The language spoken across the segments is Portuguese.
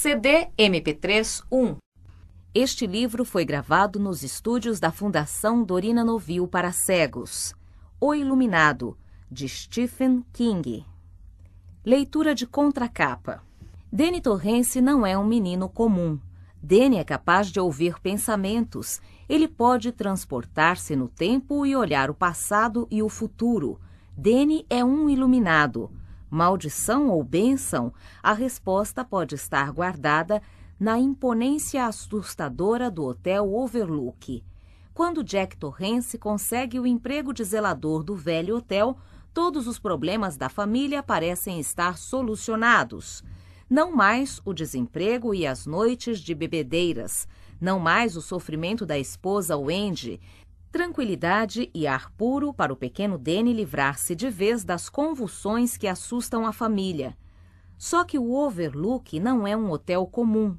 CD MP3 1. Este livro foi gravado nos estúdios da Fundação Dorina Novil para Cegos. O Iluminado, de Stephen King. Leitura de contracapa. Danny Torrance não é um menino comum. Danny é capaz de ouvir pensamentos. Ele pode transportar-se no tempo e olhar o passado e o futuro. Danny é um iluminado maldição ou bênção, a resposta pode estar guardada na imponência assustadora do Hotel Overlook. Quando Jack Torrance consegue o emprego de zelador do velho hotel, todos os problemas da família parecem estar solucionados. Não mais o desemprego e as noites de bebedeiras, não mais o sofrimento da esposa Wendy, tranquilidade e ar puro para o pequeno Danny livrar-se de vez das convulsões que assustam a família. Só que o Overlook não é um hotel comum.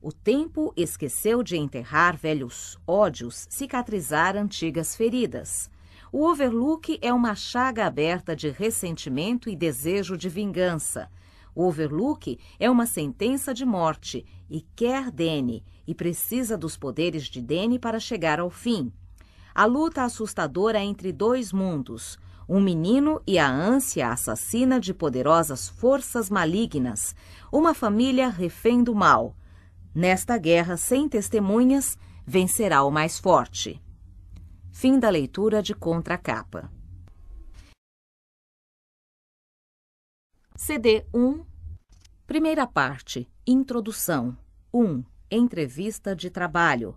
O tempo esqueceu de enterrar velhos ódios, cicatrizar antigas feridas. O Overlook é uma chaga aberta de ressentimento e desejo de vingança. O Overlook é uma sentença de morte e quer Dene e precisa dos poderes de Dene para chegar ao fim. A luta assustadora é entre dois mundos, um menino e a ânsia assassina de poderosas forças malignas, uma família refém do mal. Nesta guerra sem testemunhas, vencerá o mais forte. Fim da leitura de Contracapa. CD 1 Primeira parte Introdução 1. Entrevista de trabalho.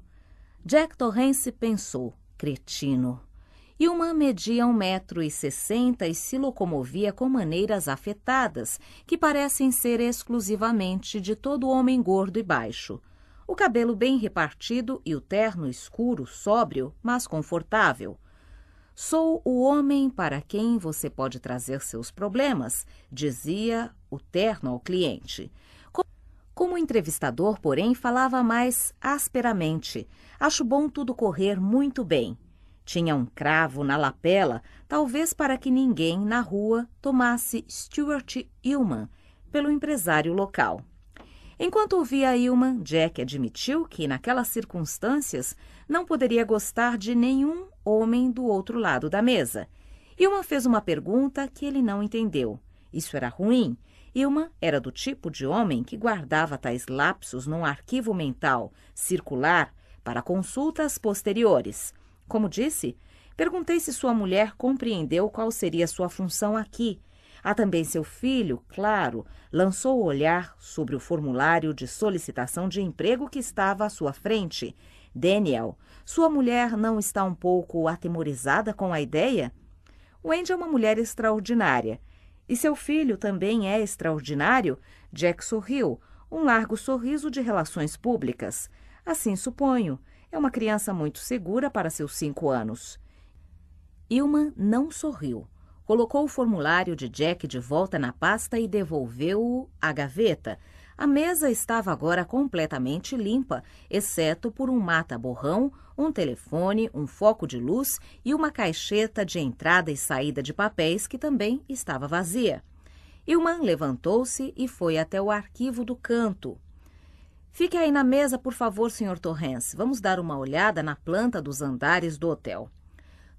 Jack Torrance pensou, cretino. E uma media 1,60m e se locomovia com maneiras afetadas, que parecem ser exclusivamente de todo homem gordo e baixo. O cabelo bem repartido e o terno escuro, sóbrio, mas confortável. Sou o homem para quem você pode trazer seus problemas, dizia o terno ao cliente. Como entrevistador, porém, falava mais asperamente. Acho bom tudo correr muito bem. Tinha um cravo na lapela, talvez para que ninguém na rua tomasse Stuart Ilman pelo empresário local. Enquanto ouvia Ilman, Jack admitiu que, naquelas circunstâncias, não poderia gostar de nenhum homem do outro lado da mesa. Ilman fez uma pergunta que ele não entendeu. Isso era ruim? Ilma era do tipo de homem que guardava tais lapsos num arquivo mental circular para consultas posteriores. Como disse, perguntei se sua mulher compreendeu qual seria sua função aqui. Há também seu filho, claro, lançou o olhar sobre o formulário de solicitação de emprego que estava à sua frente. Daniel, sua mulher não está um pouco atemorizada com a ideia? Wendy é uma mulher extraordinária e seu filho também é extraordinário? Jack sorriu, um largo sorriso de relações públicas. Assim suponho. É uma criança muito segura para seus cinco anos. Ilman não sorriu. Colocou o formulário de Jack de volta na pasta e devolveu-o à gaveta a mesa estava agora completamente limpa, exceto por um mata-borrão, um telefone, um foco de luz e uma caixeta de entrada e saída de papéis que também estava vazia. Ilman levantou-se e foi até o arquivo do canto. Fique aí na mesa, por favor, Sr. Torrens. Vamos dar uma olhada na planta dos andares do hotel.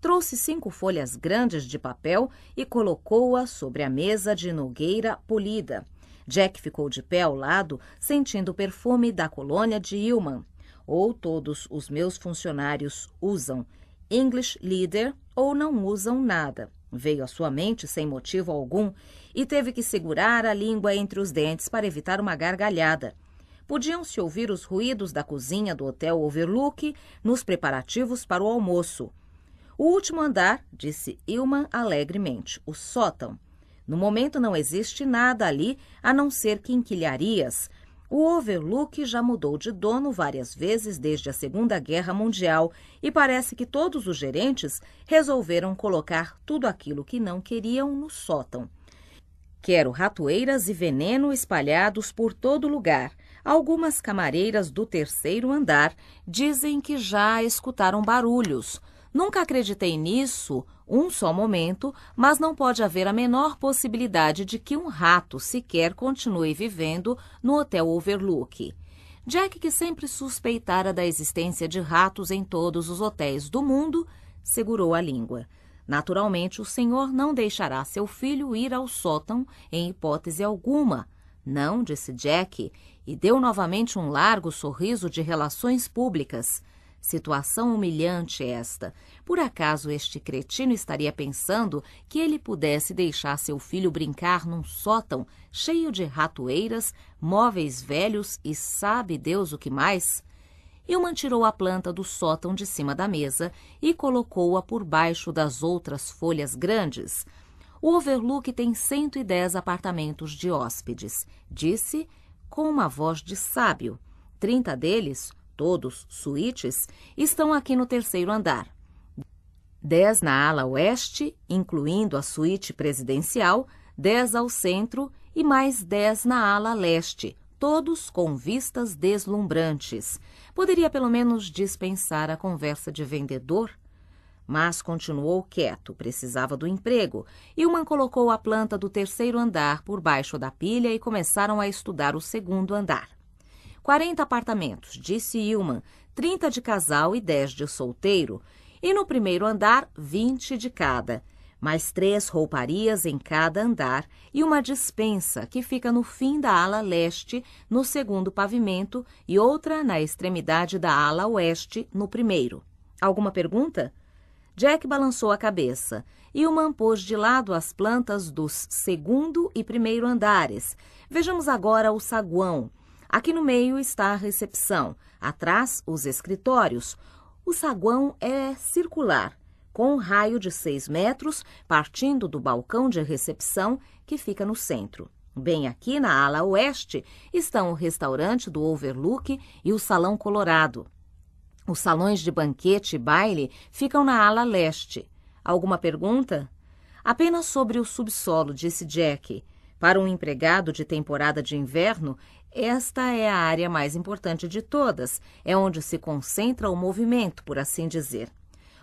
Trouxe cinco folhas grandes de papel e colocou-a sobre a mesa de nogueira polida. Jack ficou de pé ao lado, sentindo o perfume da colônia de Hillman. Ou todos os meus funcionários usam English Leader ou não usam nada. Veio à sua mente sem motivo algum e teve que segurar a língua entre os dentes para evitar uma gargalhada. Podiam-se ouvir os ruídos da cozinha do hotel Overlook nos preparativos para o almoço. O último andar, disse Ilman alegremente, o sótão. No momento não existe nada ali a não ser quinquilharias. O Overlook já mudou de dono várias vezes desde a Segunda Guerra Mundial e parece que todos os gerentes resolveram colocar tudo aquilo que não queriam no sótão. Quero ratoeiras e veneno espalhados por todo lugar. Algumas camareiras do terceiro andar dizem que já escutaram barulhos. Nunca acreditei nisso um só momento, mas não pode haver a menor possibilidade de que um rato sequer continue vivendo no Hotel Overlook. Jack, que sempre suspeitara da existência de ratos em todos os hotéis do mundo, segurou a língua. Naturalmente, o senhor não deixará seu filho ir ao sótão em hipótese alguma. Não, disse Jack, e deu novamente um largo sorriso de relações públicas. Situação humilhante esta, por acaso este cretino estaria pensando que ele pudesse deixar seu filho brincar num sótão cheio de ratoeiras, móveis velhos e sabe Deus o que mais? Ilman tirou a planta do sótão de cima da mesa e colocou-a por baixo das outras folhas grandes. O Overlook tem 110 apartamentos de hóspedes, disse com uma voz de sábio. Trinta deles, todos suítes, estão aqui no terceiro andar. 10 na ala oeste, incluindo a suíte presidencial, 10 ao centro e mais 10 na ala leste, todos com vistas deslumbrantes. Poderia pelo menos dispensar a conversa de vendedor? Mas continuou quieto, precisava do emprego. Ilman colocou a planta do terceiro andar por baixo da pilha e começaram a estudar o segundo andar. 40 apartamentos, disse Ilman, 30 de casal e 10 de solteiro e no primeiro andar, 20 de cada, mais três rouparias em cada andar e uma dispensa que fica no fim da ala leste, no segundo pavimento, e outra na extremidade da ala oeste, no primeiro. Alguma pergunta? Jack balançou a cabeça. e o man pôs de lado as plantas dos segundo e primeiro andares. Vejamos agora o saguão. Aqui no meio está a recepção, atrás, os escritórios. O saguão é circular, com um raio de 6 metros, partindo do balcão de recepção que fica no centro. Bem aqui na ala oeste estão o restaurante do Overlook e o Salão Colorado. Os salões de banquete e baile ficam na ala leste. Alguma pergunta? Apenas sobre o subsolo, disse Jack. Para um empregado de temporada de inverno, esta é a área mais importante de todas, é onde se concentra o movimento, por assim dizer.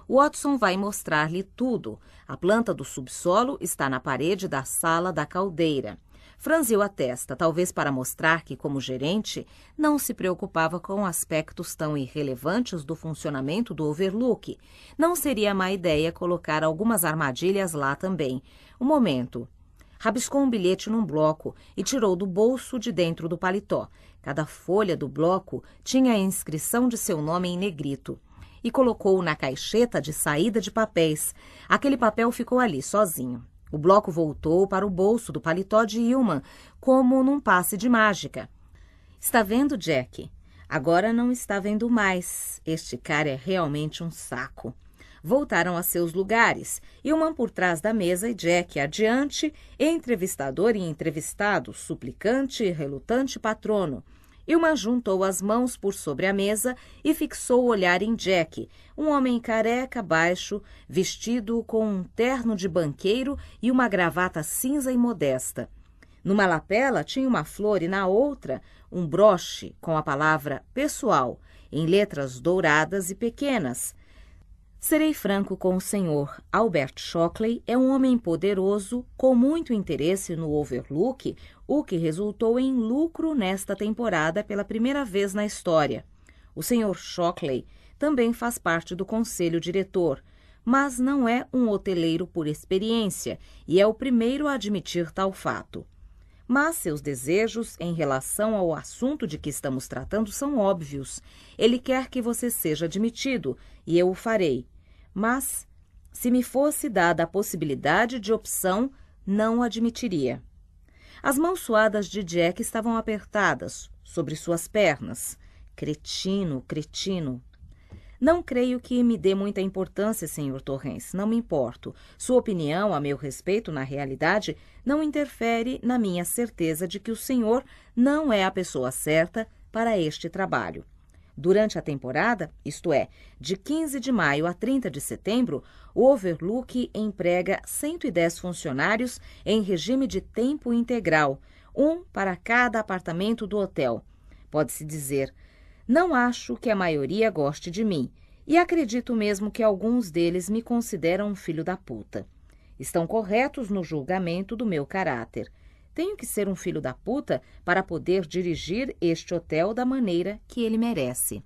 Watson vai mostrar-lhe tudo. A planta do subsolo está na parede da sala da caldeira. Franziu a testa, talvez para mostrar que, como gerente, não se preocupava com aspectos tão irrelevantes do funcionamento do overlook. Não seria má ideia colocar algumas armadilhas lá também. Um momento, rabiscou um bilhete num bloco e tirou do bolso de dentro do paletó. Cada folha do bloco tinha a inscrição de seu nome em negrito. E colocou na caixeta de saída de papéis. Aquele papel ficou ali, sozinho. O bloco voltou para o bolso do paletó de Ilman, como num passe de mágica. Está vendo, Jack? Agora não está vendo mais. Este cara é realmente um saco voltaram a seus lugares, Ilman por trás da mesa e Jack adiante, entrevistador e entrevistado, suplicante e relutante patrono. Ilman juntou as mãos por sobre a mesa e fixou o olhar em Jack, um homem careca, baixo, vestido com um terno de banqueiro e uma gravata cinza e modesta. Numa lapela tinha uma flor e na outra um broche com a palavra pessoal, em letras douradas e pequenas, Serei franco com o senhor. Albert Shockley é um homem poderoso, com muito interesse no overlook, o que resultou em lucro nesta temporada pela primeira vez na história. O senhor Shockley também faz parte do conselho diretor, mas não é um hoteleiro por experiência e é o primeiro a admitir tal fato mas seus desejos em relação ao assunto de que estamos tratando são óbvios. Ele quer que você seja admitido, e eu o farei. Mas, se me fosse dada a possibilidade de opção, não admitiria. As mãos suadas de Jack estavam apertadas sobre suas pernas. Cretino, cretino. Não creio que me dê muita importância, senhor Torrens, não me importo. Sua opinião a meu respeito, na realidade, não interfere na minha certeza de que o senhor não é a pessoa certa para este trabalho. Durante a temporada, isto é, de 15 de maio a 30 de setembro, o Overlook emprega 110 funcionários em regime de tempo integral, um para cada apartamento do hotel. Pode-se dizer não acho que a maioria goste de mim, e acredito mesmo que alguns deles me consideram um filho da puta. Estão corretos no julgamento do meu caráter. Tenho que ser um filho da puta para poder dirigir este hotel da maneira que ele merece.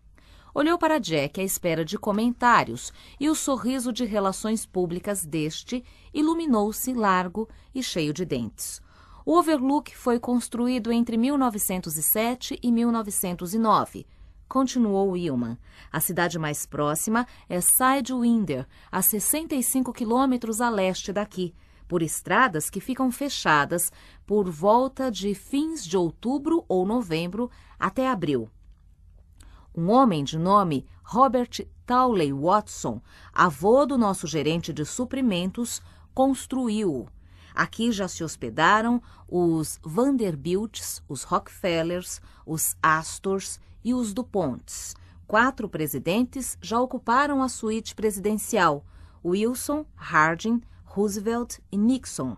Olhou para Jack à espera de comentários e o sorriso de relações públicas deste iluminou-se largo e cheio de dentes. O Overlook foi construído entre 1907 e 1909 Continuou Ilman. A cidade mais próxima é Sidewinder, a 65 quilômetros a leste daqui, por estradas que ficam fechadas por volta de fins de outubro ou novembro até abril. Um homem de nome Robert Towley Watson, avô do nosso gerente de suprimentos, construiu. Aqui já se hospedaram os Vanderbilts, os Rockefellers, os Astors e os Dupontes. Quatro presidentes já ocuparam a suíte presidencial: Wilson, Harding, Roosevelt e Nixon.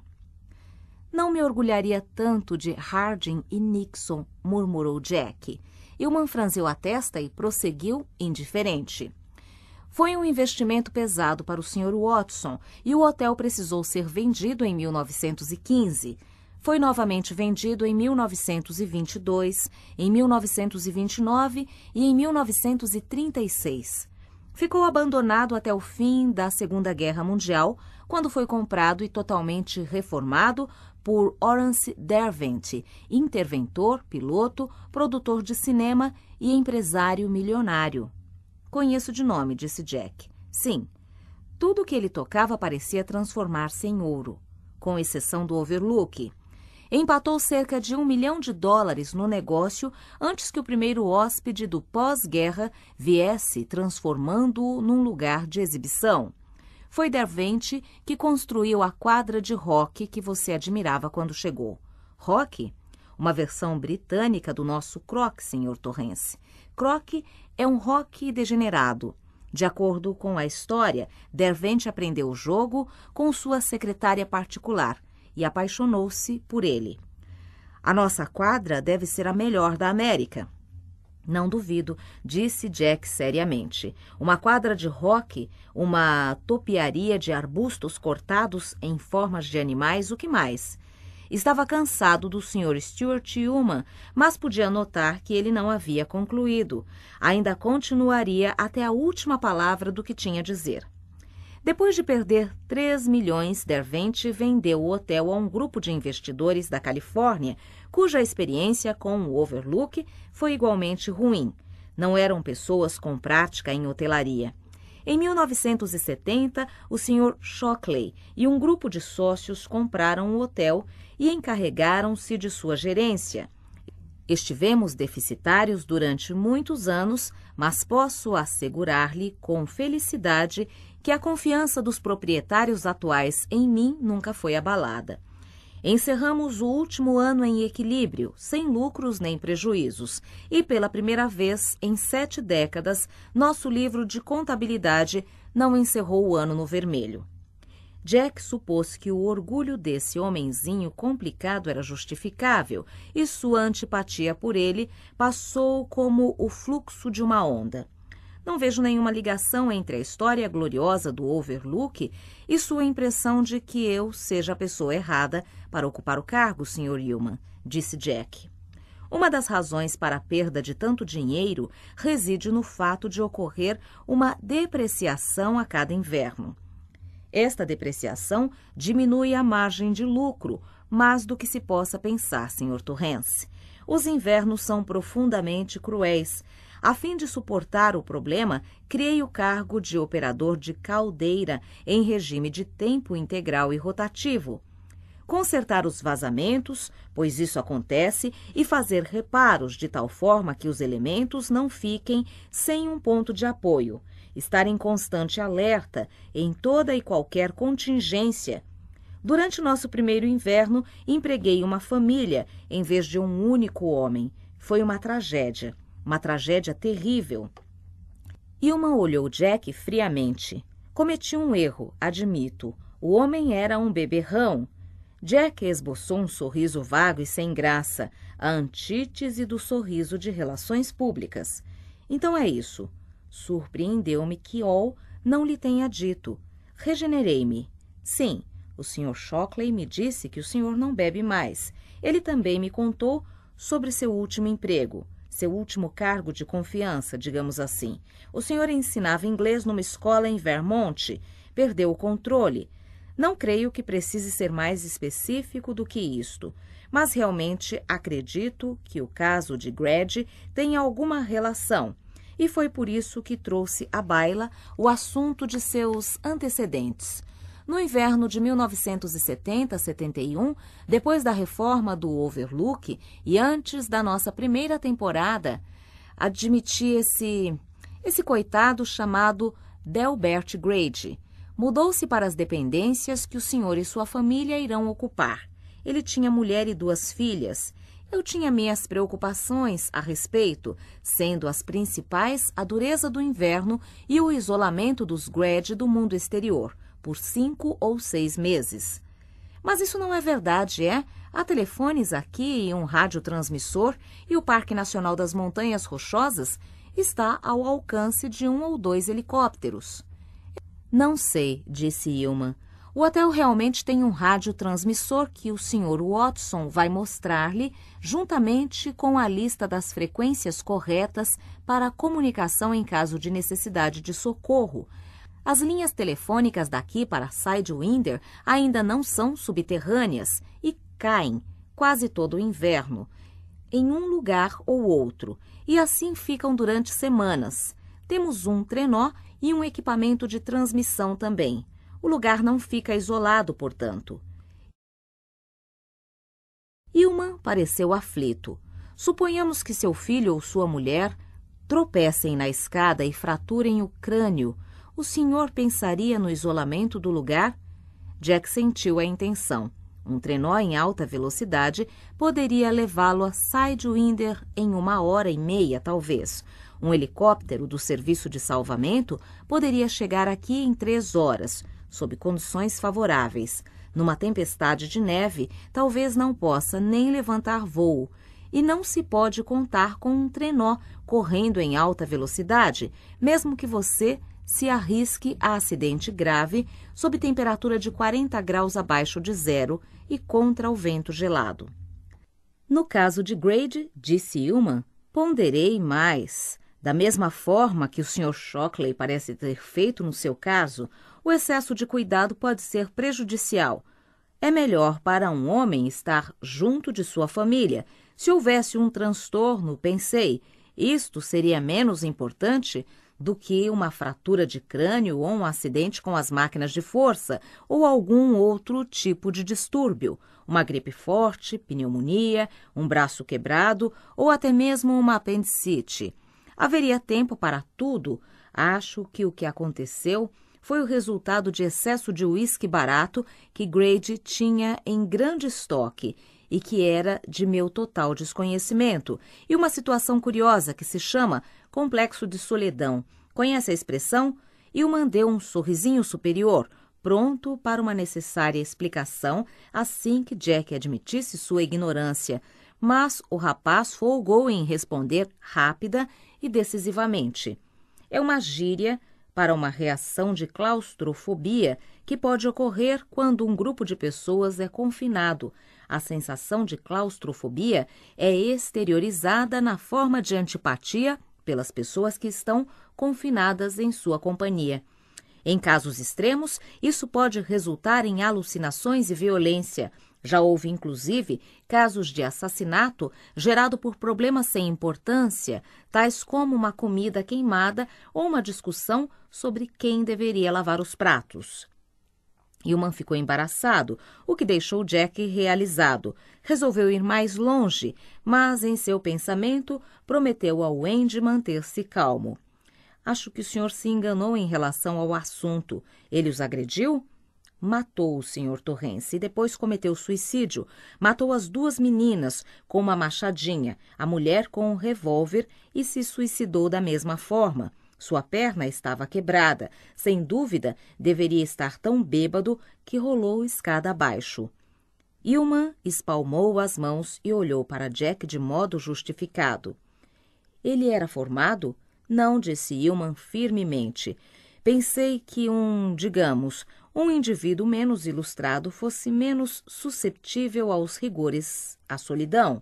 Não me orgulharia tanto de Harding e Nixon, murmurou Jack. Ilman franziu a testa e prosseguiu, indiferente. Foi um investimento pesado para o Sr. Watson e o hotel precisou ser vendido em 1915 foi novamente vendido em 1922, em 1929 e em 1936. Ficou abandonado até o fim da Segunda Guerra Mundial, quando foi comprado e totalmente reformado por Orance Derwent, interventor, piloto, produtor de cinema e empresário milionário. Conheço de nome, disse Jack. Sim, tudo que ele tocava parecia transformar-se em ouro, com exceção do overlook empatou cerca de um milhão de dólares no negócio antes que o primeiro hóspede do pós-guerra viesse, transformando-o num lugar de exibição. Foi Dervente que construiu a quadra de rock que você admirava quando chegou. Rock? Uma versão britânica do nosso croc, senhor Torrense. Croc é um rock degenerado. De acordo com a história, Dervente aprendeu o jogo com sua secretária particular, e apaixonou-se por ele. A nossa quadra deve ser a melhor da América. Não duvido, disse Jack seriamente. Uma quadra de rock, uma topiaria de arbustos cortados em formas de animais, o que mais? Estava cansado do Sr. Stuart Human, mas podia notar que ele não havia concluído. Ainda continuaria até a última palavra do que tinha a dizer. Depois de perder 3 milhões, Dervente vendeu o hotel a um grupo de investidores da Califórnia, cuja experiência com o Overlook foi igualmente ruim. Não eram pessoas com prática em hotelaria. Em 1970, o Sr. Shockley e um grupo de sócios compraram o hotel e encarregaram-se de sua gerência. Estivemos deficitários durante muitos anos, mas posso assegurar-lhe com felicidade que a confiança dos proprietários atuais em mim nunca foi abalada. Encerramos o último ano em equilíbrio, sem lucros nem prejuízos, e pela primeira vez em sete décadas, nosso livro de contabilidade não encerrou o ano no vermelho. Jack supôs que o orgulho desse homenzinho complicado era justificável e sua antipatia por ele passou como o fluxo de uma onda não vejo nenhuma ligação entre a história gloriosa do Overlook e sua impressão de que eu seja a pessoa errada para ocupar o cargo, Sr. Hillman, disse Jack. Uma das razões para a perda de tanto dinheiro reside no fato de ocorrer uma depreciação a cada inverno. Esta depreciação diminui a margem de lucro, mais do que se possa pensar, Sr. Torrance. Os invernos são profundamente cruéis, a fim de suportar o problema, criei o cargo de operador de caldeira em regime de tempo integral e rotativo. Consertar os vazamentos, pois isso acontece, e fazer reparos de tal forma que os elementos não fiquem sem um ponto de apoio. Estar em constante alerta em toda e qualquer contingência Durante o nosso primeiro inverno, empreguei uma família em vez de um único homem. Foi uma tragédia uma tragédia terrível. Ilma olhou Jack friamente. Cometi um erro, admito. O homem era um beberrão. Jack esboçou um sorriso vago e sem graça, a antítese do sorriso de relações públicas. Então é isso. Surpreendeu-me que Ol não lhe tenha dito. Regenerei-me. Sim, o Sr. Shockley me disse que o senhor não bebe mais. Ele também me contou sobre seu último emprego seu último cargo de confiança, digamos assim. O senhor ensinava inglês numa escola em Vermont, perdeu o controle. Não creio que precise ser mais específico do que isto, mas realmente acredito que o caso de Greg tem alguma relação, e foi por isso que trouxe à baila o assunto de seus antecedentes. No inverno de 1970-71, depois da reforma do Overlook e antes da nossa primeira temporada, admiti esse esse coitado chamado Delbert Grade. Mudou-se para as dependências que o senhor e sua família irão ocupar. Ele tinha mulher e duas filhas. Eu tinha minhas preocupações a respeito, sendo as principais a dureza do inverno e o isolamento dos Grade do mundo exterior por cinco ou seis meses. Mas isso não é verdade, é? Há telefones aqui e um radiotransmissor, e o Parque Nacional das Montanhas Rochosas está ao alcance de um ou dois helicópteros. Não sei, disse Ilman. O hotel realmente tem um radiotransmissor que o Sr. Watson vai mostrar-lhe, juntamente com a lista das frequências corretas para comunicação em caso de necessidade de socorro, as linhas telefônicas daqui para Sidewinder ainda não são subterrâneas e caem quase todo o inverno, em um lugar ou outro, e assim ficam durante semanas. Temos um trenó e um equipamento de transmissão também. O lugar não fica isolado, portanto. Ilman pareceu aflito. Suponhamos que seu filho ou sua mulher tropecem na escada e fraturem o crânio o senhor pensaria no isolamento do lugar? Jack sentiu a intenção. Um trenó em alta velocidade poderia levá-lo a Sidewinder em uma hora e meia, talvez. Um helicóptero do serviço de salvamento poderia chegar aqui em três horas, sob condições favoráveis. Numa tempestade de neve, talvez não possa nem levantar voo. E não se pode contar com um trenó correndo em alta velocidade, mesmo que você se arrisque a acidente grave sob temperatura de 40 graus abaixo de zero e contra o vento gelado. No caso de Grade, disse Hillman, ponderei mais. Da mesma forma que o Sr. Shockley parece ter feito no seu caso, o excesso de cuidado pode ser prejudicial. É melhor para um homem estar junto de sua família. Se houvesse um transtorno, pensei, isto seria menos importante do que uma fratura de crânio ou um acidente com as máquinas de força ou algum outro tipo de distúrbio, uma gripe forte, pneumonia, um braço quebrado ou até mesmo uma apendicite. Haveria tempo para tudo. Acho que o que aconteceu foi o resultado de excesso de uísque barato que Grady tinha em grande estoque e que era de meu total desconhecimento, e uma situação curiosa que se chama complexo de solidão. Conhece a expressão? E o mandeu um sorrisinho superior, pronto para uma necessária explicação assim que Jack admitisse sua ignorância. Mas o rapaz folgou em responder rápida e decisivamente. É uma gíria para uma reação de claustrofobia que pode ocorrer quando um grupo de pessoas é confinado. A sensação de claustrofobia é exteriorizada na forma de antipatia pelas pessoas que estão confinadas em sua companhia. Em casos extremos, isso pode resultar em alucinações e violência. Já houve, inclusive, casos de assassinato gerado por problemas sem importância, tais como uma comida queimada ou uma discussão sobre quem deveria lavar os pratos man ficou embaraçado, o que deixou Jack realizado. Resolveu ir mais longe, mas em seu pensamento prometeu ao Wendy manter-se calmo. Acho que o senhor se enganou em relação ao assunto. Ele os agrediu? Matou o senhor Torrence e depois cometeu suicídio. Matou as duas meninas com uma machadinha, a mulher com um revólver e se suicidou da mesma forma. Sua perna estava quebrada. Sem dúvida, deveria estar tão bêbado que rolou escada abaixo. Ilman espalmou as mãos e olhou para Jack de modo justificado. Ele era formado? Não, disse Ilman firmemente. Pensei que um, digamos, um indivíduo menos ilustrado fosse menos susceptível aos rigores, à solidão.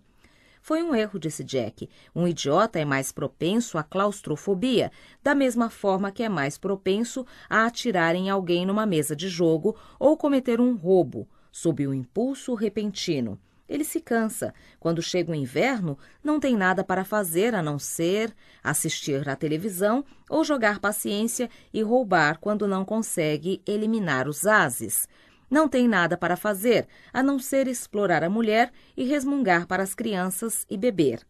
Foi um erro, disse Jack. Um idiota é mais propenso à claustrofobia, da mesma forma que é mais propenso a atirar em alguém numa mesa de jogo ou cometer um roubo, sob o impulso repentino. Ele se cansa. Quando chega o inverno, não tem nada para fazer a não ser assistir à televisão ou jogar paciência e roubar quando não consegue eliminar os ases não tem nada para fazer a não ser explorar a mulher e resmungar para as crianças e beber.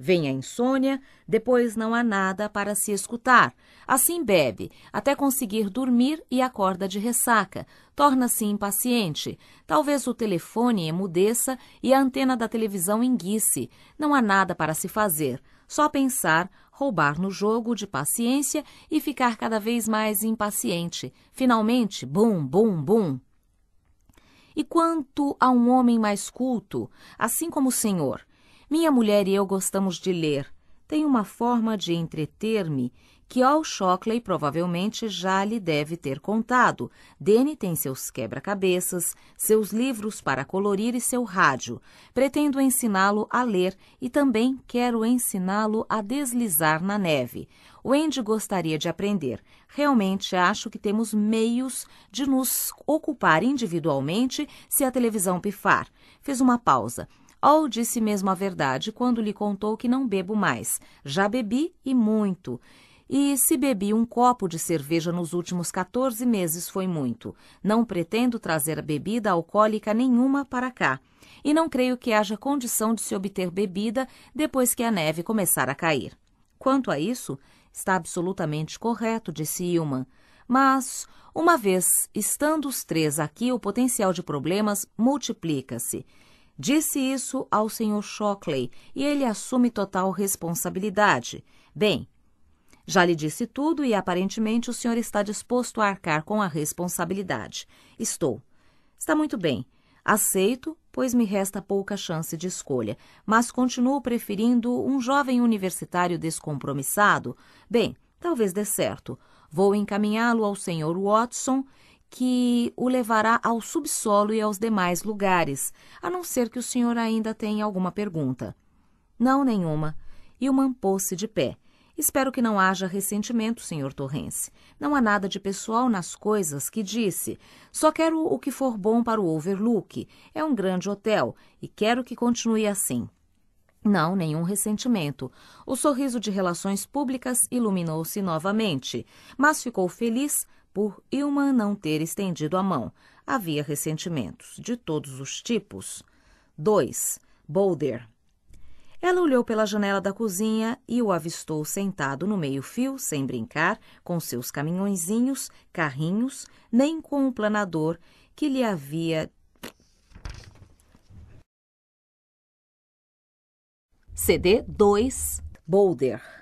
Vem a insônia, depois não há nada para se escutar. Assim bebe, até conseguir dormir e acorda de ressaca. Torna-se impaciente. Talvez o telefone emudeça e a antena da televisão enguice. Não há nada para se fazer. Só pensar, roubar no jogo de paciência e ficar cada vez mais impaciente. Finalmente, bum, bum, bum. E quanto a um homem mais culto, assim como o senhor, minha mulher e eu gostamos de ler. Tem uma forma de entreter-me que Al Shockley provavelmente já lhe deve ter contado. Danny tem seus quebra-cabeças, seus livros para colorir e seu rádio. Pretendo ensiná-lo a ler e também quero ensiná-lo a deslizar na neve. O gostaria de aprender. Realmente acho que temos meios de nos ocupar individualmente se a televisão pifar. Fez uma pausa. Al disse mesmo a verdade quando lhe contou que não bebo mais. Já bebi e muito. E se bebi um copo de cerveja nos últimos 14 meses foi muito. Não pretendo trazer bebida alcoólica nenhuma para cá. E não creio que haja condição de se obter bebida depois que a neve começar a cair. Quanto a isso, está absolutamente correto, disse Ilman. Mas, uma vez estando os três aqui, o potencial de problemas multiplica-se. Disse isso ao Sr. Shockley e ele assume total responsabilidade. Bem, já lhe disse tudo e aparentemente o senhor está disposto a arcar com a responsabilidade. Estou. Está muito bem. Aceito, pois me resta pouca chance de escolha, mas continuo preferindo um jovem universitário descompromissado. Bem, talvez dê certo. Vou encaminhá-lo ao senhor Watson, que o levará ao subsolo e aos demais lugares, a não ser que o senhor ainda tenha alguma pergunta. Não nenhuma. E o man pôs se de pé. Espero que não haja ressentimento, senhor Torrence. Não há nada de pessoal nas coisas que disse. Só quero o que for bom para o Overlook. É um grande hotel e quero que continue assim. Não, nenhum ressentimento. O sorriso de relações públicas iluminou-se novamente, mas ficou feliz por Ilman não ter estendido a mão. Havia ressentimentos de todos os tipos. 2. Boulder, ela olhou pela janela da cozinha e o avistou sentado no meio-fio, sem brincar, com seus caminhõezinhos, carrinhos, nem com o planador que lhe havia. CD 2 Boulder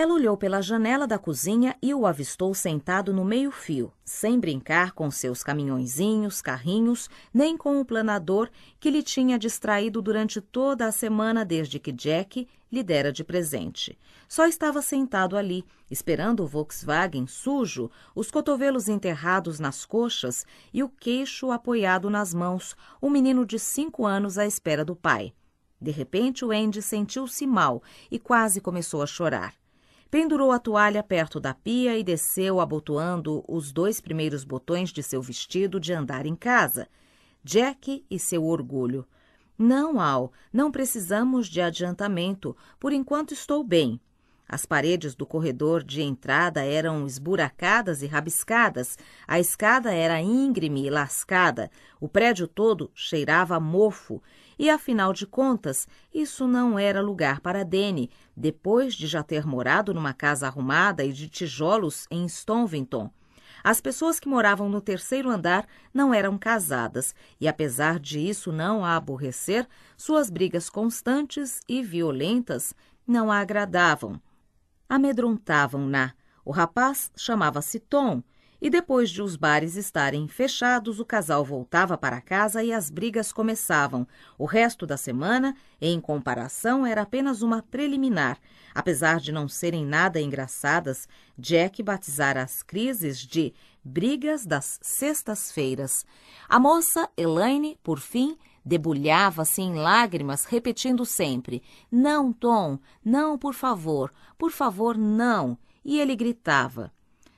ela olhou pela janela da cozinha e o avistou sentado no meio-fio, sem brincar com seus caminhõezinhos, carrinhos, nem com o planador que lhe tinha distraído durante toda a semana desde que Jack lhe dera de presente. Só estava sentado ali, esperando o Volkswagen sujo, os cotovelos enterrados nas coxas e o queixo apoiado nas mãos, um menino de cinco anos à espera do pai. De repente, o Andy sentiu-se mal e quase começou a chorar. Pendurou a toalha perto da pia e desceu abotoando os dois primeiros botões de seu vestido de andar em casa. Jack e seu orgulho. Não, Al, não precisamos de adiantamento. Por enquanto estou bem. As paredes do corredor de entrada eram esburacadas e rabiscadas, a escada era íngreme e lascada, o prédio todo cheirava mofo, e afinal de contas, isso não era lugar para Danny, depois de já ter morado numa casa arrumada e de tijolos em Stonvington. As pessoas que moravam no terceiro andar não eram casadas, e apesar de isso não a aborrecer, suas brigas constantes e violentas não a agradavam. Amedrontavam-na. O rapaz chamava-se Tom e depois de os bares estarem fechados, o casal voltava para casa e as brigas começavam. O resto da semana, em comparação, era apenas uma preliminar. Apesar de não serem nada engraçadas, Jack batizara as crises de Brigas das Sextas-Feiras. A moça, Elaine, por fim, debulhava-se em lágrimas, repetindo sempre: Não, Tom, não, por favor, por favor, não. E ele gritava.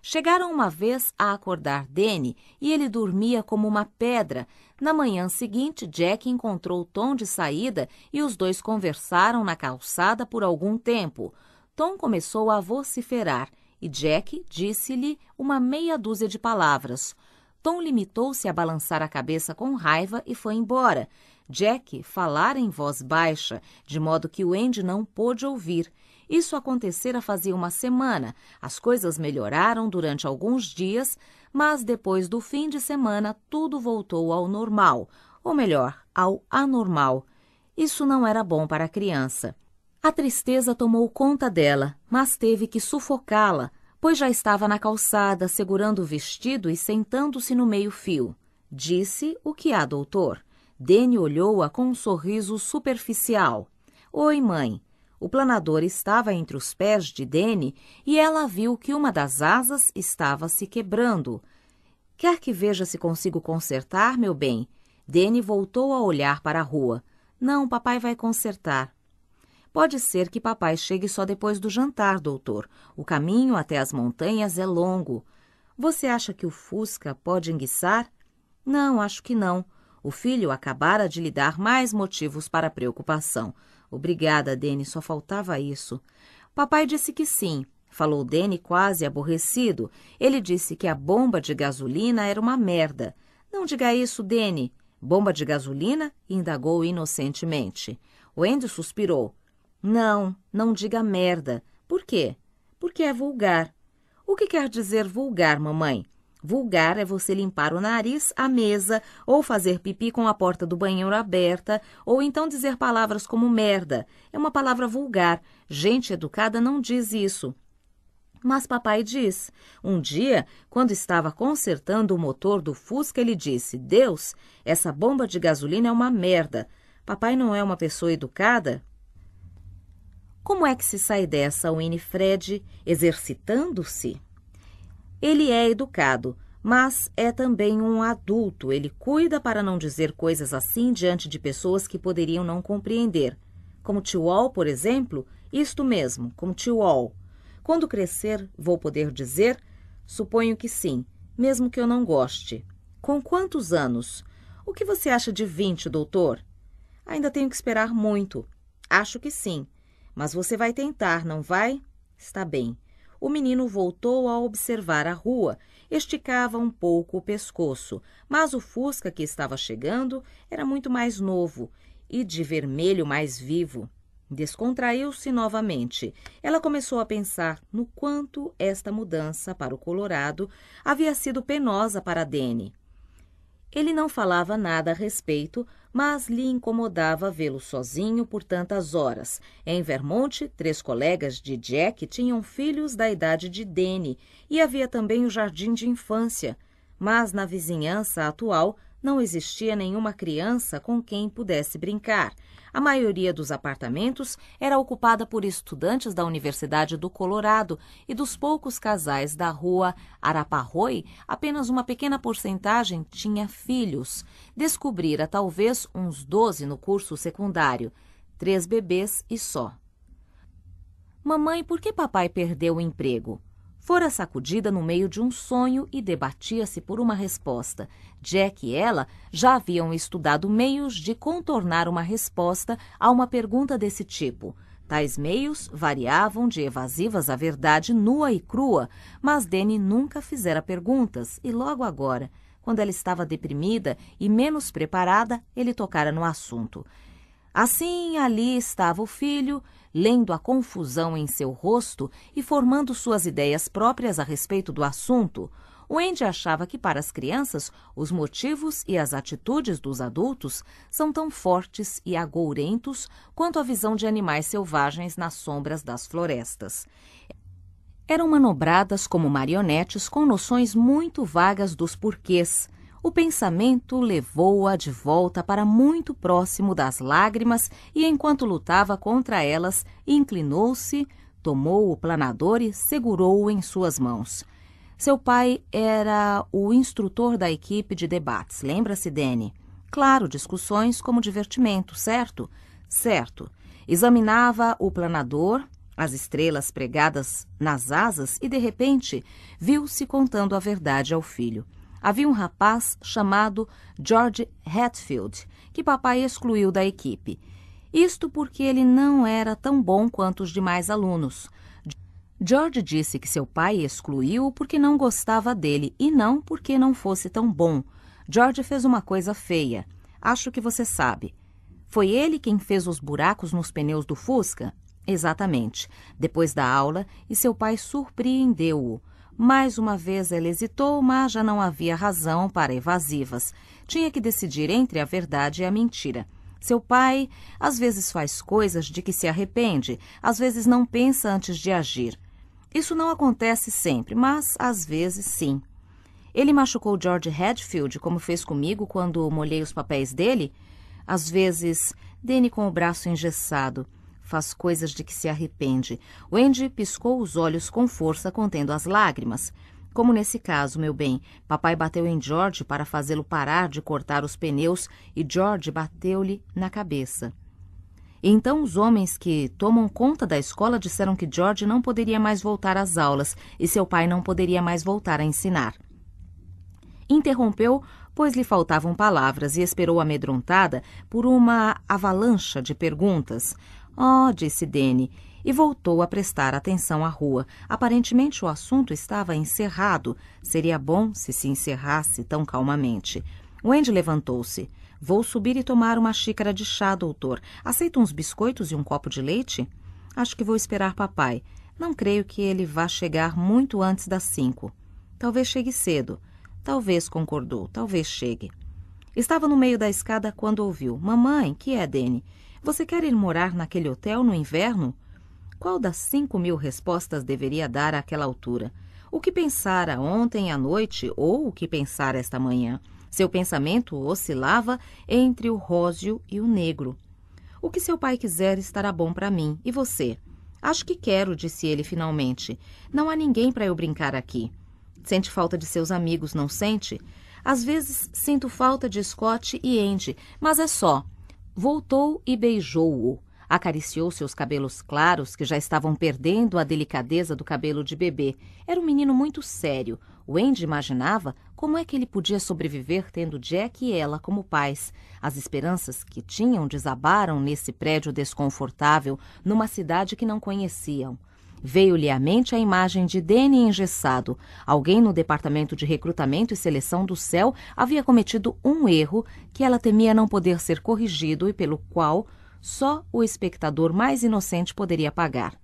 Chegaram uma vez a acordar Danny e ele dormia como uma pedra. Na manhã seguinte, Jack encontrou Tom de saída e os dois conversaram na calçada por algum tempo. Tom começou a vociferar e Jack disse-lhe uma meia dúzia de palavras. Tom limitou-se a balançar a cabeça com raiva e foi embora. Jack falara em voz baixa, de modo que o Andy não pôde ouvir. Isso acontecera fazia uma semana. As coisas melhoraram durante alguns dias, mas depois do fim de semana tudo voltou ao normal, ou melhor, ao anormal. Isso não era bom para a criança. A tristeza tomou conta dela, mas teve que sufocá-la, pois já estava na calçada, segurando o vestido e sentando-se no meio-fio. Disse o que há, doutor. Dene olhou-a com um sorriso superficial. Oi, mãe. O planador estava entre os pés de Dene e ela viu que uma das asas estava se quebrando. Quer que veja se consigo consertar, meu bem? Dene voltou a olhar para a rua. Não, papai vai consertar. Pode ser que papai chegue só depois do jantar, doutor. O caminho até as montanhas é longo. Você acha que o Fusca pode enguiçar? Não, acho que não. O filho acabara de lhe dar mais motivos para preocupação. Obrigada, Dene, só faltava isso. Papai disse que sim. Falou Dene quase aborrecido. Ele disse que a bomba de gasolina era uma merda. Não diga isso, Dene. Bomba de gasolina? indagou inocentemente. Wendy suspirou. Não, não diga merda. Por quê? Porque é vulgar. O que quer dizer vulgar, mamãe? Vulgar é você limpar o nariz, a mesa, ou fazer pipi com a porta do banheiro aberta, ou então dizer palavras como merda. É uma palavra vulgar. Gente educada não diz isso. Mas papai diz. Um dia, quando estava consertando o motor do Fusca, ele disse: Deus, essa bomba de gasolina é uma merda. Papai não é uma pessoa educada? Como é que se sai dessa, Winifred? Exercitando-se? Ele é educado, mas é também um adulto. Ele cuida para não dizer coisas assim diante de pessoas que poderiam não compreender. Como Wall, por exemplo, isto mesmo, como Wall. Quando crescer, vou poder dizer? Suponho que sim, mesmo que eu não goste. Com quantos anos? O que você acha de 20, doutor? Ainda tenho que esperar muito. Acho que sim. Mas você vai tentar, não vai? Está bem o menino voltou a observar a rua, esticava um pouco o pescoço, mas o Fusca que estava chegando era muito mais novo e de vermelho mais vivo. Descontraiu-se novamente. Ela começou a pensar no quanto esta mudança para o Colorado havia sido penosa para Dene. Ele não falava nada a respeito, mas lhe incomodava vê-lo sozinho por tantas horas. Em Vermont, três colegas de Jack tinham filhos da idade de Danny e havia também o jardim de infância. Mas na vizinhança atual, não existia nenhuma criança com quem pudesse brincar. A maioria dos apartamentos era ocupada por estudantes da Universidade do Colorado e dos poucos casais da rua Araparroi, apenas uma pequena porcentagem tinha filhos. Descobrira talvez uns 12 no curso secundário, três bebês e só. Mamãe, por que papai perdeu o emprego? fora sacudida no meio de um sonho e debatia-se por uma resposta. Jack e ela já haviam estudado meios de contornar uma resposta a uma pergunta desse tipo. Tais meios variavam de evasivas à verdade nua e crua, mas Dene nunca fizera perguntas, e logo agora, quando ela estava deprimida e menos preparada, ele tocara no assunto. Assim, ali estava o filho, lendo a confusão em seu rosto e formando suas ideias próprias a respeito do assunto, Wendy achava que para as crianças os motivos e as atitudes dos adultos são tão fortes e agourentos quanto a visão de animais selvagens nas sombras das florestas. Eram manobradas como marionetes com noções muito vagas dos porquês o pensamento levou-a de volta para muito próximo das lágrimas e, enquanto lutava contra elas, inclinou-se, tomou o planador e segurou-o em suas mãos. Seu pai era o instrutor da equipe de debates, lembra-se, Danny? Claro, discussões como divertimento, certo? Certo. Examinava o planador, as estrelas pregadas nas asas e, de repente, viu-se contando a verdade ao filho havia um rapaz chamado George Hatfield, que papai excluiu da equipe. Isto porque ele não era tão bom quanto os demais alunos. George disse que seu pai excluiu porque não gostava dele e não porque não fosse tão bom. George fez uma coisa feia. Acho que você sabe. Foi ele quem fez os buracos nos pneus do Fusca? Exatamente. Depois da aula, e seu pai surpreendeu-o. Mais uma vez ela hesitou, mas já não havia razão para evasivas. Tinha que decidir entre a verdade e a mentira. Seu pai às vezes faz coisas de que se arrepende, às vezes não pensa antes de agir. Isso não acontece sempre, mas às vezes sim. Ele machucou George Hadfield, como fez comigo quando molhei os papéis dele? Às vezes, Dene com o braço engessado faz coisas de que se arrepende. Wendy piscou os olhos com força, contendo as lágrimas. Como nesse caso, meu bem, papai bateu em George para fazê-lo parar de cortar os pneus e George bateu-lhe na cabeça. Então os homens que tomam conta da escola disseram que George não poderia mais voltar às aulas e seu pai não poderia mais voltar a ensinar. Interrompeu, pois lhe faltavam palavras, e esperou amedrontada por uma avalanche de perguntas. Oh, disse Dene, e voltou a prestar atenção à rua. Aparentemente o assunto estava encerrado. Seria bom se se encerrasse tão calmamente. Wendy levantou-se. Vou subir e tomar uma xícara de chá, doutor. Aceita uns biscoitos e um copo de leite? Acho que vou esperar papai. Não creio que ele vá chegar muito antes das cinco. Talvez chegue cedo. Talvez, concordou. Talvez chegue. Estava no meio da escada quando ouviu: Mamãe, que é, Dene? Você quer ir morar naquele hotel no inverno? Qual das 5 mil respostas deveria dar àquela altura? O que pensara ontem à noite ou o que pensara esta manhã? Seu pensamento oscilava entre o róseo e o negro. O que seu pai quiser estará bom para mim. E você? Acho que quero, disse ele finalmente. Não há ninguém para eu brincar aqui. Sente falta de seus amigos, não sente? Às vezes sinto falta de Scott e Andy, mas é só. Voltou e beijou-o. Acariciou seus cabelos claros, que já estavam perdendo a delicadeza do cabelo de bebê. Era um menino muito sério. O Andy imaginava como é que ele podia sobreviver tendo Jack e ela como pais. As esperanças que tinham desabaram nesse prédio desconfortável, numa cidade que não conheciam veio-lhe à mente a imagem de Dene engessado. Alguém no departamento de recrutamento e seleção do céu havia cometido um erro que ela temia não poder ser corrigido e pelo qual só o espectador mais inocente poderia pagar.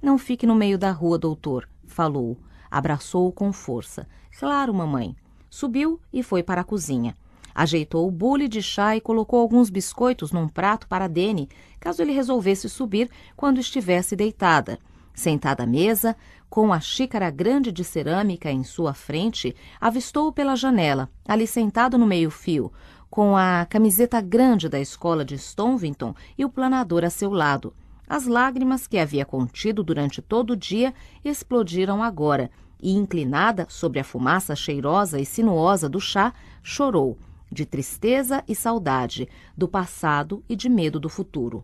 Não fique no meio da rua, doutor, falou. Abraçou-o com força. Claro, mamãe. Subiu e foi para a cozinha. Ajeitou o bule de chá e colocou alguns biscoitos num prato para Dene, caso ele resolvesse subir quando estivesse deitada. Sentada à mesa, com a xícara grande de cerâmica em sua frente, avistou-o pela janela, ali sentado no meio-fio, com a camiseta grande da escola de Stonvington e o planador a seu lado. As lágrimas que havia contido durante todo o dia explodiram agora, e, inclinada sobre a fumaça cheirosa e sinuosa do chá, chorou, de tristeza e saudade, do passado e de medo do futuro.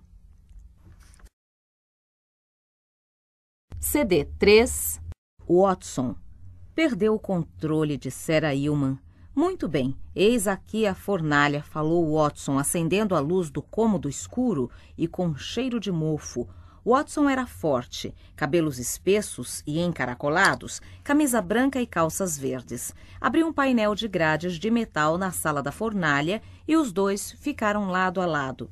CD3. Watson perdeu o controle de Sarah Hillman. Muito bem, eis aqui a fornalha, falou Watson, acendendo a luz do cômodo escuro e com cheiro de mofo. Watson era forte, cabelos espessos e encaracolados, camisa branca e calças verdes. Abriu um painel de grades de metal na sala da fornalha e os dois ficaram lado a lado.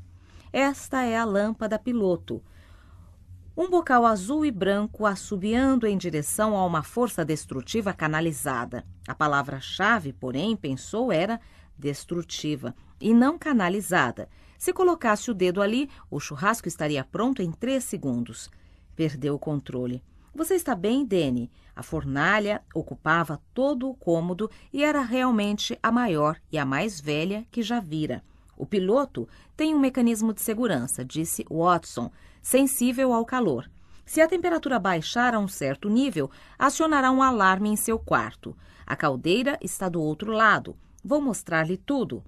Esta é a lâmpada piloto um bocal azul e branco assobiando em direção a uma força destrutiva canalizada. A palavra-chave, porém, pensou era destrutiva e não canalizada. Se colocasse o dedo ali, o churrasco estaria pronto em três segundos. Perdeu o controle. Você está bem, Dene? A fornalha ocupava todo o cômodo e era realmente a maior e a mais velha que já vira. O piloto tem um mecanismo de segurança, disse Watson sensível ao calor. Se a temperatura baixar a um certo nível, acionará um alarme em seu quarto. A caldeira está do outro lado. Vou mostrar-lhe tudo.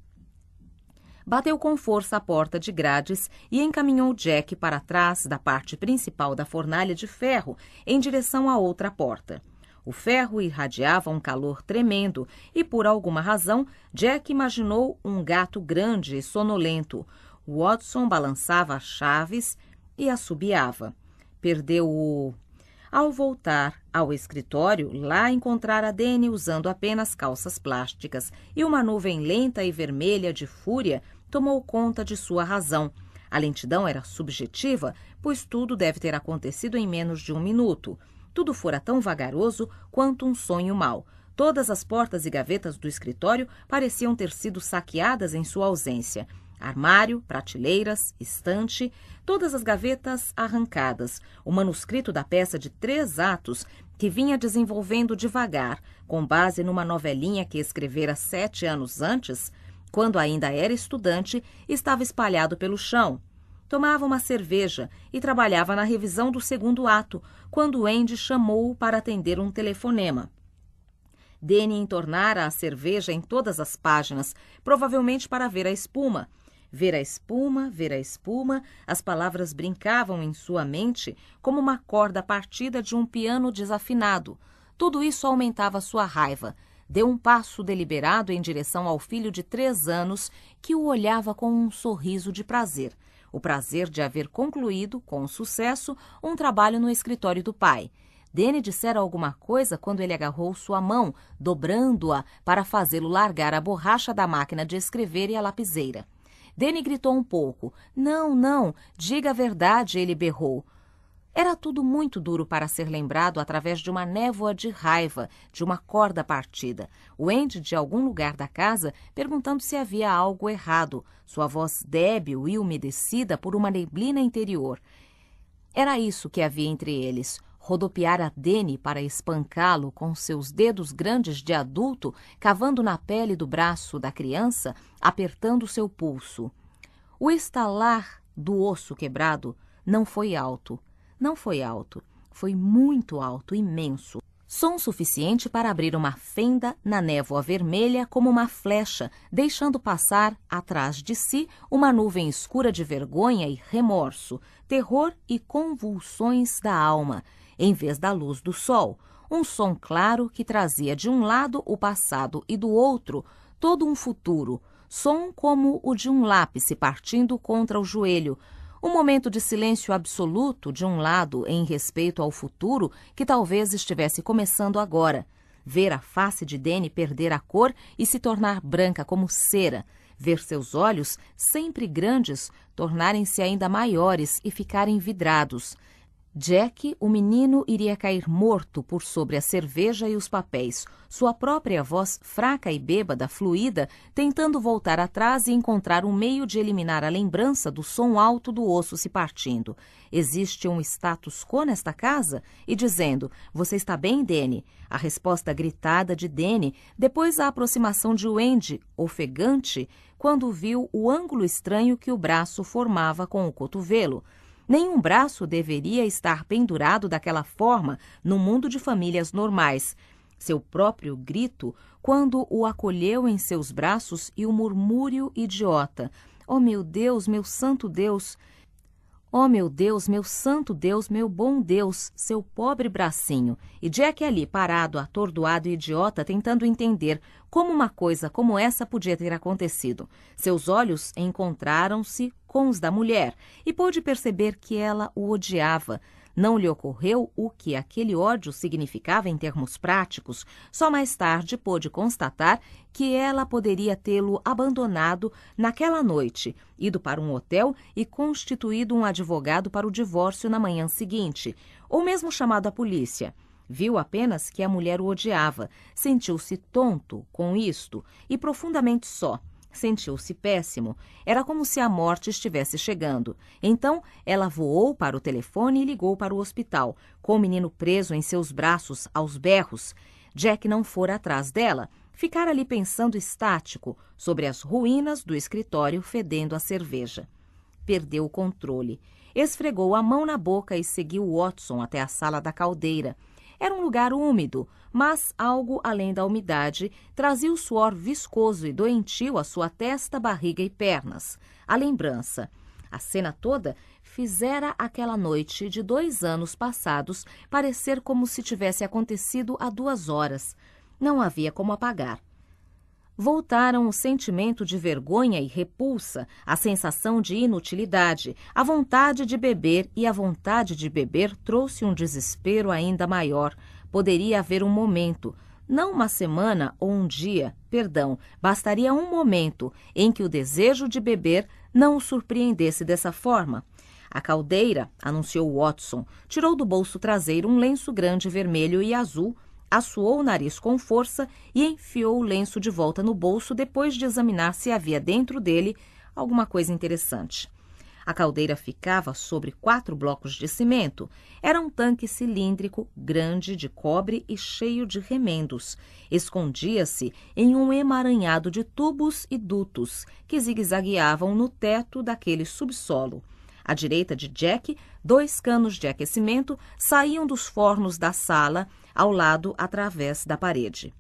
Bateu com força a porta de grades e encaminhou Jack para trás da parte principal da fornalha de ferro em direção à outra porta. O ferro irradiava um calor tremendo e, por alguma razão, Jack imaginou um gato grande e sonolento. Watson balançava as chaves e assobiava. Perdeu-o. Ao voltar ao escritório, lá encontrara Dene usando apenas calças plásticas e uma nuvem lenta e vermelha de fúria tomou conta de sua razão. A lentidão era subjetiva, pois tudo deve ter acontecido em menos de um minuto. Tudo fora tão vagaroso quanto um sonho mau. Todas as portas e gavetas do escritório pareciam ter sido saqueadas em sua ausência. Armário, prateleiras, estante, todas as gavetas arrancadas, o manuscrito da peça de três atos que vinha desenvolvendo devagar, com base numa novelinha que escrevera sete anos antes, quando ainda era estudante, estava espalhado pelo chão. Tomava uma cerveja e trabalhava na revisão do segundo ato, quando Andy chamou-o para atender um telefonema. Danny entornara a cerveja em todas as páginas, provavelmente para ver a espuma, Ver a espuma, ver a espuma, as palavras brincavam em sua mente como uma corda partida de um piano desafinado. Tudo isso aumentava sua raiva. Deu um passo deliberado em direção ao filho de três anos, que o olhava com um sorriso de prazer. O prazer de haver concluído, com sucesso, um trabalho no escritório do pai. Dene dissera alguma coisa quando ele agarrou sua mão, dobrando-a para fazê-lo largar a borracha da máquina de escrever e a lapiseira. Danny gritou um pouco. Não, não, diga a verdade, ele berrou. Era tudo muito duro para ser lembrado através de uma névoa de raiva, de uma corda partida. O Andy de algum lugar da casa perguntando se havia algo errado, sua voz débil e umedecida por uma neblina interior. Era isso que havia entre eles, rodopiar a Dene para espancá-lo com seus dedos grandes de adulto, cavando na pele do braço da criança, apertando seu pulso. O estalar do osso quebrado não foi alto. Não foi alto. Foi muito alto, imenso. Som suficiente para abrir uma fenda na névoa vermelha como uma flecha, deixando passar atrás de si uma nuvem escura de vergonha e remorso, terror e convulsões da alma, em vez da luz do sol, um som claro que trazia de um lado o passado e do outro todo um futuro, som como o de um lápis partindo contra o joelho, um momento de silêncio absoluto de um lado em respeito ao futuro que talvez estivesse começando agora. Ver a face de Dene perder a cor e se tornar branca como cera. Ver seus olhos, sempre grandes, tornarem-se ainda maiores e ficarem vidrados Jack, o menino, iria cair morto por sobre a cerveja e os papéis, sua própria voz fraca e bêbada, fluída, tentando voltar atrás e encontrar um meio de eliminar a lembrança do som alto do osso se partindo. Existe um status quo nesta casa? E dizendo, você está bem, Danny? A resposta gritada de Danny, depois a aproximação de Wendy, ofegante, quando viu o ângulo estranho que o braço formava com o cotovelo. Nenhum braço deveria estar pendurado daquela forma no mundo de famílias normais. Seu próprio grito, quando o acolheu em seus braços e o murmúrio idiota: Oh meu Deus, meu santo Deus! Ó oh, meu Deus, meu santo Deus, meu bom Deus, seu pobre bracinho. E Jack ali, parado, atordoado e idiota, tentando entender como uma coisa como essa podia ter acontecido. Seus olhos encontraram-se com os da mulher e pôde perceber que ela o odiava. Não lhe ocorreu o que aquele ódio significava em termos práticos, só mais tarde pôde constatar que ela poderia tê-lo abandonado naquela noite, ido para um hotel e constituído um advogado para o divórcio na manhã seguinte, ou mesmo chamado a polícia. Viu apenas que a mulher o odiava, sentiu-se tonto com isto e profundamente só. Sentiu-se péssimo. Era como se a morte estivesse chegando. Então, ela voou para o telefone e ligou para o hospital, com o menino preso em seus braços, aos berros. Jack não fora atrás dela. Ficara ali pensando estático sobre as ruínas do escritório fedendo a cerveja. Perdeu o controle. Esfregou a mão na boca e seguiu Watson até a sala da caldeira era um lugar úmido, mas algo além da umidade trazia o suor viscoso e doentio à sua testa, barriga e pernas. A lembrança. A cena toda fizera aquela noite de dois anos passados parecer como se tivesse acontecido há duas horas. Não havia como apagar voltaram o sentimento de vergonha e repulsa, a sensação de inutilidade, a vontade de beber e a vontade de beber trouxe um desespero ainda maior. Poderia haver um momento, não uma semana ou um dia, perdão, bastaria um momento em que o desejo de beber não o surpreendesse dessa forma. A caldeira, anunciou Watson, tirou do bolso traseiro um lenço grande vermelho e azul assoou o nariz com força e enfiou o lenço de volta no bolso depois de examinar se havia dentro dele alguma coisa interessante. A caldeira ficava sobre quatro blocos de cimento. Era um tanque cilíndrico, grande, de cobre e cheio de remendos. Escondia-se em um emaranhado de tubos e dutos que zigue-zagueavam no teto daquele subsolo. À direita de Jack, dois canos de aquecimento saíam dos fornos da sala ao lado através da parede.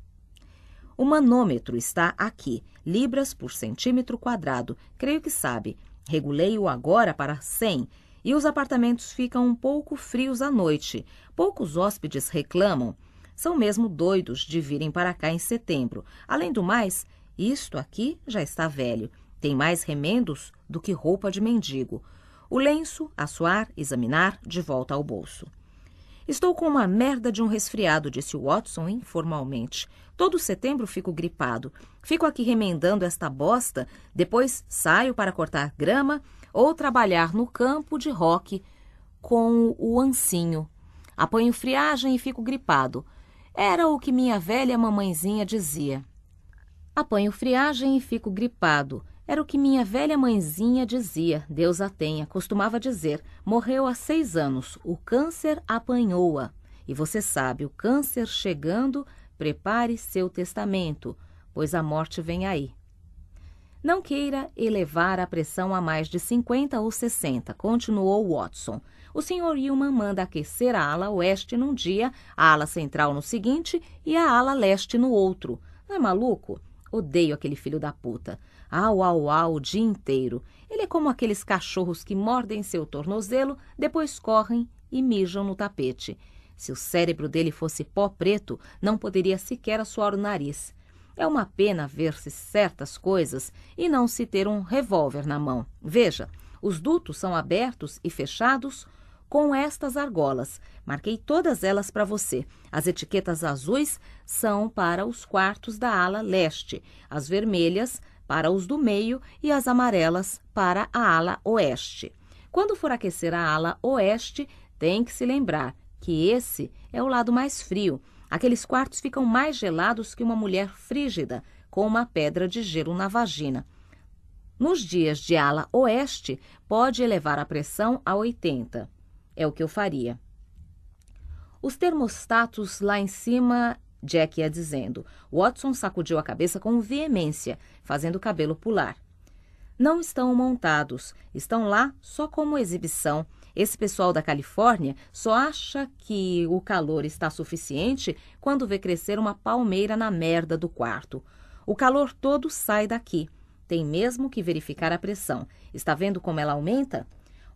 O manômetro está aqui, libras por centímetro quadrado, creio que sabe. Regulei-o agora para 100 e os apartamentos ficam um pouco frios à noite. Poucos hóspedes reclamam. São mesmo doidos de virem para cá em setembro. Além do mais, isto aqui já está velho. Tem mais remendos do que roupa de mendigo. O lenço, assoar, examinar, de volta ao bolso. Estou com uma merda de um resfriado, disse Watson informalmente. Todo setembro fico gripado. Fico aqui remendando esta bosta, depois saio para cortar grama ou trabalhar no campo de rock com o ancinho. Apanho friagem e fico gripado. Era o que minha velha mamãezinha dizia. Apanho friagem e fico gripado. Era o que minha velha mãezinha dizia, Deus a tenha, costumava dizer. Morreu há seis anos, o câncer apanhou-a. E você sabe, o câncer chegando, prepare seu testamento, pois a morte vem aí. Não queira elevar a pressão a mais de 50 ou 60, continuou Watson. O senhor Hillman manda aquecer a ala oeste num dia, a ala central no seguinte e a ala leste no outro. Não é maluco? Odeio aquele filho da puta au au au o dia inteiro. Ele é como aqueles cachorros que mordem seu tornozelo, depois correm e mijam no tapete. Se o cérebro dele fosse pó preto, não poderia sequer assoar o nariz. É uma pena ver-se certas coisas e não se ter um revólver na mão. Veja, os dutos são abertos e fechados com estas argolas. Marquei todas elas para você. As etiquetas azuis são para os quartos da ala leste, as vermelhas para os do meio e as amarelas para a ala oeste. Quando for aquecer a ala oeste, tem que se lembrar que esse é o lado mais frio. Aqueles quartos ficam mais gelados que uma mulher frígida com uma pedra de gelo na vagina. Nos dias de ala oeste, pode elevar a pressão a 80. É o que eu faria. Os termostatos lá em cima Jack ia dizendo. Watson sacudiu a cabeça com veemência, fazendo o cabelo pular. Não estão montados, estão lá só como exibição. Esse pessoal da Califórnia só acha que o calor está suficiente quando vê crescer uma palmeira na merda do quarto. O calor todo sai daqui. Tem mesmo que verificar a pressão. Está vendo como ela aumenta?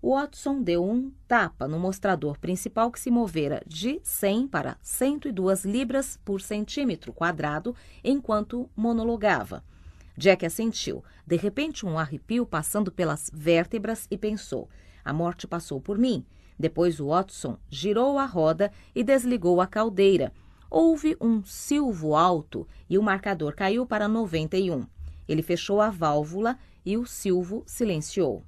Watson deu um tapa no mostrador principal que se movera de 100 para 102 libras por centímetro quadrado enquanto monologava. Jack assentiu, de repente um arrepio passando pelas vértebras e pensou: a morte passou por mim. Depois Watson girou a roda e desligou a caldeira. Houve um silvo alto e o marcador caiu para 91. Ele fechou a válvula e o silvo silenciou.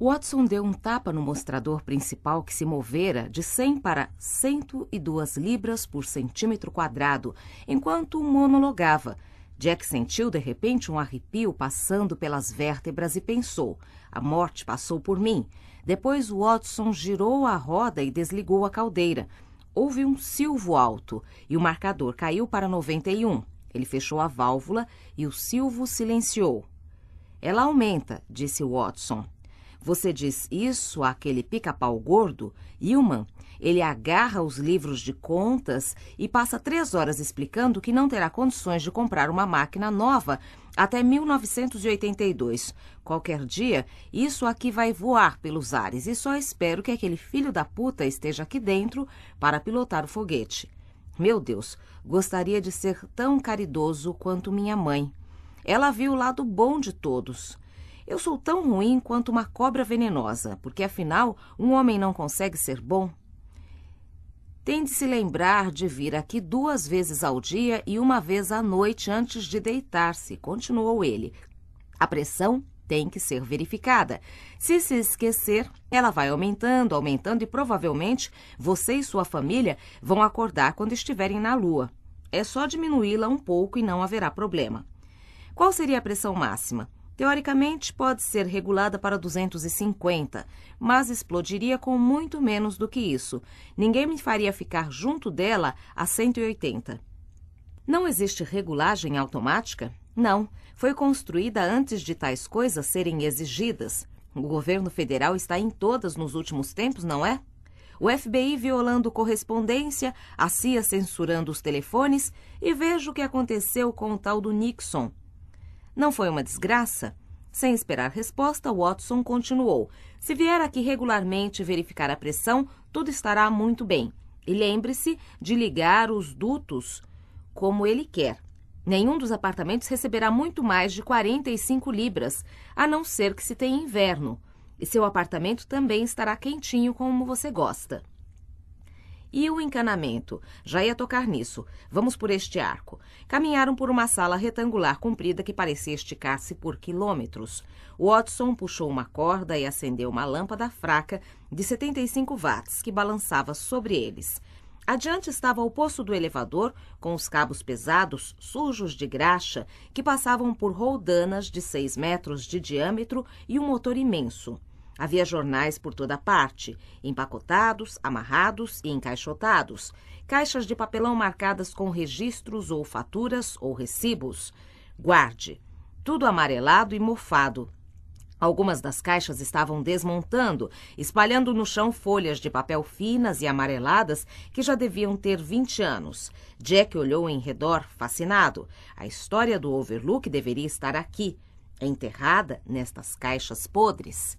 Watson deu um tapa no mostrador principal que se movera de 100 para 102 libras por centímetro quadrado, enquanto monologava. Jack sentiu de repente um arrepio passando pelas vértebras e pensou: a morte passou por mim. Depois Watson girou a roda e desligou a caldeira. Houve um silvo alto e o marcador caiu para 91. Ele fechou a válvula e o silvo silenciou. Ela aumenta, disse Watson. Você diz isso àquele pica-pau gordo? Ilman, ele agarra os livros de contas e passa três horas explicando que não terá condições de comprar uma máquina nova até 1982. Qualquer dia, isso aqui vai voar pelos ares e só espero que aquele filho da puta esteja aqui dentro para pilotar o foguete. Meu Deus, gostaria de ser tão caridoso quanto minha mãe. Ela viu o lado bom de todos. Eu sou tão ruim quanto uma cobra venenosa, porque afinal um homem não consegue ser bom. Tem de se lembrar de vir aqui duas vezes ao dia e uma vez à noite antes de deitar-se, continuou ele. A pressão tem que ser verificada. Se se esquecer, ela vai aumentando, aumentando e provavelmente você e sua família vão acordar quando estiverem na lua. É só diminuí-la um pouco e não haverá problema. Qual seria a pressão máxima? teoricamente pode ser regulada para 250, mas explodiria com muito menos do que isso. Ninguém me faria ficar junto dela a 180. Não existe regulagem automática? Não. Foi construída antes de tais coisas serem exigidas. O governo federal está em todas nos últimos tempos, não é? o FBI violando correspondência, a CIA censurando os telefones e veja o que aconteceu com o tal do Nixon. Não foi uma desgraça? Sem esperar resposta, Watson continuou: Se vier aqui regularmente verificar a pressão, tudo estará muito bem. E lembre-se de ligar os dutos como ele quer. Nenhum dos apartamentos receberá muito mais de 45 libras, a não ser que se tenha inverno. E seu apartamento também estará quentinho como você gosta. E o encanamento? Já ia tocar nisso. Vamos por este arco. Caminharam por uma sala retangular comprida que parecia esticar-se por quilômetros. Watson puxou uma corda e acendeu uma lâmpada fraca de 75 watts que balançava sobre eles. Adiante estava o poço do elevador, com os cabos pesados, sujos de graxa, que passavam por roldanas de 6 metros de diâmetro e um motor imenso. Havia jornais por toda parte, empacotados, amarrados e encaixotados, caixas de papelão marcadas com registros ou faturas ou recibos. Guarde, tudo amarelado e mofado. Algumas das caixas estavam desmontando, espalhando no chão folhas de papel finas e amareladas que já deviam ter 20 anos. Jack olhou em redor, fascinado. A história do Overlook deveria estar aqui, enterrada nestas caixas podres.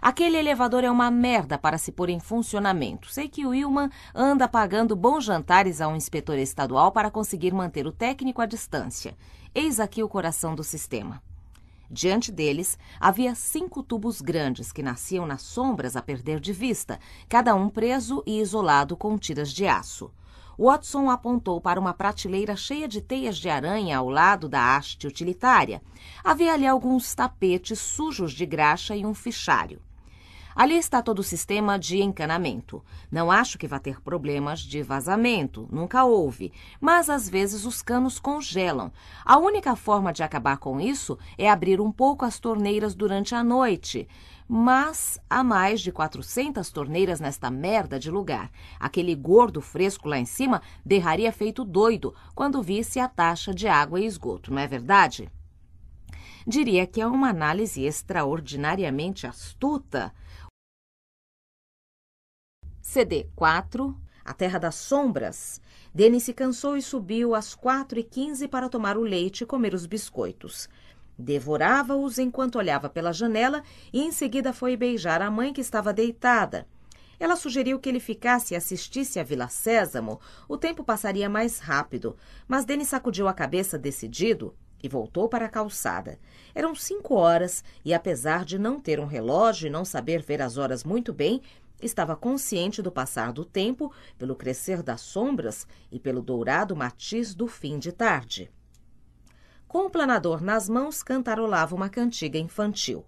Aquele elevador é uma merda para se pôr em funcionamento. Sei que o Ilman anda pagando bons jantares a um inspetor estadual para conseguir manter o técnico à distância. Eis aqui o coração do sistema. Diante deles havia cinco tubos grandes que nasciam nas sombras a perder de vista, cada um preso e isolado com tiras de aço. Watson apontou para uma prateleira cheia de teias de aranha ao lado da haste utilitária. Havia ali alguns tapetes sujos de graxa e um fichário. Ali está todo o sistema de encanamento. Não acho que vá ter problemas de vazamento, nunca houve, mas às vezes os canos congelam. A única forma de acabar com isso é abrir um pouco as torneiras durante a noite. Mas há mais de 400 torneiras nesta merda de lugar. Aquele gordo fresco lá em cima derraria feito doido quando visse a taxa de água e esgoto, não é verdade? Diria que é uma análise extraordinariamente astuta CD 4, A Terra das Sombras, Denis se cansou e subiu às quatro e quinze para tomar o leite e comer os biscoitos. Devorava-os enquanto olhava pela janela e em seguida foi beijar a mãe que estava deitada. Ela sugeriu que ele ficasse e assistisse a Vila Sésamo. O tempo passaria mais rápido, mas Denis sacudiu a cabeça decidido e voltou para a calçada. Eram cinco horas e, apesar de não ter um relógio e não saber ver as horas muito bem, estava consciente do passar do tempo, pelo crescer das sombras e pelo dourado matiz do fim de tarde. Com o planador nas mãos, cantarolava uma cantiga infantil.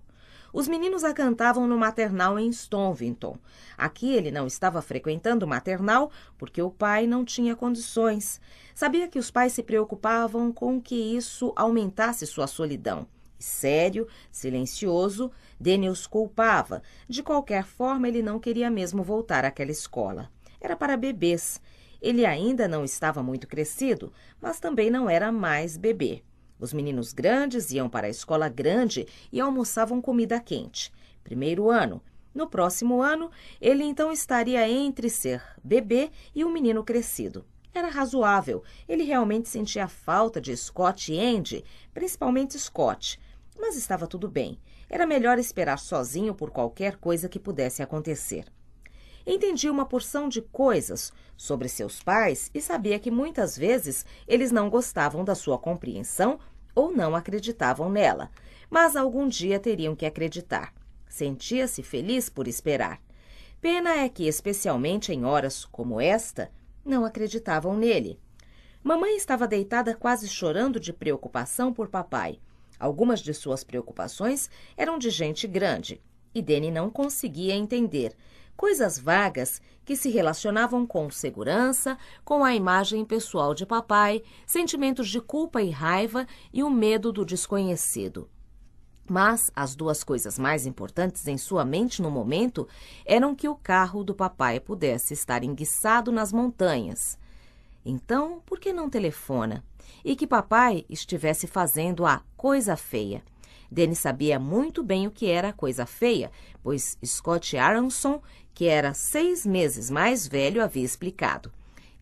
Os meninos a cantavam no maternal em Stonvington. Aqui ele não estava frequentando o maternal porque o pai não tinha condições. Sabia que os pais se preocupavam com que isso aumentasse sua solidão. E sério, silencioso, Daniels culpava. De qualquer forma, ele não queria mesmo voltar àquela escola. Era para bebês. Ele ainda não estava muito crescido, mas também não era mais bebê. Os meninos grandes iam para a escola grande e almoçavam comida quente. Primeiro ano. No próximo ano, ele então estaria entre ser bebê e um menino crescido. Era razoável. Ele realmente sentia a falta de Scott e Andy, principalmente Scott. Mas estava tudo bem. Era melhor esperar sozinho por qualquer coisa que pudesse acontecer. Entendi uma porção de coisas sobre seus pais e sabia que muitas vezes eles não gostavam da sua compreensão ou não acreditavam nela, mas algum dia teriam que acreditar. Sentia-se feliz por esperar. Pena é que, especialmente em horas como esta, não acreditavam nele. Mamãe estava deitada quase chorando de preocupação por papai. Algumas de suas preocupações eram de gente grande e Dene não conseguia entender. Coisas vagas que se relacionavam com segurança, com a imagem pessoal de papai, sentimentos de culpa e raiva e o medo do desconhecido. Mas as duas coisas mais importantes em sua mente no momento eram que o carro do papai pudesse estar enguiçado nas montanhas. Então, por que não telefona? e que papai estivesse fazendo a coisa feia. Denis sabia muito bem o que era coisa feia, pois Scott Aronson, que era seis meses mais velho, havia explicado.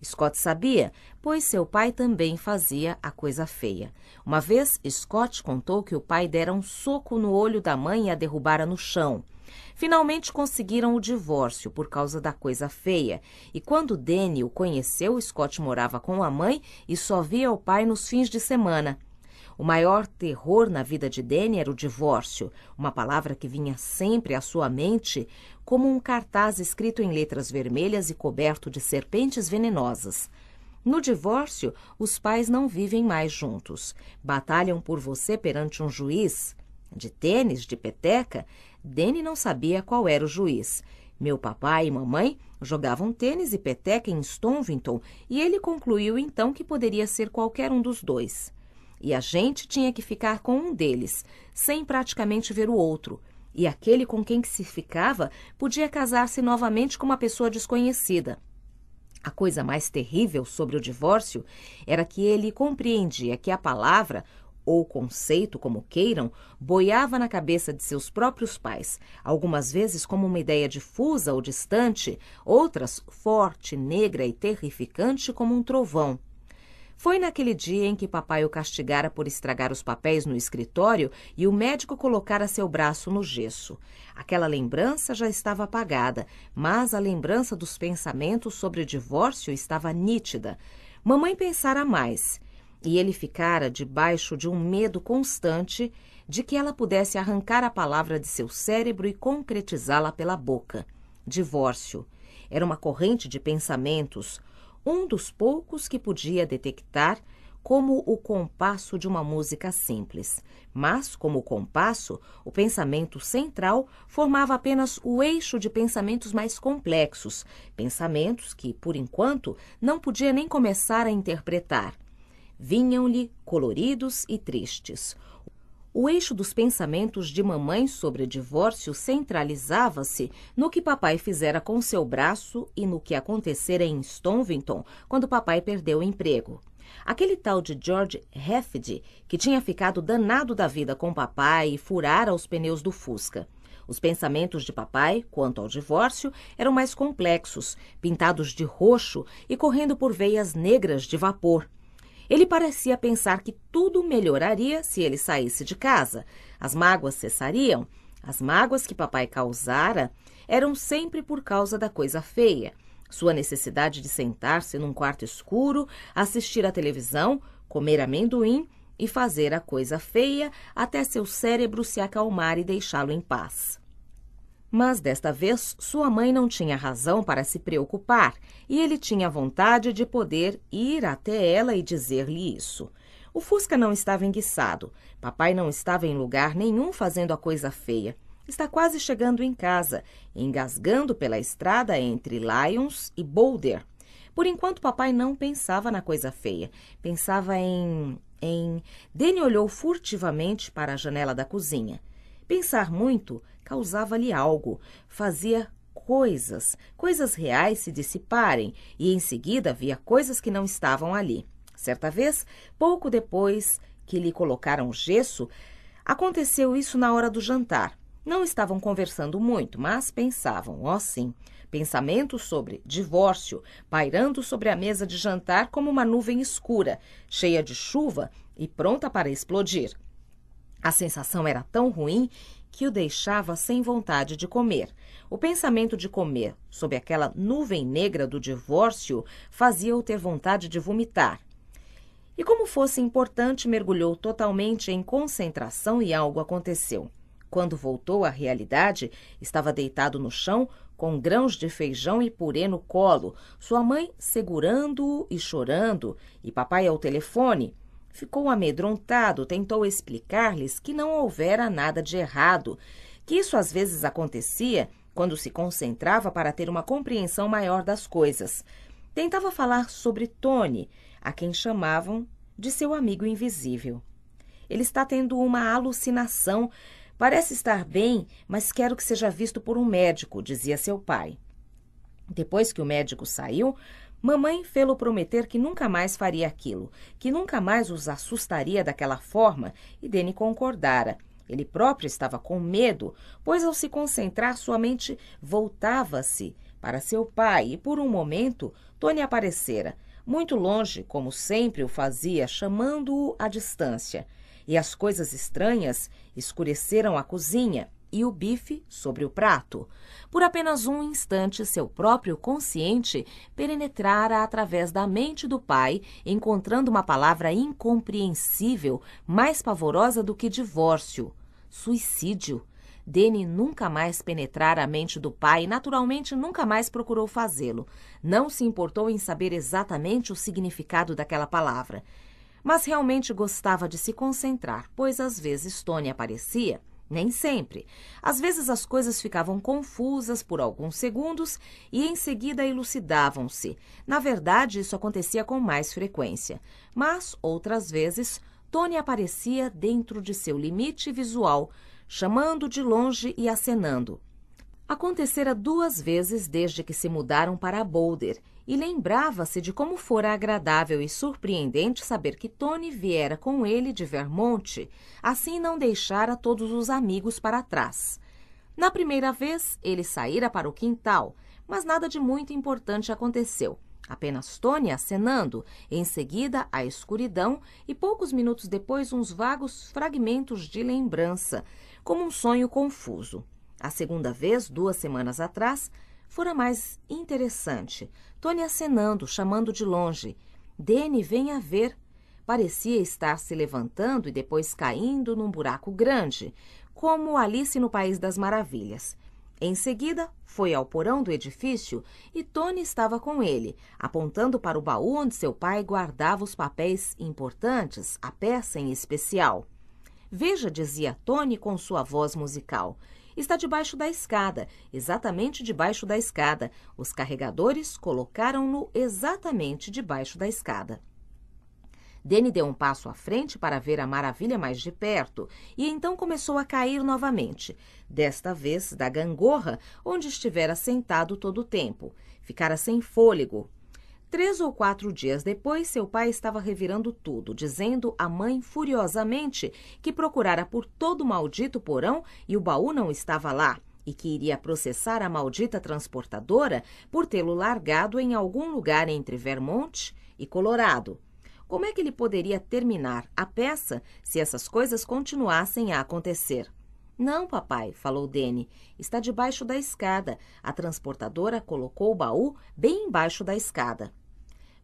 Scott sabia, pois seu pai também fazia a coisa feia. Uma vez, Scott contou que o pai dera um soco no olho da mãe e a derrubara no chão. Finalmente conseguiram o divórcio por causa da coisa feia, e quando Danny o conheceu, Scott morava com a mãe e só via o pai nos fins de semana. O maior terror na vida de Danny era o divórcio, uma palavra que vinha sempre à sua mente como um cartaz escrito em letras vermelhas e coberto de serpentes venenosas. No divórcio, os pais não vivem mais juntos. Batalham por você perante um juiz. De tênis, de peteca, Danny não sabia qual era o juiz. Meu papai e mamãe jogavam tênis e peteca em Stonvington e ele concluiu então que poderia ser qualquer um dos dois. E a gente tinha que ficar com um deles, sem praticamente ver o outro. E aquele com quem que se ficava podia casar-se novamente com uma pessoa desconhecida. A coisa mais terrível sobre o divórcio era que ele compreendia que a palavra ou conceito, como queiram, boiava na cabeça de seus próprios pais, algumas vezes como uma ideia difusa ou distante, outras forte, negra e terrificante como um trovão. Foi naquele dia em que papai o castigara por estragar os papéis no escritório e o médico colocara seu braço no gesso. Aquela lembrança já estava apagada, mas a lembrança dos pensamentos sobre o divórcio estava nítida. Mamãe pensara mais. E ele ficara debaixo de um medo constante de que ela pudesse arrancar a palavra de seu cérebro e concretizá-la pela boca. Divórcio. Era uma corrente de pensamentos, um dos poucos que podia detectar como o compasso de uma música simples. Mas, como o compasso, o pensamento central formava apenas o eixo de pensamentos mais complexos, pensamentos que, por enquanto, não podia nem começar a interpretar vinham-lhe coloridos e tristes. O eixo dos pensamentos de mamãe sobre divórcio centralizava-se no que papai fizera com seu braço e no que acontecera em Stonvington quando papai perdeu o emprego. Aquele tal de George Heffidy, que tinha ficado danado da vida com papai e furara os pneus do Fusca. Os pensamentos de papai, quanto ao divórcio, eram mais complexos, pintados de roxo e correndo por veias negras de vapor ele parecia pensar que tudo melhoraria se ele saísse de casa. As mágoas cessariam. As mágoas que papai causara eram sempre por causa da coisa feia. Sua necessidade de sentar-se num quarto escuro, assistir à televisão, comer amendoim e fazer a coisa feia até seu cérebro se acalmar e deixá-lo em paz. Mas desta vez sua mãe não tinha razão para se preocupar e ele tinha vontade de poder ir até ela e dizer-lhe isso. O Fusca não estava enguiçado, papai não estava em lugar nenhum fazendo a coisa feia. Está quase chegando em casa, engasgando pela estrada entre Lyons e Boulder. Por enquanto, papai não pensava na coisa feia, pensava em. em. Danny olhou furtivamente para a janela da cozinha. Pensar muito causava-lhe algo, fazia coisas, coisas reais se dissiparem, e em seguida via coisas que não estavam ali. Certa vez, pouco depois que lhe colocaram gesso, aconteceu isso na hora do jantar. Não estavam conversando muito, mas pensavam, ó oh, sim, pensamentos sobre divórcio, pairando sobre a mesa de jantar como uma nuvem escura, cheia de chuva e pronta para explodir. A sensação era tão ruim que o deixava sem vontade de comer. O pensamento de comer, sob aquela nuvem negra do divórcio, fazia-o ter vontade de vomitar. E como fosse importante, mergulhou totalmente em concentração e algo aconteceu. Quando voltou à realidade, estava deitado no chão, com grãos de feijão e purê no colo, sua mãe segurando-o e chorando, e papai ao telefone. Ficou amedrontado, tentou explicar-lhes que não houvera nada de errado, que isso às vezes acontecia quando se concentrava para ter uma compreensão maior das coisas. Tentava falar sobre Tony, a quem chamavam de seu amigo invisível. Ele está tendo uma alucinação. Parece estar bem, mas quero que seja visto por um médico, dizia seu pai. Depois que o médico saiu, Mamãe fê-lo prometer que nunca mais faria aquilo, que nunca mais os assustaria daquela forma, e Dene concordara. Ele próprio estava com medo, pois ao se concentrar, sua mente voltava-se para seu pai e, por um momento, Tony aparecera, muito longe, como sempre o fazia, chamando-o à distância. E as coisas estranhas escureceram a cozinha e o bife sobre o prato. Por apenas um instante, seu próprio consciente penetrara através da mente do pai, encontrando uma palavra incompreensível, mais pavorosa do que divórcio: suicídio. Dene nunca mais penetrara a mente do pai e, naturalmente, nunca mais procurou fazê-lo. Não se importou em saber exatamente o significado daquela palavra. Mas realmente gostava de se concentrar, pois às vezes Tony aparecia nem sempre. Às vezes as coisas ficavam confusas por alguns segundos e em seguida elucidavam-se. Na verdade, isso acontecia com mais frequência. Mas, outras vezes, Tony aparecia dentro de seu limite visual, chamando de longe e acenando. Acontecera duas vezes desde que se mudaram para Boulder e lembrava-se de como fora agradável e surpreendente saber que Tony viera com ele de Vermont, assim não deixara todos os amigos para trás. Na primeira vez, ele saíra para o quintal, mas nada de muito importante aconteceu. Apenas Tony acenando, em seguida a escuridão e poucos minutos depois uns vagos fragmentos de lembrança, como um sonho confuso. A segunda vez, duas semanas atrás, fora mais interessante, Tony acenando, chamando de longe. Dene, venha ver. Parecia estar se levantando e depois caindo num buraco grande, como Alice no País das Maravilhas. Em seguida, foi ao porão do edifício e Tony estava com ele, apontando para o baú onde seu pai guardava os papéis importantes, a peça em especial. Veja, dizia Tony com sua voz musical, está debaixo da escada, exatamente debaixo da escada. Os carregadores colocaram-no exatamente debaixo da escada. Dene deu um passo à frente para ver a maravilha mais de perto e então começou a cair novamente, desta vez da gangorra onde estivera sentado todo o tempo. Ficara sem fôlego, Três ou quatro dias depois, seu pai estava revirando tudo, dizendo à mãe furiosamente que procurara por todo o maldito porão e o baú não estava lá e que iria processar a maldita transportadora por tê-lo largado em algum lugar entre Vermont e Colorado. Como é que ele poderia terminar a peça se essas coisas continuassem a acontecer? Não, papai, falou Danny. Está debaixo da escada. A transportadora colocou o baú bem embaixo da escada.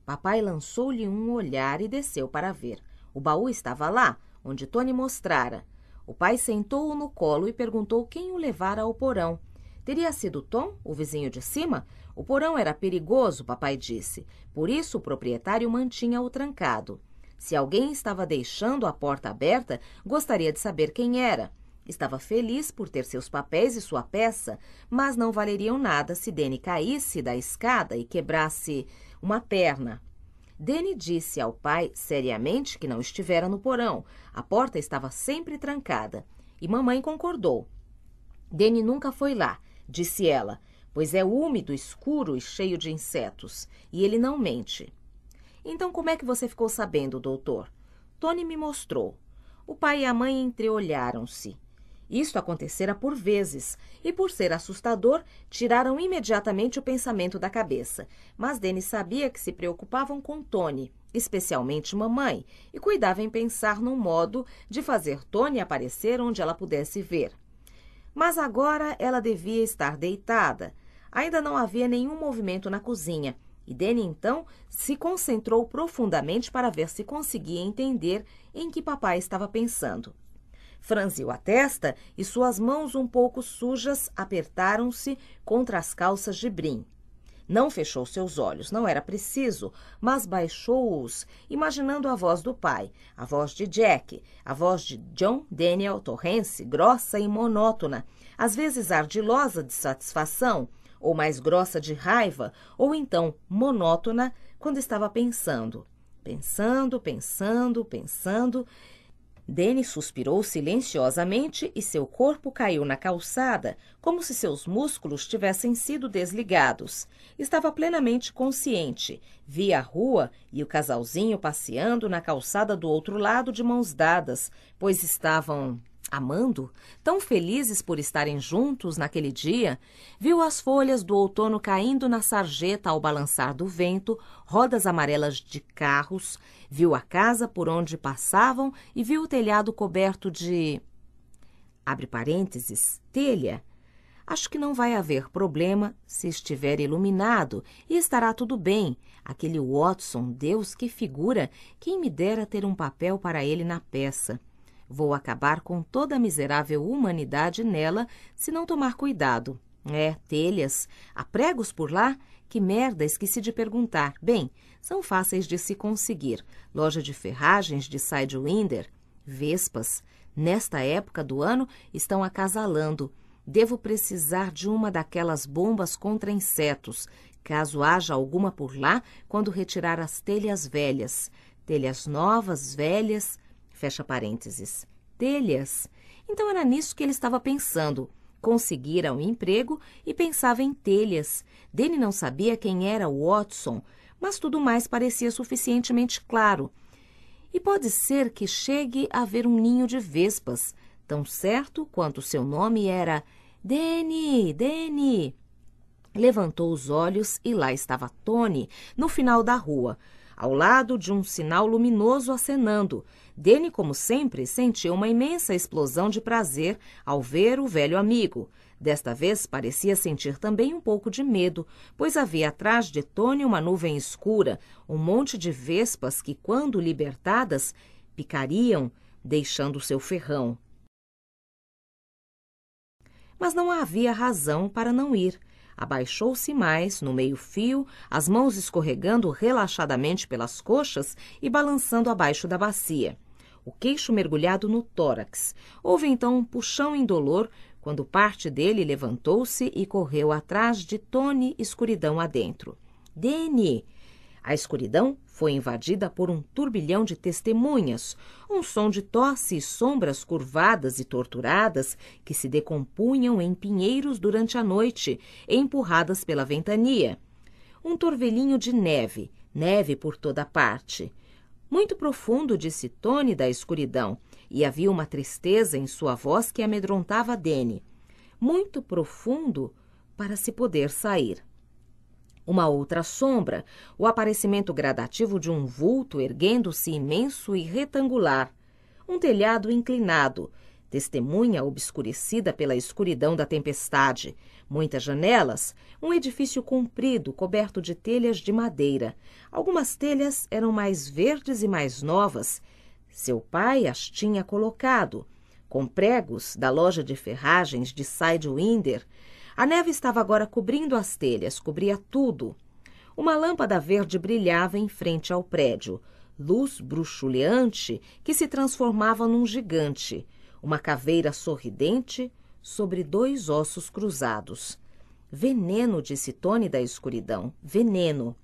Papai lançou-lhe um olhar e desceu para ver. O baú estava lá, onde Tony mostrara. O pai sentou-o no colo e perguntou quem o levara ao porão. Teria sido Tom, o vizinho de cima? O porão era perigoso, papai disse. Por isso o proprietário mantinha-o trancado. Se alguém estava deixando a porta aberta, gostaria de saber quem era. Estava feliz por ter seus papéis e sua peça, mas não valeriam nada se Danny caísse da escada e quebrasse uma perna. Danny disse ao pai seriamente que não estivera no porão. A porta estava sempre trancada. E mamãe concordou. Danny nunca foi lá, disse ela, pois é úmido, escuro e cheio de insetos. E ele não mente. Então, como é que você ficou sabendo, doutor? Tony me mostrou. O pai e a mãe entreolharam-se. Isto acontecera por vezes, e por ser assustador, tiraram imediatamente o pensamento da cabeça. Mas Denis sabia que se preocupavam com Tony, especialmente mamãe, e cuidava em pensar num modo de fazer Tony aparecer onde ela pudesse ver. Mas agora ela devia estar deitada. Ainda não havia nenhum movimento na cozinha, e Denny então se concentrou profundamente para ver se conseguia entender em que papai estava pensando. Franziu a testa e suas mãos um pouco sujas apertaram-se contra as calças de brim. Não fechou seus olhos, não era preciso, mas baixou-os, imaginando a voz do pai, a voz de Jack, a voz de John Daniel Torrance, grossa e monótona, às vezes ardilosa de satisfação, ou mais grossa de raiva, ou então monótona quando estava pensando. Pensando, pensando, pensando, Denis suspirou silenciosamente e seu corpo caiu na calçada, como se seus músculos tivessem sido desligados. Estava plenamente consciente. Via a rua e o casalzinho passeando na calçada do outro lado de mãos dadas, pois estavam Amando, tão felizes por estarem juntos naquele dia, viu as folhas do outono caindo na sarjeta ao balançar do vento, rodas amarelas de carros, viu a casa por onde passavam e viu o telhado coberto de. abre parênteses, telha. Acho que não vai haver problema se estiver iluminado e estará tudo bem. Aquele Watson, Deus, que figura! Quem me dera ter um papel para ele na peça. Vou acabar com toda a miserável humanidade nela se não tomar cuidado. É, telhas. Há pregos por lá? Que merda, esqueci de perguntar. Bem, são fáceis de se conseguir. Loja de ferragens de Sidewinder. Vespas. Nesta época do ano, estão acasalando. Devo precisar de uma daquelas bombas contra insetos, caso haja alguma por lá, quando retirar as telhas velhas. Telhas novas, velhas, Fecha parênteses. Telhas. Então era nisso que ele estava pensando. Conseguira um emprego e pensava em telhas. Dene não sabia quem era o Watson, mas tudo mais parecia suficientemente claro. E pode ser que chegue a ver um ninho de vespas, tão certo quanto seu nome era Dene, Dene. Levantou os olhos e lá estava Tony, no final da rua, ao lado de um sinal luminoso acenando, Danny, como sempre, sentiu uma imensa explosão de prazer ao ver o velho amigo. Desta vez parecia sentir também um pouco de medo, pois havia atrás de Tony uma nuvem escura, um monte de vespas que, quando libertadas, picariam, deixando seu ferrão. Mas não havia razão para não ir abaixou-se mais, no meio-fio, as mãos escorregando relaxadamente pelas coxas e balançando abaixo da bacia o queixo mergulhado no tórax. Houve então um puxão em dolor quando parte dele levantou-se e correu atrás de Tony escuridão adentro. Dene! A escuridão foi invadida por um turbilhão de testemunhas, um som de tosse e sombras curvadas e torturadas que se decompunham em pinheiros durante a noite, empurradas pela ventania. Um torvelinho de neve, neve por toda parte. Muito profundo, disse Tony da escuridão, e havia uma tristeza em sua voz que amedrontava Dene. Muito profundo para se poder sair. Uma outra sombra, o aparecimento gradativo de um vulto erguendo-se imenso e retangular. Um telhado inclinado, testemunha obscurecida pela escuridão da tempestade, Muitas janelas, um edifício comprido coberto de telhas de madeira. Algumas telhas eram mais verdes e mais novas. Seu pai as tinha colocado, com pregos da loja de ferragens de Sidewinder. A neve estava agora cobrindo as telhas, cobria tudo. Uma lâmpada verde brilhava em frente ao prédio, luz bruxuleante que se transformava num gigante, uma caveira sorridente, sobre dois ossos cruzados. Veneno, disse Tony da escuridão. Veneno.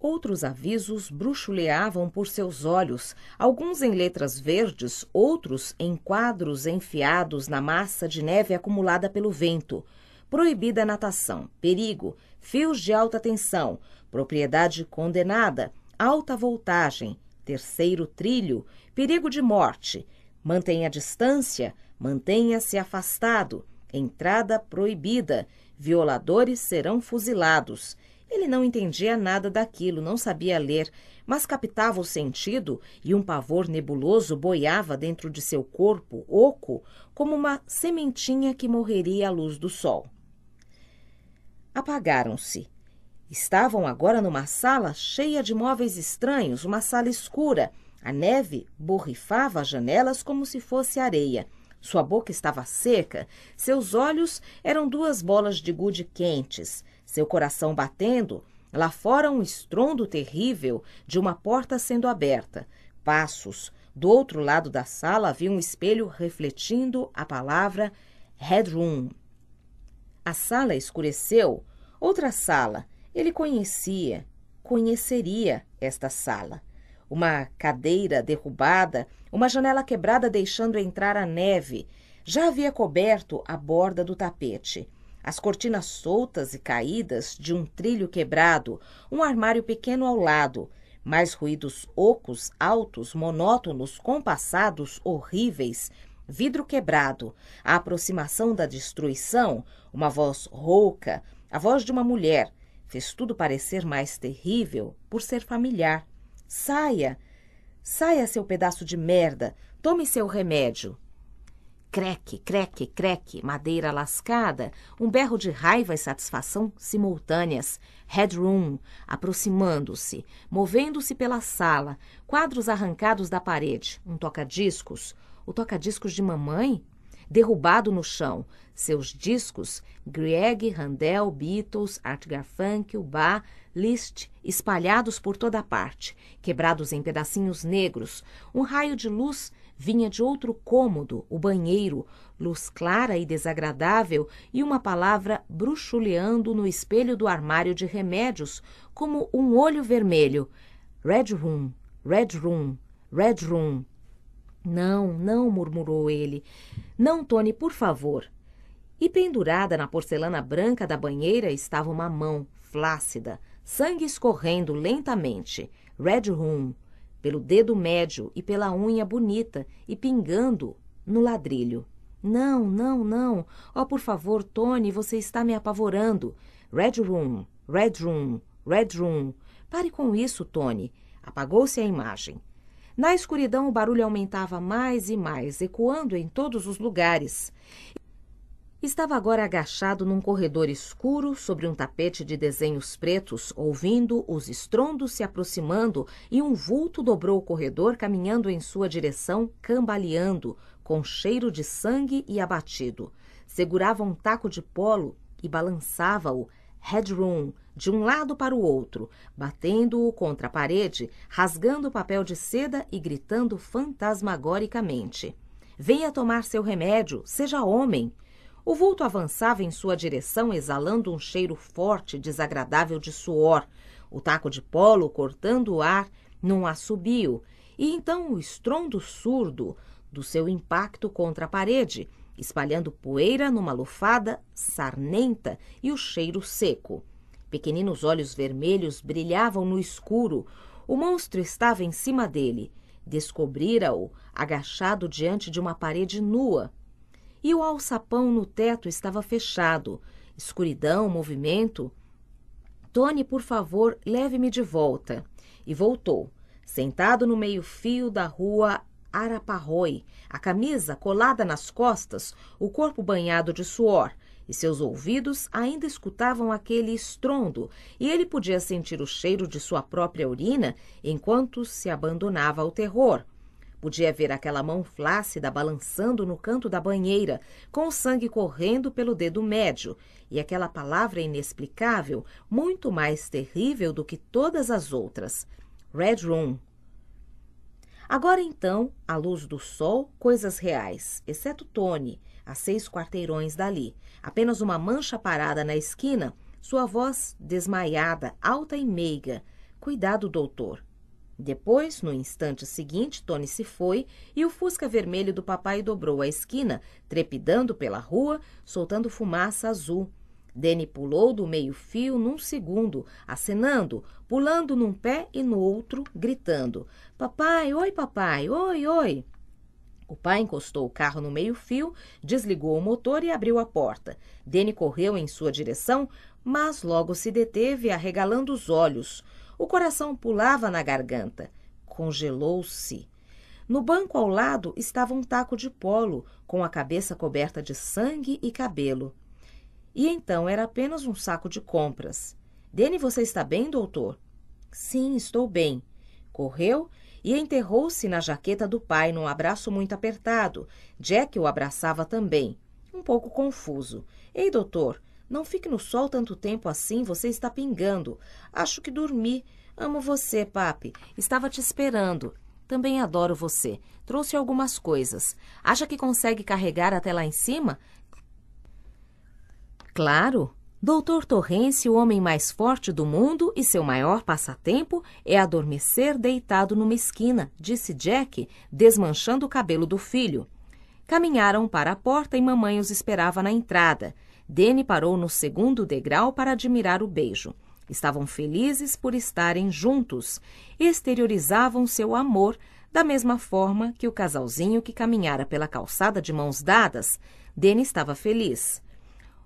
Outros avisos bruxuleavam por seus olhos, alguns em letras verdes, outros em quadros enfiados na massa de neve acumulada pelo vento. Proibida natação, perigo, fios de alta tensão, propriedade condenada, alta voltagem, terceiro trilho, perigo de morte. Mantenha a distância, Mantenha-se afastado. Entrada proibida. Violadores serão fuzilados. Ele não entendia nada daquilo, não sabia ler, mas captava o sentido e um pavor nebuloso boiava dentro de seu corpo, oco, como uma sementinha que morreria à luz do sol. Apagaram-se. Estavam agora numa sala cheia de móveis estranhos, uma sala escura. A neve borrifava as janelas como se fosse areia. Sua boca estava seca, seus olhos eram duas bolas de gude quentes, seu coração batendo, lá fora um estrondo terrível de uma porta sendo aberta. Passos. Do outro lado da sala havia um espelho refletindo a palavra headroom. A sala escureceu. Outra sala. Ele conhecia, conheceria esta sala uma cadeira derrubada, uma janela quebrada deixando entrar a neve. Já havia coberto a borda do tapete. As cortinas soltas e caídas de um trilho quebrado, um armário pequeno ao lado, mais ruídos ocos, altos, monótonos, compassados, horríveis, vidro quebrado, a aproximação da destruição, uma voz rouca, a voz de uma mulher, fez tudo parecer mais terrível por ser familiar. Saia! Saia, seu pedaço de merda! Tome seu remédio! Creque, creque, creque, madeira lascada, um berro de raiva e satisfação simultâneas, headroom, aproximando-se, movendo-se pela sala, quadros arrancados da parede, um toca-discos, o toca-discos de mamãe, derrubado no chão, seus discos, Grieg, Handel, Beatles, Art Garfunkel, Bach, Liszt espalhados por toda parte, quebrados em pedacinhos negros. Um raio de luz vinha de outro cômodo, o banheiro, luz clara e desagradável e uma palavra bruxuleando no espelho do armário de remédios, como um olho vermelho. Red Room, Red Room, Red Room. Não, não, murmurou ele. Não, Tony, por favor. E pendurada na porcelana branca da banheira estava uma mão flácida, Sangue escorrendo lentamente, Red Room, pelo dedo médio e pela unha bonita e pingando no ladrilho. Não, não, não. Oh, por favor, Tony, você está me apavorando. Red Room, Red Room, Red Room. Pare com isso, Tony. Apagou-se a imagem. Na escuridão, o barulho aumentava mais e mais, ecoando em todos os lugares. Estava agora agachado num corredor escuro sobre um tapete de desenhos pretos, ouvindo os estrondos se aproximando e um vulto dobrou o corredor caminhando em sua direção, cambaleando, com cheiro de sangue e abatido. Segurava um taco de polo e balançava-o, headroom, de um lado para o outro, batendo-o contra a parede, rasgando o papel de seda e gritando fantasmagoricamente: Venha tomar seu remédio, seja homem! O vulto avançava em sua direção, exalando um cheiro forte e desagradável de suor, o taco de polo cortando o ar num assobio, e então o estrondo surdo do seu impacto contra a parede, espalhando poeira numa lufada sarnenta e o cheiro seco. Pequeninos olhos vermelhos brilhavam no escuro. O monstro estava em cima dele. Descobrira-o agachado diante de uma parede nua, e o alçapão no teto estava fechado. Escuridão, movimento. Tony, por favor, leve-me de volta. E voltou, sentado no meio-fio da rua Araparroi, a camisa colada nas costas, o corpo banhado de suor, e seus ouvidos ainda escutavam aquele estrondo, e ele podia sentir o cheiro de sua própria urina enquanto se abandonava ao terror, Podia ver aquela mão flácida balançando no canto da banheira, com o sangue correndo pelo dedo médio, e aquela palavra inexplicável, muito mais terrível do que todas as outras: Red Room. Agora então, à luz do sol, coisas reais, exceto Tony, a seis quarteirões dali, apenas uma mancha parada na esquina, sua voz desmaiada, alta e meiga. Cuidado, doutor. Depois, no instante seguinte, Tony se foi e o fusca vermelho do papai dobrou a esquina, trepidando pela rua, soltando fumaça azul. Danny pulou do meio-fio num segundo, acenando, pulando num pé e no outro, gritando: Papai, oi, papai, oi, oi. O pai encostou o carro no meio-fio, desligou o motor e abriu a porta. Danny correu em sua direção, mas logo se deteve, arregalando os olhos. O coração pulava na garganta. Congelou-se. No banco ao lado estava um taco de polo, com a cabeça coberta de sangue e cabelo. E então era apenas um saco de compras. Dene, você está bem, doutor? Sim, estou bem. Correu e enterrou-se na jaqueta do pai num abraço muito apertado. Jack o abraçava também, um pouco confuso. Ei, doutor, não fique no sol tanto tempo assim, você está pingando. Acho que dormi. Amo você, papi. Estava te esperando. Também adoro você. Trouxe algumas coisas. Acha que consegue carregar até lá em cima? Claro. Doutor Torrence, o homem mais forte do mundo e seu maior passatempo é adormecer deitado numa esquina, disse Jack, desmanchando o cabelo do filho. Caminharam para a porta e mamãe os esperava na entrada. Dene parou no segundo degrau para admirar o beijo. Estavam felizes por estarem juntos. Exteriorizavam seu amor da mesma forma que o casalzinho que caminhara pela calçada de mãos dadas. Dene estava feliz.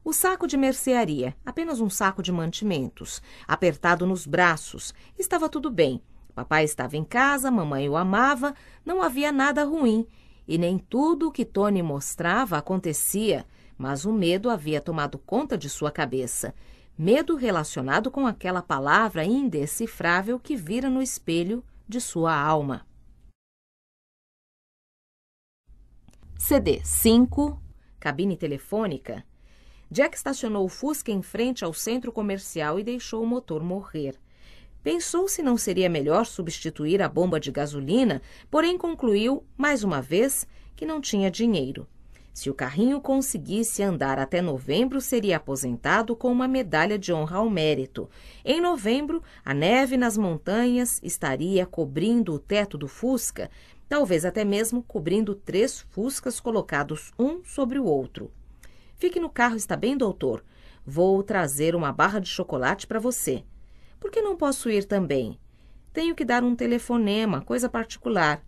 O saco de mercearia, apenas um saco de mantimentos, apertado nos braços, estava tudo bem. Papai estava em casa, mamãe o amava, não havia nada ruim. E nem tudo o que Tony mostrava acontecia. Mas o medo havia tomado conta de sua cabeça. Medo relacionado com aquela palavra indecifrável que vira no espelho de sua alma. CD 5, cabine telefônica. Jack estacionou o Fusca em frente ao centro comercial e deixou o motor morrer. Pensou se não seria melhor substituir a bomba de gasolina, porém concluiu, mais uma vez, que não tinha dinheiro. Se o carrinho conseguisse andar até novembro, seria aposentado com uma medalha de honra ao mérito. Em novembro, a neve nas montanhas estaria cobrindo o teto do Fusca, talvez até mesmo cobrindo três Fuscas colocados um sobre o outro. Fique no carro, está bem, doutor? Vou trazer uma barra de chocolate para você. Por que não posso ir também? Tenho que dar um telefonema, coisa particular.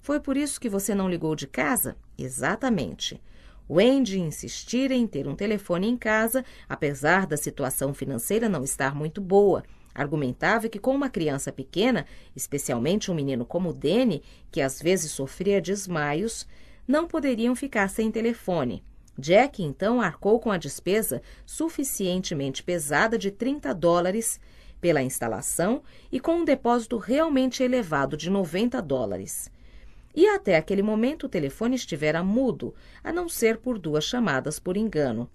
Foi por isso que você não ligou de casa? Exatamente. Wendy insistir em ter um telefone em casa, apesar da situação financeira não estar muito boa. Argumentava que, com uma criança pequena, especialmente um menino como Danny, que às vezes sofria desmaios, não poderiam ficar sem telefone. Jack então arcou com a despesa suficientemente pesada de 30 dólares pela instalação e com um depósito realmente elevado de 90 dólares e até aquele momento o telefone estivera mudo, a não ser por duas chamadas por engano.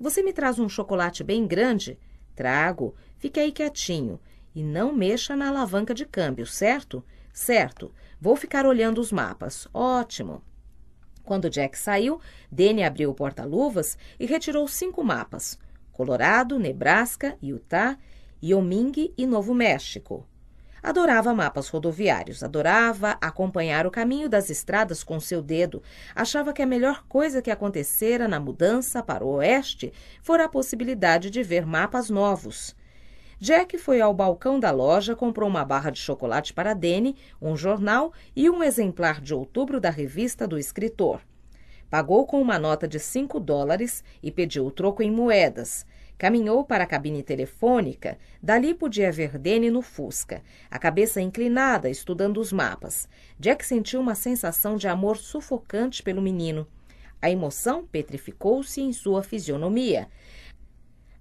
Você me traz um chocolate bem grande? Trago. Fique aí quietinho. E não mexa na alavanca de câmbio, certo? Certo. Vou ficar olhando os mapas. Ótimo. Quando Jack saiu, Danny abriu o porta-luvas e retirou cinco mapas: Colorado, Nebraska, Utah, Wyoming e Novo México. Adorava mapas rodoviários, adorava acompanhar o caminho das estradas com seu dedo. Achava que a melhor coisa que acontecera na mudança para o oeste fora a possibilidade de ver mapas novos. Jack foi ao balcão da loja, comprou uma barra de chocolate para Danny, um jornal e um exemplar de outubro da revista do escritor. Pagou com uma nota de 5 dólares e pediu o troco em moedas. Caminhou para a cabine telefônica. Dali podia ver Dene no Fusca, a cabeça inclinada, estudando os mapas. Jack sentiu uma sensação de amor sufocante pelo menino. A emoção petrificou-se em sua fisionomia.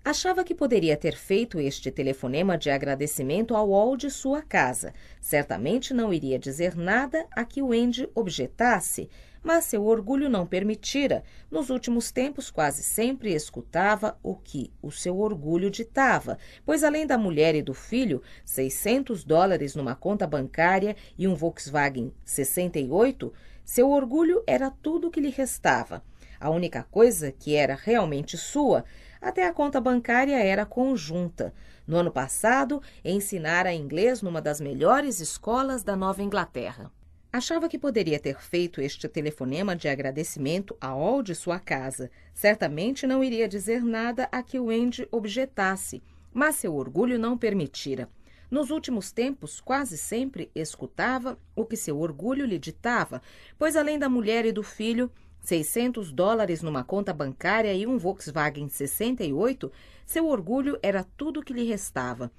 Achava que poderia ter feito este telefonema de agradecimento ao Wall de sua casa. Certamente não iria dizer nada a que o Andy objetasse mas seu orgulho não permitira. Nos últimos tempos, quase sempre escutava o que o seu orgulho ditava, pois além da mulher e do filho, 600 dólares numa conta bancária e um Volkswagen 68, seu orgulho era tudo o que lhe restava. A única coisa que era realmente sua, até a conta bancária era conjunta. No ano passado, ensinara inglês numa das melhores escolas da Nova Inglaterra. Achava que poderia ter feito este telefonema de agradecimento a Ol de sua casa. Certamente não iria dizer nada a que o Andy objetasse, mas seu orgulho não permitira. Nos últimos tempos, quase sempre escutava o que seu orgulho lhe ditava, pois além da mulher e do filho, 600 dólares numa conta bancária e um Volkswagen 68, seu orgulho era tudo que lhe restava.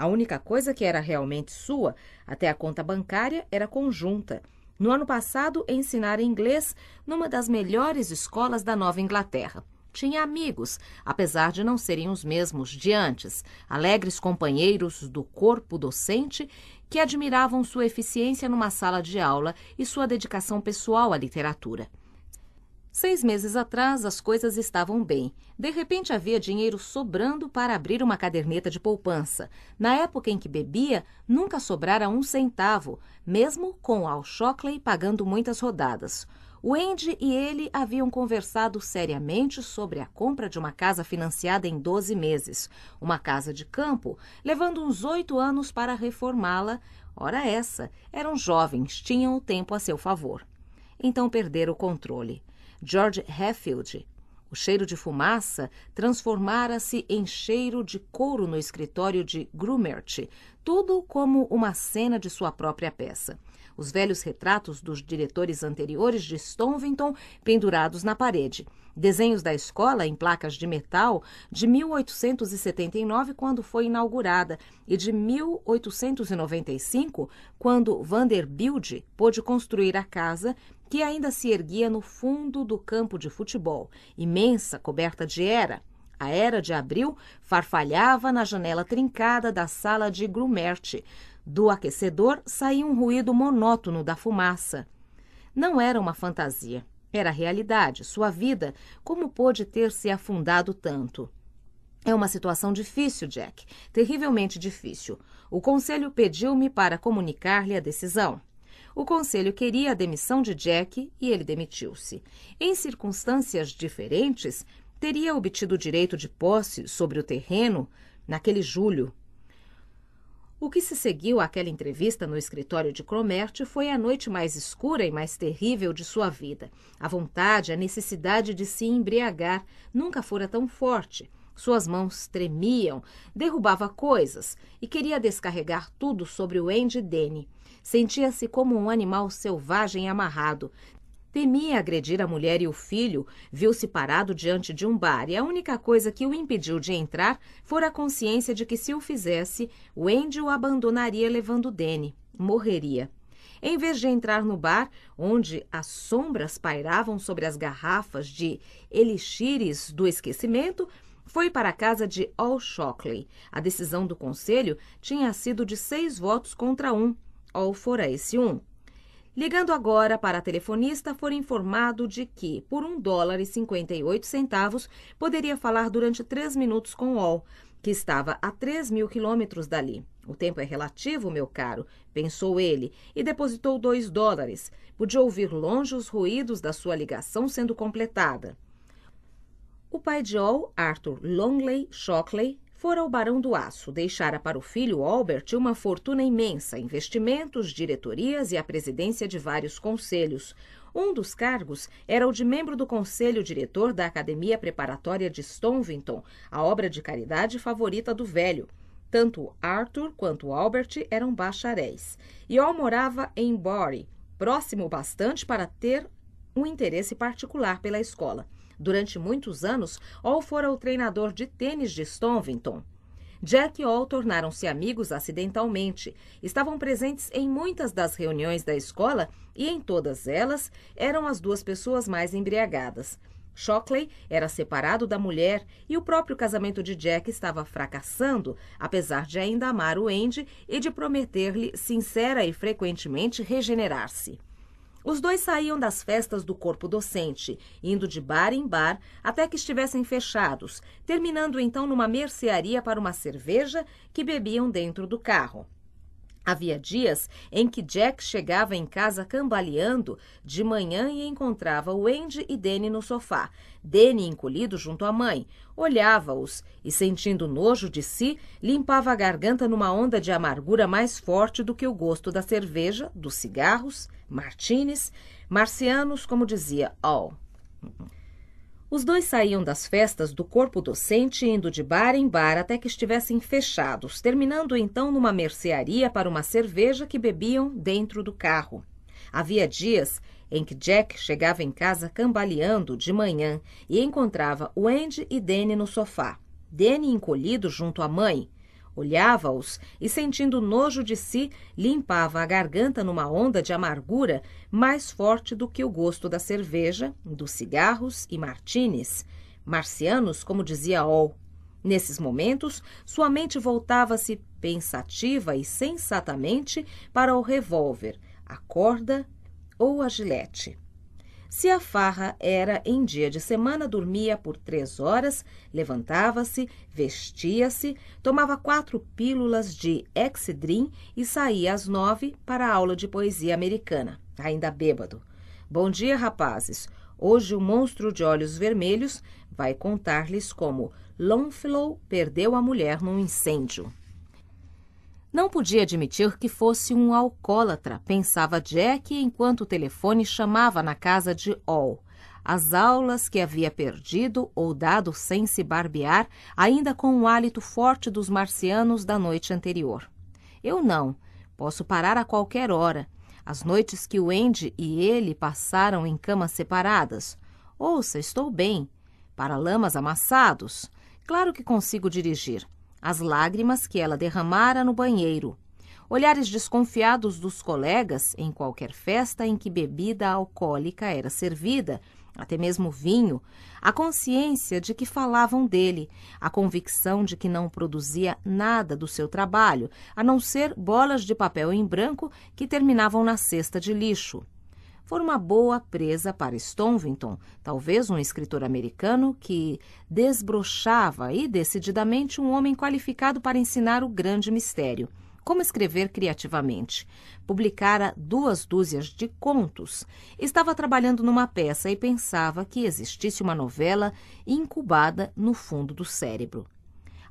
A única coisa que era realmente sua, até a conta bancária, era conjunta. No ano passado, ensinara inglês numa das melhores escolas da Nova Inglaterra. Tinha amigos, apesar de não serem os mesmos de antes, alegres companheiros do corpo docente que admiravam sua eficiência numa sala de aula e sua dedicação pessoal à literatura. Seis meses atrás, as coisas estavam bem. De repente, havia dinheiro sobrando para abrir uma caderneta de poupança. Na época em que bebia, nunca sobrara um centavo, mesmo com Al Shockley pagando muitas rodadas. O Andy e ele haviam conversado seriamente sobre a compra de uma casa financiada em 12 meses, uma casa de campo, levando uns oito anos para reformá-la. Ora essa, eram jovens, tinham o tempo a seu favor. Então perderam o controle. George Heffield. O cheiro de fumaça transformara-se em cheiro de couro no escritório de Grumert, tudo como uma cena de sua própria peça. Os velhos retratos dos diretores anteriores de Stonvington pendurados na parede. Desenhos da escola em placas de metal de 1879, quando foi inaugurada, e de 1895, quando Vanderbilt pôde construir a casa que ainda se erguia no fundo do campo de futebol, imensa, coberta de era. A era de abril farfalhava na janela trincada da sala de Grumerte. Do aquecedor saía um ruído monótono da fumaça. Não era uma fantasia, era realidade, sua vida, como pôde ter se afundado tanto? É uma situação difícil, Jack, terrivelmente difícil. O conselho pediu-me para comunicar-lhe a decisão. O conselho queria a demissão de Jack e ele demitiu-se. Em circunstâncias diferentes, teria obtido o direito de posse sobre o terreno naquele julho. O que se seguiu àquela entrevista no escritório de Cromert foi a noite mais escura e mais terrível de sua vida. A vontade, a necessidade de se embriagar nunca fora tão forte. Suas mãos tremiam, derrubava coisas e queria descarregar tudo sobre o Andy Denny sentia-se como um animal selvagem amarrado. Temia agredir a mulher e o filho, viu-se parado diante de um bar e a única coisa que o impediu de entrar fora a consciência de que, se o fizesse, Wendy o abandonaria levando Danny. Morreria. Em vez de entrar no bar, onde as sombras pairavam sobre as garrafas de elixires do esquecimento, foi para a casa de All Shockley. A decisão do conselho tinha sido de seis votos contra um, Alfora esse 1 Ligando agora para a telefonista, foi informado de que, por 1 dólar e 58 centavos, poderia falar durante 3 minutos com Ol, que estava a 3 mil quilômetros dali. O tempo é relativo, meu caro, pensou ele, e depositou 2 dólares. Podia ouvir longe os ruídos da sua ligação sendo completada. O pai de Ol, Arthur Longley Shockley, fora o Barão do Aço, deixara para o filho Albert uma fortuna imensa, investimentos, diretorias e a presidência de vários conselhos. Um dos cargos era o de membro do conselho diretor da Academia Preparatória de Stonvington, a obra de caridade favorita do velho. Tanto Arthur quanto Albert eram bacharéis. E Al morava em Bury, próximo bastante para ter um interesse particular pela escola. Durante muitos anos, Hall fora o treinador de tênis de Stonvington. Jack e Hall tornaram-se amigos acidentalmente. Estavam presentes em muitas das reuniões da escola e em todas elas eram as duas pessoas mais embriagadas. Shockley era separado da mulher e o próprio casamento de Jack estava fracassando, apesar de ainda amar o Andy e de prometer-lhe sincera e frequentemente regenerar-se. Os dois saíam das festas do corpo docente, indo de bar em bar até que estivessem fechados, terminando então numa mercearia para uma cerveja que bebiam dentro do carro. Havia dias em que Jack chegava em casa cambaleando de manhã e encontrava Wendy e Danny no sofá. Danny encolhido junto à mãe. Olhava-os e, sentindo nojo de si, limpava a garganta numa onda de amargura mais forte do que o gosto da cerveja, dos cigarros, martines, marcianos, como dizia All. Os dois saíam das festas do corpo docente indo de bar em bar até que estivessem fechados, terminando então numa mercearia para uma cerveja que bebiam dentro do carro. Havia dias em que Jack chegava em casa cambaleando de manhã e encontrava Wendy e Danny no sofá. Danny encolhido junto à mãe, Olhava-os e, sentindo nojo de si, limpava a garganta numa onda de amargura mais forte do que o gosto da cerveja, dos cigarros e martines. Marcianos, como dizia Ol. Nesses momentos, sua mente voltava-se pensativa e sensatamente para o revólver, a corda ou a gilete. Se a farra era em dia de semana, dormia por três horas, levantava-se, vestia-se, tomava quatro pílulas de Excedrin e saía às nove para a aula de poesia americana, ainda bêbado. Bom dia, rapazes. Hoje o monstro de olhos vermelhos vai contar-lhes como Longfellow perdeu a mulher num incêndio. Não podia admitir que fosse um alcoólatra, pensava Jack enquanto o telefone chamava na casa de All. As aulas que havia perdido ou dado sem se barbear, ainda com o hálito forte dos marcianos da noite anterior. Eu não. Posso parar a qualquer hora. As noites que o Andy e ele passaram em camas separadas. Ouça, estou bem. Para lamas amassados. Claro que consigo dirigir as lágrimas que ela derramara no banheiro, olhares desconfiados dos colegas em qualquer festa em que bebida alcoólica era servida, até mesmo vinho, a consciência de que falavam dele, a convicção de que não produzia nada do seu trabalho, a não ser bolas de papel em branco que terminavam na cesta de lixo for uma boa presa para Stonvington, talvez um escritor americano que desbrochava e decididamente um homem qualificado para ensinar o grande mistério. Como escrever criativamente? Publicara duas dúzias de contos. Estava trabalhando numa peça e pensava que existisse uma novela incubada no fundo do cérebro.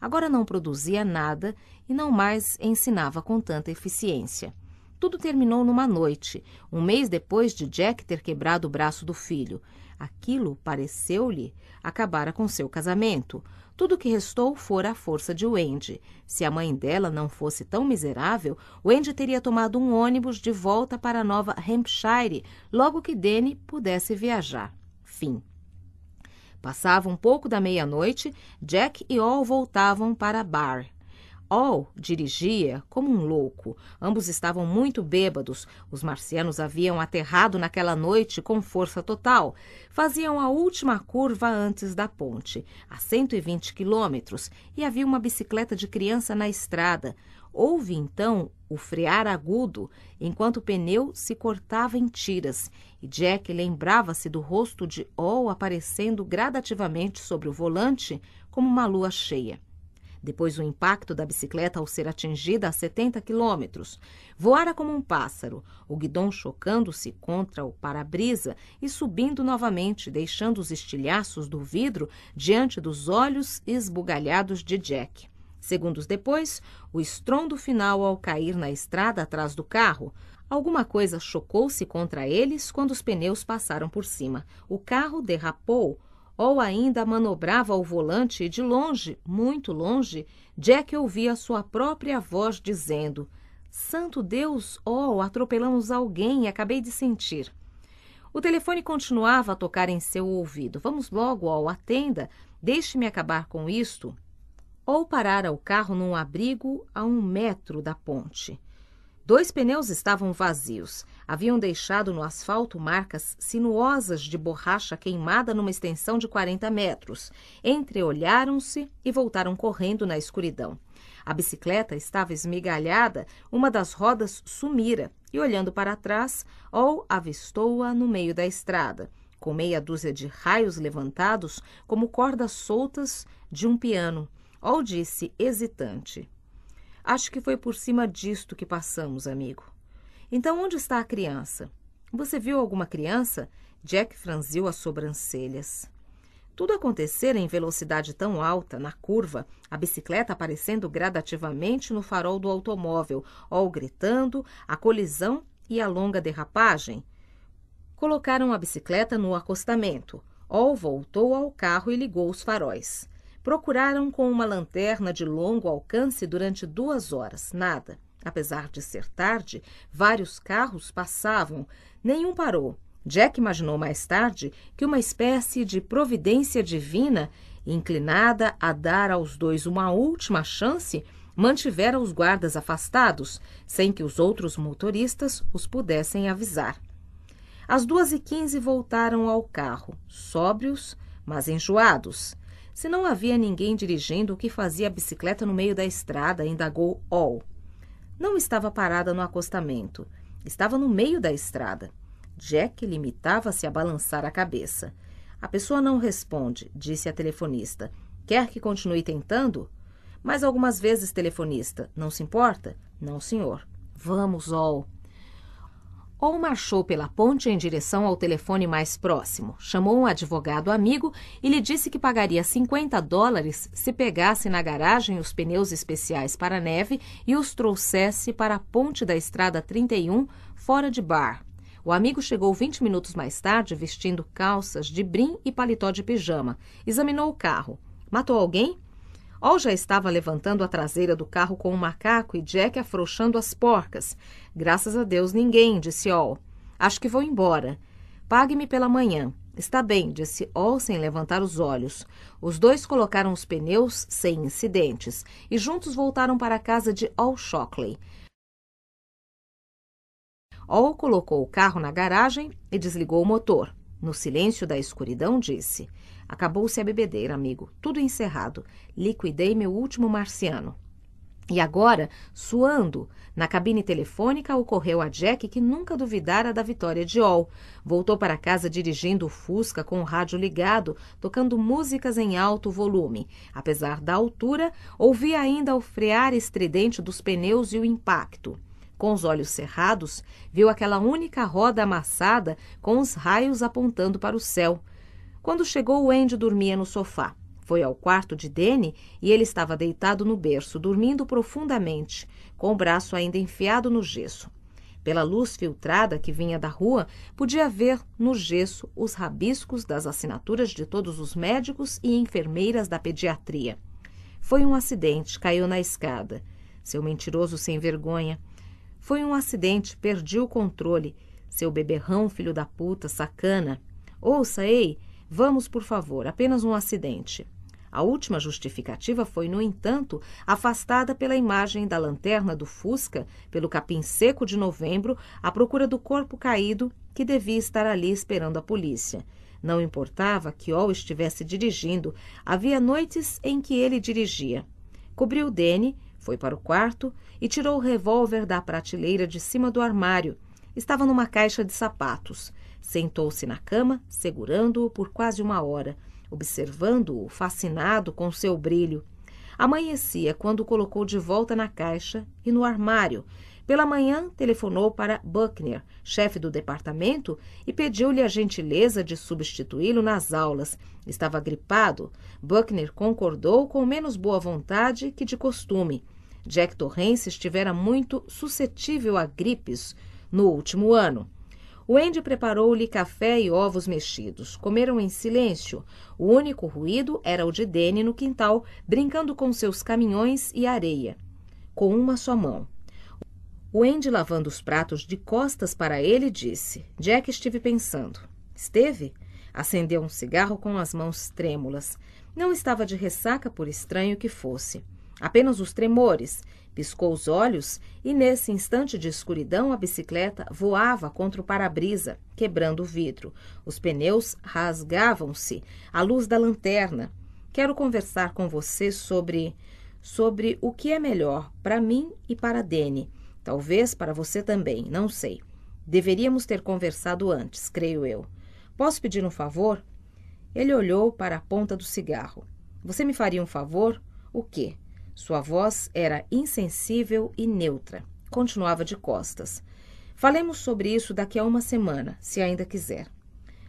Agora não produzia nada e não mais ensinava com tanta eficiência. Tudo terminou numa noite, um mês depois de Jack ter quebrado o braço do filho. Aquilo, pareceu-lhe, acabara com seu casamento. Tudo que restou fora a força de Wendy. Se a mãe dela não fosse tão miserável, Wendy teria tomado um ônibus de volta para Nova Hampshire logo que Danny pudesse viajar. Fim. Passava um pouco da meia-noite, Jack e Ol voltavam para Bar. All dirigia como um louco. Ambos estavam muito bêbados. Os marcianos haviam aterrado naquela noite com força total. Faziam a última curva antes da ponte, a 120 quilômetros, e havia uma bicicleta de criança na estrada. Houve então o frear agudo, enquanto o pneu se cortava em tiras, e Jack lembrava-se do rosto de All aparecendo gradativamente sobre o volante como uma lua cheia. Depois o impacto da bicicleta ao ser atingida a 70 quilômetros. Voara como um pássaro, o guidão chocando-se contra o para-brisa e subindo novamente, deixando os estilhaços do vidro diante dos olhos esbugalhados de Jack. Segundos depois, o estrondo final ao cair na estrada atrás do carro. Alguma coisa chocou-se contra eles quando os pneus passaram por cima. O carro derrapou, ou ainda manobrava o volante e de longe, muito longe, Jack ouvia sua própria voz dizendo: Santo Deus, oh, atropelamos alguém, acabei de sentir. O telefone continuava a tocar em seu ouvido. Vamos logo, oh, atenda, deixe-me acabar com isto. Ou parara o carro num abrigo a um metro da ponte. Dois pneus estavam vazios. Haviam deixado no asfalto marcas sinuosas de borracha queimada numa extensão de 40 metros. Entreolharam-se e voltaram correndo na escuridão. A bicicleta estava esmigalhada, uma das rodas sumira e, olhando para trás, ou avistou-a no meio da estrada, com meia dúzia de raios levantados como cordas soltas de um piano. Ol disse hesitante: Acho que foi por cima disto que passamos, amigo. Então, onde está a criança? Você viu alguma criança? Jack franziu as sobrancelhas. Tudo acontecera em velocidade tão alta, na curva, a bicicleta aparecendo gradativamente no farol do automóvel, ou gritando, a colisão e a longa derrapagem. Colocaram a bicicleta no acostamento. Ol voltou ao carro e ligou os faróis. Procuraram com uma lanterna de longo alcance durante duas horas, nada. Apesar de ser tarde, vários carros passavam, nenhum parou. Jack imaginou mais tarde que uma espécie de providência divina, inclinada a dar aos dois uma última chance, mantivera os guardas afastados, sem que os outros motoristas os pudessem avisar. Às duas e quinze voltaram ao carro, sóbrios, mas enjoados. Se não havia ninguém dirigindo, o que fazia a bicicleta no meio da estrada? indagou All. Não estava parada no acostamento. Estava no meio da estrada. Jack limitava-se a balançar a cabeça. A pessoa não responde, disse a telefonista. Quer que continue tentando? Mais algumas vezes, telefonista. Não se importa? Não, senhor. Vamos, Ol. Ou marchou pela ponte em direção ao telefone mais próximo, chamou um advogado amigo e lhe disse que pagaria 50 dólares se pegasse na garagem os pneus especiais para neve e os trouxesse para a ponte da Estrada 31, fora de bar. O amigo chegou 20 minutos mais tarde vestindo calças de brim e paletó de pijama. Examinou o carro. Matou alguém? Ol já estava levantando a traseira do carro com o macaco e Jack afrouxando as porcas. Graças a Deus ninguém, disse Ol. Acho que vou embora. Pague-me pela manhã. Está bem, disse Ol sem levantar os olhos. Os dois colocaram os pneus sem incidentes e juntos voltaram para a casa de Ol Shockley. Ol colocou o carro na garagem e desligou o motor. No silêncio da escuridão, disse. Acabou-se a bebedeira, amigo. Tudo encerrado. Liquidei meu último marciano. E agora, suando, na cabine telefônica ocorreu a Jack que nunca duvidara da vitória de Ol. Voltou para casa dirigindo o Fusca com o rádio ligado, tocando músicas em alto volume. Apesar da altura, ouvia ainda o frear estridente dos pneus e o impacto. Com os olhos cerrados, viu aquela única roda amassada com os raios apontando para o céu. Quando chegou, Andy dormia no sofá. Foi ao quarto de Danny e ele estava deitado no berço, dormindo profundamente, com o braço ainda enfiado no gesso. Pela luz filtrada que vinha da rua, podia ver no gesso os rabiscos das assinaturas de todos os médicos e enfermeiras da pediatria. Foi um acidente, caiu na escada. Seu mentiroso sem vergonha. Foi um acidente, perdi o controle. Seu beberrão, filho da puta, sacana. Ouça, ei, Vamos, por favor, apenas um acidente. A última justificativa foi, no entanto, afastada pela imagem da lanterna do Fusca pelo capim seco de novembro à procura do corpo caído que devia estar ali esperando a polícia. Não importava que Ol estivesse dirigindo, havia noites em que ele dirigia. Cobriu Dene, foi para o quarto e tirou o revólver da prateleira de cima do armário. Estava numa caixa de sapatos. Sentou-se na cama, segurando-o por quase uma hora, observando-o, fascinado com seu brilho. Amanhecia quando o colocou de volta na caixa e no armário. Pela manhã, telefonou para Buckner, chefe do departamento, e pediu-lhe a gentileza de substituí-lo nas aulas. Estava gripado. Buckner concordou com menos boa vontade que de costume. Jack Torrance estivera muito suscetível a gripes no último ano. Wendy preparou-lhe café e ovos mexidos. Comeram em silêncio. O único ruído era o de Danny no quintal, brincando com seus caminhões e areia. Com uma só mão. Wendy, lavando os pratos de costas para ele, disse: Jack, estive pensando. Esteve? Acendeu um cigarro com as mãos trêmulas. Não estava de ressaca, por estranho que fosse. Apenas os tremores Piscou os olhos e, nesse instante de escuridão, a bicicleta voava contra o para-brisa, quebrando o vidro. Os pneus rasgavam-se à luz da lanterna. Quero conversar com você sobre. sobre o que é melhor para mim e para Dene. Talvez para você também, não sei. Deveríamos ter conversado antes, creio eu. Posso pedir um favor? Ele olhou para a ponta do cigarro. Você me faria um favor? O quê? Sua voz era insensível e neutra. Continuava de costas. Falemos sobre isso daqui a uma semana, se ainda quiser.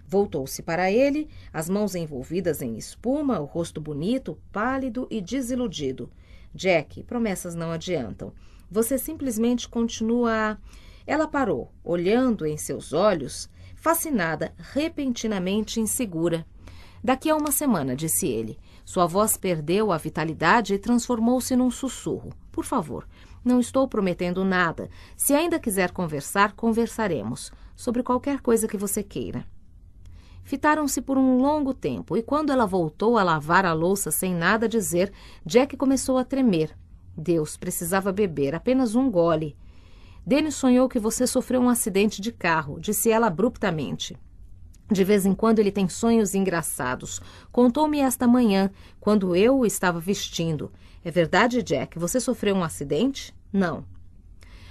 Voltou-se para ele, as mãos envolvidas em espuma, o rosto bonito, pálido e desiludido. Jack, promessas não adiantam. Você simplesmente continua. A... Ela parou, olhando em seus olhos, fascinada, repentinamente insegura. Daqui a uma semana, disse ele. Sua voz perdeu a vitalidade e transformou-se num sussurro. Por favor, não estou prometendo nada. Se ainda quiser conversar, conversaremos sobre qualquer coisa que você queira. Fitaram-se por um longo tempo e quando ela voltou a lavar a louça sem nada dizer, Jack começou a tremer. Deus precisava beber apenas um gole. Denis sonhou que você sofreu um acidente de carro, disse ela abruptamente. De vez em quando ele tem sonhos engraçados. Contou-me esta manhã, quando eu o estava vestindo. É verdade, Jack? Você sofreu um acidente? Não.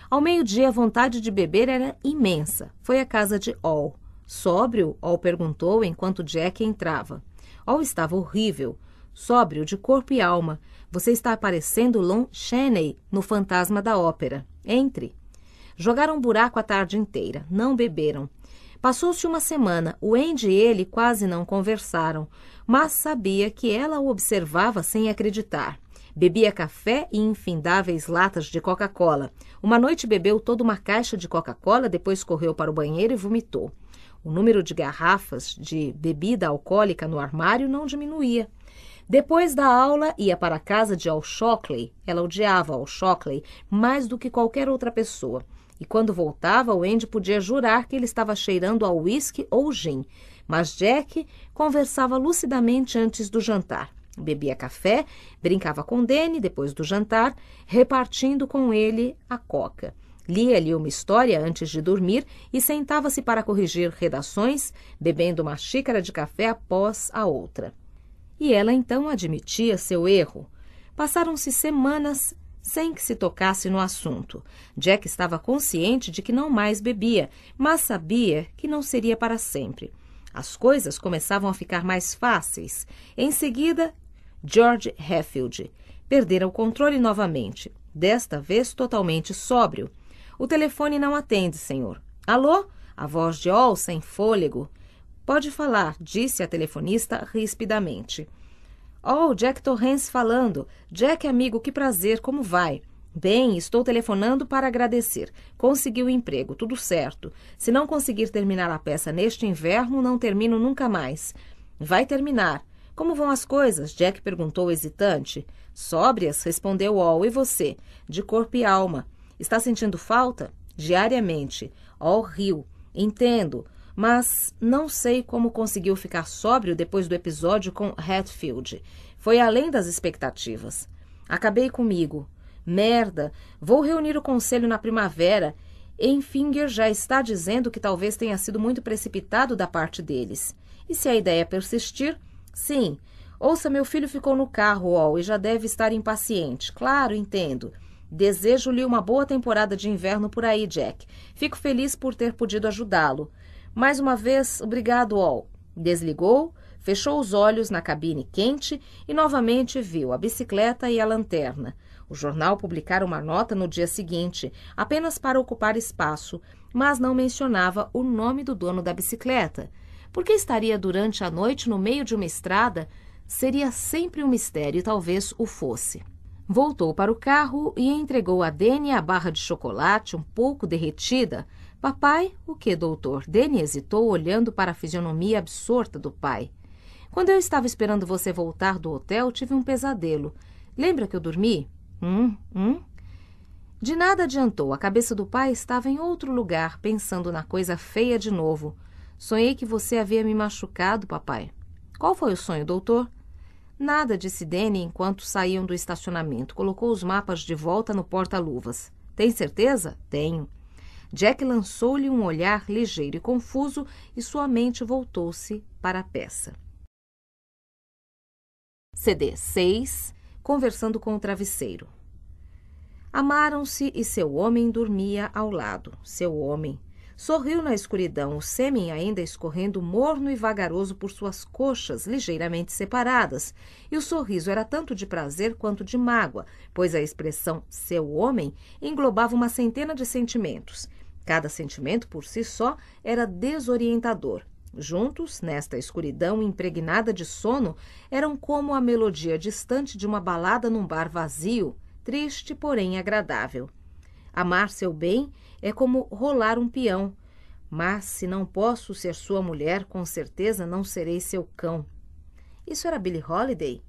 Ao meio-dia, a vontade de beber era imensa. Foi à casa de All. Sóbrio, All perguntou enquanto Jack entrava. All estava horrível, sóbrio de corpo e alma. Você está aparecendo Lon Cheney no Fantasma da Ópera. Entre. Jogaram buraco a tarde inteira. Não beberam. Passou-se uma semana. O Andy e ele quase não conversaram, mas sabia que ela o observava sem acreditar. Bebia café e infindáveis latas de Coca-Cola. Uma noite bebeu toda uma caixa de Coca-Cola, depois correu para o banheiro e vomitou. O número de garrafas de bebida alcoólica no armário não diminuía. Depois da aula, ia para a casa de Al Shockley. Ela odiava Al Shockley mais do que qualquer outra pessoa e quando voltava, o Andy podia jurar que ele estava cheirando ao uísque ou gin. Mas Jack conversava lucidamente antes do jantar. Bebia café, brincava com Danny depois do jantar, repartindo com ele a coca. Lia-lhe uma história antes de dormir e sentava-se para corrigir redações, bebendo uma xícara de café após a outra. E ela então admitia seu erro. Passaram-se semanas sem que se tocasse no assunto. Jack estava consciente de que não mais bebia, mas sabia que não seria para sempre. As coisas começavam a ficar mais fáceis. Em seguida, George Heffield perdera o controle novamente, desta vez totalmente sóbrio. O telefone não atende, senhor. Alô? A voz de Ol, sem fôlego. Pode falar, disse a telefonista rispidamente. Oh, Jack Torrance falando. Jack, amigo, que prazer, como vai? Bem, estou telefonando para agradecer. Consegui o emprego, tudo certo. Se não conseguir terminar a peça neste inverno, não termino nunca mais. Vai terminar. Como vão as coisas? Jack perguntou hesitante. Sóbrias, respondeu Ol. E você? De corpo e alma. Está sentindo falta? Diariamente. Ol riu. Entendo mas não sei como conseguiu ficar sóbrio depois do episódio com Hatfield. Foi além das expectativas. Acabei comigo. Merda, vou reunir o conselho na primavera. Enfinger já está dizendo que talvez tenha sido muito precipitado da parte deles. E se a ideia persistir, sim. Ouça, meu filho ficou no carro, Wall, e já deve estar impaciente. Claro, entendo. Desejo-lhe uma boa temporada de inverno por aí, Jack. Fico feliz por ter podido ajudá-lo. Mais uma vez, obrigado, Ol. Desligou, fechou os olhos na cabine quente e novamente viu a bicicleta e a lanterna. O jornal publicara uma nota no dia seguinte, apenas para ocupar espaço, mas não mencionava o nome do dono da bicicleta. Por que estaria durante a noite no meio de uma estrada seria sempre um mistério e talvez o fosse. Voltou para o carro e entregou a Dene a barra de chocolate um pouco derretida Papai, o que, doutor? Danny hesitou, olhando para a fisionomia absorta do pai. Quando eu estava esperando você voltar do hotel, tive um pesadelo. Lembra que eu dormi? Hum, hum? De nada adiantou. A cabeça do pai estava em outro lugar, pensando na coisa feia de novo. Sonhei que você havia me machucado, papai. Qual foi o sonho, doutor? Nada, disse Danny enquanto saíam do estacionamento. Colocou os mapas de volta no porta-luvas. Tem certeza? Tenho. Jack lançou-lhe um olhar ligeiro e confuso e sua mente voltou-se para a peça. CD 6 Conversando com o travesseiro. Amaram-se e seu homem dormia ao lado. Seu homem. Sorriu na escuridão, o sêmen ainda escorrendo morno e vagaroso por suas coxas, ligeiramente separadas, e o sorriso era tanto de prazer quanto de mágoa, pois a expressão seu homem englobava uma centena de sentimentos. Cada sentimento por si só era desorientador. Juntos, nesta escuridão impregnada de sono, eram como a melodia distante de uma balada num bar vazio, triste, porém agradável. Amar seu bem é como rolar um peão. Mas se não posso ser sua mulher, com certeza não serei seu cão. Isso era Billie Holiday?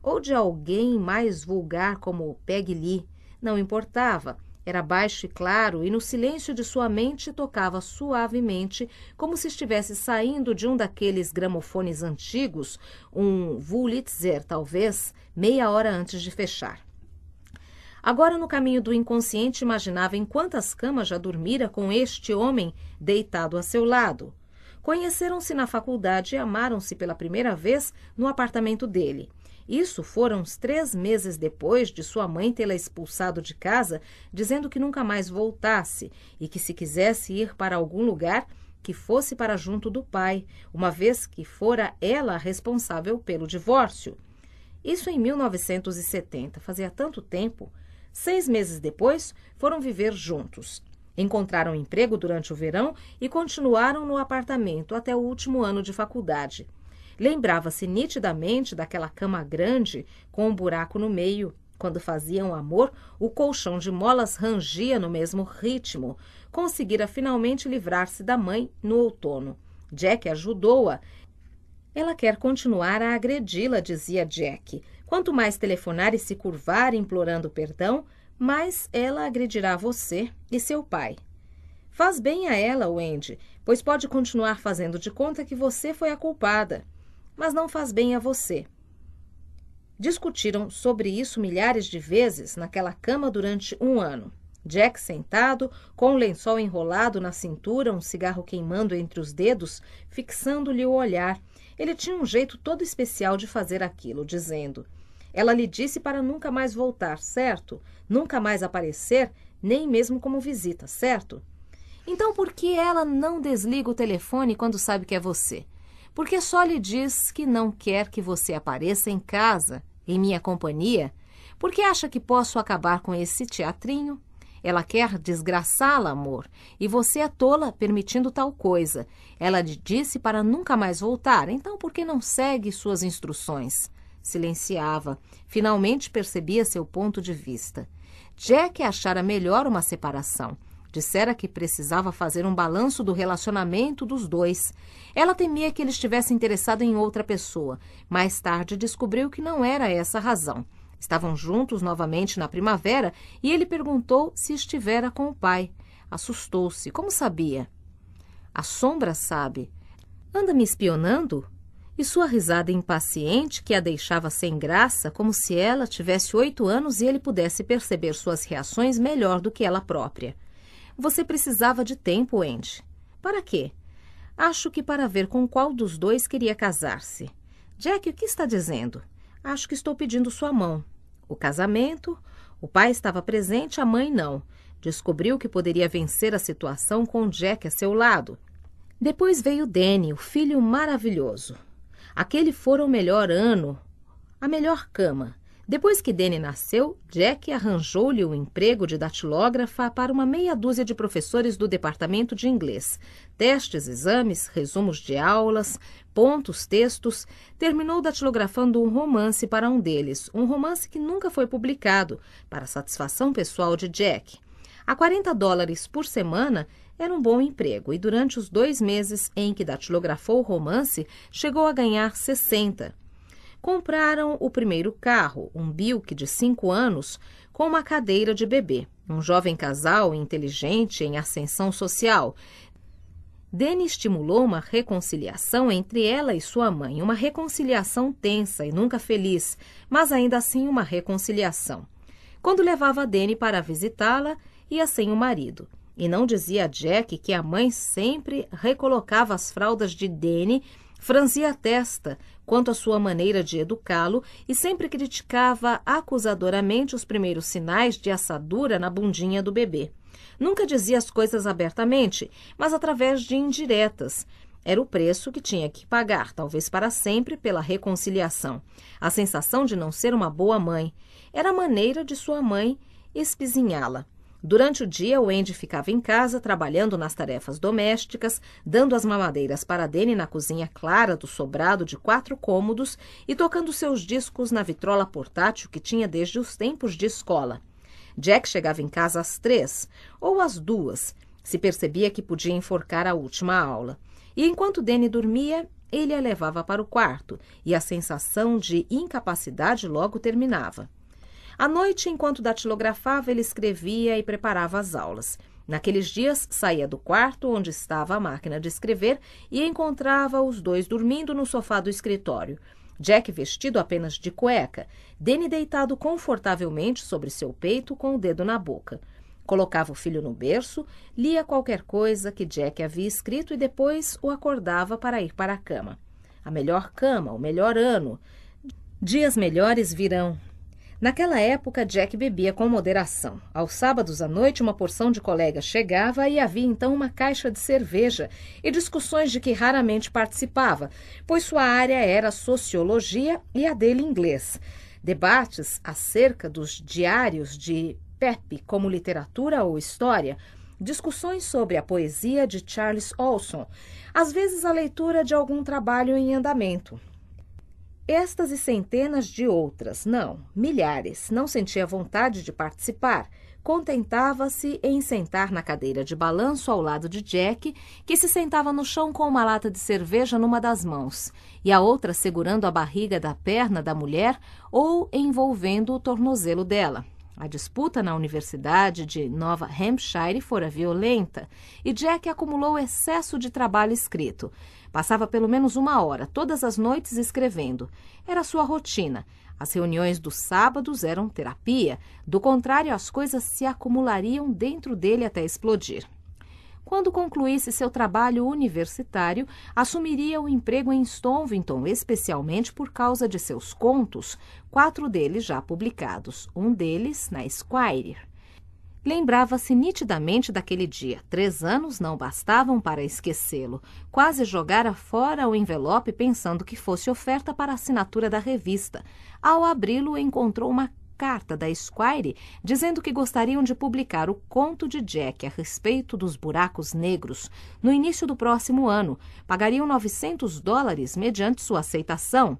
Ou de alguém mais vulgar como Peg Lee? Não importava. Era baixo e claro, e no silêncio de sua mente tocava suavemente, como se estivesse saindo de um daqueles gramofones antigos, um Wulitzer, talvez, meia hora antes de fechar. Agora, no caminho do inconsciente, imaginava em quantas camas já dormira com este homem deitado a seu lado. Conheceram-se na faculdade e amaram-se pela primeira vez no apartamento dele. Isso foram uns três meses depois de sua mãe tê-la expulsado de casa, dizendo que nunca mais voltasse e que, se quisesse ir para algum lugar, que fosse para junto do pai, uma vez que fora ela a responsável pelo divórcio. Isso em 1970, fazia tanto tempo. Seis meses depois, foram viver juntos. Encontraram emprego durante o verão e continuaram no apartamento até o último ano de faculdade. Lembrava-se nitidamente daquela cama grande com um buraco no meio. Quando faziam amor, o colchão de molas rangia no mesmo ritmo. Conseguira finalmente livrar-se da mãe no outono. Jack ajudou-a. Ela quer continuar a agredi-la, dizia Jack. Quanto mais telefonar e se curvar implorando perdão, mais ela agredirá você e seu pai. Faz bem a ela, Wendy, pois pode continuar fazendo de conta que você foi a culpada mas não faz bem a você. Discutiram sobre isso milhares de vezes naquela cama durante um ano. Jack sentado, com o um lençol enrolado na cintura, um cigarro queimando entre os dedos, fixando-lhe o olhar. Ele tinha um jeito todo especial de fazer aquilo, dizendo: Ela lhe disse para nunca mais voltar, certo? Nunca mais aparecer, nem mesmo como visita, certo? Então por que ela não desliga o telefone quando sabe que é você? porque só lhe diz que não quer que você apareça em casa, em minha companhia, porque acha que posso acabar com esse teatrinho. Ela quer desgraçá-la, amor, e você é tola permitindo tal coisa. Ela lhe disse para nunca mais voltar, então por que não segue suas instruções? Silenciava. Finalmente percebia seu ponto de vista. Jack achara melhor uma separação. Dissera que precisava fazer um balanço do relacionamento dos dois. Ela temia que ele estivesse interessado em outra pessoa. Mais tarde descobriu que não era essa a razão. Estavam juntos novamente na primavera e ele perguntou se estivera com o pai. Assustou-se. Como sabia? A sombra sabe. Anda me espionando? E sua risada impaciente, que a deixava sem graça, como se ela tivesse oito anos e ele pudesse perceber suas reações melhor do que ela própria. Você precisava de tempo, Andy. Para quê? Acho que para ver com qual dos dois queria casar-se. Jack, o que está dizendo? Acho que estou pedindo sua mão. O casamento. O pai estava presente, a mãe não. Descobriu que poderia vencer a situação com Jack a seu lado. Depois veio Danny, o filho maravilhoso. Aquele fora o melhor ano, a melhor cama. Depois que Dene nasceu, Jack arranjou-lhe o emprego de datilógrafa para uma meia dúzia de professores do departamento de inglês. Testes, exames, resumos de aulas, pontos, textos. Terminou datilografando um romance para um deles, um romance que nunca foi publicado, para satisfação pessoal de Jack. A 40 dólares por semana, era um bom emprego e durante os dois meses em que datilografou o romance, chegou a ganhar 60 compraram o primeiro carro, um Bilk de cinco anos, com uma cadeira de bebê. Um jovem casal inteligente em ascensão social. Dani estimulou uma reconciliação entre ela e sua mãe, uma reconciliação tensa e nunca feliz, mas ainda assim uma reconciliação. Quando levava Dani para visitá-la, ia sem o marido. E não dizia a Jack que a mãe sempre recolocava as fraldas de Dene, franzia a testa quanto à sua maneira de educá-lo e sempre criticava acusadoramente os primeiros sinais de assadura na bundinha do bebê. Nunca dizia as coisas abertamente, mas através de indiretas. Era o preço que tinha que pagar, talvez para sempre, pela reconciliação. A sensação de não ser uma boa mãe. Era a maneira de sua mãe espizinhá-la. Durante o dia, o Andy ficava em casa trabalhando nas tarefas domésticas, dando as mamadeiras para Dene na cozinha clara do sobrado de quatro cômodos e tocando seus discos na vitrola portátil que tinha desde os tempos de escola. Jack chegava em casa às três ou às duas, se percebia que podia enforcar a última aula. E enquanto Dene dormia, ele a levava para o quarto, e a sensação de incapacidade logo terminava. À noite, enquanto datilografava, ele escrevia e preparava as aulas. Naqueles dias, saía do quarto onde estava a máquina de escrever e encontrava os dois dormindo no sofá do escritório. Jack vestido apenas de cueca, Danny deitado confortavelmente sobre seu peito com o dedo na boca. Colocava o filho no berço, lia qualquer coisa que Jack havia escrito e depois o acordava para ir para a cama. A melhor cama, o melhor ano. Dias melhores virão, Naquela época, Jack bebia com moderação. Aos sábados à noite, uma porção de colegas chegava e havia então uma caixa de cerveja e discussões de que raramente participava, pois sua área era sociologia e a dele inglês. Debates acerca dos diários de Pepe como literatura ou história discussões sobre a poesia de Charles Olson, às vezes a leitura de algum trabalho em andamento. Estas e centenas de outras, não, milhares, não sentia vontade de participar. Contentava-se em sentar na cadeira de balanço ao lado de Jack, que se sentava no chão com uma lata de cerveja numa das mãos e a outra segurando a barriga da perna da mulher ou envolvendo o tornozelo dela. A disputa na Universidade de Nova Hampshire fora violenta e Jack acumulou excesso de trabalho escrito, Passava pelo menos uma hora todas as noites escrevendo. Era sua rotina. As reuniões dos sábados eram terapia, do contrário, as coisas se acumulariam dentro dele até explodir. Quando concluísse seu trabalho universitário, assumiria o emprego em Stonvington, especialmente por causa de seus contos, quatro deles já publicados, um deles na Esquire. Lembrava-se nitidamente daquele dia. Três anos não bastavam para esquecê-lo. Quase jogara fora o envelope pensando que fosse oferta para assinatura da revista. Ao abri-lo, encontrou uma carta da Squire dizendo que gostariam de publicar o conto de Jack a respeito dos buracos negros no início do próximo ano. Pagariam 900 dólares mediante sua aceitação.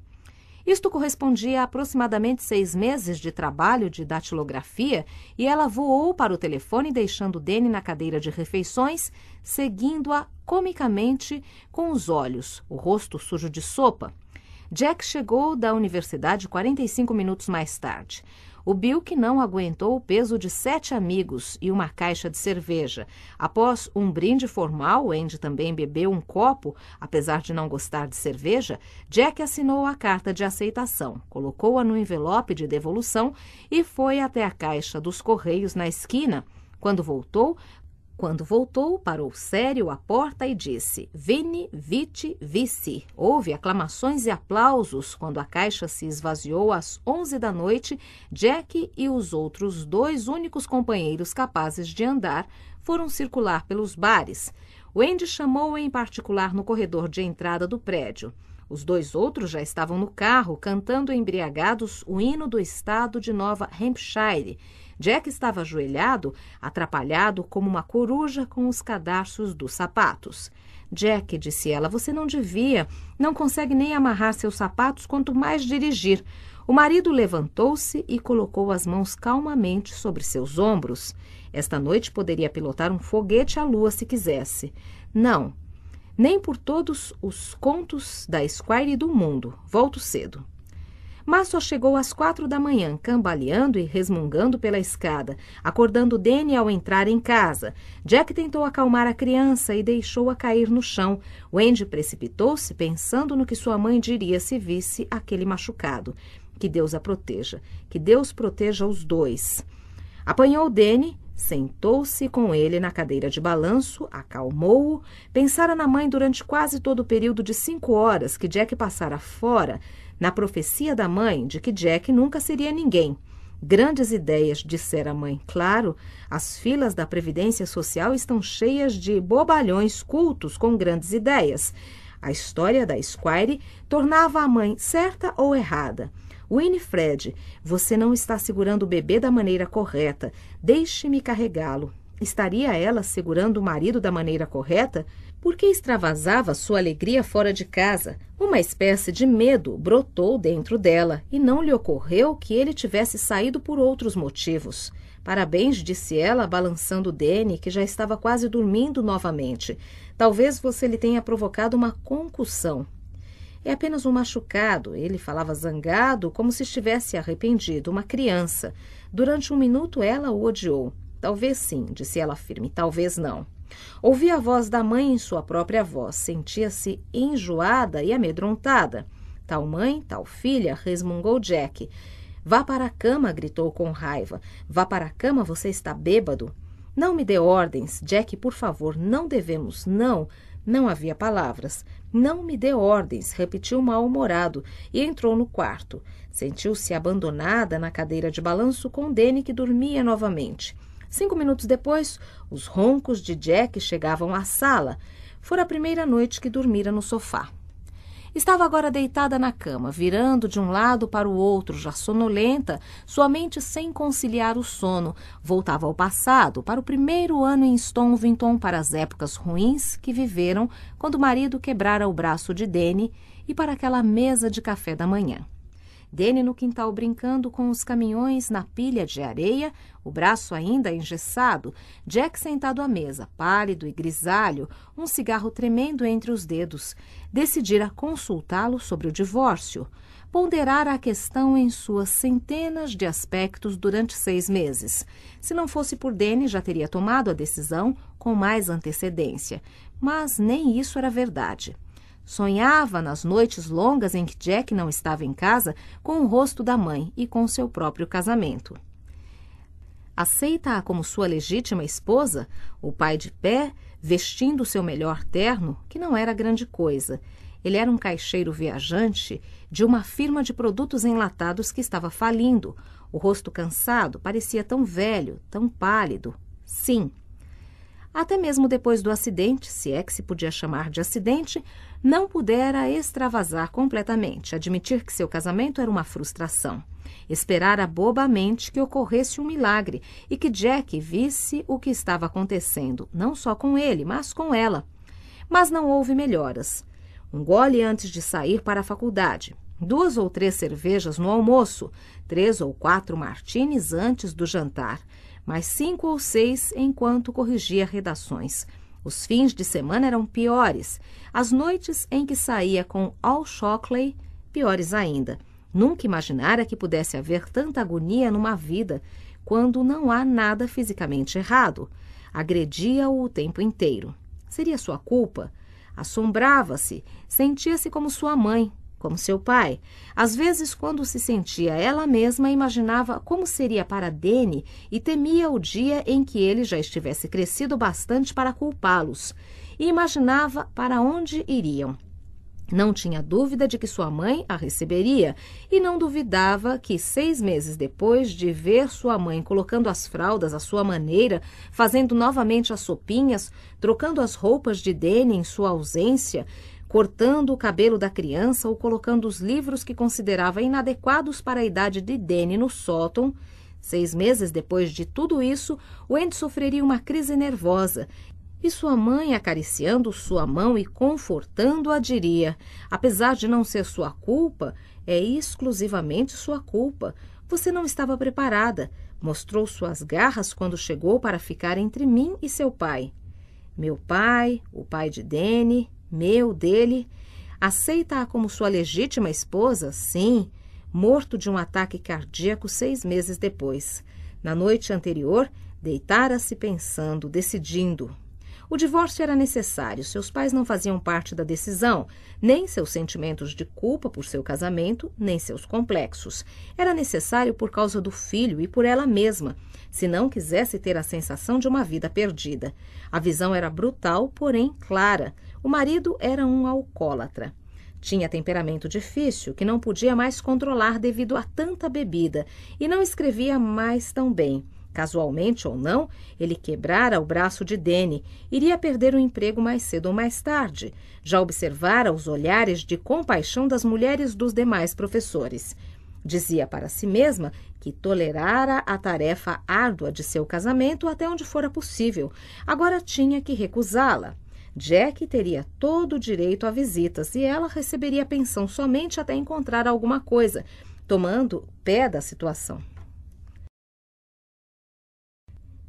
Isto correspondia a aproximadamente seis meses de trabalho de datilografia e ela voou para o telefone, deixando Danny na cadeira de refeições, seguindo-a comicamente com os olhos, o rosto sujo de sopa. Jack chegou da universidade 45 minutos mais tarde. O Bill que não aguentou o peso de sete amigos e uma caixa de cerveja. Após um brinde formal, Andy também bebeu um copo. Apesar de não gostar de cerveja, Jack assinou a carta de aceitação, colocou-a no envelope de devolução e foi até a caixa dos correios na esquina. Quando voltou, quando voltou, parou sério à porta e disse: Vini, viti, vici. Houve aclamações e aplausos quando a caixa se esvaziou às 11 da noite. Jack e os outros dois únicos companheiros capazes de andar foram circular pelos bares. Wendy chamou em particular no corredor de entrada do prédio. Os dois outros já estavam no carro cantando embriagados o hino do estado de Nova Hampshire Jack estava ajoelhado, atrapalhado como uma coruja com os cadarços dos sapatos. Jack, disse ela, você não devia. Não consegue nem amarrar seus sapatos, quanto mais dirigir. O marido levantou-se e colocou as mãos calmamente sobre seus ombros. Esta noite poderia pilotar um foguete à lua se quisesse. Não, nem por todos os contos da Esquire do mundo. Volto cedo mas só chegou às quatro da manhã, cambaleando e resmungando pela escada, acordando Danny ao entrar em casa. Jack tentou acalmar a criança e deixou-a cair no chão. Wendy precipitou-se, pensando no que sua mãe diria se visse aquele machucado. Que Deus a proteja, que Deus proteja os dois. Apanhou Danny, sentou-se com ele na cadeira de balanço, acalmou-o, pensara na mãe durante quase todo o período de cinco horas que Jack passara fora, na profecia da mãe de que Jack nunca seria ninguém. Grandes ideias, dissera a mãe. Claro, as filas da Previdência Social estão cheias de bobalhões cultos com grandes ideias. A história da Squire tornava a mãe certa ou errada. Winifred, você não está segurando o bebê da maneira correta. Deixe-me carregá-lo. Estaria ela segurando o marido da maneira correta? porque extravasava sua alegria fora de casa. Uma espécie de medo brotou dentro dela e não lhe ocorreu que ele tivesse saído por outros motivos. Parabéns, disse ela, balançando Dene, que já estava quase dormindo novamente. Talvez você lhe tenha provocado uma concussão. É apenas um machucado. Ele falava zangado, como se estivesse arrependido, uma criança. Durante um minuto ela o odiou. Talvez sim, disse ela firme, talvez não. Ouvia a voz da mãe em sua própria voz, sentia-se enjoada e amedrontada. Tal mãe, tal filha, resmungou Jack. Vá para a cama, gritou com raiva. Vá para a cama, você está bêbado. Não me dê ordens, Jack, por favor, não devemos, não. Não havia palavras. Não me dê ordens, repetiu mal-humorado e entrou no quarto. Sentiu-se abandonada na cadeira de balanço com Danny, que dormia novamente. Cinco minutos depois, os roncos de Jack chegavam à sala. Fora a primeira noite que dormira no sofá. Estava agora deitada na cama, virando de um lado para o outro, já sonolenta, sua mente sem conciliar o sono. Voltava ao passado, para o primeiro ano em Stonvington, para as épocas ruins que viveram quando o marido quebrara o braço de Danny e para aquela mesa de café da manhã. Dene no quintal brincando com os caminhões na pilha de areia, o braço ainda engessado, Jack sentado à mesa, pálido e grisalho, um cigarro tremendo entre os dedos. Decidira consultá-lo sobre o divórcio. Ponderara a questão em suas centenas de aspectos durante seis meses. Se não fosse por Dene, já teria tomado a decisão com mais antecedência. Mas nem isso era verdade. Sonhava, nas noites longas em que Jack não estava em casa, com o rosto da mãe e com seu próprio casamento. Aceita-a como sua legítima esposa, o pai de pé, vestindo seu melhor terno, que não era grande coisa. Ele era um caixeiro viajante de uma firma de produtos enlatados que estava falindo. O rosto cansado parecia tão velho, tão pálido. Sim, até mesmo depois do acidente, se é que se podia chamar de acidente, não pudera extravasar completamente, admitir que seu casamento era uma frustração. Esperar bobamente que ocorresse um milagre e que Jack visse o que estava acontecendo, não só com ele, mas com ela. Mas não houve melhoras. Um gole antes de sair para a faculdade, duas ou três cervejas no almoço, três ou quatro martinis antes do jantar, mais cinco ou seis enquanto corrigia redações os fins de semana eram piores. As noites em que saía com All Shockley, piores ainda. Nunca imaginara que pudesse haver tanta agonia numa vida, quando não há nada fisicamente errado. Agredia-o o tempo inteiro. Seria sua culpa? Assombrava-se, sentia-se como sua mãe, como seu pai. Às vezes, quando se sentia ela mesma, imaginava como seria para Dene e temia o dia em que ele já estivesse crescido bastante para culpá-los. E imaginava para onde iriam. Não tinha dúvida de que sua mãe a receberia e não duvidava que, seis meses depois de ver sua mãe colocando as fraldas à sua maneira, fazendo novamente as sopinhas, trocando as roupas de Dene em sua ausência, cortando o cabelo da criança ou colocando os livros que considerava inadequados para a idade de Danny no sótão. Seis meses depois de tudo isso, Wendy sofreria uma crise nervosa e sua mãe, acariciando sua mão e confortando-a, diria: Apesar de não ser sua culpa, é exclusivamente sua culpa. Você não estava preparada. Mostrou suas garras quando chegou para ficar entre mim e seu pai. Meu pai, o pai de Danny, meu dele, aceita-a como sua legítima esposa, sim, morto de um ataque cardíaco seis meses depois. Na noite anterior, deitara-se pensando, decidindo. O divórcio era necessário, seus pais não faziam parte da decisão, nem seus sentimentos de culpa por seu casamento, nem seus complexos. Era necessário por causa do filho e por ela mesma, se não quisesse ter a sensação de uma vida perdida. A visão era brutal, porém clara. O marido era um alcoólatra. Tinha temperamento difícil que não podia mais controlar devido a tanta bebida e não escrevia mais tão bem. Casualmente ou não, ele quebrara o braço de Dene, iria perder o emprego mais cedo ou mais tarde. Já observara os olhares de compaixão das mulheres dos demais professores. Dizia para si mesma que tolerara a tarefa árdua de seu casamento até onde fora possível. Agora tinha que recusá-la. Jack teria todo o direito a visitas e ela receberia pensão somente até encontrar alguma coisa, tomando pé da situação.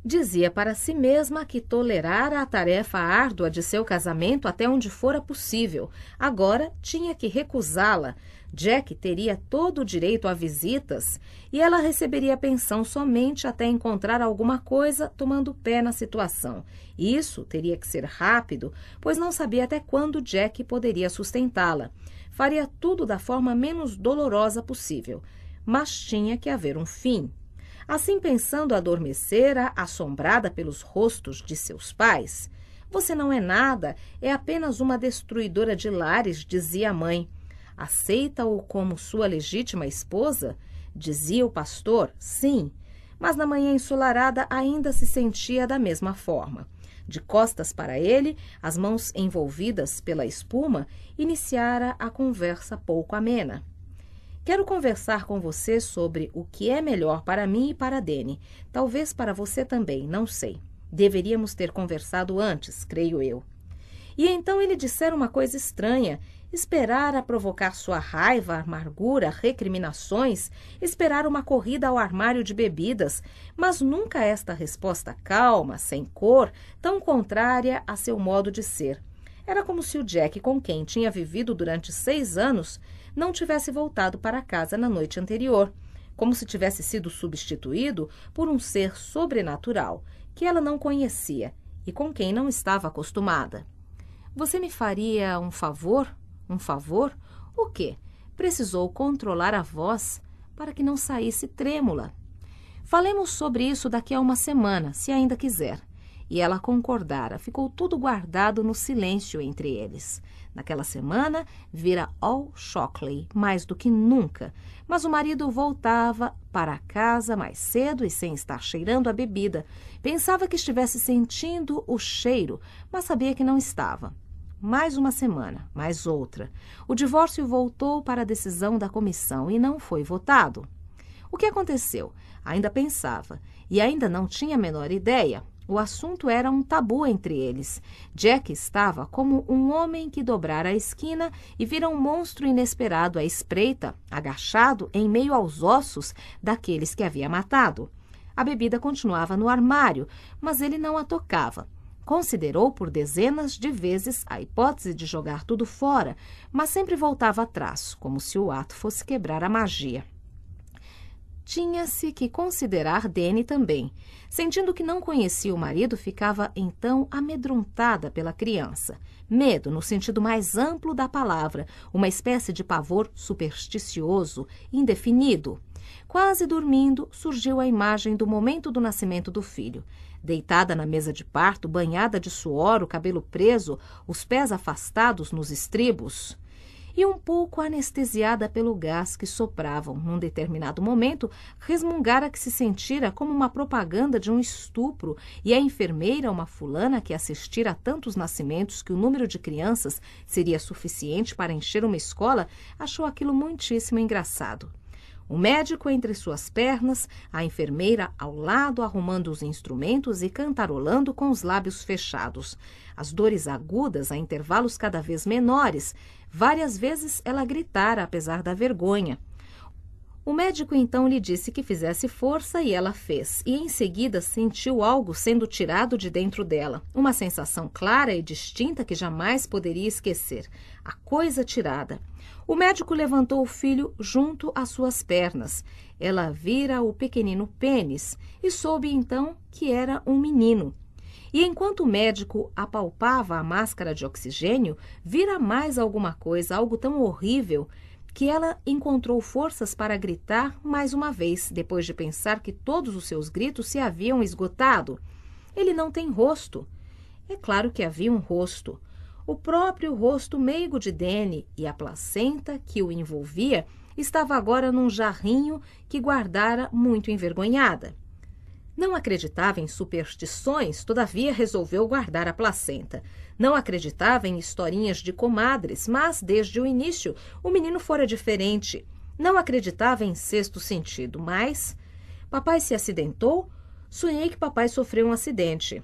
Dizia para si mesma que tolerara a tarefa árdua de seu casamento até onde fora possível. Agora tinha que recusá-la. Jack teria todo o direito a visitas e ela receberia pensão somente até encontrar alguma coisa tomando pé na situação. Isso teria que ser rápido, pois não sabia até quando Jack poderia sustentá-la. Faria tudo da forma menos dolorosa possível, mas tinha que haver um fim. Assim pensando, adormecera, assombrada pelos rostos de seus pais. Você não é nada, é apenas uma destruidora de lares, dizia a mãe aceita-o como sua legítima esposa? Dizia o pastor, sim, mas na manhã ensolarada ainda se sentia da mesma forma. De costas para ele, as mãos envolvidas pela espuma, iniciara a conversa pouco amena. Quero conversar com você sobre o que é melhor para mim e para Dene. Talvez para você também, não sei. Deveríamos ter conversado antes, creio eu. E então ele disse uma coisa estranha Esperar a provocar sua raiva, amargura, recriminações, esperar uma corrida ao armário de bebidas, mas nunca esta resposta calma, sem cor, tão contrária a seu modo de ser. Era como se o Jack, com quem tinha vivido durante seis anos, não tivesse voltado para casa na noite anterior, como se tivesse sido substituído por um ser sobrenatural que ela não conhecia e com quem não estava acostumada. Você me faria um favor? Um favor? O quê? Precisou controlar a voz para que não saísse trêmula. Falemos sobre isso daqui a uma semana, se ainda quiser. E ela concordara, ficou tudo guardado no silêncio entre eles. Naquela semana, vira All Shockley mais do que nunca, mas o marido voltava para a casa mais cedo e sem estar cheirando a bebida. Pensava que estivesse sentindo o cheiro, mas sabia que não estava mais uma semana, mais outra. O divórcio voltou para a decisão da comissão e não foi votado. O que aconteceu? Ainda pensava e ainda não tinha a menor ideia. O assunto era um tabu entre eles. Jack estava como um homem que dobrara a esquina e vira um monstro inesperado à espreita, agachado em meio aos ossos daqueles que havia matado. A bebida continuava no armário, mas ele não a tocava. Considerou por dezenas de vezes a hipótese de jogar tudo fora, mas sempre voltava atrás, como se o ato fosse quebrar a magia. Tinha-se que considerar Dene também. Sentindo que não conhecia o marido, ficava então amedrontada pela criança. Medo, no sentido mais amplo da palavra, uma espécie de pavor supersticioso, indefinido. Quase dormindo, surgiu a imagem do momento do nascimento do filho. Deitada na mesa de parto, banhada de suor, o cabelo preso, os pés afastados nos estribos e um pouco anestesiada pelo gás que sopravam. Num determinado momento, resmungara que se sentira como uma propaganda de um estupro e a enfermeira, uma fulana que assistira a tantos nascimentos que o número de crianças seria suficiente para encher uma escola, achou aquilo muitíssimo engraçado. O médico entre suas pernas, a enfermeira ao lado arrumando os instrumentos e cantarolando com os lábios fechados. As dores agudas a intervalos cada vez menores. Várias vezes ela gritara, apesar da vergonha. O médico então lhe disse que fizesse força e ela fez, e em seguida sentiu algo sendo tirado de dentro dela, uma sensação clara e distinta que jamais poderia esquecer a coisa tirada. O médico levantou o filho junto às suas pernas. Ela vira o pequenino pênis e soube então que era um menino. E enquanto o médico apalpava a máscara de oxigênio, vira mais alguma coisa, algo tão horrível, que ela encontrou forças para gritar mais uma vez, depois de pensar que todos os seus gritos se haviam esgotado. Ele não tem rosto. É claro que havia um rosto o próprio rosto meigo de Danny e a placenta que o envolvia estava agora num jarrinho que guardara muito envergonhada. Não acreditava em superstições, todavia resolveu guardar a placenta. Não acreditava em historinhas de comadres, mas desde o início o menino fora diferente. Não acreditava em sexto sentido, mas papai se acidentou? Sonhei que papai sofreu um acidente.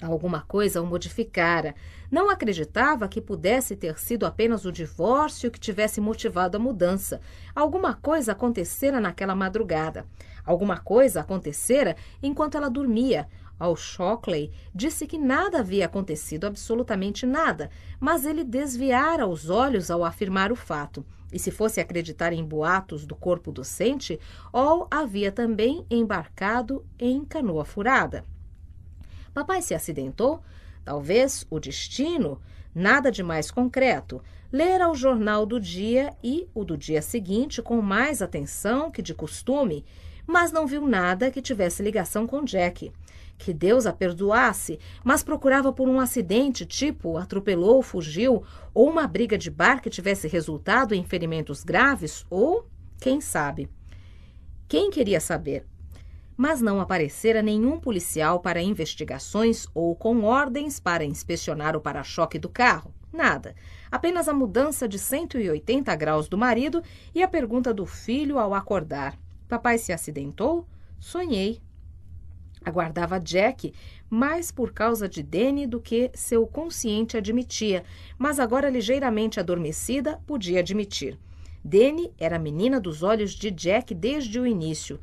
Alguma coisa o modificara. Não acreditava que pudesse ter sido apenas o divórcio que tivesse motivado a mudança. Alguma coisa acontecera naquela madrugada. Alguma coisa acontecera enquanto ela dormia. Ao Shockley disse que nada havia acontecido, absolutamente nada, mas ele desviara os olhos ao afirmar o fato. E se fosse acreditar em boatos do corpo docente, All havia também embarcado em canoa furada. Papai se acidentou? Talvez o destino, nada de mais concreto, lera o jornal do dia e o do dia seguinte com mais atenção que de costume, mas não viu nada que tivesse ligação com Jack. Que Deus a perdoasse, mas procurava por um acidente tipo atropelou, fugiu, ou uma briga de bar que tivesse resultado em ferimentos graves, ou quem sabe. Quem queria saber? mas não aparecera nenhum policial para investigações ou com ordens para inspecionar o para-choque do carro. Nada. Apenas a mudança de 180 graus do marido e a pergunta do filho ao acordar: Papai se acidentou? Sonhei. Aguardava Jack mais por causa de Danny do que seu consciente admitia, mas agora ligeiramente adormecida, podia admitir. Danny era a menina dos olhos de Jack desde o início.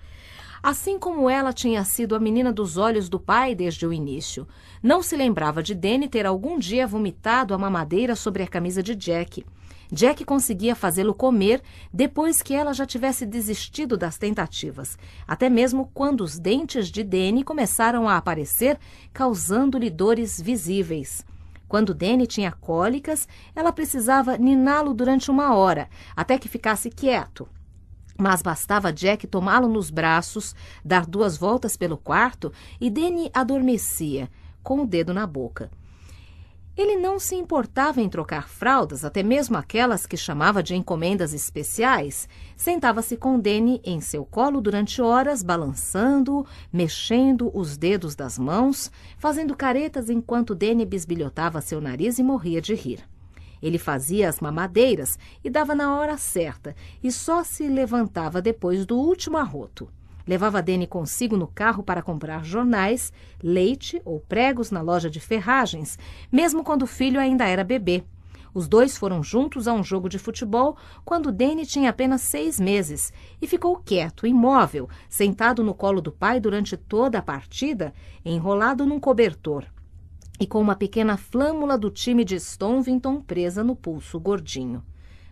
Assim como ela tinha sido a menina dos olhos do pai desde o início, não se lembrava de Danny ter algum dia vomitado a mamadeira sobre a camisa de Jack. Jack conseguia fazê-lo comer depois que ela já tivesse desistido das tentativas, até mesmo quando os dentes de Danny começaram a aparecer, causando-lhe dores visíveis. Quando Danny tinha cólicas, ela precisava niná-lo durante uma hora, até que ficasse quieto. Mas bastava Jack tomá-lo nos braços, dar duas voltas pelo quarto e Danny adormecia, com o dedo na boca. Ele não se importava em trocar fraldas, até mesmo aquelas que chamava de encomendas especiais. Sentava-se com Danny em seu colo durante horas, balançando, mexendo os dedos das mãos, fazendo caretas enquanto Danny bisbilhotava seu nariz e morria de rir. Ele fazia as mamadeiras e dava na hora certa e só se levantava depois do último arroto. Levava Dene consigo no carro para comprar jornais, leite ou pregos na loja de ferragens, mesmo quando o filho ainda era bebê. Os dois foram juntos a um jogo de futebol quando Dene tinha apenas seis meses e ficou quieto, imóvel, sentado no colo do pai durante toda a partida, enrolado num cobertor e com uma pequena flâmula do time de Stonvington presa no pulso gordinho.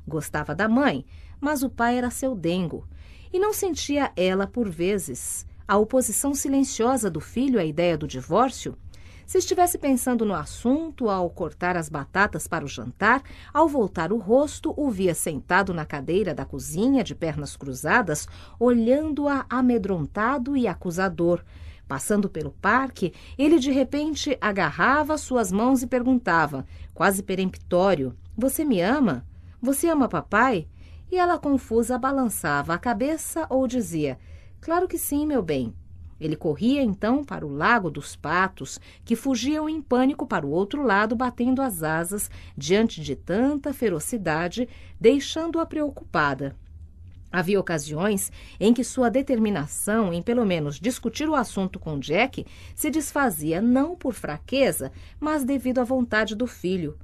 Gostava da mãe, mas o pai era seu dengo, e não sentia ela, por vezes, a oposição silenciosa do filho à ideia do divórcio? Se estivesse pensando no assunto ao cortar as batatas para o jantar, ao voltar o rosto, o via sentado na cadeira da cozinha, de pernas cruzadas, olhando-a amedrontado e acusador, Passando pelo parque, ele de repente agarrava suas mãos e perguntava, quase peremptório: Você me ama? Você ama papai? E ela, confusa, balançava a cabeça ou dizia: Claro que sim, meu bem. Ele corria então para o Lago dos Patos, que fugiam em pânico para o outro lado, batendo as asas diante de tanta ferocidade, deixando-a preocupada. Havia ocasiões em que sua determinação em, pelo menos, discutir o assunto com Jack se desfazia não por fraqueza, mas devido à vontade do filho.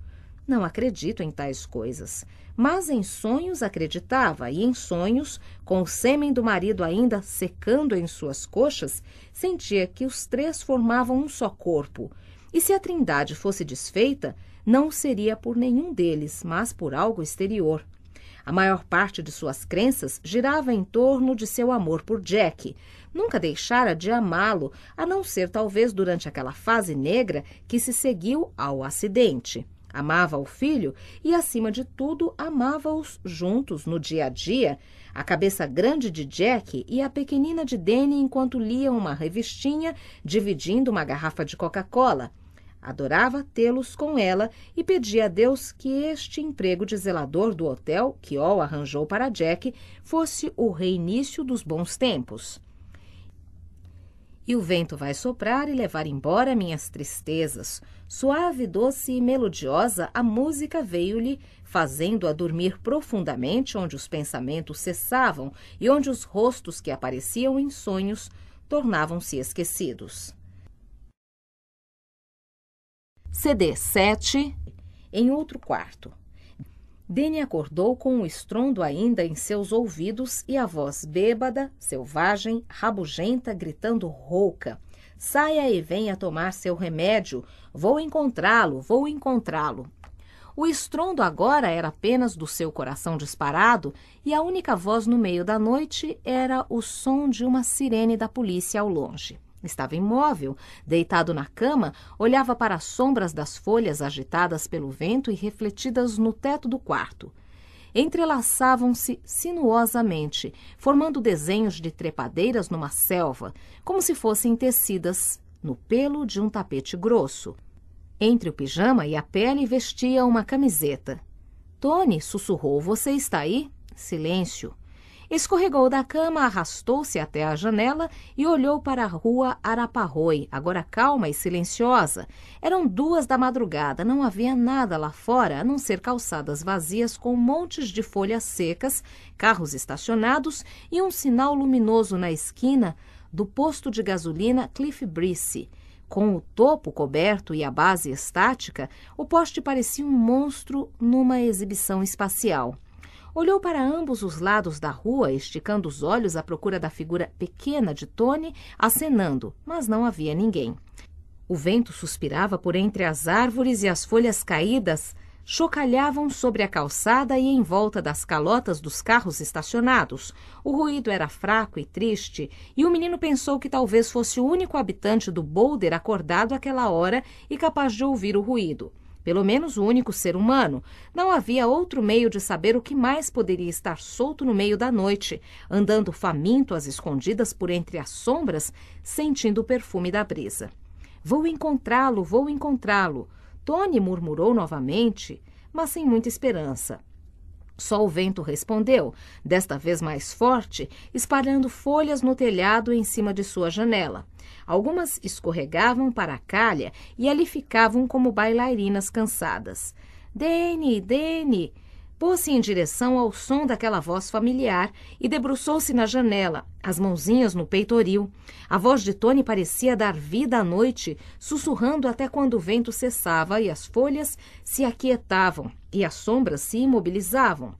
Não acredito em tais coisas. Mas em sonhos acreditava, e em sonhos, com o sêmen do marido ainda secando em suas coxas, sentia que os três formavam um só corpo. E se a trindade fosse desfeita, não seria por nenhum deles, mas por algo exterior. A maior parte de suas crenças girava em torno de seu amor por Jack. Nunca deixara de amá-lo, a não ser talvez durante aquela fase negra que se seguiu ao acidente. Amava o filho e, acima de tudo, amava-os juntos no dia a dia. A cabeça grande de Jack e a pequenina de Danny enquanto liam uma revistinha, dividindo uma garrafa de Coca-Cola. Adorava tê-los com ela e pedia a Deus que este emprego de zelador do hotel que Ol arranjou para Jack fosse o reinício dos bons tempos. E o vento vai soprar e levar embora minhas tristezas. Suave, doce e melodiosa, a música veio-lhe, fazendo-a dormir profundamente onde os pensamentos cessavam e onde os rostos que apareciam em sonhos tornavam-se esquecidos. CD 7. Em outro quarto. Dene acordou com o estrondo ainda em seus ouvidos e a voz bêbada, selvagem, rabugenta, gritando rouca. Saia e venha tomar seu remédio. Vou encontrá-lo, vou encontrá-lo. O estrondo agora era apenas do seu coração disparado e a única voz no meio da noite era o som de uma sirene da polícia ao longe. Estava imóvel, deitado na cama, olhava para as sombras das folhas agitadas pelo vento e refletidas no teto do quarto. Entrelaçavam-se sinuosamente, formando desenhos de trepadeiras numa selva, como se fossem tecidas no pelo de um tapete grosso. Entre o pijama e a pele vestia uma camiseta. Tony sussurrou: Você está aí? Silêncio. Escorregou da cama, arrastou-se até a janela e olhou para a rua Araparroi, agora calma e silenciosa. Eram duas da madrugada, não havia nada lá fora a não ser calçadas vazias com montes de folhas secas, carros estacionados e um sinal luminoso na esquina do posto de gasolina Cliff Brice. Com o topo coberto e a base estática, o poste parecia um monstro numa exibição espacial olhou para ambos os lados da rua, esticando os olhos à procura da figura pequena de Tony, acenando, mas não havia ninguém. O vento suspirava por entre as árvores e as folhas caídas chocalhavam sobre a calçada e em volta das calotas dos carros estacionados. O ruído era fraco e triste, e o menino pensou que talvez fosse o único habitante do Boulder acordado àquela hora e capaz de ouvir o ruído pelo menos o único ser humano. Não havia outro meio de saber o que mais poderia estar solto no meio da noite, andando faminto às escondidas por entre as sombras, sentindo o perfume da brisa. Vou encontrá-lo, vou encontrá-lo. Tony murmurou novamente, mas sem muita esperança. Só o vento respondeu, desta vez mais forte, espalhando folhas no telhado em cima de sua janela. Algumas escorregavam para a calha e ali ficavam como bailarinas cansadas. Dene, Dene! Pôs-se em direção ao som daquela voz familiar e debruçou-se na janela, as mãozinhas no peitoril. A voz de Tony parecia dar vida à noite, sussurrando até quando o vento cessava e as folhas se aquietavam e as sombras se imobilizavam.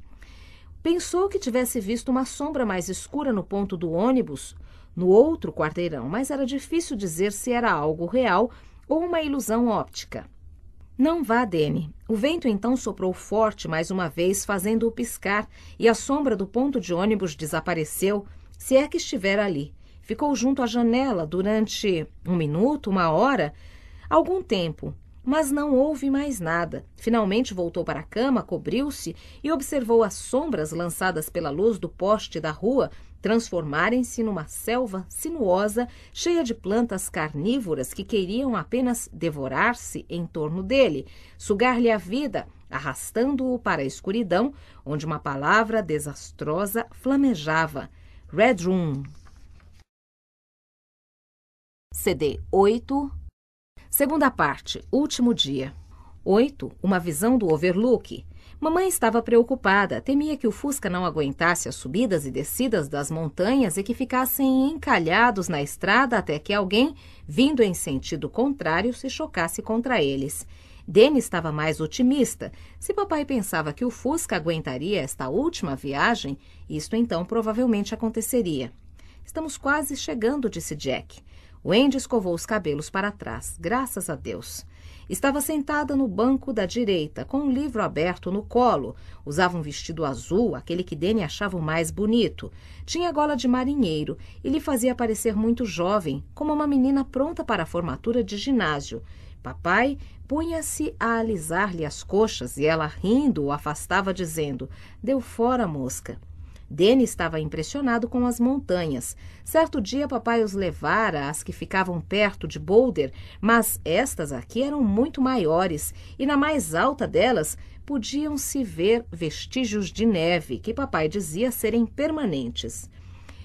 Pensou que tivesse visto uma sombra mais escura no ponto do ônibus, no outro quarteirão, mas era difícil dizer se era algo real ou uma ilusão óptica. Não vá, Dene. O vento então soprou forte mais uma vez, fazendo-o piscar, e a sombra do ponto de ônibus desapareceu, se é que estiver ali. Ficou junto à janela durante um minuto, uma hora, algum tempo, mas não houve mais nada. Finalmente voltou para a cama, cobriu-se e observou as sombras lançadas pela luz do poste da rua transformarem-se numa selva sinuosa cheia de plantas carnívoras que queriam apenas devorar-se em torno dele, sugar-lhe a vida, arrastando-o para a escuridão, onde uma palavra desastrosa flamejava: Red Room. CD 8, segunda parte, último dia. 8. Uma visão do overlook. Mamãe estava preocupada, temia que o Fusca não aguentasse as subidas e descidas das montanhas e que ficassem encalhados na estrada até que alguém, vindo em sentido contrário, se chocasse contra eles. Dene estava mais otimista. Se papai pensava que o Fusca aguentaria esta última viagem, isto então provavelmente aconteceria. Estamos quase chegando, disse Jack. Wendy escovou os cabelos para trás, graças a Deus. Estava sentada no banco da direita, com um livro aberto no colo. Usava um vestido azul, aquele que Dene achava o mais bonito. Tinha gola de marinheiro e lhe fazia parecer muito jovem, como uma menina pronta para a formatura de ginásio. Papai punha-se a alisar-lhe as coxas e ela, rindo, o afastava, dizendo: Deu fora, mosca. Dene estava impressionado com as montanhas. Certo dia, papai os levara às que ficavam perto de Boulder, mas estas aqui eram muito maiores e na mais alta delas podiam-se ver vestígios de neve que papai dizia serem permanentes.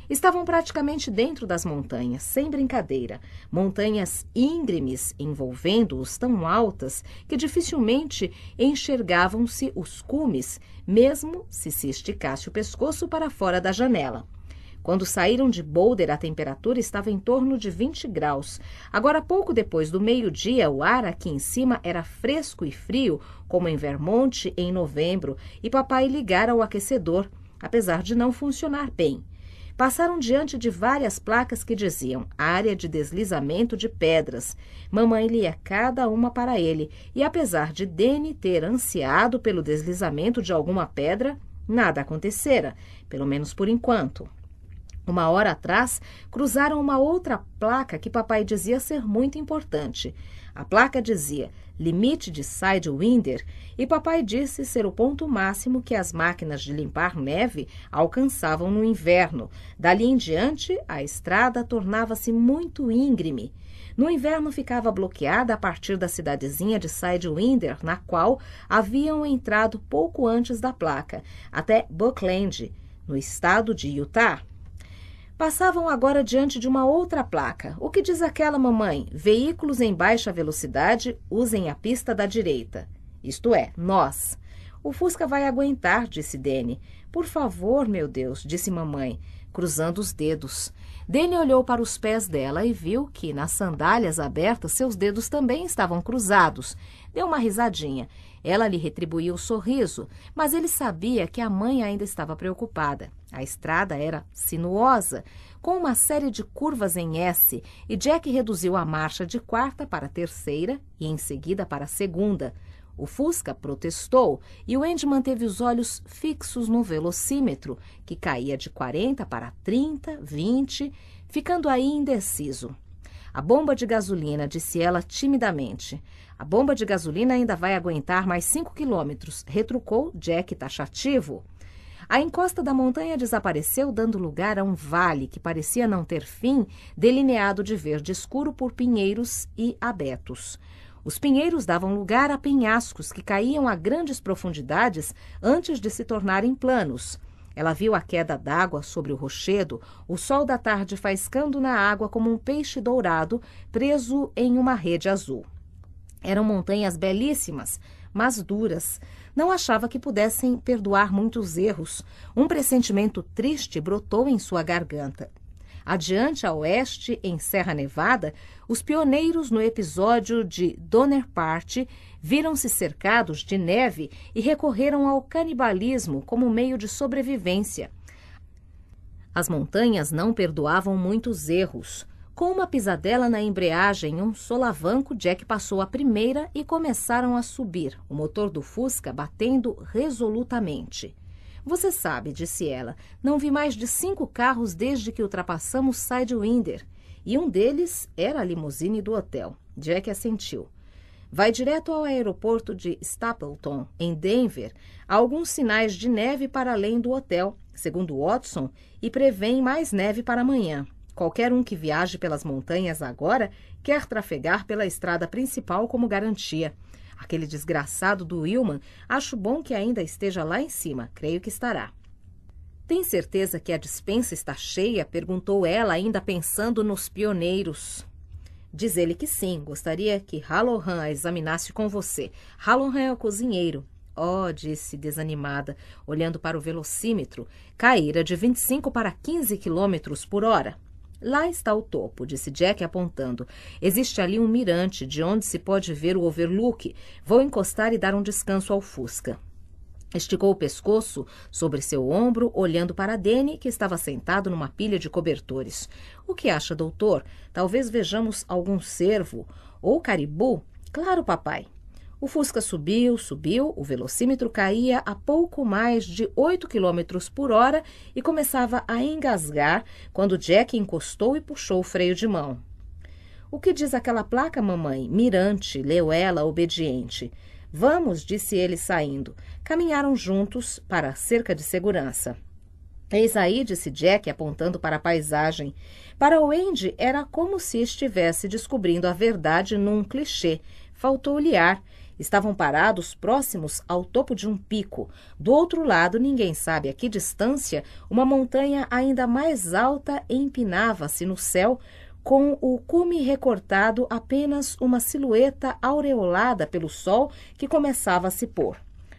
Estavam praticamente dentro das montanhas, sem brincadeira. Montanhas íngremes, envolvendo-os tão altas que dificilmente enxergavam-se os cumes, mesmo se se esticasse o pescoço para fora da janela. Quando saíram de Boulder, a temperatura estava em torno de 20 graus. Agora, pouco depois do meio-dia, o ar aqui em cima era fresco e frio, como em Vermont em novembro, e papai ligara o aquecedor, apesar de não funcionar bem passaram diante de várias placas que diziam área de deslizamento de pedras. Mamãe lia cada uma para ele, e apesar de Dene ter ansiado pelo deslizamento de alguma pedra, nada acontecera, pelo menos por enquanto. Uma hora atrás, cruzaram uma outra placa que papai dizia ser muito importante. A placa dizia limite de sidewinder e papai disse ser o ponto máximo que as máquinas de limpar neve alcançavam no inverno. Dali em diante, a estrada tornava-se muito íngreme. No inverno ficava bloqueada a partir da cidadezinha de Sidewinder, na qual haviam entrado pouco antes da placa, até Buckland, no estado de Utah passavam agora diante de uma outra placa. O que diz aquela, mamãe? Veículos em baixa velocidade usem a pista da direita. Isto é, nós. O Fusca vai aguentar, disse Dene. Por favor, meu Deus, disse mamãe, cruzando os dedos. Dene olhou para os pés dela e viu que, nas sandálias abertas, seus dedos também estavam cruzados. Deu uma risadinha. Ela lhe retribuiu o sorriso, mas ele sabia que a mãe ainda estava preocupada. A estrada era sinuosa, com uma série de curvas em S, e Jack reduziu a marcha de quarta para terceira e em seguida para segunda. O Fusca protestou e o Andy manteve os olhos fixos no velocímetro, que caía de 40 para 30, 20, ficando aí indeciso. A bomba de gasolina, disse ela timidamente. A bomba de gasolina ainda vai aguentar mais cinco quilômetros, retrucou Jack taxativo. A encosta da montanha desapareceu, dando lugar a um vale que parecia não ter fim, delineado de verde escuro por pinheiros e abetos. Os pinheiros davam lugar a penhascos que caíam a grandes profundidades antes de se tornarem planos. Ela viu a queda d'água sobre o rochedo, o sol da tarde faiscando na água como um peixe dourado preso em uma rede azul. Eram montanhas belíssimas, mas duras. Não achava que pudessem perdoar muitos erros. Um pressentimento triste brotou em sua garganta. Adiante a oeste, em Serra Nevada, os pioneiros no episódio de Donner Party viram-se cercados de neve e recorreram ao canibalismo como meio de sobrevivência. As montanhas não perdoavam muitos erros. Com uma pisadela na embreagem, um solavanco, Jack passou a primeira e começaram a subir, o motor do Fusca batendo resolutamente. Você sabe, disse ela, não vi mais de cinco carros desde que ultrapassamos Sidewinder, e um deles era a limusine do hotel. Jack assentiu vai direto ao aeroporto de Stapleton, em Denver, há alguns sinais de neve para além do hotel, segundo Watson, e prevém mais neve para amanhã. Qualquer um que viaje pelas montanhas agora quer trafegar pela estrada principal como garantia. Aquele desgraçado do Wilman, acho bom que ainda esteja lá em cima, creio que estará. Tem certeza que a dispensa está cheia? perguntou ela, ainda pensando nos pioneiros. Diz ele que sim, gostaria que Halohan a examinasse com você. Halohan é o cozinheiro. Oh, disse desanimada, olhando para o velocímetro. Caíra de 25 para 15 quilômetros por hora. Lá está o topo, disse Jack apontando. Existe ali um mirante de onde se pode ver o overlook. Vou encostar e dar um descanso ao Fusca. Esticou o pescoço sobre seu ombro, olhando para Dene, que estava sentado numa pilha de cobertores. O que acha, doutor? Talvez vejamos algum cervo ou caribu? Claro, papai. O Fusca subiu, subiu, o velocímetro caía a pouco mais de 8 km por hora e começava a engasgar quando Jack encostou e puxou o freio de mão. O que diz aquela placa, mamãe? Mirante, leu ela, obediente. Vamos, disse ele saindo. Caminharam juntos para a cerca de segurança. Eis aí, disse Jack, apontando para a paisagem. Para o Andy era como se estivesse descobrindo a verdade num clichê. Faltou olhar. Estavam parados próximos ao topo de um pico. Do outro lado, ninguém sabe a que distância, uma montanha ainda mais alta empinava-se no céu, com o cume recortado apenas uma silhueta aureolada pelo sol que começava a se pôr.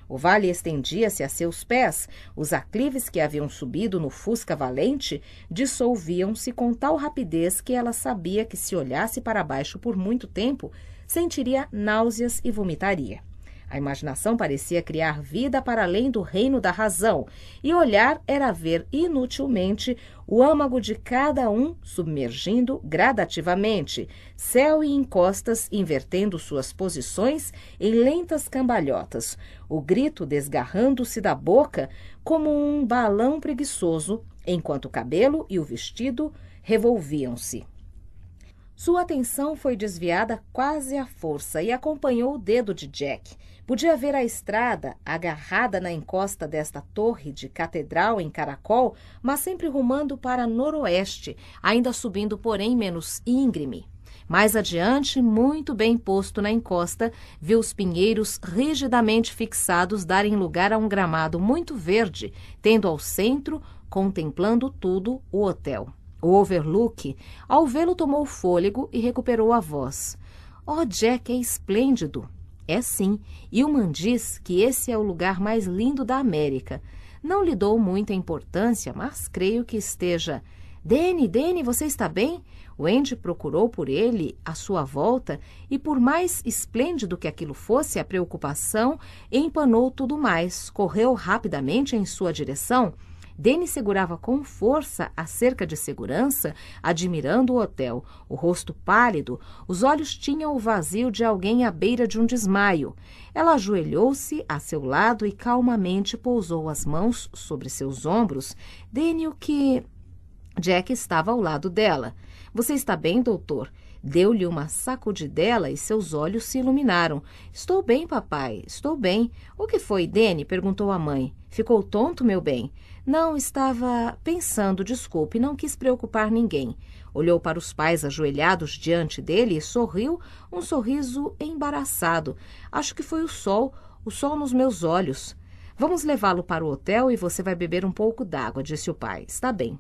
O vale estendia-se a seus pés, os aclives que haviam subido no Fusca Valente dissolviam-se com tal rapidez que ela sabia que se olhasse para baixo por muito tempo, sentiria náuseas e vomitaria. A imaginação parecia criar vida para além do reino da razão, e olhar era ver inutilmente o âmago de cada um submergindo gradativamente, céu e encostas invertendo suas posições em lentas cambalhotas, o grito desgarrando-se da boca como um balão preguiçoso, enquanto o cabelo e o vestido revolviam-se. Sua atenção foi desviada quase à força e acompanhou o dedo de Jack Podia ver a estrada agarrada na encosta desta torre de catedral em caracol, mas sempre rumando para noroeste, ainda subindo, porém, menos íngreme. Mais adiante, muito bem posto na encosta, viu os pinheiros rigidamente fixados darem lugar a um gramado muito verde, tendo ao centro, contemplando tudo, o hotel. O overlook, ao vê-lo, tomou fôlego e recuperou a voz. Oh, Jack, é esplêndido! É sim, Ilman diz que esse é o lugar mais lindo da América. Não lhe dou muita importância, mas creio que esteja. Dene, Dene, você está bem? Wendy procurou por ele à sua volta e, por mais esplêndido que aquilo fosse a preocupação, empanou tudo mais, correu rapidamente em sua direção Dene segurava com força a cerca de segurança, admirando o hotel. O rosto pálido, os olhos tinham o vazio de alguém à beira de um desmaio. Ela ajoelhou-se a seu lado e calmamente pousou as mãos sobre seus ombros. Dene o que. Jack estava ao lado dela. Você está bem, doutor? Deu-lhe uma sacudidela e seus olhos se iluminaram. Estou bem, papai, estou bem. O que foi, Dene? perguntou a mãe. Ficou tonto, meu bem? Não estava pensando, desculpe, não quis preocupar ninguém. Olhou para os pais ajoelhados diante dele e sorriu, um sorriso embaraçado. Acho que foi o sol, o sol nos meus olhos. Vamos levá-lo para o hotel e você vai beber um pouco d'água, disse o pai. Está bem.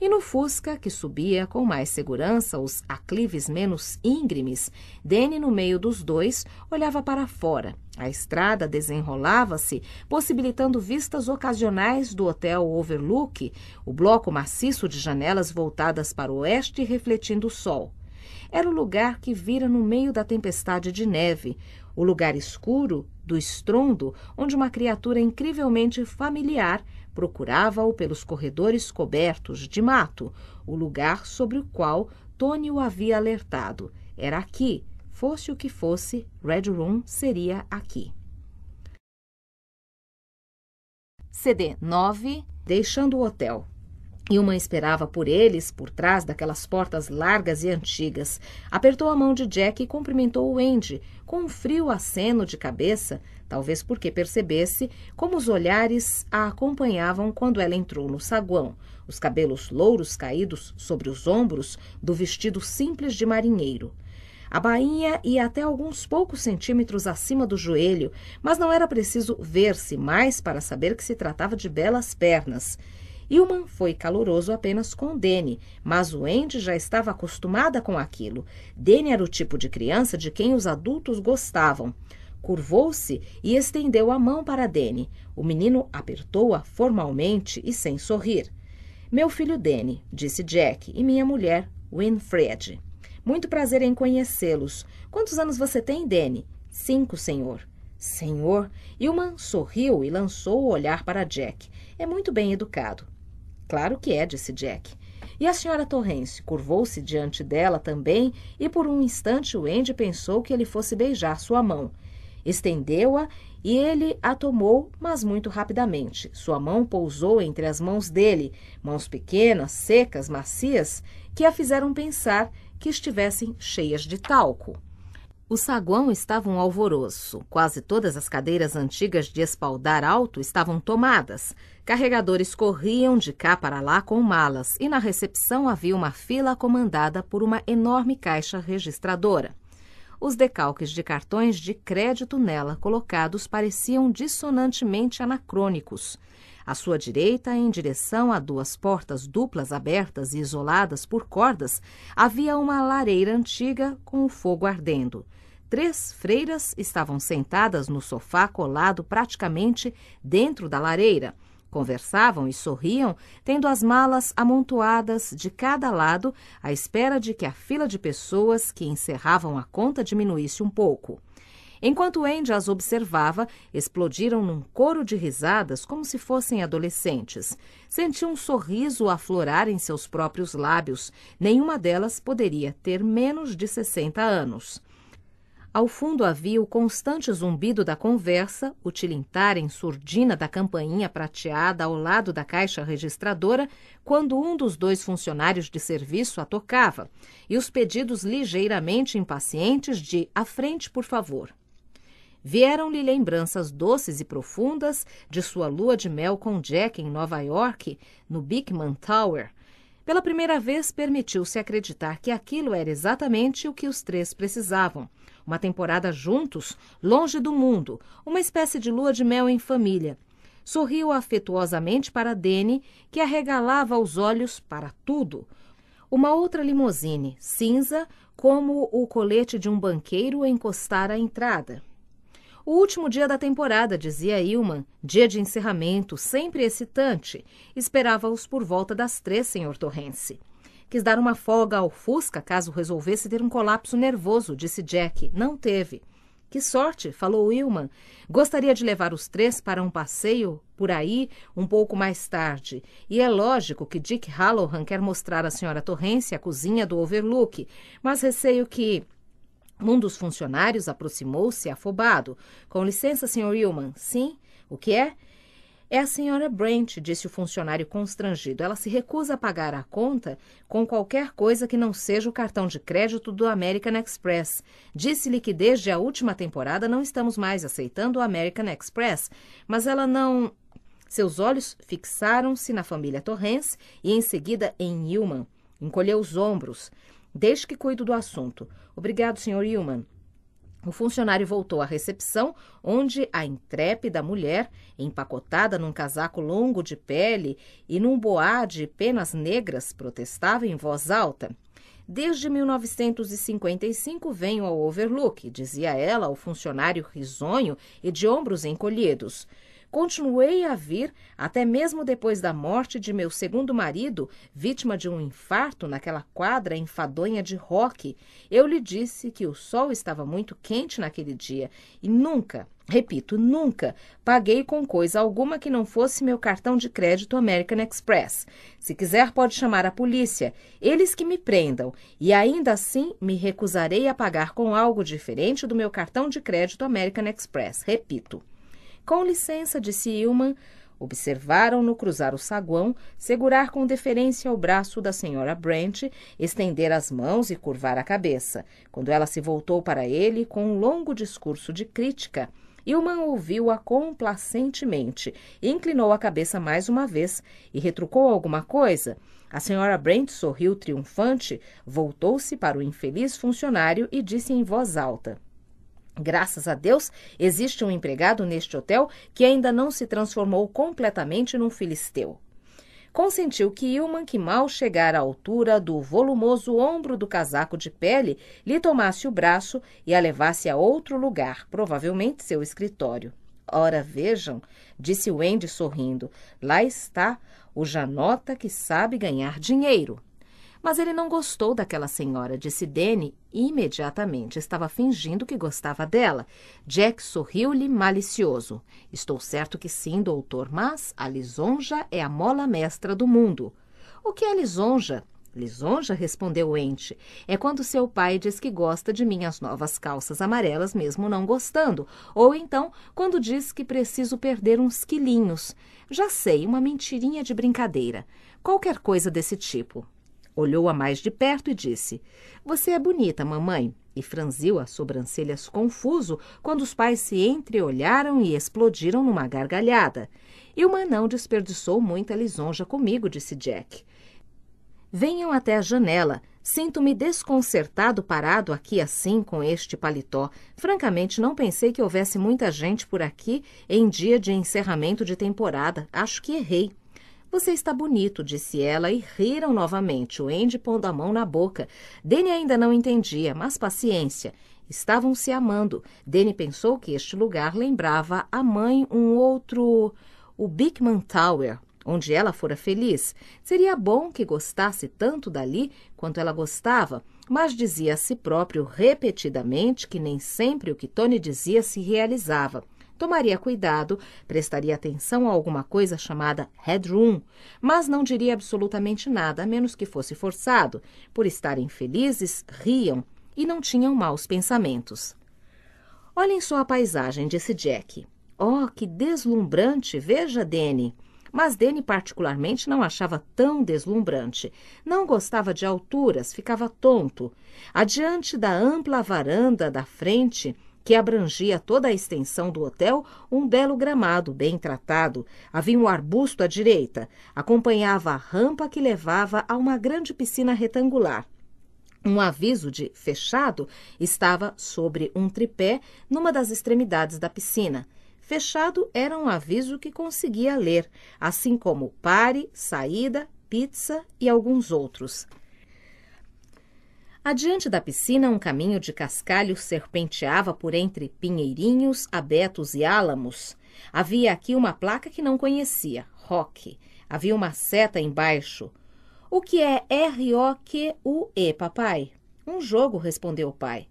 E no Fusca, que subia com mais segurança os aclives menos íngremes, Dene, no meio dos dois, olhava para fora. A estrada desenrolava-se, possibilitando vistas ocasionais do hotel Overlook, o bloco maciço de janelas voltadas para o oeste refletindo o sol. Era o lugar que vira no meio da tempestade de neve, o lugar escuro do estrondo onde uma criatura incrivelmente familiar Procurava-o pelos corredores cobertos de mato, o lugar sobre o qual Tony o havia alertado. Era aqui. Fosse o que fosse, Red Room seria aqui. CD 9, deixando o hotel. E uma esperava por eles, por trás daquelas portas largas e antigas. Apertou a mão de Jack e cumprimentou o Andy, com um frio aceno de cabeça, talvez porque percebesse como os olhares a acompanhavam quando ela entrou no saguão, os cabelos louros caídos sobre os ombros do vestido simples de marinheiro. A bainha ia até alguns poucos centímetros acima do joelho, mas não era preciso ver-se mais para saber que se tratava de belas pernas. Ilman foi caloroso apenas com Dene, mas o Andy já estava acostumada com aquilo. Dene era o tipo de criança de quem os adultos gostavam. Curvou-se e estendeu a mão para Dene. O menino apertou-a formalmente e sem sorrir. Meu filho Dene, disse Jack, e minha mulher, Winfred. Muito prazer em conhecê-los. Quantos anos você tem, Dene? Cinco, senhor. Senhor? Ilman sorriu e lançou o olhar para Jack. É muito bem educado. Claro que é, disse Jack. E a senhora Torrence curvou-se diante dela também, e por um instante o Andy pensou que ele fosse beijar sua mão. Estendeu-a e ele a tomou, mas muito rapidamente. Sua mão pousou entre as mãos dele, mãos pequenas, secas, macias, que a fizeram pensar que estivessem cheias de talco. O saguão estava um alvoroço. Quase todas as cadeiras antigas de espaldar alto estavam tomadas. Carregadores corriam de cá para lá com malas e na recepção havia uma fila comandada por uma enorme caixa registradora. Os decalques de cartões de crédito nela colocados pareciam dissonantemente anacrônicos. À sua direita, em direção a duas portas duplas abertas e isoladas por cordas, havia uma lareira antiga com o fogo ardendo. Três freiras estavam sentadas no sofá colado praticamente dentro da lareira. Conversavam e sorriam, tendo as malas amontoadas de cada lado, à espera de que a fila de pessoas que encerravam a conta diminuísse um pouco. Enquanto Andy as observava, explodiram num coro de risadas como se fossem adolescentes. Sentiu um sorriso aflorar em seus próprios lábios. Nenhuma delas poderia ter menos de 60 anos. Ao fundo havia o constante zumbido da conversa, o tilintar em surdina da campainha prateada ao lado da caixa registradora, quando um dos dois funcionários de serviço a tocava, e os pedidos ligeiramente impacientes de à frente, por favor. Vieram-lhe lembranças doces e profundas de sua lua de mel com Jack em Nova York, no Man Tower. Pela primeira vez, permitiu-se acreditar que aquilo era exatamente o que os três precisavam uma temporada juntos, longe do mundo, uma espécie de lua de mel em família. Sorriu afetuosamente para Dene, que arregalava os olhos para tudo. Uma outra limusine, cinza, como o colete de um banqueiro encostara à entrada. O último dia da temporada, dizia Ilman, dia de encerramento, sempre excitante. Esperava-os por volta das três, senhor Torrense. Quis dar uma folga ao Fusca caso resolvesse ter um colapso nervoso, disse Jack. Não teve. Que sorte, falou Wilman. Gostaria de levar os três para um passeio por aí um pouco mais tarde. E é lógico que Dick Halloran quer mostrar à senhora Torrence a cozinha do Overlook, mas receio que. Um dos funcionários aproximou-se afobado. Com licença, Sr. Wilman. Sim? O que é? É a senhora Brent, disse o funcionário constrangido. Ela se recusa a pagar a conta com qualquer coisa que não seja o cartão de crédito do American Express. Disse-lhe que desde a última temporada não estamos mais aceitando o American Express, mas ela não. Seus olhos fixaram-se na família Torrens e em seguida em Hillman. Encolheu os ombros. Deixe que cuido do assunto. Obrigado, senhor Hillman. O funcionário voltou à recepção, onde a intrépida mulher, empacotada num casaco longo de pele e num boá de penas negras, protestava em voz alta. Desde 1955 venho ao Overlook, dizia ela ao funcionário risonho e de ombros encolhidos continuei a vir até mesmo depois da morte de meu segundo marido, vítima de um infarto naquela quadra enfadonha de rock. Eu lhe disse que o sol estava muito quente naquele dia e nunca, repito, nunca paguei com coisa alguma que não fosse meu cartão de crédito American Express. Se quiser, pode chamar a polícia. Eles que me prendam. E ainda assim, me recusarei a pagar com algo diferente do meu cartão de crédito American Express. Repito. Com licença, disse Ilman. Observaram-no cruzar o saguão, segurar com deferência o braço da senhora Brent, estender as mãos e curvar a cabeça. Quando ela se voltou para ele com um longo discurso de crítica, Ilman ouviu-a complacentemente, inclinou a cabeça mais uma vez e retrucou alguma coisa. A senhora Brent sorriu triunfante, voltou-se para o infeliz funcionário e disse em voz alta: Graças a Deus, existe um empregado neste hotel que ainda não se transformou completamente num filisteu. Consentiu que Ilman, que mal chegara à altura do volumoso ombro do casaco de pele, lhe tomasse o braço e a levasse a outro lugar, provavelmente seu escritório. Ora, vejam, disse Wendy sorrindo, lá está o Janota que sabe ganhar dinheiro. Mas ele não gostou daquela senhora, disse Danny, e imediatamente estava fingindo que gostava dela. Jack sorriu-lhe malicioso. Estou certo que sim, doutor, mas a lisonja é a mola mestra do mundo. O que é lisonja? Lisonja, respondeu o ente, é quando seu pai diz que gosta de minhas novas calças amarelas, mesmo não gostando, ou então quando diz que preciso perder uns quilinhos. Já sei, uma mentirinha de brincadeira. Qualquer coisa desse tipo. Olhou-a mais de perto e disse: Você é bonita, mamãe. E franziu as sobrancelhas confuso quando os pais se entreolharam e explodiram numa gargalhada. E o manão desperdiçou muita lisonja comigo, disse Jack. Venham até a janela. Sinto-me desconcertado parado aqui assim com este paletó. Francamente, não pensei que houvesse muita gente por aqui em dia de encerramento de temporada. Acho que errei. Você está bonito, disse ela, e riram novamente, o Andy pondo a mão na boca. Danny ainda não entendia, mas paciência. Estavam se amando. Danny pensou que este lugar lembrava a mãe um outro. o Bigman Tower, onde ela fora feliz. Seria bom que gostasse tanto dali quanto ela gostava, mas dizia a si próprio repetidamente que nem sempre o que Tony dizia se realizava tomaria cuidado, prestaria atenção a alguma coisa chamada headroom, mas não diria absolutamente nada, a menos que fosse forçado. Por estarem felizes, riam e não tinham maus pensamentos. Olhem só a paisagem, disse Jack. Oh, que deslumbrante! Veja, Danny! mas Danny particularmente não achava tão deslumbrante. Não gostava de alturas, ficava tonto. Adiante da ampla varanda da frente, que abrangia toda a extensão do hotel, um belo gramado bem tratado. Havia um arbusto à direita, acompanhava a rampa que levava a uma grande piscina retangular. Um aviso de fechado estava sobre um tripé numa das extremidades da piscina. Fechado era um aviso que conseguia ler, assim como pare, saída, pizza e alguns outros. Adiante da piscina, um caminho de cascalho serpenteava por entre pinheirinhos, abetos e álamos. Havia aqui uma placa que não conhecia, rock. Havia uma seta embaixo. O que é R-O-Q-U-E, papai? Um jogo, respondeu o pai.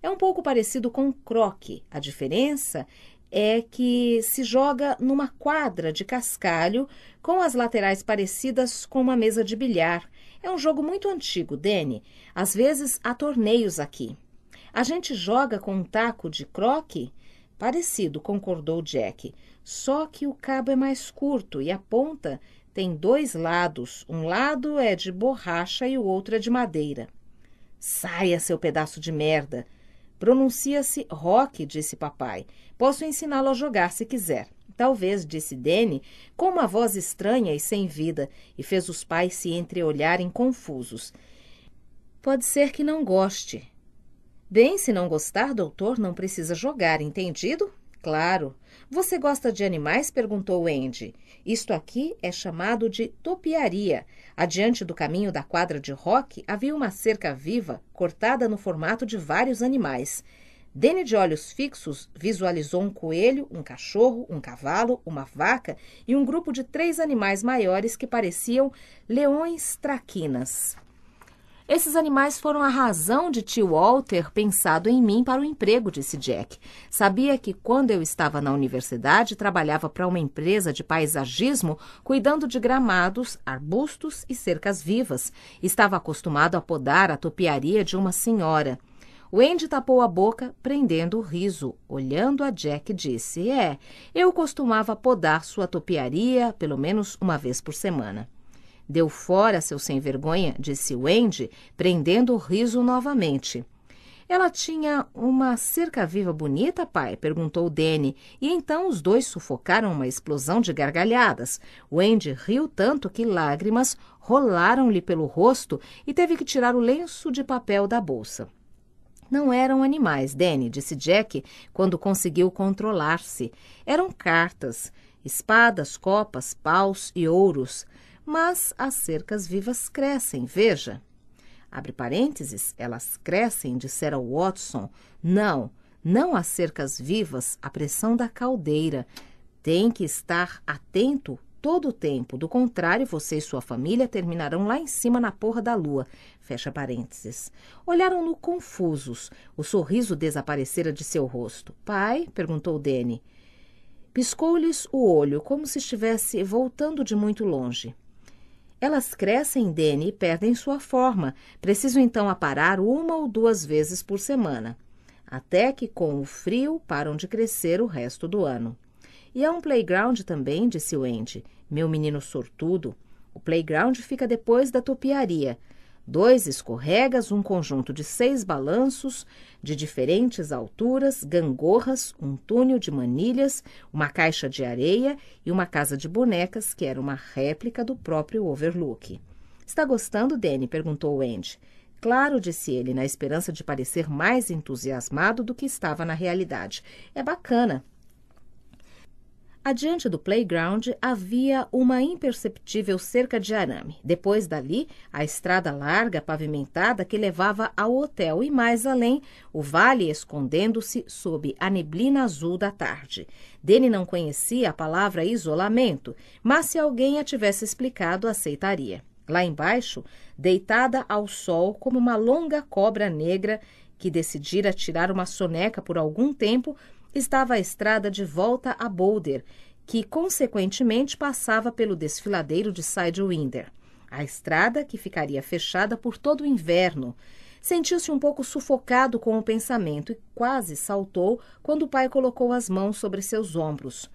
É um pouco parecido com croque. A diferença é que se joga numa quadra de cascalho com as laterais parecidas com uma mesa de bilhar é um jogo muito antigo, Dene. Às vezes há torneios aqui. A gente joga com um taco de croque? Parecido, concordou Jack. Só que o cabo é mais curto e a ponta tem dois lados. Um lado é de borracha e o outro é de madeira. Saia, seu pedaço de merda! Pronuncia-se rock, disse papai. Posso ensiná-lo a jogar se quiser talvez, disse Dene, com uma voz estranha e sem vida, e fez os pais se entreolharem confusos. Pode ser que não goste. Bem, se não gostar, doutor, não precisa jogar, entendido? Claro. Você gosta de animais? perguntou Andy. Isto aqui é chamado de topiaria. Adiante do caminho da quadra de rock havia uma cerca viva cortada no formato de vários animais. Dene, de olhos fixos, visualizou um coelho, um cachorro, um cavalo, uma vaca e um grupo de três animais maiores que pareciam leões traquinas. Esses animais foram a razão de tio Walter pensado em mim para o emprego, disse Jack. Sabia que quando eu estava na universidade trabalhava para uma empresa de paisagismo cuidando de gramados, arbustos e cercas vivas. Estava acostumado a podar a topiaria de uma senhora. Wendy tapou a boca, prendendo o riso. Olhando a Jack, disse: É, eu costumava podar sua topiaria pelo menos uma vez por semana. Deu fora, seu sem-vergonha, disse Wendy, prendendo o riso novamente. Ela tinha uma cerca-viva bonita, pai? perguntou Danny, e então os dois sufocaram uma explosão de gargalhadas. Wendy riu tanto que lágrimas rolaram-lhe pelo rosto e teve que tirar o lenço de papel da bolsa. Não eram animais, Danny, disse Jack quando conseguiu controlar-se. Eram cartas, espadas, copas, paus e ouros. Mas as cercas vivas crescem, veja. Abre parênteses, elas crescem, dissera Watson. Não, não as cercas vivas, a pressão da caldeira. Tem que estar atento todo o tempo. Do contrário, você e sua família terminarão lá em cima na porra da lua. Fecha parênteses. Olharam-no confusos. O sorriso desaparecera de seu rosto. Pai? perguntou Dene. Piscou-lhes o olho, como se estivesse voltando de muito longe. Elas crescem, Dene, e perdem sua forma. Preciso então aparar uma ou duas vezes por semana. Até que, com o frio, param de crescer o resto do ano. E há um playground também, disse o Andy. Meu menino sortudo. O playground fica depois da topiaria. Dois escorregas, um conjunto de seis balanços de diferentes alturas, gangorras, um túnel de manilhas, uma caixa de areia e uma casa de bonecas que era uma réplica do próprio Overlook. Está gostando, Danny? perguntou Andy. Claro, disse ele, na esperança de parecer mais entusiasmado do que estava na realidade. É bacana. Adiante do playground havia uma imperceptível cerca de arame. Depois dali, a estrada larga pavimentada que levava ao hotel e mais além, o vale escondendo-se sob a neblina azul da tarde. Dene não conhecia a palavra isolamento, mas se alguém a tivesse explicado, aceitaria. Lá embaixo, deitada ao sol como uma longa cobra negra que decidira tirar uma soneca por algum tempo, estava a estrada de volta a Boulder, que consequentemente passava pelo desfiladeiro de Sidewinder. A estrada, que ficaria fechada por todo o inverno. Sentiu-se um pouco sufocado com o pensamento e quase saltou quando o pai colocou as mãos sobre seus ombros.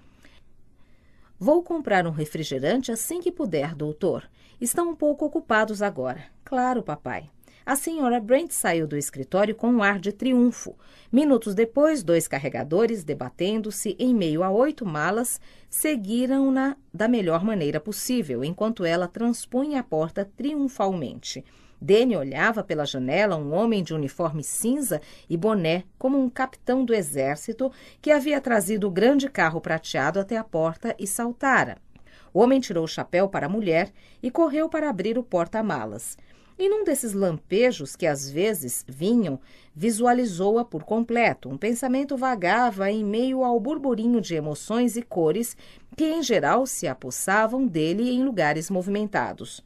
Vou comprar um refrigerante assim que puder, doutor. Estão um pouco ocupados agora. Claro, papai. A senhora Brent saiu do escritório com um ar de triunfo. Minutos depois, dois carregadores, debatendo-se em meio a oito malas, seguiram-na da melhor maneira possível, enquanto ela transpunha a porta triunfalmente. Dene olhava pela janela um homem de uniforme cinza e boné, como um capitão do exército, que havia trazido o grande carro prateado até a porta e saltara. O homem tirou o chapéu para a mulher e correu para abrir o porta-malas. E num desses lampejos que às vezes vinham, visualizou-a por completo. Um pensamento vagava em meio ao burburinho de emoções e cores que, em geral, se apossavam dele em lugares movimentados.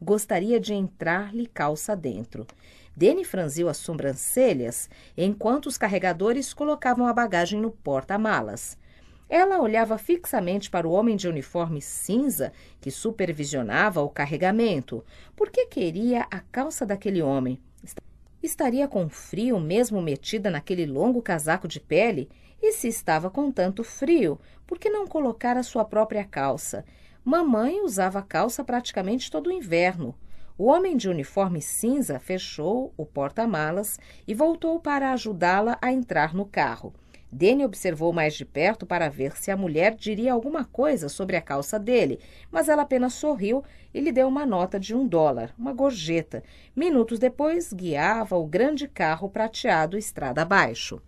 Gostaria de entrar-lhe calça dentro. Dene franziu as sobrancelhas enquanto os carregadores colocavam a bagagem no porta-malas. Ela olhava fixamente para o homem de uniforme cinza que supervisionava o carregamento, Por que queria a calça daquele homem. Estaria com frio mesmo metida naquele longo casaco de pele? E se estava com tanto frio, por que não colocar a sua própria calça? Mamãe usava calça praticamente todo o inverno. O homem de uniforme cinza fechou o porta-malas e voltou para ajudá-la a entrar no carro. Danny observou mais de perto para ver se a mulher diria alguma coisa sobre a calça dele, mas ela apenas sorriu e lhe deu uma nota de um dólar, uma gorjeta. Minutos depois, guiava o grande carro prateado estrada abaixo.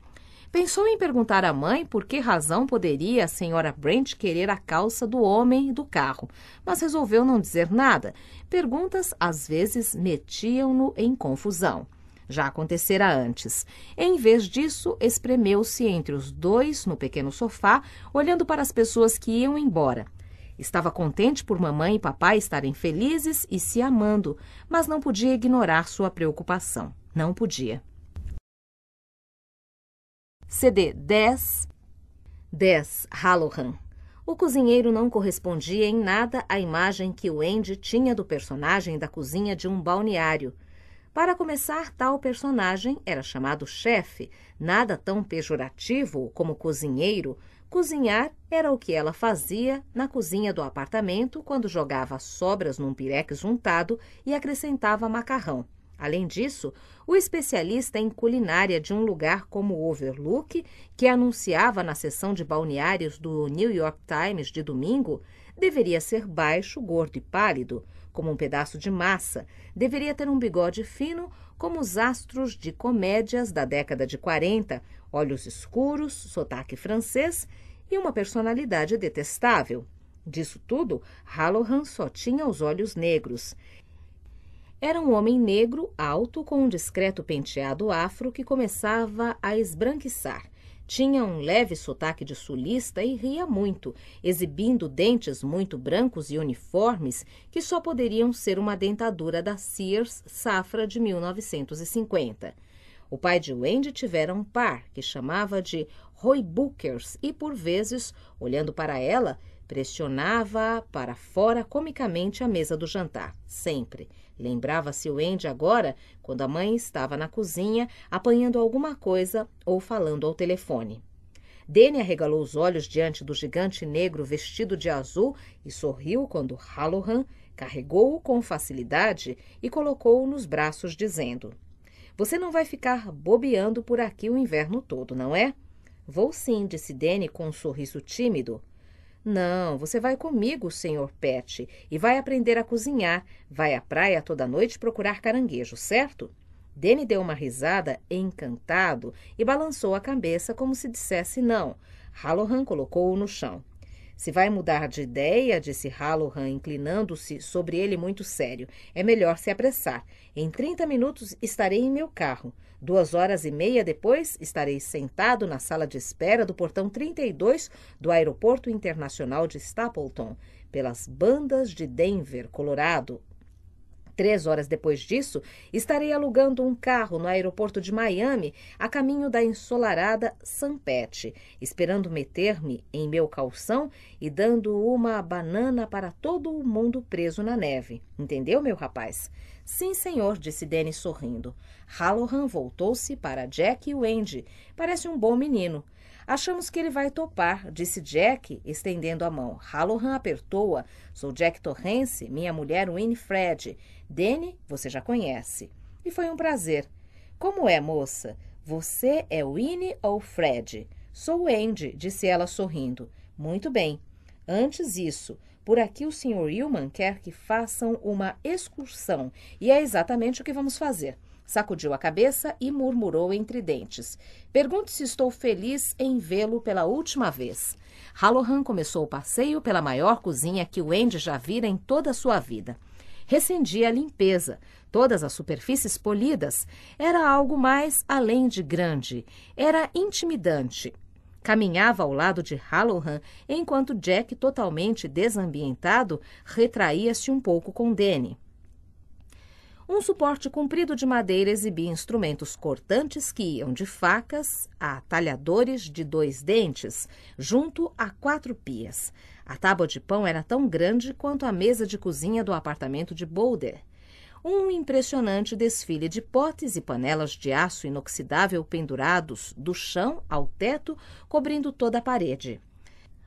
Pensou em perguntar à mãe por que razão poderia a senhora Brent querer a calça do homem do carro, mas resolveu não dizer nada. Perguntas às vezes metiam-no em confusão já acontecera antes. Em vez disso, espremeu-se entre os dois no pequeno sofá, olhando para as pessoas que iam embora. Estava contente por mamãe e papai estarem felizes e se amando, mas não podia ignorar sua preocupação. Não podia. CD 10 10. Halloran o cozinheiro não correspondia em nada à imagem que o Andy tinha do personagem da cozinha de um balneário. Para começar, tal personagem era chamado chefe, nada tão pejorativo como cozinheiro. Cozinhar era o que ela fazia na cozinha do apartamento quando jogava sobras num pirex juntado e acrescentava macarrão. Além disso, o especialista em culinária de um lugar como o Overlook, que anunciava na sessão de balneários do New York Times de domingo, deveria ser baixo, gordo e pálido como um pedaço de massa, deveria ter um bigode fino, como os astros de comédias da década de 40, olhos escuros, sotaque francês e uma personalidade detestável. Disso tudo, Hallohan só tinha os olhos negros. Era um homem negro, alto, com um discreto penteado afro que começava a esbranquiçar tinha um leve sotaque de sulista e ria muito, exibindo dentes muito brancos e uniformes que só poderiam ser uma dentadura da Sears safra de 1950. O pai de Wendy tivera um par que chamava de Roy Bookers e, por vezes, olhando para ela, pressionava-a para fora comicamente à mesa do jantar, sempre Lembrava-se o Andy agora quando a mãe estava na cozinha apanhando alguma coisa ou falando ao telefone. Danny arregalou os olhos diante do gigante negro vestido de azul e sorriu quando Halloran carregou-o com facilidade e colocou-o nos braços, dizendo: Você não vai ficar bobeando por aqui o inverno todo, não é? Vou sim, disse Danny com um sorriso tímido. Não, você vai comigo, senhor Pet, e vai aprender a cozinhar. Vai à praia toda noite procurar caranguejo, certo? Danny deu uma risada, encantado, e balançou a cabeça como se dissesse não. Halloran colocou-o no chão. Se vai mudar de ideia, disse Halloran, inclinando-se sobre ele muito sério, é melhor se apressar. Em 30 minutos estarei em meu carro. Duas horas e meia depois, estarei sentado na sala de espera do portão 32 do Aeroporto Internacional de Stapleton, pelas bandas de Denver, Colorado. Três horas depois disso, estarei alugando um carro no aeroporto de Miami, a caminho da ensolarada Sampete, esperando meter-me em meu calção e dando uma banana para todo o mundo preso na neve. Entendeu, meu rapaz? Sim, senhor, disse Danny sorrindo. Halloran voltou-se para Jack e Wendy. Parece um bom menino. Achamos que ele vai topar, disse Jack, estendendo a mão. Halloran apertou-a. Sou Jack Torrance, minha mulher Winifred. Danny, você já conhece. E foi um prazer. Como é, moça? Você é Winnie ou Fred? Sou Wendy, disse ela sorrindo. Muito bem. Antes isso, por aqui, o Sr. Hillman quer que façam uma excursão, e é exatamente o que vamos fazer. Sacudiu a cabeça e murmurou entre dentes. Pergunte se estou feliz em vê-lo pela última vez. Halloran começou o passeio pela maior cozinha que o Andy já vira em toda a sua vida. Recendia a limpeza, todas as superfícies polidas. Era algo mais além de grande. Era intimidante caminhava ao lado de Halloran, enquanto Jack, totalmente desambientado, retraía-se um pouco com Danny. Um suporte comprido de madeira exibia instrumentos cortantes que iam de facas a talhadores de dois dentes, junto a quatro pias. A tábua de pão era tão grande quanto a mesa de cozinha do apartamento de Boulder um impressionante desfile de potes e panelas de aço inoxidável pendurados do chão ao teto, cobrindo toda a parede.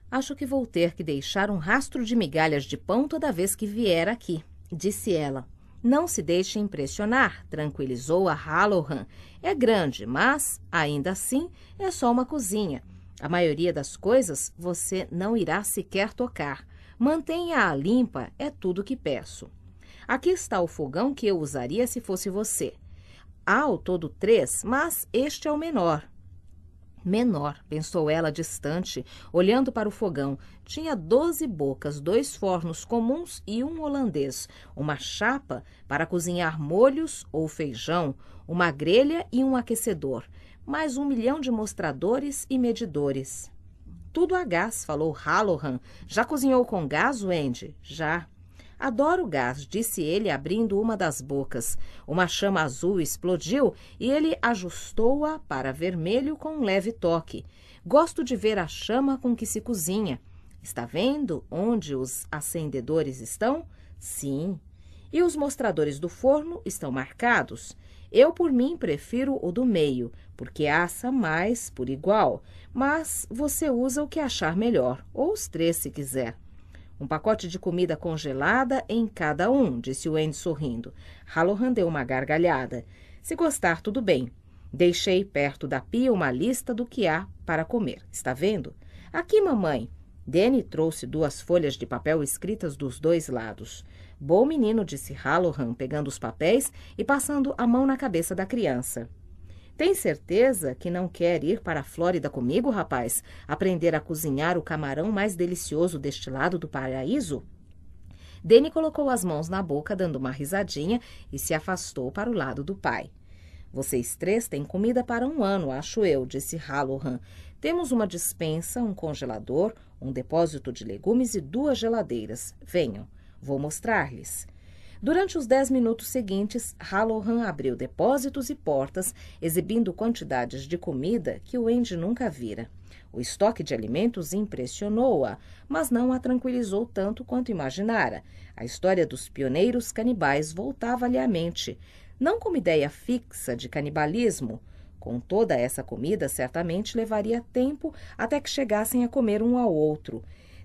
Acho que vou ter que deixar um rastro de migalhas de pão toda vez que vier aqui, disse ela. Não se deixe impressionar, tranquilizou a Halloran. É grande, mas, ainda assim, é só uma cozinha. A maioria das coisas você não irá sequer tocar. Mantenha-a limpa, é tudo que peço. Aqui está o fogão que eu usaria se fosse você. Há ao todo três, mas este é o menor. Menor, pensou ela distante, olhando para o fogão. Tinha doze bocas, dois fornos comuns e um holandês, uma chapa para cozinhar molhos ou feijão, uma grelha e um aquecedor, mais um milhão de mostradores e medidores. Tudo a gás, falou Halloran. Já cozinhou com gás, Wendy? Já. Adoro gás, disse ele, abrindo uma das bocas. Uma chama azul explodiu e ele ajustou-a para vermelho com um leve toque. Gosto de ver a chama com que se cozinha. Está vendo onde os acendedores estão? Sim. E os mostradores do forno estão marcados? Eu, por mim, prefiro o do meio, porque assa mais por igual, mas você usa o que achar melhor, ou os três se quiser. Um pacote de comida congelada em cada um, disse o Wendy sorrindo. Halohan deu uma gargalhada. Se gostar, tudo bem. Deixei perto da pia uma lista do que há para comer. Está vendo? Aqui, mamãe. Danny trouxe duas folhas de papel escritas dos dois lados. Bom menino, disse Halohan, pegando os papéis e passando a mão na cabeça da criança. Tem certeza que não quer ir para a Flórida comigo, rapaz? Aprender a cozinhar o camarão mais delicioso deste lado do paraíso? Dene colocou as mãos na boca, dando uma risadinha, e se afastou para o lado do pai. Vocês três têm comida para um ano, acho eu, disse Halloran. Temos uma dispensa, um congelador, um depósito de legumes e duas geladeiras. Venham, vou mostrar-lhes. Durante os 10 minutos seguintes, Halloran abriu depósitos e portas, exibindo quantidades de comida que o Andy nunca vira. O estoque de alimentos impressionou-a, mas não a tranquilizou tanto quanto imaginara. A história dos pioneiros canibais voltava-lhe à mente, não como ideia fixa de canibalismo. Com toda essa comida, certamente levaria tempo até que chegassem a comer um ao outro.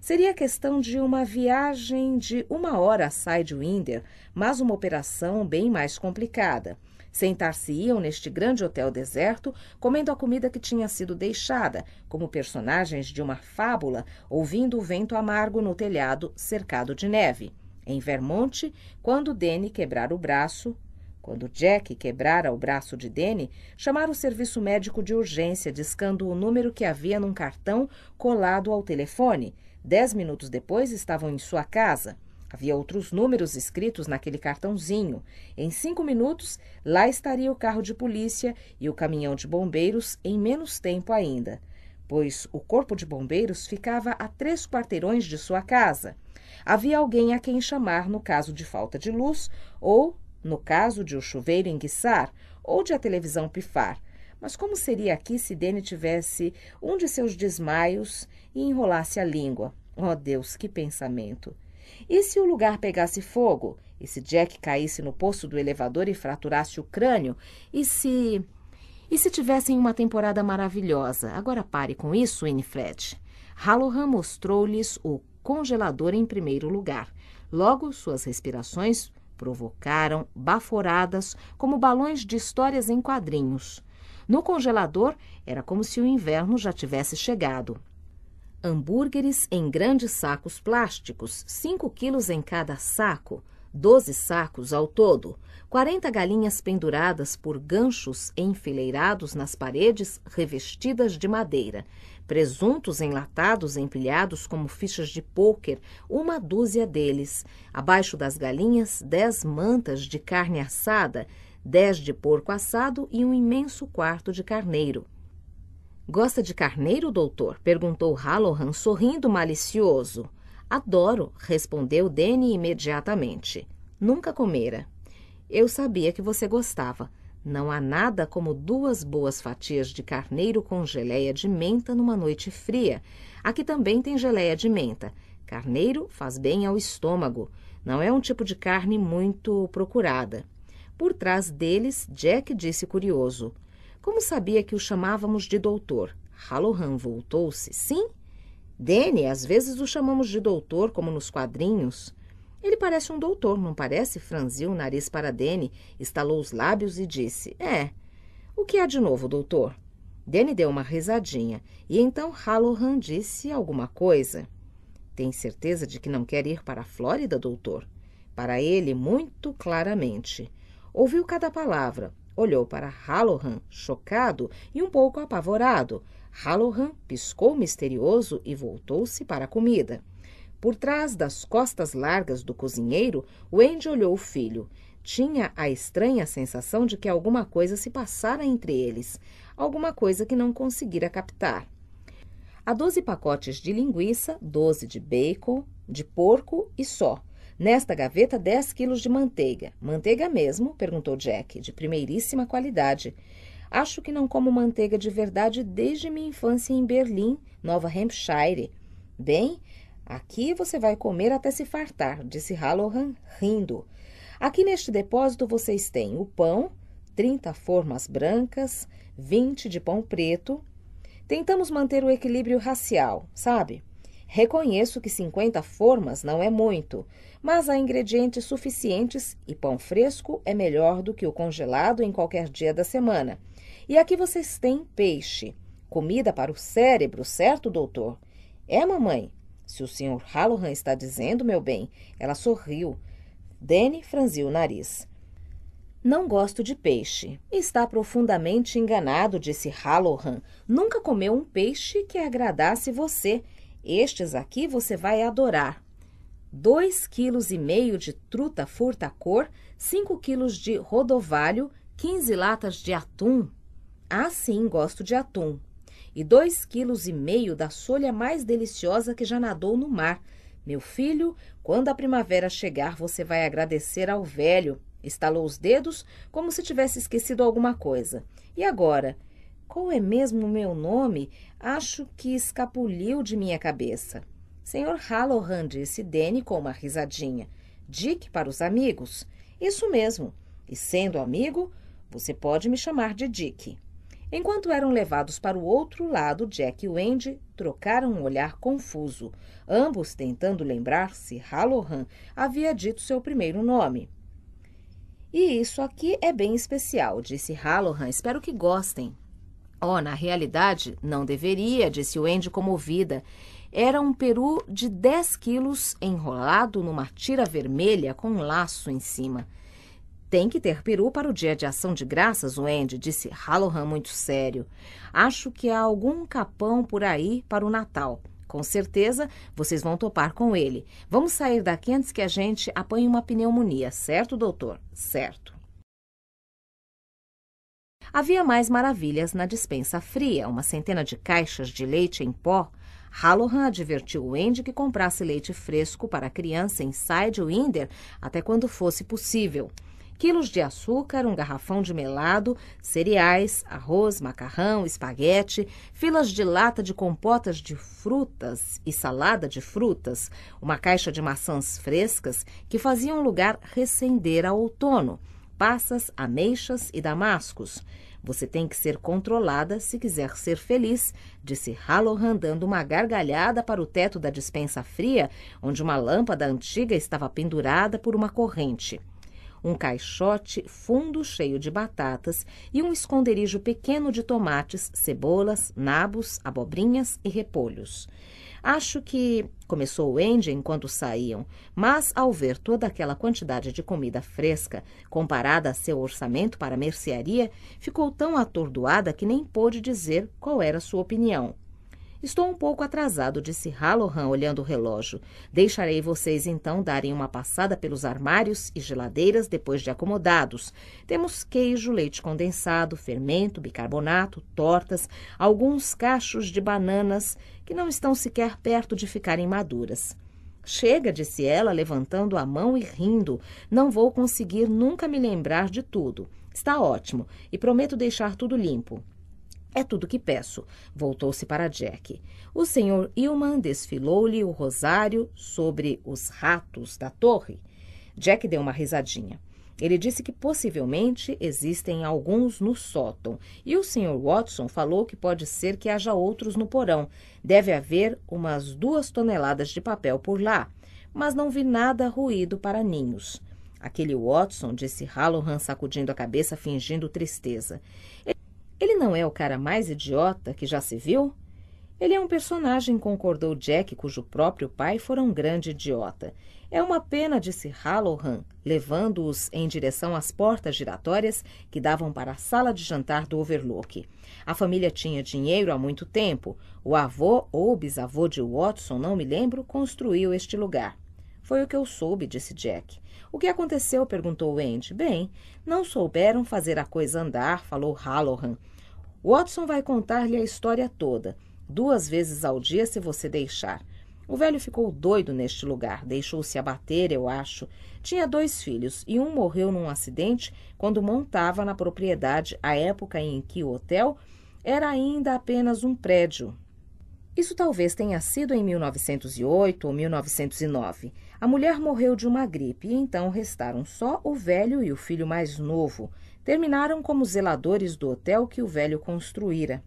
Seria questão de uma viagem de uma hora a Sidewinder, mas uma operação bem mais complicada. Sentar-se-iam neste grande hotel deserto, comendo a comida que tinha sido deixada, como personagens de uma fábula, ouvindo o vento amargo no telhado cercado de neve. Em Vermont, quando Danny quebrar o braço, quando Jack quebrara o braço de Danny, chamaram o serviço médico de urgência, discando o número que havia num cartão colado ao telefone. Dez minutos depois estavam em sua casa. Havia outros números escritos naquele cartãozinho. Em cinco minutos, lá estaria o carro de polícia e o caminhão de bombeiros em menos tempo ainda, pois o corpo de bombeiros ficava a três quarteirões de sua casa. Havia alguém a quem chamar no caso de falta de luz ou no caso de o chuveiro enguiçar ou de a televisão pifar, mas como seria aqui se Dene tivesse um de seus desmaios e enrolasse a língua? Oh Deus, que pensamento! E se o lugar pegasse fogo? E se Jack caísse no poço do elevador e fraturasse o crânio? E se. E se tivessem uma temporada maravilhosa? Agora pare com isso, Winifred. Halloran mostrou-lhes o congelador em primeiro lugar. Logo, suas respirações provocaram baforadas como balões de histórias em quadrinhos. No congelador, era como se o inverno já tivesse chegado. Hambúrgueres em grandes sacos plásticos, 5 quilos em cada saco, 12 sacos ao todo, 40 galinhas penduradas por ganchos enfileirados nas paredes revestidas de madeira, presuntos enlatados empilhados como fichas de pôquer, uma dúzia deles. Abaixo das galinhas, dez mantas de carne assada, dez de porco assado e um imenso quarto de carneiro. Gosta de carneiro, doutor? perguntou Halloran, sorrindo malicioso. Adoro, respondeu Danny imediatamente. Nunca comera. Eu sabia que você gostava. Não há nada como duas boas fatias de carneiro com geleia de menta numa noite fria. Aqui também tem geleia de menta. Carneiro faz bem ao estômago. Não é um tipo de carne muito procurada. Por trás deles, Jack disse curioso. Como sabia que o chamávamos de doutor? Hallohan voltou-se. Sim? Danny, às vezes o chamamos de doutor, como nos quadrinhos. Ele parece um doutor, não parece? Franziu o nariz para Danny, estalou os lábios e disse: É. O que há de novo, doutor? Danny deu uma risadinha e então Hallohan disse alguma coisa. Tem certeza de que não quer ir para a Flórida, doutor? Para ele, muito claramente. Ouviu cada palavra. Olhou para Halohan, chocado e um pouco apavorado. Halohan piscou misterioso e voltou-se para a comida. Por trás das costas largas do cozinheiro, Wendy olhou o filho. Tinha a estranha sensação de que alguma coisa se passara entre eles, alguma coisa que não conseguira captar. Há 12 pacotes de linguiça, 12 de bacon, de porco e só. Nesta gaveta, 10 quilos de manteiga. Manteiga mesmo? perguntou Jack, de primeiríssima qualidade. Acho que não como manteiga de verdade desde minha infância em Berlim, Nova Hampshire. Bem, aqui você vai comer até se fartar, disse Halloran, rindo. Aqui neste depósito vocês têm o pão, 30 formas brancas, 20 de pão preto. Tentamos manter o equilíbrio racial, sabe? Reconheço que 50 formas não é muito, mas há ingredientes suficientes e pão fresco é melhor do que o congelado em qualquer dia da semana. E aqui vocês têm peixe. Comida para o cérebro, certo, doutor? É, mamãe. Se o senhor Halloran está dizendo, meu bem, ela sorriu. Danny franziu o nariz. Não gosto de peixe. Está profundamente enganado, disse Halloran. Nunca comeu um peixe que agradasse você. Estes aqui você vai adorar. 2,5 kg de truta furta-cor, 5 kg de rodovalho, 15 latas de atum. Ah, sim, gosto de atum. E 2,5 kg da solha mais deliciosa que já nadou no mar. Meu filho, quando a primavera chegar, você vai agradecer ao velho. Estalou os dedos como se tivesse esquecido alguma coisa. E agora? Qual é mesmo o meu nome? Acho que escapuliu de minha cabeça. Senhor Hallohan disse Danny com uma risadinha. Dick para os amigos. Isso mesmo. E sendo amigo, você pode me chamar de Dick. Enquanto eram levados para o outro lado, Jack e Wendy trocaram um olhar confuso, ambos tentando lembrar se Hallohan havia dito seu primeiro nome. E isso aqui é bem especial, disse Hallohan. Espero que gostem. Oh, na realidade, não deveria, disse Wendy comovida. Era um peru de 10 quilos enrolado numa tira vermelha com um laço em cima. Tem que ter peru para o dia de ação de graças, Wendy, disse Hallohan muito sério. Acho que há algum capão por aí para o Natal. Com certeza vocês vão topar com ele. Vamos sair daqui antes que a gente apanhe uma pneumonia, certo, doutor? Certo. Havia mais maravilhas na dispensa fria, uma centena de caixas de leite em pó, Hallohan advertiu Wendy que comprasse leite fresco para a criança Inside Winder até quando fosse possível. Quilos de açúcar, um garrafão de melado, cereais, arroz, macarrão, espaguete, filas de lata de compotas de frutas e salada de frutas, uma caixa de maçãs frescas que faziam lugar recender ao outono, passas, ameixas e damascos. Você tem que ser controlada se quiser ser feliz, disse Halloran dando uma gargalhada para o teto da dispensa fria, onde uma lâmpada antiga estava pendurada por uma corrente um caixote fundo cheio de batatas e um esconderijo pequeno de tomates, cebolas, nabos, abobrinhas e repolhos. Acho que. Começou o Andy enquanto saíam, mas ao ver toda aquela quantidade de comida fresca, comparada a seu orçamento para a mercearia, ficou tão atordoada que nem pôde dizer qual era sua opinião. Estou um pouco atrasado, disse Hallohan, olhando o relógio. Deixarei vocês então darem uma passada pelos armários e geladeiras depois de acomodados. Temos queijo, leite condensado, fermento, bicarbonato, tortas, alguns cachos de bananas que não estão sequer perto de ficarem maduras. Chega, disse ela, levantando a mão e rindo. Não vou conseguir nunca me lembrar de tudo. Está ótimo, e prometo deixar tudo limpo. É tudo que peço, voltou-se para Jack. O senhor Ilman desfilou-lhe o rosário sobre os ratos da torre. Jack deu uma risadinha. Ele disse que possivelmente existem alguns no sótão e o Sr. Watson falou que pode ser que haja outros no porão. Deve haver umas duas toneladas de papel por lá, mas não vi nada ruído para ninhos. Aquele Watson, disse Hallohan, sacudindo a cabeça, fingindo tristeza. Ele não é o cara mais idiota que já se viu? Ele é um personagem, concordou Jack, cujo próprio pai fora um grande idiota. É uma pena, disse Hallohan, levando-os em direção às portas giratórias que davam para a sala de jantar do Overlook. A família tinha dinheiro há muito tempo. O avô ou bisavô de Watson, não me lembro, construiu este lugar. Foi o que eu soube, disse Jack. O que aconteceu? perguntou Andy. Bem, não souberam fazer a coisa andar, falou Hallohan. Watson vai contar-lhe a história toda, duas vezes ao dia se você deixar. O velho ficou doido neste lugar, deixou-se abater, eu acho. Tinha dois filhos e um morreu num acidente quando montava na propriedade, a época em que o hotel era ainda apenas um prédio. Isso talvez tenha sido em 1908 ou 1909. A mulher morreu de uma gripe e então restaram só o velho e o filho mais novo. Terminaram como zeladores do hotel que o velho construíra.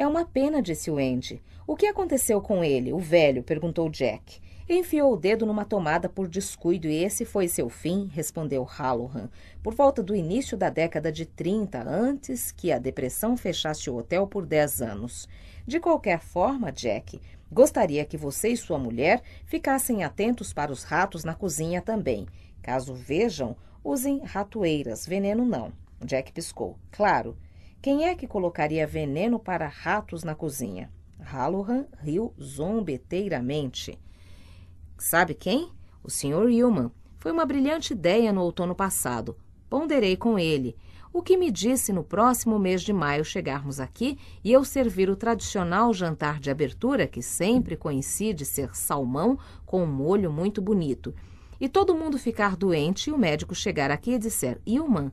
É uma pena, disse o Andy. O que aconteceu com ele, o velho? perguntou Jack. Enfiou o dedo numa tomada por descuido e esse foi seu fim, respondeu Halloran, por volta do início da década de 30, antes que a depressão fechasse o hotel por 10 anos. De qualquer forma, Jack, gostaria que você e sua mulher ficassem atentos para os ratos na cozinha também. Caso vejam, usem ratoeiras, veneno não. Jack piscou. Claro. Quem é que colocaria veneno para ratos na cozinha? Halloran riu zombeteiramente. Sabe quem? O Sr. Hillman. Foi uma brilhante ideia no outono passado. Ponderei com ele. O que me disse no próximo mês de maio chegarmos aqui e eu servir o tradicional jantar de abertura, que sempre coincide ser salmão com um molho muito bonito. E todo mundo ficar doente e o médico chegar aqui e disser: Ilman,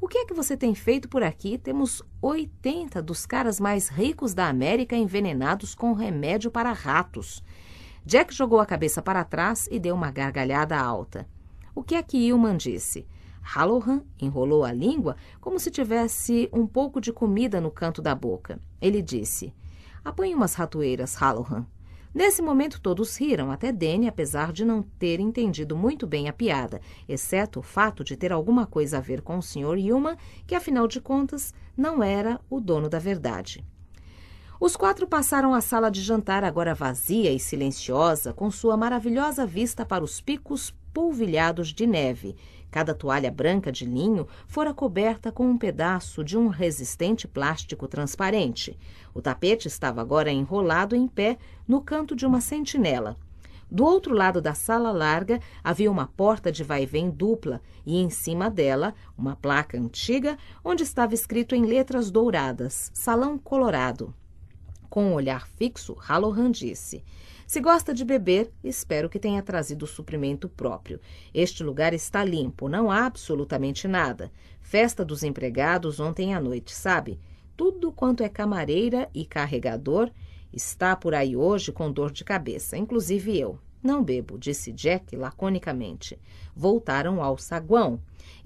o que é que você tem feito por aqui? Temos 80 dos caras mais ricos da América envenenados com remédio para ratos. Jack jogou a cabeça para trás e deu uma gargalhada alta. O que é que Ilman disse? Halloran enrolou a língua como se tivesse um pouco de comida no canto da boca. Ele disse: Apanhe umas ratoeiras, Halloran. Nesse momento, todos riram, até Dene apesar de não ter entendido muito bem a piada, exceto o fato de ter alguma coisa a ver com o Sr. Yuma, que afinal de contas não era o dono da verdade. Os quatro passaram a sala de jantar, agora vazia e silenciosa, com sua maravilhosa vista para os picos polvilhados de neve Cada toalha branca de linho fora coberta com um pedaço de um resistente plástico transparente. O tapete estava agora enrolado em pé no canto de uma sentinela. Do outro lado da sala larga havia uma porta de vai-vem dupla e em cima dela uma placa antiga onde estava escrito em letras douradas: Salão Colorado. Com um olhar fixo, Halloran disse: se gosta de beber, espero que tenha trazido suprimento próprio. Este lugar está limpo, não há absolutamente nada. Festa dos empregados ontem à noite, sabe? Tudo quanto é camareira e carregador está por aí hoje com dor de cabeça, inclusive eu. Não bebo, disse Jack laconicamente. Voltaram ao saguão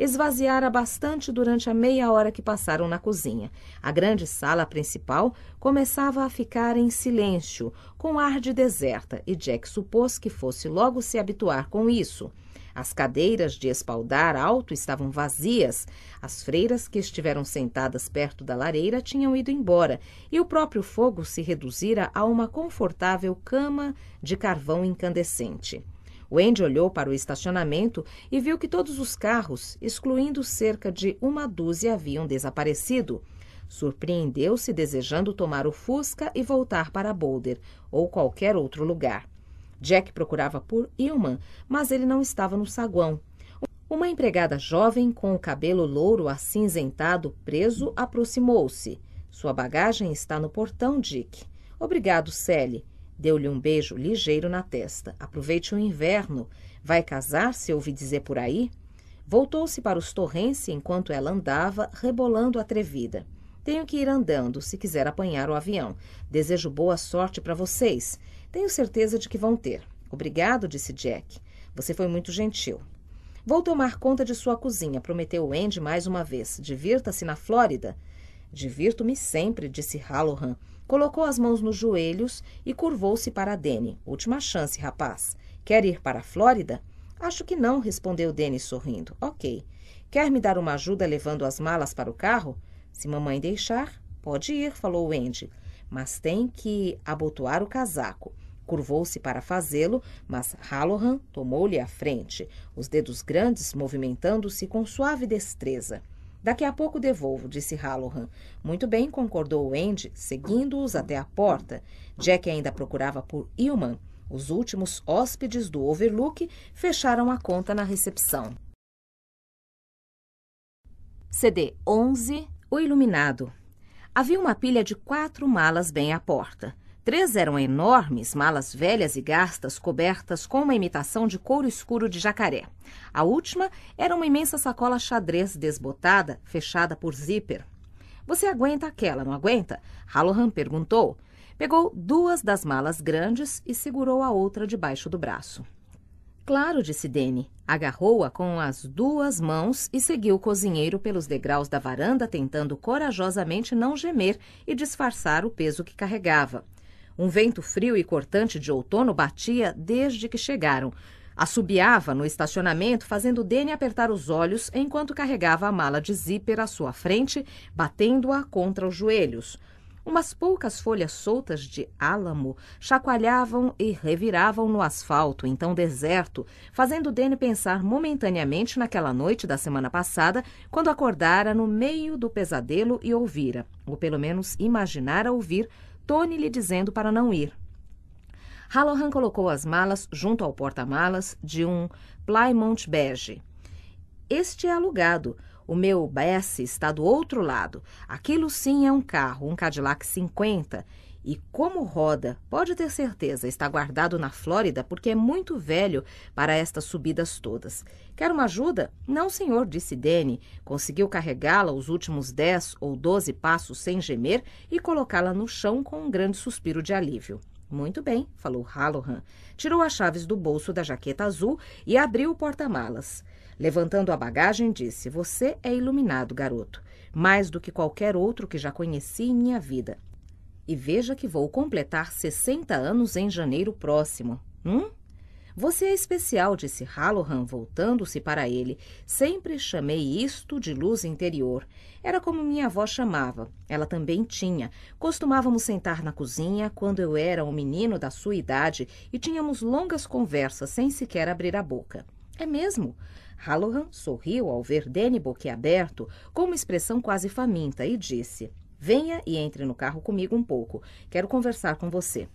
esvaziara bastante durante a meia hora que passaram na cozinha. A grande sala principal começava a ficar em silêncio, com ar de deserta, e Jack supôs que fosse logo se habituar com isso. As cadeiras de espaldar alto estavam vazias. As freiras que estiveram sentadas perto da lareira tinham ido embora, e o próprio fogo se reduzira a uma confortável cama de carvão incandescente. Wendy olhou para o estacionamento e viu que todos os carros, excluindo cerca de uma dúzia, haviam desaparecido. Surpreendeu-se desejando tomar o Fusca e voltar para Boulder ou qualquer outro lugar. Jack procurava por Ilman, mas ele não estava no saguão. Uma empregada jovem com o cabelo louro acinzentado preso aproximou-se. Sua bagagem está no portão, Dick. Obrigado, Sally. Deu-lhe um beijo ligeiro na testa. Aproveite o inverno. Vai casar-se, ouvi dizer por aí? Voltou-se para os torrentes enquanto ela andava, rebolando atrevida. Tenho que ir andando, se quiser apanhar o avião. Desejo boa sorte para vocês. Tenho certeza de que vão ter. Obrigado, disse Jack. Você foi muito gentil. Vou tomar conta de sua cozinha, prometeu Andy mais uma vez. Divirta-se na Flórida. Divirto-me sempre, disse Halloran, colocou as mãos nos joelhos e curvou-se para Danny. Última chance, rapaz. Quer ir para a Flórida? Acho que não, respondeu Danny sorrindo. Ok. Quer me dar uma ajuda levando as malas para o carro? Se mamãe deixar, pode ir, falou Andy. Mas tem que abotoar o casaco. Curvou-se para fazê-lo, mas Halloran tomou-lhe a frente, os dedos grandes movimentando-se com suave destreza. Daqui a pouco devolvo, disse Halloran. Muito bem, concordou Andy, seguindo-os até a porta. Jack ainda procurava por Ilman. Os últimos hóspedes do Overlook fecharam a conta na recepção. CD 11 O Iluminado. Havia uma pilha de quatro malas bem à porta. Três eram enormes, malas velhas e gastas, cobertas com uma imitação de couro escuro de jacaré. A última era uma imensa sacola xadrez desbotada, fechada por zíper. Você aguenta aquela, não aguenta? Halloran perguntou. Pegou duas das malas grandes e segurou a outra debaixo do braço. Claro, disse Dene. Agarrou-a com as duas mãos e seguiu o cozinheiro pelos degraus da varanda, tentando corajosamente não gemer e disfarçar o peso que carregava. Um vento frio e cortante de outono batia desde que chegaram. Assobiava no estacionamento, fazendo Dene apertar os olhos enquanto carregava a mala de zíper à sua frente, batendo-a contra os joelhos. Umas poucas folhas soltas de álamo chacoalhavam e reviravam no asfalto, então deserto, fazendo Dene pensar momentaneamente naquela noite da semana passada, quando acordara no meio do pesadelo e ouvira, ou pelo menos imaginara ouvir, Tony lhe dizendo para não ir. Hallohan colocou as malas junto ao porta-malas de um Plymouth Bege. Este é alugado. O meu Bess está do outro lado. Aquilo sim é um carro, um Cadillac 50, e como roda, pode ter certeza, está guardado na Flórida porque é muito velho para estas subidas todas. Quer uma ajuda? Não, senhor, disse Danny. Conseguiu carregá-la os últimos dez ou doze passos sem gemer e colocá-la no chão com um grande suspiro de alívio. Muito bem, falou Halloran. Tirou as chaves do bolso da jaqueta azul e abriu o porta-malas. Levantando a bagagem, disse: Você é iluminado, garoto. Mais do que qualquer outro que já conheci em minha vida. E veja que vou completar 60 anos em janeiro próximo. Hum? Você é especial, disse Halohan, voltando-se para ele. Sempre chamei isto de luz interior. Era como minha avó chamava. Ela também tinha. Costumávamos sentar na cozinha quando eu era um menino da sua idade e tínhamos longas conversas sem sequer abrir a boca. É mesmo? Halohan sorriu ao ver Danny boquiaberto, com uma expressão quase faminta, e disse: Venha e entre no carro comigo um pouco. Quero conversar com você.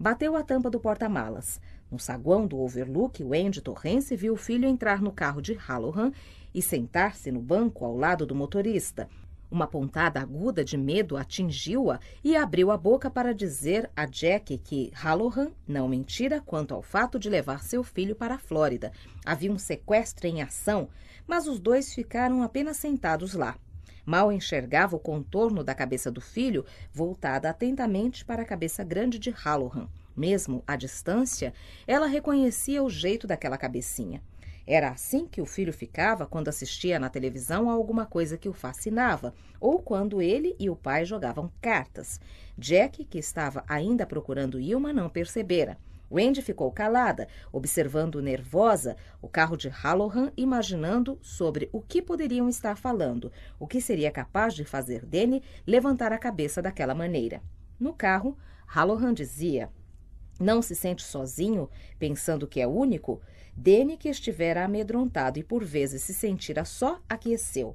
Bateu a tampa do porta-malas. No saguão do overlook, o Andy Torrance viu o filho entrar no carro de Halloran e sentar-se no banco ao lado do motorista. Uma pontada aguda de medo atingiu-a e abriu a boca para dizer a Jack que Halloran não mentira quanto ao fato de levar seu filho para a Flórida. Havia um sequestro em ação, mas os dois ficaram apenas sentados lá, Mal enxergava o contorno da cabeça do filho, voltada atentamente para a cabeça grande de Halloran. Mesmo à distância, ela reconhecia o jeito daquela cabecinha. Era assim que o filho ficava quando assistia na televisão a alguma coisa que o fascinava, ou quando ele e o pai jogavam cartas. Jack, que estava ainda procurando Ilma, não percebera. Wendy ficou calada, observando nervosa o carro de Halloran, imaginando sobre o que poderiam estar falando, o que seria capaz de fazer Danny levantar a cabeça daquela maneira. No carro, Halloran dizia: Não se sente sozinho, pensando que é único? Dene que estivera amedrontado e por vezes se sentira só, aqueceu.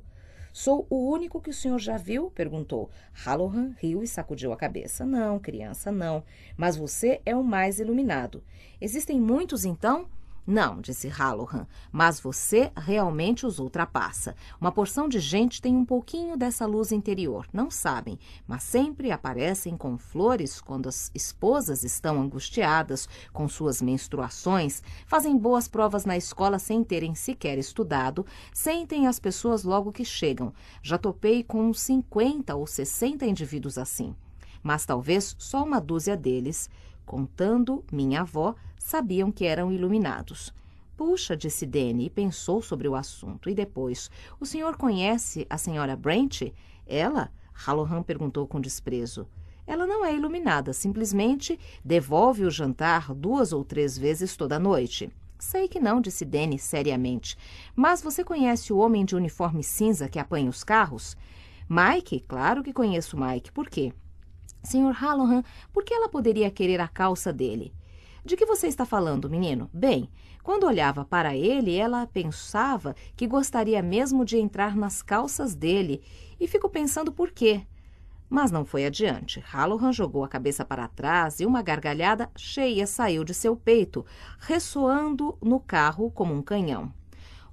Sou o único que o senhor já viu? perguntou. Halloran riu e sacudiu a cabeça. Não, criança, não. Mas você é o mais iluminado. Existem muitos, então? Não, disse Halloran. mas você realmente os ultrapassa. Uma porção de gente tem um pouquinho dessa luz interior, não sabem, mas sempre aparecem com flores quando as esposas estão angustiadas com suas menstruações, fazem boas provas na escola sem terem sequer estudado, sentem as pessoas logo que chegam. Já topei com uns 50 ou 60 indivíduos assim. Mas talvez só uma dúzia deles, contando minha avó, sabiam que eram iluminados. Puxa, disse Danny e pensou sobre o assunto. E depois, o senhor conhece a senhora Brent? Ela? Halohan perguntou com desprezo. Ela não é iluminada, simplesmente devolve o jantar duas ou três vezes toda noite. Sei que não, disse Danny seriamente. Mas você conhece o homem de uniforme cinza que apanha os carros? Mike? Claro que conheço Mike. Por quê? Senhor Halohan, por que ela poderia querer a calça dele? De que você está falando, menino? Bem, quando olhava para ele, ela pensava que gostaria mesmo de entrar nas calças dele, e fico pensando por quê. Mas não foi adiante. Halloran jogou a cabeça para trás e uma gargalhada cheia saiu de seu peito, ressoando no carro como um canhão.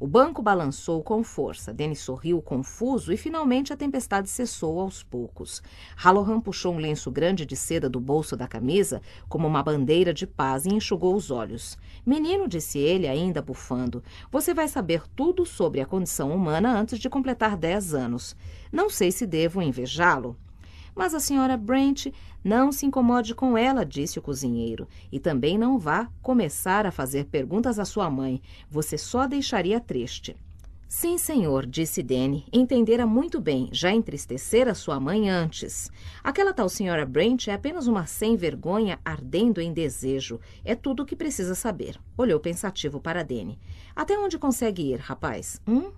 O banco balançou com força. Denis sorriu confuso e finalmente a tempestade cessou aos poucos. Halohan puxou um lenço grande de seda do bolso da camisa, como uma bandeira de paz, e enxugou os olhos. Menino, disse ele, ainda bufando, você vai saber tudo sobre a condição humana antes de completar dez anos. Não sei se devo invejá-lo. Mas a senhora Brent não se incomode com ela, disse o cozinheiro, e também não vá começar a fazer perguntas à sua mãe. Você só deixaria triste. Sim, senhor, disse Danny. Entendera muito bem, já entristecera sua mãe antes. Aquela tal senhora Brent é apenas uma sem-vergonha ardendo em desejo. É tudo o que precisa saber. Olhou pensativo para Danny. Até onde consegue ir, rapaz? Hum?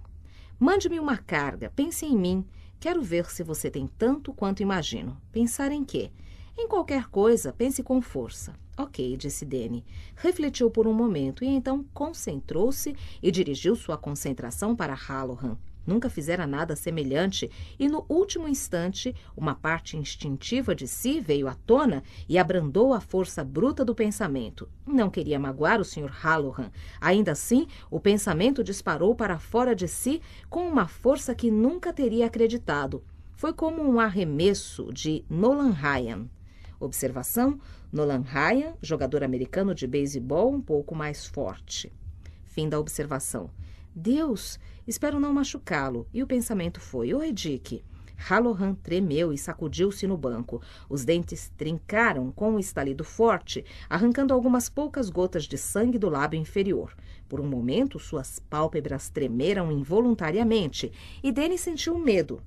Mande-me uma carga, pense em mim. Quero ver se você tem tanto quanto imagino. Pensar em quê? Em qualquer coisa, pense com força. Ok, disse Danny. Refletiu por um momento e então concentrou-se e dirigiu sua concentração para Halloran. Nunca fizera nada semelhante e, no último instante, uma parte instintiva de si veio à tona e abrandou a força bruta do pensamento. Não queria magoar o Sr. Halloran. Ainda assim, o pensamento disparou para fora de si com uma força que nunca teria acreditado. Foi como um arremesso de Nolan Ryan. Observação: Nolan Ryan, jogador americano de beisebol um pouco mais forte. Fim da observação. Deus! Espero não machucá-lo. E o pensamento foi: Oi, Dick. Halloran tremeu e sacudiu-se no banco. Os dentes trincaram com um estalido forte, arrancando algumas poucas gotas de sangue do lábio inferior. Por um momento, suas pálpebras tremeram involuntariamente e Denny sentiu medo.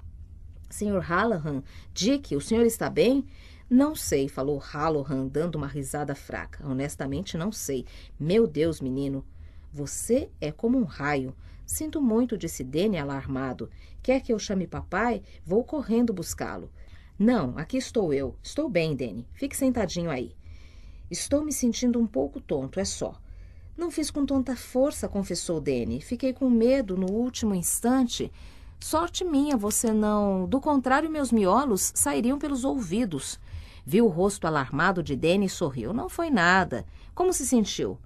Senhor Halloran, Dick, o senhor está bem? Não sei, falou Halloran, dando uma risada fraca. Honestamente, não sei. Meu Deus, menino. Você é como um raio. Sinto muito, disse Dene alarmado. Quer que eu chame papai? Vou correndo buscá-lo. Não, aqui estou eu. Estou bem, Dene. Fique sentadinho aí. Estou me sentindo um pouco tonto, é só. Não fiz com tanta força, confessou Dene. Fiquei com medo no último instante. Sorte minha, você não. Do contrário, meus miolos sairiam pelos ouvidos. Viu o rosto alarmado de Dene e sorriu. Não foi nada. Como se sentiu?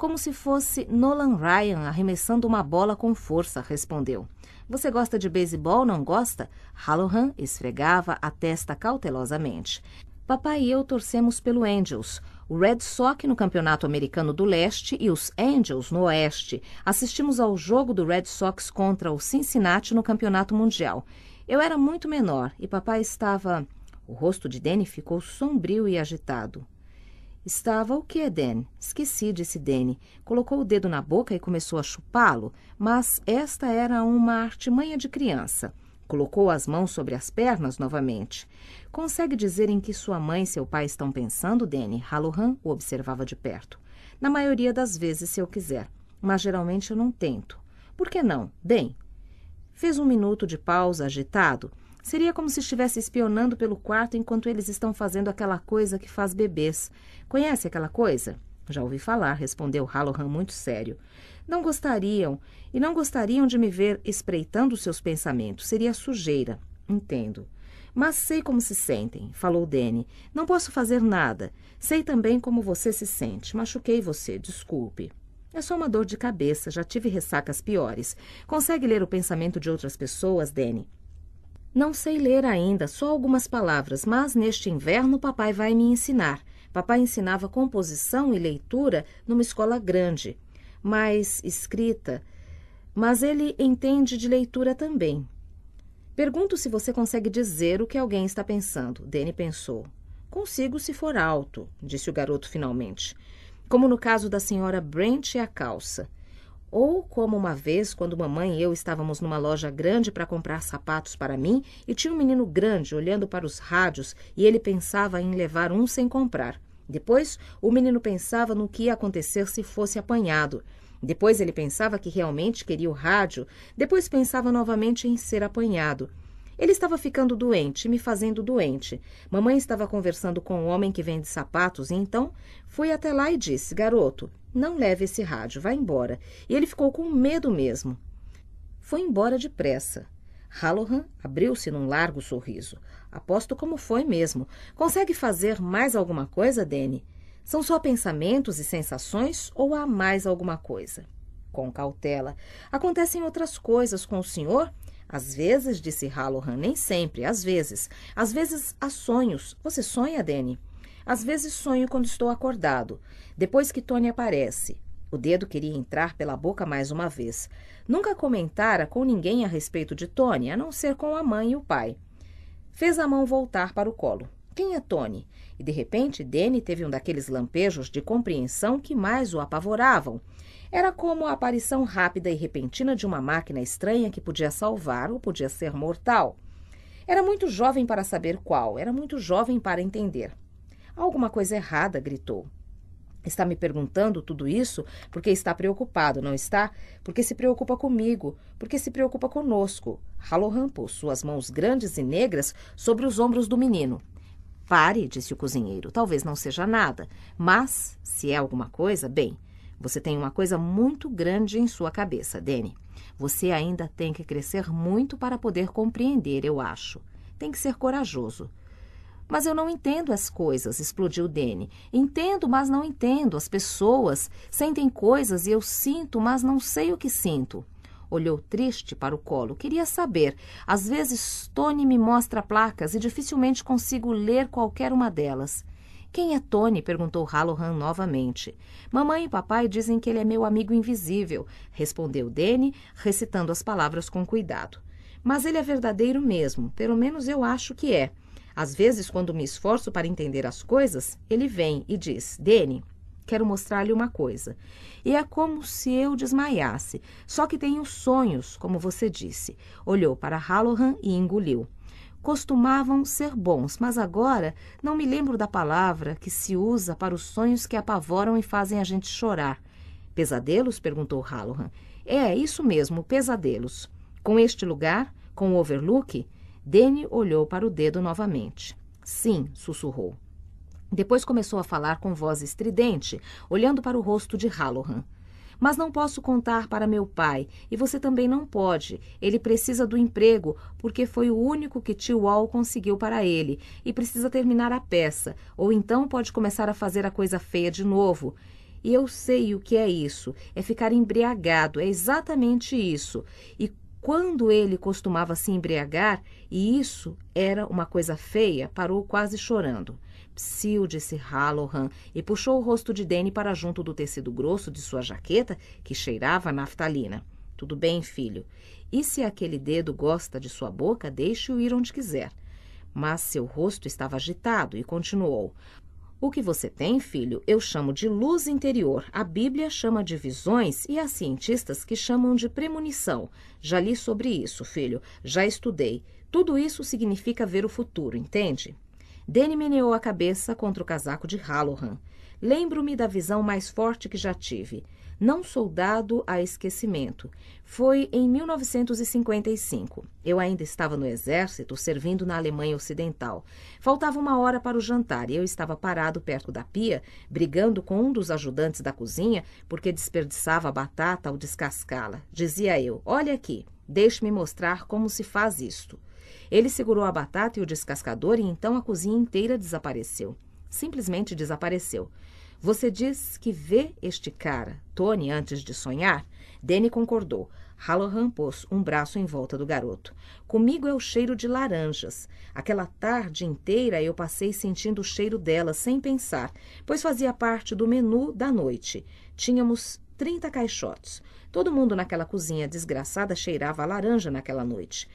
Como se fosse Nolan Ryan arremessando uma bola com força, respondeu. Você gosta de beisebol, não gosta? Halloran esfregava a testa cautelosamente. Papai e eu torcemos pelo Angels o Red Sox no Campeonato Americano do Leste e os Angels no Oeste. Assistimos ao jogo do Red Sox contra o Cincinnati no Campeonato Mundial. Eu era muito menor e papai estava. O rosto de Danny ficou sombrio e agitado. Estava o que, Dan? Esqueci, disse Danny. Colocou o dedo na boca e começou a chupá-lo, mas esta era uma artimanha de criança. Colocou as mãos sobre as pernas novamente. Consegue dizer em que sua mãe e seu pai estão pensando, Danny? Halohan o observava de perto. Na maioria das vezes, se eu quiser, mas geralmente eu não tento. Por que não? Bem. Fez um minuto de pausa agitado Seria como se estivesse espionando pelo quarto enquanto eles estão fazendo aquela coisa que faz bebês. Conhece aquela coisa? Já ouvi falar, respondeu Halohan muito sério. Não gostariam, e não gostariam de me ver espreitando seus pensamentos. Seria sujeira. Entendo. Mas sei como se sentem, falou Danny. Não posso fazer nada. Sei também como você se sente. Machuquei você, desculpe. É só uma dor de cabeça, já tive ressacas piores. Consegue ler o pensamento de outras pessoas, Danny? Não sei ler ainda, só algumas palavras, mas neste inverno papai vai me ensinar. Papai ensinava composição e leitura numa escola grande, mas escrita. Mas ele entende de leitura também. Pergunto se você consegue dizer o que alguém está pensando. Danny pensou. Consigo se for alto, disse o garoto finalmente. Como no caso da senhora Brent e a calça. Ou como uma vez, quando mamãe e eu estávamos numa loja grande para comprar sapatos para mim e tinha um menino grande olhando para os rádios e ele pensava em levar um sem comprar. Depois, o menino pensava no que ia acontecer se fosse apanhado. Depois, ele pensava que realmente queria o rádio. Depois, pensava novamente em ser apanhado. Ele estava ficando doente, me fazendo doente. Mamãe estava conversando com um homem que vende sapatos e então fui até lá e disse: Garoto, não leve esse rádio, vá embora. E ele ficou com medo mesmo. Foi embora depressa. Halloran abriu-se num largo sorriso. Aposto como foi mesmo. Consegue fazer mais alguma coisa, Danny? São só pensamentos e sensações ou há mais alguma coisa? Com cautela. Acontecem outras coisas com o senhor? Às vezes, disse Halloran. nem sempre, às vezes. Às vezes há sonhos. Você sonha, Danny? Às vezes sonho quando estou acordado. Depois que Tony aparece. O dedo queria entrar pela boca mais uma vez. Nunca comentara com ninguém a respeito de Tony, a não ser com a mãe e o pai. Fez a mão voltar para o colo. Quem é Tony? E de repente, Danny teve um daqueles lampejos de compreensão que mais o apavoravam. Era como a aparição rápida e repentina de uma máquina estranha que podia salvar ou podia ser mortal. Era muito jovem para saber qual, era muito jovem para entender. Alguma coisa errada, gritou. Está me perguntando tudo isso porque está preocupado, não está? Porque se preocupa comigo, porque se preocupa conosco. Halohan pôs suas mãos grandes e negras sobre os ombros do menino. Pare, disse o cozinheiro. Talvez não seja nada, mas se é alguma coisa, bem, você tem uma coisa muito grande em sua cabeça, Danny. Você ainda tem que crescer muito para poder compreender, eu acho. Tem que ser corajoso. Mas eu não entendo as coisas, explodiu Dene. Entendo, mas não entendo. As pessoas sentem coisas e eu sinto, mas não sei o que sinto. Olhou triste para o colo. Queria saber. Às vezes Tony me mostra placas e dificilmente consigo ler qualquer uma delas. Quem é Tony? perguntou Hallohan novamente. Mamãe e papai dizem que ele é meu amigo invisível, respondeu Dene, recitando as palavras com cuidado. Mas ele é verdadeiro mesmo, pelo menos eu acho que é. Às vezes, quando me esforço para entender as coisas, ele vem e diz: Dene, quero mostrar-lhe uma coisa. E é como se eu desmaiasse, só que tenho sonhos, como você disse. Olhou para Halloran e engoliu. Costumavam ser bons, mas agora não me lembro da palavra que se usa para os sonhos que apavoram e fazem a gente chorar. Pesadelos? perguntou Halloran. É, isso mesmo, pesadelos. Com este lugar, com o overlook, Danny olhou para o dedo novamente. Sim, sussurrou. Depois começou a falar com voz estridente, olhando para o rosto de Halloran. Mas não posso contar para meu pai, e você também não pode. Ele precisa do emprego, porque foi o único que tio Wall conseguiu para ele, e precisa terminar a peça, ou então pode começar a fazer a coisa feia de novo. E eu sei o que é isso, é ficar embriagado, é exatamente isso. E quando ele costumava se embriagar, e isso era uma coisa feia, parou quase chorando. Psil, disse Hallohan, e puxou o rosto de Danny para junto do tecido grosso de sua jaqueta, que cheirava naftalina. Tudo bem, filho. E se aquele dedo gosta de sua boca, deixe-o ir onde quiser. Mas seu rosto estava agitado e continuou. O que você tem, filho, eu chamo de luz interior. A Bíblia chama de visões e há cientistas que chamam de premonição. Já li sobre isso, filho. Já estudei. Tudo isso significa ver o futuro, entende? Danny meneou a cabeça contra o casaco de Halloran. Lembro-me da visão mais forte que já tive. Não sou dado a esquecimento. Foi em 1955. Eu ainda estava no exército, servindo na Alemanha Ocidental. Faltava uma hora para o jantar e eu estava parado perto da pia, brigando com um dos ajudantes da cozinha porque desperdiçava a batata ao descascá-la. Dizia eu: Olha aqui, deixe-me mostrar como se faz isto. Ele segurou a batata e o descascador e então a cozinha inteira desapareceu. Simplesmente desapareceu. Você diz que vê este cara, Tony, antes de sonhar? Danny concordou. Halloran pôs um braço em volta do garoto. Comigo é o cheiro de laranjas. Aquela tarde inteira eu passei sentindo o cheiro dela sem pensar, pois fazia parte do menu da noite. Tínhamos 30 caixotes. Todo mundo naquela cozinha desgraçada cheirava a laranja naquela noite.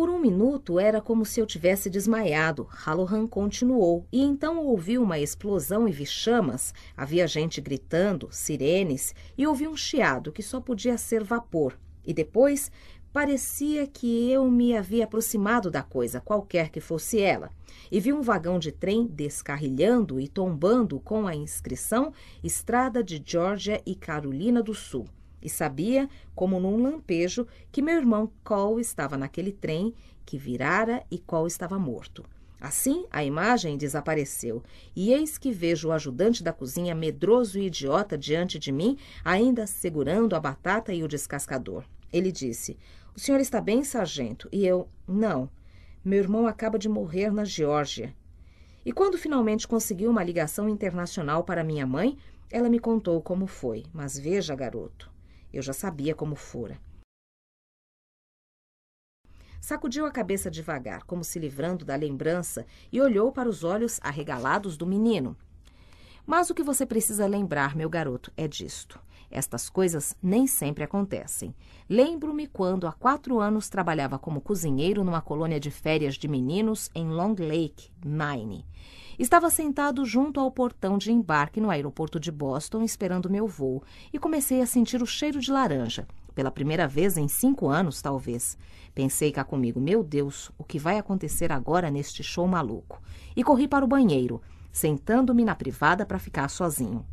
Por um minuto era como se eu tivesse desmaiado. Halloran continuou, e então ouvi uma explosão e vi chamas. Havia gente gritando, sirenes, e ouvi um chiado que só podia ser vapor. E depois parecia que eu me havia aproximado da coisa, qualquer que fosse ela, e vi um vagão de trem descarrilhando e tombando com a inscrição Estrada de Georgia e Carolina do Sul. E sabia, como num lampejo, que meu irmão Cole estava naquele trem que virara e Cole estava morto. Assim, a imagem desapareceu, e eis que vejo o ajudante da cozinha medroso e idiota diante de mim, ainda segurando a batata e o descascador. Ele disse: O senhor está bem, sargento? E eu: Não. Meu irmão acaba de morrer na Geórgia. E quando finalmente consegui uma ligação internacional para minha mãe, ela me contou como foi. Mas veja, garoto, eu já sabia como fora. Sacudiu a cabeça devagar, como se livrando da lembrança, e olhou para os olhos arregalados do menino. Mas o que você precisa lembrar, meu garoto, é disto. Estas coisas nem sempre acontecem. Lembro-me quando, há quatro anos, trabalhava como cozinheiro numa colônia de férias de meninos em Long Lake, Maine. Estava sentado junto ao portão de embarque no aeroporto de Boston esperando meu voo e comecei a sentir o cheiro de laranja. Pela primeira vez em cinco anos, talvez. Pensei cá comigo, meu Deus, o que vai acontecer agora neste show maluco? E corri para o banheiro, sentando-me na privada para ficar sozinho.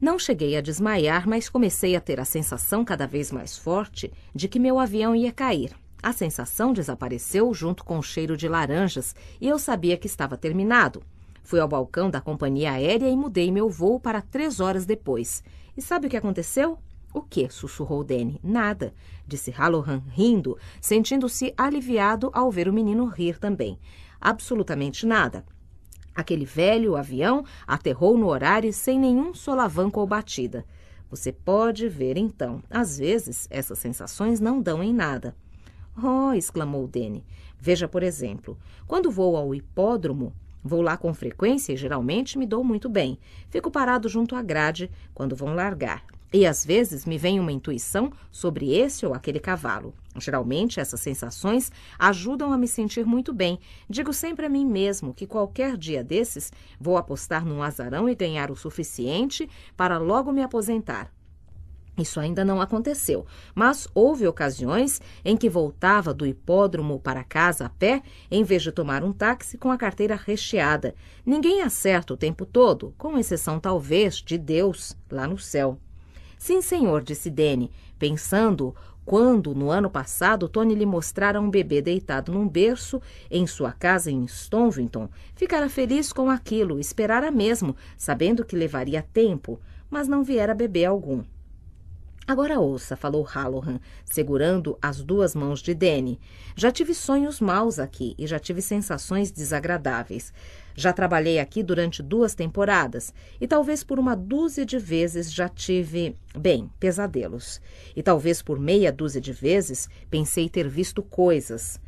Não cheguei a desmaiar, mas comecei a ter a sensação cada vez mais forte de que meu avião ia cair. A sensação desapareceu junto com o cheiro de laranjas e eu sabia que estava terminado. Fui ao balcão da companhia aérea e mudei meu voo para três horas depois. E sabe o que aconteceu? O que? sussurrou Danny. Nada, disse Halloran, rindo, sentindo-se aliviado ao ver o menino rir também. Absolutamente nada. Aquele velho avião aterrou no horário sem nenhum solavanco ou batida. Você pode ver então. Às vezes, essas sensações não dão em nada. Oh! exclamou Danny. Veja, por exemplo, quando vou ao hipódromo, Vou lá com frequência e geralmente me dou muito bem. Fico parado junto à grade quando vão largar. E às vezes me vem uma intuição sobre esse ou aquele cavalo. Geralmente essas sensações ajudam a me sentir muito bem. Digo sempre a mim mesmo que qualquer dia desses vou apostar num azarão e ganhar o suficiente para logo me aposentar. Isso ainda não aconteceu, mas houve ocasiões em que voltava do hipódromo para casa a pé, em vez de tomar um táxi com a carteira recheada. Ninguém acerta o tempo todo, com exceção talvez de Deus lá no céu. Sim, senhor, disse Dene, pensando quando, no ano passado, Tony lhe mostrara um bebê deitado num berço em sua casa em Stonvington. Ficara feliz com aquilo, esperara mesmo, sabendo que levaria tempo, mas não viera bebê algum. Agora ouça, falou Halloran, segurando as duas mãos de Danny. Já tive sonhos maus aqui e já tive sensações desagradáveis. Já trabalhei aqui durante duas temporadas e talvez por uma dúzia de vezes já tive, bem, pesadelos. E talvez por meia dúzia de vezes pensei ter visto coisas.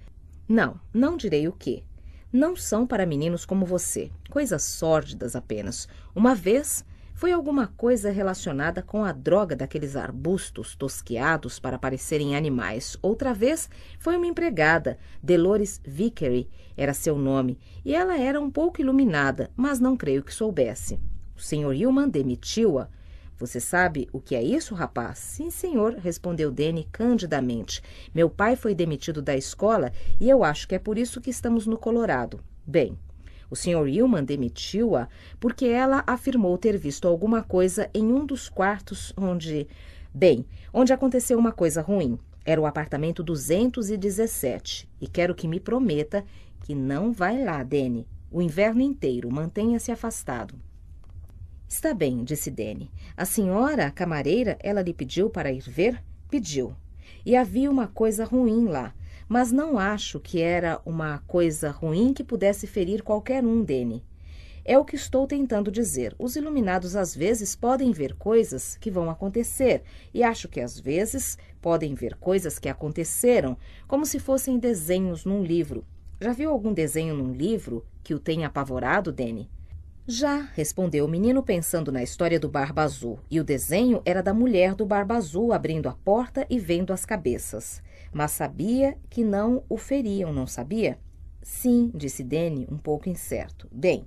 Não, não direi o que. Não são para meninos como você, coisas sórdidas apenas. Uma vez foi alguma coisa relacionada com a droga daqueles arbustos tosquiados para parecerem animais. Outra vez foi uma empregada, Delores Vickery era seu nome, e ela era um pouco iluminada, mas não creio que soubesse. O senhor Hillman demitiu-a. Você sabe o que é isso, rapaz? Sim, senhor, respondeu Danny candidamente. Meu pai foi demitido da escola e eu acho que é por isso que estamos no Colorado. Bem, o Sr. Hillman demitiu-a porque ela afirmou ter visto alguma coisa em um dos quartos onde. Bem, onde aconteceu uma coisa ruim. Era o apartamento 217. E quero que me prometa que não vai lá, Dene. O inverno inteiro. Mantenha-se afastado. Está bem, disse Dene. A senhora, a camareira, ela lhe pediu para ir ver? Pediu. E havia uma coisa ruim lá mas não acho que era uma coisa ruim que pudesse ferir qualquer um Dene. É o que estou tentando dizer. Os iluminados às vezes podem ver coisas que vão acontecer, e acho que às vezes podem ver coisas que aconteceram, como se fossem desenhos num livro. Já viu algum desenho num livro que o tenha apavorado, Dene? Já, respondeu o menino pensando na história do Barba Azul, e o desenho era da mulher do Barba Azul abrindo a porta e vendo as cabeças mas sabia que não o feriam, não sabia? Sim, disse Danny, um pouco incerto. Bem,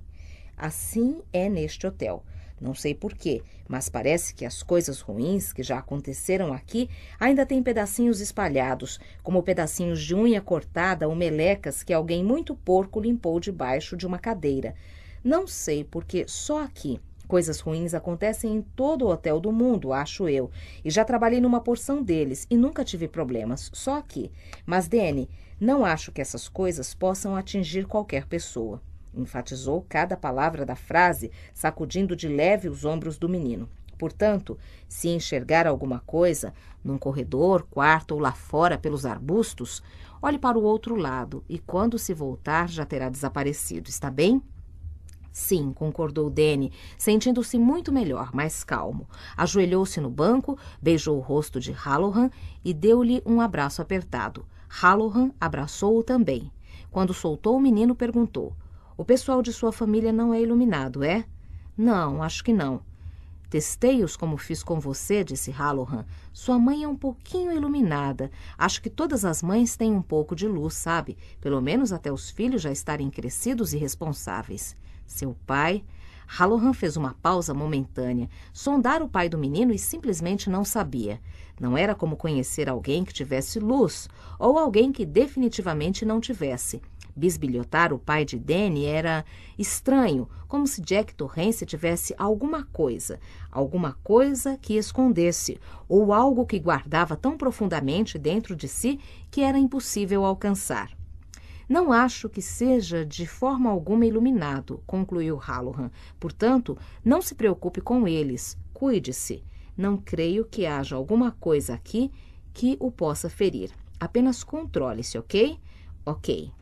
assim é neste hotel. Não sei porquê, mas parece que as coisas ruins que já aconteceram aqui ainda têm pedacinhos espalhados, como pedacinhos de unha cortada ou melecas que alguém muito porco limpou debaixo de uma cadeira. Não sei porque só aqui, Coisas ruins acontecem em todo hotel do mundo, acho eu, e já trabalhei numa porção deles e nunca tive problemas, só aqui. Mas, Dene, não acho que essas coisas possam atingir qualquer pessoa. Enfatizou cada palavra da frase, sacudindo de leve os ombros do menino. Portanto, se enxergar alguma coisa, num corredor, quarto ou lá fora pelos arbustos, olhe para o outro lado e quando se voltar já terá desaparecido, está bem? Sim, concordou Danny, sentindo-se muito melhor, mais calmo. Ajoelhou-se no banco, beijou o rosto de Halloran e deu-lhe um abraço apertado. Halloran abraçou-o também. Quando soltou o menino, perguntou: O pessoal de sua família não é iluminado, é? Não, acho que não. Testei-os como fiz com você, disse Halloran. Sua mãe é um pouquinho iluminada. Acho que todas as mães têm um pouco de luz, sabe? Pelo menos até os filhos já estarem crescidos e responsáveis. Seu pai. Halohan fez uma pausa momentânea. Sondar o pai do menino e simplesmente não sabia. Não era como conhecer alguém que tivesse luz ou alguém que definitivamente não tivesse. Bisbilhotar o pai de Danny era estranho, como se Jack Torrance tivesse alguma coisa, alguma coisa que escondesse, ou algo que guardava tão profundamente dentro de si que era impossível alcançar. Não acho que seja de forma alguma iluminado, concluiu Halloran. Portanto, não se preocupe com eles. Cuide-se. Não creio que haja alguma coisa aqui que o possa ferir. Apenas controle-se, ok? Ok.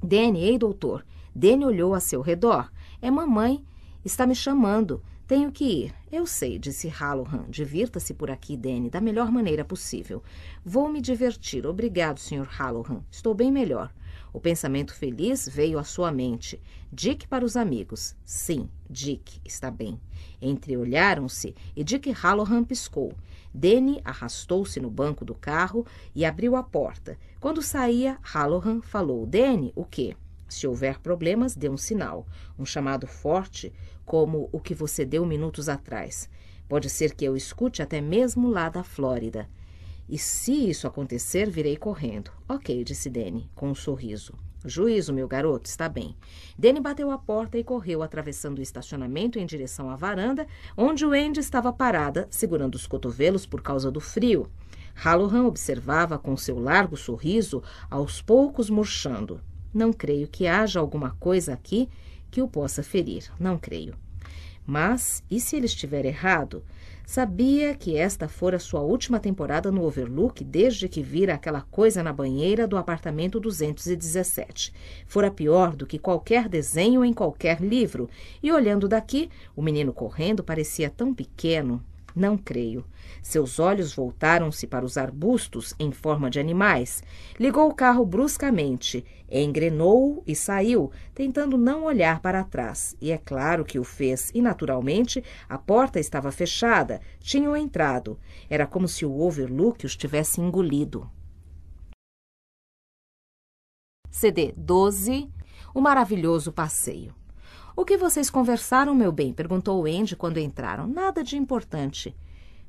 Danny, ei, doutor. Danny olhou a seu redor. É mamãe. Está me chamando. Tenho que ir. Eu sei, disse Halloran. Divirta-se por aqui, Danny, da melhor maneira possível. Vou me divertir. Obrigado, Sr. Halloran. Estou bem melhor. O pensamento feliz veio à sua mente. Dick para os amigos. Sim, Dick está bem. Entreolharam-se e Dick Halloran piscou. Danny arrastou-se no banco do carro e abriu a porta. Quando saía, Halloran falou: Danny, o quê? Se houver problemas, dê um sinal, um chamado forte, como o que você deu minutos atrás. Pode ser que eu escute até mesmo lá da Flórida. E se isso acontecer, virei correndo. Ok, disse Danny, com um sorriso. Juízo, meu garoto, está bem. Danny bateu a porta e correu, atravessando o estacionamento em direção à varanda, onde o Andy estava parada, segurando os cotovelos por causa do frio. Halloran observava com seu largo sorriso, aos poucos murchando. Não creio que haja alguma coisa aqui que o possa ferir, não creio. Mas, e se ele estiver errado? Sabia que esta fora sua última temporada no Overlook desde que vira aquela coisa na banheira do apartamento 217. Fora pior do que qualquer desenho em qualquer livro, e olhando daqui, o menino correndo parecia tão pequeno, não creio. Seus olhos voltaram-se para os arbustos em forma de animais. Ligou o carro bruscamente, engrenou-o e saiu, tentando não olhar para trás. E é claro que o fez, e naturalmente a porta estava fechada. Tinham entrado. Era como se o overlook os tivesse engolido. CD 12 O Maravilhoso Passeio o que vocês conversaram, meu bem? perguntou Andy quando entraram. Nada de importante.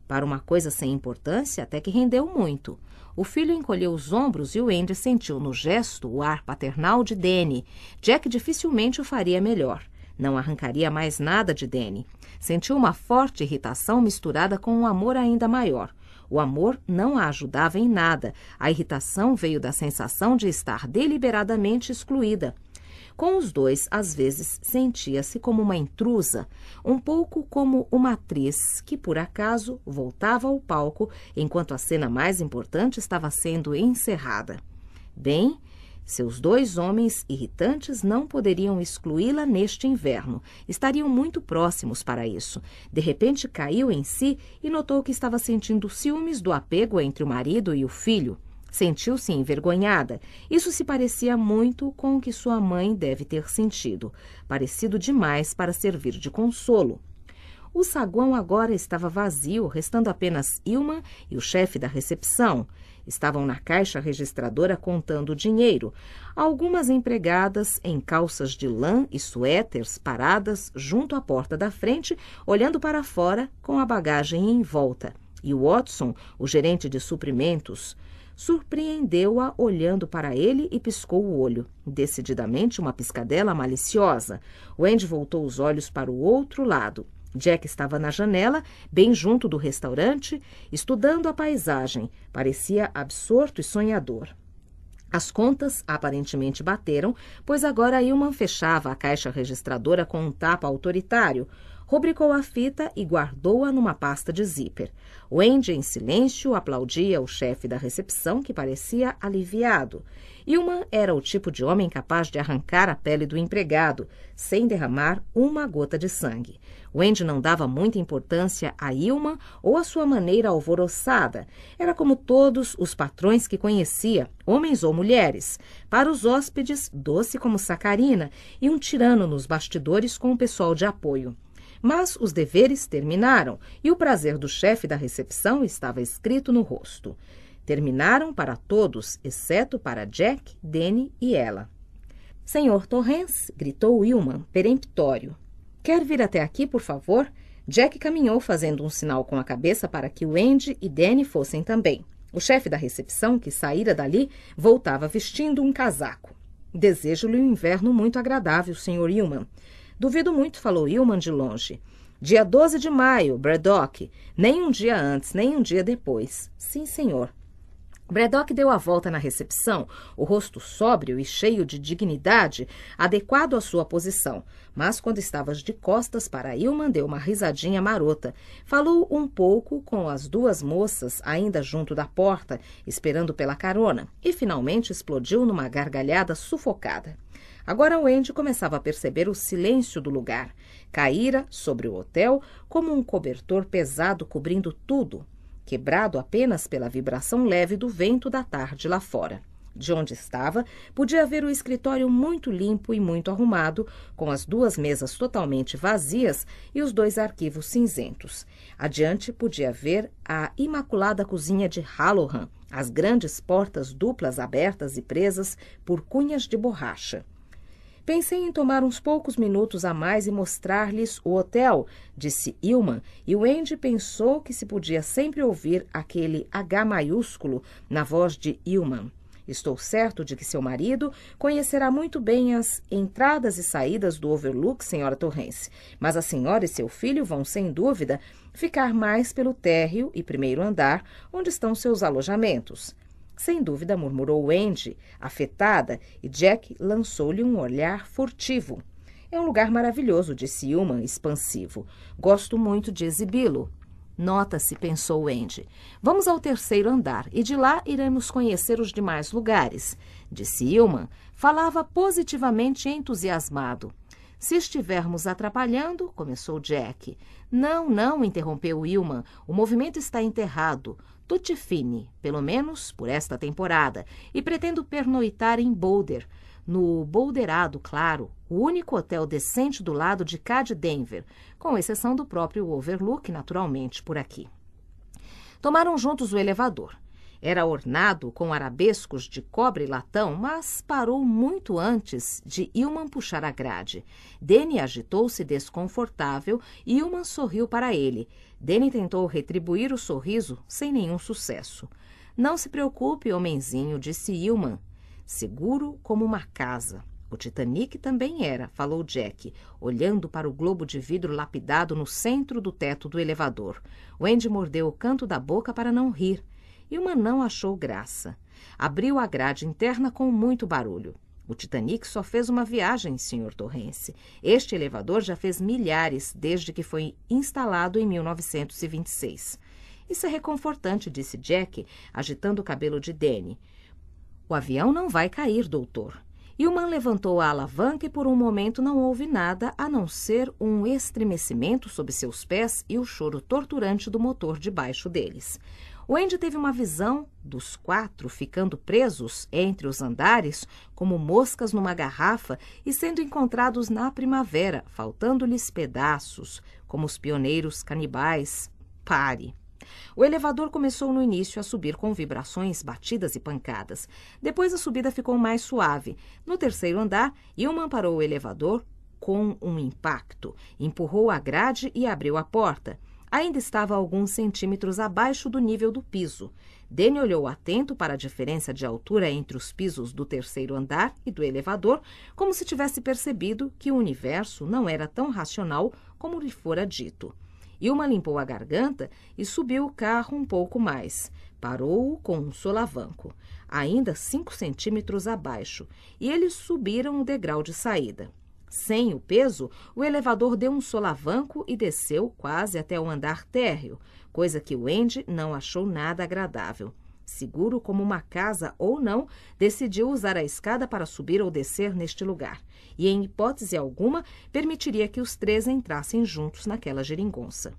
Para uma coisa sem importância, até que rendeu muito. O filho encolheu os ombros e o Andy sentiu no gesto o ar paternal de Danny. Jack dificilmente o faria melhor. Não arrancaria mais nada de Danny. Sentiu uma forte irritação misturada com um amor ainda maior. O amor não a ajudava em nada. A irritação veio da sensação de estar deliberadamente excluída. Com os dois, às vezes, sentia-se como uma intrusa, um pouco como uma atriz que, por acaso, voltava ao palco enquanto a cena mais importante estava sendo encerrada. Bem, seus dois homens irritantes não poderiam excluí-la neste inverno. Estariam muito próximos para isso. De repente caiu em si e notou que estava sentindo ciúmes do apego entre o marido e o filho. Sentiu-se envergonhada. Isso se parecia muito com o que sua mãe deve ter sentido, parecido demais para servir de consolo. O saguão agora estava vazio, restando apenas Ilma e o chefe da recepção. Estavam na caixa registradora contando o dinheiro. Algumas empregadas em calças de lã e suéteres paradas junto à porta da frente, olhando para fora com a bagagem em volta. E Watson, o gerente de suprimentos, surpreendeu-a olhando para ele e piscou o olho. Decididamente, uma piscadela maliciosa. Wendy voltou os olhos para o outro lado. Jack estava na janela, bem junto do restaurante, estudando a paisagem. Parecia absorto e sonhador. As contas aparentemente bateram, pois agora Ilman fechava a caixa registradora com um tapa autoritário rubricou a fita e guardou-a numa pasta de zíper. Wendy, em silêncio, aplaudia o chefe da recepção, que parecia aliviado. Ilman era o tipo de homem capaz de arrancar a pele do empregado, sem derramar uma gota de sangue. Wendy não dava muita importância a Ilman ou a sua maneira alvoroçada. Era como todos os patrões que conhecia, homens ou mulheres. Para os hóspedes, doce como sacarina e um tirano nos bastidores com o pessoal de apoio. Mas os deveres terminaram e o prazer do chefe da recepção estava escrito no rosto. Terminaram para todos, exceto para Jack, Danny e ela. Senhor Torrens, gritou Wilman, peremptório. Quer vir até aqui, por favor? Jack caminhou fazendo um sinal com a cabeça para que Wendy e Danny fossem também. O chefe da recepção, que saíra dali, voltava vestindo um casaco. Desejo-lhe um inverno muito agradável, senhor Wilman. Duvido muito, falou Ilman de longe. Dia 12 de maio, Braddock. Nem um dia antes, nem um dia depois. Sim, senhor. Braddock deu a volta na recepção, o rosto sóbrio e cheio de dignidade, adequado à sua posição. Mas quando estava de costas para Ilman, deu uma risadinha marota. Falou um pouco com as duas moças ainda junto da porta, esperando pela carona, e finalmente explodiu numa gargalhada sufocada. Agora Wendy começava a perceber o silêncio do lugar. Caíra sobre o hotel como um cobertor pesado cobrindo tudo, quebrado apenas pela vibração leve do vento da tarde lá fora. De onde estava, podia ver o escritório muito limpo e muito arrumado, com as duas mesas totalmente vazias e os dois arquivos cinzentos. Adiante, podia ver a imaculada cozinha de Halloran, as grandes portas duplas abertas e presas por cunhas de borracha. Pensei em tomar uns poucos minutos a mais e mostrar-lhes o hotel, disse Ilman, e Wendy pensou que se podia sempre ouvir aquele H maiúsculo na voz de Ilman. Estou certo de que seu marido conhecerá muito bem as entradas e saídas do Overlook, senhora Torrance, mas a senhora e seu filho vão, sem dúvida, ficar mais pelo térreo e primeiro andar, onde estão seus alojamentos. Sem dúvida, murmurou Andy, afetada, e Jack lançou-lhe um olhar furtivo. É um lugar maravilhoso, disse Human, expansivo. Gosto muito de exibi-lo. Nota-se, pensou Andy. Vamos ao terceiro andar e de lá iremos conhecer os demais lugares, disse Human. Falava positivamente entusiasmado. Se estivermos atrapalhando, começou Jack. Não, não, interrompeu Ilman. O movimento está enterrado. Tutti Fini, pelo menos por esta temporada, e pretendo pernoitar em Boulder, no Boulderado, claro, o único hotel decente do lado de cá de Denver, com exceção do próprio Overlook, naturalmente, por aqui. Tomaram juntos o elevador. Era ornado com arabescos de cobre e latão, mas parou muito antes de Ilman puxar a grade. Danny agitou-se desconfortável e Ilman sorriu para ele, Danny tentou retribuir o sorriso sem nenhum sucesso. Não se preocupe, homenzinho, disse Ilman. Seguro como uma casa. O Titanic também era, falou Jack, olhando para o globo de vidro lapidado no centro do teto do elevador. Wendy mordeu o canto da boca para não rir. Ilman não achou graça. Abriu a grade interna com muito barulho. O Titanic só fez uma viagem, Sr. Torrence. Este elevador já fez milhares desde que foi instalado em 1926. Isso é reconfortante, disse Jack, agitando o cabelo de Danny. O avião não vai cair, doutor. Hillman levantou a alavanca e por um momento não houve nada a não ser um estremecimento sob seus pés e o choro torturante do motor debaixo deles. Wendy teve uma visão dos quatro ficando presos entre os andares como moscas numa garrafa e sendo encontrados na primavera, faltando-lhes pedaços, como os pioneiros canibais. Pare! O elevador começou no início a subir com vibrações, batidas e pancadas. Depois a subida ficou mais suave. No terceiro andar, Ilman parou o elevador com um impacto, empurrou a grade e abriu a porta ainda estava alguns centímetros abaixo do nível do piso. Dene olhou atento para a diferença de altura entre os pisos do terceiro andar e do elevador, como se tivesse percebido que o universo não era tão racional como lhe fora dito. Ilma limpou a garganta e subiu o carro um pouco mais. Parou-o com um solavanco, ainda cinco centímetros abaixo, e eles subiram o degrau de saída. Sem o peso, o elevador deu um solavanco e desceu quase até o andar térreo, coisa que o Andy não achou nada agradável. Seguro como uma casa ou não, decidiu usar a escada para subir ou descer neste lugar, e em hipótese alguma permitiria que os três entrassem juntos naquela geringonça.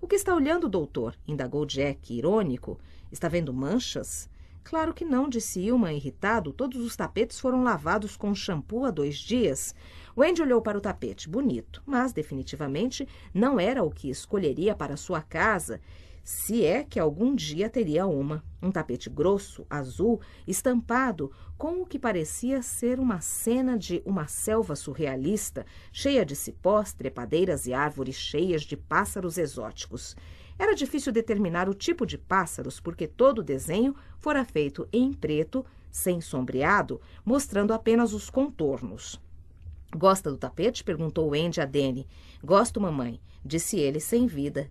O que está olhando, doutor? indagou Jack, irônico. Está vendo manchas? Claro que não, disse Ilma, irritado. Todos os tapetes foram lavados com shampoo há dois dias. Wendy olhou para o tapete, bonito, mas definitivamente não era o que escolheria para sua casa, se é que algum dia teria uma. Um tapete grosso, azul, estampado com o que parecia ser uma cena de uma selva surrealista, cheia de cipós, trepadeiras e árvores cheias de pássaros exóticos. Era difícil determinar o tipo de pássaros porque todo o desenho fora feito em preto, sem sombreado, mostrando apenas os contornos. Gosta do tapete? perguntou Andy a Danny. Gosto, mamãe, disse ele sem vida.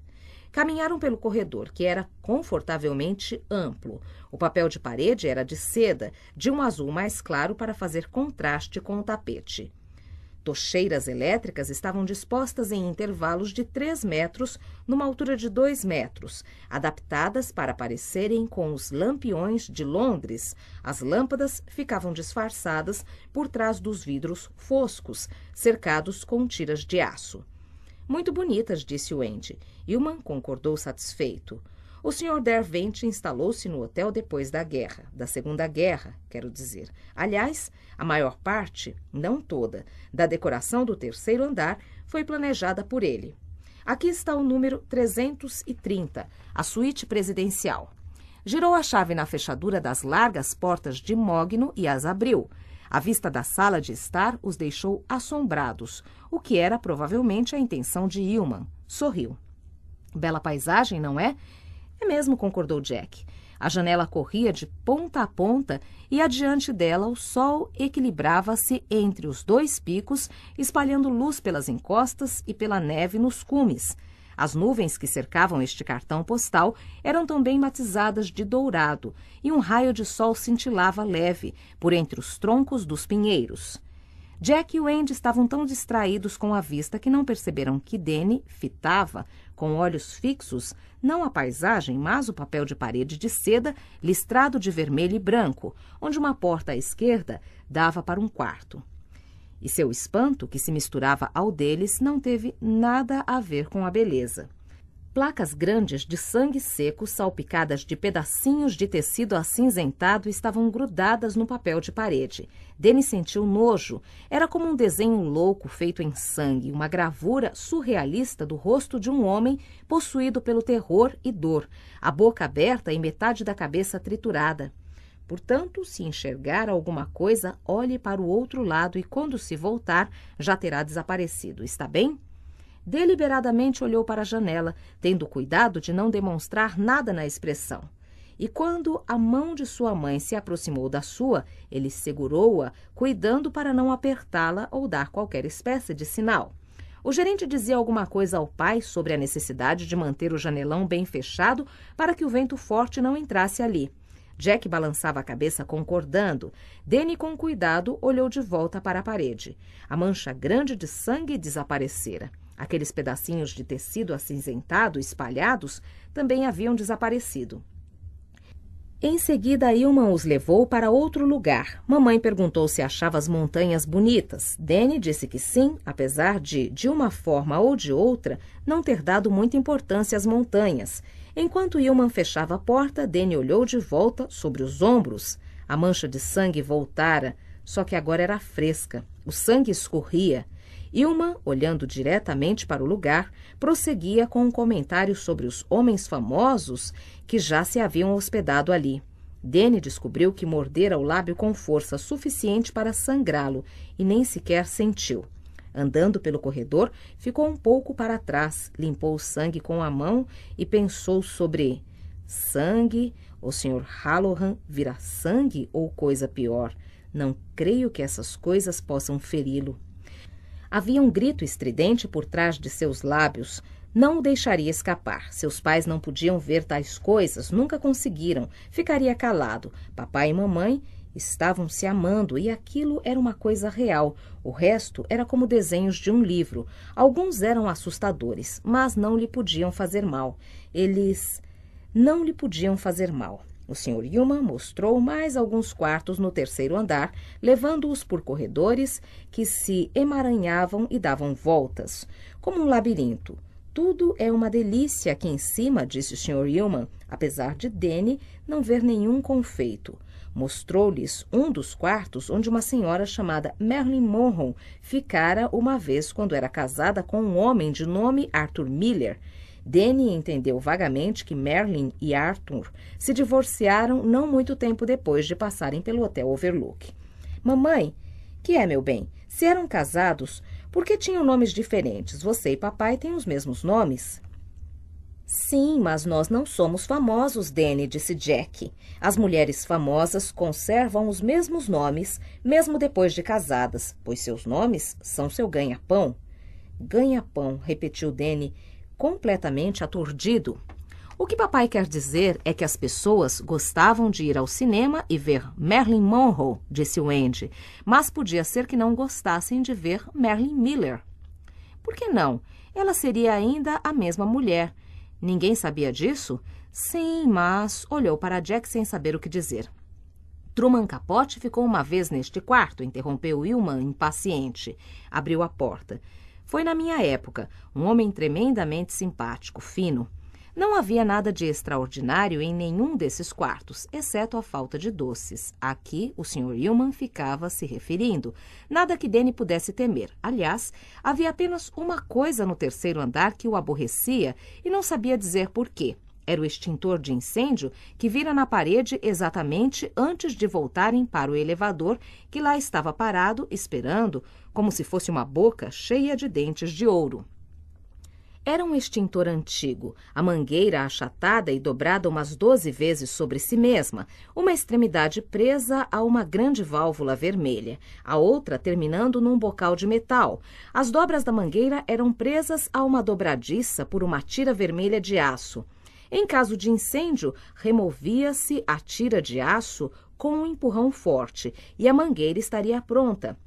Caminharam pelo corredor, que era confortavelmente amplo. O papel de parede era de seda, de um azul mais claro para fazer contraste com o tapete. Tocheiras elétricas estavam dispostas em intervalos de 3 metros, numa altura de 2 metros, adaptadas para parecerem com os lampiões de Londres. As lâmpadas ficavam disfarçadas por trás dos vidros foscos, cercados com tiras de aço. Muito bonitas, disse o ente. Ilman concordou satisfeito. O Sr. Dervente instalou-se no hotel depois da guerra, da Segunda Guerra, quero dizer. Aliás, a maior parte, não toda, da decoração do terceiro andar foi planejada por ele. Aqui está o número 330, a suíte presidencial. Girou a chave na fechadura das largas portas de mogno e as abriu. A vista da sala de estar os deixou assombrados, o que era provavelmente a intenção de Ilman. Sorriu. Bela paisagem, não é? É mesmo, concordou Jack. A janela corria de ponta a ponta e adiante dela o sol equilibrava-se entre os dois picos, espalhando luz pelas encostas e pela neve nos cumes. As nuvens que cercavam este cartão postal eram também matizadas de dourado e um raio de sol cintilava leve por entre os troncos dos pinheiros. Jack e Wendy estavam tão distraídos com a vista que não perceberam que Danny fitava com olhos fixos, não a paisagem, mas o papel de parede de seda listrado de vermelho e branco, onde uma porta à esquerda dava para um quarto. E seu espanto, que se misturava ao deles, não teve nada a ver com a beleza. Placas grandes de sangue seco, salpicadas de pedacinhos de tecido acinzentado, estavam grudadas no papel de parede. Denis sentiu nojo. Era como um desenho louco feito em sangue, uma gravura surrealista do rosto de um homem possuído pelo terror e dor, a boca aberta e metade da cabeça triturada. Portanto, se enxergar alguma coisa, olhe para o outro lado e quando se voltar, já terá desaparecido. Está bem? deliberadamente olhou para a janela, tendo cuidado de não demonstrar nada na expressão. E quando a mão de sua mãe se aproximou da sua, ele segurou-a, cuidando para não apertá-la ou dar qualquer espécie de sinal. O gerente dizia alguma coisa ao pai sobre a necessidade de manter o janelão bem fechado para que o vento forte não entrasse ali. Jack balançava a cabeça concordando. Danny, com cuidado, olhou de volta para a parede. A mancha grande de sangue desaparecera. Aqueles pedacinhos de tecido acinzentado espalhados também haviam desaparecido. Em seguida, Ilman os levou para outro lugar. Mamãe perguntou se achava as montanhas bonitas. Danny disse que sim, apesar de, de uma forma ou de outra, não ter dado muita importância às montanhas. Enquanto Ilman fechava a porta, Danny olhou de volta sobre os ombros. A mancha de sangue voltara, só que agora era fresca. O sangue escorria. Ilma, olhando diretamente para o lugar, prosseguia com um comentário sobre os homens famosos que já se haviam hospedado ali. Dene descobriu que mordera o lábio com força suficiente para sangrá-lo e nem sequer sentiu. Andando pelo corredor, ficou um pouco para trás, limpou o sangue com a mão e pensou sobre sangue. O Sr. Halloran virá sangue ou coisa pior. Não creio que essas coisas possam feri-lo. Havia um grito estridente por trás de seus lábios. Não o deixaria escapar. Seus pais não podiam ver tais coisas, nunca conseguiram. Ficaria calado. Papai e mamãe estavam se amando e aquilo era uma coisa real. O resto era como desenhos de um livro. Alguns eram assustadores, mas não lhe podiam fazer mal. Eles não lhe podiam fazer mal. O Sr. Yuma mostrou mais alguns quartos no terceiro andar, levando-os por corredores que se emaranhavam e davam voltas, como um labirinto. Tudo é uma delícia aqui em cima, disse o Sr. Yuma, apesar de Danny não ver nenhum confeito. Mostrou-lhes um dos quartos onde uma senhora chamada Merlin Monroe ficara uma vez quando era casada com um homem de nome Arthur Miller Danny entendeu vagamente que Merlin e Arthur se divorciaram não muito tempo depois de passarem pelo Hotel Overlook. Mamãe, que é, meu bem? Se eram casados, por que tinham nomes diferentes? Você e papai têm os mesmos nomes? Sim, mas nós não somos famosos, Danny, disse Jack. As mulheres famosas conservam os mesmos nomes, mesmo depois de casadas, pois seus nomes são seu ganha-pão. Ganha-pão, repetiu Danny, completamente aturdido. O que papai quer dizer é que as pessoas gostavam de ir ao cinema e ver Marilyn Monroe, disse o Andy, mas podia ser que não gostassem de ver Marilyn Miller. Por que não? Ela seria ainda a mesma mulher. Ninguém sabia disso? Sim, mas olhou para Jack sem saber o que dizer. Truman Capote ficou uma vez neste quarto, interrompeu Wilma, impaciente. Abriu a porta. Foi na minha época, um homem tremendamente simpático, fino. Não havia nada de extraordinário em nenhum desses quartos, exceto a falta de doces. Aqui o Sr. Hillman ficava se referindo. Nada que Danny pudesse temer. Aliás, havia apenas uma coisa no terceiro andar que o aborrecia e não sabia dizer por quê. Era o extintor de incêndio que vira na parede exatamente antes de voltarem para o elevador, que lá estava parado, esperando, como se fosse uma boca cheia de dentes de ouro. Era um extintor antigo, a mangueira achatada e dobrada umas doze vezes sobre si mesma, uma extremidade presa a uma grande válvula vermelha, a outra terminando num bocal de metal. As dobras da mangueira eram presas a uma dobradiça por uma tira vermelha de aço. Em caso de incêndio, removia-se a tira de aço com um empurrão forte e a mangueira estaria pronta.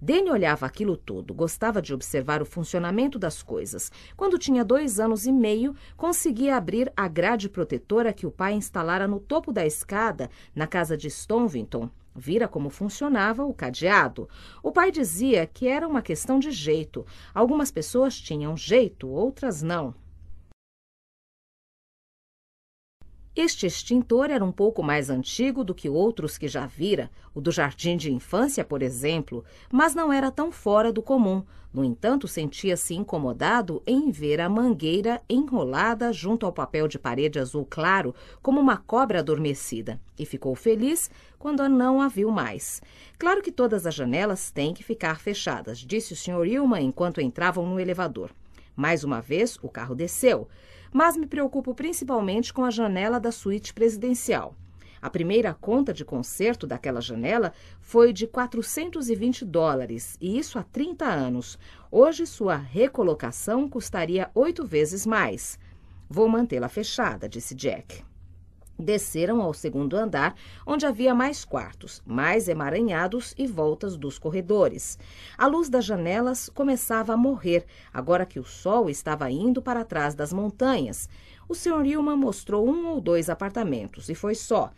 Dene olhava aquilo tudo, gostava de observar o funcionamento das coisas. Quando tinha dois anos e meio, conseguia abrir a grade protetora que o pai instalara no topo da escada na casa de Stonvington. Vira como funcionava o cadeado. O pai dizia que era uma questão de jeito. Algumas pessoas tinham jeito, outras não. Este extintor era um pouco mais antigo do que outros que já vira, o do jardim de infância, por exemplo, mas não era tão fora do comum. No entanto, sentia-se incomodado em ver a mangueira enrolada junto ao papel de parede azul claro, como uma cobra adormecida, e ficou feliz quando não a viu mais. Claro que todas as janelas têm que ficar fechadas, disse o Sr. Ilma enquanto entravam no elevador. Mais uma vez, o carro desceu mas me preocupo principalmente com a janela da suíte presidencial. A primeira conta de conserto daquela janela foi de 420 dólares, e isso há 30 anos. Hoje, sua recolocação custaria oito vezes mais. Vou mantê-la fechada, disse Jack. Desceram ao segundo andar, onde havia mais quartos, mais emaranhados e voltas dos corredores. A luz das janelas começava a morrer, agora que o sol estava indo para trás das montanhas. O Sr. Ilman mostrou um ou dois apartamentos e foi só.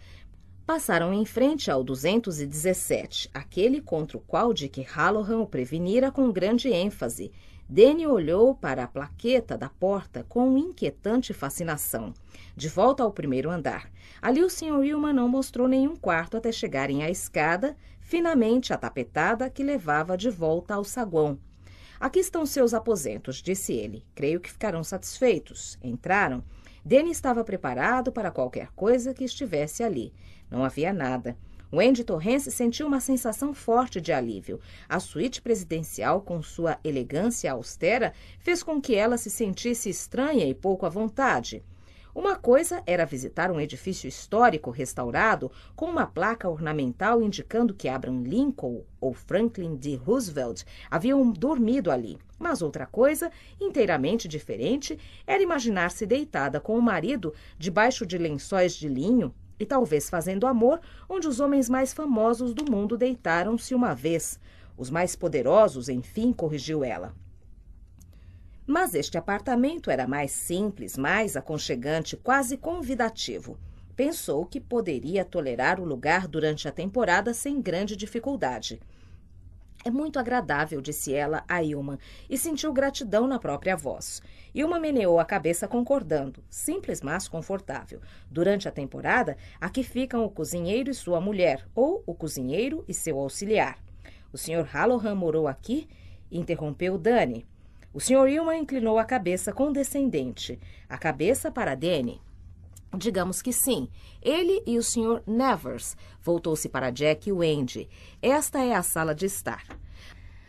Passaram em frente ao 217, aquele contra o qual Dick Halloran o prevenira com grande ênfase. Danny olhou para a plaqueta da porta com inquietante fascinação. De volta ao primeiro andar. Ali o Sr. Wilman não mostrou nenhum quarto até chegarem à escada, finamente atapetada, que levava de volta ao saguão. Aqui estão seus aposentos, disse ele. Creio que ficarão satisfeitos. Entraram. Danny estava preparado para qualquer coisa que estivesse ali. Não havia nada. Wendy Torrens sentiu uma sensação forte de alívio. A suíte presidencial, com sua elegância austera, fez com que ela se sentisse estranha e pouco à vontade. Uma coisa era visitar um edifício histórico restaurado com uma placa ornamental indicando que Abraham Lincoln ou Franklin D. Roosevelt haviam dormido ali. Mas outra coisa, inteiramente diferente, era imaginar-se deitada com o marido debaixo de lençóis de linho e talvez Fazendo Amor, onde os homens mais famosos do mundo deitaram-se uma vez. Os mais poderosos, enfim, corrigiu ela. Mas este apartamento era mais simples, mais aconchegante, quase convidativo. Pensou que poderia tolerar o lugar durante a temporada sem grande dificuldade. É muito agradável, disse ela a Ilma, e sentiu gratidão na própria voz. Ilma meneou a cabeça concordando, simples mas confortável. Durante a temporada, aqui ficam o cozinheiro e sua mulher, ou o cozinheiro e seu auxiliar. O Sr. Hallohan morou aqui? interrompeu Dani. O Sr. Ilma inclinou a cabeça condescendente, a cabeça para Dani. Digamos que sim. Ele e o Sr. Nevers. Voltou-se para Jack e Wendy. Esta é a sala de estar.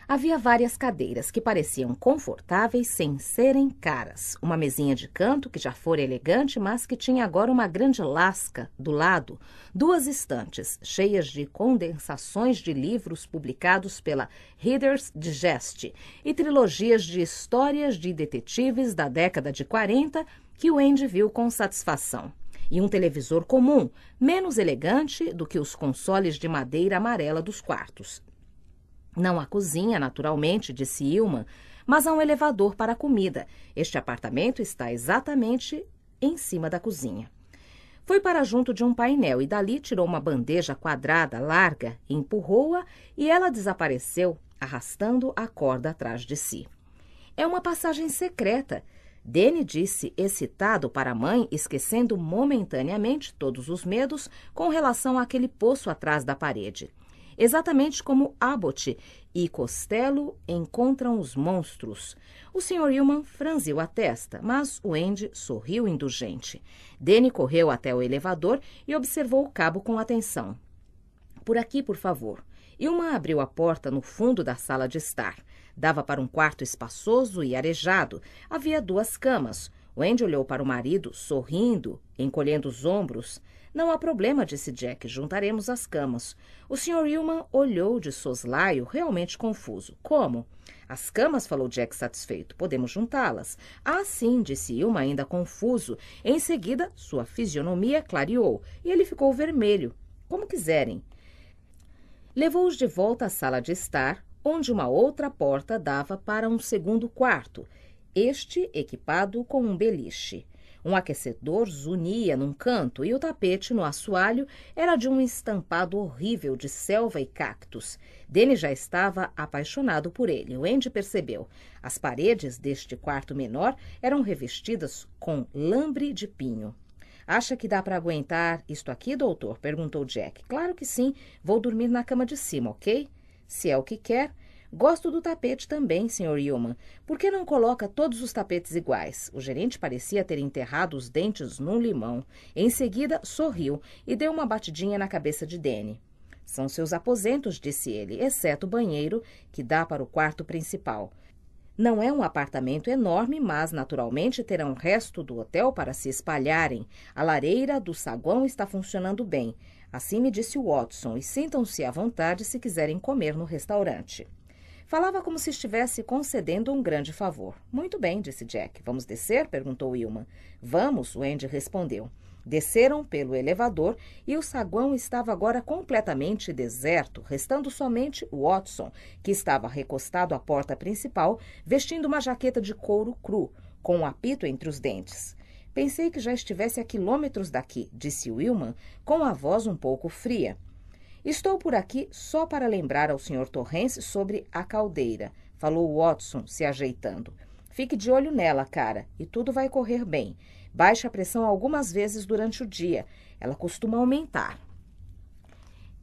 Havia várias cadeiras que pareciam confortáveis sem serem caras. Uma mesinha de canto que já fora elegante, mas que tinha agora uma grande lasca do lado. Duas estantes cheias de condensações de livros publicados pela Reader's Digest e trilogias de histórias de detetives da década de 40 que o Andy viu com satisfação, e um televisor comum, menos elegante do que os consoles de madeira amarela dos quartos. Não há cozinha, naturalmente, disse Ilman, mas há um elevador para a comida. Este apartamento está exatamente em cima da cozinha. Foi para junto de um painel e dali tirou uma bandeja quadrada, larga, empurrou-a e ela desapareceu, arrastando a corda atrás de si. É uma passagem secreta Dene disse excitado para a mãe, esquecendo momentaneamente todos os medos com relação àquele poço atrás da parede. Exatamente como Abbott e Costello encontram os monstros. O Sr. Hillman franziu a testa, mas o Andy sorriu indulgente. Dene correu até o elevador e observou o cabo com atenção. Por aqui, por favor. Ilman abriu a porta no fundo da sala de estar. Dava para um quarto espaçoso e arejado. Havia duas camas. Wendy olhou para o marido, sorrindo, encolhendo os ombros. Não há problema, disse Jack. Juntaremos as camas. O Sr. Ilman olhou de soslaio, realmente confuso. Como? As camas, falou Jack satisfeito. Podemos juntá-las. Ah, sim, disse Ilma, ainda confuso. Em seguida, sua fisionomia clareou e ele ficou vermelho. Como quiserem. Levou-os de volta à sala de estar, onde uma outra porta dava para um segundo quarto, este equipado com um beliche. Um aquecedor zunia num canto e o tapete no assoalho era de um estampado horrível de selva e cactos. Danny já estava apaixonado por ele. O Andy percebeu. As paredes deste quarto menor eram revestidas com lambre de pinho. Acha que dá para aguentar isto aqui, doutor? perguntou Jack. Claro que sim. Vou dormir na cama de cima, ok? se é o que quer, Gosto do tapete também, Sr. Yuman. Por que não coloca todos os tapetes iguais? O gerente parecia ter enterrado os dentes num limão. Em seguida, sorriu e deu uma batidinha na cabeça de Danny. São seus aposentos, disse ele, exceto o banheiro, que dá para o quarto principal. Não é um apartamento enorme, mas naturalmente terão resto do hotel para se espalharem. A lareira do saguão está funcionando bem. Assim me disse Watson, e sintam-se à vontade se quiserem comer no restaurante. Falava como se estivesse concedendo um grande favor. Muito bem, disse Jack. Vamos descer? perguntou Wilma. Vamos, o Andy respondeu. Desceram pelo elevador e o saguão estava agora completamente deserto, restando somente Watson, que estava recostado à porta principal, vestindo uma jaqueta de couro cru, com um apito entre os dentes. Pensei que já estivesse a quilômetros daqui, disse Wilman, com a voz um pouco fria. Estou por aqui só para lembrar ao Sr. Torrens sobre a caldeira, falou Watson, se ajeitando. Fique de olho nela, cara, e tudo vai correr bem. Baixa a pressão algumas vezes durante o dia. Ela costuma aumentar.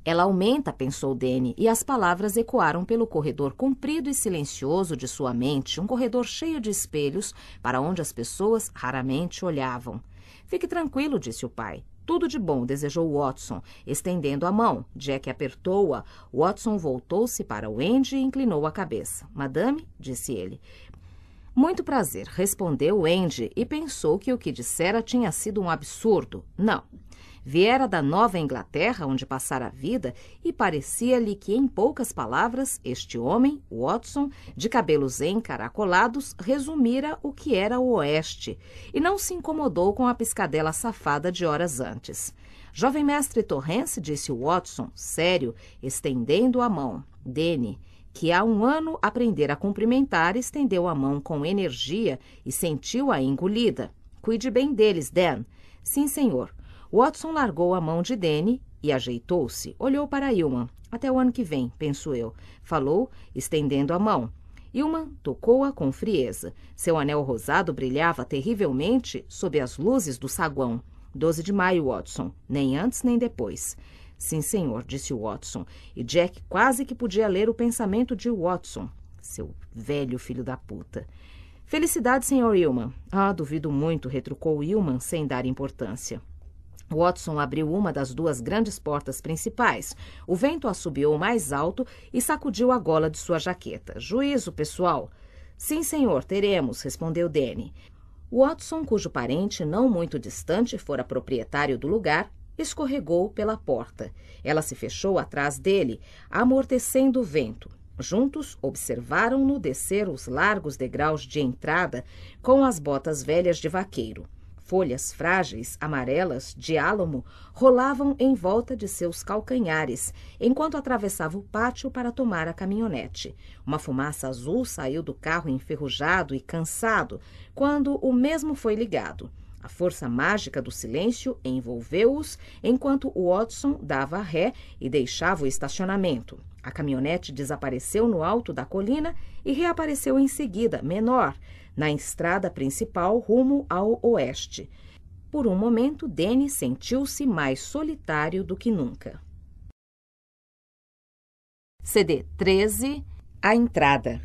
Ela aumenta, pensou Danny, e as palavras ecoaram pelo corredor comprido e silencioso de sua mente, um corredor cheio de espelhos, para onde as pessoas raramente olhavam. Fique tranquilo, disse o pai. Tudo de bom, desejou Watson, estendendo a mão. Jack apertou-a. Watson voltou-se para o Andy e inclinou a cabeça. Madame, disse ele. Muito prazer, respondeu Andy e pensou que o que dissera tinha sido um absurdo. Não, Viera da Nova Inglaterra, onde passara a vida, e parecia-lhe que, em poucas palavras, este homem, Watson, de cabelos encaracolados, resumira o que era o Oeste, e não se incomodou com a piscadela safada de horas antes. Jovem mestre Torrance, disse Watson, sério, estendendo a mão. Dene, que há um ano aprendera a cumprimentar, estendeu a mão com energia e sentiu-a engolida. Cuide bem deles, Dan. Sim, senhor. Watson largou a mão de Danny e ajeitou-se. Olhou para Ilman. Até o ano que vem, penso eu. Falou, estendendo a mão. Ilman tocou-a com frieza. Seu anel rosado brilhava terrivelmente sob as luzes do saguão. 12 de maio, Watson. Nem antes nem depois. Sim, senhor, disse Watson. E Jack quase que podia ler o pensamento de Watson. Seu velho filho da puta. Felicidade, senhor Ilman. Ah, duvido muito, retrucou Ilman sem dar importância. Watson abriu uma das duas grandes portas principais. O vento assobiou mais alto e sacudiu a gola de sua jaqueta. Juízo, pessoal. Sim, senhor, teremos, respondeu Danny. Watson, cujo parente não muito distante fora proprietário do lugar, escorregou pela porta. Ela se fechou atrás dele, amortecendo o vento. Juntos observaram-no descer os largos degraus de entrada com as botas velhas de vaqueiro. Folhas frágeis, amarelas, de álamo, rolavam em volta de seus calcanhares, enquanto atravessava o pátio para tomar a caminhonete. Uma fumaça azul saiu do carro enferrujado e cansado quando o mesmo foi ligado. A força mágica do silêncio envolveu-os enquanto o Watson dava ré e deixava o estacionamento. A caminhonete desapareceu no alto da colina e reapareceu em seguida, menor na estrada principal rumo ao oeste. Por um momento, Danny sentiu-se mais solitário do que nunca. CD 13 A entrada.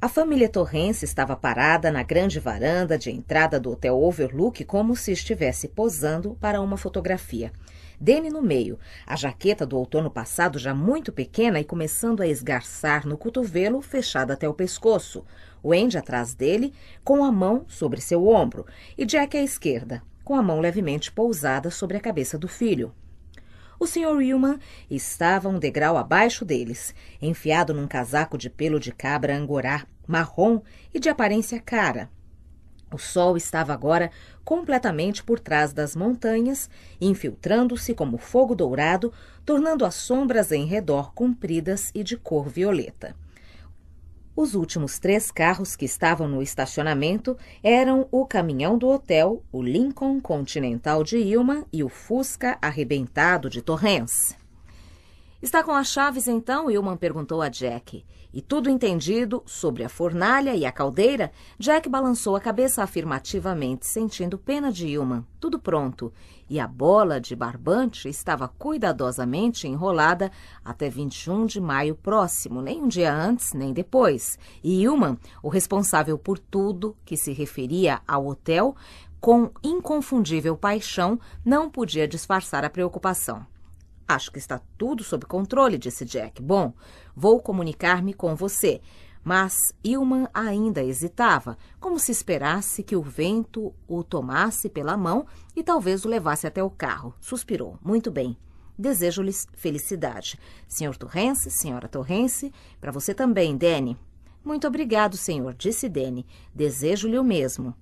A família Torrence estava parada na grande varanda de entrada do Hotel Overlook como se estivesse posando para uma fotografia. Dene no meio, a jaqueta do outono passado já muito pequena e começando a esgarçar no cotovelo, fechada até o pescoço. Wendy atrás dele, com a mão sobre seu ombro, e Jack à esquerda, com a mão levemente pousada sobre a cabeça do filho. O Sr. Wilman estava um degrau abaixo deles, enfiado num casaco de pelo de cabra angorá, marrom e de aparência cara. O sol estava agora completamente por trás das montanhas, infiltrando-se como fogo dourado, tornando as sombras em redor compridas e de cor violeta. Os últimos três carros que estavam no estacionamento eram o caminhão do hotel, o Lincoln Continental de Ilma e o Fusca arrebentado de Torrens. Está com as chaves então? Ilman perguntou a Jack. E tudo entendido sobre a fornalha e a caldeira, Jack balançou a cabeça afirmativamente, sentindo pena de Ilma. Tudo pronto. E a bola de barbante estava cuidadosamente enrolada até 21 de maio próximo, nem um dia antes, nem depois. E Ilma, o responsável por tudo que se referia ao hotel, com inconfundível paixão, não podia disfarçar a preocupação. Acho que está tudo sob controle, disse Jack. Bom, Vou comunicar-me com você. Mas Ilman ainda hesitava, como se esperasse que o vento o tomasse pela mão e talvez o levasse até o carro. Suspirou. Muito bem. Desejo-lhes felicidade. Senhor Torrense, senhora Torrense, para você também, Dene. Muito obrigado, senhor, disse Dene. Desejo-lhe o mesmo.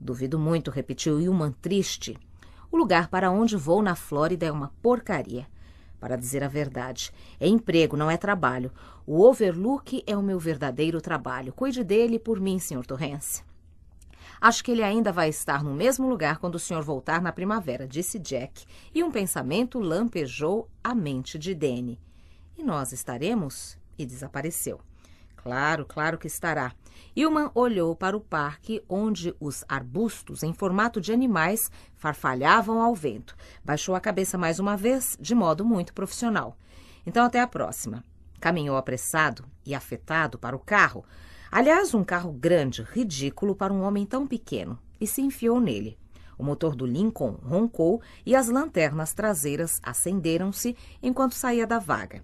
Duvido muito, repetiu Ilman triste. O lugar para onde vou na Flórida é uma porcaria. Para dizer a verdade, é emprego, não é trabalho. O overlook é o meu verdadeiro trabalho. Cuide dele por mim, Sr. Torrance. Acho que ele ainda vai estar no mesmo lugar quando o senhor voltar na primavera, disse Jack, e um pensamento lampejou a mente de Danny. E nós estaremos? E desapareceu. Claro, claro que estará. Ilman olhou para o parque, onde os arbustos em formato de animais farfalhavam ao vento. Baixou a cabeça mais uma vez, de modo muito profissional. Então, até a próxima. Caminhou apressado e afetado para o carro. Aliás, um carro grande, ridículo para um homem tão pequeno, e se enfiou nele. O motor do Lincoln roncou e as lanternas traseiras acenderam-se enquanto saía da vaga.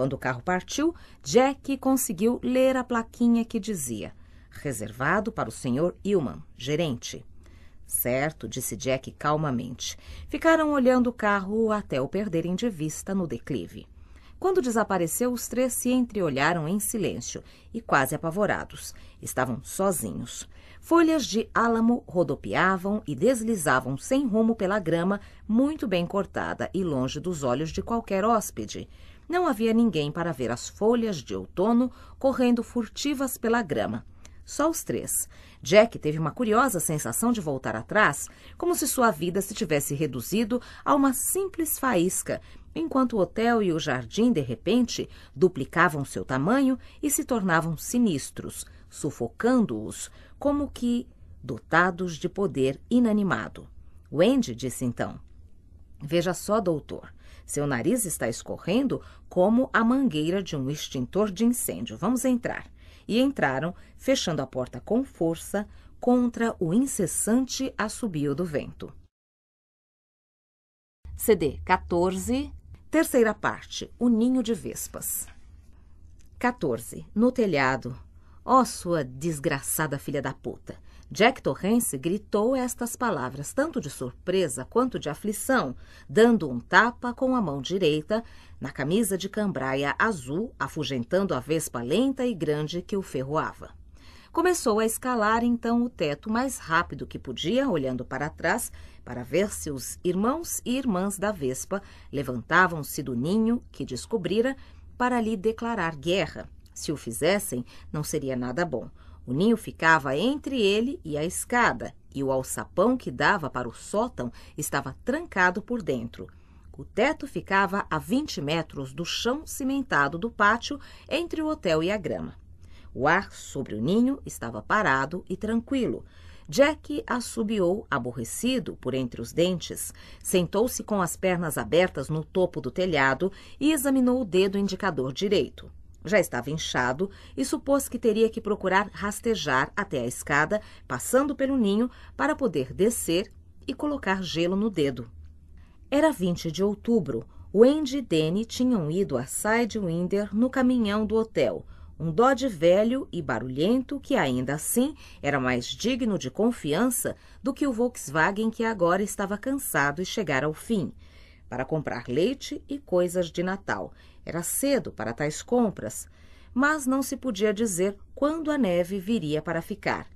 Quando o carro partiu, Jack conseguiu ler a plaquinha que dizia: Reservado para o Sr. Hillman, gerente. Certo, disse Jack calmamente. Ficaram olhando o carro até o perderem de vista no declive. Quando desapareceu, os três se entreolharam em silêncio e quase apavorados. Estavam sozinhos. Folhas de álamo rodopiavam e deslizavam sem rumo pela grama, muito bem cortada e longe dos olhos de qualquer hóspede. Não havia ninguém para ver as folhas de outono correndo furtivas pela grama. Só os três. Jack teve uma curiosa sensação de voltar atrás, como se sua vida se tivesse reduzido a uma simples faísca, enquanto o hotel e o jardim, de repente, duplicavam seu tamanho e se tornavam sinistros, sufocando-os, como que dotados de poder inanimado. Wendy disse então: Veja só, doutor, seu nariz está escorrendo como a mangueira de um extintor de incêndio. Vamos entrar. E entraram, fechando a porta com força contra o incessante assobio do vento. CD 14, terceira parte: O ninho de vespas. 14. No telhado. Ó, oh, sua desgraçada filha da puta! Jack Torrance gritou estas palavras, tanto de surpresa quanto de aflição, dando um tapa com a mão direita na camisa de cambraia azul, afugentando a vespa lenta e grande que o ferroava. Começou a escalar então o teto mais rápido que podia, olhando para trás para ver se os irmãos e irmãs da Vespa levantavam-se do ninho que descobrira para lhe declarar guerra. Se o fizessem, não seria nada bom. O ninho ficava entre ele e a escada, e o alçapão que dava para o sótão estava trancado por dentro. O teto ficava a 20 metros do chão cimentado do pátio, entre o hotel e a grama. O ar sobre o ninho estava parado e tranquilo. Jack assobiou, aborrecido, por entre os dentes. Sentou-se com as pernas abertas no topo do telhado e examinou o dedo indicador direito. Já estava inchado e supôs que teria que procurar rastejar até a escada, passando pelo ninho, para poder descer e colocar gelo no dedo. Era 20 de outubro. Wendy e Danny tinham ido a Sidewinder no caminhão do hotel, um Dodge velho e barulhento que ainda assim era mais digno de confiança do que o Volkswagen que agora estava cansado e chegar ao fim, para comprar leite e coisas de Natal, era cedo para tais compras, mas não se podia dizer quando a neve viria para ficar.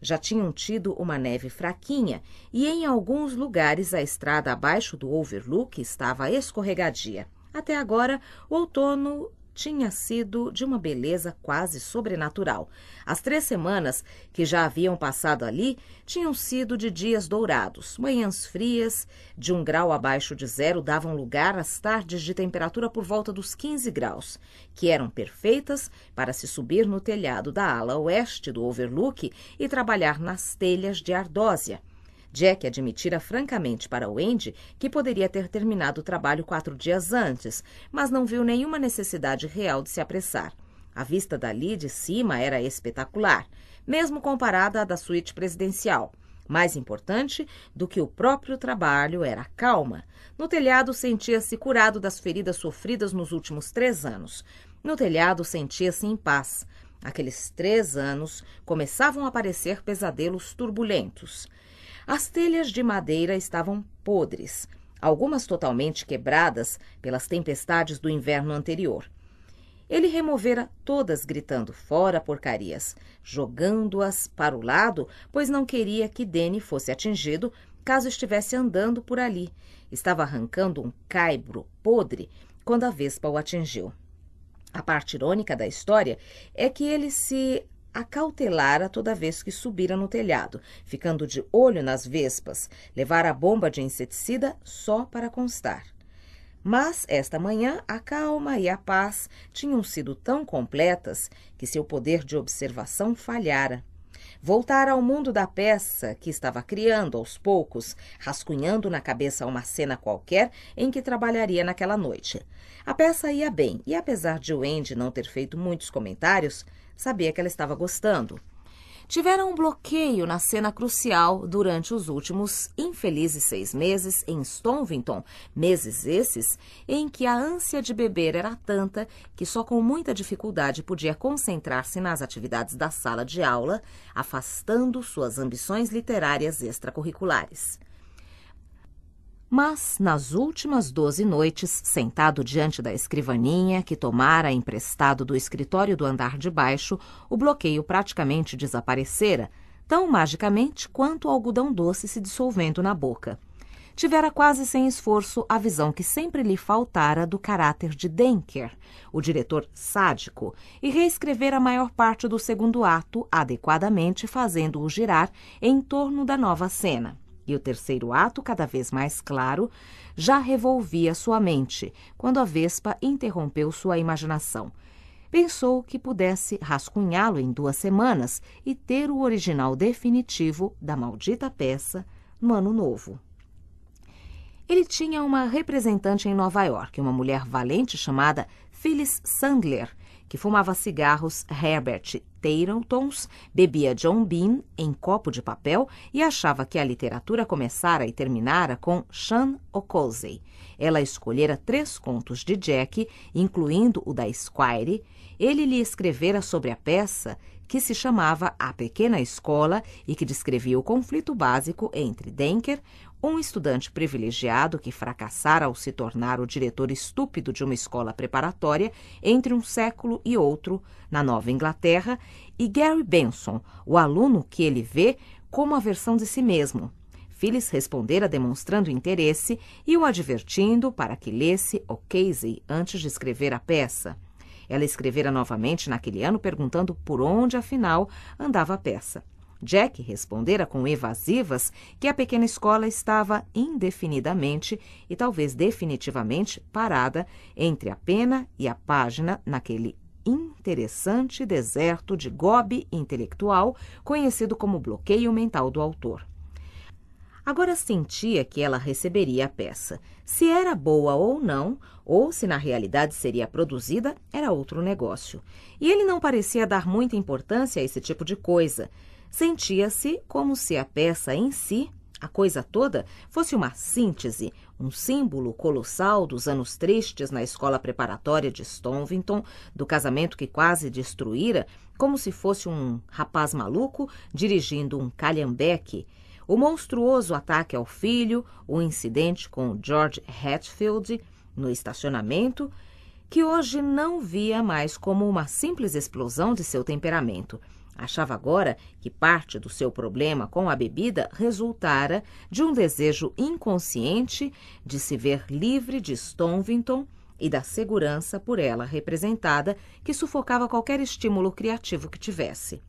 Já tinham tido uma neve fraquinha e em alguns lugares a estrada abaixo do overlook estava escorregadia. Até agora, o outono tinha sido de uma beleza quase sobrenatural. As três semanas que já haviam passado ali tinham sido de dias dourados. Manhãs frias, de um grau abaixo de zero, davam lugar às tardes de temperatura por volta dos 15 graus, que eram perfeitas para se subir no telhado da ala oeste do overlook e trabalhar nas telhas de ardósia Jack admitira francamente para Wendy que poderia ter terminado o trabalho quatro dias antes, mas não viu nenhuma necessidade real de se apressar. A vista dali de cima era espetacular, mesmo comparada à da suíte presidencial. Mais importante do que o próprio trabalho era a calma. No telhado sentia-se curado das feridas sofridas nos últimos três anos. No telhado sentia-se em paz. Aqueles três anos começavam a aparecer pesadelos turbulentos. As telhas de madeira estavam podres, algumas totalmente quebradas pelas tempestades do inverno anterior. Ele removera todas, gritando: Fora porcarias! jogando-as para o lado, pois não queria que Dene fosse atingido caso estivesse andando por ali. Estava arrancando um caibro podre quando a vespa o atingiu. A parte irônica da história é que ele se acautelara toda vez que subira no telhado, ficando de olho nas vespas, levar a bomba de inseticida só para constar. Mas esta manhã a calma e a paz tinham sido tão completas que seu poder de observação falhara. Voltara ao mundo da peça que estava criando aos poucos, rascunhando na cabeça uma cena qualquer em que trabalharia naquela noite. A peça ia bem e, apesar de Wendy não ter feito muitos comentários, Sabia que ela estava gostando. Tiveram um bloqueio na cena crucial durante os últimos infelizes seis meses em Stonvington, meses esses em que a ânsia de beber era tanta que só com muita dificuldade podia concentrar-se nas atividades da sala de aula, afastando suas ambições literárias extracurriculares mas nas últimas doze noites, sentado diante da escrivaninha que tomara emprestado do escritório do andar de baixo, o bloqueio praticamente desaparecera, tão magicamente quanto o algodão doce se dissolvendo na boca. Tivera quase sem esforço a visão que sempre lhe faltara do caráter de Denker, o diretor sádico, e reescrever a maior parte do segundo ato adequadamente, fazendo-o girar em torno da nova cena. E o terceiro ato, cada vez mais claro, já revolvia sua mente quando a Vespa interrompeu sua imaginação. Pensou que pudesse rascunhá-lo em duas semanas e ter o original definitivo da maldita peça no ano novo. Ele tinha uma representante em Nova York, uma mulher valente chamada Phyllis Sandler, que fumava cigarros Herbert Tarentons, bebia John Bean em copo de papel e achava que a literatura começara e terminara com Sean O'Cosey. Ela escolhera três contos de Jack, incluindo o da Squire. Ele lhe escrevera sobre a peça que se chamava A Pequena Escola e que descrevia o conflito básico entre Denker, um estudante privilegiado que fracassara ao se tornar o diretor estúpido de uma escola preparatória entre um século e outro, na Nova Inglaterra, e Gary Benson, o aluno que ele vê como a versão de si mesmo. Phyllis respondera demonstrando interesse e o advertindo para que lesse O Casey antes de escrever a peça. Ela escrevera novamente naquele ano perguntando por onde, afinal, andava a peça. Jack respondera com evasivas que a pequena escola estava indefinidamente e talvez definitivamente parada entre a pena e a página naquele interessante deserto de gobe intelectual, conhecido como bloqueio mental do autor. Agora sentia que ela receberia a peça. Se era boa ou não, ou se na realidade seria produzida, era outro negócio. E ele não parecia dar muita importância a esse tipo de coisa sentia-se como se a peça em si, a coisa toda, fosse uma síntese, um símbolo colossal dos anos tristes na escola preparatória de Stonvington, do casamento que quase destruíra, como se fosse um rapaz maluco dirigindo um calhambeque o monstruoso ataque ao filho, o incidente com George Hatfield no estacionamento, que hoje não via mais como uma simples explosão de seu temperamento, Achava agora que parte do seu problema com a bebida resultara de um desejo inconsciente de se ver livre de Stonvington e da segurança por ela representada que sufocava qualquer estímulo criativo que tivesse.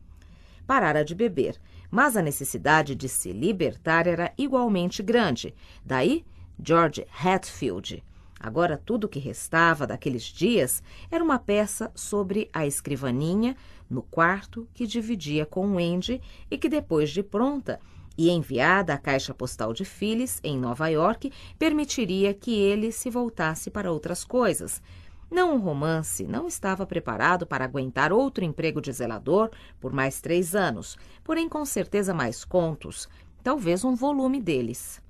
Parara de beber, mas a necessidade de se libertar era igualmente grande. Daí, George Hatfield. Agora, tudo que restava daqueles dias era uma peça sobre a escrivaninha no quarto que dividia com Wendy e que depois de pronta e enviada à Caixa Postal de Phyllis, em Nova York, permitiria que ele se voltasse para outras coisas. Não um romance, não estava preparado para aguentar outro emprego de zelador por mais três anos, porém com certeza mais contos, talvez um volume deles.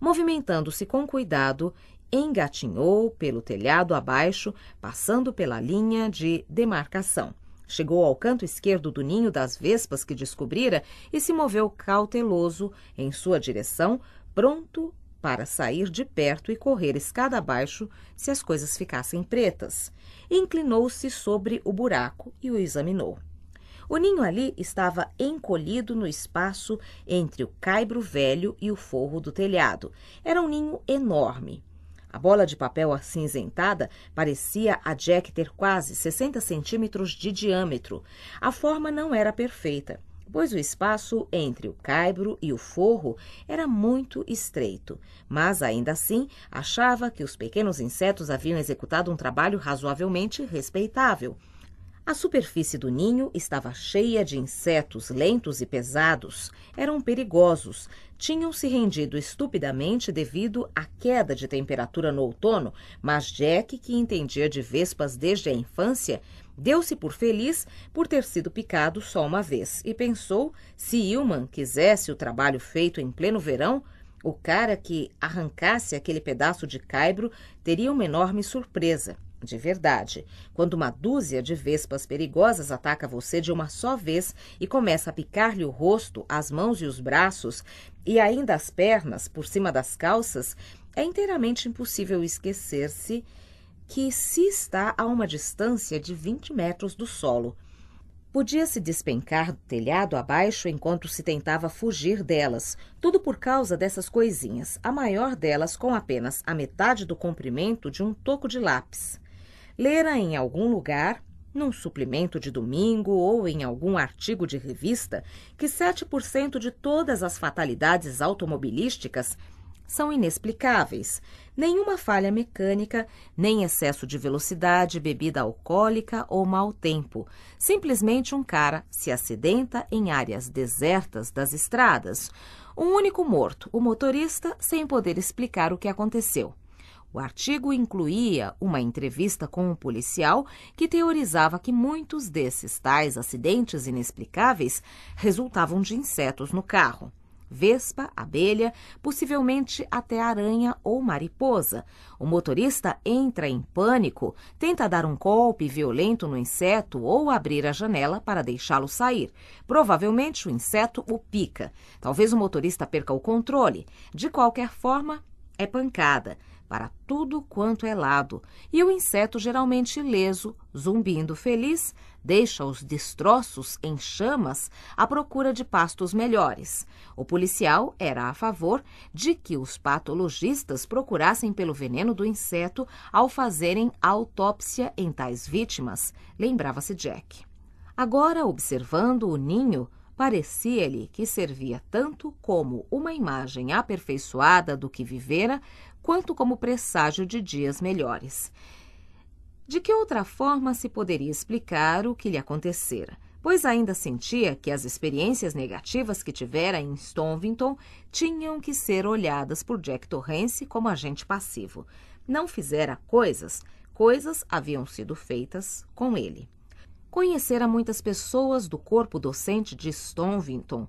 Movimentando-se com cuidado, engatinhou pelo telhado abaixo, passando pela linha de demarcação. Chegou ao canto esquerdo do ninho das vespas que descobrira e se moveu cauteloso em sua direção, pronto para sair de perto e correr escada abaixo se as coisas ficassem pretas. Inclinou-se sobre o buraco e o examinou. O ninho ali estava encolhido no espaço entre o caibro velho e o forro do telhado. Era um ninho enorme. A bola de papel acinzentada parecia a Jack ter quase 60 centímetros de diâmetro. A forma não era perfeita, pois o espaço entre o caibro e o forro era muito estreito, mas ainda assim achava que os pequenos insetos haviam executado um trabalho razoavelmente respeitável. A superfície do ninho estava cheia de insetos lentos e pesados. Eram perigosos. Tinham se rendido estupidamente devido à queda de temperatura no outono, mas Jack, que entendia de vespas desde a infância, deu-se por feliz por ter sido picado só uma vez e pensou: se Ilman quisesse o trabalho feito em pleno verão, o cara que arrancasse aquele pedaço de caibro teria uma enorme surpresa de verdade, quando uma dúzia de vespas perigosas ataca você de uma só vez e começa a picar-lhe o rosto, as mãos e os braços, e ainda as pernas, por cima das calças, é inteiramente impossível esquecer-se que se está a uma distância de 20 metros do solo. Podia-se despencar do telhado abaixo enquanto se tentava fugir delas, tudo por causa dessas coisinhas, a maior delas com apenas a metade do comprimento de um toco de lápis lera em algum lugar, num suplemento de domingo ou em algum artigo de revista, que 7% de todas as fatalidades automobilísticas são inexplicáveis. Nenhuma falha mecânica, nem excesso de velocidade, bebida alcoólica ou mau tempo. Simplesmente um cara se acidenta em áreas desertas das estradas. Um único morto, o motorista, sem poder explicar o que aconteceu. O artigo incluía uma entrevista com um policial que teorizava que muitos desses tais acidentes inexplicáveis resultavam de insetos no carro. Vespa, abelha, possivelmente até aranha ou mariposa. O motorista entra em pânico, tenta dar um golpe violento no inseto ou abrir a janela para deixá-lo sair. Provavelmente o inseto o pica. Talvez o motorista perca o controle. De qualquer forma, é pancada para tudo quanto é lado, e o inseto geralmente ileso, zumbindo feliz, deixa os destroços em chamas à procura de pastos melhores. O policial era a favor de que os patologistas procurassem pelo veneno do inseto ao fazerem autópsia em tais vítimas, lembrava-se Jack. Agora, observando o ninho, parecia-lhe que servia tanto como uma imagem aperfeiçoada do que vivera, quanto como presságio de dias melhores. De que outra forma se poderia explicar o que lhe acontecera? Pois ainda sentia que as experiências negativas que tivera em Stonvington tinham que ser olhadas por Jack Torrance como agente passivo. Não fizera coisas, coisas haviam sido feitas com ele. Conhecera muitas pessoas do corpo docente de Stonvington,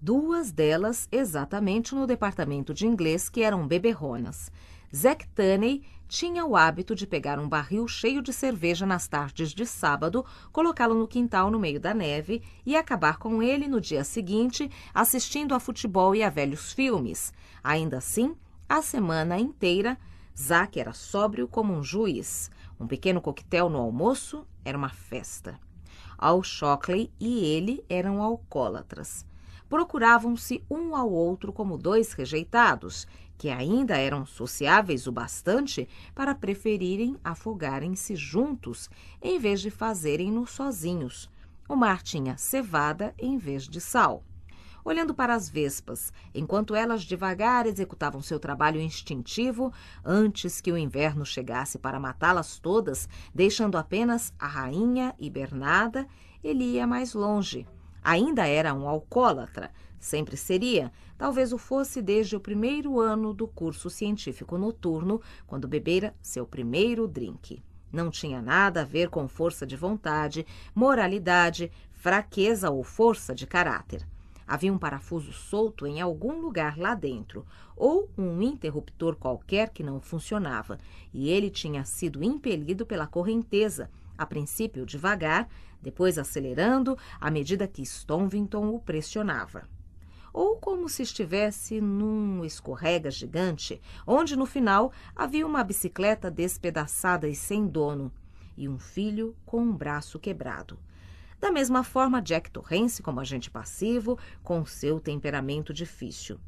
duas delas exatamente no departamento de inglês, que eram beberronas. Zack Tunney tinha o hábito de pegar um barril cheio de cerveja nas tardes de sábado, colocá-lo no quintal no meio da neve e acabar com ele no dia seguinte, assistindo a futebol e a velhos filmes. Ainda assim, a semana inteira, Zack era sóbrio como um juiz. Um pequeno coquetel no almoço era uma festa. Al Shockley e ele eram alcoólatras procuravam-se um ao outro como dois rejeitados, que ainda eram sociáveis o bastante para preferirem afogarem-se juntos em vez de fazerem-no sozinhos. O mar tinha cevada em vez de sal. Olhando para as vespas, enquanto elas devagar executavam seu trabalho instintivo, antes que o inverno chegasse para matá-las todas, deixando apenas a rainha hibernada, ele ia mais longe Ainda era um alcoólatra, sempre seria, talvez o fosse desde o primeiro ano do curso científico noturno, quando bebera seu primeiro drink. Não tinha nada a ver com força de vontade, moralidade, fraqueza ou força de caráter. Havia um parafuso solto em algum lugar lá dentro, ou um interruptor qualquer que não funcionava, e ele tinha sido impelido pela correnteza, a princípio devagar, depois acelerando à medida que Stonvington o pressionava. Ou como se estivesse num escorrega gigante, onde no final havia uma bicicleta despedaçada e sem dono, e um filho com um braço quebrado. Da mesma forma, Jack Torrance, como agente passivo, com seu temperamento difícil.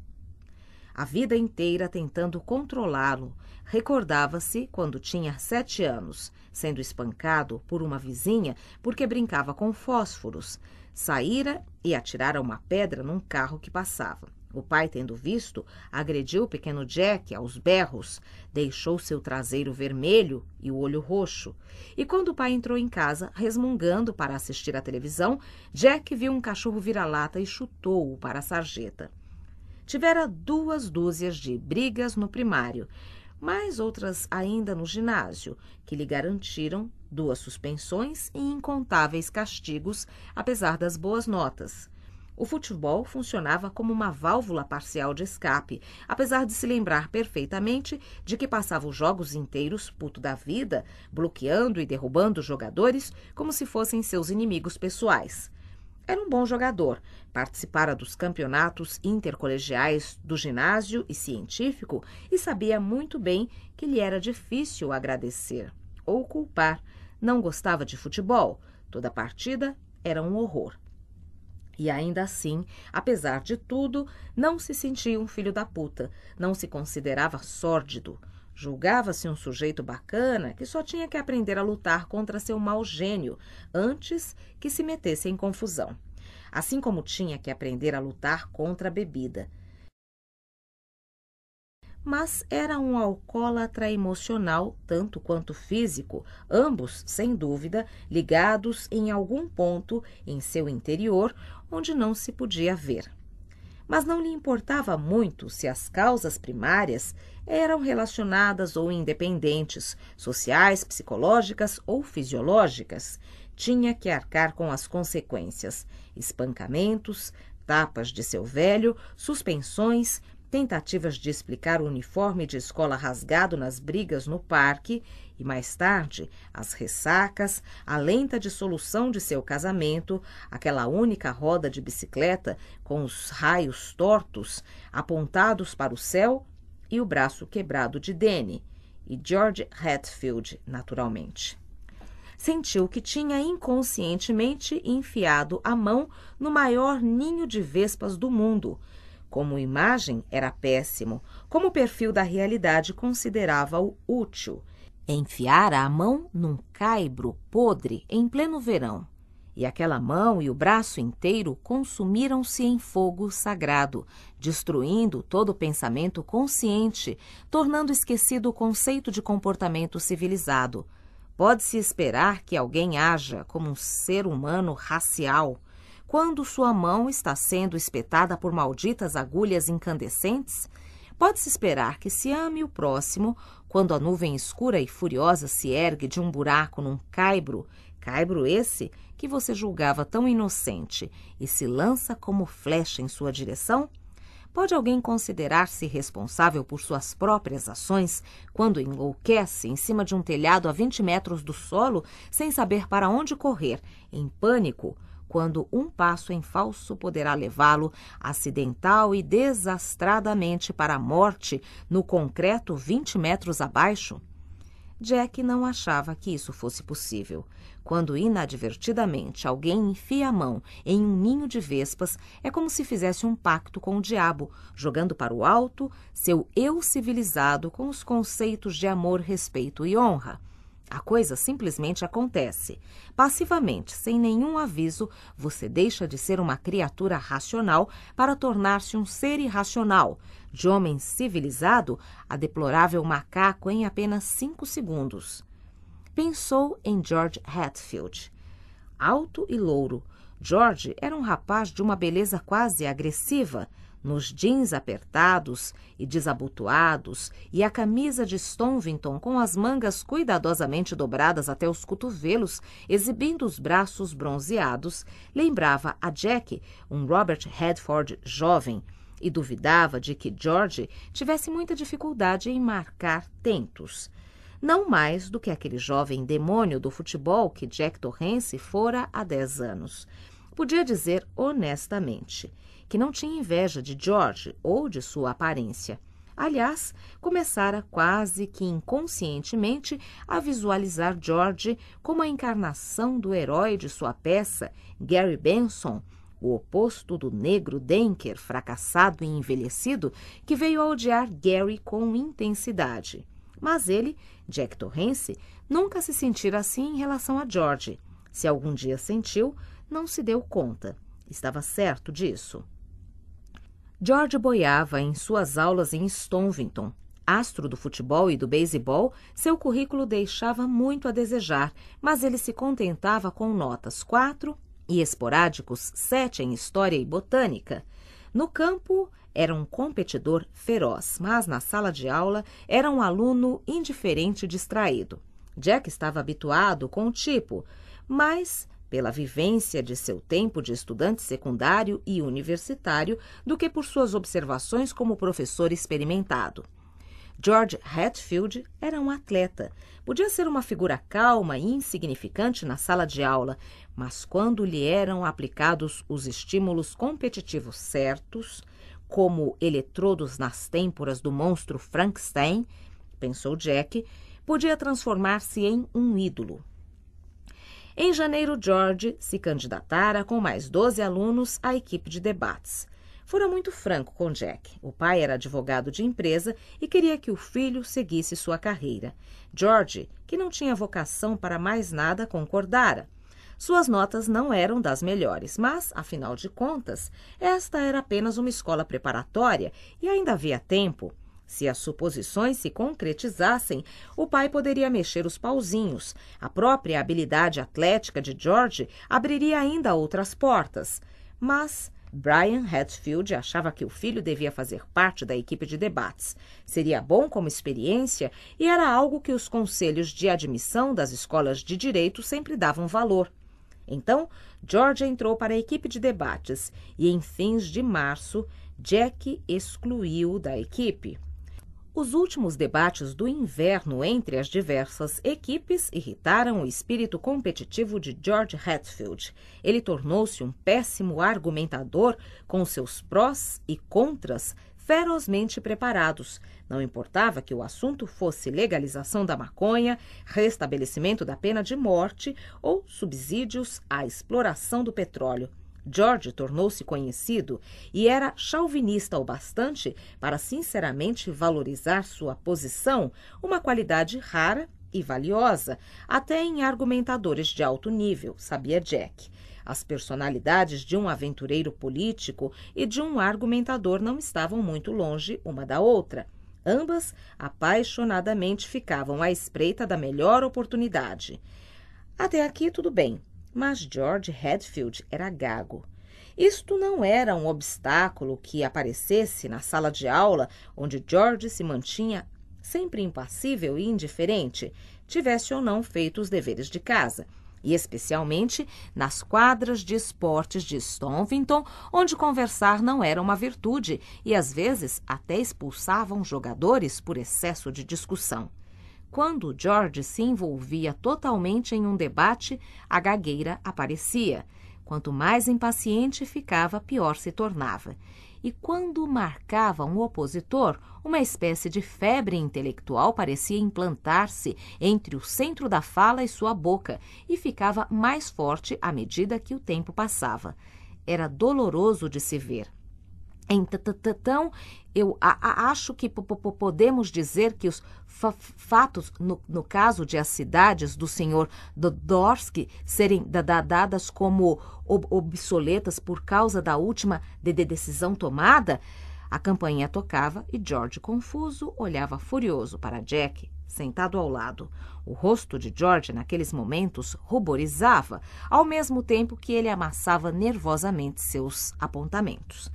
A vida inteira tentando controlá-lo, recordava-se quando tinha sete anos, sendo espancado por uma vizinha porque brincava com fósforos. Saíra e atirara uma pedra num carro que passava. O pai, tendo visto, agrediu o pequeno Jack aos berros, deixou seu traseiro vermelho e o olho roxo. E quando o pai entrou em casa, resmungando para assistir à televisão, Jack viu um cachorro vira-lata e chutou-o para a sarjeta. Tivera duas dúzias de brigas no primário, mais outras ainda no ginásio, que lhe garantiram duas suspensões e incontáveis castigos, apesar das boas notas. O futebol funcionava como uma válvula parcial de escape, apesar de se lembrar perfeitamente de que passava os jogos inteiros puto da vida, bloqueando e derrubando os jogadores como se fossem seus inimigos pessoais. Era um bom jogador, Participara dos campeonatos intercolegiais do ginásio e científico e sabia muito bem que lhe era difícil agradecer ou culpar. Não gostava de futebol, toda partida era um horror. E ainda assim, apesar de tudo, não se sentia um filho da puta, não se considerava sórdido. Julgava-se um sujeito bacana que só tinha que aprender a lutar contra seu mau gênio antes que se metesse em confusão assim como tinha que aprender a lutar contra a bebida. Mas era um alcoólatra emocional, tanto quanto físico, ambos, sem dúvida, ligados em algum ponto em seu interior onde não se podia ver mas não lhe importava muito se as causas primárias eram relacionadas ou independentes, sociais, psicológicas ou fisiológicas. Tinha que arcar com as consequências espancamentos, tapas de seu velho, suspensões, tentativas de explicar o uniforme de escola rasgado nas brigas no parque e, mais tarde, as ressacas, a lenta dissolução de seu casamento, aquela única roda de bicicleta com os raios tortos apontados para o céu e o braço quebrado de Danny e George Hatfield, naturalmente sentiu que tinha inconscientemente enfiado a mão no maior ninho de vespas do mundo. Como imagem, era péssimo. Como perfil da realidade, considerava-o útil. Enfiara a mão num caibro podre em pleno verão. E aquela mão e o braço inteiro consumiram-se em fogo sagrado, destruindo todo pensamento consciente, tornando esquecido o conceito de comportamento civilizado. Pode-se esperar que alguém haja como um ser humano racial quando sua mão está sendo espetada por malditas agulhas incandescentes? Pode-se esperar que se ame o próximo quando a nuvem escura e furiosa se ergue de um buraco num caibro, caibro esse que você julgava tão inocente, e se lança como flecha em sua direção? Pode alguém considerar-se responsável por suas próprias ações quando enlouquece em cima de um telhado a 20 metros do solo sem saber para onde correr, em pânico, quando um passo em falso poderá levá-lo acidental e desastradamente para a morte no concreto 20 metros abaixo? Jack não achava que isso fosse possível. Quando inadvertidamente alguém enfia a mão em um ninho de vespas, é como se fizesse um pacto com o diabo, jogando para o alto seu eu civilizado com os conceitos de amor, respeito e honra. A coisa simplesmente acontece. Passivamente, sem nenhum aviso, você deixa de ser uma criatura racional para tornar-se um ser irracional. De homem civilizado a deplorável macaco em apenas cinco segundos pensou em George Hatfield. Alto e louro, George era um rapaz de uma beleza quase agressiva, nos jeans apertados e desabotoados e a camisa de Stonvington com as mangas cuidadosamente dobradas até os cotovelos, exibindo os braços bronzeados, lembrava a Jack um Robert Redford jovem e duvidava de que George tivesse muita dificuldade em marcar tentos não mais do que aquele jovem demônio do futebol que Jack Torrance fora há dez anos. Podia dizer honestamente que não tinha inveja de George ou de sua aparência. Aliás, começara quase que inconscientemente a visualizar George como a encarnação do herói de sua peça, Gary Benson, o oposto do negro Denker fracassado e envelhecido que veio a odiar Gary com intensidade. Mas ele, Jack Torrance, nunca se sentira assim em relação a George. Se algum dia sentiu, não se deu conta. Estava certo disso. George boiava em suas aulas em Stonvington. Astro do futebol e do beisebol, seu currículo deixava muito a desejar, mas ele se contentava com notas 4 e esporádicos 7 em História e Botânica. No campo, era um competidor feroz, mas na sala de aula era um aluno indiferente e distraído. Jack estava habituado com o tipo, mas pela vivência de seu tempo de estudante secundário e universitário do que por suas observações como professor experimentado. George Hatfield era um atleta. Podia ser uma figura calma e insignificante na sala de aula, mas quando lhe eram aplicados os estímulos competitivos certos, como eletrodos nas têmporas do monstro Frankenstein, pensou Jack, podia transformar-se em um ídolo. Em janeiro, George se candidatara com mais 12 alunos à equipe de debates. Fora muito franco com Jack. O pai era advogado de empresa e queria que o filho seguisse sua carreira. George, que não tinha vocação para mais nada, concordara. Suas notas não eram das melhores, mas, afinal de contas, esta era apenas uma escola preparatória e ainda havia tempo. Se as suposições se concretizassem, o pai poderia mexer os pauzinhos. A própria habilidade atlética de George abriria ainda outras portas. Mas Brian Hatfield achava que o filho devia fazer parte da equipe de debates. Seria bom como experiência e era algo que os conselhos de admissão das escolas de direito sempre davam valor. Então, George entrou para a equipe de debates e, em fins de março, Jack excluiu da equipe. Os últimos debates do inverno entre as diversas equipes irritaram o espírito competitivo de George Hatfield. Ele tornou-se um péssimo argumentador com seus prós e contras ferozmente preparados. Não importava que o assunto fosse legalização da maconha, restabelecimento da pena de morte ou subsídios à exploração do petróleo. George tornou-se conhecido e era chauvinista o bastante para sinceramente valorizar sua posição, uma qualidade rara e valiosa, até em argumentadores de alto nível, sabia Jack. As personalidades de um aventureiro político e de um argumentador não estavam muito longe uma da outra. Ambas apaixonadamente ficavam à espreita da melhor oportunidade. Até aqui tudo bem, mas George Hadfield era gago. Isto não era um obstáculo que aparecesse na sala de aula, onde George se mantinha sempre impassível e indiferente, tivesse ou não feito os deveres de casa e especialmente nas quadras de esportes de Stonvington, onde conversar não era uma virtude e às vezes até expulsavam jogadores por excesso de discussão. Quando George se envolvia totalmente em um debate, a gagueira aparecia. Quanto mais impaciente ficava, pior se tornava e quando marcava um opositor, uma espécie de febre intelectual parecia implantar-se entre o centro da fala e sua boca e ficava mais forte à medida que o tempo passava. Era doloroso de se ver. Em tatatão, eu a, a, acho que podemos dizer que os fa fatos, no, no, caso de as cidades do senhor Dodorsky serem dadas como ob obsoletas por causa da última de de decisão tomada, a campainha tocava e George, confuso, olhava furioso para Jack, sentado ao lado. O rosto de George, naqueles momentos, ruborizava, ao mesmo tempo que ele amassava nervosamente seus apontamentos.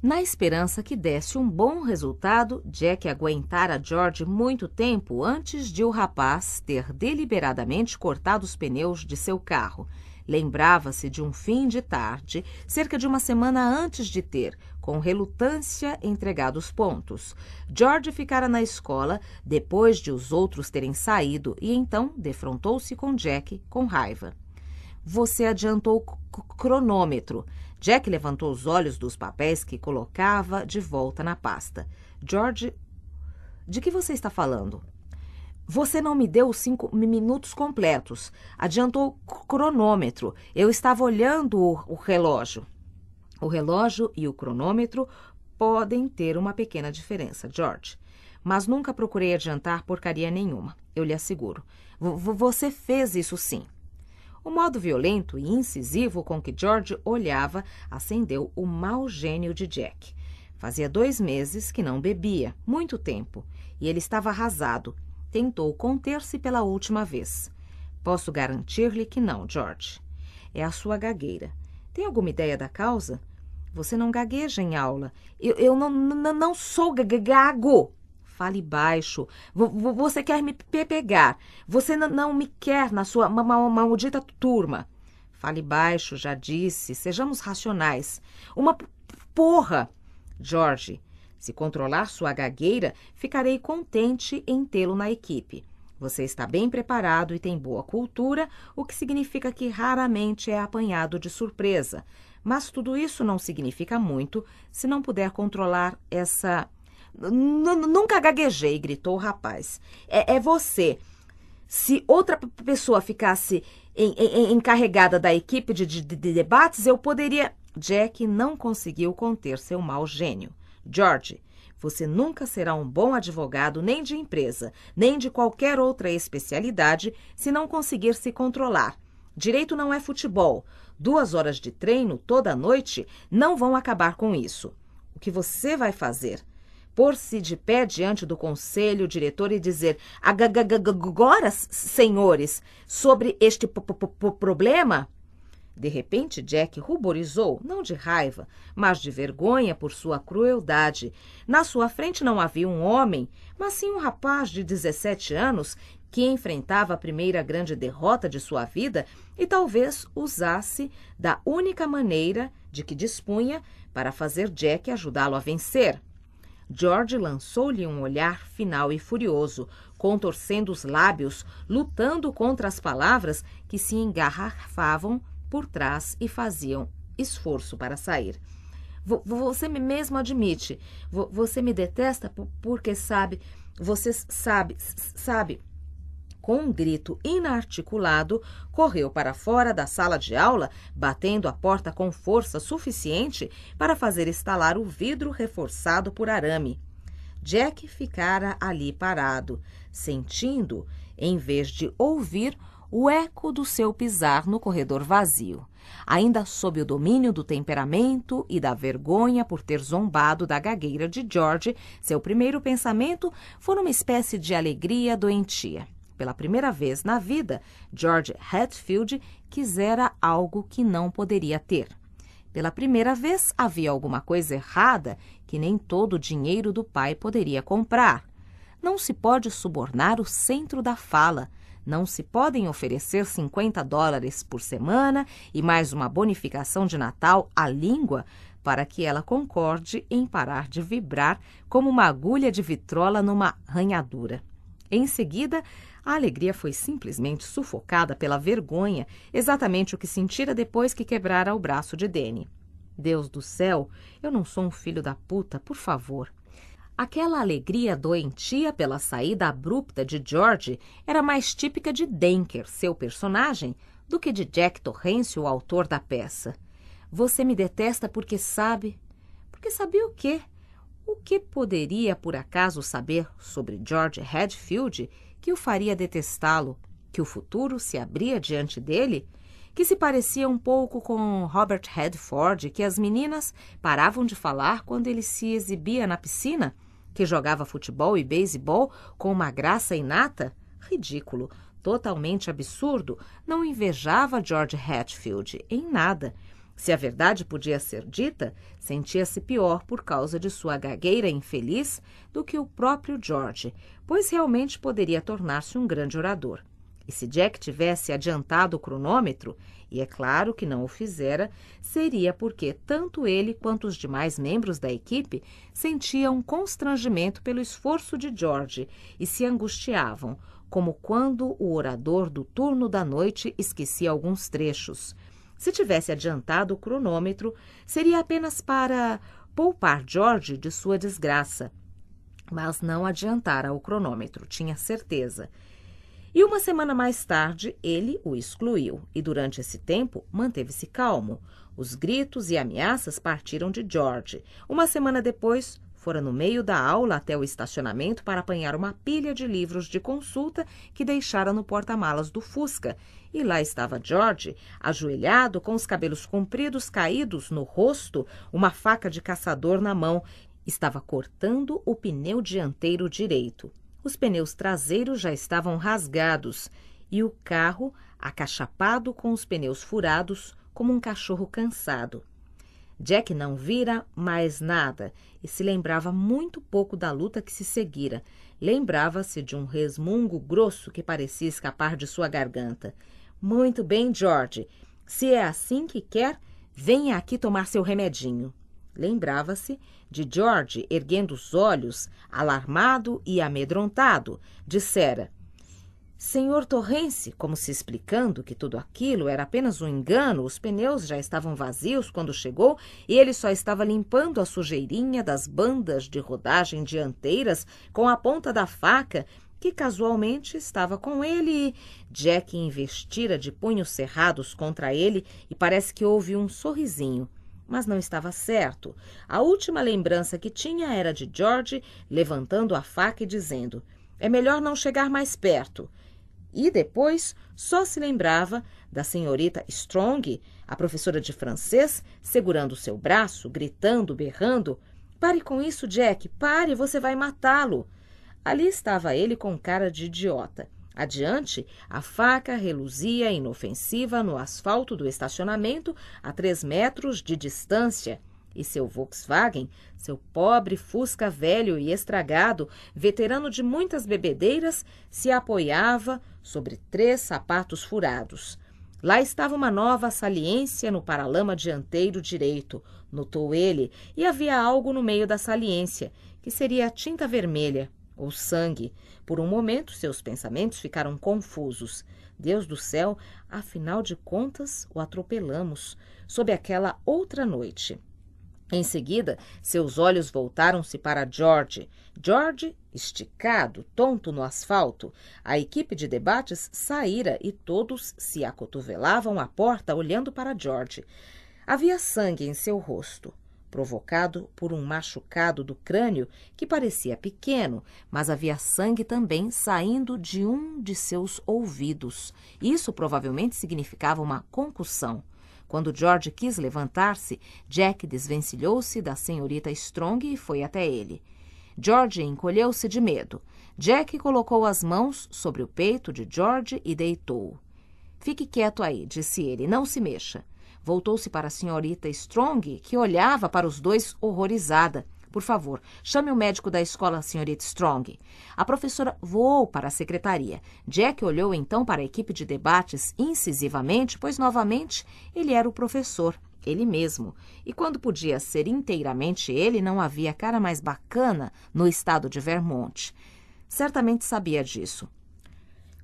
Na esperança que desse um bom resultado, Jack aguentara George muito tempo antes de o rapaz ter deliberadamente cortado os pneus de seu carro. Lembrava-se de um fim de tarde, cerca de uma semana antes de ter, com relutância, entregado os pontos. George ficara na escola depois de os outros terem saído e então defrontou-se com Jack com raiva. Você adiantou o cronômetro Jack levantou os olhos dos papéis que colocava de volta na pasta. George, de que você está falando? Você não me deu os cinco minutos completos. Adiantou o cronômetro. Eu estava olhando o, o relógio. O relógio e o cronômetro podem ter uma pequena diferença, George. Mas nunca procurei adiantar porcaria nenhuma, eu lhe asseguro. V você fez isso sim. O modo violento e incisivo com que George olhava acendeu o mau gênio de Jack. Fazia dois meses que não bebia, muito tempo, e ele estava arrasado. Tentou conter-se pela última vez. Posso garantir-lhe que não, George. É a sua gagueira. Tem alguma ideia da causa? Você não gagueja em aula. Eu, eu não, não, não sou gago fale baixo. Você quer me pegar. Você não me quer na sua maldita turma. Fale baixo, já disse. Sejamos racionais. Uma porra! Jorge, se controlar sua gagueira, ficarei contente em tê-lo na equipe. Você está bem preparado e tem boa cultura, o que significa que raramente é apanhado de surpresa. Mas tudo isso não significa muito se não puder controlar essa Nunca gaguejei, gritou o rapaz. É, é você. Se outra pessoa ficasse em, em, encarregada da equipe de, de, de debates, eu poderia. Jack não conseguiu conter seu mau gênio. George, você nunca será um bom advogado nem de empresa, nem de qualquer outra especialidade se não conseguir se controlar. Direito não é futebol. Duas horas de treino toda noite não vão acabar com isso. O que você vai fazer pôr-se de pé diante do conselho diretor e dizer: agora, senhores, sobre este problema. De repente, Jack ruborizou, não de raiva, mas de vergonha por sua crueldade. Na sua frente não havia um homem, mas sim um rapaz de 17 anos que enfrentava a primeira grande derrota de sua vida e talvez usasse da única maneira de que dispunha para fazer Jack ajudá-lo a vencer. George lançou-lhe um olhar final e furioso, contorcendo os lábios, lutando contra as palavras que se engarrafavam por trás e faziam esforço para sair. Você mesmo admite, você me detesta porque sabe, você sabe, sabe, com um grito inarticulado, correu para fora da sala de aula, batendo a porta com força suficiente para fazer estalar o vidro reforçado por arame. Jack ficara ali parado, sentindo, em vez de ouvir, o eco do seu pisar no corredor vazio, ainda sob o domínio do temperamento e da vergonha por ter zombado da gagueira de George, seu primeiro pensamento foi uma espécie de alegria doentia pela primeira vez na vida, George Hatfield quisera algo que não poderia ter. Pela primeira vez havia alguma coisa errada que nem todo o dinheiro do pai poderia comprar. Não se pode subornar o centro da fala. Não se podem oferecer 50 dólares por semana e mais uma bonificação de Natal à língua para que ela concorde em parar de vibrar como uma agulha de vitrola numa ranhadura. Em seguida, a alegria foi simplesmente sufocada pela vergonha, exatamente o que sentira depois que quebrara o braço de Danny. Deus do céu, eu não sou um filho da puta, por favor. Aquela alegria doentia pela saída abrupta de George era mais típica de Denker, seu personagem, do que de Jack Torrance, o autor da peça. Você me detesta porque sabe. Porque sabia o quê? O que poderia por acaso saber sobre George Hadfield que o faria detestá-lo, que o futuro se abria diante dele, que se parecia um pouco com Robert Redford, que as meninas paravam de falar quando ele se exibia na piscina, que jogava futebol e beisebol com uma graça inata? Ridículo, totalmente absurdo, não invejava George Hatfield em nada se a verdade podia ser dita, sentia-se pior por causa de sua gagueira infeliz do que o próprio George, pois realmente poderia tornar-se um grande orador. E se Jack tivesse adiantado o cronômetro, e é claro que não o fizera, seria porque tanto ele quanto os demais membros da equipe sentiam constrangimento pelo esforço de George e se angustiavam, como quando o orador do turno da noite esquecia alguns trechos se tivesse adiantado o cronômetro, seria apenas para poupar George de sua desgraça. Mas não adiantara o cronômetro, tinha certeza. E uma semana mais tarde, ele o excluiu, e durante esse tempo manteve-se calmo. Os gritos e ameaças partiram de George. Uma semana depois, Fora no meio da aula até o estacionamento para apanhar uma pilha de livros de consulta que deixara no porta-malas do Fusca. E lá estava George, ajoelhado, com os cabelos compridos caídos no rosto, uma faca de caçador na mão. Estava cortando o pneu dianteiro direito. Os pneus traseiros já estavam rasgados e o carro acachapado com os pneus furados, como um cachorro cansado. Jack não vira mais nada e se lembrava muito pouco da luta que se seguira. Lembrava-se de um resmungo grosso que parecia escapar de sua garganta. Muito bem, George. Se é assim que quer, venha aqui tomar seu remedinho. Lembrava-se de George erguendo os olhos, alarmado e amedrontado. Dissera: Senhor Torrence, como se explicando que tudo aquilo era apenas um engano, os pneus já estavam vazios quando chegou e ele só estava limpando a sujeirinha das bandas de rodagem dianteiras com a ponta da faca que casualmente estava com ele. Jack investira de punhos cerrados contra ele e parece que houve um sorrisinho mas não estava certo. A última lembrança que tinha era de George levantando a faca e dizendo: É melhor não chegar mais perto. E depois só se lembrava da senhorita Strong, a professora de francês, segurando seu braço, gritando, berrando: Pare com isso, Jack, pare, você vai matá-lo. Ali estava ele com cara de idiota. Adiante, a faca reluzia inofensiva no asfalto do estacionamento a três metros de distância. E seu Volkswagen, seu pobre Fusca velho e estragado, veterano de muitas bebedeiras, se apoiava sobre três sapatos furados. Lá estava uma nova saliência no paralama dianteiro direito, notou ele, e havia algo no meio da saliência, que seria a tinta vermelha, ou sangue. Por um momento, seus pensamentos ficaram confusos. Deus do céu, afinal de contas, o atropelamos, sob aquela outra noite. Em seguida, seus olhos voltaram-se para George. George, esticado, tonto no asfalto, a equipe de debates saíra e todos se acotovelavam à porta olhando para George. Havia sangue em seu rosto, provocado por um machucado do crânio que parecia pequeno, mas havia sangue também saindo de um de seus ouvidos. Isso provavelmente significava uma concussão. Quando George quis levantar-se, Jack desvencilhou-se da senhorita Strong e foi até ele. George encolheu-se de medo. Jack colocou as mãos sobre o peito de George e deitou-o. Fique quieto aí, disse ele, não se mexa. Voltou-se para a senhorita Strong, que olhava para os dois horrorizada. Por favor, chame o médico da escola, senhorita Strong. A professora voou para a secretaria. Jack olhou então para a equipe de debates incisivamente, pois novamente ele era o professor, ele mesmo. E quando podia ser inteiramente ele, não havia cara mais bacana no estado de Vermont. Certamente sabia disso.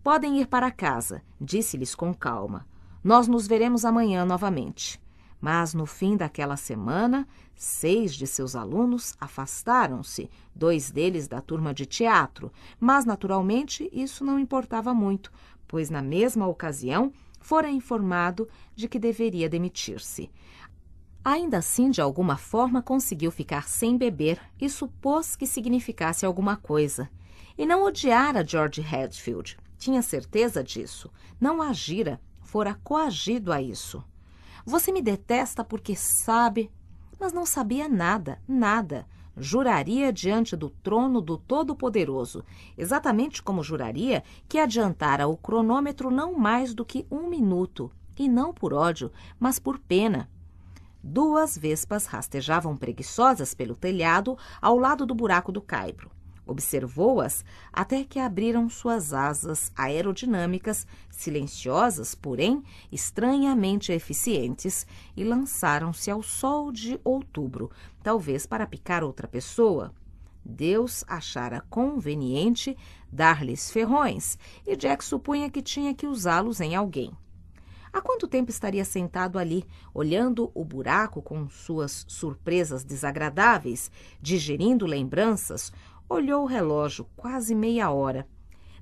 Podem ir para casa, disse-lhes com calma. Nós nos veremos amanhã novamente. Mas no fim daquela semana, seis de seus alunos afastaram-se, dois deles da turma de teatro. Mas, naturalmente, isso não importava muito, pois na mesma ocasião fora informado de que deveria demitir-se. Ainda assim, de alguma forma, conseguiu ficar sem beber e supôs que significasse alguma coisa. E não odiara George Hadfield. Tinha certeza disso. Não agira, fora coagido a isso. Você me detesta porque sabe. Mas não sabia nada, nada. Juraria diante do trono do Todo-Poderoso, exatamente como juraria que adiantara o cronômetro não mais do que um minuto, e não por ódio, mas por pena. Duas vespas rastejavam preguiçosas pelo telhado ao lado do buraco do caibro. Observou-as até que abriram suas asas aerodinâmicas, silenciosas, porém estranhamente eficientes, e lançaram-se ao sol de outubro, talvez para picar outra pessoa. Deus achara conveniente dar-lhes ferrões, e Jack supunha que tinha que usá-los em alguém. Há quanto tempo estaria sentado ali, olhando o buraco com suas surpresas desagradáveis, digerindo lembranças, olhou o relógio, quase meia hora.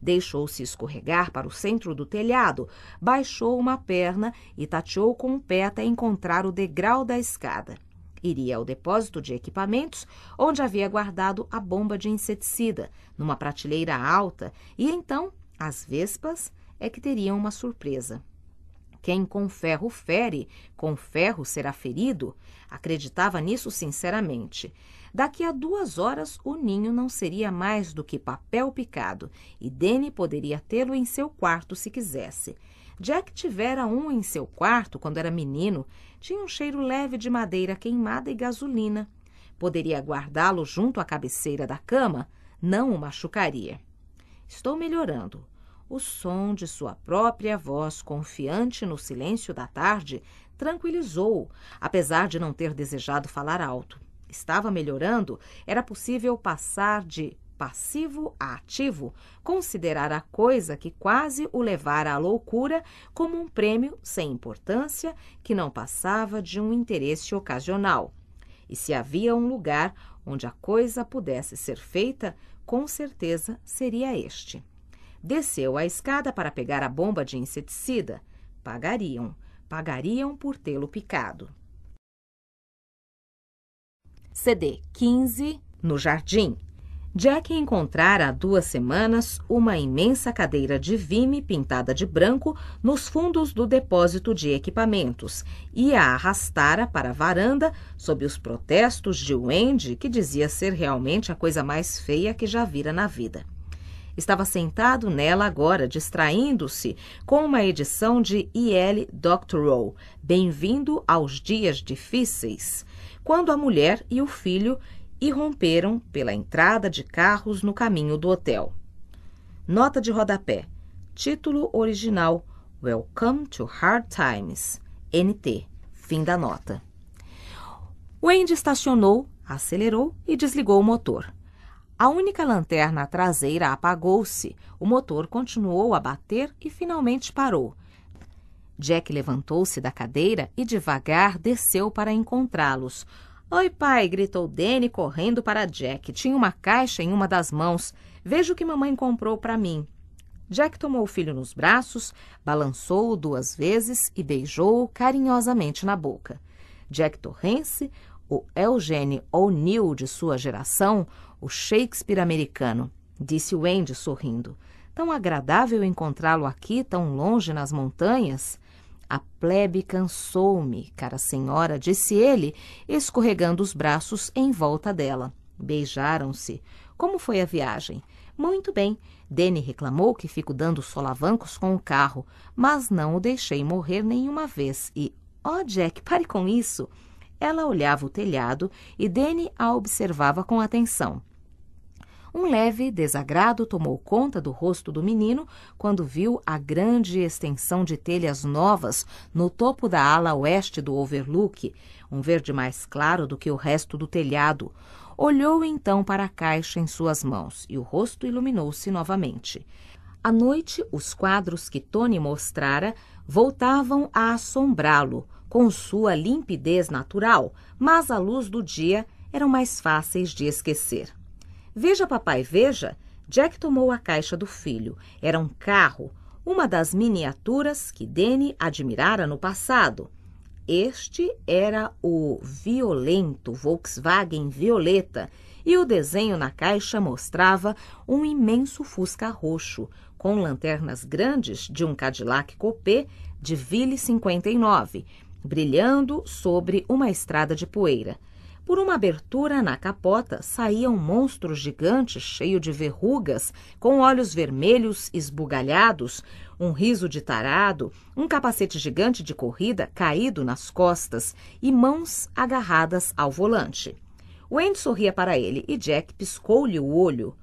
Deixou-se escorregar para o centro do telhado, baixou uma perna e tateou com o pé até encontrar o degrau da escada. Iria ao depósito de equipamentos, onde havia guardado a bomba de inseticida, numa prateleira alta, e então as vespas é que teriam uma surpresa. Quem com ferro fere, com ferro será ferido. Acreditava nisso sinceramente. Daqui a duas horas, o ninho não seria mais do que papel picado e Danny poderia tê-lo em seu quarto se quisesse. Jack tivera um em seu quarto quando era menino. Tinha um cheiro leve de madeira queimada e gasolina. Poderia guardá-lo junto à cabeceira da cama, não o machucaria. Estou melhorando. O som de sua própria voz, confiante no silêncio da tarde, tranquilizou-o, apesar de não ter desejado falar alto estava melhorando, era possível passar de passivo a ativo, considerar a coisa que quase o levara à loucura como um prêmio sem importância que não passava de um interesse ocasional. E se havia um lugar onde a coisa pudesse ser feita, com certeza seria este. Desceu a escada para pegar a bomba de inseticida. Pagariam, pagariam por tê-lo picado. CD 15, no jardim. Jack encontrara há duas semanas uma imensa cadeira de vime pintada de branco nos fundos do depósito de equipamentos e a arrastara para a varanda sob os protestos de Wendy, que dizia ser realmente a coisa mais feia que já vira na vida estava sentado nela agora, distraindo-se com uma edição de E.L. Doctorow, Bem-vindo aos Dias Difíceis, quando a mulher e o filho irromperam pela entrada de carros no caminho do hotel. Nota de rodapé. Título original: Welcome to Hard Times. NT. Fim da nota. Wendy estacionou, acelerou e desligou o motor. A única lanterna traseira apagou-se, o motor continuou a bater e finalmente parou. Jack levantou-se da cadeira e devagar desceu para encontrá-los. Oi, pai! gritou Danny correndo para Jack. Tinha uma caixa em uma das mãos. Veja o que mamãe comprou para mim. Jack tomou o filho nos braços, balançou-o duas vezes e beijou-o carinhosamente na boca. Jack Torrance, o Eugene O'Neill de sua geração, o Shakespeare americano, disse Wendy sorrindo. Tão agradável encontrá-lo aqui, tão longe nas montanhas. A plebe cansou-me, cara senhora, disse ele, escorregando os braços em volta dela. Beijaram-se. Como foi a viagem? Muito bem. Dene reclamou que fico dando solavancos com o carro, mas não o deixei morrer nenhuma vez. E, oh, Jack, pare com isso! Ela olhava o telhado e Dene a observava com atenção. Um leve desagrado tomou conta do rosto do menino quando viu a grande extensão de telhas novas no topo da ala oeste do overlook, um verde mais claro do que o resto do telhado. Olhou então para a caixa em suas mãos e o rosto iluminou-se novamente. À noite, os quadros que Tony mostrara voltavam a assombrá-lo com sua limpidez natural, mas à luz do dia eram mais fáceis de esquecer. Veja, papai, veja. Jack tomou a caixa do filho. Era um carro, uma das miniaturas que Danny admirara no passado. Este era o violento Volkswagen Violeta e o desenho na caixa mostrava um imenso fusca roxo, com lanternas grandes de um Cadillac Coupé de Ville 59, brilhando sobre uma estrada de poeira. Por uma abertura na capota saía um monstro gigante cheio de verrugas, com olhos vermelhos esbugalhados, um riso de tarado, um capacete gigante de corrida caído nas costas e mãos agarradas ao volante. Wayne sorria para ele e Jack piscou-lhe o olho.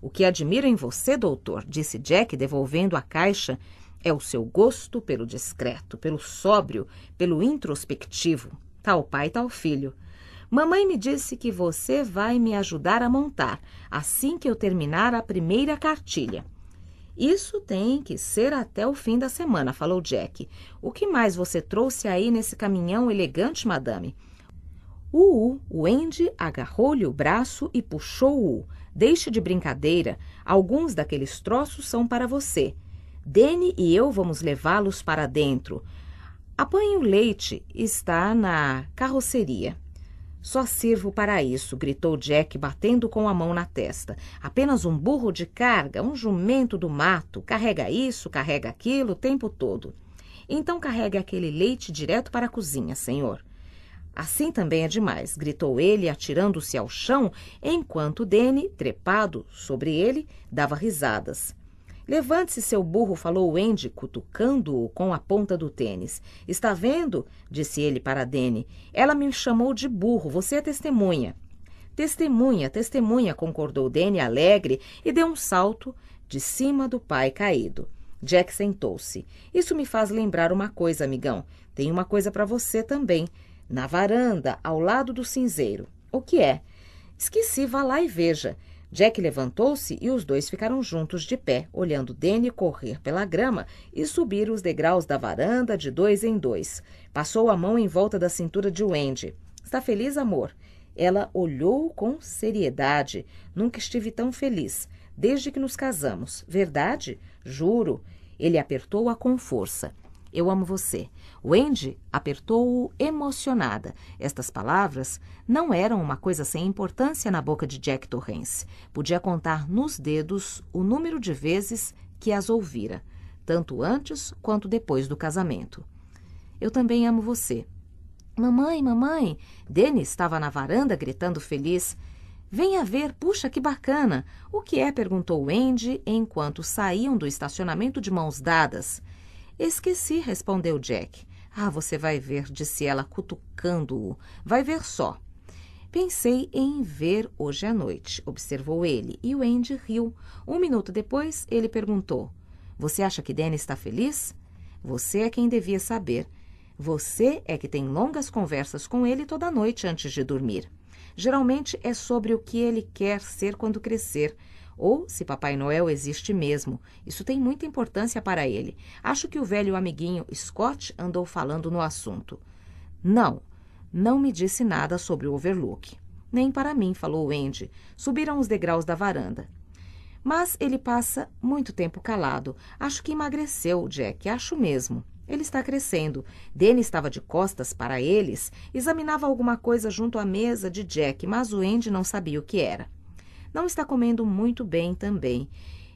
O que admiro em você, doutor, disse Jack, devolvendo a caixa, é o seu gosto pelo discreto, pelo sóbrio, pelo introspectivo. Tal pai, tal filho. Mamãe me disse que você vai me ajudar a montar assim que eu terminar a primeira cartilha. Isso tem que ser até o fim da semana, falou Jack. O que mais você trouxe aí nesse caminhão elegante, madame? Uu, o Andy agarrou-lhe o braço e puxou-o. Deixe de brincadeira. Alguns daqueles troços são para você. Dene e eu vamos levá-los para dentro. Apanhe o leite. Está na carroceria. Só sirvo para isso, gritou Jack, batendo com a mão na testa. Apenas um burro de carga, um jumento do mato. Carrega isso, carrega aquilo o tempo todo. Então carregue aquele leite direto para a cozinha, senhor. Assim também é demais, gritou ele, atirando-se ao chão, enquanto Danny, trepado sobre ele, dava risadas. Levante-se, seu burro, falou Wendy, cutucando-o com a ponta do tênis. Está vendo? disse ele para Dene. Ela me chamou de burro, você é testemunha. Testemunha, testemunha, concordou Dene, alegre, e deu um salto de cima do pai caído. Jack sentou-se. Isso me faz lembrar uma coisa, amigão. Tem uma coisa para você também. Na varanda, ao lado do cinzeiro. O que é? Esqueci, vá lá e veja. Jack levantou-se e os dois ficaram juntos de pé, olhando Danny correr pela grama e subir os degraus da varanda de dois em dois. Passou a mão em volta da cintura de Wendy. Está feliz, amor? Ela olhou com seriedade. Nunca estive tão feliz, desde que nos casamos. Verdade? Juro. Ele apertou-a com força. Eu amo você. Wendy apertou-o emocionada. Estas palavras não eram uma coisa sem importância na boca de Jack Torrance. Podia contar nos dedos o número de vezes que as ouvira, tanto antes quanto depois do casamento. Eu também amo você. Mamãe, mamãe! Danny estava na varanda gritando feliz. Venha ver, puxa, que bacana! O que é? perguntou Wendy enquanto saíam do estacionamento de mãos dadas. Esqueci, respondeu Jack. Ah, você vai ver, disse ela, cutucando-o. Vai ver só. Pensei em ver hoje à noite, observou ele, e o Andy riu. Um minuto depois, ele perguntou: Você acha que Danny está feliz? Você é quem devia saber. Você é que tem longas conversas com ele toda noite antes de dormir. Geralmente é sobre o que ele quer ser quando crescer ou se Papai Noel existe mesmo. Isso tem muita importância para ele. Acho que o velho amiguinho Scott andou falando no assunto. Não, não me disse nada sobre o overlook. Nem para mim, falou Andy. Subiram os degraus da varanda. Mas ele passa muito tempo calado. Acho que emagreceu, Jack, acho mesmo. Ele está crescendo. Danny estava de costas para eles, examinava alguma coisa junto à mesa de Jack, mas o Andy não sabia o que era não está comendo muito bem também.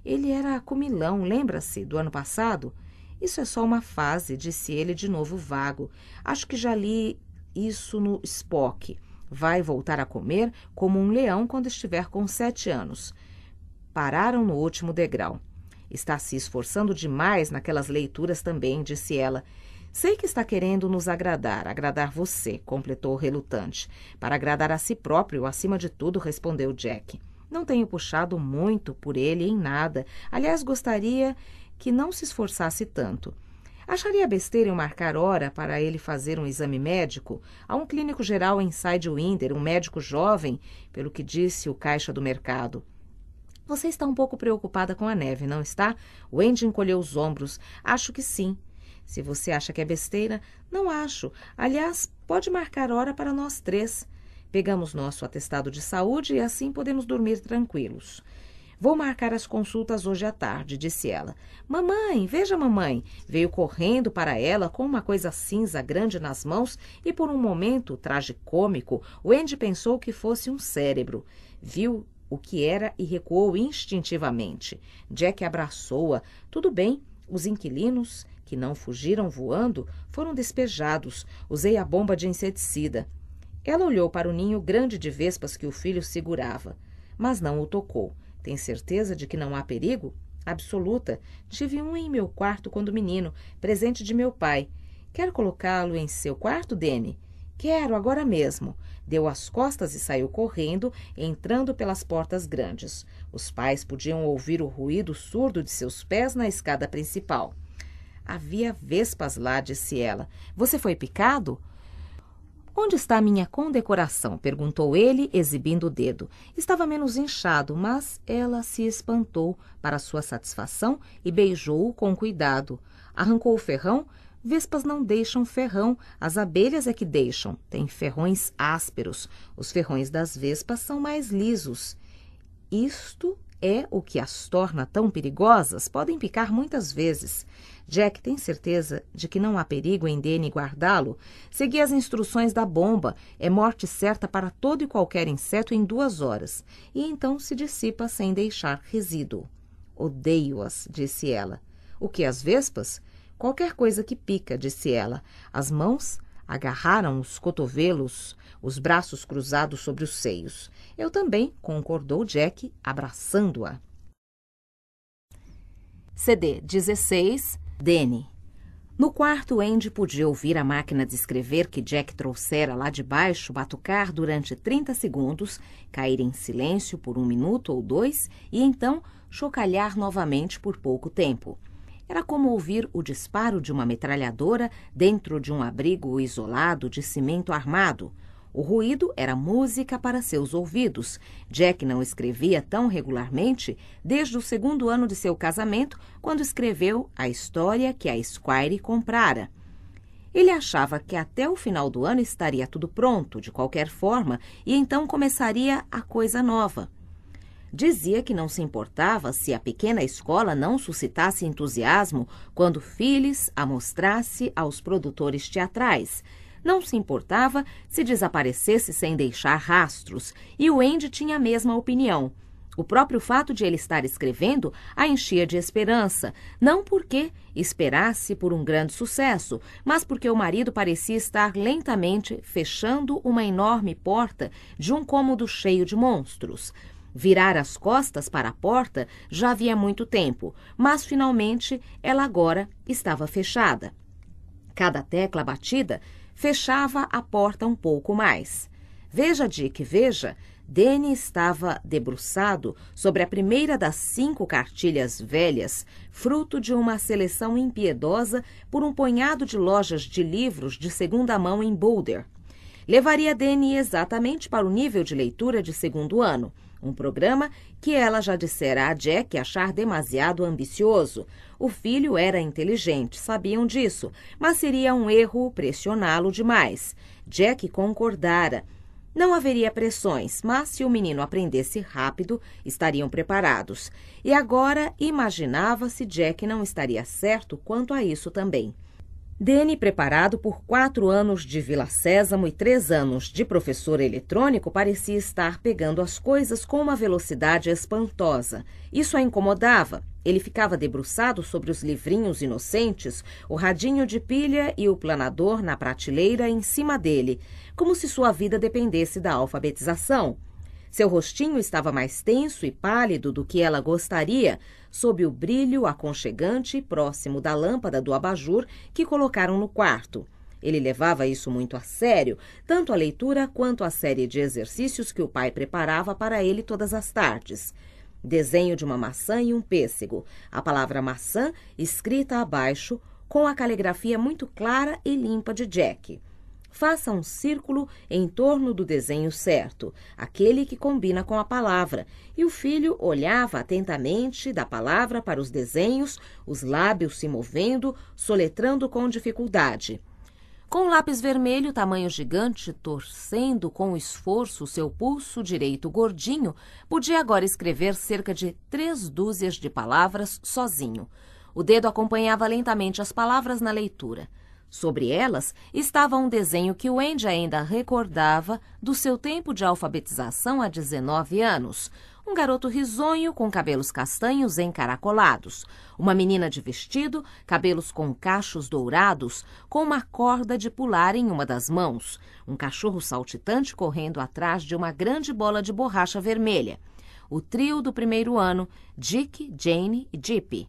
Ele era comilão, lembra-se, do ano passado? Isso é só uma fase, disse ele de novo vago. Acho que já li isso no Spock. Vai voltar a comer como um leão quando estiver com sete anos. Pararam no último degrau. Está se esforçando demais naquelas leituras também, disse ela. Sei que está querendo nos agradar, agradar você, completou relutante. Para agradar a si próprio, acima de tudo, respondeu Jack. Não tenho puxado muito por ele em nada. Aliás, gostaria que não se esforçasse tanto. Acharia besteira eu marcar hora para ele fazer um exame médico a um clínico geral em Sidewinder, um médico jovem, pelo que disse o caixa do mercado. Você está um pouco preocupada com a neve, não está? Wendy encolheu os ombros. Acho que sim. Se você acha que é besteira, não acho. Aliás, pode marcar hora para nós três. Pegamos nosso atestado de saúde e assim podemos dormir tranquilos. Vou marcar as consultas hoje à tarde, disse ela. Mamãe, veja, mamãe. Veio correndo para ela com uma coisa cinza grande nas mãos e, por um momento tragicômico, Wendy pensou que fosse um cérebro. Viu o que era e recuou instintivamente. Jack abraçou-a. Tudo bem, os inquilinos, que não fugiram voando, foram despejados. Usei a bomba de inseticida. Ela olhou para o ninho grande de vespas que o filho segurava, mas não o tocou. Tem certeza de que não há perigo? Absoluta. Tive um em meu quarto quando menino, presente de meu pai. Quer colocá-lo em seu quarto, Dene? Quero agora mesmo. Deu as costas e saiu correndo, entrando pelas portas grandes. Os pais podiam ouvir o ruído surdo de seus pés na escada principal. Havia vespas lá, disse ela. Você foi picado? Onde está a minha condecoração? perguntou ele, exibindo o dedo. Estava menos inchado, mas ela se espantou para sua satisfação e beijou-o com cuidado. Arrancou o ferrão. Vespas não deixam ferrão, as abelhas é que deixam. Tem ferrões ásperos. Os ferrões das vespas são mais lisos. Isto é o que as torna tão perigosas. Podem picar muitas vezes. Jack tem certeza de que não há perigo em Danny guardá-lo. Segui as instruções da bomba é morte certa para todo e qualquer inseto em duas horas, e então se dissipa sem deixar resíduo. Odeio-as, disse ela. O que as vespas? Qualquer coisa que pica, disse ela. As mãos agarraram os cotovelos, os braços cruzados sobre os seios. Eu também, concordou Jack, abraçando-a. CD 16, Danny. No quarto, Andy podia ouvir a máquina de escrever que Jack trouxera lá de baixo batucar durante 30 segundos, cair em silêncio por um minuto ou dois e então chocalhar novamente por pouco tempo. Era como ouvir o disparo de uma metralhadora dentro de um abrigo isolado de cimento armado, o ruído era música para seus ouvidos. Jack não escrevia tão regularmente desde o segundo ano de seu casamento, quando escreveu a história que a Squire comprara. Ele achava que até o final do ano estaria tudo pronto, de qualquer forma, e então começaria a coisa nova. Dizia que não se importava se a pequena escola não suscitasse entusiasmo quando Phyllis a mostrasse aos produtores teatrais não se importava se desaparecesse sem deixar rastros, e o Andy tinha a mesma opinião. O próprio fato de ele estar escrevendo a enchia de esperança, não porque esperasse por um grande sucesso, mas porque o marido parecia estar lentamente fechando uma enorme porta de um cômodo cheio de monstros. Virar as costas para a porta já havia muito tempo, mas finalmente ela agora estava fechada. Cada tecla batida fechava a porta um pouco mais. Veja, Dick, veja. Danny estava debruçado sobre a primeira das cinco cartilhas velhas, fruto de uma seleção impiedosa por um punhado de lojas de livros de segunda mão em Boulder. Levaria Danny exatamente para o nível de leitura de segundo ano, um programa que ela já dissera a Jack achar demasiado ambicioso, o filho era inteligente, sabiam disso, mas seria um erro pressioná-lo demais. Jack concordara. Não haveria pressões, mas se o menino aprendesse rápido, estariam preparados. E agora imaginava se Jack não estaria certo quanto a isso também. Dene, preparado por quatro anos de Vila Sésamo e três anos de professor eletrônico, parecia estar pegando as coisas com uma velocidade espantosa. Isso a incomodava. Ele ficava debruçado sobre os livrinhos inocentes, o radinho de pilha e o planador na prateleira em cima dele, como se sua vida dependesse da alfabetização. Seu rostinho estava mais tenso e pálido do que ela gostaria, sob o brilho aconchegante e próximo da lâmpada do abajur que colocaram no quarto. Ele levava isso muito a sério, tanto a leitura quanto a série de exercícios que o pai preparava para ele todas as tardes. Desenho de uma maçã e um pêssego, a palavra maçã escrita abaixo, com a caligrafia muito clara e limpa de Jack faça um círculo em torno do desenho certo, aquele que combina com a palavra. E o filho olhava atentamente da palavra para os desenhos, os lábios se movendo, soletrando com dificuldade. Com o lápis vermelho, tamanho gigante, torcendo com esforço seu pulso direito gordinho, podia agora escrever cerca de três dúzias de palavras sozinho. O dedo acompanhava lentamente as palavras na leitura. Sobre elas estava um desenho que Wendy ainda recordava do seu tempo de alfabetização há 19 anos. Um garoto risonho com cabelos castanhos encaracolados, uma menina de vestido, cabelos com cachos dourados, com uma corda de pular em uma das mãos, um cachorro saltitante correndo atrás de uma grande bola de borracha vermelha. O trio do primeiro ano, Dick, Jane e Jeep.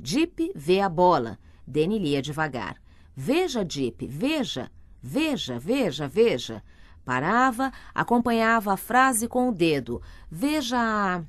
Jeep vê a bola, Danny lia devagar. Veja, Dip, veja, veja, veja, veja. Parava, acompanhava a frase com o dedo. Veja.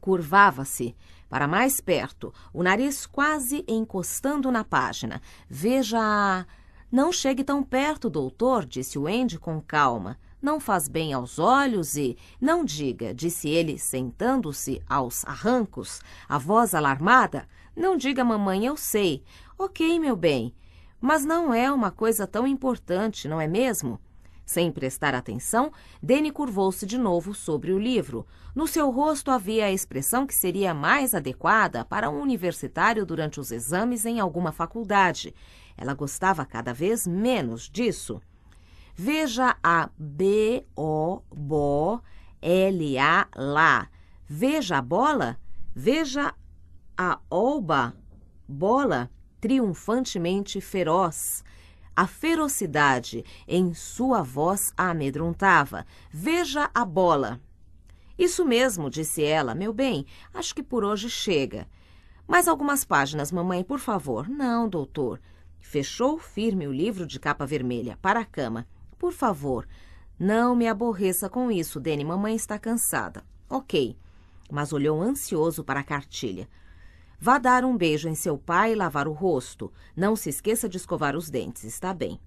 Curvava-se para mais perto, o nariz quase encostando na página. Veja. Não chegue tão perto, doutor, disse o Andy com calma. Não faz bem aos olhos e. Não diga, disse ele, sentando-se aos arrancos, a voz alarmada. Não diga, mamãe, eu sei. Ok, meu bem. Mas não é uma coisa tão importante, não é mesmo? Sem prestar atenção, Dene curvou-se de novo sobre o livro. No seu rosto havia a expressão que seria mais adequada para um universitário durante os exames em alguma faculdade. Ela gostava cada vez menos disso. Veja a B-O-B-O-L-A lá. Veja a bola. Veja a oba, bola triunfantemente feroz. A ferocidade em sua voz a amedrontava. Veja a bola. Isso mesmo, disse ela. Meu bem, acho que por hoje chega. Mais algumas páginas, mamãe, por favor. Não, doutor. Fechou firme o livro de capa vermelha para a cama. Por favor, não me aborreça com isso, Dene. Mamãe está cansada. Ok. Mas olhou ansioso para a cartilha. Vá dar um beijo em seu pai e lavar o rosto. Não se esqueça de escovar os dentes, está bem.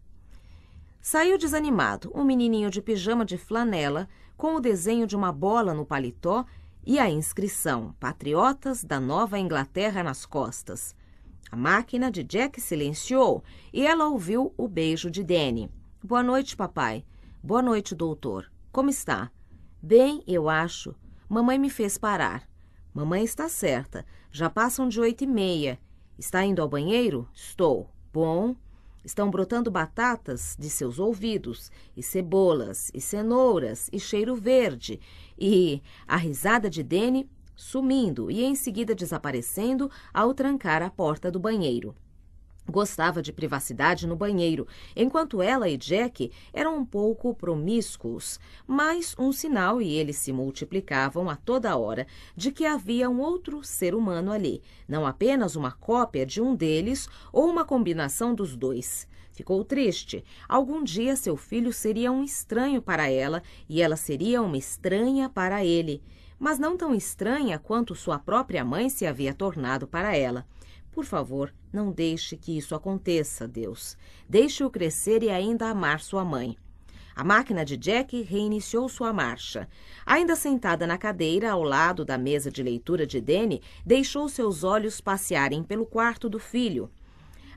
Saiu desanimado um menininho de pijama de flanela com o desenho de uma bola no paletó e a inscrição Patriotas da Nova Inglaterra nas costas. A máquina de Jack silenciou e ela ouviu o beijo de Danny. Boa noite, papai. Boa noite, doutor. Como está? Bem, eu acho. Mamãe me fez parar. Mamãe está certa. Já passam de oito e meia. Está indo ao banheiro? Estou. Bom. Estão brotando batatas de seus ouvidos, e cebolas, e cenouras, e cheiro verde. E a risada de Dene sumindo e em seguida desaparecendo ao trancar a porta do banheiro. Gostava de privacidade no banheiro, enquanto ela e Jack eram um pouco promíscuos, mas um sinal e eles se multiplicavam a toda hora de que havia um outro ser humano ali, não apenas uma cópia de um deles ou uma combinação dos dois. Ficou triste. Algum dia seu filho seria um estranho para ela e ela seria uma estranha para ele, mas não tão estranha quanto sua própria mãe se havia tornado para ela. Por favor, não deixe que isso aconteça, Deus. Deixe-o crescer e ainda amar sua mãe. A máquina de Jack reiniciou sua marcha. Ainda sentada na cadeira, ao lado da mesa de leitura de Danny, deixou seus olhos passearem pelo quarto do filho,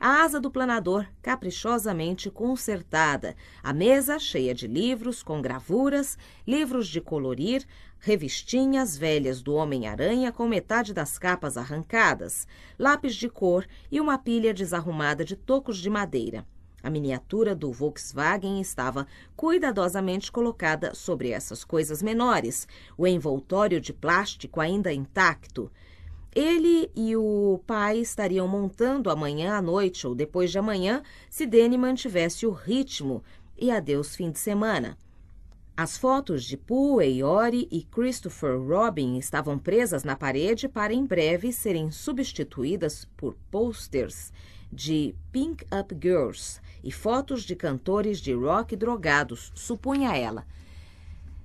a asa do planador caprichosamente consertada, a mesa cheia de livros com gravuras, livros de colorir, revistinhas velhas do Homem-Aranha com metade das capas arrancadas, lápis de cor e uma pilha desarrumada de tocos de madeira. A miniatura do Volkswagen estava cuidadosamente colocada sobre essas coisas menores, o envoltório de plástico ainda intacto. Ele e o pai estariam montando amanhã à noite ou depois de amanhã, se Danny mantivesse o ritmo e adeus fim de semana. As fotos de Pooh, Eiori e Christopher Robin estavam presas na parede para em breve serem substituídas por posters de Pink Up Girls e fotos de cantores de rock drogados, supunha ela.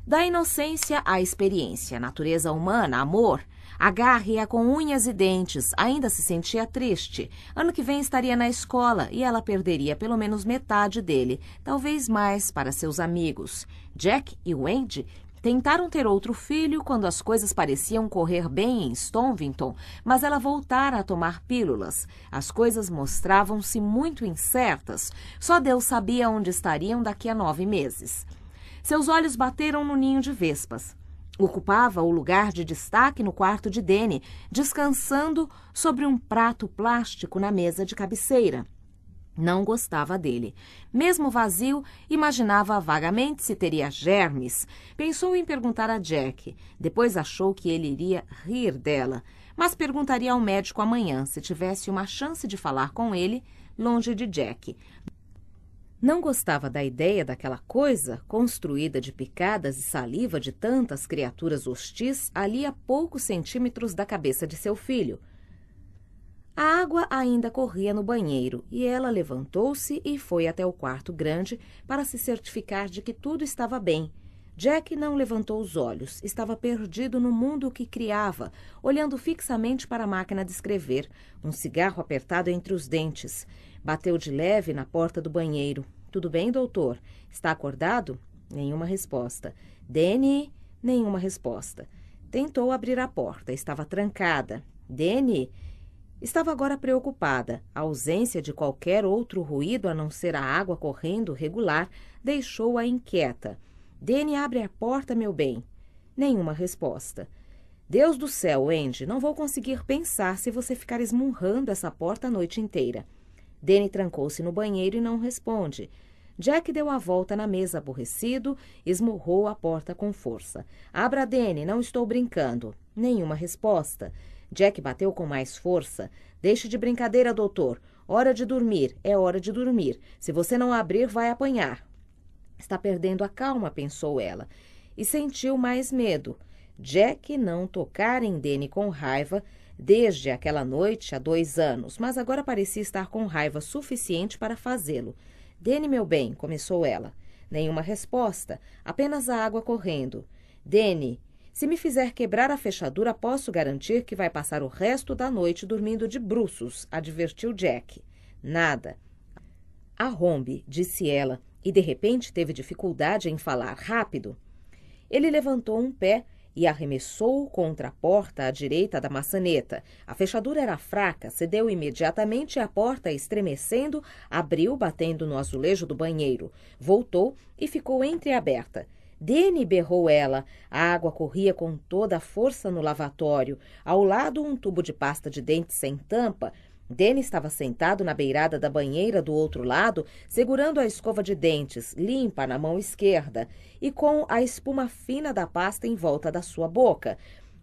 Da inocência à experiência, natureza humana, amor, Agarre-a com unhas e dentes. Ainda se sentia triste. Ano que vem estaria na escola e ela perderia pelo menos metade dele, talvez mais para seus amigos. Jack e Wendy Tentaram ter outro filho quando as coisas pareciam correr bem em Stonvington, mas ela voltara a tomar pílulas. As coisas mostravam-se muito incertas. Só Deus sabia onde estariam daqui a nove meses. Seus olhos bateram no ninho de vespas. Ocupava o lugar de destaque no quarto de Dene, descansando sobre um prato plástico na mesa de cabeceira. Não gostava dele. Mesmo vazio, imaginava vagamente se teria germes. Pensou em perguntar a Jack. Depois achou que ele iria rir dela, mas perguntaria ao médico amanhã se tivesse uma chance de falar com ele longe de Jack. Não gostava da ideia daquela coisa, construída de picadas e saliva de tantas criaturas hostis ali a poucos centímetros da cabeça de seu filho. A água ainda corria no banheiro e ela levantou-se e foi até o quarto grande para se certificar de que tudo estava bem. Jack não levantou os olhos, estava perdido no mundo que criava, olhando fixamente para a máquina de escrever, um cigarro apertado entre os dentes. Bateu de leve na porta do banheiro. Tudo bem, doutor? Está acordado? Nenhuma resposta. Dene, nenhuma resposta. Tentou abrir a porta, estava trancada. Dene estava agora preocupada. A ausência de qualquer outro ruído a não ser a água correndo regular deixou-a inquieta. Dene abre a porta, meu bem. Nenhuma resposta. Deus do céu, Andy, não vou conseguir pensar se você ficar esmurrando essa porta a noite inteira. Danny trancou-se no banheiro e não responde. Jack deu a volta na mesa aborrecido, esmurrou a porta com força. Abra, Danny, não estou brincando. Nenhuma resposta. Jack bateu com mais força. Deixe de brincadeira, doutor. Hora de dormir, é hora de dormir. Se você não abrir, vai apanhar. Está perdendo a calma, pensou ela, e sentiu mais medo. Jack não tocar em Danny com raiva desde aquela noite há dois anos, mas agora parecia estar com raiva suficiente para fazê-lo. Dene, meu bem, começou ela. Nenhuma resposta, apenas a água correndo. Dene, se me fizer quebrar a fechadura, posso garantir que vai passar o resto da noite dormindo de bruços, advertiu Jack. Nada. Arrombe, disse ela, e de repente teve dificuldade em falar rápido. Ele levantou um pé e arremessou contra a porta à direita da maçaneta. A fechadura era fraca, cedeu imediatamente e a porta, estremecendo, abriu, batendo no azulejo do banheiro. Voltou e ficou entreaberta. Dene berrou ela. A água corria com toda a força no lavatório. Ao lado, um tubo de pasta de dente sem tampa Danny estava sentado na beirada da banheira do outro lado, segurando a escova de dentes limpa na mão esquerda e com a espuma fina da pasta em volta da sua boca,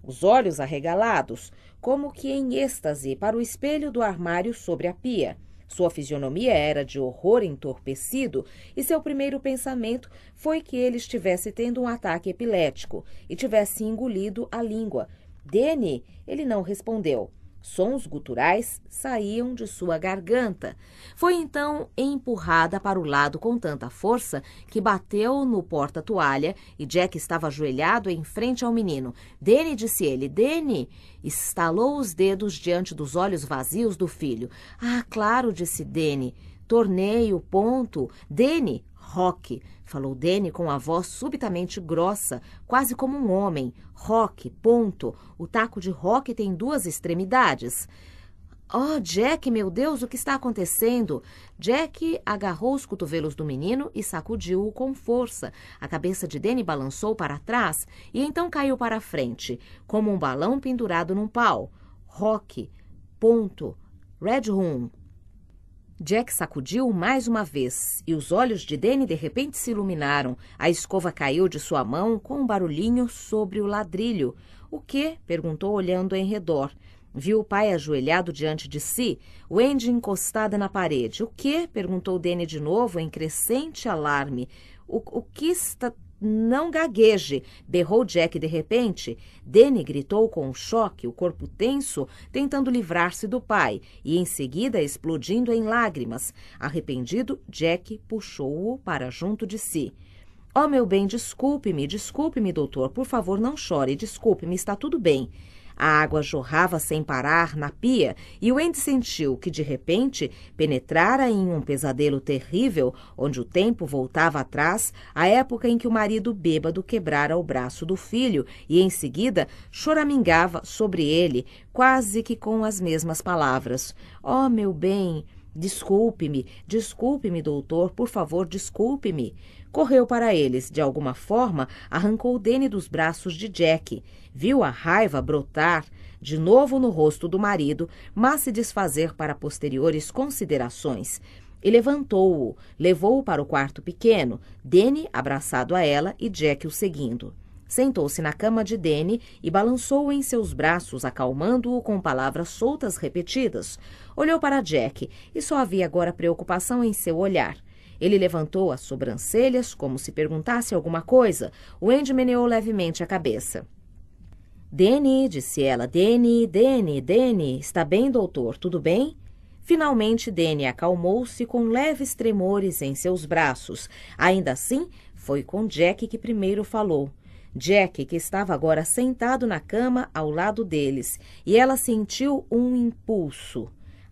os olhos arregalados, como que em êxtase para o espelho do armário sobre a pia. Sua fisionomia era de horror entorpecido e seu primeiro pensamento foi que ele estivesse tendo um ataque epilético e tivesse engolido a língua. Danny, ele não respondeu. Sons guturais saíam de sua garganta. Foi então empurrada para o lado com tanta força que bateu no porta-toalha e Jack estava ajoelhado em frente ao menino. Dene, disse ele, Dene! Estalou os dedos diante dos olhos vazios do filho. Ah, claro, disse Dene. Tornei o ponto. Dene, rock. Falou Danny com a voz subitamente grossa, quase como um homem. Rock, ponto. O taco de rock tem duas extremidades. Oh, Jack, meu Deus, o que está acontecendo? Jack agarrou os cotovelos do menino e sacudiu-o com força. A cabeça de Danny balançou para trás e então caiu para frente, como um balão pendurado num pau. Rock, ponto. Red Room, Jack sacudiu mais uma vez e os olhos de Danny de repente se iluminaram. A escova caiu de sua mão com um barulhinho sobre o ladrilho. O que? perguntou olhando em redor. Viu o pai ajoelhado diante de si, Wendy encostada na parede. O que? perguntou Danny de novo, em crescente alarme. O, o que está não gagueje, berrou Jack de repente. Danny gritou com um choque, o corpo tenso, tentando livrar-se do pai, e em seguida explodindo em lágrimas. Arrependido, Jack puxou-o para junto de si. Oh, meu bem, desculpe-me, desculpe-me, doutor. Por favor, não chore, desculpe-me, está tudo bem. A água jorrava sem parar na pia e Wendy sentiu que, de repente, penetrara em um pesadelo terrível onde o tempo voltava atrás à época em que o marido bêbado quebrara o braço do filho e, em seguida, choramingava sobre ele, quase que com as mesmas palavras: Oh, meu bem! Desculpe-me, desculpe-me, doutor, por favor, desculpe-me. Correu para eles, de alguma forma, arrancou Dene dos braços de Jack, viu a raiva brotar de novo no rosto do marido, mas se desfazer para posteriores considerações. E levantou-o, levou-o para o quarto pequeno, Dene abraçado a ela e Jack o seguindo. Sentou-se na cama de Dene e balançou-o em seus braços, acalmando-o com palavras soltas repetidas. Olhou para Jack e só havia agora preocupação em seu olhar. Ele levantou as sobrancelhas, como se perguntasse alguma coisa. Wendy meneou levemente a cabeça. Dene, disse ela, Dene, Dene, Dene, está bem, doutor, tudo bem? Finalmente, Dene acalmou-se com leves tremores em seus braços. Ainda assim, foi com Jack que primeiro falou. Jack, que estava agora sentado na cama ao lado deles, e ela sentiu um impulso.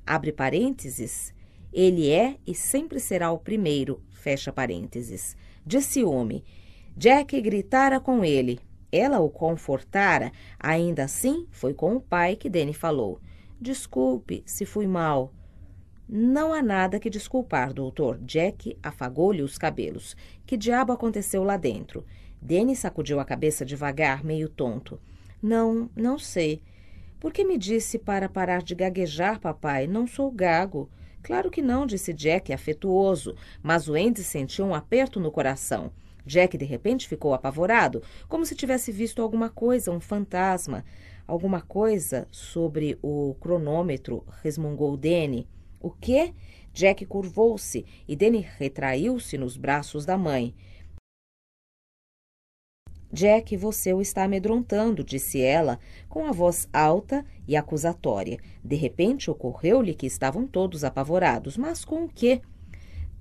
Abre parênteses. Ele é e sempre será o primeiro, fecha parênteses. De ciúme. Jack gritara com ele. Ela o confortara. Ainda assim, foi com o pai que Danny falou. Desculpe se fui mal. Não há nada que desculpar, doutor. Jack afagou-lhe os cabelos. Que diabo aconteceu lá dentro? Danny sacudiu a cabeça devagar, meio tonto. Não, não sei. Por que me disse para parar de gaguejar, papai? Não sou gago. Claro que não, disse Jack, afetuoso, mas o Andy sentiu um aperto no coração. Jack de repente ficou apavorado, como se tivesse visto alguma coisa, um fantasma. Alguma coisa sobre o cronômetro, resmungou Danny. O quê? Jack curvou-se e Danny retraiu-se nos braços da mãe. Jack, você o está amedrontando, disse ela, com a voz alta e acusatória. De repente ocorreu-lhe que estavam todos apavorados. Mas com o quê?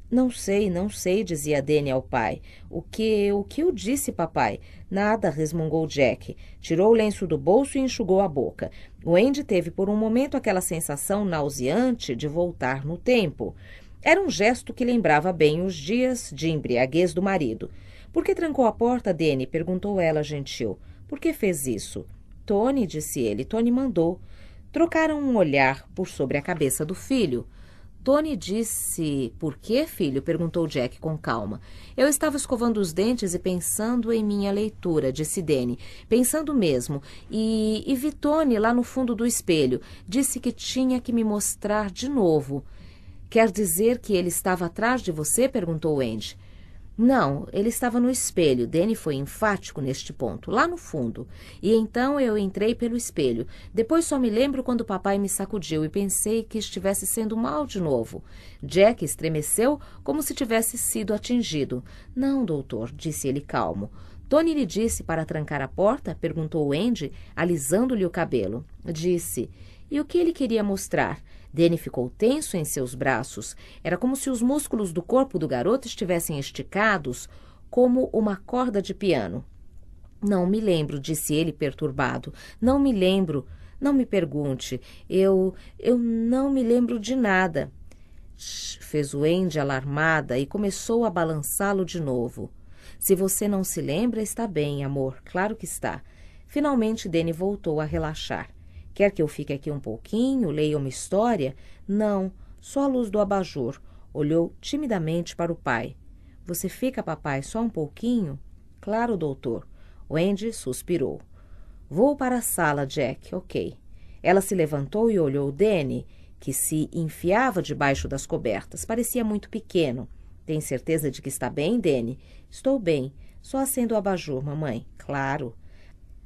Não sei, não sei, dizia Danny ao pai. O que, o que eu disse, papai? Nada, resmungou Jack. Tirou o lenço do bolso e enxugou a boca. O Andy teve por um momento aquela sensação nauseante de voltar no tempo. Era um gesto que lembrava bem os dias de embriaguez do marido. Por que trancou a porta, Danny? perguntou ela, gentil. Por que fez isso? Tony, disse ele. Tony mandou. Trocaram um olhar por sobre a cabeça do filho. Tony disse: Por que, filho? perguntou Jack com calma. Eu estava escovando os dentes e pensando em minha leitura, disse Danny. Pensando mesmo. E, e vi Tony lá no fundo do espelho. Disse que tinha que me mostrar de novo. Quer dizer que ele estava atrás de você? perguntou Andy. Não, ele estava no espelho. Danny foi enfático neste ponto, lá no fundo. E então eu entrei pelo espelho. Depois só me lembro quando papai me sacudiu e pensei que estivesse sendo mal de novo. Jack estremeceu como se tivesse sido atingido. Não, doutor, disse ele calmo. Tony lhe disse para trancar a porta? perguntou Andy, alisando-lhe o cabelo. Disse. E o que ele queria mostrar? Danny ficou tenso em seus braços. Era como se os músculos do corpo do garoto estivessem esticados como uma corda de piano. Não me lembro, disse ele perturbado. Não me lembro. Não me pergunte. Eu. eu não me lembro de nada. fez o Andy alarmada e começou a balançá-lo de novo. Se você não se lembra, está bem, amor. Claro que está. Finalmente, Danny voltou a relaxar. Quer que eu fique aqui um pouquinho, leia uma história? Não, só a luz do abajur. Olhou timidamente para o pai. Você fica, papai, só um pouquinho? Claro, doutor. Wendy suspirou. Vou para a sala, Jack. Ok. Ela se levantou e olhou Danny, que se enfiava debaixo das cobertas. Parecia muito pequeno. Tem certeza de que está bem, Danny? Estou bem. Só acendo o abajur, mamãe. Claro.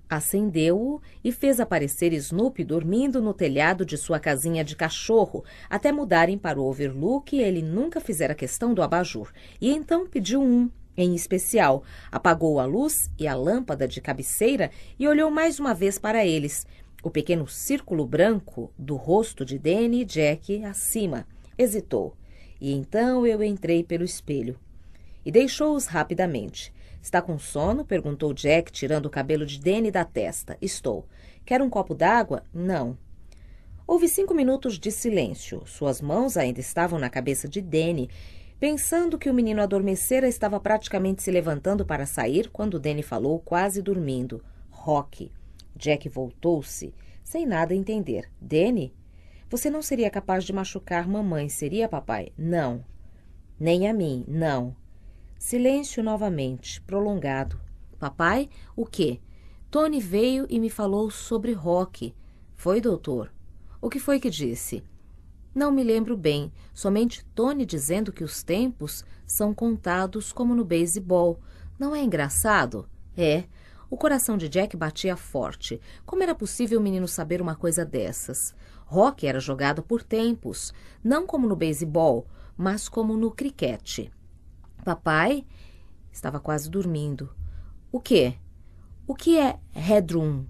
Acendeu-o e fez aparecer Snoopy dormindo no telhado de sua casinha de cachorro, até mudarem para o overlook e ele nunca fizera questão do abajur. E então pediu um, em especial. Apagou a luz e a lâmpada de cabeceira e olhou mais uma vez para eles. O pequeno círculo branco do rosto de Danny e Jack acima. Hesitou. E então eu entrei pelo espelho. E deixou-os rapidamente. Está com sono? perguntou Jack, tirando o cabelo de Danny da testa. Estou. Quer um copo d'água? Não. Houve cinco minutos de silêncio. Suas mãos ainda estavam na cabeça de Danny. Pensando que o menino adormecera, estava praticamente se levantando para sair quando Danny falou, quase dormindo. Rock. Jack voltou-se, sem nada entender. Danny? Você não seria capaz de machucar mamãe, seria, papai? Não. Nem a mim, não. Silêncio novamente, prolongado. Papai, o quê? Tony veio e me falou sobre Rock. Foi, doutor? O que foi que disse? Não me lembro bem, somente Tony dizendo que os tempos são contados como no beisebol. Não é engraçado? É. O coração de Jack batia forte. Como era possível o menino saber uma coisa dessas? Rock era jogado por tempos, não como no beisebol, mas como no criquete. Papai estava quase dormindo. O que? O que é headroom?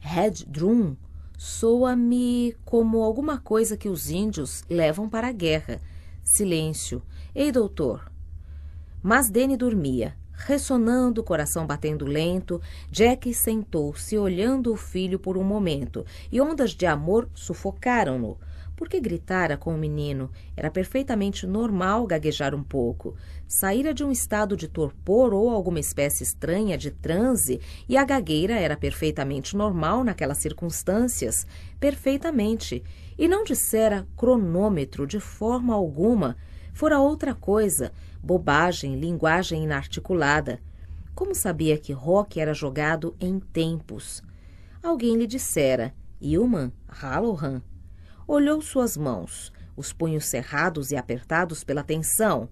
Headroom soa-me como alguma coisa que os índios levam para a guerra. Silêncio. Ei, doutor. Mas Dene dormia. Ressonando, o coração batendo lento, Jack sentou-se olhando o filho por um momento, e ondas de amor sufocaram-no porque gritara com o menino. Era perfeitamente normal gaguejar um pouco. Saíra de um estado de torpor ou alguma espécie estranha de transe, e a gagueira era perfeitamente normal naquelas circunstâncias. Perfeitamente. E não dissera cronômetro de forma alguma. Fora outra coisa, bobagem, linguagem inarticulada. Como sabia que rock era jogado em tempos? Alguém lhe dissera, Ilman, Halloran, olhou suas mãos, os punhos cerrados e apertados pela tensão.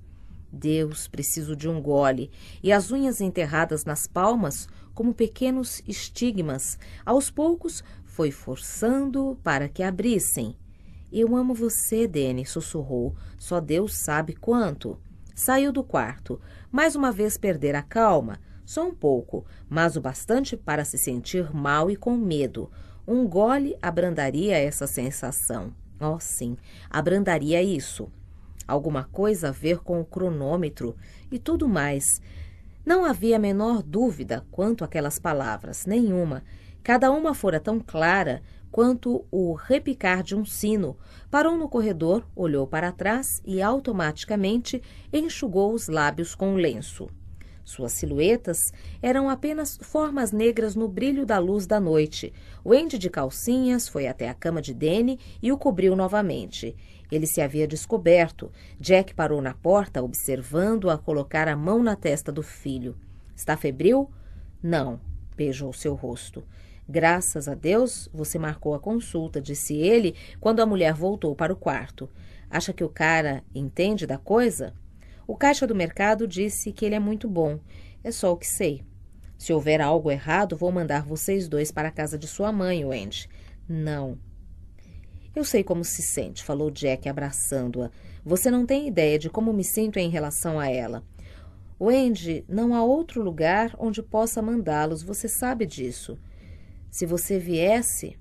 Deus, preciso de um gole, e as unhas enterradas nas palmas como pequenos estigmas, aos poucos foi forçando para que abrissem. Eu amo você, Dene, sussurrou. Só Deus sabe quanto. Saiu do quarto. Mais uma vez perder a calma. Só um pouco, mas o bastante para se sentir mal e com medo. Um gole abrandaria essa sensação. Oh, sim, abrandaria isso. Alguma coisa a ver com o cronômetro e tudo mais. Não havia a menor dúvida quanto àquelas palavras, nenhuma. Cada uma fora tão clara quanto o repicar de um sino. Parou no corredor, olhou para trás e automaticamente enxugou os lábios com o um lenço. Suas silhuetas eram apenas formas negras no brilho da luz da noite. Wendy de calcinhas foi até a cama de Danny e o cobriu novamente. Ele se havia descoberto. Jack parou na porta, observando-a colocar a mão na testa do filho. Está febril? Não, beijou seu rosto. Graças a Deus, você marcou a consulta, disse ele quando a mulher voltou para o quarto. Acha que o cara entende da coisa? O caixa do mercado disse que ele é muito bom. É só o que sei. Se houver algo errado, vou mandar vocês dois para a casa de sua mãe, Wendy. Não. Eu sei como se sente, falou Jack abraçando-a. Você não tem ideia de como me sinto em relação a ela. Wendy, não há outro lugar onde possa mandá-los, você sabe disso. Se você viesse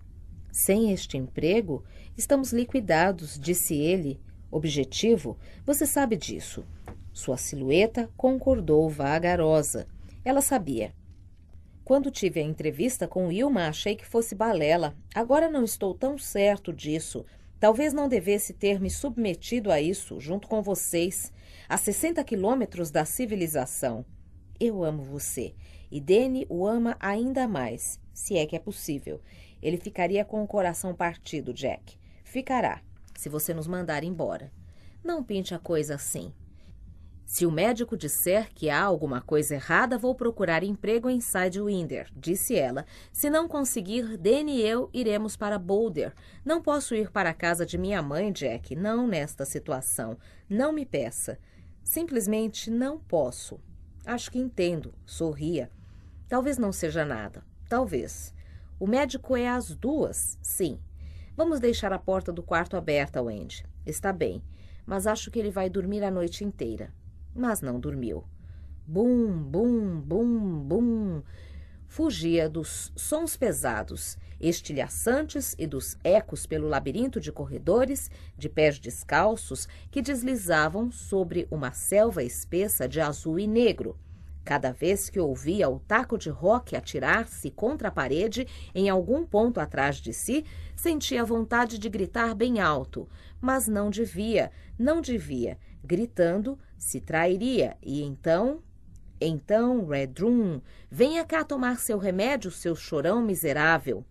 sem este emprego, estamos liquidados, disse ele. Objetivo, você sabe disso. Sua silhueta concordou vagarosa. Ela sabia. Quando tive a entrevista com Wilma, achei que fosse balela. Agora não estou tão certo disso. Talvez não devesse ter me submetido a isso, junto com vocês, a 60 quilômetros da civilização. Eu amo você. E Dene o ama ainda mais, se é que é possível. Ele ficaria com o coração partido, Jack. Ficará, se você nos mandar embora. Não pinte a coisa assim. Se o médico disser que há alguma coisa errada, vou procurar emprego em Sidewinder, disse ela. Se não conseguir, Dan e eu iremos para Boulder. Não posso ir para a casa de minha mãe, Jack, não nesta situação. Não me peça. Simplesmente não posso. Acho que entendo, sorria. Talvez não seja nada. Talvez. O médico é às duas, sim. Vamos deixar a porta do quarto aberta, Wendy. Está bem, mas acho que ele vai dormir a noite inteira mas não dormiu. Bum, bum, bum, bum. Fugia dos sons pesados, estilhaçantes e dos ecos pelo labirinto de corredores, de pés descalços que deslizavam sobre uma selva espessa de azul e negro. Cada vez que ouvia o taco de rock atirar-se contra a parede em algum ponto atrás de si, sentia vontade de gritar bem alto, mas não devia, não devia. Gritando, se trairia e então. Então, Redrum, venha cá tomar seu remédio, seu chorão miserável.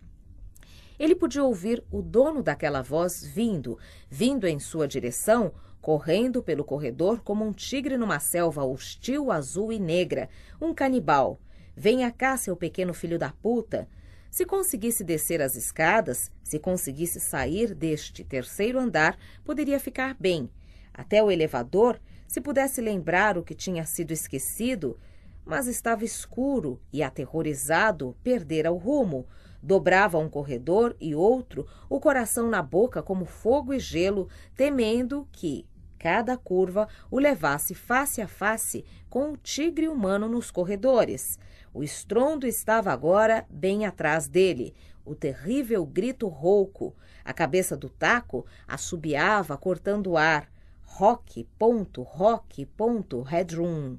Ele podia ouvir o dono daquela voz vindo, vindo em sua direção, correndo pelo corredor como um tigre numa selva hostil, azul e negra, um canibal. Venha cá, seu pequeno filho da puta. Se conseguisse descer as escadas, se conseguisse sair deste terceiro andar, poderia ficar bem. Até o elevador se pudesse lembrar o que tinha sido esquecido, mas estava escuro e, aterrorizado, perdera o rumo. Dobrava um corredor e outro, o coração na boca como fogo e gelo, temendo que, cada curva, o levasse face a face com o tigre humano nos corredores. O estrondo estava agora bem atrás dele, o terrível grito rouco. A cabeça do taco assobiava, cortando o ar rock.rock.headroom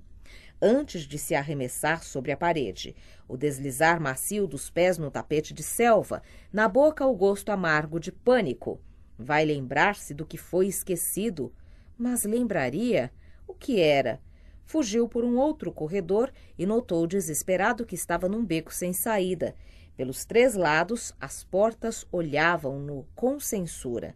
antes de se arremessar sobre a parede, o deslizar macio dos pés no tapete de selva, na boca o gosto amargo de pânico. Vai lembrar-se do que foi esquecido, mas lembraria o que era. Fugiu por um outro corredor e notou desesperado que estava num beco sem saída. Pelos três lados, as portas olhavam-no com censura.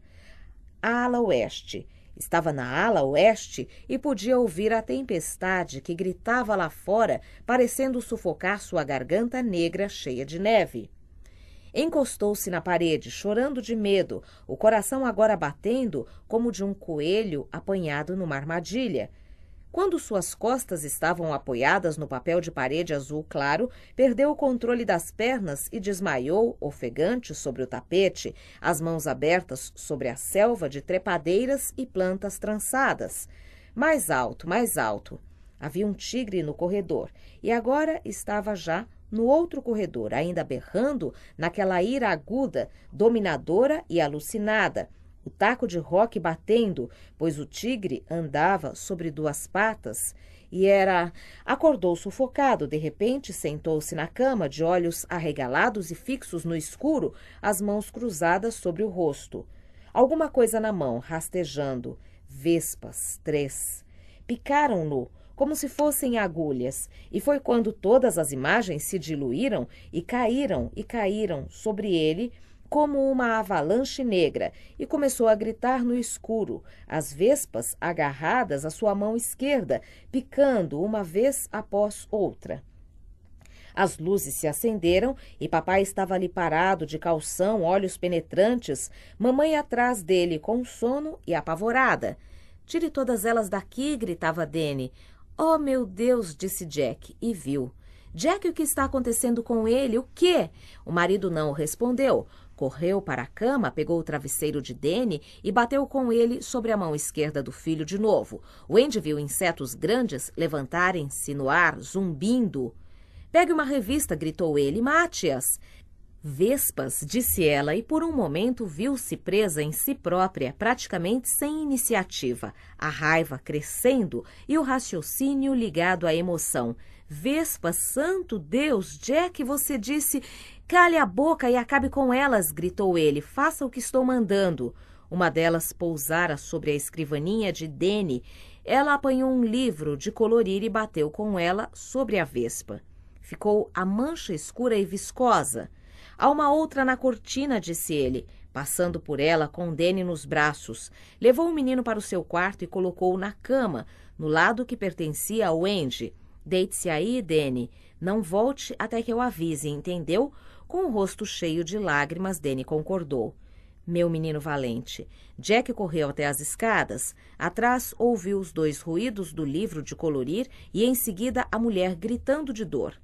A ala oeste Estava na ala oeste e podia ouvir a tempestade que gritava lá fora, parecendo sufocar sua garganta negra cheia de neve. Encostou-se na parede, chorando de medo, o coração agora batendo como de um coelho apanhado numa armadilha. Quando suas costas estavam apoiadas no papel de parede azul claro, perdeu o controle das pernas e desmaiou, ofegante, sobre o tapete, as mãos abertas sobre a selva de trepadeiras e plantas trançadas. Mais alto, mais alto. Havia um tigre no corredor e agora estava já no outro corredor, ainda berrando naquela ira aguda, dominadora e alucinada o taco de roque batendo, pois o tigre andava sobre duas patas e era. Acordou sufocado, de repente sentou-se na cama, de olhos arregalados e fixos no escuro, as mãos cruzadas sobre o rosto. Alguma coisa na mão, rastejando. Vespas, três. Picaram-no como se fossem agulhas, e foi quando todas as imagens se diluíram e caíram e caíram sobre ele como uma avalanche negra e começou a gritar no escuro, as vespas agarradas à sua mão esquerda, picando uma vez após outra. As luzes se acenderam e papai estava ali parado, de calção, olhos penetrantes, mamãe atrás dele, com sono e apavorada. Tire todas elas daqui, gritava Dene. Oh, meu Deus, disse Jack e viu. Jack, o que está acontecendo com ele? O quê? O marido não respondeu. Correu para a cama, pegou o travesseiro de Danny e bateu com ele sobre a mão esquerda do filho de novo. Wendy viu insetos grandes levantarem-se no ar, zumbindo. Pegue uma revista, gritou ele. Mate-as. Vespas, disse ela, e por um momento viu-se presa em si própria, praticamente sem iniciativa, a raiva crescendo e o raciocínio ligado à emoção. Vespa, santo Deus, Jack, você disse. Cale a boca e acabe com elas, gritou ele. Faça o que estou mandando. Uma delas pousara sobre a escrivaninha de Dene. Ela apanhou um livro de colorir e bateu com ela sobre a vespa. Ficou a mancha escura e viscosa. Há uma outra na cortina, disse ele, passando por ela com Dene nos braços. Levou o menino para o seu quarto e colocou-o na cama, no lado que pertencia ao Andy. Deite-se aí, Dene. Não volte até que eu avise, entendeu? Com o rosto cheio de lágrimas, Danny concordou. Meu menino valente. Jack correu até as escadas. Atrás ouviu os dois ruídos do livro de colorir e em seguida a mulher gritando de dor.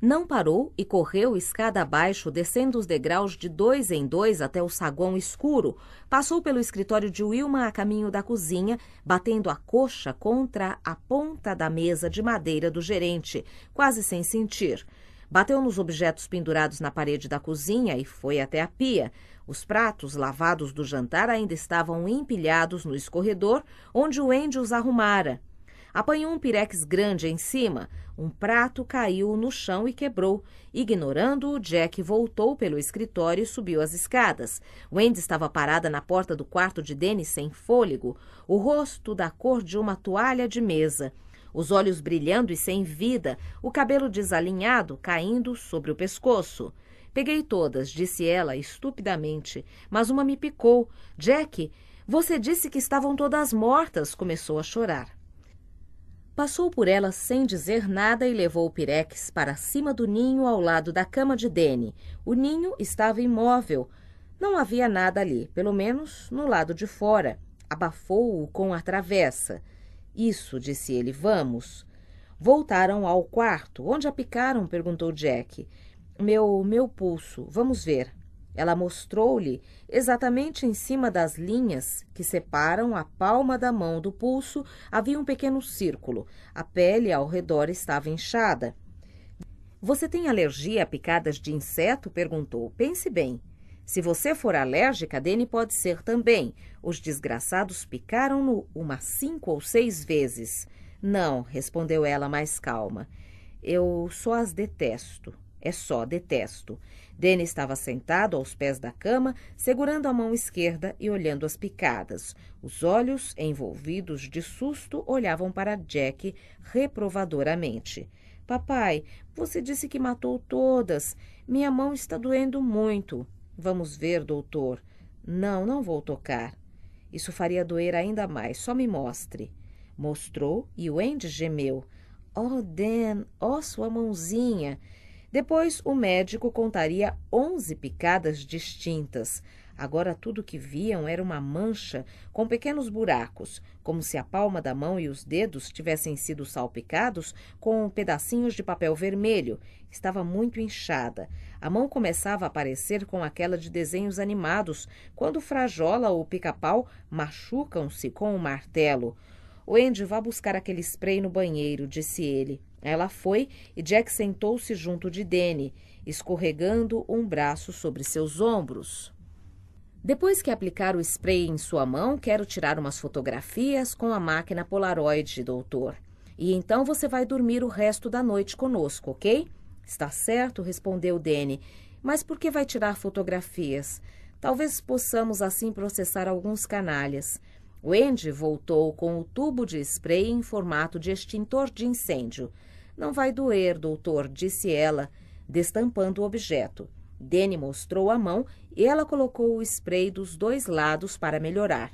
Não parou e correu escada abaixo, descendo os degraus de dois em dois até o saguão escuro. Passou pelo escritório de Wilma a caminho da cozinha, batendo a coxa contra a ponta da mesa de madeira do gerente, quase sem sentir. Bateu nos objetos pendurados na parede da cozinha e foi até a pia. Os pratos lavados do jantar ainda estavam empilhados no escorredor, onde o Andy os arrumara. Apanhou um pirex grande em cima. Um prato caiu no chão e quebrou. Ignorando-o, Jack voltou pelo escritório e subiu as escadas. Wendy estava parada na porta do quarto de Dennis sem fôlego, o rosto da cor de uma toalha de mesa os olhos brilhando e sem vida, o cabelo desalinhado caindo sobre o pescoço. Peguei todas, disse ela estupidamente, mas uma me picou. Jack, você disse que estavam todas mortas, começou a chorar. Passou por ela sem dizer nada e levou o Pirex para cima do ninho ao lado da cama de Dene. O ninho estava imóvel. Não havia nada ali, pelo menos no lado de fora. Abafou-o com a travessa. Isso, disse ele. Vamos. Voltaram ao quarto. Onde a picaram? perguntou Jack. Meu, meu pulso. Vamos ver. Ela mostrou-lhe, exatamente em cima das linhas que separam a palma da mão do pulso, havia um pequeno círculo. A pele ao redor estava inchada. Você tem alergia a picadas de inseto? perguntou. Pense bem. Se você for alérgica, a Dene pode ser também. Os desgraçados picaram-no umas cinco ou seis vezes. Não, respondeu ela mais calma. Eu só as detesto. É só, detesto. Dene estava sentado aos pés da cama, segurando a mão esquerda e olhando as picadas. Os olhos, envolvidos de susto, olhavam para Jack reprovadoramente. Papai, você disse que matou todas. Minha mão está doendo muito. Vamos ver, doutor. Não, não vou tocar. Isso faria doer ainda mais. Só me mostre. Mostrou e o Andy gemeu. Oh, Dan, ó oh, sua mãozinha. Depois o médico contaria onze picadas distintas, Agora tudo que viam era uma mancha com pequenos buracos, como se a palma da mão e os dedos tivessem sido salpicados com pedacinhos de papel vermelho. Estava muito inchada. A mão começava a parecer com aquela de desenhos animados, quando frajola ou pica-pau machucam-se com um martelo. O Andy, vá buscar aquele spray no banheiro, disse ele. Ela foi e Jack sentou-se junto de Danny, escorregando um braço sobre seus ombros. Depois que aplicar o spray em sua mão, quero tirar umas fotografias com a máquina Polaroid, doutor. E então você vai dormir o resto da noite conosco, ok? Está certo, respondeu Danny. Mas por que vai tirar fotografias? Talvez possamos assim processar alguns canalhas. Wendy voltou com o tubo de spray em formato de extintor de incêndio. Não vai doer, doutor, disse ela, destampando o objeto. Dene mostrou a mão e ela colocou o spray dos dois lados para melhorar.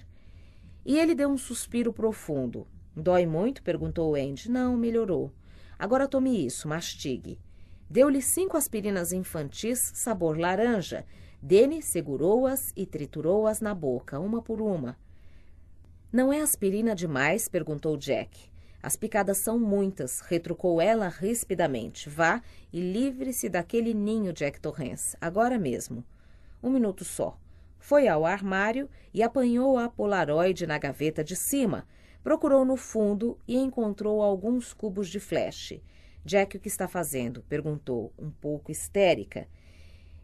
E ele deu um suspiro profundo. Dói muito? perguntou Andy. Não, melhorou. Agora tome isso, mastigue. Deu-lhe cinco aspirinas infantis sabor laranja. Dene segurou-as e triturou-as na boca, uma por uma. Não é aspirina demais? perguntou Jack. As picadas são muitas, retrucou ela rispidamente. Vá e livre-se daquele ninho de Hens. agora mesmo. Um minuto só. Foi ao armário e apanhou a polaroid na gaveta de cima. Procurou no fundo e encontrou alguns cubos de flash. Jack, o que está fazendo? perguntou, um pouco histérica.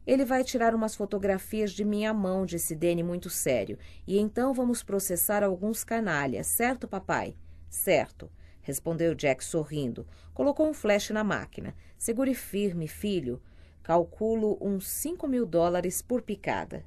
Ele vai tirar umas fotografias de minha mão, disse Danny muito sério. E então vamos processar alguns canalhas, certo, papai? Certo respondeu Jack sorrindo. Colocou um flash na máquina. Segure firme, filho. Calculo uns 5 mil dólares por picada.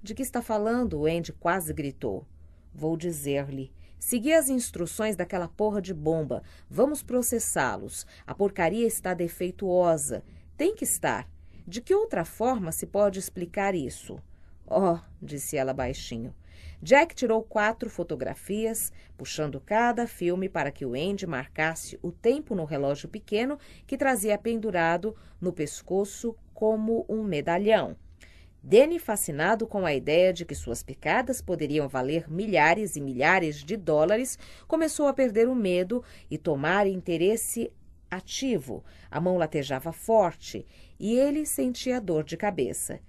De que está falando? O Andy quase gritou. Vou dizer-lhe. Segui as instruções daquela porra de bomba. Vamos processá-los. A porcaria está defeituosa. Tem que estar. De que outra forma se pode explicar isso? Oh, disse ela baixinho. Jack tirou quatro fotografias, puxando cada filme para que o Andy marcasse o tempo no relógio pequeno que trazia pendurado no pescoço como um medalhão. Danny, fascinado com a ideia de que suas picadas poderiam valer milhares e milhares de dólares, começou a perder o medo e tomar interesse ativo. A mão latejava forte e ele sentia dor de cabeça.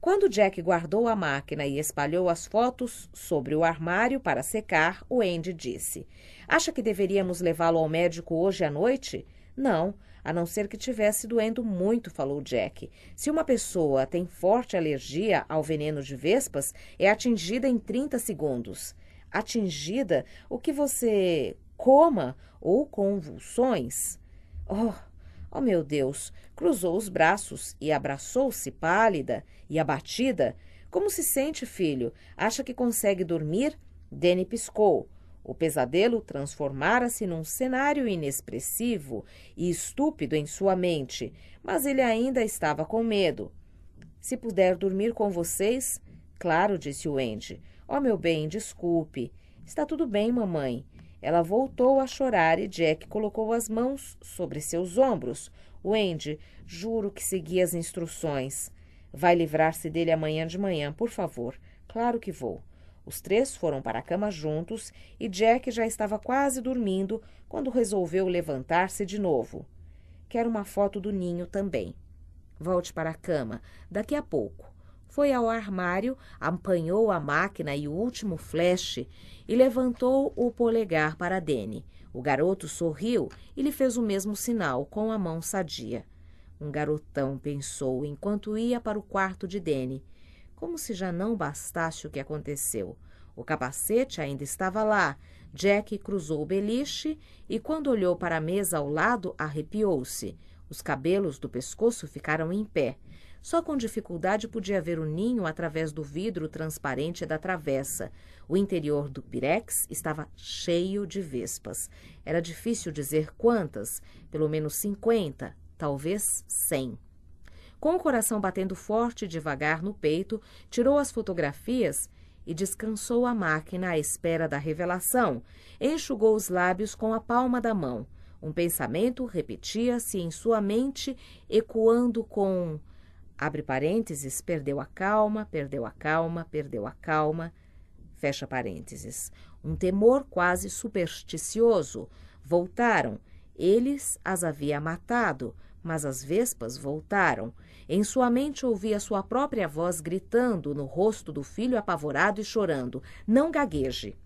Quando Jack guardou a máquina e espalhou as fotos sobre o armário para secar, o Andy disse: Acha que deveríamos levá-lo ao médico hoje à noite? Não, a não ser que tivesse doendo muito, falou Jack. Se uma pessoa tem forte alergia ao veneno de vespas, é atingida em 30 segundos. Atingida? O que você coma ou convulsões? Oh, Oh, meu Deus! Cruzou os braços e abraçou-se pálida e abatida. Como se sente, filho? Acha que consegue dormir? Danny piscou. O pesadelo transformara-se num cenário inexpressivo e estúpido em sua mente, mas ele ainda estava com medo. Se puder dormir com vocês? Claro, disse o Andy. Oh, meu bem, desculpe. Está tudo bem, mamãe. Ela voltou a chorar e Jack colocou as mãos sobre seus ombros. Wendy, juro que segui as instruções. Vai livrar-se dele amanhã de manhã, por favor. Claro que vou. Os três foram para a cama juntos e Jack já estava quase dormindo quando resolveu levantar-se de novo. Quero uma foto do ninho também. Volte para a cama, daqui a pouco. Foi ao armário, apanhou a máquina e o último flash e levantou o polegar para Danny. O garoto sorriu e lhe fez o mesmo sinal com a mão sadia. Um garotão pensou enquanto ia para o quarto de Danny. Como se já não bastasse o que aconteceu. O capacete ainda estava lá. Jack cruzou o beliche e, quando olhou para a mesa ao lado, arrepiou-se. Os cabelos do pescoço ficaram em pé. Só com dificuldade podia ver o ninho através do vidro transparente da travessa. O interior do pirex estava cheio de vespas. Era difícil dizer quantas, pelo menos 50, talvez 100. Com o coração batendo forte e devagar no peito, tirou as fotografias e descansou a máquina à espera da revelação. Enxugou os lábios com a palma da mão. Um pensamento repetia-se em sua mente, ecoando com abre parênteses, perdeu a calma, perdeu a calma, perdeu a calma, fecha parênteses. Um temor quase supersticioso. Voltaram. Eles as havia matado, mas as vespas voltaram. Em sua mente ouvia sua própria voz gritando no rosto do filho apavorado e chorando: Não gagueje!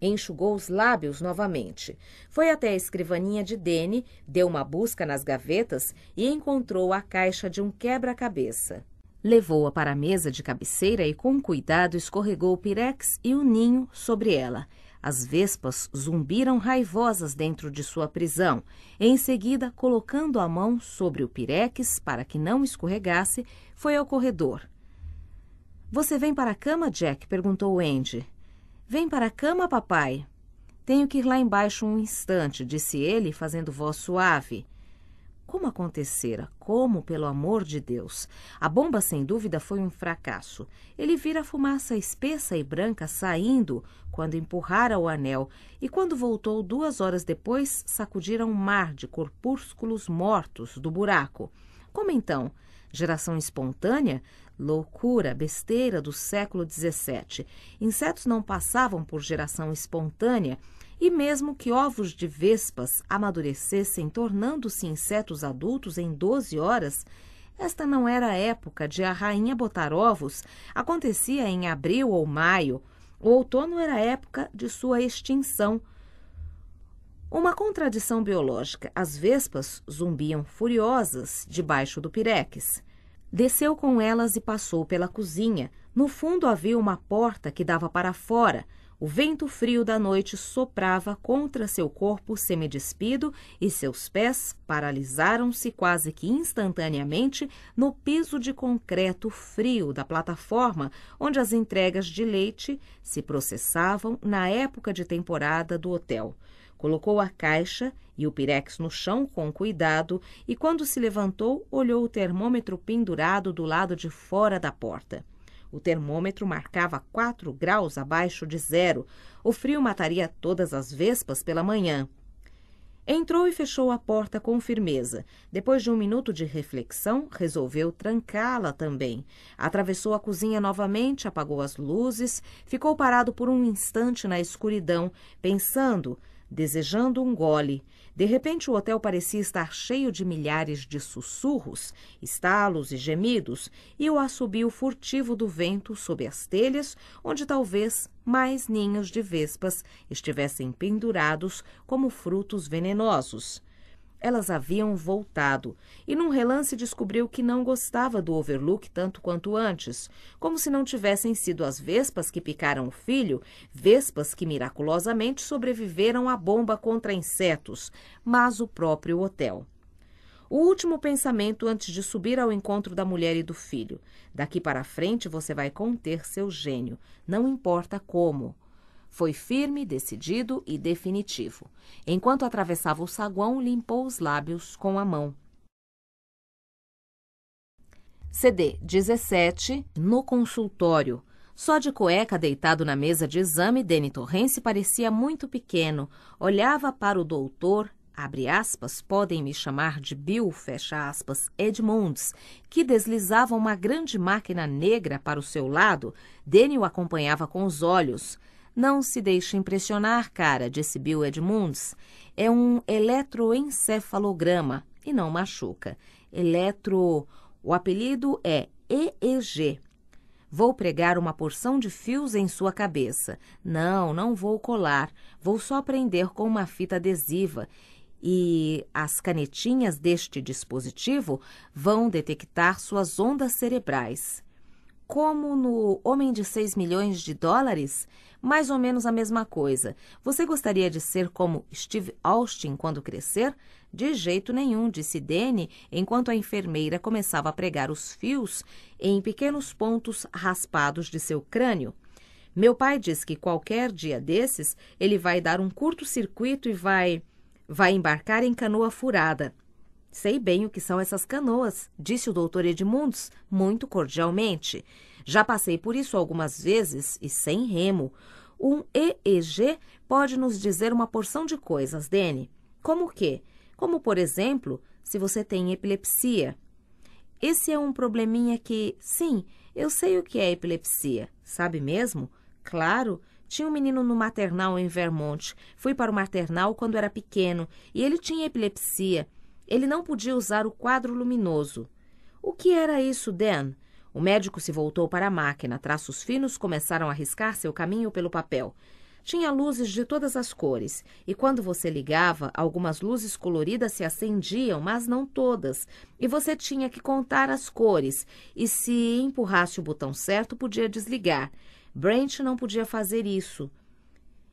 enxugou os lábios novamente. Foi até a escrivaninha de Dene, deu uma busca nas gavetas e encontrou a caixa de um quebra-cabeça. Levou-a para a mesa de cabeceira e, com cuidado, escorregou o pirex e o ninho sobre ela. As vespas zumbiram raivosas dentro de sua prisão. Em seguida, colocando a mão sobre o pirex para que não escorregasse, foi ao corredor. Você vem para a cama, Jack? perguntou Andy. Vem para a cama, papai. Tenho que ir lá embaixo um instante, disse ele, fazendo voz suave. Como acontecera? Como, pelo amor de Deus? A bomba, sem dúvida, foi um fracasso. Ele vira a fumaça espessa e branca saindo quando empurrara o anel, e quando voltou duas horas depois, sacudira um mar de corpúsculos mortos do buraco. Como então? Geração espontânea? Loucura, besteira do século XVII. Insetos não passavam por geração espontânea e, mesmo que ovos de vespas amadurecessem, tornando-se insetos adultos em 12 horas, esta não era a época de a rainha botar ovos, acontecia em abril ou maio. O outono era a época de sua extinção. Uma contradição biológica. As vespas zumbiam furiosas debaixo do pirex. Desceu com elas e passou pela cozinha. No fundo havia uma porta que dava para fora. O vento frio da noite soprava contra seu corpo semidespido e seus pés paralisaram-se quase que instantaneamente no piso de concreto frio da plataforma onde as entregas de leite se processavam na época de temporada do hotel. Colocou a caixa e o pirex no chão com cuidado e, quando se levantou, olhou o termômetro pendurado do lado de fora da porta. O termômetro marcava 4 graus abaixo de zero. O frio mataria todas as vespas pela manhã. Entrou e fechou a porta com firmeza. Depois de um minuto de reflexão, resolveu trancá-la também. Atravessou a cozinha novamente, apagou as luzes, ficou parado por um instante na escuridão, pensando desejando um gole. De repente, o hotel parecia estar cheio de milhares de sussurros, estalos e gemidos, e o assobio furtivo do vento sob as telhas, onde talvez mais ninhos de vespas estivessem pendurados como frutos venenosos. Elas haviam voltado, e num relance descobriu que não gostava do overlook tanto quanto antes, como se não tivessem sido as vespas que picaram o filho, vespas que miraculosamente sobreviveram à bomba contra insetos, mas o próprio hotel. O último pensamento antes de subir ao encontro da mulher e do filho. Daqui para frente você vai conter seu gênio, não importa como. Foi firme, decidido e definitivo. Enquanto atravessava o saguão, limpou os lábios com a mão. CD 17, no consultório. Só de cueca deitado na mesa de exame, Dene Torrense parecia muito pequeno. Olhava para o doutor, abre aspas, podem me chamar de Bill, fecha aspas, Edmonds, que deslizava uma grande máquina negra para o seu lado. Dene o acompanhava com os olhos. Não se deixe impressionar, cara, disse Bill Edmunds. É um eletroencefalograma e não machuca. Eletro. O apelido é EEG. Vou pregar uma porção de fios em sua cabeça. Não, não vou colar. Vou só prender com uma fita adesiva. E as canetinhas deste dispositivo vão detectar suas ondas cerebrais. Como no Homem de 6 milhões de dólares, mais ou menos a mesma coisa. Você gostaria de ser como Steve Austin quando crescer? De jeito nenhum, disse Dene, enquanto a enfermeira começava a pregar os fios em pequenos pontos raspados de seu crânio. Meu pai diz que qualquer dia desses ele vai dar um curto-circuito e vai. vai embarcar em canoa furada. Sei bem o que são essas canoas, disse o doutor Edmunds muito cordialmente. Já passei por isso algumas vezes e sem remo. Um EEG pode nos dizer uma porção de coisas, Dene. Como o quê? Como, por exemplo, se você tem epilepsia. Esse é um probleminha que, sim, eu sei o que é epilepsia, sabe mesmo? Claro, tinha um menino no maternal em Vermont. Fui para o maternal quando era pequeno e ele tinha epilepsia. Ele não podia usar o quadro luminoso. O que era isso, Dan? O médico se voltou para a máquina. Traços finos começaram a riscar seu caminho pelo papel. Tinha luzes de todas as cores, e quando você ligava, algumas luzes coloridas se acendiam, mas não todas, e você tinha que contar as cores, e se empurrasse o botão certo, podia desligar. Brent não podia fazer isso.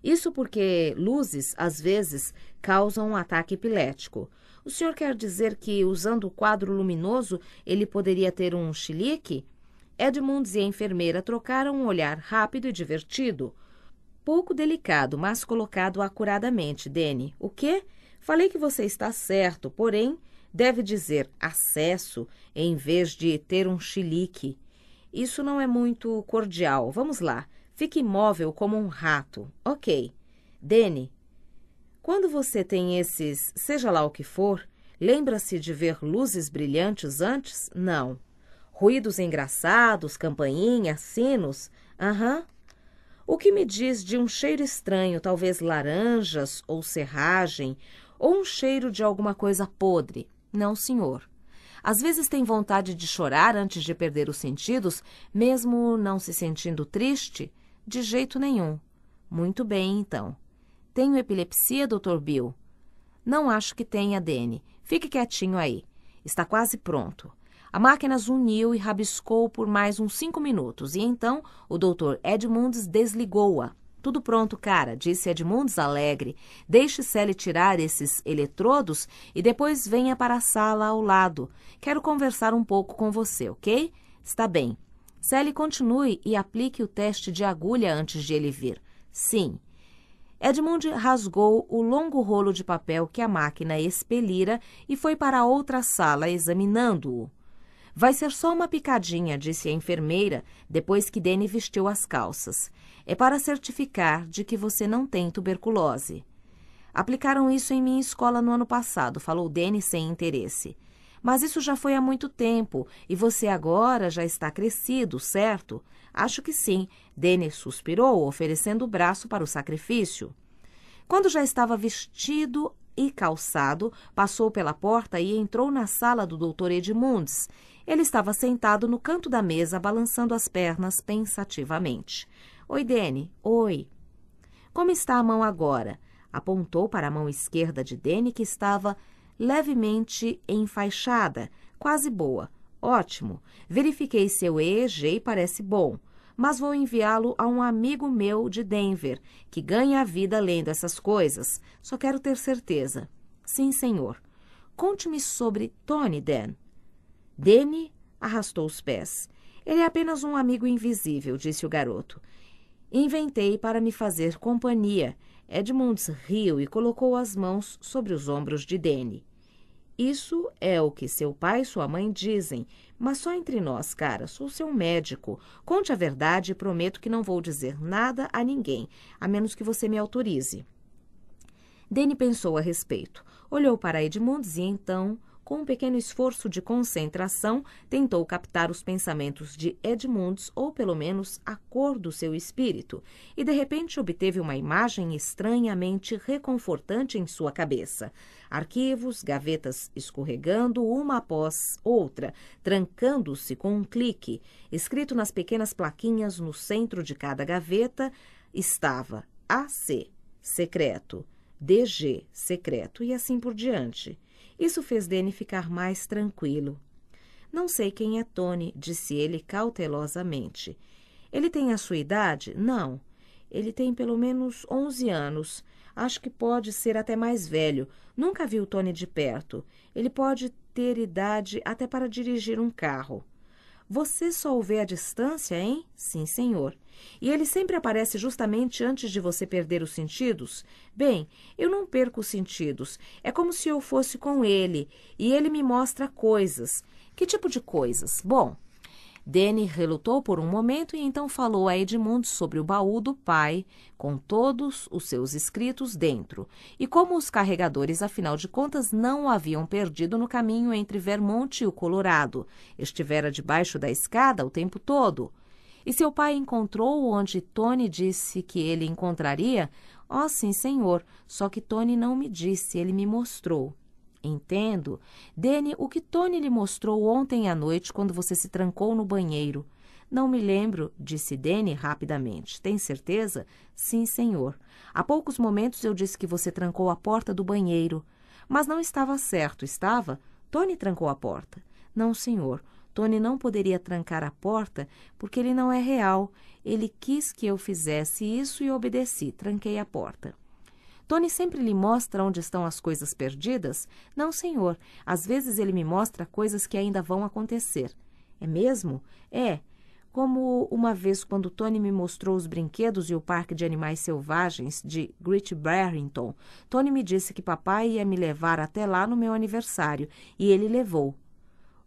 Isso porque luzes, às vezes, causam um ataque epilético. O senhor quer dizer que, usando o quadro luminoso, ele poderia ter um chilique? Edmunds e a enfermeira trocaram um olhar rápido e divertido. Pouco delicado, mas colocado acuradamente, Dene. O quê? Falei que você está certo, porém, deve dizer acesso em vez de ter um chilique. Isso não é muito cordial. Vamos lá. Fique imóvel como um rato. Ok. Dene, quando você tem esses, seja lá o que for, lembra-se de ver luzes brilhantes antes? Não. Ruídos engraçados, campainhas, sinos? Aham. Uhum. O que me diz de um cheiro estranho, talvez laranjas ou serragem, ou um cheiro de alguma coisa podre? Não, senhor. Às vezes tem vontade de chorar antes de perder os sentidos, mesmo não se sentindo triste? De jeito nenhum. Muito bem, então. Tenho epilepsia, Dr. Bill. Não acho que tenha, Dene. Fique quietinho aí. Está quase pronto. A máquina zuniu e rabiscou por mais uns cinco minutos, e então o Dr. Edmunds desligou-a. Tudo pronto, cara, disse Edmunds alegre. Deixe Sally tirar esses eletrodos e depois venha para a sala ao lado. Quero conversar um pouco com você, ok? Está bem. Sally continue e aplique o teste de agulha antes de ele vir. Sim. Edmund rasgou o longo rolo de papel que a máquina expelira e foi para outra sala examinando-o. Vai ser só uma picadinha, disse a enfermeira, depois que Danny vestiu as calças. É para certificar de que você não tem tuberculose. Aplicaram isso em minha escola no ano passado, falou Danny sem interesse. Mas isso já foi há muito tempo e você agora já está crescido, certo? Acho que sim. Denis suspirou, oferecendo o braço para o sacrifício. Quando já estava vestido e calçado, passou pela porta e entrou na sala do doutor Edmunds. Ele estava sentado no canto da mesa, balançando as pernas pensativamente. Oi, Dene. Oi. Como está a mão agora? Apontou para a mão esquerda de Dene, que estava levemente enfaixada, quase boa. Ótimo. Verifiquei seu EEG e parece bom. Mas vou enviá-lo a um amigo meu de Denver, que ganha a vida lendo essas coisas. Só quero ter certeza. Sim, senhor. Conte-me sobre Tony, Dan. Danny arrastou os pés. Ele é apenas um amigo invisível, disse o garoto. Inventei para me fazer companhia, Edmunds riu e colocou as mãos sobre os ombros de Danny. Isso é o que seu pai e sua mãe dizem, mas só entre nós, cara. Sou seu médico. Conte a verdade e prometo que não vou dizer nada a ninguém, a menos que você me autorize. Danny pensou a respeito. Olhou para Edmunds e então com um pequeno esforço de concentração, tentou captar os pensamentos de Edmunds, ou pelo menos a cor do seu espírito, e de repente obteve uma imagem estranhamente reconfortante em sua cabeça. Arquivos, gavetas escorregando uma após outra, trancando-se com um clique. Escrito nas pequenas plaquinhas no centro de cada gaveta estava AC, secreto, DG, secreto e assim por diante. Isso fez Danny ficar mais tranquilo. Não sei quem é Tony, disse ele cautelosamente. Ele tem a sua idade? Não. Ele tem pelo menos 11 anos. Acho que pode ser até mais velho. Nunca vi o Tony de perto. Ele pode ter idade até para dirigir um carro. Você só o vê à distância, hein? Sim, senhor. E ele sempre aparece justamente antes de você perder os sentidos? Bem, eu não perco os sentidos. É como se eu fosse com ele e ele me mostra coisas. Que tipo de coisas? Bom, Danny relutou por um momento e então falou a Edmund sobre o baú do pai, com todos os seus escritos dentro, e como os carregadores, afinal de contas, não o haviam perdido no caminho entre Vermont e o Colorado. Estivera debaixo da escada o tempo todo. E seu pai encontrou onde Tony disse que ele encontraria? Oh, sim, senhor, só que Tony não me disse, ele me mostrou. Entendo. Dene, o que Tony lhe mostrou ontem à noite quando você se trancou no banheiro? Não me lembro, disse Dene rapidamente. Tem certeza? Sim, senhor. Há poucos momentos eu disse que você trancou a porta do banheiro. Mas não estava certo, estava? Tony trancou a porta. Não, senhor. Tony não poderia trancar a porta porque ele não é real. Ele quis que eu fizesse isso e obedeci. Tranquei a porta. Tony sempre lhe mostra onde estão as coisas perdidas? Não, senhor. Às vezes ele me mostra coisas que ainda vão acontecer. É mesmo? É. Como uma vez quando Tony me mostrou os brinquedos e o parque de animais selvagens de Great Barrington, Tony me disse que papai ia me levar até lá no meu aniversário e ele levou.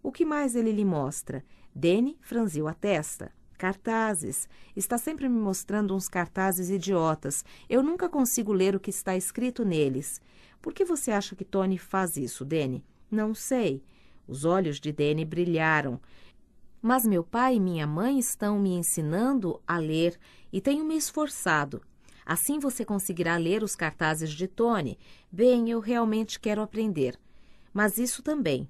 O que mais ele lhe mostra? Danny franziu a testa. Cartazes. Está sempre me mostrando uns cartazes idiotas. Eu nunca consigo ler o que está escrito neles. Por que você acha que Tony faz isso, Danny? Não sei. Os olhos de Danny brilharam. Mas meu pai e minha mãe estão me ensinando a ler e tenho me esforçado. Assim você conseguirá ler os cartazes de Tony. Bem, eu realmente quero aprender. Mas isso também,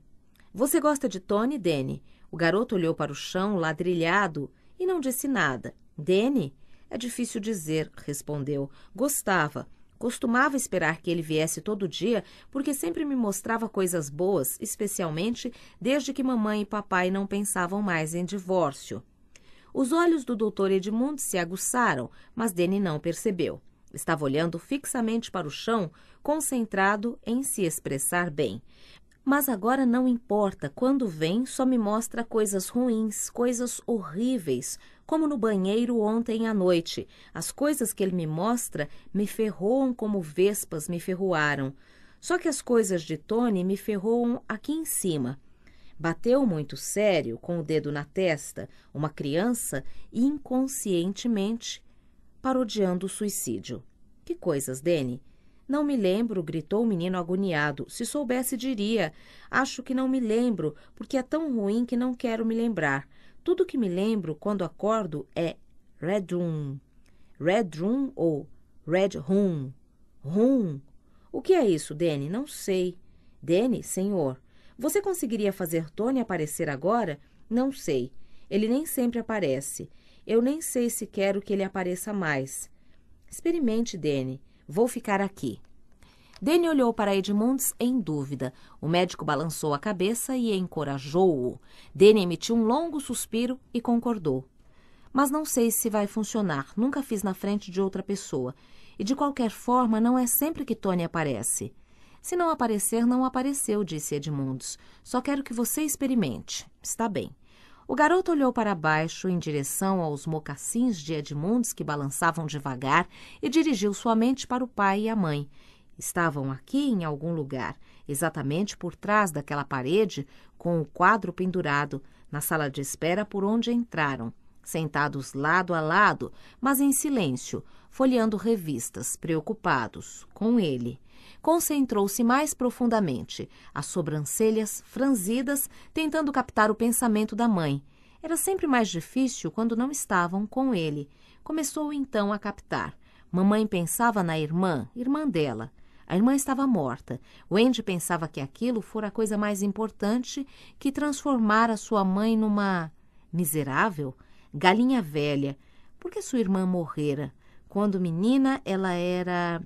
você gosta de tony danny o garoto olhou para o chão ladrilhado e não disse nada danny é difícil dizer respondeu gostava costumava esperar que ele viesse todo dia porque sempre me mostrava coisas boas especialmente desde que mamãe e papai não pensavam mais em divórcio os olhos do doutor Edmund se aguçaram, mas Danny não percebeu. Estava olhando fixamente para o chão, concentrado em se expressar bem. Mas agora não importa, quando vem só me mostra coisas ruins, coisas horríveis, como no banheiro ontem à noite. As coisas que ele me mostra me ferroam como vespas me ferroaram. Só que as coisas de Tony me ferroam aqui em cima. Bateu muito sério, com o dedo na testa, uma criança inconscientemente parodiando o suicídio. Que coisas, Dene? Não me lembro, gritou o menino agoniado. Se soubesse, diria. Acho que não me lembro, porque é tão ruim que não quero me lembrar. Tudo que me lembro quando acordo é Red Room. Red Room ou Red Room. Room. O que é isso, Danny? Não sei. Danny, senhor. Você conseguiria fazer Tony aparecer agora? Não sei. Ele nem sempre aparece. Eu nem sei se quero que ele apareça mais. Experimente, Danny. Vou ficar aqui. Danny olhou para Edmunds em dúvida. O médico balançou a cabeça e encorajou-o. Danny emitiu um longo suspiro e concordou. Mas não sei se vai funcionar. Nunca fiz na frente de outra pessoa. E de qualquer forma, não é sempre que Tony aparece. Se não aparecer, não apareceu, disse Edmunds. Só quero que você experimente. Está bem. O garoto olhou para baixo em direção aos mocassins de Edmunds que balançavam devagar e dirigiu sua mente para o pai e a mãe. Estavam aqui em algum lugar, exatamente por trás daquela parede com o quadro pendurado, na sala de espera por onde entraram, sentados lado a lado, mas em silêncio, folheando revistas, preocupados com ele concentrou-se mais profundamente, as sobrancelhas franzidas, tentando captar o pensamento da mãe. Era sempre mais difícil quando não estavam com ele. Começou então a captar. Mamãe pensava na irmã, irmã dela. A irmã estava morta. Wendy pensava que aquilo fora a coisa mais importante que transformara sua mãe numa miserável, galinha velha, porque sua irmã morrera. Quando menina, ela era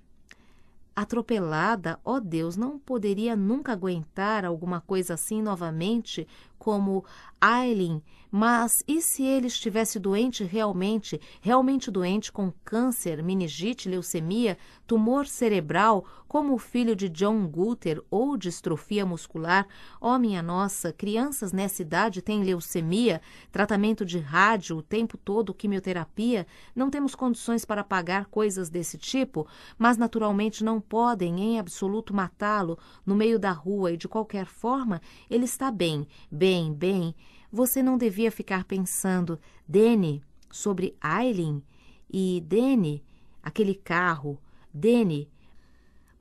atropelada ó deus não poderia nunca aguentar alguma coisa assim novamente como Aileen, mas e se ele estivesse doente realmente, realmente doente com câncer, meningite, leucemia, tumor cerebral, como o filho de John Guter ou distrofia muscular? Ó oh, minha nossa, crianças nessa idade têm leucemia, tratamento de rádio o tempo todo, quimioterapia, não temos condições para pagar coisas desse tipo, mas naturalmente não podem em absoluto matá-lo no meio da rua e de qualquer forma ele está bem, bem Bem, bem, você não devia ficar pensando, Dene, sobre Aileen e Dene, aquele carro, Dene.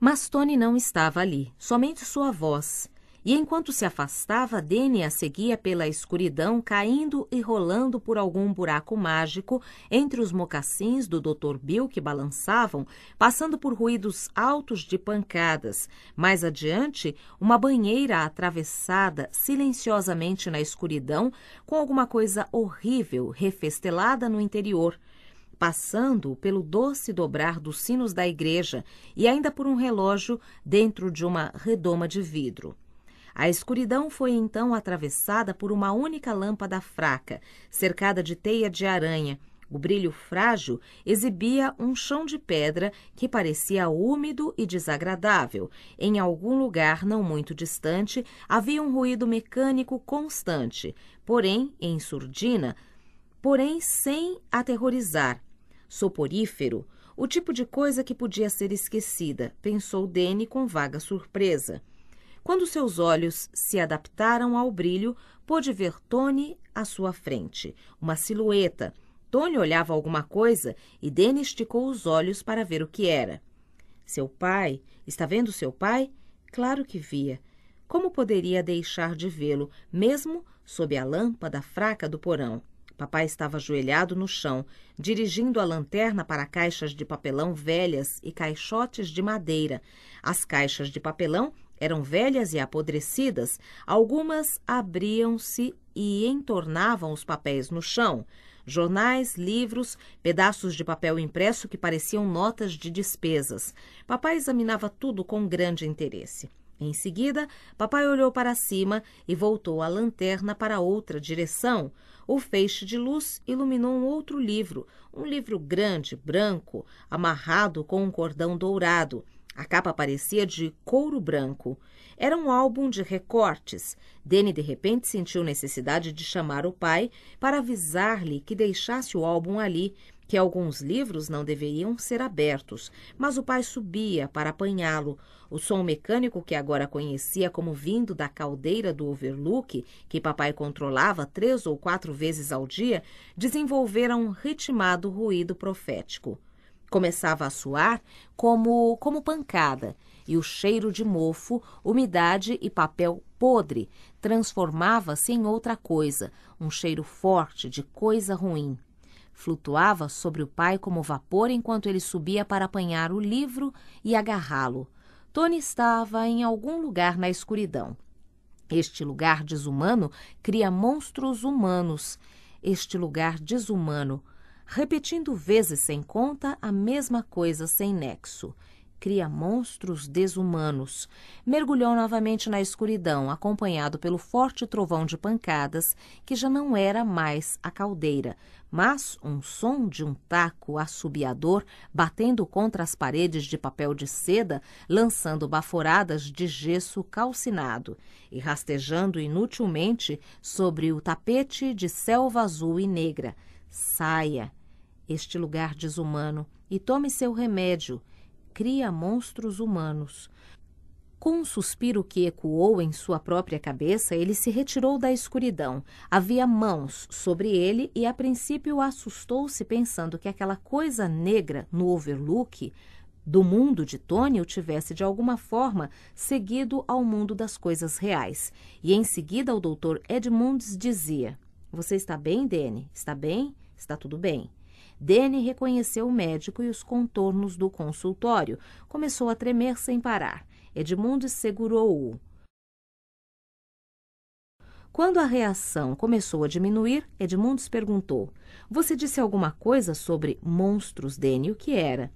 Mas Tony não estava ali, somente sua voz, e enquanto se afastava, Dênia seguia pela escuridão, caindo e rolando por algum buraco mágico entre os mocassins do Dr. Bill que balançavam, passando por ruídos altos de pancadas. Mais adiante, uma banheira atravessada silenciosamente na escuridão, com alguma coisa horrível refestelada no interior passando pelo doce dobrar dos sinos da igreja e ainda por um relógio dentro de uma redoma de vidro. A escuridão foi então atravessada por uma única lâmpada fraca, cercada de teia de aranha. O brilho frágil exibia um chão de pedra que parecia úmido e desagradável. Em algum lugar não muito distante havia um ruído mecânico constante, porém em surdina, porém sem aterrorizar. Soporífero, o tipo de coisa que podia ser esquecida, pensou Dene com vaga surpresa. Quando seus olhos se adaptaram ao brilho, pôde ver Tony à sua frente, uma silhueta. Tony olhava alguma coisa e Danny esticou os olhos para ver o que era. Seu pai? Está vendo seu pai? Claro que via. Como poderia deixar de vê-lo, mesmo sob a lâmpada fraca do porão? Papai estava ajoelhado no chão, dirigindo a lanterna para caixas de papelão velhas e caixotes de madeira. As caixas de papelão eram velhas e apodrecidas, algumas abriam-se e entornavam os papéis no chão, jornais, livros, pedaços de papel impresso que pareciam notas de despesas. Papai examinava tudo com grande interesse. Em seguida, papai olhou para cima e voltou a lanterna para outra direção. O feixe de luz iluminou um outro livro, um livro grande, branco, amarrado com um cordão dourado. A capa parecia de couro branco. Era um álbum de recortes. Dene de repente sentiu necessidade de chamar o pai para avisar-lhe que deixasse o álbum ali, que alguns livros não deveriam ser abertos, mas o pai subia para apanhá-lo. O som mecânico que agora conhecia como vindo da caldeira do overlook, que papai controlava três ou quatro vezes ao dia, desenvolvera um ritmado ruído profético. Começava a suar como, como pancada, e o cheiro de mofo, umidade e papel podre transformava-se em outra coisa, um cheiro forte de coisa ruim. Flutuava sobre o pai como vapor enquanto ele subia para apanhar o livro e agarrá-lo. Tony estava em algum lugar na escuridão. Este lugar desumano cria monstros humanos. Este lugar desumano repetindo vezes sem conta a mesma coisa sem nexo. Cria monstros desumanos. Mergulhou novamente na escuridão, acompanhado pelo forte trovão de pancadas, que já não era mais a caldeira, mas um som de um taco assobiador batendo contra as paredes de papel de seda, lançando baforadas de gesso calcinado e rastejando inutilmente sobre o tapete de selva azul e negra Saia este lugar desumano e tome seu remédio. Cria monstros humanos. Com um suspiro que ecoou em sua própria cabeça, ele se retirou da escuridão. Havia mãos sobre ele e, a princípio, assustou-se pensando que aquela coisa negra no overlook do mundo de Tony o tivesse de alguma forma seguido ao mundo das coisas reais. E em seguida, o doutor Edmunds dizia: Você está bem, Dene? Está bem? Está tudo bem. Dene reconheceu o médico e os contornos do consultório. Começou a tremer sem parar. Edmundo segurou-o. Quando a reação começou a diminuir, Edmundos perguntou: Você disse alguma coisa sobre monstros, Dene? O que era?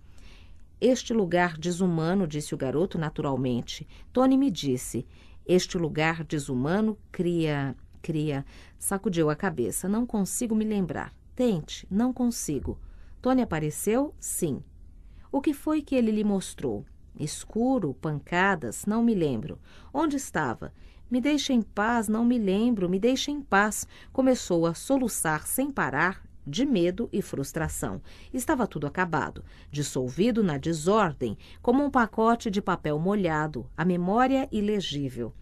Este lugar desumano, disse o garoto naturalmente. Tony me disse: Este lugar desumano cria. cria. Sacudiu a cabeça. Não consigo me lembrar. Tente, não consigo. Tony apareceu? Sim. O que foi que ele lhe mostrou? Escuro, pancadas, não me lembro. Onde estava? Me deixa em paz, não me lembro, me deixa em paz. Começou a soluçar sem parar, de medo e frustração. Estava tudo acabado, dissolvido na desordem, como um pacote de papel molhado, a memória ilegível.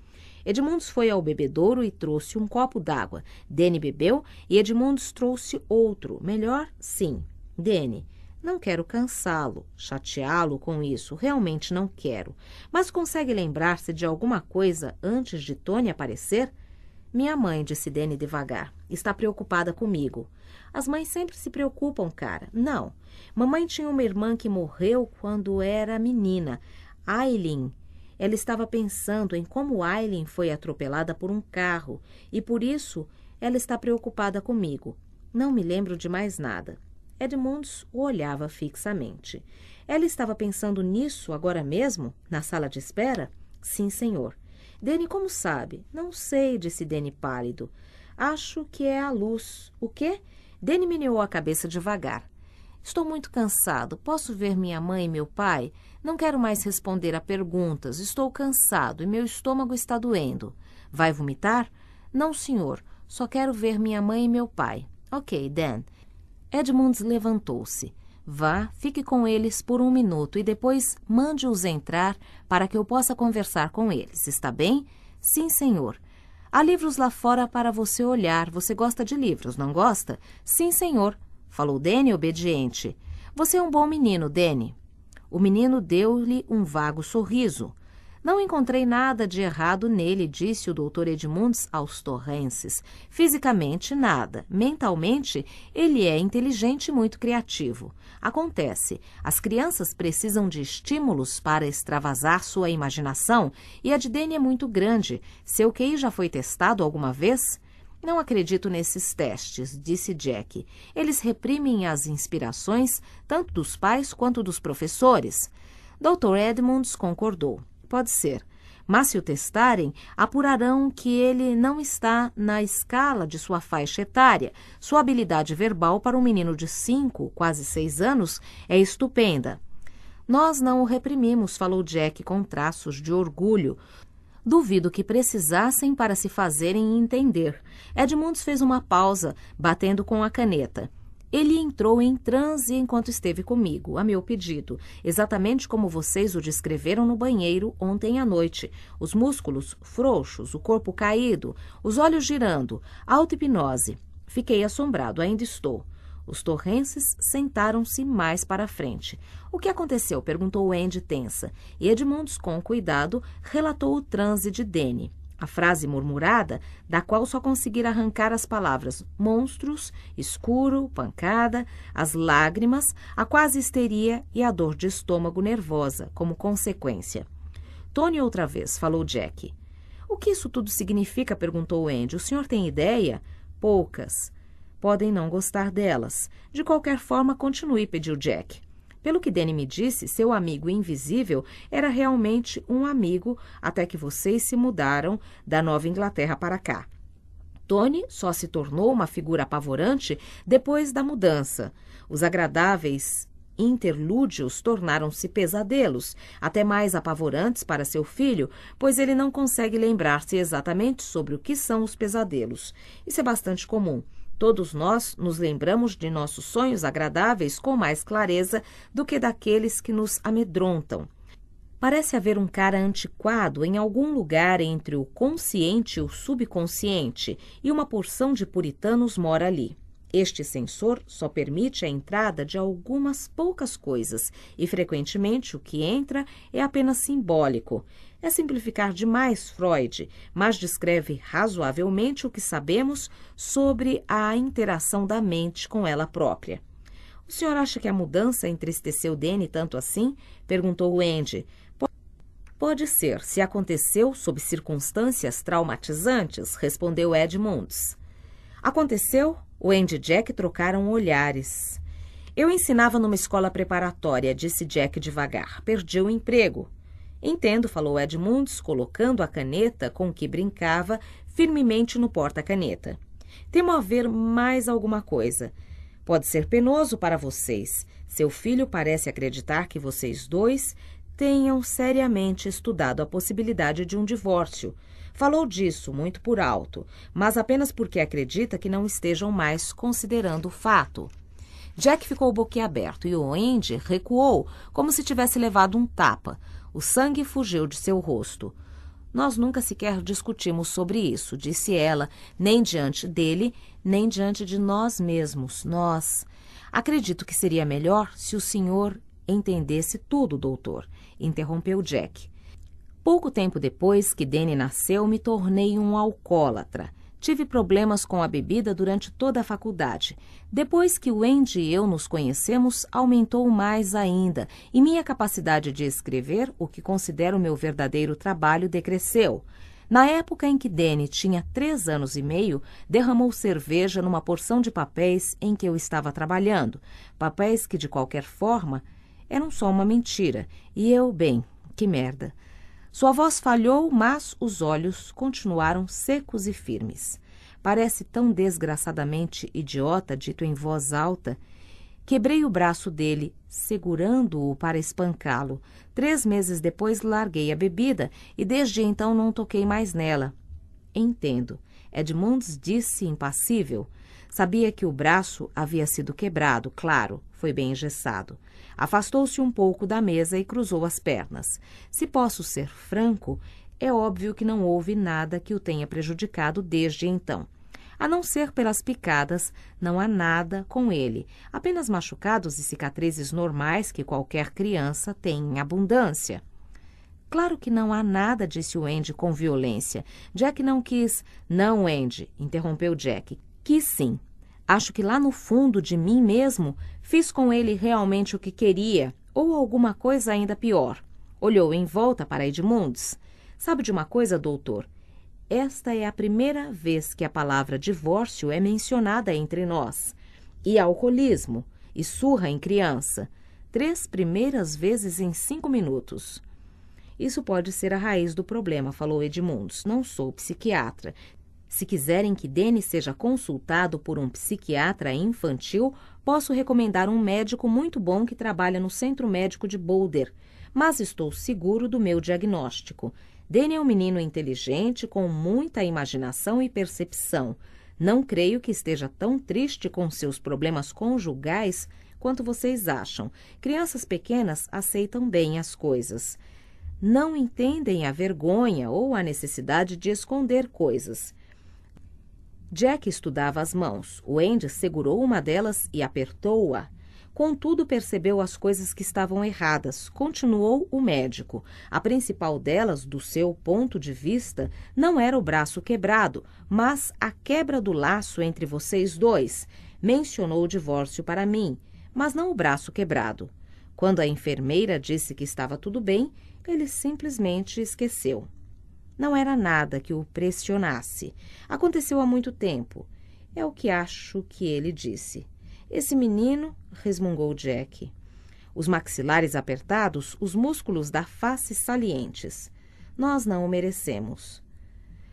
Edmundos foi ao bebedouro e trouxe um copo d'água. Dene bebeu e Edmundos trouxe outro. Melhor, sim. Dene, não quero cansá-lo, chateá-lo com isso, realmente não quero. Mas consegue lembrar-se de alguma coisa antes de Tony aparecer? Minha mãe, disse Dene devagar, está preocupada comigo. As mães sempre se preocupam, cara. Não. Mamãe tinha uma irmã que morreu quando era menina. Aileen ela estava pensando em como Aileen foi atropelada por um carro e por isso ela está preocupada comigo. Não me lembro de mais nada. Edmunds o olhava fixamente. Ela estava pensando nisso agora mesmo, na sala de espera? Sim, senhor. Danny, como sabe? Não sei, disse Danny pálido. Acho que é a luz. O quê? Danny meneou a cabeça devagar. Estou muito cansado. Posso ver minha mãe e meu pai? Não quero mais responder a perguntas, estou cansado e meu estômago está doendo. Vai vomitar? Não, senhor, só quero ver minha mãe e meu pai. Ok, Dan. Edmunds levantou-se. Vá, fique com eles por um minuto e depois mande-os entrar para que eu possa conversar com eles, está bem? Sim, senhor. Há livros lá fora para você olhar. Você gosta de livros, não gosta? Sim, senhor, falou Danny obediente. Você é um bom menino, Danny. O menino deu-lhe um vago sorriso. Não encontrei nada de errado nele, disse o doutor Edmunds aos torrenses. Fisicamente, nada. Mentalmente, ele é inteligente e muito criativo. Acontece, as crianças precisam de estímulos para extravasar sua imaginação e a de Dene é muito grande. Seu QI já foi testado alguma vez? Não acredito nesses testes, disse Jack. Eles reprimem as inspirações tanto dos pais quanto dos professores. Dr. Edmonds concordou. Pode ser. Mas se o testarem, apurarão que ele não está na escala de sua faixa etária. Sua habilidade verbal para um menino de cinco, quase seis anos, é estupenda. Nós não o reprimimos, falou Jack com traços de orgulho duvido que precisassem para se fazerem entender. Edmunds fez uma pausa, batendo com a caneta. Ele entrou em transe enquanto esteve comigo, a meu pedido, exatamente como vocês o descreveram no banheiro ontem à noite. Os músculos frouxos, o corpo caído, os olhos girando, auto-hipnose. Fiquei assombrado, ainda estou. Os torrenses sentaram-se mais para frente. O que aconteceu? perguntou Andy tensa. Edmunds, com cuidado, relatou o transe de Danny. A frase murmurada, da qual só conseguira arrancar as palavras monstros, escuro, pancada, as lágrimas, a quase histeria e a dor de estômago nervosa como consequência. Tony outra vez, falou Jack. O que isso tudo significa? perguntou Andy. O senhor tem ideia? Poucas podem não gostar delas. De qualquer forma, continue, pediu Jack. Pelo que Danny me disse, seu amigo invisível era realmente um amigo até que vocês se mudaram da Nova Inglaterra para cá. Tony só se tornou uma figura apavorante depois da mudança. Os agradáveis interlúdios tornaram-se pesadelos, até mais apavorantes para seu filho, pois ele não consegue lembrar-se exatamente sobre o que são os pesadelos. Isso é bastante comum. Todos nós nos lembramos de nossos sonhos agradáveis com mais clareza do que daqueles que nos amedrontam. Parece haver um cara antiquado em algum lugar entre o consciente e o subconsciente, e uma porção de puritanos mora ali. Este sensor só permite a entrada de algumas poucas coisas, e frequentemente o que entra é apenas simbólico é simplificar demais Freud, mas descreve razoavelmente o que sabemos sobre a interação da mente com ela própria. O senhor acha que a mudança entristeceu Dene tanto assim? perguntou Andy. Pode ser, se aconteceu sob circunstâncias traumatizantes, respondeu Ed Aconteceu? O Andy e Jack trocaram olhares. Eu ensinava numa escola preparatória, disse Jack devagar. Perdi o emprego. Entendo, falou Edmunds, colocando a caneta com que brincava firmemente no porta-caneta. Temo haver mais alguma coisa. Pode ser penoso para vocês. Seu filho parece acreditar que vocês dois tenham seriamente estudado a possibilidade de um divórcio. Falou disso muito por alto, mas apenas porque acredita que não estejam mais considerando o fato. Jack ficou boquiaberto e o Andy recuou, como se tivesse levado um tapa. O sangue fugiu de seu rosto. Nós nunca sequer discutimos sobre isso, disse ela, nem diante dele, nem diante de nós mesmos, nós. Acredito que seria melhor se o senhor entendesse tudo, doutor, interrompeu Jack. Pouco tempo depois que Danny nasceu, me tornei um alcoólatra. Tive problemas com a bebida durante toda a faculdade. Depois que o Andy e eu nos conhecemos, aumentou mais ainda, e minha capacidade de escrever, o que considero meu verdadeiro trabalho, decresceu. Na época em que Danny tinha três anos e meio, derramou cerveja numa porção de papéis em que eu estava trabalhando. Papéis que, de qualquer forma, eram só uma mentira. E eu, bem, que merda. Sua voz falhou, mas os olhos continuaram secos e firmes. Parece tão desgraçadamente idiota, dito em voz alta. Quebrei o braço dele, segurando-o para espancá-lo. Três meses depois larguei a bebida e desde então não toquei mais nela. Entendo. Edmunds disse impassível. Sabia que o braço havia sido quebrado, claro, foi bem engessado. Afastou-se um pouco da mesa e cruzou as pernas. Se posso ser franco, é óbvio que não houve nada que o tenha prejudicado desde então. A não ser pelas picadas, não há nada com ele, apenas machucados e cicatrizes normais que qualquer criança tem em abundância. Claro que não há nada, disse o Andy com violência. Jack não quis. Não, Andy, interrompeu Jack. Quis sim. Acho que lá no fundo de mim mesmo Fiz com ele realmente o que queria, ou alguma coisa ainda pior. Olhou em volta para Edmunds. Sabe de uma coisa, doutor? Esta é a primeira vez que a palavra divórcio é mencionada entre nós. E alcoolismo, e surra em criança. Três primeiras vezes em cinco minutos. Isso pode ser a raiz do problema, falou Edmunds. Não sou psiquiatra. Se quiserem que Dene seja consultado por um psiquiatra infantil, posso recomendar um médico muito bom que trabalha no Centro Médico de Boulder, mas estou seguro do meu diagnóstico. Dene é um menino inteligente, com muita imaginação e percepção. Não creio que esteja tão triste com seus problemas conjugais quanto vocês acham. Crianças pequenas aceitam bem as coisas. Não entendem a vergonha ou a necessidade de esconder coisas. Jack estudava as mãos. O Andy segurou uma delas e apertou-a. Contudo, percebeu as coisas que estavam erradas. Continuou o médico. A principal delas, do seu ponto de vista, não era o braço quebrado, mas a quebra do laço entre vocês dois. Mencionou o divórcio para mim, mas não o braço quebrado. Quando a enfermeira disse que estava tudo bem, ele simplesmente esqueceu. Não era nada que o pressionasse. Aconteceu há muito tempo. É o que acho que ele disse. Esse menino, resmungou Jack. Os maxilares apertados, os músculos da face salientes. Nós não o merecemos.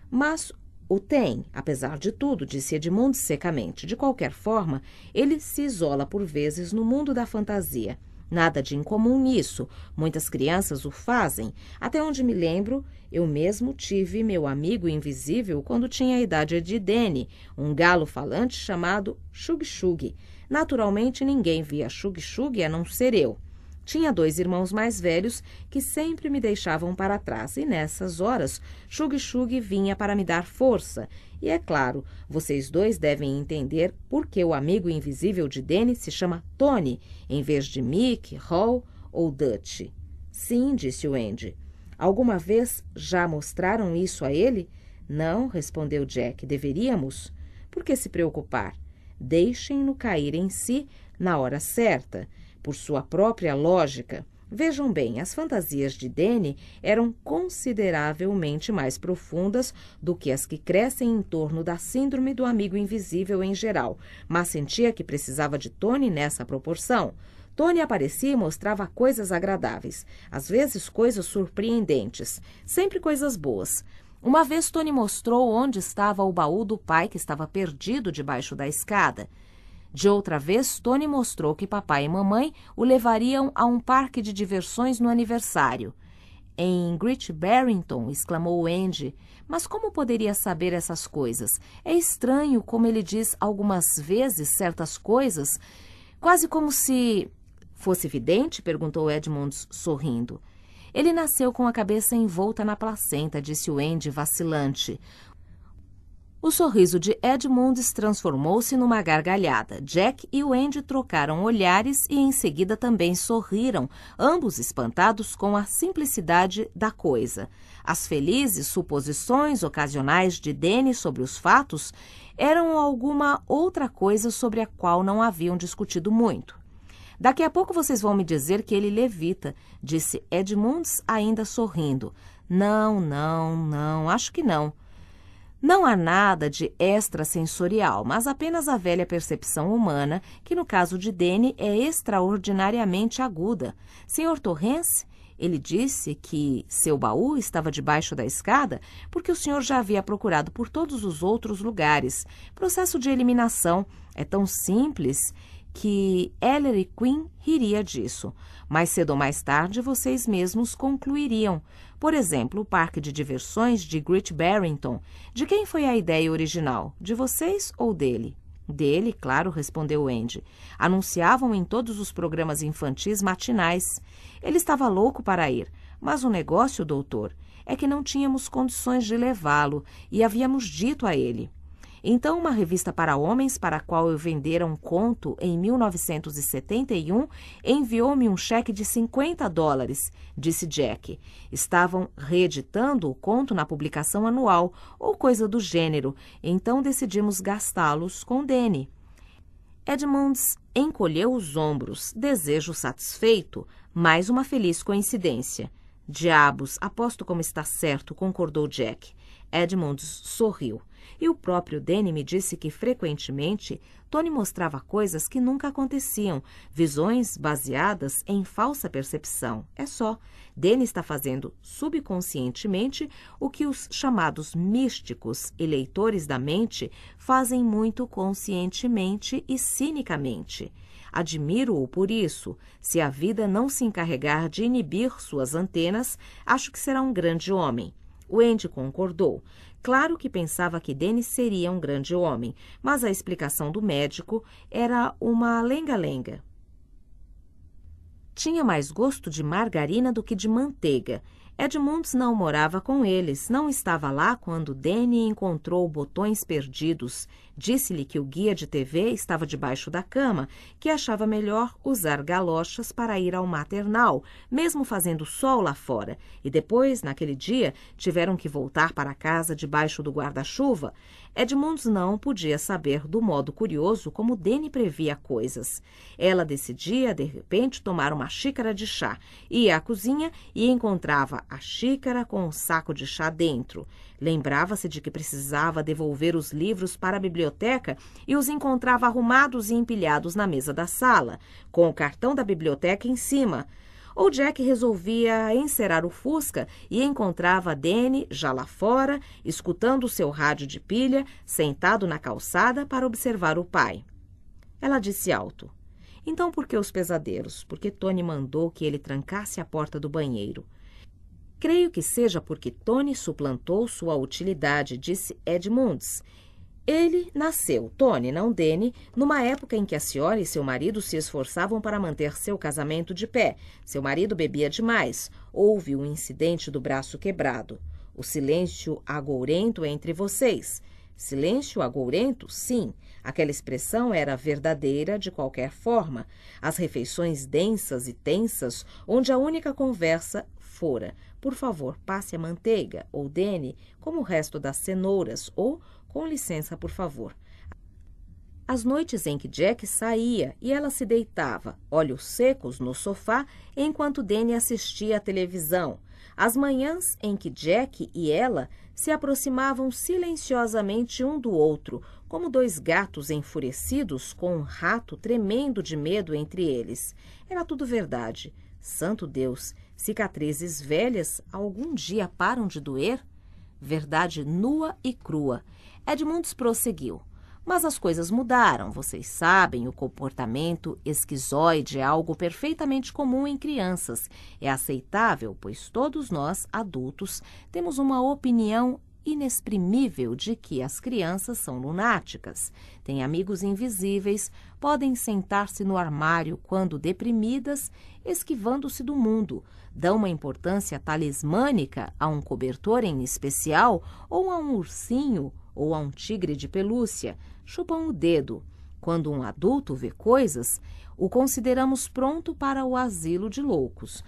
Mas o tem, apesar de tudo, disse Edmund secamente. De qualquer forma, ele se isola por vezes no mundo da fantasia Nada de incomum nisso. Muitas crianças o fazem. Até onde me lembro, eu mesmo tive meu amigo invisível quando tinha a idade de Dene, um galo falante chamado Shug Shug. Naturalmente, ninguém via Shug Shug a não ser eu. Tinha dois irmãos mais velhos que sempre me deixavam para trás, e nessas horas, Chug Chug vinha para me dar força. E é claro, vocês dois devem entender por que o amigo invisível de Danny se chama Tony, em vez de Mick, Hall ou Dutch. Sim, disse o Andy. Alguma vez já mostraram isso a ele? Não, respondeu Jack. Deveríamos? Por que se preocupar? Deixem-no cair em si na hora certa. Por sua própria lógica, vejam bem, as fantasias de Dene eram consideravelmente mais profundas do que as que crescem em torno da síndrome do amigo invisível em geral, mas sentia que precisava de Tony nessa proporção. Tony aparecia e mostrava coisas agradáveis, às vezes coisas surpreendentes, sempre coisas boas. Uma vez Tony mostrou onde estava o baú do pai que estava perdido debaixo da escada. De outra vez, Tony mostrou que papai e mamãe o levariam a um parque de diversões no aniversário. Em Great Barrington, exclamou Andy. Mas como poderia saber essas coisas? É estranho como ele diz algumas vezes certas coisas, quase como se. Fosse evidente. perguntou Edmunds, sorrindo. Ele nasceu com a cabeça envolta na placenta, disse o Andy, vacilante. O sorriso de Edmunds transformou-se numa gargalhada. Jack e Wendy trocaram olhares e em seguida também sorriram, ambos espantados com a simplicidade da coisa. As felizes suposições ocasionais de Danny sobre os fatos eram alguma outra coisa sobre a qual não haviam discutido muito. Daqui a pouco vocês vão me dizer que ele levita, disse Edmunds, ainda sorrindo. Não, não, não, acho que não. Não há nada de extrasensorial, mas apenas a velha percepção humana, que no caso de Dene é extraordinariamente aguda. Senhor Torrance, ele disse que seu baú estava debaixo da escada porque o senhor já havia procurado por todos os outros lugares. Processo de eliminação é tão simples que Ellery Queen riria disso. Mais cedo ou mais tarde vocês mesmos concluiriam. Por exemplo, o parque de diversões de Great Barrington. De quem foi a ideia original? De vocês ou dele? Dele, claro, respondeu Andy. Anunciavam em todos os programas infantis matinais. Ele estava louco para ir, mas o negócio, doutor, é que não tínhamos condições de levá-lo e havíamos dito a ele. Então, uma revista para homens, para a qual eu vendera um conto em 1971, enviou-me um cheque de 50 dólares, disse Jack. Estavam reeditando o conto na publicação anual, ou coisa do gênero, então decidimos gastá-los com Danny. Edmunds encolheu os ombros, desejo satisfeito, mais uma feliz coincidência. Diabos, aposto como está certo, concordou Jack. Edmunds sorriu. E o próprio Danny me disse que, frequentemente, Tony mostrava coisas que nunca aconteciam, visões baseadas em falsa percepção. É só, Danny está fazendo subconscientemente o que os chamados místicos, eleitores da mente, fazem muito conscientemente e cinicamente. Admiro-o por isso. Se a vida não se encarregar de inibir suas antenas, acho que será um grande homem. Wendy concordou. Claro que pensava que Denis seria um grande homem, mas a explicação do médico era uma lenga-lenga. Tinha mais gosto de margarina do que de manteiga Edmunds não morava com eles, não estava lá quando Danny encontrou botões perdidos. Disse-lhe que o guia de TV estava debaixo da cama, que achava melhor usar galochas para ir ao maternal, mesmo fazendo sol lá fora, e depois, naquele dia, tiveram que voltar para casa debaixo do guarda-chuva. Edmunds não podia saber do modo curioso como Dene previa coisas. Ela decidia, de repente, tomar uma xícara de chá, ia à cozinha e encontrava a xícara com um saco de chá dentro. Lembrava-se de que precisava devolver os livros para a biblioteca e os encontrava arrumados e empilhados na mesa da sala, com o cartão da biblioteca em cima ou Jack resolvia encerar o Fusca e encontrava a Danny já lá fora, escutando o seu rádio de pilha, sentado na calçada para observar o pai. Ela disse alto: Então por que os pesadelos? Porque Tony mandou que ele trancasse a porta do banheiro. Creio que seja porque Tony suplantou sua utilidade, disse Edmunds, ele nasceu, Tony, não Dene, numa época em que a senhora e seu marido se esforçavam para manter seu casamento de pé. Seu marido bebia demais. Houve um incidente do braço quebrado. O silêncio agourento entre vocês. Silêncio agourento, sim. Aquela expressão era verdadeira de qualquer forma. As refeições densas e tensas, onde a única conversa fora: por favor, passe a manteiga, ou dene, como o resto das cenouras, ou com licença, por favor. As noites em que Jack saía e ela se deitava, olhos secos, no sofá, enquanto Danny assistia à televisão. As manhãs em que Jack e ela se aproximavam silenciosamente um do outro, como dois gatos enfurecidos com um rato tremendo de medo entre eles. Era tudo verdade. Santo Deus, cicatrizes velhas algum dia param de doer? Verdade nua e crua. Edmunds prosseguiu. Mas as coisas mudaram, vocês sabem, o comportamento esquizoide é algo perfeitamente comum em crianças. É aceitável, pois todos nós, adultos, temos uma opinião inexprimível de que as crianças são lunáticas, têm amigos invisíveis, podem sentar-se no armário quando deprimidas, esquivando-se do mundo, dão uma importância talismânica a um cobertor em especial ou a um ursinho ou a um tigre de pelúcia, chupam o dedo. Quando um adulto vê coisas, o consideramos pronto para o asilo de loucos.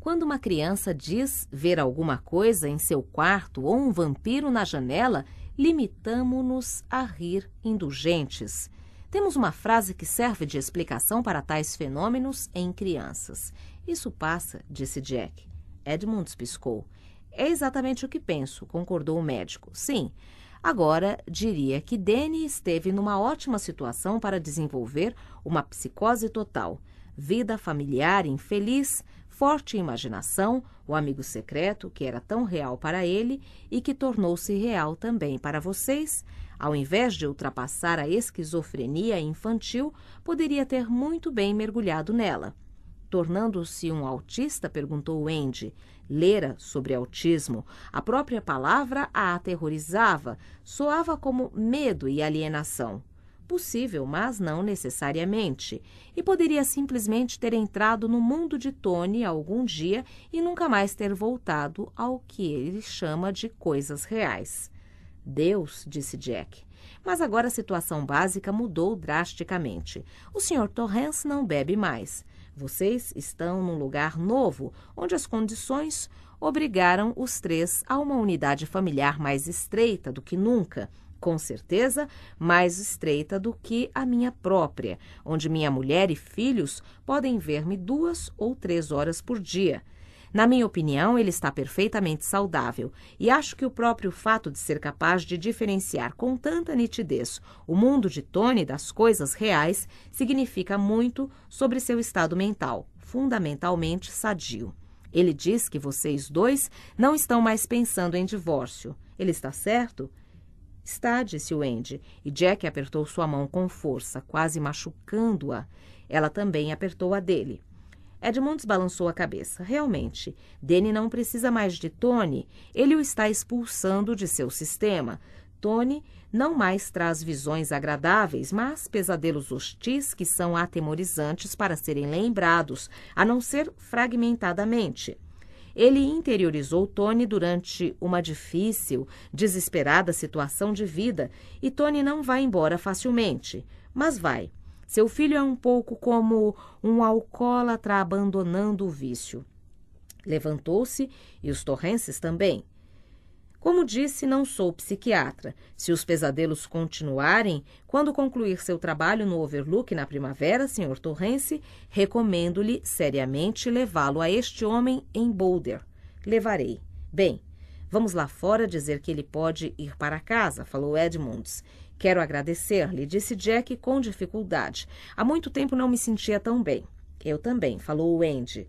Quando uma criança diz ver alguma coisa em seu quarto ou um vampiro na janela, limitamo-nos a rir indulgentes. Temos uma frase que serve de explicação para tais fenômenos em crianças. Isso passa, disse Jack. Edmunds piscou. É exatamente o que penso, concordou o médico. Sim, Agora, diria que Danny esteve numa ótima situação para desenvolver uma psicose total. Vida familiar infeliz, forte imaginação, o amigo secreto que era tão real para ele e que tornou-se real também para vocês, ao invés de ultrapassar a esquizofrenia infantil, poderia ter muito bem mergulhado nela tornando-se um autista? perguntou Andy. Lera sobre autismo. A própria palavra a aterrorizava, soava como medo e alienação. Possível, mas não necessariamente. E poderia simplesmente ter entrado no mundo de Tony algum dia e nunca mais ter voltado ao que ele chama de coisas reais. Deus, disse Jack. Mas agora a situação básica mudou drasticamente. O Sr. Torrance não bebe mais. Vocês estão num lugar novo, onde as condições obrigaram os três a uma unidade familiar mais estreita do que nunca com certeza, mais estreita do que a minha própria, onde minha mulher e filhos podem ver-me duas ou três horas por dia. Na minha opinião, ele está perfeitamente saudável e acho que o próprio fato de ser capaz de diferenciar com tanta nitidez o mundo de Tony das coisas reais significa muito sobre seu estado mental, fundamentalmente sadio. Ele diz que vocês dois não estão mais pensando em divórcio. Ele está certo? Está, disse o Andy, e Jack apertou sua mão com força, quase machucando-a. Ela também apertou a dele. Edmunds balançou a cabeça. Realmente, Danny não precisa mais de Tony. Ele o está expulsando de seu sistema. Tony não mais traz visões agradáveis, mas pesadelos hostis que são atemorizantes para serem lembrados, a não ser fragmentadamente. Ele interiorizou Tony durante uma difícil, desesperada situação de vida e Tony não vai embora facilmente, mas vai. Seu filho é um pouco como um alcoólatra abandonando o vício. Levantou-se e os torrenses também. Como disse, não sou psiquiatra. Se os pesadelos continuarem, quando concluir seu trabalho no Overlook na primavera, Sr. Torrence, recomendo-lhe seriamente levá-lo a este homem em Boulder. Levarei. Bem, vamos lá fora dizer que ele pode ir para casa, falou Edmunds. Quero agradecer-lhe, disse Jack com dificuldade. Há muito tempo não me sentia tão bem. Eu também, falou o Andy.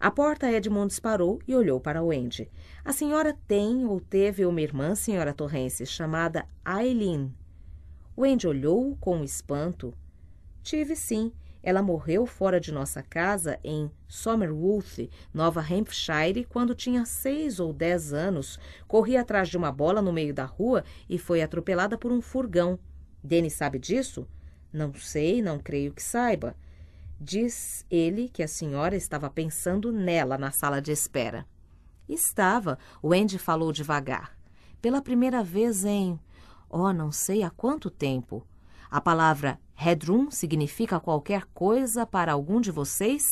A porta Edmond disparou e olhou para o Andy. A senhora tem ou teve uma irmã, senhora Torrence, chamada Aileen. O Andy olhou com espanto. Tive sim. Ela morreu fora de nossa casa em Somerwouth, Nova Hampshire, quando tinha seis ou dez anos. Corria atrás de uma bola no meio da rua e foi atropelada por um furgão. Danny sabe disso? Não sei, não creio que saiba. Diz ele que a senhora estava pensando nela na sala de espera. Estava, o Andy falou devagar. Pela primeira vez em. Oh, não sei há quanto tempo. A palavra Headroom significa qualquer coisa para algum de vocês?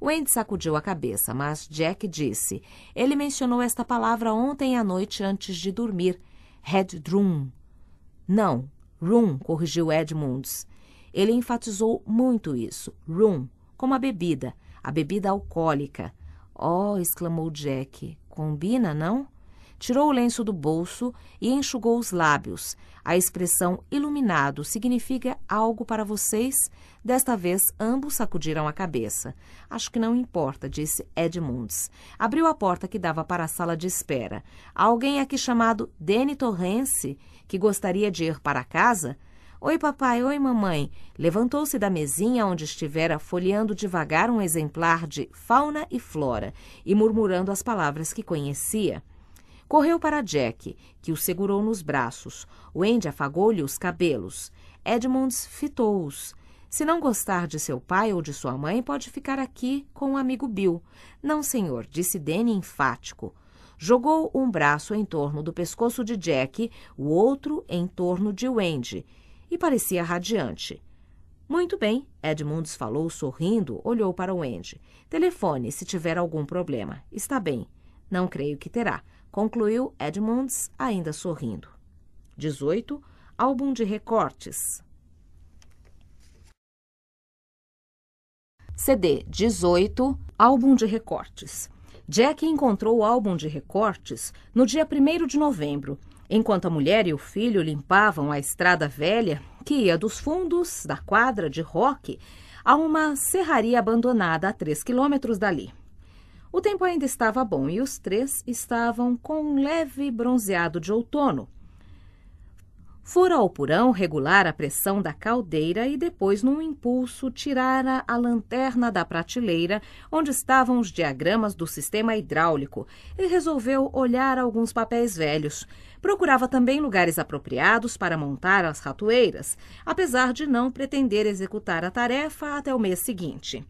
Wendy sacudiu a cabeça, mas Jack disse: Ele mencionou esta palavra ontem à noite antes de dormir. Headroom. Não, room, corrigiu Edmunds. Ele enfatizou muito isso. Room, como a bebida, a bebida alcoólica. Oh, exclamou Jack. Combina, não? tirou o lenço do bolso e enxugou os lábios. A expressão iluminado significa algo para vocês. Desta vez, ambos sacudiram a cabeça. Acho que não importa, disse Edmunds. Abriu a porta que dava para a sala de espera. Há alguém aqui chamado Danny Torrance que gostaria de ir para casa? Oi, papai, oi, mamãe. Levantou-se da mesinha onde estivera folheando devagar um exemplar de Fauna e Flora e murmurando as palavras que conhecia. Correu para Jack, que o segurou nos braços. Wendy afagou-lhe os cabelos. Edmunds fitou-os. Se não gostar de seu pai ou de sua mãe, pode ficar aqui com o amigo Bill. Não, senhor, disse Danny enfático. Jogou um braço em torno do pescoço de Jack, o outro em torno de Wendy, e parecia radiante. Muito bem, Edmunds falou sorrindo, olhou para Wendy. Telefone se tiver algum problema. Está bem. Não creio que terá concluiu Edmonds, ainda sorrindo. 18. Álbum de recortes. CD 18, álbum de recortes. Jack encontrou o álbum de recortes no dia 1 de novembro, enquanto a mulher e o filho limpavam a estrada velha que ia dos fundos da quadra de rock a uma serraria abandonada a 3 quilômetros dali. O tempo ainda estava bom e os três estavam com um leve bronzeado de outono. Fora ao porão regular a pressão da caldeira e depois, num impulso, tirara a lanterna da prateleira onde estavam os diagramas do sistema hidráulico e resolveu olhar alguns papéis velhos. Procurava também lugares apropriados para montar as ratoeiras, apesar de não pretender executar a tarefa até o mês seguinte.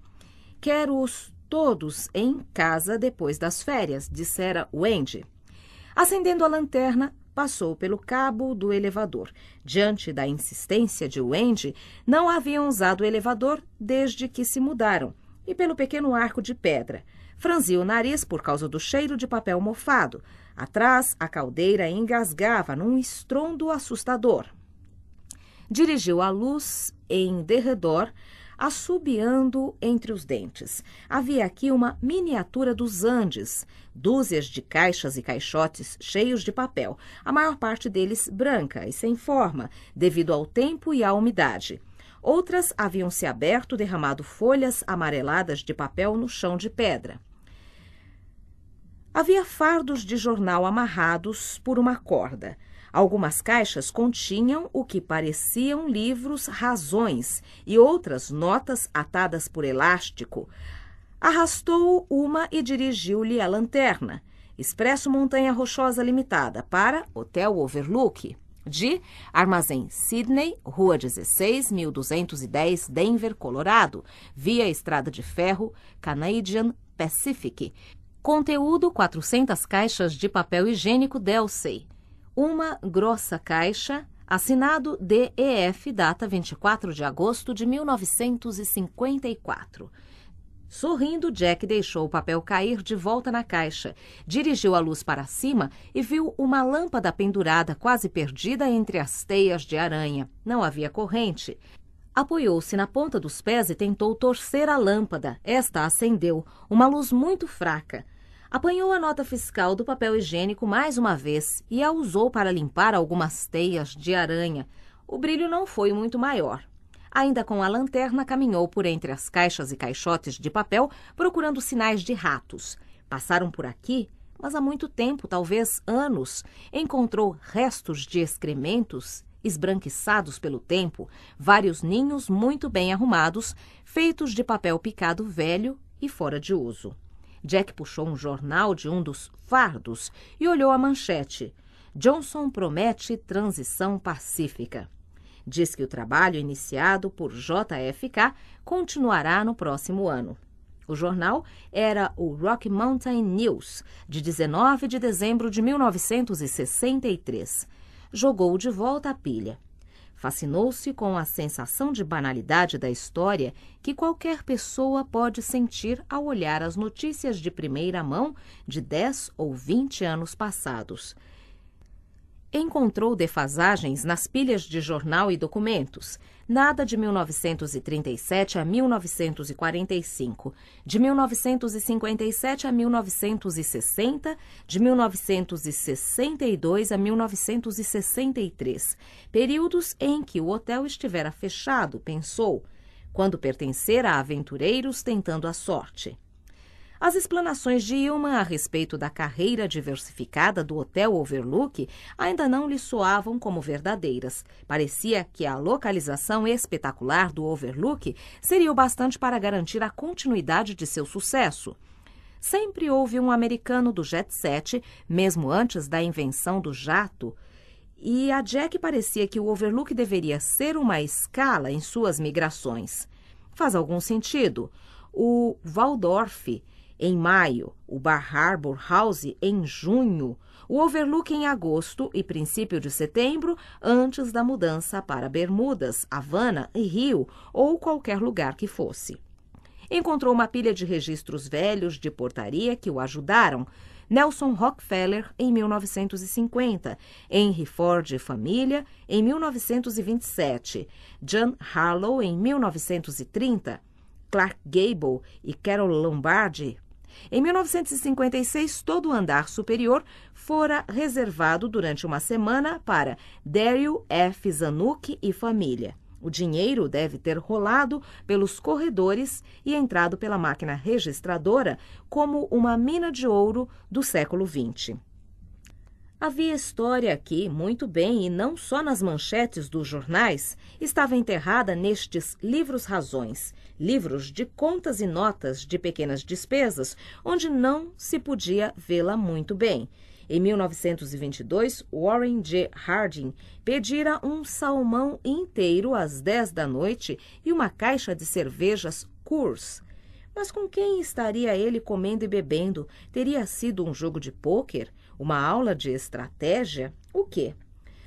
Quero os todos em casa depois das férias, dissera Wendy. Acendendo a lanterna, passou pelo cabo do elevador. Diante da insistência de Wendy, não haviam usado o elevador desde que se mudaram, e pelo pequeno arco de pedra. Franziu o nariz por causa do cheiro de papel mofado. Atrás, a caldeira engasgava num estrondo assustador. Dirigiu a luz em derredor assobiando entre os dentes. Havia aqui uma miniatura dos Andes, dúzias de caixas e caixotes cheios de papel, a maior parte deles branca e sem forma, devido ao tempo e à umidade. Outras haviam se aberto, derramado folhas amareladas de papel no chão de pedra. Havia fardos de jornal amarrados por uma corda. Algumas caixas continham o que pareciam livros razões e outras notas atadas por elástico. Arrastou uma e dirigiu-lhe a lanterna. Expresso Montanha Rochosa Limitada para Hotel Overlook. De Armazém Sydney, Rua 16, 1210, Denver, Colorado, via Estrada de Ferro, Canadian Pacific. Conteúdo: 400 caixas de papel higiênico Delsey, uma grossa caixa, assinado DEF, data 24 de agosto de 1954. Sorrindo, Jack deixou o papel cair de volta na caixa, dirigiu a luz para cima e viu uma lâmpada pendurada, quase perdida entre as teias de aranha. Não havia corrente. Apoiou-se na ponta dos pés e tentou torcer a lâmpada. Esta acendeu, uma luz muito fraca apanhou a nota fiscal do papel higiênico mais uma vez e a usou para limpar algumas teias de aranha. O brilho não foi muito maior. Ainda com a lanterna, caminhou por entre as caixas e caixotes de papel procurando sinais de ratos. Passaram por aqui, mas há muito tempo, talvez anos, encontrou restos de excrementos esbranquiçados pelo tempo, vários ninhos muito bem arrumados, feitos de papel picado velho e fora de uso. Jack puxou um jornal de um dos fardos e olhou a manchete. Johnson promete transição pacífica. Diz que o trabalho iniciado por JFK continuará no próximo ano. O jornal era o Rock Mountain News, de 19 de dezembro de 1963. Jogou de volta a pilha. Fascinou-se com a sensação de banalidade da história que qualquer pessoa pode sentir ao olhar as notícias de primeira mão de 10 ou 20 anos passados. Encontrou defasagens nas pilhas de jornal e documentos, nada de 1937 a 1945, de 1957 a 1960, de 1962 a 1963, períodos em que o hotel estivera fechado, pensou, quando pertencer a aventureiros tentando a sorte. As explanações de Ilman a respeito da carreira diversificada do Hotel Overlook ainda não lhe soavam como verdadeiras. Parecia que a localização espetacular do Overlook seria o bastante para garantir a continuidade de seu sucesso sempre houve um americano do jet set, mesmo antes da invenção do jato, e a Jack parecia que o overlook deveria ser uma escala em suas migrações. Faz algum sentido. O Waldorf em maio, o Bar Harbor House em junho, o Overlook em agosto e princípio de setembro, antes da mudança para Bermudas, Havana e Rio ou qualquer lugar que fosse. Encontrou uma pilha de registros velhos de portaria que o ajudaram. Nelson Rockefeller em 1950, Henry Ford Família em 1927, John Harlow em 1930, Clark Gable e Carol Lombardi em 1956, todo o andar superior fora reservado durante uma semana para Daryl F. Zanuck e família. O dinheiro deve ter rolado pelos corredores e entrado pela máquina registradora como uma mina de ouro do século XX. Havia história que, muito bem, e não só nas manchetes dos jornais, estava enterrada nestes livros razões, livros de contas e notas de pequenas despesas, onde não se podia vê-la muito bem. Em 1922, Warren G. Harding pedira um salmão inteiro às 10 da noite e uma caixa de cervejas Coors. Mas com quem estaria ele comendo e bebendo? Teria sido um jogo de pôquer? Uma aula de estratégia? O quê?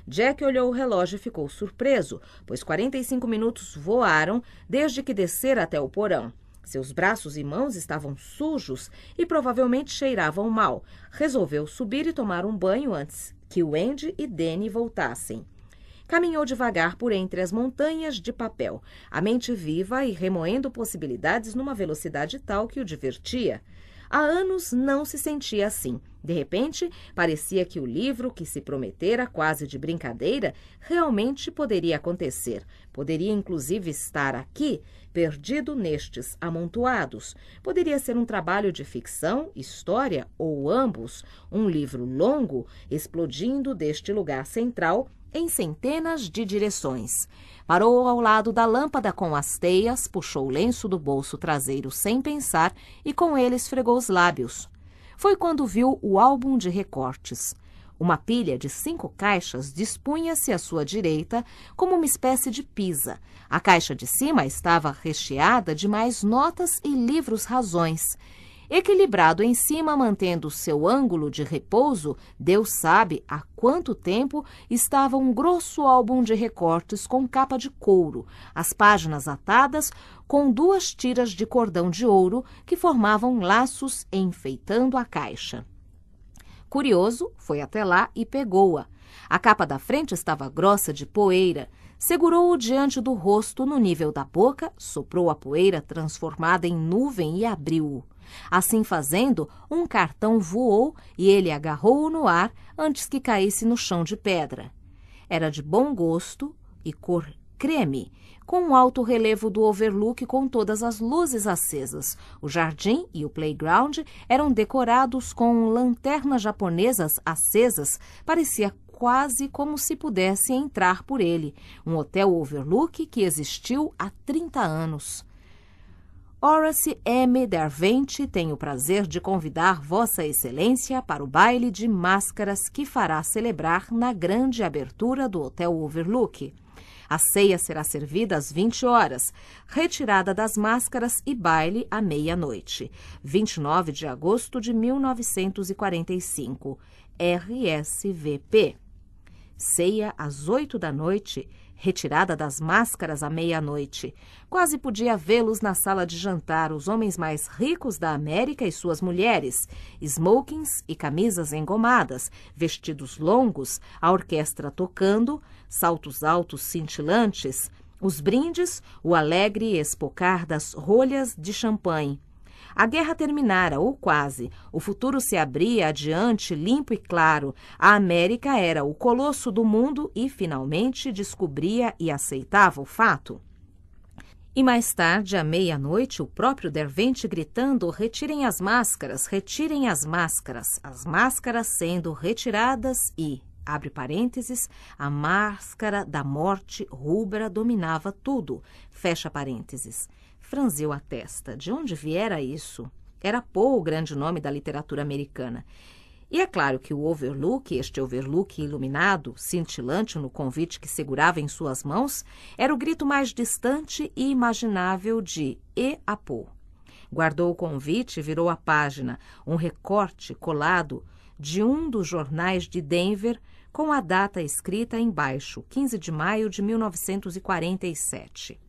Jack olhou o relógio e ficou surpreso, pois 45 minutos voaram desde que descera até o porão. Seus braços e mãos estavam sujos e provavelmente cheiravam mal. Resolveu subir e tomar um banho antes que Wendy e Danny voltassem. Caminhou devagar por entre as montanhas de papel, a mente viva e remoendo possibilidades numa velocidade tal que o divertia. Há anos não se sentia assim. De repente, parecia que o livro que se prometera quase de brincadeira realmente poderia acontecer. Poderia inclusive estar aqui, perdido nestes amontoados. Poderia ser um trabalho de ficção, história ou ambos, um livro longo explodindo deste lugar central em centenas de direções. Parou ao lado da lâmpada com as teias, puxou o lenço do bolso traseiro sem pensar e com ele esfregou os lábios. Foi quando viu o álbum de recortes. Uma pilha de cinco caixas dispunha-se à sua direita como uma espécie de pisa. A caixa de cima estava recheada de mais notas e livros razões. Equilibrado em cima, mantendo seu ângulo de repouso, Deus sabe há quanto tempo estava um grosso álbum de recortes com capa de couro, as páginas atadas com duas tiras de cordão de ouro que formavam laços enfeitando a caixa. Curioso, foi até lá e pegou-a. A capa da frente estava grossa de poeira. Segurou-o diante do rosto, no nível da boca, soprou a poeira transformada em nuvem e abriu-o. Assim fazendo, um cartão voou e ele agarrou-o no ar antes que caísse no chão de pedra. Era de bom gosto e cor creme, com um alto relevo do overlook com todas as luzes acesas. O jardim e o playground eram decorados com lanternas japonesas acesas, parecia quase como se pudesse entrar por ele. Um hotel overlook que existiu há 30 anos. Horace M. Dervente tem o prazer de convidar Vossa Excelência para o baile de máscaras que fará celebrar na grande abertura do Hotel Overlook. A ceia será servida às 20 horas, retirada das máscaras e baile à meia-noite. 29 de agosto de 1945. RSVP. Ceia às 8 da noite retirada das máscaras à meia-noite. Quase podia vê-los na sala de jantar, os homens mais ricos da América e suas mulheres, smokings e camisas engomadas, vestidos longos, a orquestra tocando, saltos altos cintilantes, os brindes, o alegre espocar das rolhas de champanhe. A guerra terminara, ou quase. O futuro se abria adiante, limpo e claro. A América era o colosso do mundo e, finalmente, descobria e aceitava o fato. E mais tarde, à meia-noite, o próprio Dervente gritando: retirem as máscaras, retirem as máscaras. As máscaras sendo retiradas e, abre parênteses, a máscara da morte rubra dominava tudo, fecha parênteses franziu a testa. De onde viera isso? Era Poe o grande nome da literatura americana. E é claro que o overlook, este overlook iluminado, cintilante no convite que segurava em suas mãos, era o grito mais distante e imaginável de E. Poe. Guardou o convite e virou a página, um recorte colado de um dos jornais de Denver com a data escrita embaixo, 15 de maio de 1947.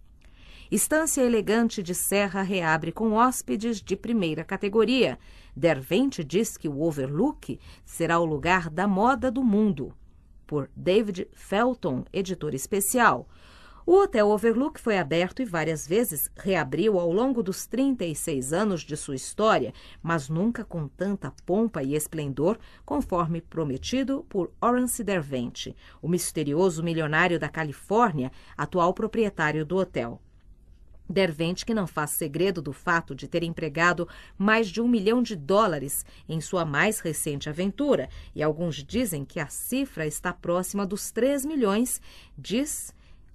Estância elegante de serra reabre com hóspedes de primeira categoria. Dervente diz que o Overlook será o lugar da moda do mundo. Por David Felton, editor especial. O Hotel Overlook foi aberto e várias vezes reabriu ao longo dos 36 anos de sua história, mas nunca com tanta pompa e esplendor, conforme prometido por Orance Dervente, o misterioso milionário da Califórnia, atual proprietário do hotel. Dervente, que não faz segredo do fato de ter empregado mais de um milhão de dólares em sua mais recente aventura, e alguns dizem que a cifra está próxima dos 3 milhões, diz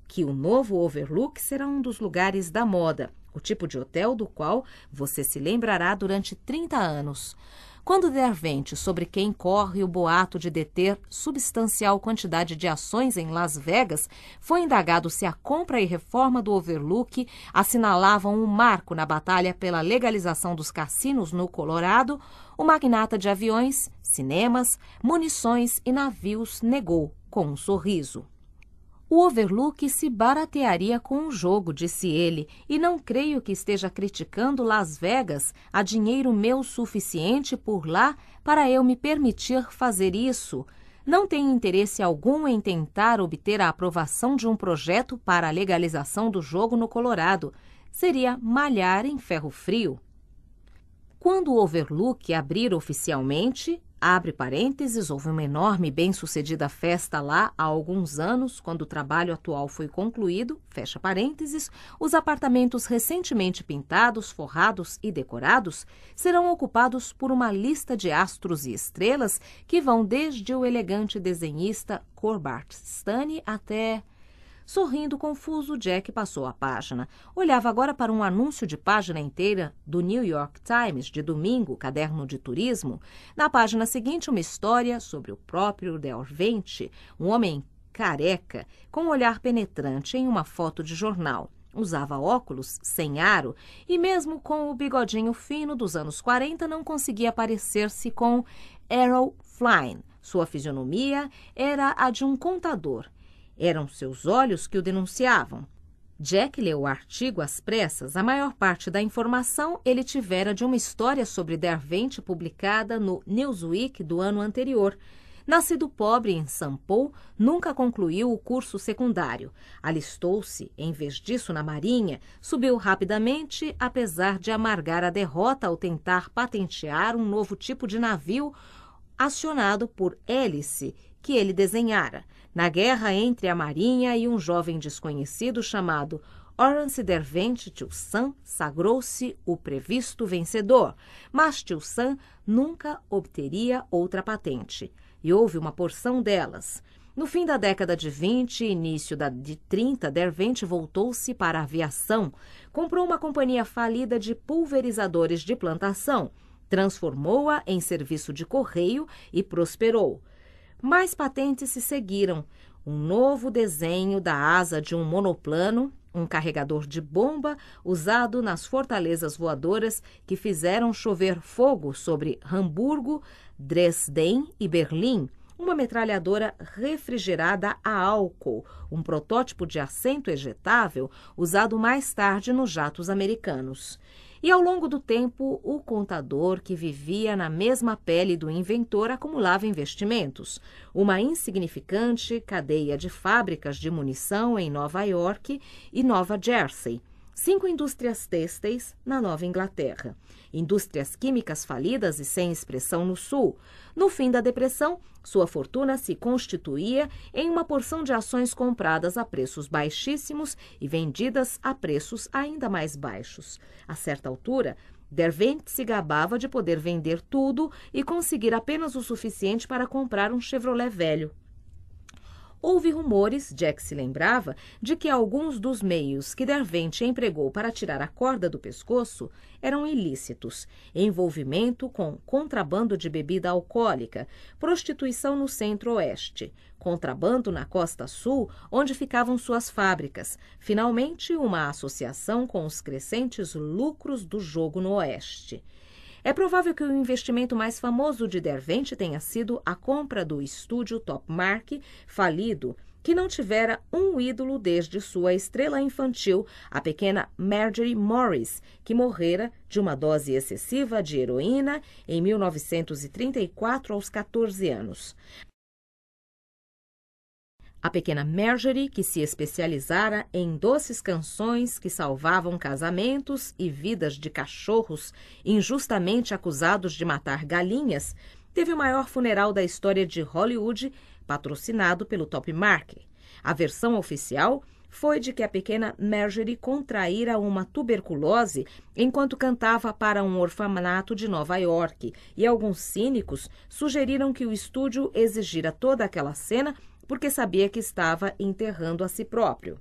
que o novo Overlook será um dos lugares da moda, o tipo de hotel do qual você se lembrará durante 30 anos. Quando der vente sobre quem corre o boato de deter substancial quantidade de ações em Las Vegas, foi indagado se a compra e reforma do Overlook assinalavam um marco na batalha pela legalização dos cassinos no Colorado, o magnata de aviões, cinemas, munições e navios negou com um sorriso. O overlook se baratearia com o jogo, disse ele, e não creio que esteja criticando Las Vegas. Há dinheiro meu suficiente por lá para eu me permitir fazer isso. Não tenho interesse algum em tentar obter a aprovação de um projeto para a legalização do jogo no Colorado. Seria malhar em ferro frio. Quando o Overlook abrir oficialmente, Abre parênteses, houve uma enorme e bem-sucedida festa lá há alguns anos, quando o trabalho atual foi concluído, fecha parênteses, os apartamentos recentemente pintados, forrados e decorados serão ocupados por uma lista de astros e estrelas que vão desde o elegante desenhista Corbart Stani até Sorrindo confuso, Jack passou a página. Olhava agora para um anúncio de página inteira do New York Times de domingo, caderno de turismo. Na página seguinte, uma história sobre o próprio Delvente, um homem careca, com um olhar penetrante em uma foto de jornal. Usava óculos sem aro e, mesmo com o bigodinho fino dos anos 40, não conseguia parecer-se com Errol Flynn. Sua fisionomia era a de um contador eram seus olhos que o denunciavam. Jack leu o artigo às pressas. A maior parte da informação ele tivera de uma história sobre Dervente publicada no Newsweek do ano anterior. Nascido pobre em Sampou, nunca concluiu o curso secundário. Alistou-se, em vez disso, na Marinha, subiu rapidamente, apesar de amargar a derrota ao tentar patentear um novo tipo de navio acionado por hélice que ele desenhara na guerra entre a Marinha e um jovem desconhecido chamado Orance Dervente Tio Sam sagrou-se o previsto vencedor, mas Tio Sam nunca obteria outra patente, e houve uma porção delas. No fim da década de 20 e início da de 30, Dervente voltou-se para a aviação, comprou uma companhia falida de pulverizadores de plantação, transformou-a em serviço de correio e prosperou mais patentes se seguiram: um novo desenho da asa de um monoplano, um carregador de bomba usado nas fortalezas voadoras que fizeram chover fogo sobre Hamburgo, Dresden e Berlim uma metralhadora refrigerada a álcool, um protótipo de assento ejetável usado mais tarde nos jatos americanos. E ao longo do tempo, o contador que vivia na mesma pele do inventor acumulava investimentos. Uma insignificante cadeia de fábricas de munição em Nova York e Nova Jersey cinco indústrias têxteis na Nova Inglaterra, indústrias químicas falidas e sem expressão no Sul. No fim da Depressão, sua fortuna se constituía em uma porção de ações compradas a preços baixíssimos e vendidas a preços ainda mais baixos. A certa altura, Dervent se gabava de poder vender tudo e conseguir apenas o suficiente para comprar um Chevrolet velho. Houve rumores, Jack se lembrava, de que alguns dos meios que Dervente empregou para tirar a corda do pescoço eram ilícitos: envolvimento com contrabando de bebida alcoólica, prostituição no centro-oeste, contrabando na costa sul, onde ficavam suas fábricas, finalmente, uma associação com os crescentes lucros do jogo no oeste. É provável que o investimento mais famoso de Dervente tenha sido a compra do estúdio Topmark, falido, que não tivera um ídolo desde sua estrela infantil, a pequena Marjorie Morris, que morrera de uma dose excessiva de heroína em 1934 aos 14 anos. A pequena Marjorie, que se especializara em doces canções que salvavam casamentos e vidas de cachorros injustamente acusados de matar galinhas, teve o maior funeral da história de Hollywood, patrocinado pelo Top Mark. A versão oficial foi de que a pequena Marjorie contraíra uma tuberculose enquanto cantava para um orfanato de Nova York, e alguns cínicos sugeriram que o estúdio exigira toda aquela cena porque sabia que estava enterrando a si próprio.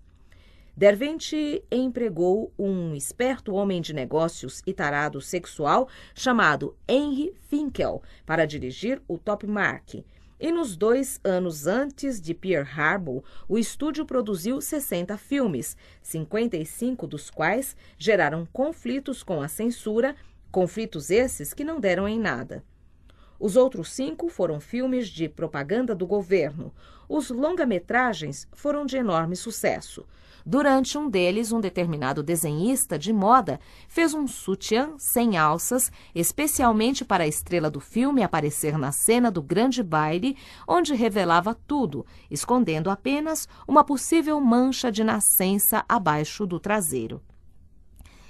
Dervente empregou um esperto homem de negócios e tarado sexual chamado Henry Finkel para dirigir o Top Mark. E nos dois anos antes de Pearl Harbor, o estúdio produziu 60 filmes, 55 dos quais geraram conflitos com a censura, conflitos esses que não deram em nada. Os outros cinco foram filmes de propaganda do governo. Os longa-metragens foram de enorme sucesso. Durante um deles, um determinado desenhista de moda fez um sutiã sem alças, especialmente para a estrela do filme aparecer na cena do grande baile, onde revelava tudo, escondendo apenas uma possível mancha de nascença abaixo do traseiro.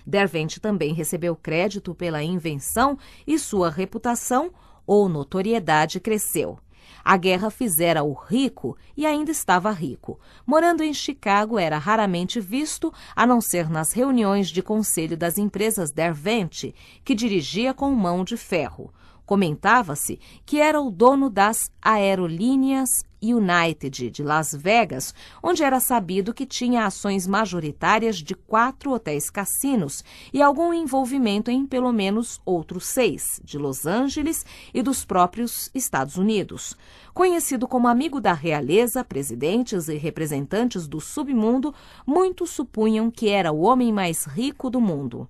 Dervente também recebeu crédito pela invenção e sua reputação ou notoriedade cresceu. A guerra fizera-o rico e ainda estava rico. Morando em Chicago, era raramente visto, a não ser nas reuniões de conselho das empresas Dervente, que dirigia com mão de ferro. Comentava-se que era o dono das aerolíneas United de Las Vegas, onde era sabido que tinha ações majoritárias de quatro hotéis cassinos e algum envolvimento em pelo menos outros seis, de Los Angeles e dos próprios Estados Unidos. Conhecido como amigo da realeza, presidentes e representantes do submundo, muitos supunham que era o homem mais rico do mundo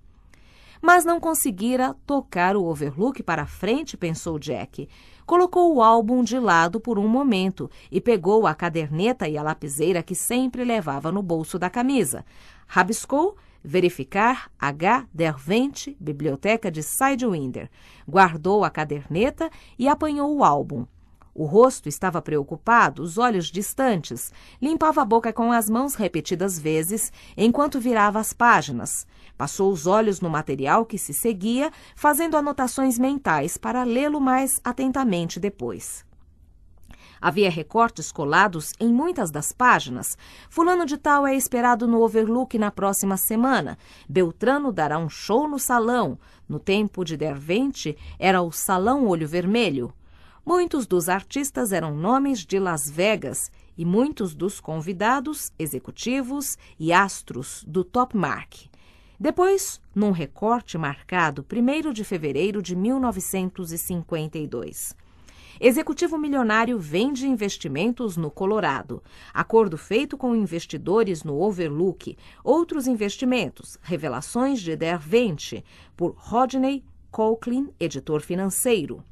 mas não conseguira tocar o overlook para frente, pensou Jack colocou o álbum de lado por um momento e pegou a caderneta e a lapiseira que sempre levava no bolso da camisa. Rabiscou verificar H. Dervente, biblioteca de Sidewinder. Guardou a caderneta e apanhou o álbum. O rosto estava preocupado, os olhos distantes. Limpava a boca com as mãos repetidas vezes enquanto virava as páginas. Passou os olhos no material que se seguia, fazendo anotações mentais para lê-lo mais atentamente depois. Havia recortes colados em muitas das páginas. Fulano de Tal é esperado no Overlook na próxima semana. Beltrano dará um show no salão. No tempo de Dervente, era o Salão Olho Vermelho. Muitos dos artistas eram nomes de Las Vegas e muitos dos convidados, executivos e astros do Top Mark. Depois, num recorte marcado 1 de fevereiro de 1952. Executivo milionário vende investimentos no Colorado. Acordo feito com investidores no Overlook. Outros investimentos. Revelações de Dervente, por Rodney Coughlin, editor financeiro.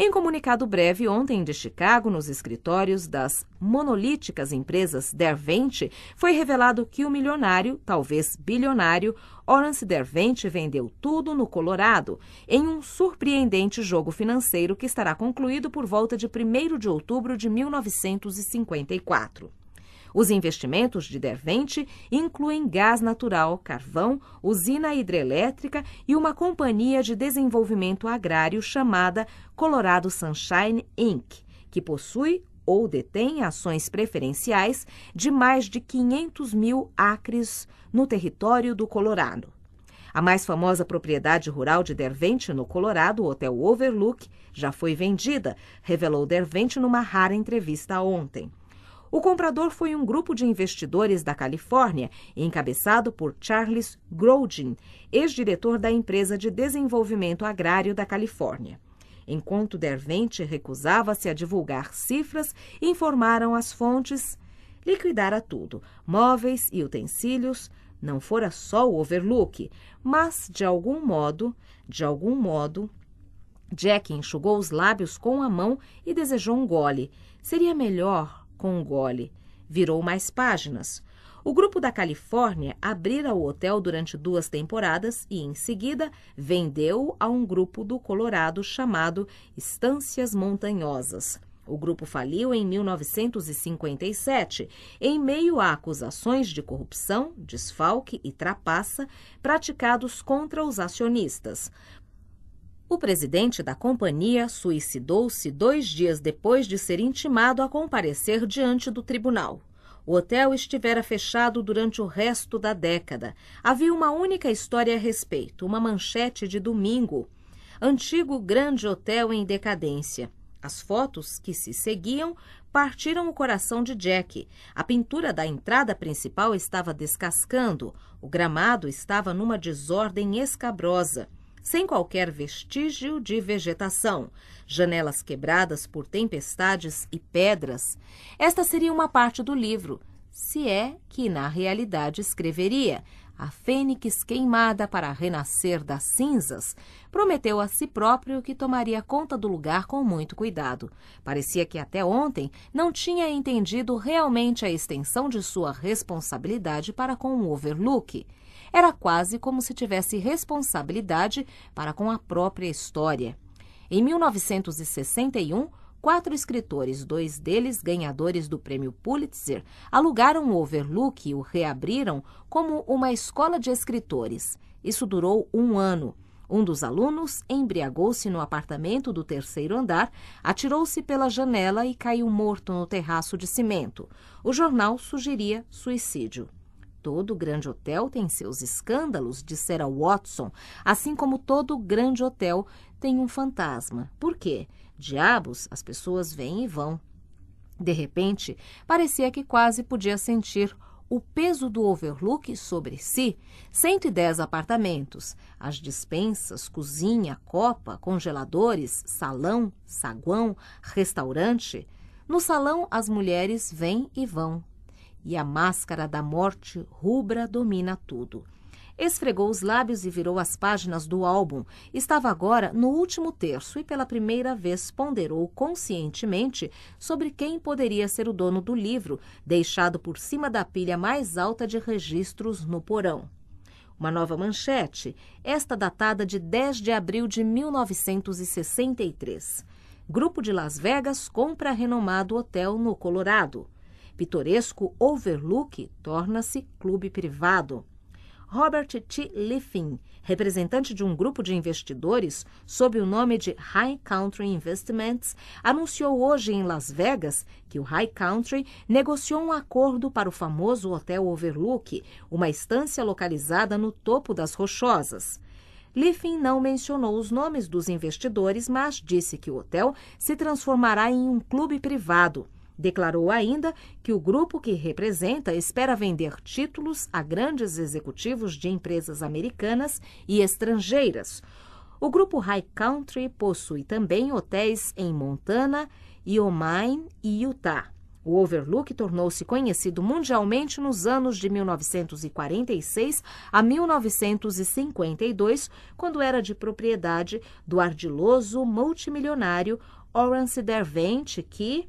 Em comunicado breve ontem de Chicago, nos escritórios das monolíticas empresas Dervente, foi revelado que o milionário, talvez bilionário, Orance Dervente vendeu tudo no Colorado, em um surpreendente jogo financeiro que estará concluído por volta de 1 de outubro de 1954. Os investimentos de Dervente incluem gás natural, carvão, usina hidrelétrica e uma companhia de desenvolvimento agrário chamada Colorado Sunshine Inc., que possui ou detém ações preferenciais de mais de 500 mil acres no território do Colorado. A mais famosa propriedade rural de Dervente, no Colorado, o Hotel Overlook, já foi vendida, revelou Dervente numa rara entrevista ontem. O comprador foi um grupo de investidores da Califórnia, encabeçado por Charles Grodin, ex-diretor da empresa de desenvolvimento agrário da Califórnia. Enquanto Dervente recusava-se a divulgar cifras, informaram as fontes liquidara tudo, móveis e utensílios, não fora só o overlook, mas de algum modo, de algum modo, Jack enxugou os lábios com a mão e desejou um gole. Seria melhor com um gole. Virou mais páginas. O grupo da Califórnia abrira o hotel durante duas temporadas e, em seguida, vendeu a um grupo do Colorado chamado Estâncias Montanhosas. O grupo faliu em 1957, em meio a acusações de corrupção, desfalque e trapaça praticados contra os acionistas. O presidente da companhia suicidou-se dois dias depois de ser intimado a comparecer diante do tribunal. O hotel estivera fechado durante o resto da década. Havia uma única história a respeito, uma manchete de domingo. Antigo grande hotel em decadência. As fotos que se seguiam partiram o coração de Jack. A pintura da entrada principal estava descascando, o gramado estava numa desordem escabrosa sem qualquer vestígio de vegetação, janelas quebradas por tempestades e pedras. Esta seria uma parte do livro, se é que na realidade escreveria. A fênix queimada para renascer das cinzas prometeu a si próprio que tomaria conta do lugar com muito cuidado. Parecia que até ontem não tinha entendido realmente a extensão de sua responsabilidade para com o Overlook. Era quase como se tivesse responsabilidade para com a própria história. Em 1961, quatro escritores, dois deles ganhadores do prêmio Pulitzer, alugaram o Overlook e o reabriram como uma escola de escritores. Isso durou um ano. Um dos alunos embriagou-se no apartamento do terceiro andar, atirou-se pela janela e caiu morto no terraço de cimento. O jornal sugeria suicídio. Todo grande hotel tem seus escândalos, dissera Watson, assim como todo grande hotel tem um fantasma. Por quê? Diabos, as pessoas vêm e vão. De repente, parecia que quase podia sentir o peso do overlook sobre si, 110 apartamentos, as dispensas, cozinha, copa, congeladores, salão, saguão, restaurante. No salão, as mulheres vêm e vão e a máscara da morte rubra domina tudo. Esfregou os lábios e virou as páginas do álbum. Estava agora no último terço e pela primeira vez ponderou conscientemente sobre quem poderia ser o dono do livro, deixado por cima da pilha mais alta de registros no porão. Uma nova manchete, esta datada de 10 de abril de 1963. Grupo de Las Vegas compra renomado hotel no Colorado pitoresco Overlook torna-se clube privado. Robert T. Liffin, representante de um grupo de investidores sob o nome de High Country Investments, anunciou hoje em Las Vegas que o High Country negociou um acordo para o famoso Hotel Overlook, uma estância localizada no topo das Rochosas. Liffin não mencionou os nomes dos investidores, mas disse que o hotel se transformará em um clube privado. Declarou ainda que o grupo que representa espera vender títulos a grandes executivos de empresas americanas e estrangeiras. O grupo High Country possui também hotéis em Montana, Wyoming e Utah. O Overlook tornou-se conhecido mundialmente nos anos de 1946 a 1952, quando era de propriedade do ardiloso multimilionário Orance Dervent, que,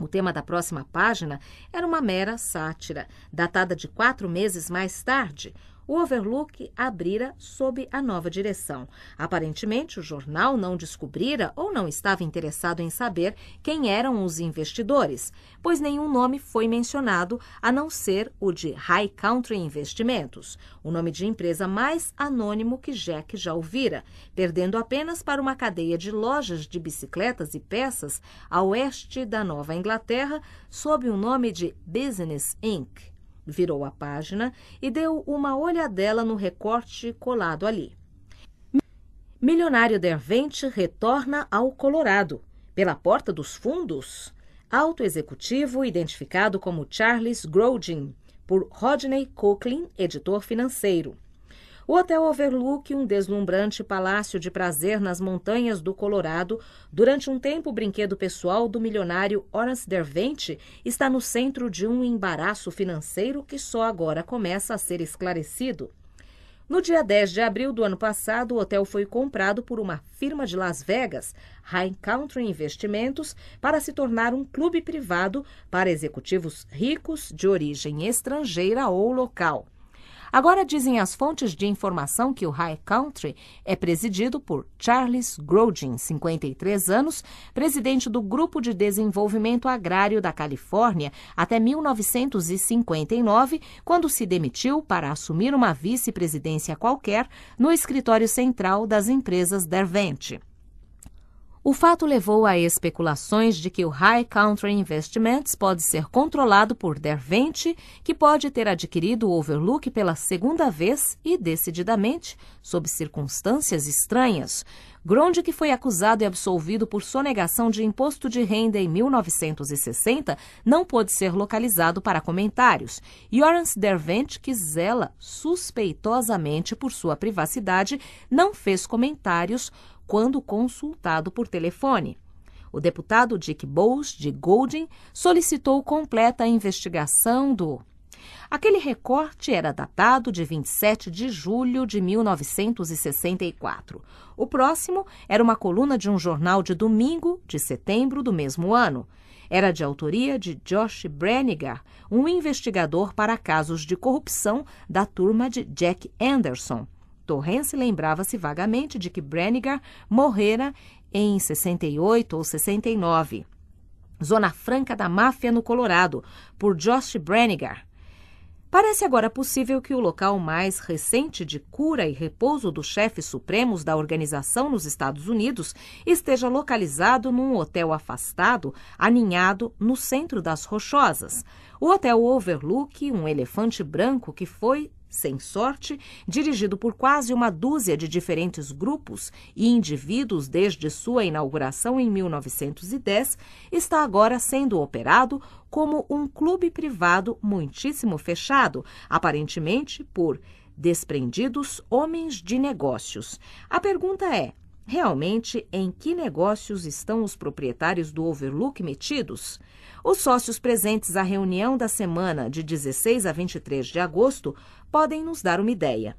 o tema da próxima página era uma mera sátira, datada de quatro meses mais tarde, o Overlook abrira sob a nova direção. Aparentemente, o jornal não descobrira ou não estava interessado em saber quem eram os investidores, pois nenhum nome foi mencionado a não ser o de High Country Investimentos, o nome de empresa mais anônimo que Jack já ouvira, perdendo apenas para uma cadeia de lojas de bicicletas e peças a oeste da Nova Inglaterra sob o nome de Business Inc. Virou a página e deu uma olhadela no recorte colado ali. Milionário Dervente retorna ao Colorado. Pela porta dos fundos, alto executivo identificado como Charles Grodin, por Rodney Coughlin, editor financeiro. O hotel overlook um deslumbrante palácio de prazer nas montanhas do Colorado, durante um tempo brinquedo pessoal do milionário Horace Dervente está no centro de um embaraço financeiro que só agora começa a ser esclarecido. No dia 10 de abril do ano passado, o hotel foi comprado por uma firma de Las Vegas, High Country Investimentos, para se tornar um clube privado para executivos ricos de origem estrangeira ou local. Agora dizem as fontes de informação que o High Country é presidido por Charles Grodin, 53 anos, presidente do Grupo de Desenvolvimento Agrário da Califórnia até 1959, quando se demitiu para assumir uma vice-presidência qualquer no escritório central das empresas Dervente. O fato levou a especulações de que o High Country Investments pode ser controlado por Derwent, que pode ter adquirido o Overlook pela segunda vez e, decididamente, sob circunstâncias estranhas. Gronde, que foi acusado e absolvido por sonegação de imposto de renda em 1960, não pôde ser localizado para comentários. Yorans Dervent, que zela suspeitosamente por sua privacidade, não fez comentários quando consultado por telefone. O deputado Dick Bowles de Golding, solicitou completa investigação do. Aquele recorte era datado de 27 de julho de 1964. O próximo era uma coluna de um jornal de domingo, de setembro do mesmo ano. Era de autoria de Josh Brenniger, um investigador para casos de corrupção da turma de Jack Anderson. Torrance lembrava-se vagamente de que Brenniger morrera em 68 ou 69. Zona Franca da Máfia no Colorado, por Josh Brenniger. Parece agora possível que o local mais recente de cura e repouso dos chefes supremos da organização nos Estados Unidos esteja localizado num hotel afastado, aninhado no centro das Rochosas. O Hotel Overlook, um elefante branco que foi sem Sorte, dirigido por quase uma dúzia de diferentes grupos e indivíduos desde sua inauguração em 1910, está agora sendo operado como um clube privado muitíssimo fechado, aparentemente por desprendidos homens de negócios. A pergunta é: realmente em que negócios estão os proprietários do Overlook metidos? Os sócios presentes à reunião da semana de 16 a 23 de agosto podem nos dar uma ideia.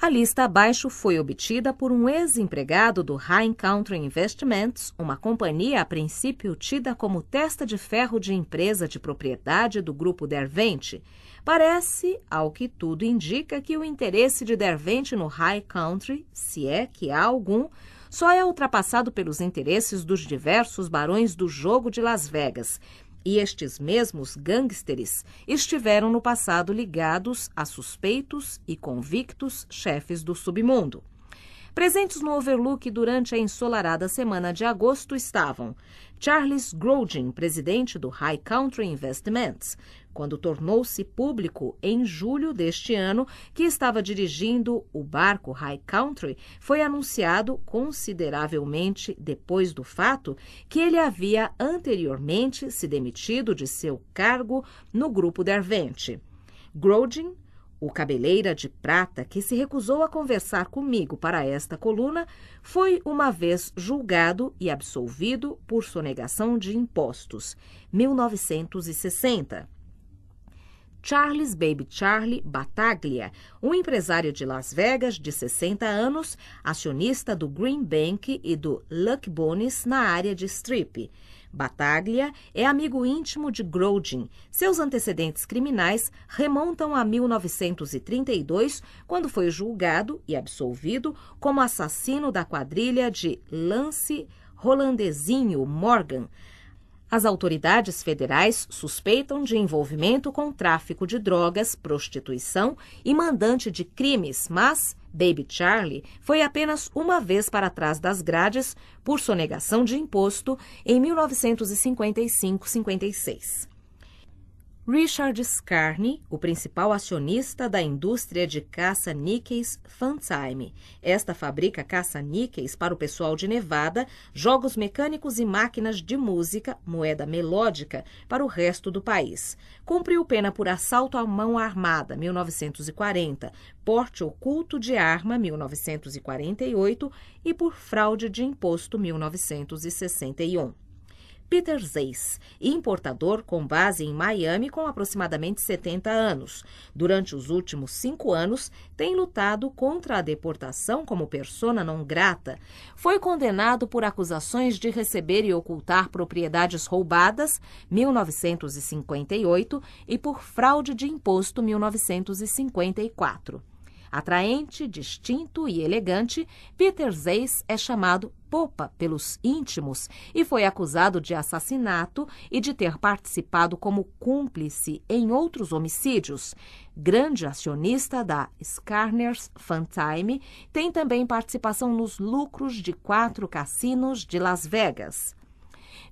A lista abaixo foi obtida por um ex-empregado do High Country Investments, uma companhia a princípio tida como testa de ferro de empresa de propriedade do grupo Dervente, Parece, ao que tudo indica, que o interesse de Dervente no High Country, se é que há algum, só é ultrapassado pelos interesses dos diversos barões do jogo de Las Vegas. E estes mesmos gangsters estiveram no passado ligados a suspeitos e convictos chefes do submundo. Presentes no Overlook durante a ensolarada semana de agosto estavam Charles Grodin, presidente do High Country Investments, quando tornou-se público em julho deste ano que estava dirigindo o barco High Country, foi anunciado consideravelmente depois do fato que ele havia anteriormente se demitido de seu cargo no grupo Dervente. Grodin, o cabeleira de prata que se recusou a conversar comigo para esta coluna, foi uma vez julgado e absolvido por sonegação de impostos, 1960. Charles Baby Charlie Bataglia, um empresário de Las Vegas de 60 anos, acionista do Green Bank e do Luck Bonus na área de strip. Bataglia é amigo íntimo de Grodin. Seus antecedentes criminais remontam a 1932, quando foi julgado e absolvido como assassino da quadrilha de Lance Rolandezinho Morgan as autoridades federais suspeitam de envolvimento com tráfico de drogas, prostituição e mandante de crimes, mas Baby Charlie foi apenas uma vez para trás das grades por sonegação de imposto em 1955-56. Richard Scarne, o principal acionista da indústria de caça-níqueis Funtime, Esta fabrica caça-níqueis para o pessoal de Nevada, jogos mecânicos e máquinas de música, moeda melódica, para o resto do país. Cumpriu pena por assalto à mão armada, 1940, porte oculto de arma, 1948, e por fraude de imposto, 1961. Peter Zeiss, importador com base em Miami com aproximadamente 70 anos. Durante os últimos cinco anos, tem lutado contra a deportação como persona não grata. Foi condenado por acusações de receber e ocultar propriedades roubadas, 1958, e por fraude de imposto, 1954. Atraente, distinto e elegante, Peter Zeiss é chamado Popa pelos íntimos e foi acusado de assassinato e de ter participado como cúmplice em outros homicídios. Grande acionista da Scarners Funtime, tem também participação nos lucros de quatro cassinos de Las Vegas.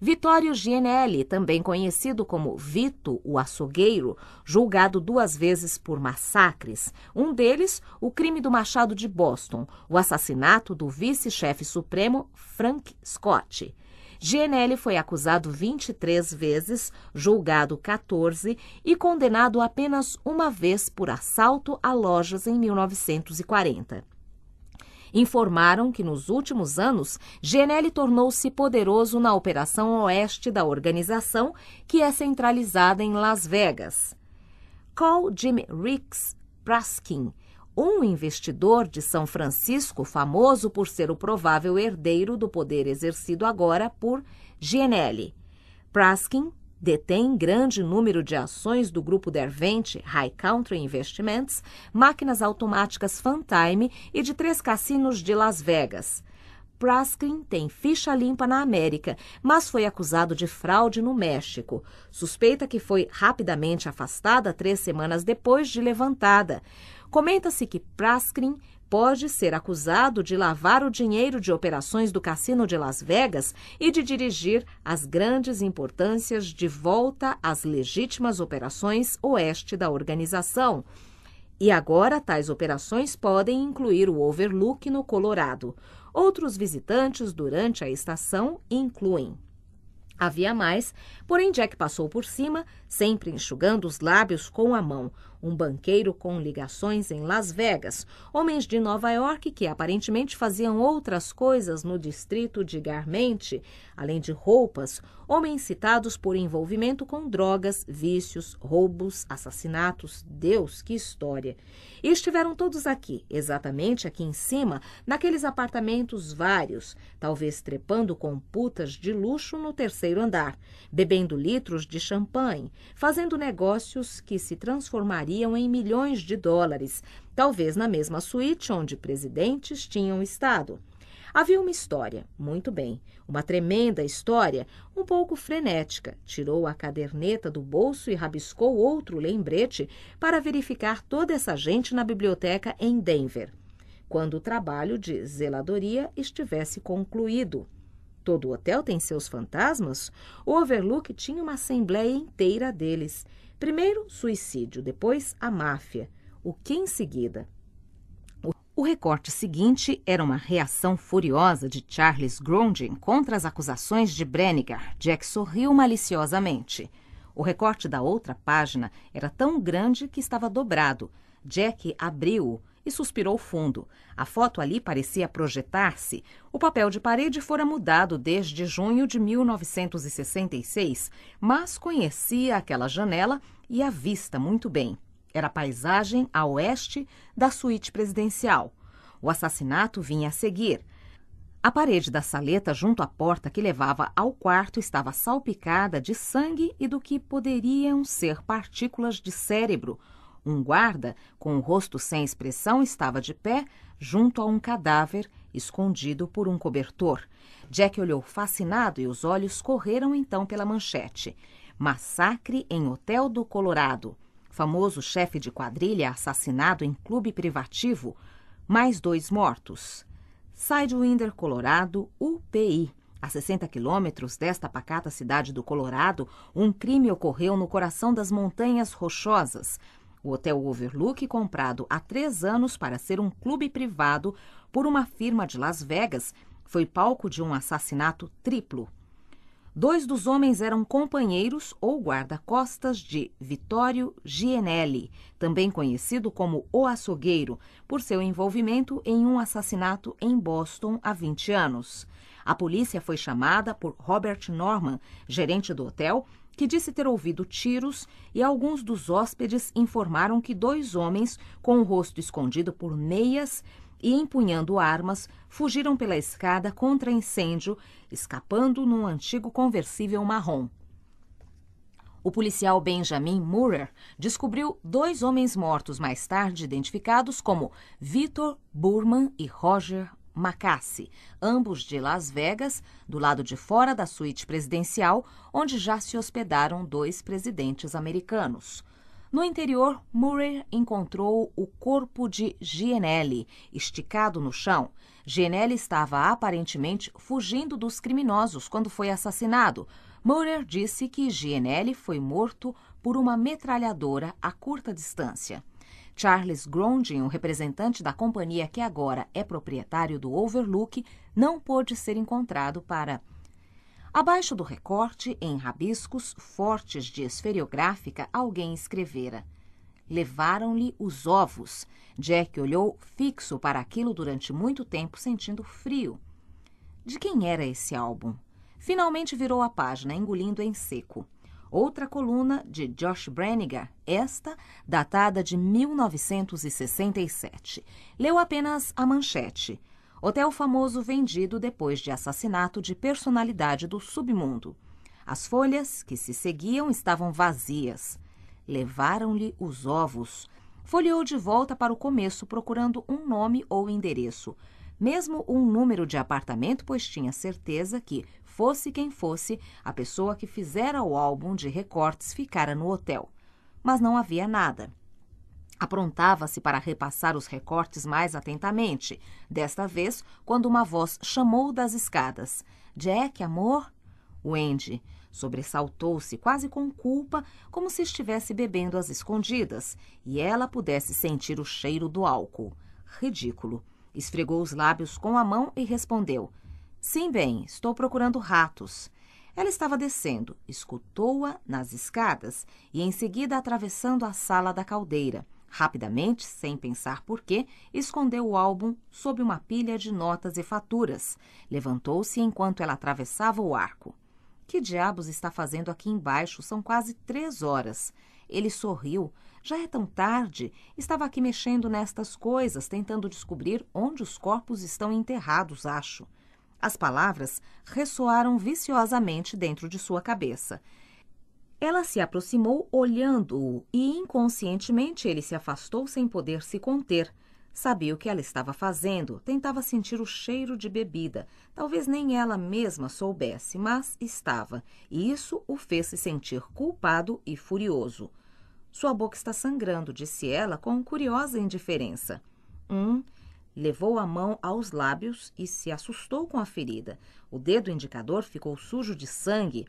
Vitório Gienelli, também conhecido como Vito o Açougueiro, julgado duas vezes por massacres, um deles o crime do Machado de Boston, o assassinato do vice-chefe supremo Frank Scott. Gienelli foi acusado 23 vezes, julgado 14 e condenado apenas uma vez por assalto a lojas em 1940 informaram que nos últimos anos, Genelli tornou-se poderoso na operação oeste da organização, que é centralizada em Las Vegas. Call Jim Ricks Praskin, um investidor de São Francisco famoso por ser o provável herdeiro do poder exercido agora por Genelli. Praskin detém grande número de ações do grupo Dervente, High Country Investments, máquinas automáticas Funtime e de três cassinos de Las Vegas. Praskin tem ficha limpa na América, mas foi acusado de fraude no México. Suspeita que foi rapidamente afastada três semanas depois de levantada. Comenta-se que Praskin pode ser acusado de lavar o dinheiro de operações do Cassino de Las Vegas e de dirigir as grandes importâncias de volta às legítimas operações oeste da organização. E agora tais operações podem incluir o Overlook no Colorado. Outros visitantes durante a estação incluem Havia mais, porém Jack passou por cima, sempre enxugando os lábios com a mão, um banqueiro com ligações em Las Vegas, homens de Nova York que aparentemente faziam outras coisas no distrito de Garmente, além de roupas, homens citados por envolvimento com drogas, vícios, roubos, assassinatos. Deus, que história! E estiveram todos aqui, exatamente aqui em cima, naqueles apartamentos vários, talvez trepando com putas de luxo no terceiro andar, bebendo litros de champanhe, fazendo negócios que se transformariam em milhões de dólares, talvez na mesma suíte onde presidentes tinham estado. Havia uma história, muito bem, uma tremenda história, um pouco frenética. Tirou a caderneta do bolso e rabiscou outro lembrete para verificar toda essa gente na biblioteca em Denver, quando o trabalho de zeladoria estivesse concluído. Todo hotel tem seus fantasmas? O Overlook tinha uma assembleia inteira deles. Primeiro, suicídio, depois, a máfia. O que em seguida? O recorte seguinte era uma reação furiosa de Charles Grondin contra as acusações de Brenniger. Jack sorriu maliciosamente. O recorte da outra página era tão grande que estava dobrado. Jack abriu-o e suspirou fundo. A foto ali parecia projetar-se. O papel de parede fora mudado desde junho de 1966, mas conhecia aquela janela e a vista muito bem. Era a paisagem a oeste da suíte presidencial. O assassinato vinha a seguir. A parede da saleta junto à porta que levava ao quarto estava salpicada de sangue e do que poderiam ser partículas de cérebro. Um guarda, com o rosto sem expressão, estava de pé junto a um cadáver escondido por um cobertor. Jack olhou fascinado e os olhos correram então pela manchete: Massacre em Hotel do Colorado famoso chefe de quadrilha assassinado em clube privativo, mais dois mortos. Sidewinder, Colorado, UPI. A 60 quilômetros desta pacata cidade do Colorado, um crime ocorreu no coração das Montanhas Rochosas. O Hotel Overlook, comprado há três anos para ser um clube privado por uma firma de Las Vegas, foi palco de um assassinato triplo. Dois dos homens eram companheiros ou guarda-costas de Vittorio Gianelli, também conhecido como O Açougueiro, por seu envolvimento em um assassinato em Boston há 20 anos. A polícia foi chamada por Robert Norman, gerente do hotel, que disse ter ouvido tiros e alguns dos hóspedes informaram que dois homens, com o rosto escondido por meias, e, empunhando armas, fugiram pela escada contra incêndio, escapando num antigo conversível marrom. O policial Benjamin Moorer descobriu dois homens mortos mais tarde, identificados como Victor Burman e Roger Macassi, ambos de Las Vegas, do lado de fora da suíte presidencial, onde já se hospedaram dois presidentes americanos. No interior, Murray encontrou o corpo de Gienelli, esticado no chão. Gienelli estava aparentemente fugindo dos criminosos quando foi assassinado. Murray disse que Gienelli foi morto por uma metralhadora a curta distância. Charles Grondin, um representante da companhia que agora é proprietário do Overlook, não pôde ser encontrado para Abaixo do recorte, em rabiscos fortes de esferiográfica, alguém escrevera: Levaram-lhe os ovos. Jack olhou fixo para aquilo durante muito tempo, sentindo frio. De quem era esse álbum? Finalmente virou a página, engolindo em seco. Outra coluna de Josh Brenniger, esta datada de 1967. Leu apenas a manchete hotel famoso vendido depois de assassinato de personalidade do submundo. As folhas que se seguiam estavam vazias. Levaram-lhe os ovos. Folheou de volta para o começo procurando um nome ou endereço, mesmo um número de apartamento, pois tinha certeza que, fosse quem fosse, a pessoa que fizera o álbum de recortes ficara no hotel. Mas não havia nada. Aprontava-se para repassar os recortes mais atentamente, desta vez quando uma voz chamou das escadas: Jack, amor? Wendy sobressaltou-se quase com culpa, como se estivesse bebendo às escondidas e ela pudesse sentir o cheiro do álcool. Ridículo. Esfregou os lábios com a mão e respondeu: Sim, bem, estou procurando ratos. Ela estava descendo, escutou-a nas escadas e em seguida atravessando a sala da caldeira. Rapidamente, sem pensar por quê, escondeu o álbum sob uma pilha de notas e faturas. Levantou-se enquanto ela atravessava o arco. Que diabos está fazendo aqui embaixo? São quase três horas. Ele sorriu. Já é tão tarde. Estava aqui mexendo nestas coisas, tentando descobrir onde os corpos estão enterrados, acho. As palavras ressoaram viciosamente dentro de sua cabeça. Ela se aproximou olhando-o e inconscientemente ele se afastou sem poder se conter. Sabia o que ela estava fazendo, tentava sentir o cheiro de bebida. Talvez nem ela mesma soubesse, mas estava, e isso o fez se sentir culpado e furioso. Sua boca está sangrando, disse ela com curiosa indiferença. Hum. Levou a mão aos lábios e se assustou com a ferida. O dedo indicador ficou sujo de sangue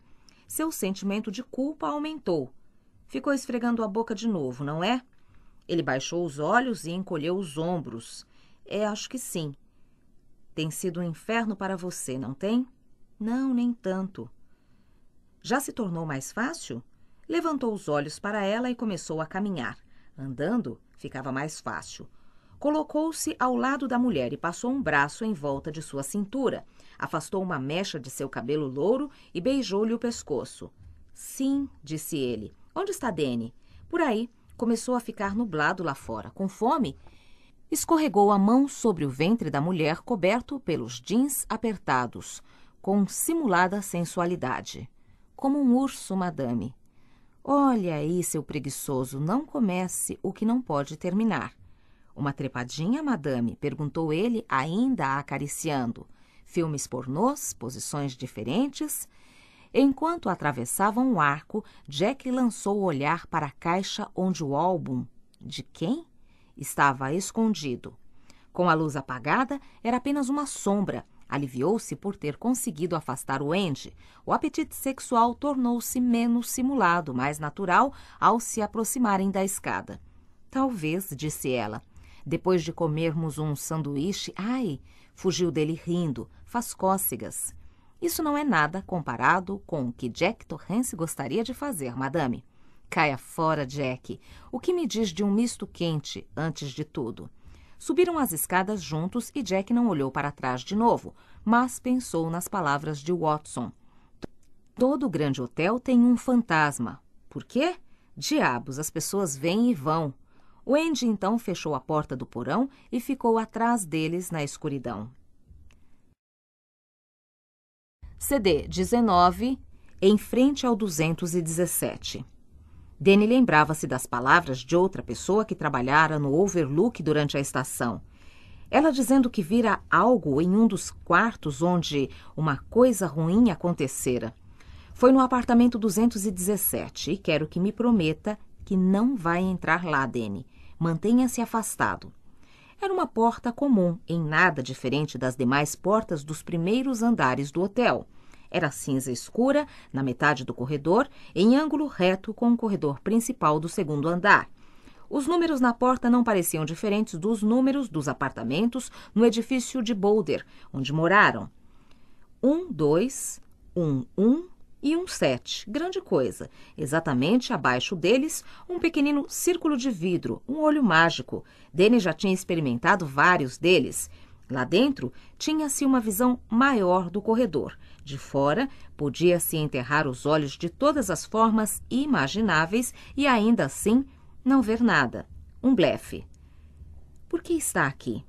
seu sentimento de culpa aumentou. Ficou esfregando a boca de novo, não é? Ele baixou os olhos e encolheu os ombros. É, acho que sim. Tem sido um inferno para você, não tem? Não, nem tanto. Já se tornou mais fácil? Levantou os olhos para ela e começou a caminhar. Andando, ficava mais fácil. Colocou-se ao lado da mulher e passou um braço em volta de sua cintura, afastou uma mecha de seu cabelo louro e beijou-lhe o pescoço. Sim, disse ele. Onde está Dene? Por aí. Começou a ficar nublado lá fora. Com fome? Escorregou a mão sobre o ventre da mulher coberto pelos jeans apertados, com simulada sensualidade. Como um urso, madame. Olha aí, seu preguiçoso, não comece o que não pode terminar. Uma trepadinha, madame? perguntou ele, ainda a acariciando filmes pornôs, posições diferentes. Enquanto atravessavam o arco, Jack lançou o olhar para a caixa onde o álbum de quem estava escondido. Com a luz apagada, era apenas uma sombra. Aliviou-se por ter conseguido afastar o Andy. O apetite sexual tornou-se menos simulado, mais natural, ao se aproximarem da escada. Talvez, disse ela. Depois de comermos um sanduíche, ai, fugiu dele rindo faz cócegas. Isso não é nada comparado com o que Jack Torrance gostaria de fazer, madame. Caia fora, Jack. O que me diz de um misto quente, antes de tudo? Subiram as escadas juntos e Jack não olhou para trás de novo, mas pensou nas palavras de Watson. Todo grande hotel tem um fantasma. Por quê? Diabos, as pessoas vêm e vão. Wendy então fechou a porta do porão e ficou atrás deles na escuridão. CD 19, em frente ao 217. Danny lembrava-se das palavras de outra pessoa que trabalhara no overlook durante a estação. Ela dizendo que vira algo em um dos quartos onde uma coisa ruim acontecera. Foi no apartamento 217 e quero que me prometa que não vai entrar lá, Danny. Mantenha-se afastado. Era uma porta comum, em nada diferente das demais portas dos primeiros andares do hotel. Era cinza escura, na metade do corredor, em ângulo reto com o corredor principal do segundo andar. Os números na porta não pareciam diferentes dos números dos apartamentos no edifício de Boulder, onde moraram. 1, 2, 1, 1, e um 7, grande coisa. Exatamente abaixo deles, um pequenino círculo de vidro, um olho mágico. Denis já tinha experimentado vários deles. Lá dentro, tinha-se uma visão maior do corredor. De fora, podia-se enterrar os olhos de todas as formas imagináveis e ainda assim não ver nada. Um blefe. Por que está aqui?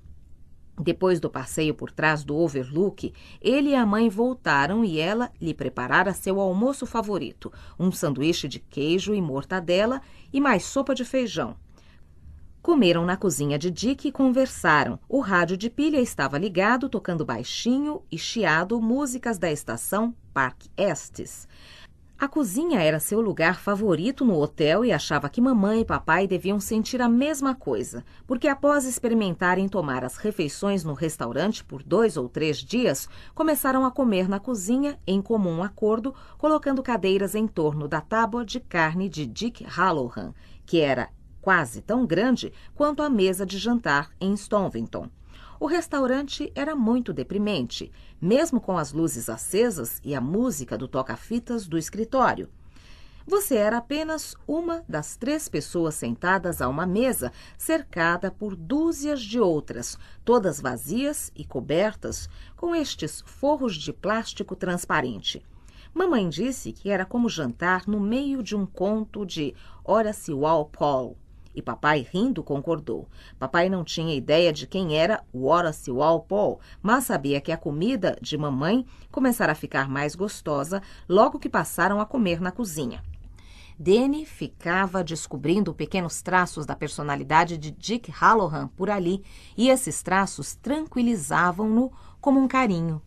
Depois do passeio por trás do overlook, ele e a mãe voltaram e ela lhe preparara seu almoço favorito: um sanduíche de queijo e mortadela e mais sopa de feijão. Comeram na cozinha de Dick e conversaram. O rádio de pilha estava ligado, tocando baixinho e chiado músicas da estação Park Estes. A cozinha era seu lugar favorito no hotel e achava que mamãe e papai deviam sentir a mesma coisa, porque após experimentarem tomar as refeições no restaurante por dois ou três dias, começaram a comer na cozinha em comum acordo, colocando cadeiras em torno da tábua de carne de Dick Halloran, que era quase tão grande quanto a mesa de jantar em Stonvington. O restaurante era muito deprimente, mesmo com as luzes acesas e a música do toca-fitas do escritório. Você era apenas uma das três pessoas sentadas a uma mesa, cercada por dúzias de outras, todas vazias e cobertas com estes forros de plástico transparente. Mamãe disse que era como jantar no meio de um conto de Horace Walpole. E papai, rindo, concordou. Papai não tinha ideia de quem era Horace Walpole, mas sabia que a comida de mamãe começara a ficar mais gostosa logo que passaram a comer na cozinha. Danny ficava descobrindo pequenos traços da personalidade de Dick Halloran por ali, e esses traços tranquilizavam-no como um carinho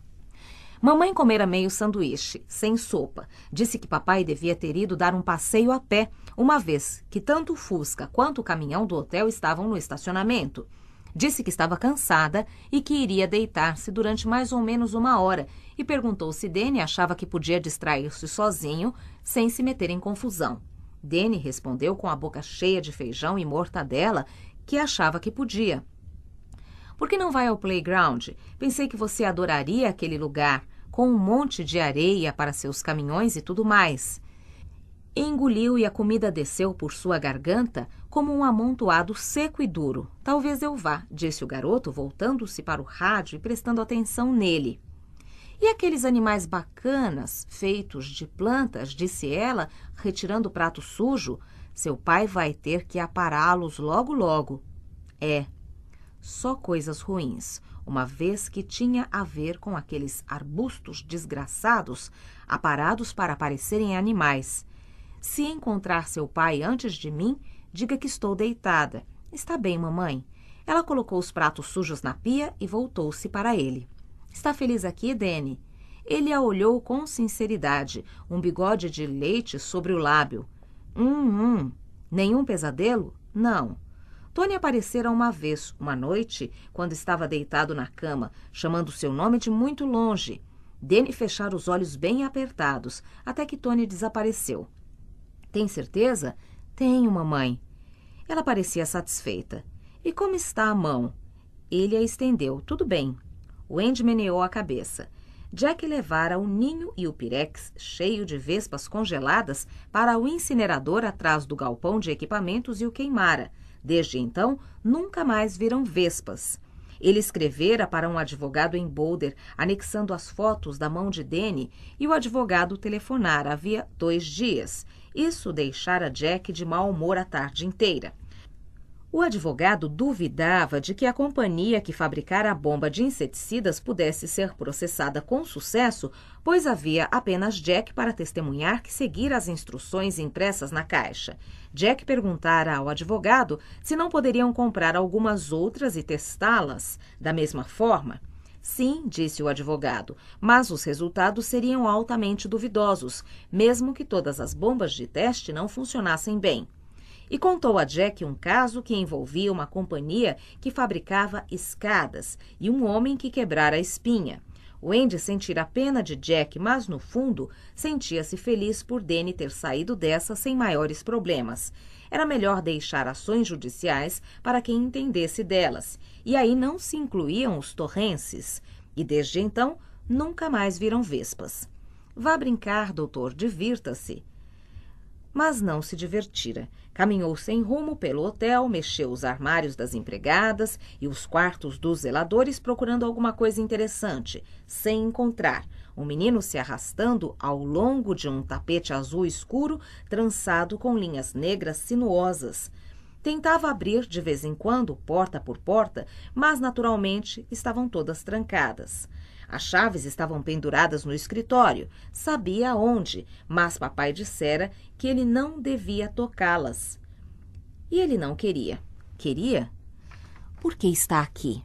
Mamãe comera meio sanduíche, sem sopa. Disse que papai devia ter ido dar um passeio a pé, uma vez que tanto o Fusca quanto o caminhão do hotel estavam no estacionamento. Disse que estava cansada e que iria deitar-se durante mais ou menos uma hora e perguntou se Dene achava que podia distrair-se sozinho sem se meter em confusão. Dene respondeu com a boca cheia de feijão e mortadela que achava que podia. Por que não vai ao playground? Pensei que você adoraria aquele lugar com um monte de areia para seus caminhões e tudo mais. Engoliu e a comida desceu por sua garganta como um amontoado seco e duro. Talvez eu vá, disse o garoto, voltando-se para o rádio e prestando atenção nele. E aqueles animais bacanas, feitos de plantas, disse ela, retirando o prato sujo, seu pai vai ter que apará-los logo logo. É, só coisas ruins uma vez que tinha a ver com aqueles arbustos desgraçados aparados para parecerem animais. Se encontrar seu pai antes de mim, diga que estou deitada. Está bem, mamãe. Ela colocou os pratos sujos na pia e voltou-se para ele. Está feliz aqui, Dene? Ele a olhou com sinceridade, um bigode de leite sobre o lábio. Hum, hum. Nenhum pesadelo? Não. Tony aparecera uma vez, uma noite, quando estava deitado na cama, chamando seu nome de muito longe. Danny fechara os olhos bem apertados, até que Tony desapareceu. Tem certeza? Tenho, mamãe. Ela parecia satisfeita. E como está a mão? Ele a estendeu. Tudo bem. Wendy meneou a cabeça. Jack levara o ninho e o pirex cheio de vespas congeladas para o incinerador atrás do galpão de equipamentos e o queimara, Desde então, nunca mais viram vespas. Ele escrevera para um advogado em Boulder, anexando as fotos da mão de Danny, e o advogado telefonara havia dois dias. Isso deixara Jack de mau humor a tarde inteira. O advogado duvidava de que a companhia que fabricara a bomba de inseticidas pudesse ser processada com sucesso, pois havia apenas Jack para testemunhar que seguira as instruções impressas na caixa. Jack perguntara ao advogado se não poderiam comprar algumas outras e testá-las da mesma forma. Sim, disse o advogado, mas os resultados seriam altamente duvidosos, mesmo que todas as bombas de teste não funcionassem bem e contou a Jack um caso que envolvia uma companhia que fabricava escadas e um homem que quebrara a espinha. Wendy sentira a pena de Jack, mas no fundo sentia-se feliz por Danny ter saído dessa sem maiores problemas. Era melhor deixar ações judiciais para quem entendesse delas, e aí não se incluíam os torrenses. E desde então nunca mais viram vespas. Vá brincar, doutor, divirta-se. Mas não se divertira. Caminhou sem rumo pelo hotel, mexeu os armários das empregadas e os quartos dos zeladores procurando alguma coisa interessante, sem encontrar. Um menino se arrastando ao longo de um tapete azul escuro, trançado com linhas negras sinuosas. Tentava abrir de vez em quando, porta por porta, mas naturalmente estavam todas trancadas. As chaves estavam penduradas no escritório, sabia onde, mas papai dissera que ele não devia tocá-las. E ele não queria. Queria? Por que está aqui?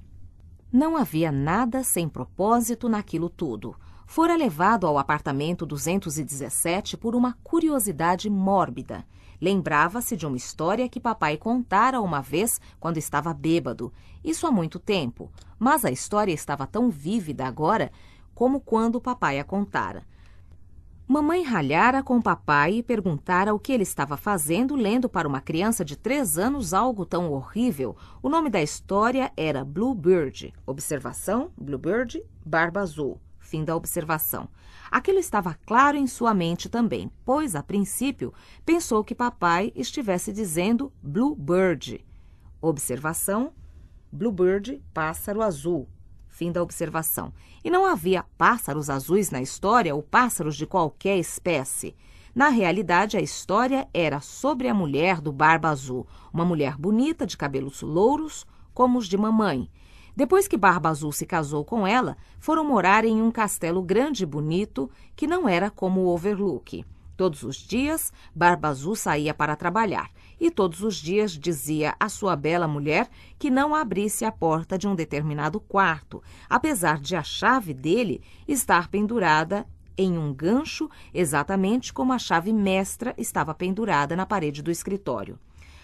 Não havia nada sem propósito naquilo tudo. Fora levado ao apartamento 217 por uma curiosidade mórbida. Lembrava-se de uma história que papai contara uma vez quando estava bêbado, isso há muito tempo, mas a história estava tão vívida agora como quando papai a contara. Mamãe ralhara com papai e perguntara o que ele estava fazendo lendo para uma criança de três anos algo tão horrível. O nome da história era Bluebird. Observação: Bluebird, barba azul. Fim da observação. Aquilo estava claro em sua mente também, pois, a princípio, pensou que papai estivesse dizendo Bluebird. Observação: Bluebird, pássaro azul. Fim da observação. E não havia pássaros azuis na história ou pássaros de qualquer espécie. Na realidade, a história era sobre a mulher do Barba Azul, uma mulher bonita de cabelos louros, como os de mamãe, depois que Barba Azul se casou com ela, foram morar em um castelo grande e bonito que não era como o Overlook. Todos os dias, Barba Azul saía para trabalhar e todos os dias dizia à sua bela mulher que não abrisse a porta de um determinado quarto, apesar de a chave dele estar pendurada em um gancho, exatamente como a chave mestra estava pendurada na parede do escritório.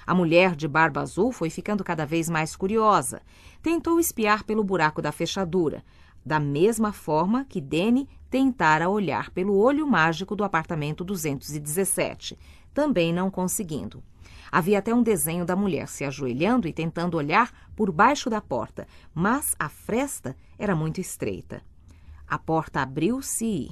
A mulher de barba azul foi ficando cada vez mais curiosa. Tentou espiar pelo buraco da fechadura, da mesma forma que Danny tentara olhar pelo olho mágico do apartamento 217, também não conseguindo. Havia até um desenho da mulher se ajoelhando e tentando olhar por baixo da porta, mas a fresta era muito estreita. A porta abriu-se e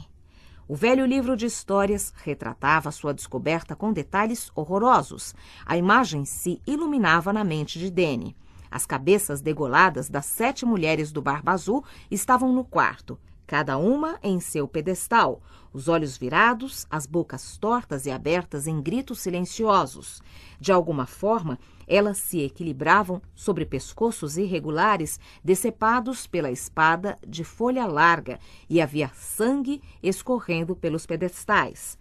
o velho livro de histórias retratava sua descoberta com detalhes horrorosos. A imagem se iluminava na mente de Dene. As cabeças degoladas das sete mulheres do Barba Azul estavam no quarto cada uma em seu pedestal, os olhos virados, as bocas tortas e abertas em gritos silenciosos. De alguma forma, elas se equilibravam sobre pescoços irregulares decepados pela espada de folha larga e havia sangue escorrendo pelos pedestais.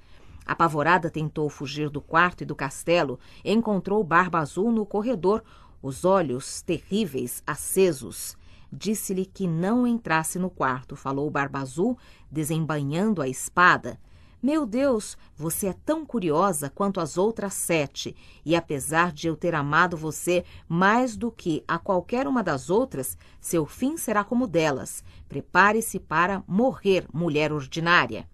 Apavorada tentou fugir do quarto e do castelo, encontrou Barba Azul no corredor, os olhos terríveis acesos disse-lhe que não entrasse no quarto, falou Barba Azul, desembainhando a espada. Meu Deus, você é tão curiosa quanto as outras sete, e apesar de eu ter amado você mais do que a qualquer uma das outras, seu fim será como delas. Prepare-se para morrer, mulher ordinária.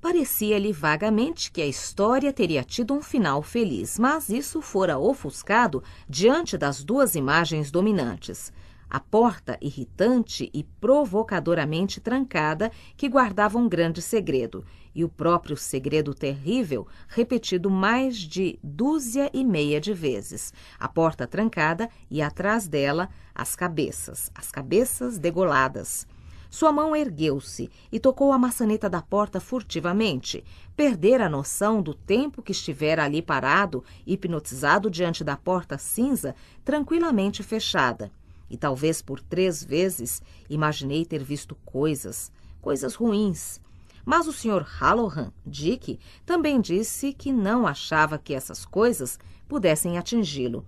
Parecia-lhe vagamente que a história teria tido um final feliz, mas isso fora ofuscado diante das duas imagens dominantes. A porta irritante e provocadoramente trancada que guardava um grande segredo, e o próprio segredo terrível repetido mais de dúzia e meia de vezes. A porta trancada e atrás dela as cabeças, as cabeças degoladas. Sua mão ergueu-se e tocou a maçaneta da porta furtivamente. Perdera a noção do tempo que estivera ali parado, hipnotizado diante da porta cinza, tranquilamente fechada. E talvez por três vezes imaginei ter visto coisas, coisas ruins. Mas o Sr. Halloran, Dick, também disse que não achava que essas coisas pudessem atingi-lo.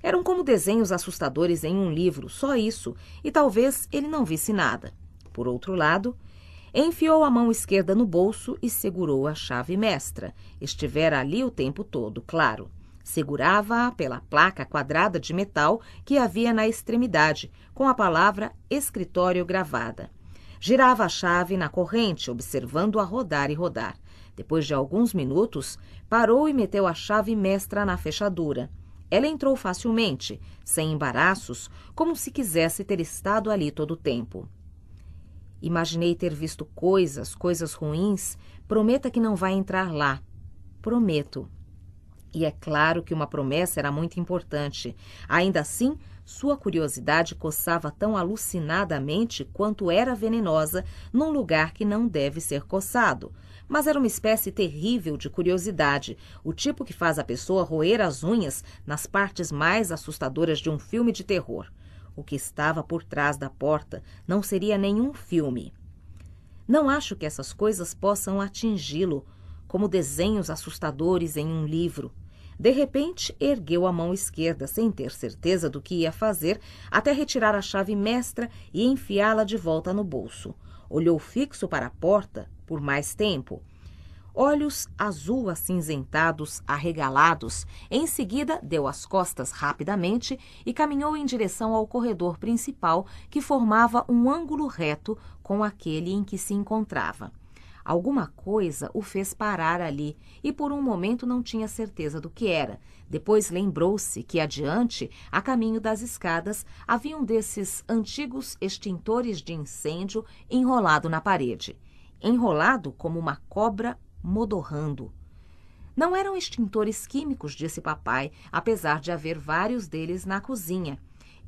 Eram como desenhos assustadores em um livro, só isso, e talvez ele não visse nada. Por outro lado, enfiou a mão esquerda no bolso e segurou a chave mestra. Estivera ali o tempo todo, claro. Segurava-a pela placa quadrada de metal que havia na extremidade, com a palavra escritório gravada. Girava a chave na corrente, observando-a rodar e rodar. Depois de alguns minutos, parou e meteu a chave mestra na fechadura. Ela entrou facilmente, sem embaraços, como se quisesse ter estado ali todo o tempo. Imaginei ter visto coisas, coisas ruins. Prometa que não vai entrar lá. Prometo. E é claro que uma promessa era muito importante. Ainda assim, sua curiosidade coçava tão alucinadamente quanto era venenosa num lugar que não deve ser coçado. Mas era uma espécie terrível de curiosidade, o tipo que faz a pessoa roer as unhas nas partes mais assustadoras de um filme de terror. O que estava por trás da porta não seria nenhum filme. Não acho que essas coisas possam atingi-lo, como desenhos assustadores em um livro. De repente, ergueu a mão esquerda, sem ter certeza do que ia fazer, até retirar a chave mestra e enfiá-la de volta no bolso. Olhou fixo para a porta por mais tempo olhos azul acinzentados, arregalados. Em seguida, deu as costas rapidamente e caminhou em direção ao corredor principal, que formava um ângulo reto com aquele em que se encontrava. Alguma coisa o fez parar ali e por um momento não tinha certeza do que era. Depois lembrou-se que adiante, a caminho das escadas, havia um desses antigos extintores de incêndio enrolado na parede enrolado como uma cobra modorrando. Não eram extintores químicos, disse papai, apesar de haver vários deles na cozinha.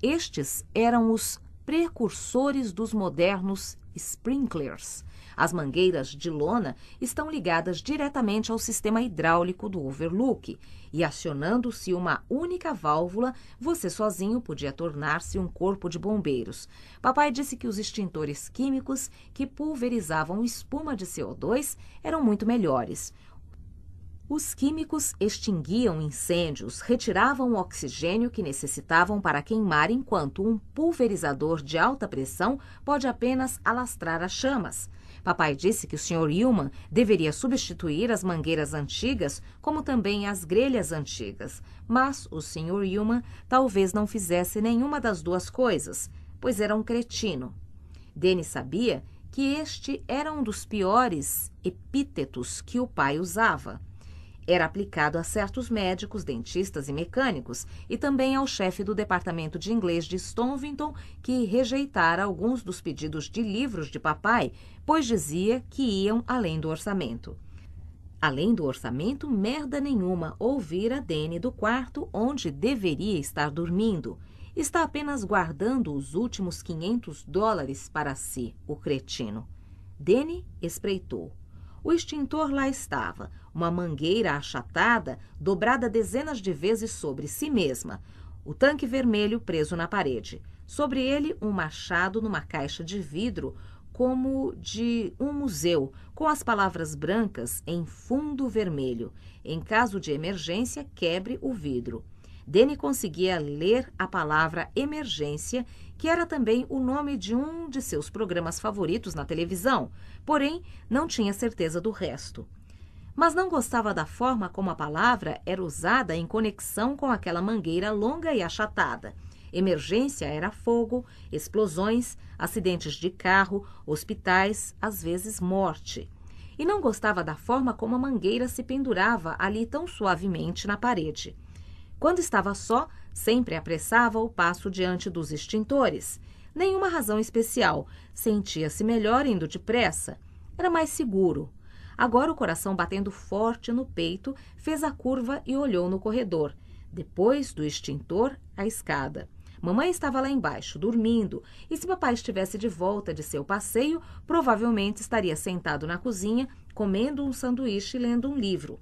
Estes eram os precursores dos modernos sprinklers, as mangueiras de lona estão ligadas diretamente ao sistema hidráulico do overlook e, acionando-se uma única válvula, você sozinho podia tornar-se um corpo de bombeiros. Papai disse que os extintores químicos que pulverizavam espuma de CO2 eram muito melhores. Os químicos extinguiam incêndios, retiravam o oxigênio que necessitavam para queimar, enquanto um pulverizador de alta pressão pode apenas alastrar as chamas. Papai disse que o Sr. Hillman deveria substituir as mangueiras antigas, como também as grelhas antigas. Mas o Sr. Hillman talvez não fizesse nenhuma das duas coisas, pois era um cretino. Denis sabia que este era um dos piores epítetos que o pai usava. Era aplicado a certos médicos, dentistas e mecânicos, e também ao chefe do departamento de inglês de Stonvington, que rejeitara alguns dos pedidos de livros de papai, pois dizia que iam além do orçamento. Além do orçamento, merda nenhuma ouvir a Dene do quarto onde deveria estar dormindo. Está apenas guardando os últimos 500 dólares para si, o cretino. Dene espreitou. O extintor lá estava, uma mangueira achatada, dobrada dezenas de vezes sobre si mesma, o tanque vermelho preso na parede. Sobre ele, um machado numa caixa de vidro, como de um museu, com as palavras brancas em fundo vermelho. Em caso de emergência, quebre o vidro. Dene conseguia ler a palavra emergência, que era também o nome de um de seus programas favoritos na televisão, porém não tinha certeza do resto. Mas não gostava da forma como a palavra era usada em conexão com aquela mangueira longa e achatada. Emergência era fogo, explosões, acidentes de carro, hospitais, às vezes morte. E não gostava da forma como a mangueira se pendurava ali tão suavemente na parede. Quando estava só, sempre apressava o passo diante dos extintores. Nenhuma razão especial. Sentia-se melhor indo depressa. Era mais seguro. Agora o coração batendo forte no peito, fez a curva e olhou no corredor. Depois do extintor, a escada. Mamãe estava lá embaixo, dormindo, e se papai estivesse de volta de seu passeio, provavelmente estaria sentado na cozinha, comendo um sanduíche e lendo um livro.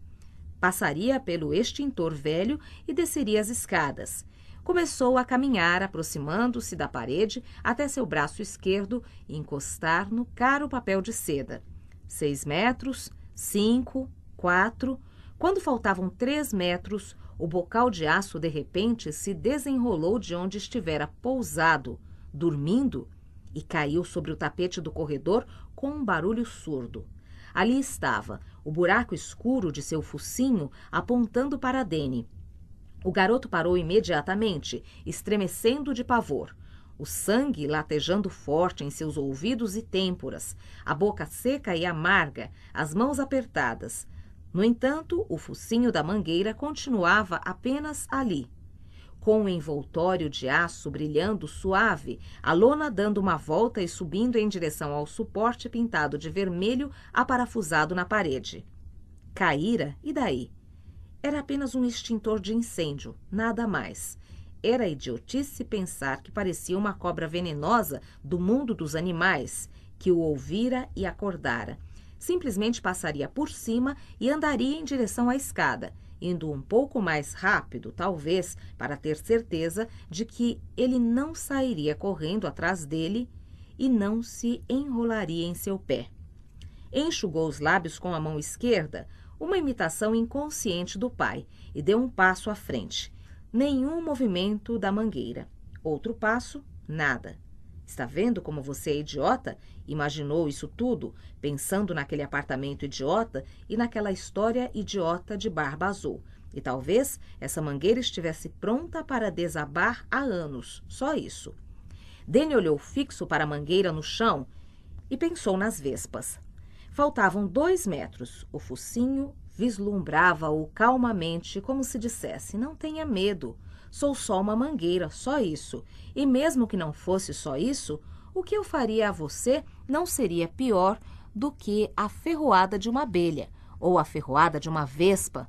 Passaria pelo extintor velho e desceria as escadas. Começou a caminhar, aproximando-se da parede até seu braço esquerdo e encostar no caro papel de seda. Seis metros, cinco, quatro. Quando faltavam três metros, o bocal de aço de repente se desenrolou de onde estivera pousado, dormindo, e caiu sobre o tapete do corredor com um barulho surdo. Ali estava, o buraco escuro de seu focinho apontando para Dene. O garoto parou imediatamente, estremecendo de pavor. O sangue latejando forte em seus ouvidos e têmporas, a boca seca e amarga, as mãos apertadas, no entanto, o focinho da mangueira continuava apenas ali. Com o um envoltório de aço brilhando suave, a lona dando uma volta e subindo em direção ao suporte pintado de vermelho aparafusado na parede. Caíra, e daí? Era apenas um extintor de incêndio, nada mais. Era idiotice pensar que parecia uma cobra venenosa do mundo dos animais, que o ouvira e acordara simplesmente passaria por cima e andaria em direção à escada, indo um pouco mais rápido, talvez, para ter certeza de que ele não sairia correndo atrás dele e não se enrolaria em seu pé. Enxugou os lábios com a mão esquerda, uma imitação inconsciente do pai, e deu um passo à frente. Nenhum movimento da mangueira. Outro passo, nada. Está vendo como você é idiota? Imaginou isso tudo pensando naquele apartamento idiota e naquela história idiota de Barba Azul. E talvez essa mangueira estivesse pronta para desabar há anos, só isso. Danny olhou fixo para a mangueira no chão e pensou nas vespas. Faltavam dois metros. O focinho vislumbrava-o calmamente, como se dissesse: Não tenha medo, sou só uma mangueira, só isso. E mesmo que não fosse só isso, o que eu faria a você não seria pior do que a ferroada de uma abelha ou a ferroada de uma vespa.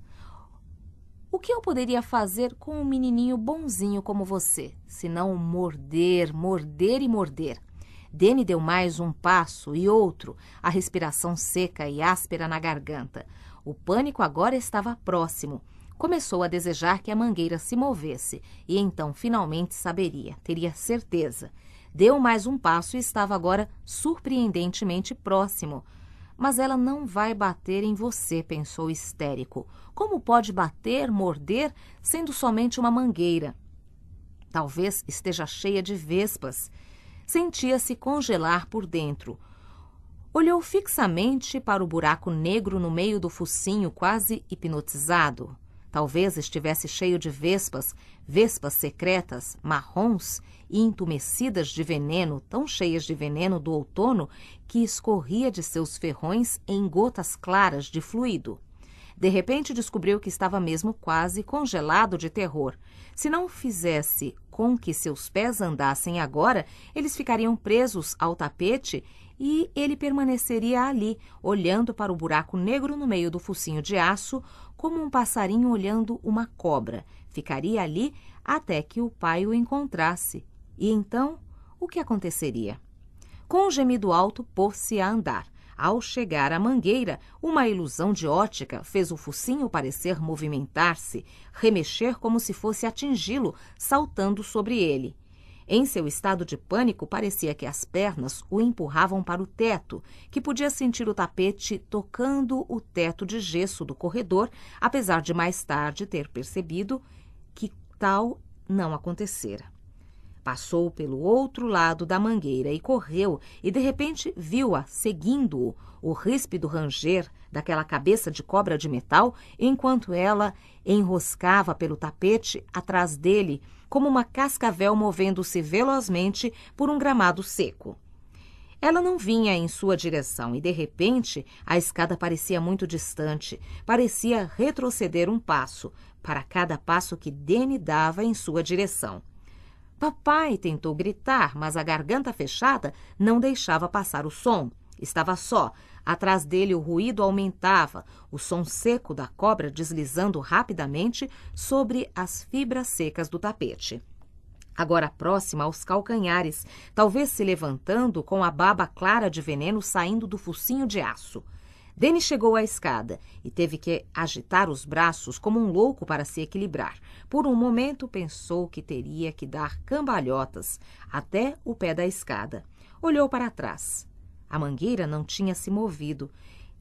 O que eu poderia fazer com um menininho bonzinho como você, se não morder, morder e morder? Dene deu mais um passo e outro, a respiração seca e áspera na garganta. O pânico agora estava próximo. Começou a desejar que a mangueira se movesse e então finalmente saberia, teria certeza. Deu mais um passo e estava agora surpreendentemente próximo. Mas ela não vai bater em você, pensou histérico. Como pode bater, morder, sendo somente uma mangueira? Talvez esteja cheia de vespas. Sentia-se congelar por dentro. Olhou fixamente para o buraco negro no meio do focinho, quase hipnotizado. Talvez estivesse cheio de vespas, vespas secretas, marrons e entumecidas de veneno, tão cheias de veneno do outono que escorria de seus ferrões em gotas claras de fluido. De repente descobriu que estava mesmo quase congelado de terror. Se não fizesse com que seus pés andassem agora, eles ficariam presos ao tapete e ele permaneceria ali, olhando para o buraco negro no meio do focinho de aço, como um passarinho olhando uma cobra. Ficaria ali até que o pai o encontrasse. E então, o que aconteceria? Com um gemido alto, pôs-se a andar. Ao chegar à mangueira, uma ilusão de ótica fez o focinho parecer movimentar-se, remexer como se fosse atingi-lo, saltando sobre ele. Em seu estado de pânico, parecia que as pernas o empurravam para o teto, que podia sentir o tapete tocando o teto de gesso do corredor, apesar de mais tarde ter percebido que tal não acontecera. Passou pelo outro lado da mangueira e correu, e de repente viu-a seguindo-o, o ríspido ranger daquela cabeça de cobra de metal, enquanto ela enroscava pelo tapete atrás dele como uma cascavel movendo-se velozmente por um gramado seco. Ela não vinha em sua direção e, de repente, a escada parecia muito distante, parecia retroceder um passo, para cada passo que Dene dava em sua direção. Papai tentou gritar, mas a garganta fechada não deixava passar o som. Estava só, Atrás dele o ruído aumentava, o som seco da cobra deslizando rapidamente sobre as fibras secas do tapete. Agora próxima aos calcanhares, talvez se levantando com a baba clara de veneno saindo do focinho de aço. Denis chegou à escada e teve que agitar os braços como um louco para se equilibrar. Por um momento pensou que teria que dar cambalhotas até o pé da escada. Olhou para trás. A mangueira não tinha se movido.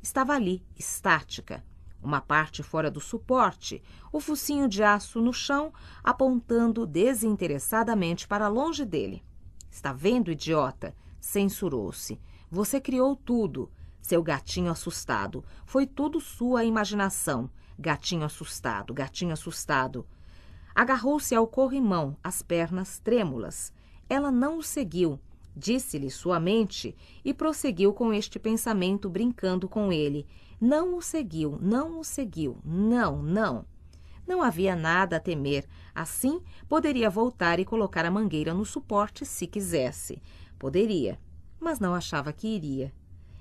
Estava ali, estática. Uma parte fora do suporte, o focinho de aço no chão, apontando desinteressadamente para longe dele. Está vendo, idiota? Censurou-se. Você criou tudo. Seu gatinho assustado. Foi tudo sua imaginação. Gatinho assustado, gatinho assustado. Agarrou-se ao corrimão, as pernas trêmulas. Ela não o seguiu. Disse-lhe sua mente e prosseguiu com este pensamento, brincando com ele. Não o seguiu, não o seguiu, não, não. Não havia nada a temer. Assim, poderia voltar e colocar a mangueira no suporte se quisesse. Poderia, mas não achava que iria.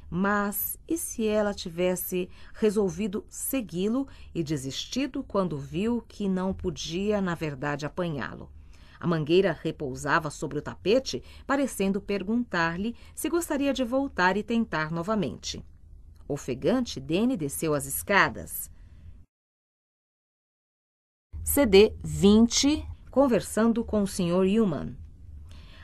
Mas e se ela tivesse resolvido segui-lo e desistido quando viu que não podia, na verdade, apanhá-lo? A mangueira repousava sobre o tapete, parecendo perguntar-lhe se gostaria de voltar e tentar novamente. Ofegante, Dene desceu as escadas. CD 20 Conversando com o Sr. Human.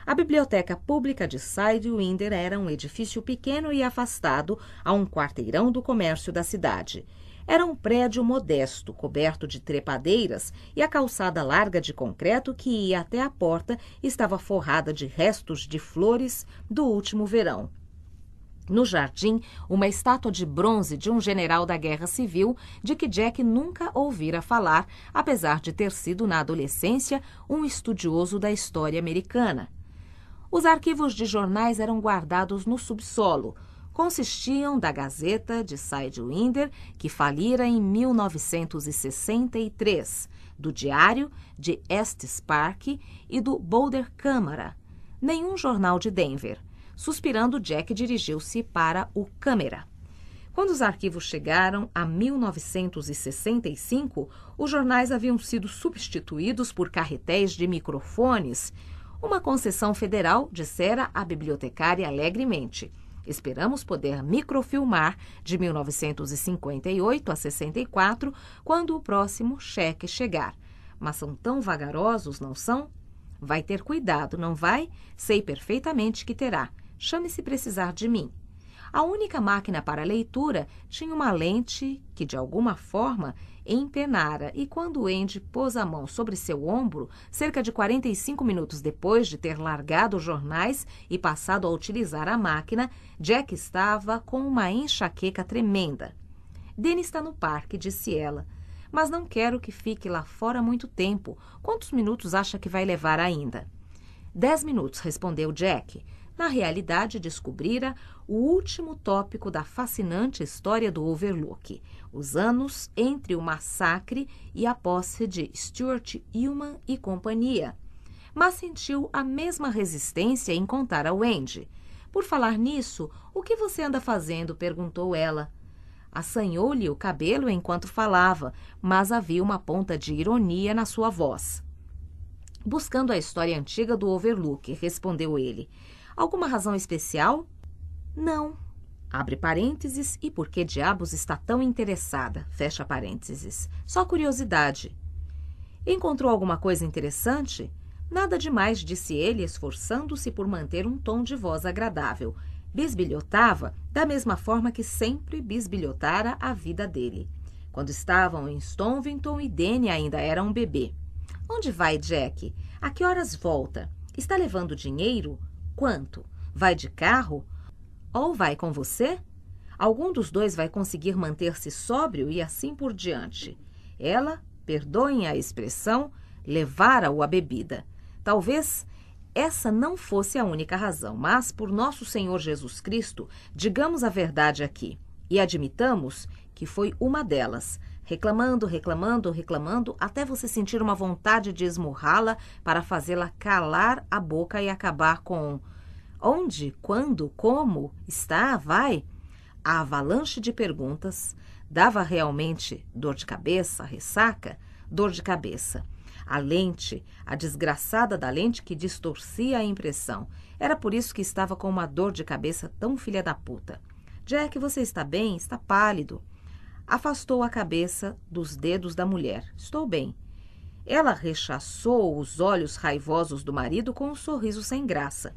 A biblioteca pública de Sidewinder era um edifício pequeno e afastado a um quarteirão do comércio da cidade. Era um prédio modesto, coberto de trepadeiras, e a calçada larga de concreto que ia até a porta estava forrada de restos de flores do último verão. No jardim, uma estátua de bronze de um general da Guerra Civil, de que Jack nunca ouvira falar, apesar de ter sido, na adolescência, um estudioso da história americana. Os arquivos de jornais eram guardados no subsolo consistiam da Gazeta de Sidewinder, que falira em 1963, do Diário de Estes Park e do Boulder Câmara. Nenhum jornal de Denver. Suspirando, Jack dirigiu-se para o Câmara. Quando os arquivos chegaram a 1965, os jornais haviam sido substituídos por carretéis de microfones, uma concessão federal, dissera a bibliotecária alegremente. Esperamos poder microfilmar de 1958 a 64, quando o próximo cheque chegar. Mas são tão vagarosos, não são? Vai ter cuidado, não vai? Sei perfeitamente que terá. Chame se precisar de mim. A única máquina para leitura tinha uma lente que, de alguma forma, empenara e quando Andy pôs a mão sobre seu ombro, cerca de 45 minutos depois de ter largado os jornais e passado a utilizar a máquina, Jack estava com uma enxaqueca tremenda. Denny está no parque, disse ela. Mas não quero que fique lá fora muito tempo. Quantos minutos acha que vai levar ainda? Dez minutos, respondeu Jack na realidade descobrira o último tópico da fascinante história do Overlook, os anos entre o massacre e a posse de Stuart Hillman e companhia. Mas sentiu a mesma resistência em contar a Wendy. Por falar nisso, o que você anda fazendo? perguntou ela. Assanhou-lhe o cabelo enquanto falava, mas havia uma ponta de ironia na sua voz. Buscando a história antiga do Overlook, respondeu ele. Alguma razão especial? Não. Abre parênteses e por que diabos está tão interessada? Fecha parênteses. Só curiosidade. Encontrou alguma coisa interessante? Nada demais, disse ele, esforçando-se por manter um tom de voz agradável. Bisbilhotava da mesma forma que sempre bisbilhotara a vida dele. Quando estavam em Stonvington e Danny ainda era um bebê. Onde vai, Jack? A que horas volta? Está levando dinheiro? Quanto? Vai de carro? Ou vai com você? Algum dos dois vai conseguir manter-se sóbrio e assim por diante. Ela, perdoem a expressão, levara-o à bebida. Talvez essa não fosse a única razão, mas por nosso Senhor Jesus Cristo, digamos a verdade aqui e admitamos que foi uma delas, reclamando, reclamando, reclamando, até você sentir uma vontade de esmurrá-la para fazê-la calar a boca e acabar com onde, quando, como, está, vai. A avalanche de perguntas dava realmente dor de cabeça, ressaca, dor de cabeça. A lente, a desgraçada da lente que distorcia a impressão. Era por isso que estava com uma dor de cabeça tão filha da puta. Jack, você está bem? Está pálido afastou a cabeça dos dedos da mulher. Estou bem. Ela rechaçou os olhos raivosos do marido com um sorriso sem graça.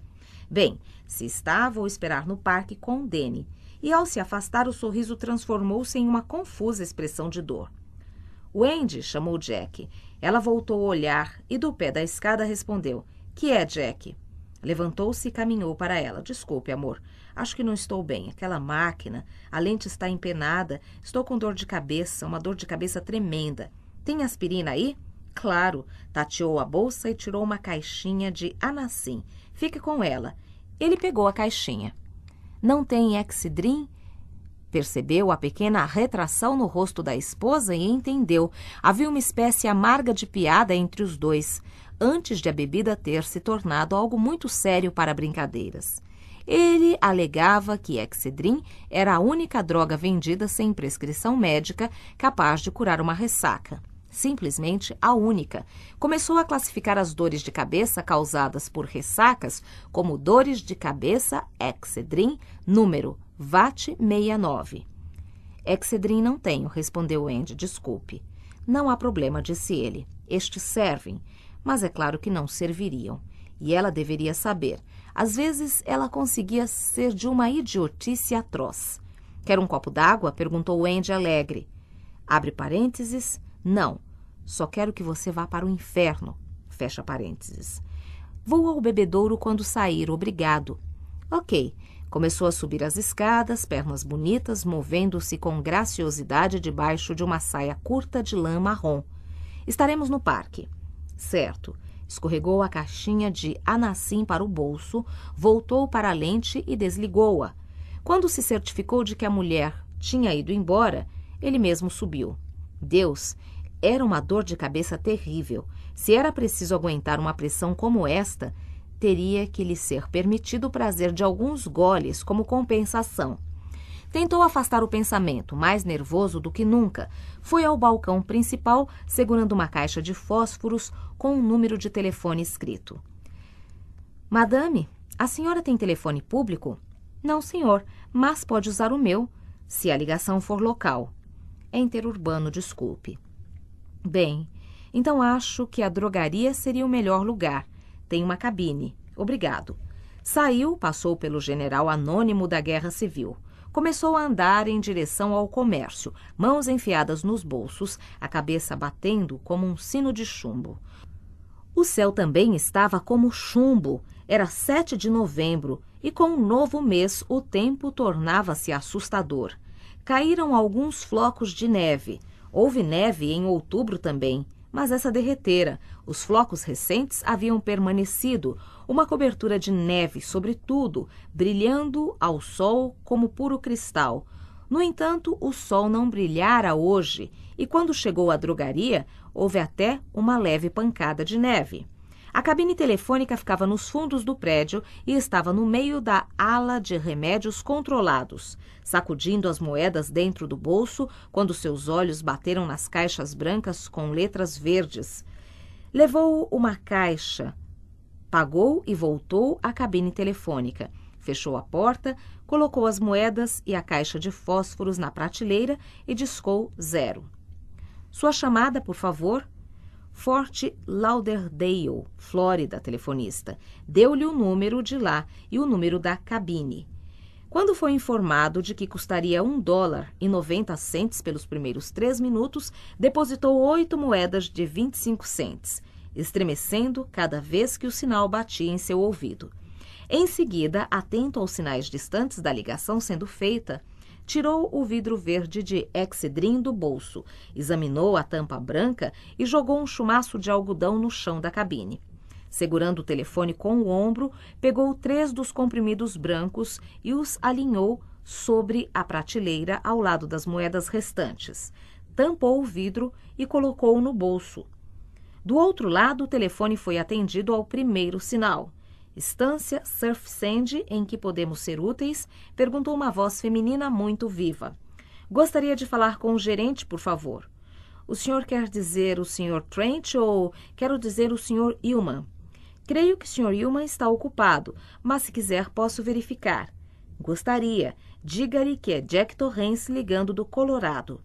Bem, se está, vou esperar no parque com Dene. E ao se afastar, o sorriso transformou-se em uma confusa expressão de dor. Wendy chamou Jack. Ela voltou o olhar e do pé da escada respondeu: Que é, Jack? Levantou-se e caminhou para ela. Desculpe, amor. Acho que não estou bem. Aquela máquina, a lente está empenada. Estou com dor de cabeça, uma dor de cabeça tremenda. Tem aspirina aí? Claro. Tateou a bolsa e tirou uma caixinha de anacim. Fique com ela. Ele pegou a caixinha. Não tem Exidrin? Percebeu a pequena retração no rosto da esposa e entendeu. Havia uma espécie amarga de piada entre os dois, antes de a bebida ter se tornado algo muito sério para brincadeiras. Ele alegava que Excedrin era a única droga vendida sem prescrição médica capaz de curar uma ressaca simplesmente a única. Começou a classificar as dores de cabeça causadas por ressacas como dores de cabeça Excedrin, número VAT 69. Excedrin não tenho, respondeu Andy, desculpe. Não há problema, disse ele. Estes servem, mas é claro que não serviriam. E ela deveria saber. Às vezes ela conseguia ser de uma idiotice atroz. Quer um copo d'água? perguntou Andy alegre. Abre parênteses. Não. Só quero que você vá para o inferno. Fecha parênteses. Vou ao bebedouro quando sair, obrigado. Ok. Começou a subir as escadas, pernas bonitas, movendo-se com graciosidade debaixo de uma saia curta de lã marrom. Estaremos no parque. Certo. Escorregou a caixinha de anacim para o bolso, voltou para a lente e desligou-a. Quando se certificou de que a mulher tinha ido embora, ele mesmo subiu. Deus, era uma dor de cabeça terrível. Se era preciso aguentar uma pressão como esta, teria que lhe ser permitido o prazer de alguns goles como compensação. Tentou afastar o pensamento, mais nervoso do que nunca. Foi ao balcão principal, segurando uma caixa de fósforos com um número de telefone escrito. Madame, a senhora tem telefone público? Não, senhor, mas pode usar o meu, se a ligação for local. É interurbano, desculpe. Bem, então acho que a drogaria seria o melhor lugar. Tem uma cabine. Obrigado. Saiu, passou pelo general anônimo da Guerra Civil começou a andar em direção ao comércio, mãos enfiadas nos bolsos, a cabeça batendo como um sino de chumbo. O céu também estava como chumbo. Era 7 de novembro e, com o novo mês, o tempo tornava-se assustador. Caíram alguns flocos de neve. Houve neve em outubro também, mas essa derretera. Os flocos recentes haviam permanecido, uma cobertura de neve sobre tudo, brilhando ao sol como puro cristal. No entanto, o sol não brilhara hoje, e quando chegou à drogaria, houve até uma leve pancada de neve. A cabine telefônica ficava nos fundos do prédio e estava no meio da ala de remédios controlados, sacudindo as moedas dentro do bolso quando seus olhos bateram nas caixas brancas com letras verdes. Levou uma caixa Pagou e voltou à cabine telefônica. Fechou a porta, colocou as moedas e a caixa de fósforos na prateleira e discou zero. Sua chamada, por favor. Fort Lauderdale, Flórida, telefonista. Deu-lhe o número de lá e o número da cabine. Quando foi informado de que custaria um dólar e 90 centes pelos primeiros três minutos, depositou oito moedas de 25 centes estremecendo cada vez que o sinal batia em seu ouvido. Em seguida, atento aos sinais distantes da ligação sendo feita, tirou o vidro verde de excedrin do bolso, examinou a tampa branca e jogou um chumaço de algodão no chão da cabine. Segurando o telefone com o ombro, pegou três dos comprimidos brancos e os alinhou sobre a prateleira ao lado das moedas restantes. Tampou o vidro e colocou-o no bolso, do outro lado, o telefone foi atendido ao primeiro sinal. Estância Surf Sand, em que podemos ser úteis? perguntou uma voz feminina muito viva. Gostaria de falar com o gerente, por favor. O senhor quer dizer o senhor Trent ou quero dizer o senhor Ilman? Creio que o senhor Ilman está ocupado, mas se quiser posso verificar. Gostaria. Diga-lhe que é Jack Torrance ligando do Colorado.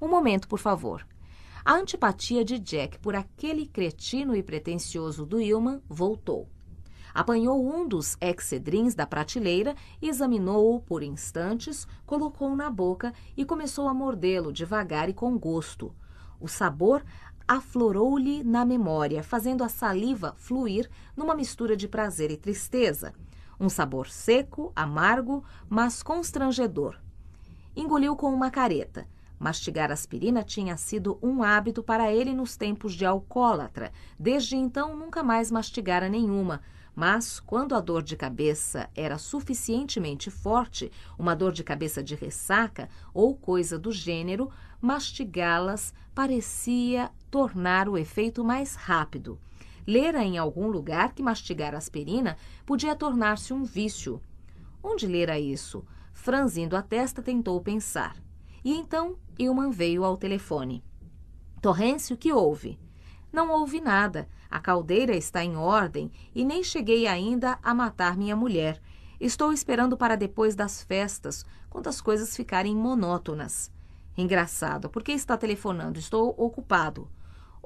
Um momento, por favor. A antipatia de Jack por aquele cretino e pretensioso do Ilman voltou. Apanhou um dos excedrins da prateleira, examinou-o por instantes, colocou-o na boca e começou a mordê-lo devagar e com gosto. O sabor aflorou-lhe na memória, fazendo a saliva fluir numa mistura de prazer e tristeza. Um sabor seco, amargo, mas constrangedor. Engoliu com uma careta. Mastigar aspirina tinha sido um hábito para ele nos tempos de alcoólatra. Desde então, nunca mais mastigara nenhuma. Mas, quando a dor de cabeça era suficientemente forte, uma dor de cabeça de ressaca ou coisa do gênero, mastigá-las parecia tornar o efeito mais rápido. Lera em algum lugar que mastigar aspirina podia tornar-se um vício. Onde lera isso? Franzindo a testa, tentou pensar. E então Ilman veio ao telefone. Torrêncio, que houve? Não houve nada. A caldeira está em ordem e nem cheguei ainda a matar minha mulher. Estou esperando para depois das festas, quando as coisas ficarem monótonas. Engraçado, por que está telefonando? Estou ocupado.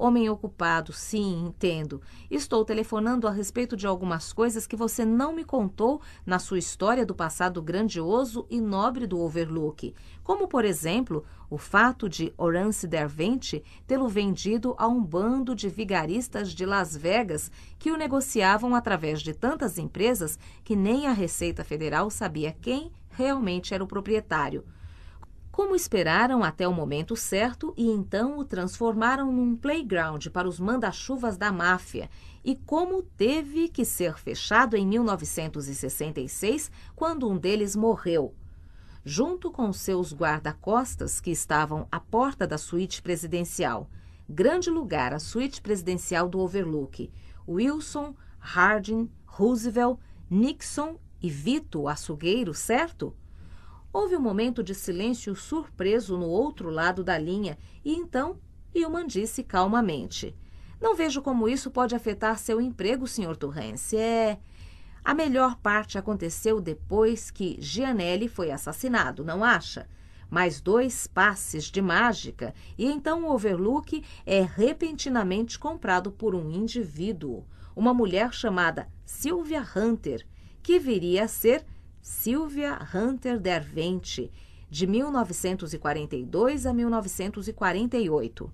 Homem ocupado, sim, entendo. Estou telefonando a respeito de algumas coisas que você não me contou na sua história do passado grandioso e nobre do Overlook, como, por exemplo, o fato de Orance Dervente tê-lo vendido a um bando de vigaristas de Las Vegas que o negociavam através de tantas empresas que nem a Receita Federal sabia quem realmente era o proprietário como esperaram até o momento certo e então o transformaram num playground para os manda-chuvas da máfia, e como teve que ser fechado em 1966, quando um deles morreu. Junto com seus guarda-costas, que estavam à porta da suíte presidencial, grande lugar a suíte presidencial do Overlook, Wilson, Harding, Roosevelt, Nixon e Vito, açougueiro, certo? Houve um momento de silêncio surpreso no outro lado da linha e então Ilman disse calmamente: Não vejo como isso pode afetar seu emprego, Sr. Torrance. É. A melhor parte aconteceu depois que Gianelli foi assassinado, não acha? Mais dois passes de mágica e então o Overlook é repentinamente comprado por um indivíduo, uma mulher chamada Sylvia Hunter, que viria a ser Silvia Hunter Dervente, de 1942 a 1948.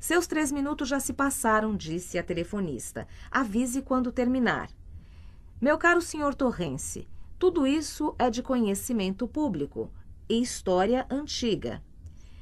Seus três minutos já se passaram, disse a telefonista. Avise quando terminar. Meu caro senhor Torrense, tudo isso é de conhecimento público e história antiga.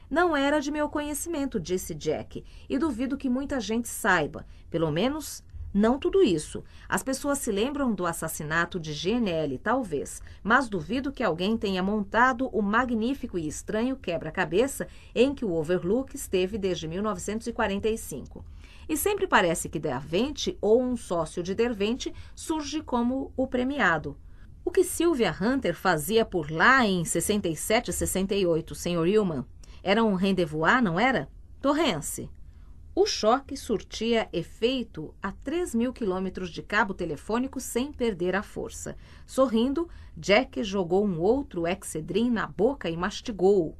Não era de meu conhecimento, disse Jack, e duvido que muita gente saiba, pelo menos não tudo isso. As pessoas se lembram do assassinato de GNL, talvez, mas duvido que alguém tenha montado o magnífico e estranho quebra-cabeça em que o Overlook esteve desde 1945. E sempre parece que Dervente ou um sócio de Dervente surge como o premiado. O que Sylvia Hunter fazia por lá em 67 e 68, Sr. Hillman? Era um rendezvous, não era? Torrence, o choque surtia efeito a 3 mil quilômetros de cabo telefônico sem perder a força. Sorrindo, Jack jogou um outro Excedrin na boca e mastigou-o.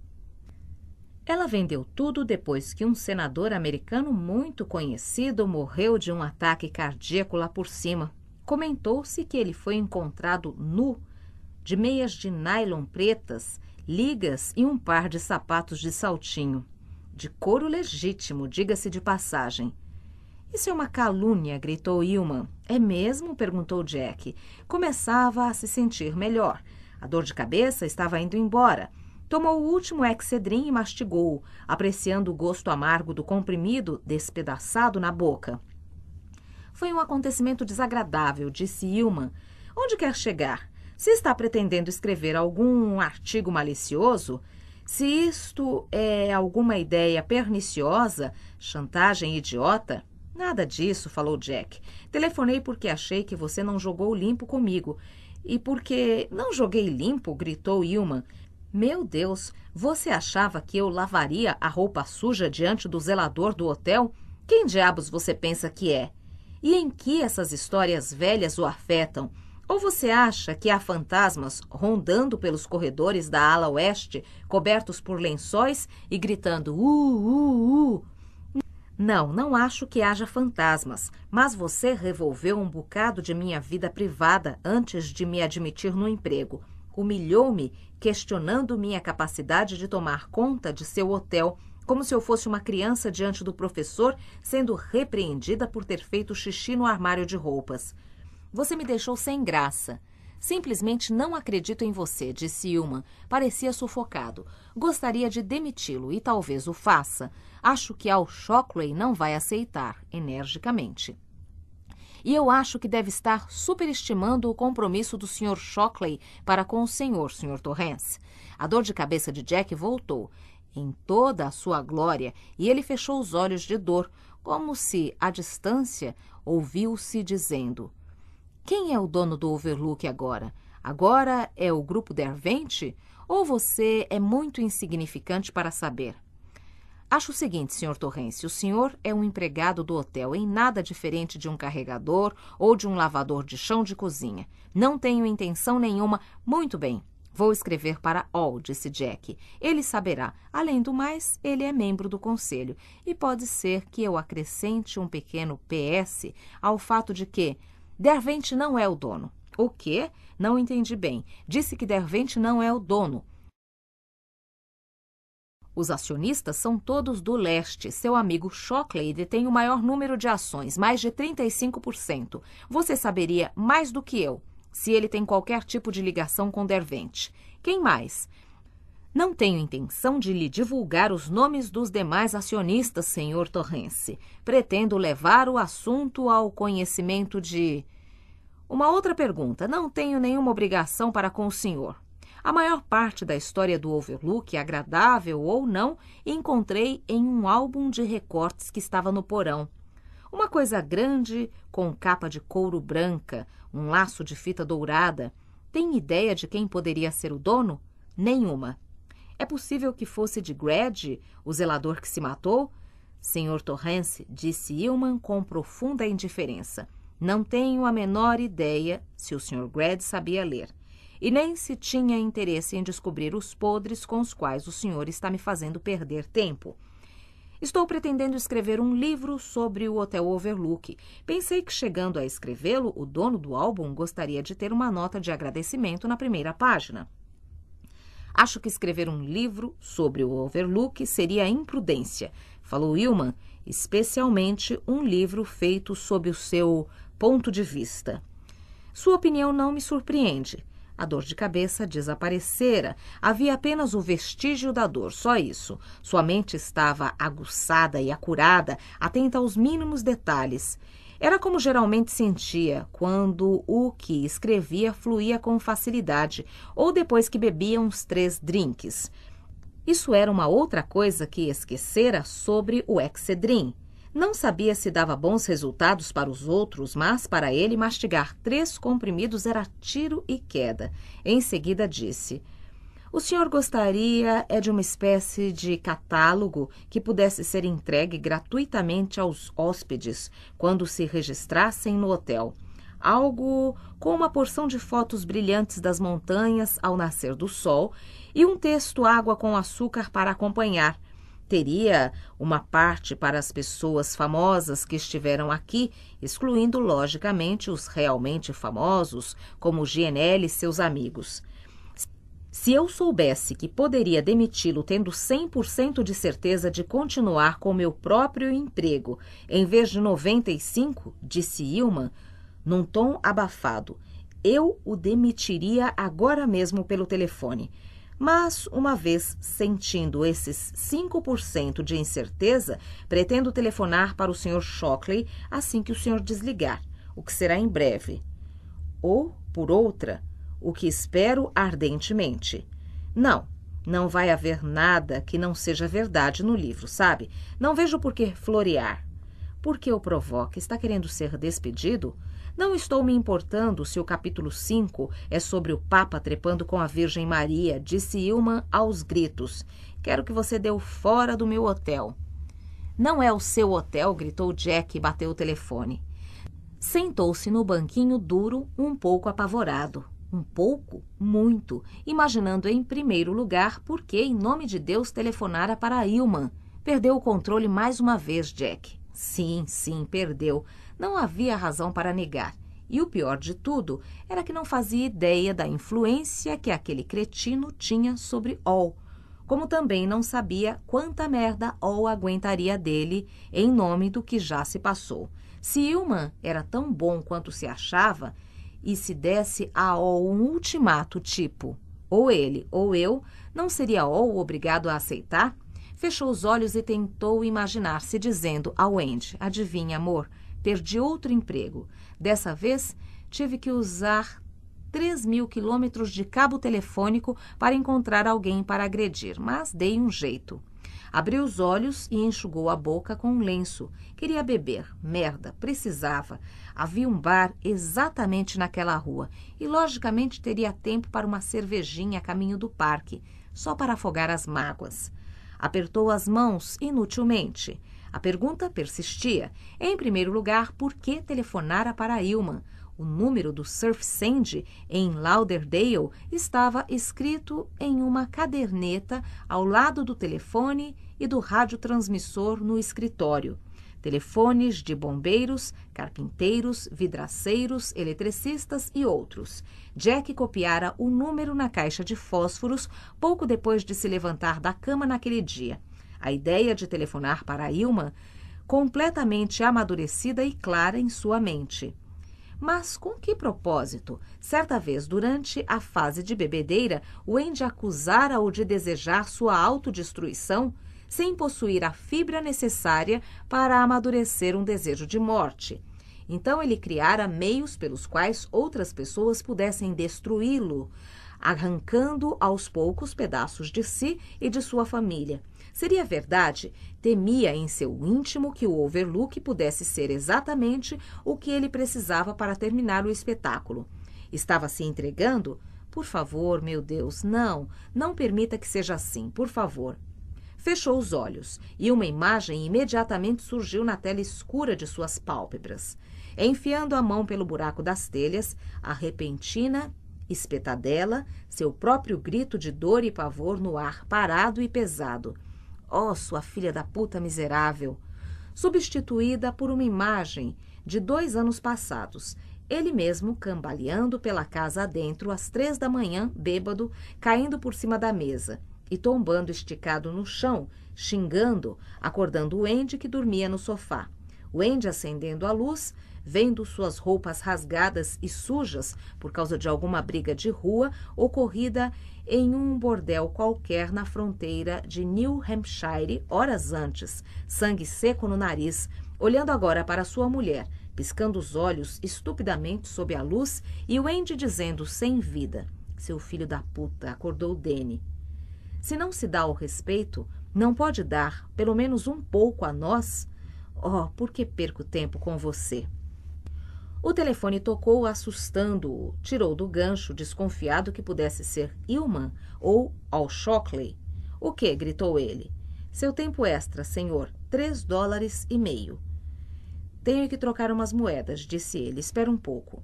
Ela vendeu tudo depois que um senador americano muito conhecido morreu de um ataque cardíaco lá por cima. Comentou-se que ele foi encontrado nu, de meias de nylon pretas, ligas e um par de sapatos de saltinho de couro legítimo, diga-se de passagem. Isso é uma calúnia, gritou Ilman. É mesmo? perguntou Jack. Começava a se sentir melhor. A dor de cabeça estava indo embora. Tomou o último excedrin e mastigou, apreciando o gosto amargo do comprimido despedaçado na boca. Foi um acontecimento desagradável, disse Ilman. Onde quer chegar? Se está pretendendo escrever algum artigo malicioso, se isto é alguma ideia perniciosa, chantagem idiota, nada disso, falou Jack. Telefonei porque achei que você não jogou limpo comigo. E porque não joguei limpo, gritou Ilman. Meu Deus, você achava que eu lavaria a roupa suja diante do zelador do hotel? Quem diabos você pensa que é? E em que essas histórias velhas o afetam? Ou você acha que há fantasmas rondando pelos corredores da ala oeste, cobertos por lençóis e gritando uh, uh, uh? Não, não acho que haja fantasmas, mas você revolveu um bocado de minha vida privada antes de me admitir no emprego. Humilhou-me, questionando minha capacidade de tomar conta de seu hotel, como se eu fosse uma criança diante do professor, sendo repreendida por ter feito xixi no armário de roupas. Você me deixou sem graça. Simplesmente não acredito em você, disse Ilman. Parecia sufocado. Gostaria de demiti-lo e talvez o faça. Acho que Al Shockley não vai aceitar, energicamente. E eu acho que deve estar superestimando o compromisso do Sr. Shockley para com o senhor, Sr. Torrance. A dor de cabeça de Jack voltou em toda a sua glória e ele fechou os olhos de dor, como se, à distância, ouviu-se dizendo quem é o dono do Overlook agora? Agora é o grupo Dervente? Ou você é muito insignificante para saber? Acho o seguinte, Sr. Torrence, o senhor é um empregado do hotel em nada diferente de um carregador ou de um lavador de chão de cozinha. Não tenho intenção nenhuma. Muito bem, Vou escrever para All, disse Jack. Ele saberá. Além do mais, ele é membro do conselho e pode ser que eu acrescente um pequeno PS ao fato de que, Dervente não é o dono. O quê? Não entendi bem. Disse que Dervente não é o dono. Os acionistas são todos do leste. Seu amigo Shockley detém o maior número de ações, mais de 35%. Você saberia mais do que eu se ele tem qualquer tipo de ligação com Dervente. Quem mais? Não tenho intenção de lhe divulgar os nomes dos demais acionistas, senhor Torrense. Pretendo levar o assunto ao conhecimento de. Uma outra pergunta. Não tenho nenhuma obrigação para com o senhor. A maior parte da história do Overlook, agradável ou não, encontrei em um álbum de recortes que estava no porão. Uma coisa grande, com capa de couro branca, um laço de fita dourada. Tem ideia de quem poderia ser o dono? Nenhuma. É possível que fosse de Gred, o zelador que se matou? Senhor Torrance, disse Ilman com profunda indiferença. Não tenho a menor ideia se o Sr. Gred sabia ler. E nem se tinha interesse em descobrir os podres com os quais o senhor está me fazendo perder tempo. Estou pretendendo escrever um livro sobre o Hotel Overlook. Pensei que, chegando a escrevê-lo, o dono do álbum gostaria de ter uma nota de agradecimento na primeira página. Acho que escrever um livro sobre o overlook seria imprudência, falou Ilman, especialmente um livro feito sob o seu ponto de vista. Sua opinião não me surpreende. A dor de cabeça desaparecera. Havia apenas o vestígio da dor, só isso. Sua mente estava aguçada e acurada, atenta aos mínimos detalhes. Era como geralmente sentia quando o que escrevia fluía com facilidade ou depois que bebia uns três drinks. Isso era uma outra coisa que esquecera sobre o Excedrin. Não sabia se dava bons resultados para os outros, mas para ele mastigar três comprimidos era tiro e queda. Em seguida disse. O senhor gostaria é de uma espécie de catálogo que pudesse ser entregue gratuitamente aos hóspedes quando se registrassem no hotel. Algo com uma porção de fotos brilhantes das montanhas ao nascer do sol e um texto água com açúcar para acompanhar. Teria uma parte para as pessoas famosas que estiveram aqui, excluindo logicamente os realmente famosos, como GNL e seus amigos. Se eu soubesse que poderia demiti-lo tendo 100% de certeza de continuar com meu próprio emprego em vez de 95%, disse Ilman, num tom abafado, eu o demitiria agora mesmo pelo telefone. Mas, uma vez sentindo esses 5% de incerteza, pretendo telefonar para o Sr. Shockley assim que o senhor desligar, o que será em breve. Ou, por outra, o que espero ardentemente. Não, não vai haver nada que não seja verdade no livro, sabe? Não vejo por que florear. Porque o provoca está querendo ser despedido? Não estou me importando se o capítulo 5 é sobre o Papa trepando com a Virgem Maria, disse Ilman aos gritos. Quero que você dê fora do meu hotel. Não é o seu hotel, gritou Jack e bateu o telefone. Sentou-se no banquinho duro, um pouco apavorado. Um pouco? Muito. Imaginando em primeiro lugar por que, em nome de Deus, telefonara para Ilman. Perdeu o controle mais uma vez, Jack. Sim, sim, perdeu. Não havia razão para negar. E o pior de tudo era que não fazia ideia da influência que aquele cretino tinha sobre Ol, como também não sabia quanta merda Ol aguentaria dele em nome do que já se passou. Se Ilman era tão bom quanto se achava, e se desse a O um ultimato tipo ou ele ou eu, não seria O obrigado a aceitar? Fechou os olhos e tentou imaginar-se dizendo ao Andy, adivinha, amor, perdi outro emprego. Dessa vez, tive que usar 3 mil quilômetros de cabo telefônico para encontrar alguém para agredir, mas dei um jeito. Abriu os olhos e enxugou a boca com um lenço. Queria beber. Merda, precisava. Havia um bar exatamente naquela rua e, logicamente, teria tempo para uma cervejinha a caminho do parque, só para afogar as mágoas. Apertou as mãos inutilmente. A pergunta persistia. Em primeiro lugar, por que telefonara para Ilman? O número do Surf Sandy em Lauderdale estava escrito em uma caderneta ao lado do telefone e do radiotransmissor no escritório telefones de bombeiros, carpinteiros, vidraceiros, eletricistas e outros. Jack copiara o número na caixa de fósforos pouco depois de se levantar da cama naquele dia. A ideia de telefonar para Ilma, completamente amadurecida e clara em sua mente. Mas com que propósito? Certa vez, durante a fase de bebedeira, o Wendy acusara-o de desejar sua autodestruição sem possuir a fibra necessária para amadurecer um desejo de morte. Então ele criara meios pelos quais outras pessoas pudessem destruí-lo, arrancando aos poucos pedaços de si e de sua família. Seria verdade, temia em seu íntimo que o Overlook pudesse ser exatamente o que ele precisava para terminar o espetáculo. Estava se entregando? Por favor, meu Deus, não, não permita que seja assim, por favor, Fechou os olhos e uma imagem imediatamente surgiu na tela escura de suas pálpebras. Enfiando a mão pelo buraco das telhas, a repentina espetadela, seu próprio grito de dor e pavor no ar parado e pesado. Oh, sua filha da puta miserável! Substituída por uma imagem de dois anos passados, ele mesmo cambaleando pela casa adentro às três da manhã, bêbado, caindo por cima da mesa e tombando esticado no chão, xingando, acordando o Andy que dormia no sofá. O Andy acendendo a luz, vendo suas roupas rasgadas e sujas por causa de alguma briga de rua ocorrida em um bordel qualquer na fronteira de New Hampshire horas antes, sangue seco no nariz, olhando agora para sua mulher, piscando os olhos estupidamente sob a luz e o Andy dizendo sem vida: Seu filho da puta, acordou Danny. Se não se dá o respeito, não pode dar, pelo menos um pouco a nós? Oh, por que perco tempo com você? O telefone tocou, assustando-o. Tirou do gancho, desconfiado que pudesse ser Ilman ou Shockley. O que? gritou ele. Seu tempo extra, senhor. Três dólares e meio. Tenho que trocar umas moedas, disse ele. Espera um pouco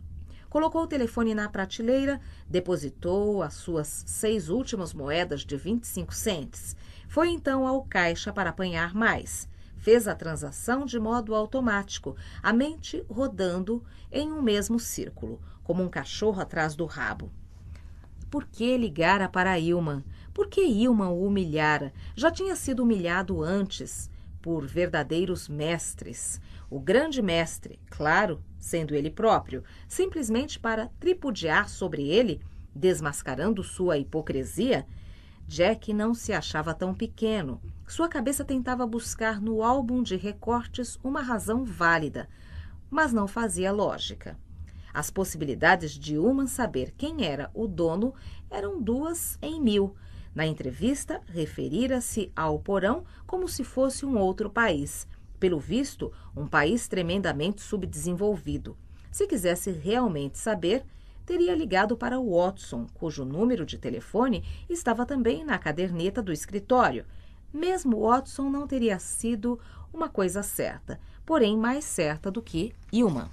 colocou o telefone na prateleira, depositou as suas seis últimas moedas de 25 centes. Foi então ao caixa para apanhar mais. Fez a transação de modo automático, a mente rodando em um mesmo círculo, como um cachorro atrás do rabo. Por que ligara para Ilman? Por que Ilman o humilhara? Já tinha sido humilhado antes por verdadeiros mestres o grande mestre, claro, sendo ele próprio, simplesmente para tripudiar sobre ele, desmascarando sua hipocrisia, Jack não se achava tão pequeno. Sua cabeça tentava buscar no álbum de recortes uma razão válida, mas não fazia lógica. As possibilidades de uma saber quem era o dono eram duas em mil. Na entrevista, referira-se ao porão como se fosse um outro país pelo visto, um país tremendamente subdesenvolvido. Se quisesse realmente saber, teria ligado para o Watson, cujo número de telefone estava também na caderneta do escritório. Mesmo Watson não teria sido uma coisa certa, porém mais certa do que Ilman.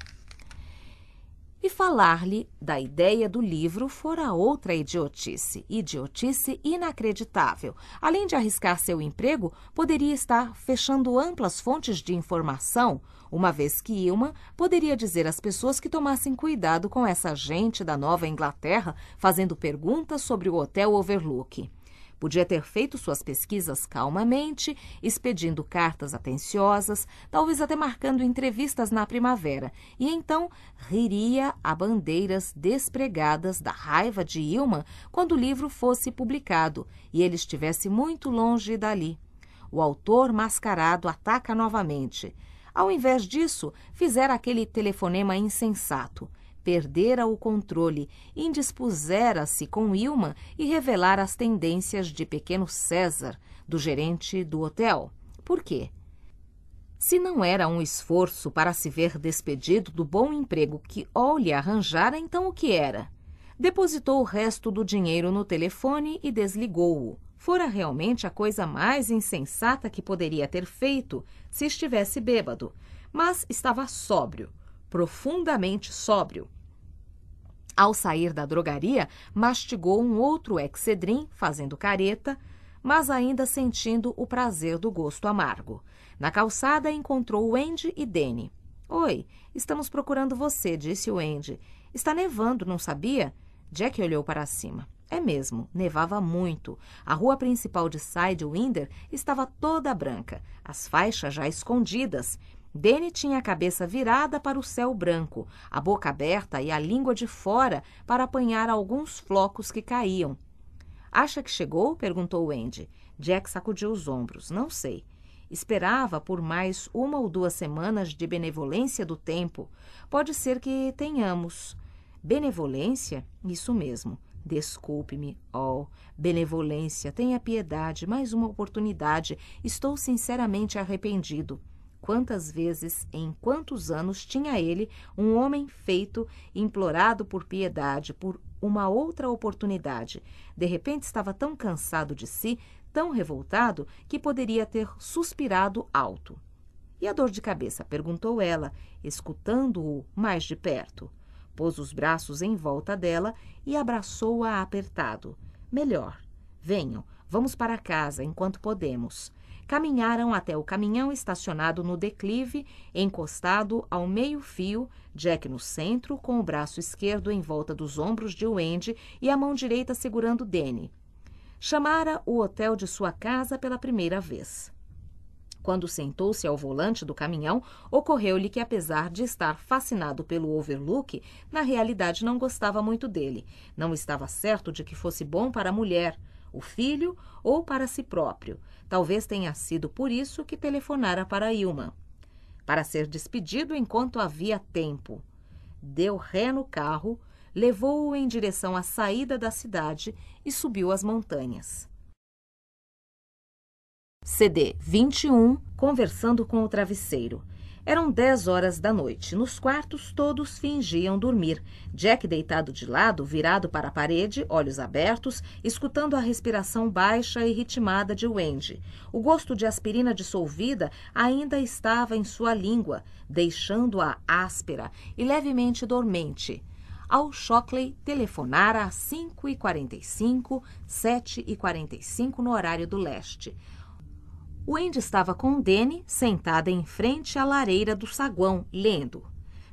E falar-lhe da ideia do livro fora outra idiotice, idiotice inacreditável. Além de arriscar seu emprego, poderia estar fechando amplas fontes de informação, uma vez que Ilma poderia dizer às pessoas que tomassem cuidado com essa gente da Nova Inglaterra fazendo perguntas sobre o Hotel Overlook. Podia ter feito suas pesquisas calmamente, expedindo cartas atenciosas, talvez até marcando entrevistas na primavera, e então riria a bandeiras despregadas da raiva de Ilman quando o livro fosse publicado e ele estivesse muito longe dali. O autor mascarado ataca novamente. Ao invés disso, fizera aquele telefonema insensato perdera o controle, indispusera-se com Ilma e revelara as tendências de pequeno César, do gerente do hotel. Por quê? Se não era um esforço para se ver despedido do bom emprego que Ol arranjara, então o que era? Depositou o resto do dinheiro no telefone e desligou-o. Fora realmente a coisa mais insensata que poderia ter feito se estivesse bêbado, mas estava sóbrio profundamente sóbrio. Ao sair da drogaria, mastigou um outro excedrin, fazendo careta, mas ainda sentindo o prazer do gosto amargo. Na calçada encontrou Wendy e Danny. Oi, estamos procurando você, disse o Andy. Está nevando, não sabia? Jack olhou para cima. É mesmo, nevava muito. A rua principal de Sidewinder estava toda branca, as faixas já escondidas. Danny tinha a cabeça virada para o céu branco, a boca aberta e a língua de fora para apanhar alguns flocos que caíam. Acha que chegou? perguntou Andy. Jack sacudiu os ombros. Não sei. Esperava por mais uma ou duas semanas de benevolência do tempo. Pode ser que tenhamos. Benevolência? Isso mesmo. Desculpe-me, oh, benevolência, tenha piedade, mais uma oportunidade. Estou sinceramente arrependido quantas vezes, em quantos anos tinha ele, um homem feito, implorado por piedade, por uma outra oportunidade. De repente estava tão cansado de si, tão revoltado, que poderia ter suspirado alto. E a dor de cabeça? perguntou ela, escutando-o mais de perto. Pôs os braços em volta dela e abraçou-a apertado. Melhor. Venham, vamos para casa enquanto podemos caminharam até o caminhão estacionado no declive, encostado ao meio-fio, Jack no centro, com o braço esquerdo em volta dos ombros de Wendy e a mão direita segurando Danny. Chamara o hotel de sua casa pela primeira vez. Quando sentou-se ao volante do caminhão, ocorreu-lhe que, apesar de estar fascinado pelo Overlook, na realidade não gostava muito dele. Não estava certo de que fosse bom para a mulher, o filho ou para si próprio. Talvez tenha sido por isso que telefonara para Ilma. Para ser despedido enquanto havia tempo. Deu ré no carro, levou-o em direção à saída da cidade e subiu as montanhas. CD 21 Conversando com o Travesseiro eram dez horas da noite. Nos quartos, todos fingiam dormir. Jack deitado de lado, virado para a parede, olhos abertos, escutando a respiração baixa e ritmada de Wendy. O gosto de aspirina dissolvida ainda estava em sua língua, deixando-a áspera e levemente dormente. Al Shockley telefonara às 5h45, 7h45 no horário do leste. Wendy estava com Danny sentada em frente à lareira do saguão, lendo.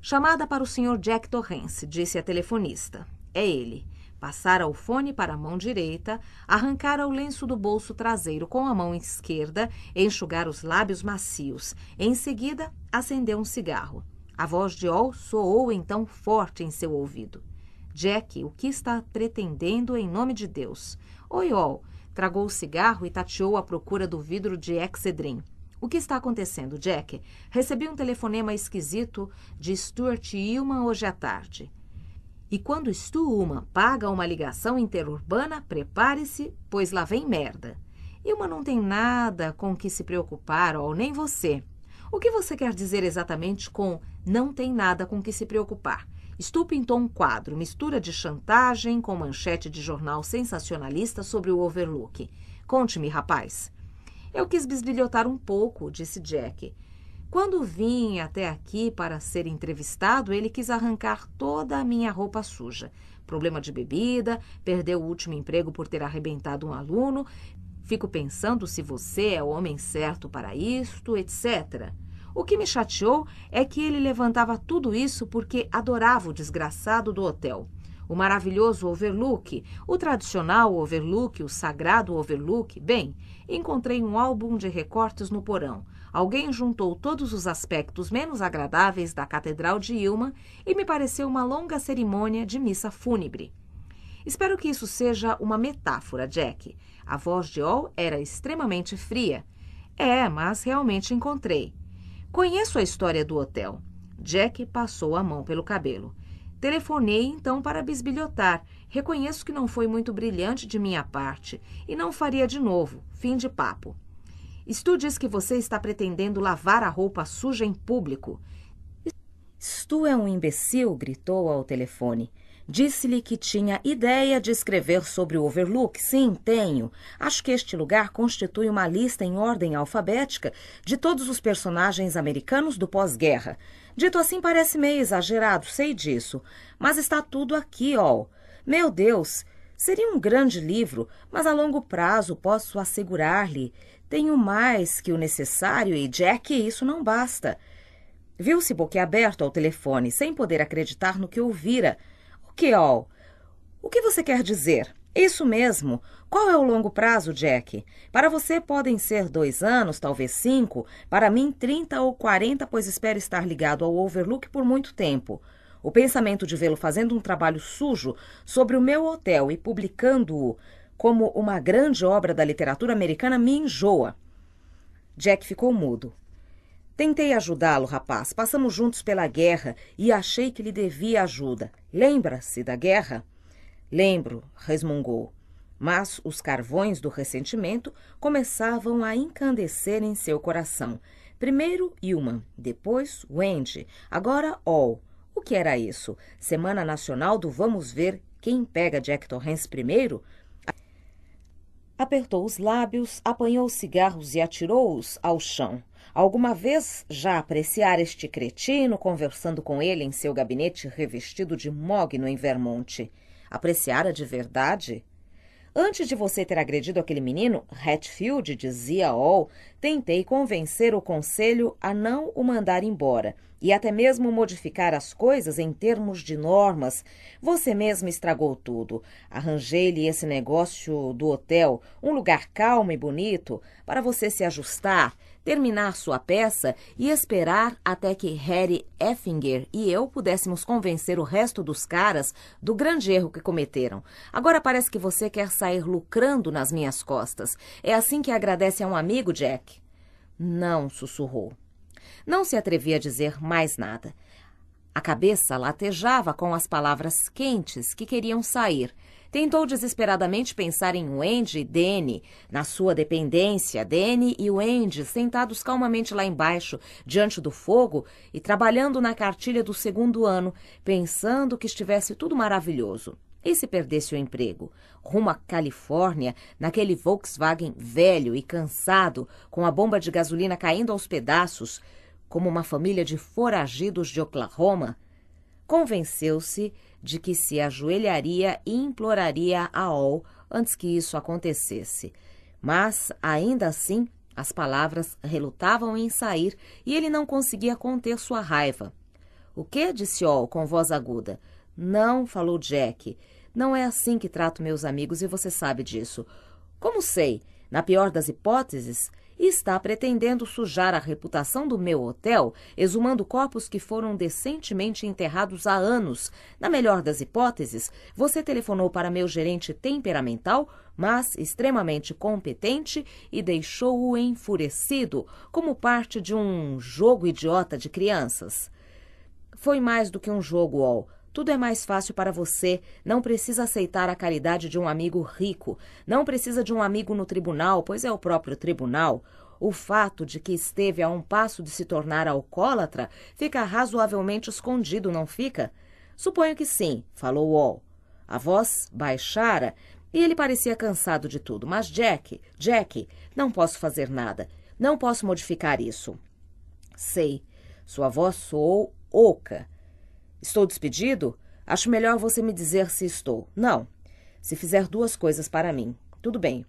Chamada para o Sr. Jack Torrance, disse a telefonista. É ele. Passara o fone para a mão direita, arrancara o lenço do bolso traseiro com a mão esquerda, enxugar os lábios macios. Em seguida, acendeu um cigarro. A voz de Ol soou então forte em seu ouvido. Jack, o que está pretendendo em nome de Deus? Oi, Ol, Tragou o cigarro e tateou à procura do vidro de Excedrin. O que está acontecendo, Jack? Recebi um telefonema esquisito de Stuart Ilma hoje à tarde. E quando Stu Ilman paga uma ligação interurbana, prepare-se, pois lá vem merda. Ilma não tem nada com que se preocupar, ou nem você. O que você quer dizer exatamente com não tem nada com que se preocupar? Stu pintou um quadro, mistura de chantagem com manchete de jornal sensacionalista sobre o Overlook. Conte-me, rapaz. Eu quis bisbilhotar um pouco, disse Jack. Quando vim até aqui para ser entrevistado, ele quis arrancar toda a minha roupa suja. Problema de bebida, perdeu o último emprego por ter arrebentado um aluno. Fico pensando se você é o homem certo para isto, etc. O que me chateou é que ele levantava tudo isso porque adorava o desgraçado do hotel. O maravilhoso overlook, o tradicional overlook, o sagrado overlook. Bem, encontrei um álbum de recortes no porão. Alguém juntou todos os aspectos menos agradáveis da Catedral de Ilma e me pareceu uma longa cerimônia de missa fúnebre. Espero que isso seja uma metáfora, Jack. A voz de Ol era extremamente fria. É, mas realmente encontrei. Conheço a história do hotel. Jack passou a mão pelo cabelo. Telefonei então para bisbilhotar. Reconheço que não foi muito brilhante de minha parte e não faria de novo. Fim de papo. Stu diz que você está pretendendo lavar a roupa suja em público. Stu é um imbecil, gritou ao telefone. Disse-lhe que tinha ideia de escrever sobre o Overlook. Sim, tenho. Acho que este lugar constitui uma lista em ordem alfabética de todos os personagens americanos do pós-guerra. Dito assim, parece meio exagerado, sei disso. Mas está tudo aqui, ó. Meu Deus! Seria um grande livro, mas a longo prazo posso assegurar-lhe. Tenho mais que o necessário e, Jack, isso não basta. Viu-se boquiaberto ao telefone, sem poder acreditar no que ouvira. Kiol. O que você quer dizer? Isso mesmo. Qual é o longo prazo, Jack? Para você podem ser dois anos, talvez cinco. Para mim, trinta ou quarenta, pois espero estar ligado ao Overlook por muito tempo. O pensamento de vê-lo fazendo um trabalho sujo sobre o meu hotel e publicando-o como uma grande obra da literatura americana me enjoa. Jack ficou mudo. Tentei ajudá-lo, rapaz. Passamos juntos pela guerra e achei que lhe devia ajuda. Lembra-se da guerra? Lembro, resmungou. Mas os carvões do ressentimento começavam a encandecer em seu coração. Primeiro Yuma, depois Wendy, agora All. O que era isso? Semana Nacional do Vamos Ver Quem Pega Jack Torrance primeiro? Apertou os lábios, apanhou os cigarros e atirou-os ao chão. Alguma vez já apreciar este cretino conversando com ele em seu gabinete revestido de mogno em Vermont? Apreciara é de verdade? Antes de você ter agredido aquele menino, Hatfield dizia All, tentei convencer o conselho a não o mandar embora e até mesmo modificar as coisas em termos de normas. Você mesmo estragou tudo. Arranjei-lhe esse negócio do hotel, um lugar calmo e bonito, para você se ajustar terminar sua peça e esperar até que Harry Effinger e eu pudéssemos convencer o resto dos caras do grande erro que cometeram. Agora parece que você quer sair lucrando nas minhas costas. É assim que agradece a um amigo, Jack? Não, sussurrou. Não se atrevia a dizer mais nada. A cabeça latejava com as palavras quentes que queriam sair, Tentou desesperadamente pensar em Wendy e Danny, na sua dependência, Danny e Wendy sentados calmamente lá embaixo, diante do fogo e trabalhando na cartilha do segundo ano, pensando que estivesse tudo maravilhoso. E se perdesse o emprego? Rumo à Califórnia, naquele Volkswagen velho e cansado, com a bomba de gasolina caindo aos pedaços, como uma família de foragidos de Oklahoma? Convenceu-se de que se ajoelharia e imploraria a Ol antes que isso acontecesse. Mas, ainda assim, as palavras relutavam em sair e ele não conseguia conter sua raiva. O que? disse Ol com voz aguda. Não, falou Jack. Não é assim que trato meus amigos e você sabe disso. Como sei? Na pior das hipóteses, e está pretendendo sujar a reputação do meu hotel, exumando corpos que foram decentemente enterrados há anos. Na melhor das hipóteses, você telefonou para meu gerente temperamental, mas extremamente competente, e deixou-o enfurecido, como parte de um jogo idiota de crianças. Foi mais do que um jogo, All. Tudo é mais fácil para você. Não precisa aceitar a caridade de um amigo rico. Não precisa de um amigo no tribunal, pois é o próprio tribunal. O fato de que esteve a um passo de se tornar alcoólatra fica razoavelmente escondido, não fica? Suponho que sim, falou Wall. A voz baixara e ele parecia cansado de tudo. Mas, Jack, Jack, não posso fazer nada. Não posso modificar isso. Sei. Sua voz soou oca. Estou despedido? Acho melhor você me dizer se estou. Não. Se fizer duas coisas para mim. Tudo bem.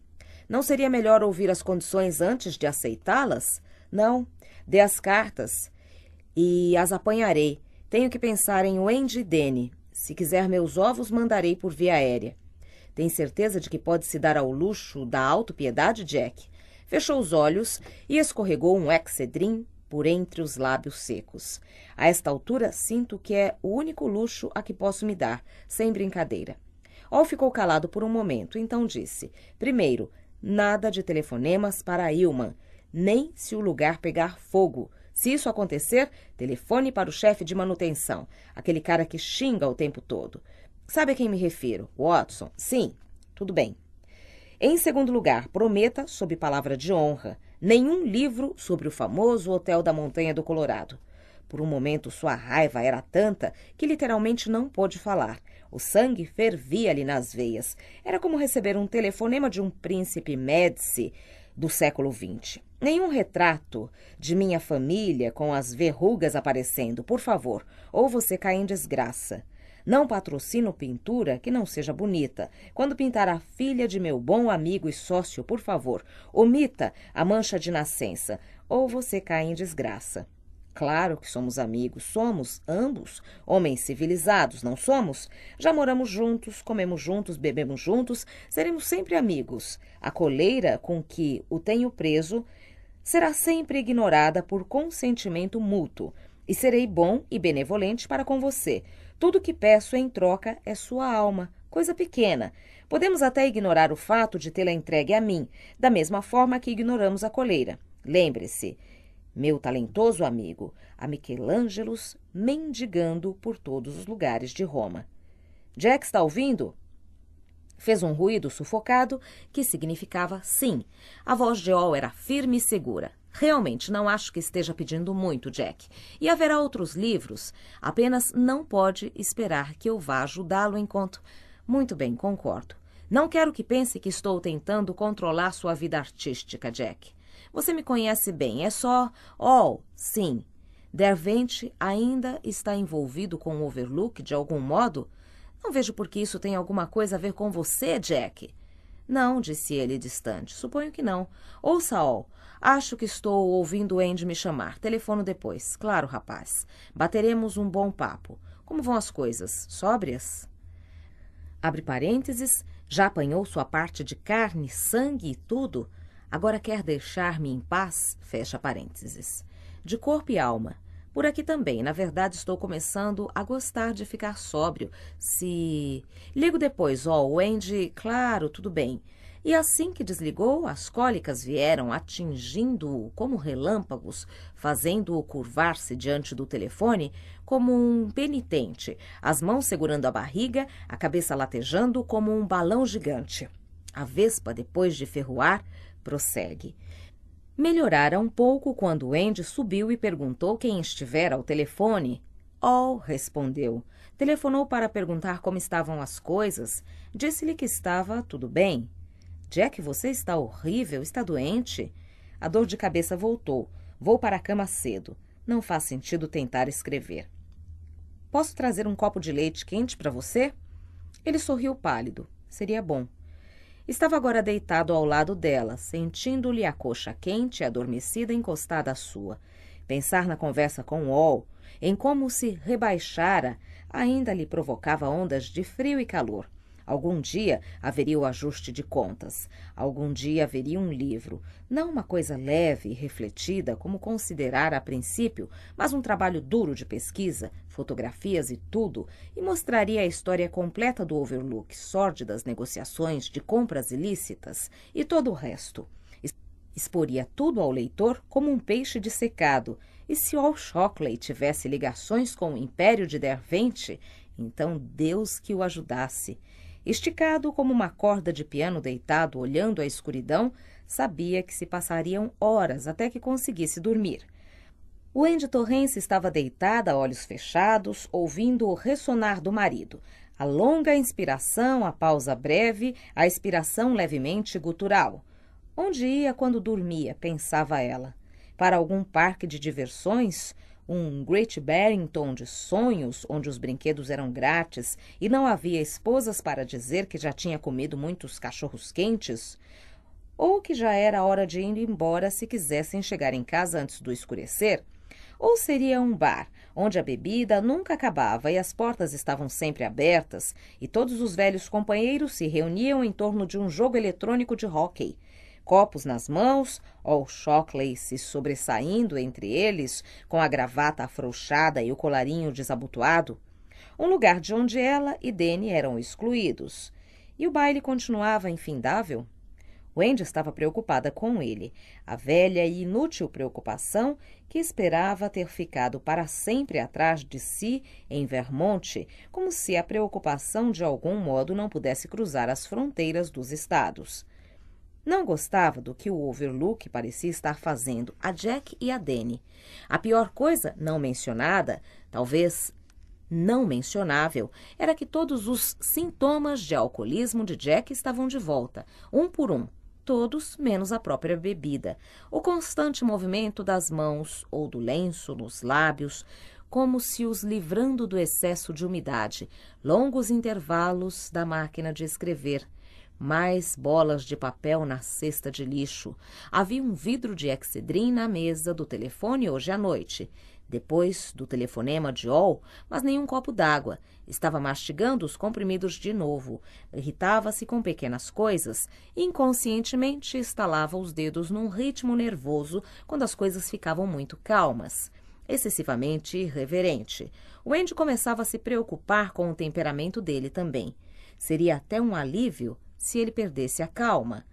Não seria melhor ouvir as condições antes de aceitá-las? Não. Dê as cartas e as apanharei. Tenho que pensar em Wendy e Dene. Se quiser meus ovos, mandarei por via aérea. Tem certeza de que pode se dar ao luxo da autopiedade, Jack? Fechou os olhos e escorregou um excedrin por entre os lábios secos. A esta altura, sinto que é o único luxo a que posso me dar, sem brincadeira. Ol ficou calado por um momento, então disse: Primeiro, nada de telefonemas para a Ilman, nem se o lugar pegar fogo. Se isso acontecer, telefone para o chefe de manutenção, aquele cara que xinga o tempo todo. Sabe a quem me refiro? Watson? Sim, tudo bem. Em segundo lugar, prometa, sob palavra de honra, nenhum livro sobre o famoso Hotel da Montanha do Colorado. Por um momento, sua raiva era tanta que literalmente não pôde falar. O sangue fervia-lhe nas veias. Era como receber um telefonema de um príncipe Médici do século XX. Nenhum retrato de minha família com as verrugas aparecendo, por favor, ou você cai em desgraça. Não patrocino pintura que não seja bonita. Quando pintar a filha de meu bom amigo e sócio, por favor, omita a mancha de nascença, ou você cai em desgraça. Claro que somos amigos, somos ambos homens civilizados, não somos? Já moramos juntos, comemos juntos, bebemos juntos, seremos sempre amigos. A coleira com que o tenho preso será sempre ignorada por consentimento mútuo, e serei bom e benevolente para com você. Tudo que peço em troca é sua alma, coisa pequena. Podemos até ignorar o fato de tê-la entregue a mim, da mesma forma que ignoramos a coleira. Lembre-se, meu talentoso amigo, a Michelangelos mendigando por todos os lugares de Roma. Jack está ouvindo? Fez um ruído sufocado que significava sim. A voz de Ol era firme e segura. Realmente não acho que esteja pedindo muito, Jack. E haverá outros livros. Apenas não pode esperar que eu vá ajudá-lo enquanto. Muito bem, concordo. Não quero que pense que estou tentando controlar sua vida artística, Jack. Você me conhece bem, é só. Oh, sim. Dervente ainda está envolvido com o Overlook de algum modo? Não vejo por que isso tem alguma coisa a ver com você, Jack. Não, disse ele distante. Suponho que não. Ouça, Ol, Acho que estou ouvindo o Andy me chamar. Telefono depois. Claro, rapaz. Bateremos um bom papo. Como vão as coisas? Sóbrias? Abre parênteses. Já apanhou sua parte de carne, sangue e tudo? Agora quer deixar-me em paz? Fecha parênteses. De corpo e alma. Por aqui também, na verdade, estou começando a gostar de ficar sóbrio. Se. Ligo depois, ó, oh, o Andy. Claro, tudo bem e assim que desligou, as cólicas vieram atingindo-o como relâmpagos, fazendo-o curvar-se diante do telefone como um penitente, as mãos segurando a barriga, a cabeça latejando como um balão gigante. A Vespa, depois de ferroar, prossegue. Melhorara um pouco quando Andy subiu e perguntou quem estivera ao telefone. Oh, respondeu. Telefonou para perguntar como estavam as coisas. Disse-lhe que estava tudo bem. Jack, é você está horrível, está doente? A dor de cabeça voltou. Vou para a cama cedo. Não faz sentido tentar escrever. Posso trazer um copo de leite quente para você? Ele sorriu pálido. Seria bom. Estava agora deitado ao lado dela, sentindo-lhe a coxa quente e adormecida encostada à sua. Pensar na conversa com Wall, em como se rebaixara, ainda lhe provocava ondas de frio e calor. Algum dia haveria o ajuste de contas. Algum dia haveria um livro. Não uma coisa leve e refletida, como considerar a princípio, mas um trabalho duro de pesquisa, fotografias e tudo, e mostraria a história completa do overlook, sórdidas negociações de compras ilícitas e todo o resto. Exporia tudo ao leitor como um peixe dessecado, e se Al Shockley tivesse ligações com o Império de Dervente, então Deus que o ajudasse. Esticado como uma corda de piano deitado olhando a escuridão, sabia que se passariam horas até que conseguisse dormir. Wendy Torrence estava deitada, olhos fechados, ouvindo o ressonar do marido. A longa inspiração, a pausa breve, a expiração levemente gutural. Onde ia quando dormia, pensava ela. Para algum parque de diversões? um Great Barrington de sonhos, onde os brinquedos eram grátis e não havia esposas para dizer que já tinha comido muitos cachorros quentes, ou que já era hora de ir embora se quisessem chegar em casa antes do escurecer, ou seria um bar, onde a bebida nunca acabava e as portas estavam sempre abertas, e todos os velhos companheiros se reuniam em torno de um jogo eletrônico de hóquei copos nas mãos, Al Shockley se sobressaindo entre eles, com a gravata afrouxada e o colarinho desabotoado, um lugar de onde ela e Danny eram excluídos. E o baile continuava infindável. Wendy estava preocupada com ele, a velha e inútil preocupação que esperava ter ficado para sempre atrás de si em Vermont, como se a preocupação de algum modo não pudesse cruzar as fronteiras dos estados. Não gostava do que o Overlook parecia estar fazendo a Jack e a Danny. A pior coisa não mencionada, talvez não mencionável, era que todos os sintomas de alcoolismo de Jack estavam de volta, um por um, todos menos a própria bebida. O constante movimento das mãos ou do lenço nos lábios, como se os livrando do excesso de umidade, longos intervalos da máquina de escrever mais bolas de papel na cesta de lixo. Havia um vidro de Excedrin na mesa do telefone hoje à noite. Depois do telefonema de Ol, mas nenhum copo d'água. Estava mastigando os comprimidos de novo. Irritava-se com pequenas coisas. Inconscientemente estalava os dedos num ritmo nervoso quando as coisas ficavam muito calmas excessivamente irreverente. Wendy começava a se preocupar com o temperamento dele também. Seria até um alívio se ele perdesse a calma,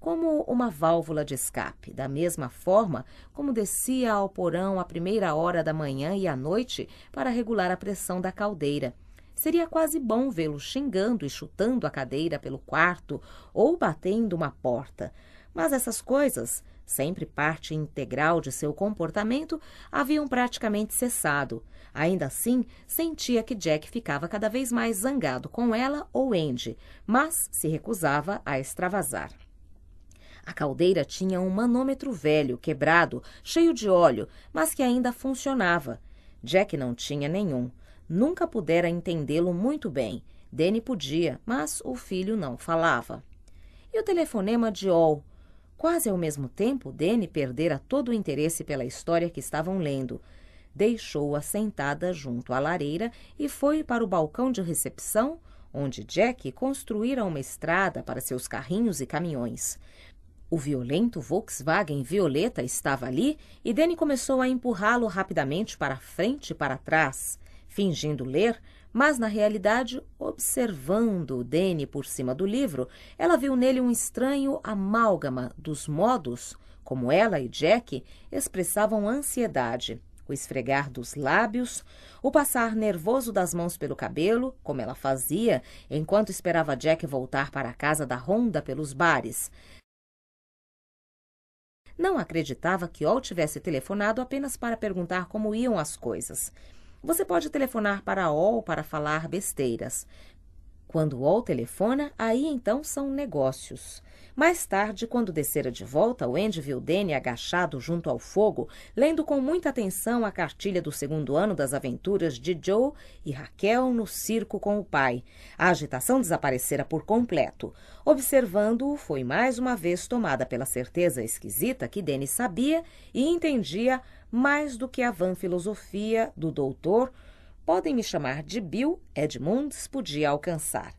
como uma válvula de escape, da mesma forma como descia ao porão à primeira hora da manhã e à noite para regular a pressão da caldeira. Seria quase bom vê-lo xingando e chutando a cadeira pelo quarto ou batendo uma porta. Mas essas coisas, sempre parte integral de seu comportamento, haviam praticamente cessado, Ainda assim, sentia que Jack ficava cada vez mais zangado com ela ou Andy, mas se recusava a extravasar. A caldeira tinha um manômetro velho, quebrado, cheio de óleo, mas que ainda funcionava. Jack não tinha nenhum. Nunca pudera entendê-lo muito bem. Danny podia, mas o filho não falava. E o telefonema de Ol. Quase ao mesmo tempo, Danny perdera todo o interesse pela história que estavam lendo deixou-a sentada junto à lareira e foi para o balcão de recepção, onde Jack construíra uma estrada para seus carrinhos e caminhões. O violento Volkswagen Violeta estava ali e Danny começou a empurrá-lo rapidamente para frente e para trás, fingindo ler, mas na realidade observando Danny por cima do livro, ela viu nele um estranho amálgama dos modos como ela e Jack expressavam ansiedade o esfregar dos lábios, o passar nervoso das mãos pelo cabelo, como ela fazia enquanto esperava Jack voltar para a casa da ronda pelos bares. Não acreditava que Ol tivesse telefonado apenas para perguntar como iam as coisas. Você pode telefonar para Ol para falar besteiras. Quando Ol telefona, aí então são negócios. Mais tarde, quando descera de volta, Wendy viu Danny agachado junto ao fogo, lendo com muita atenção a cartilha do segundo ano das aventuras de Joe e Raquel no circo com o pai. A agitação desaparecera por completo. Observando-o, foi mais uma vez tomada pela certeza esquisita que Danny sabia e entendia mais do que a vã filosofia do doutor. Podem me chamar de Bill, Edmunds podia alcançar.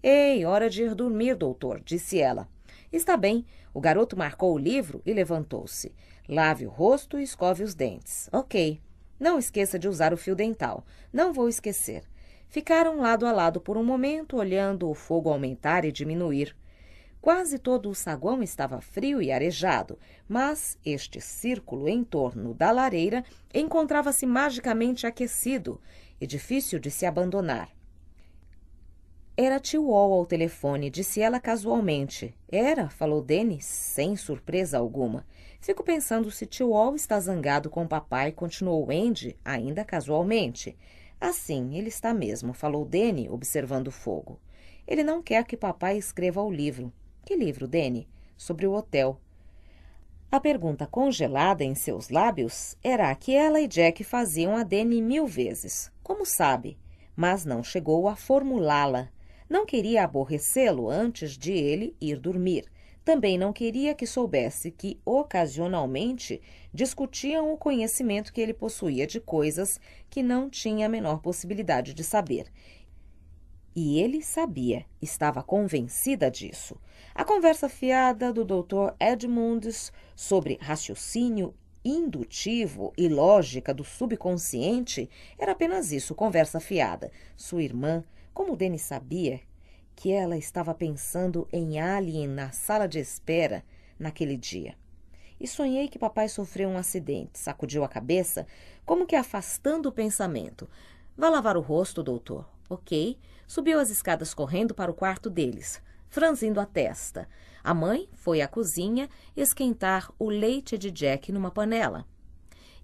Ei, hora de ir dormir, doutor, disse ela. Está bem. O garoto marcou o livro e levantou-se. Lave o rosto e escove os dentes. Ok. Não esqueça de usar o fio dental. Não vou esquecer. Ficaram lado a lado por um momento, olhando o fogo aumentar e diminuir. Quase todo o saguão estava frio e arejado, mas este círculo em torno da lareira encontrava-se magicamente aquecido e difícil de se abandonar. Era tio Wall ao telefone, disse ela casualmente. Era, falou Denis, sem surpresa alguma. Fico pensando se tio Wall está zangado com o papai, continuou Andy, ainda casualmente. Assim, ele está mesmo, falou Danny, observando o fogo. Ele não quer que papai escreva o livro. Que livro, Danny? Sobre o hotel. A pergunta congelada em seus lábios era a que ela e Jack faziam a Danny mil vezes. Como sabe? Mas não chegou a formulá-la. Não queria aborrecê-lo antes de ele ir dormir. Também não queria que soubesse que, ocasionalmente, discutiam o conhecimento que ele possuía de coisas que não tinha a menor possibilidade de saber. E ele sabia, estava convencida disso. A conversa fiada do Dr. Edmunds sobre raciocínio indutivo e lógica do subconsciente era apenas isso, conversa fiada. Sua irmã como Denis sabia que ela estava pensando em Alien na sala de espera naquele dia? E sonhei que papai sofreu um acidente, sacudiu a cabeça, como que afastando o pensamento. Vá lavar o rosto, doutor. Ok. Subiu as escadas correndo para o quarto deles, franzindo a testa. A mãe foi à cozinha esquentar o leite de Jack numa panela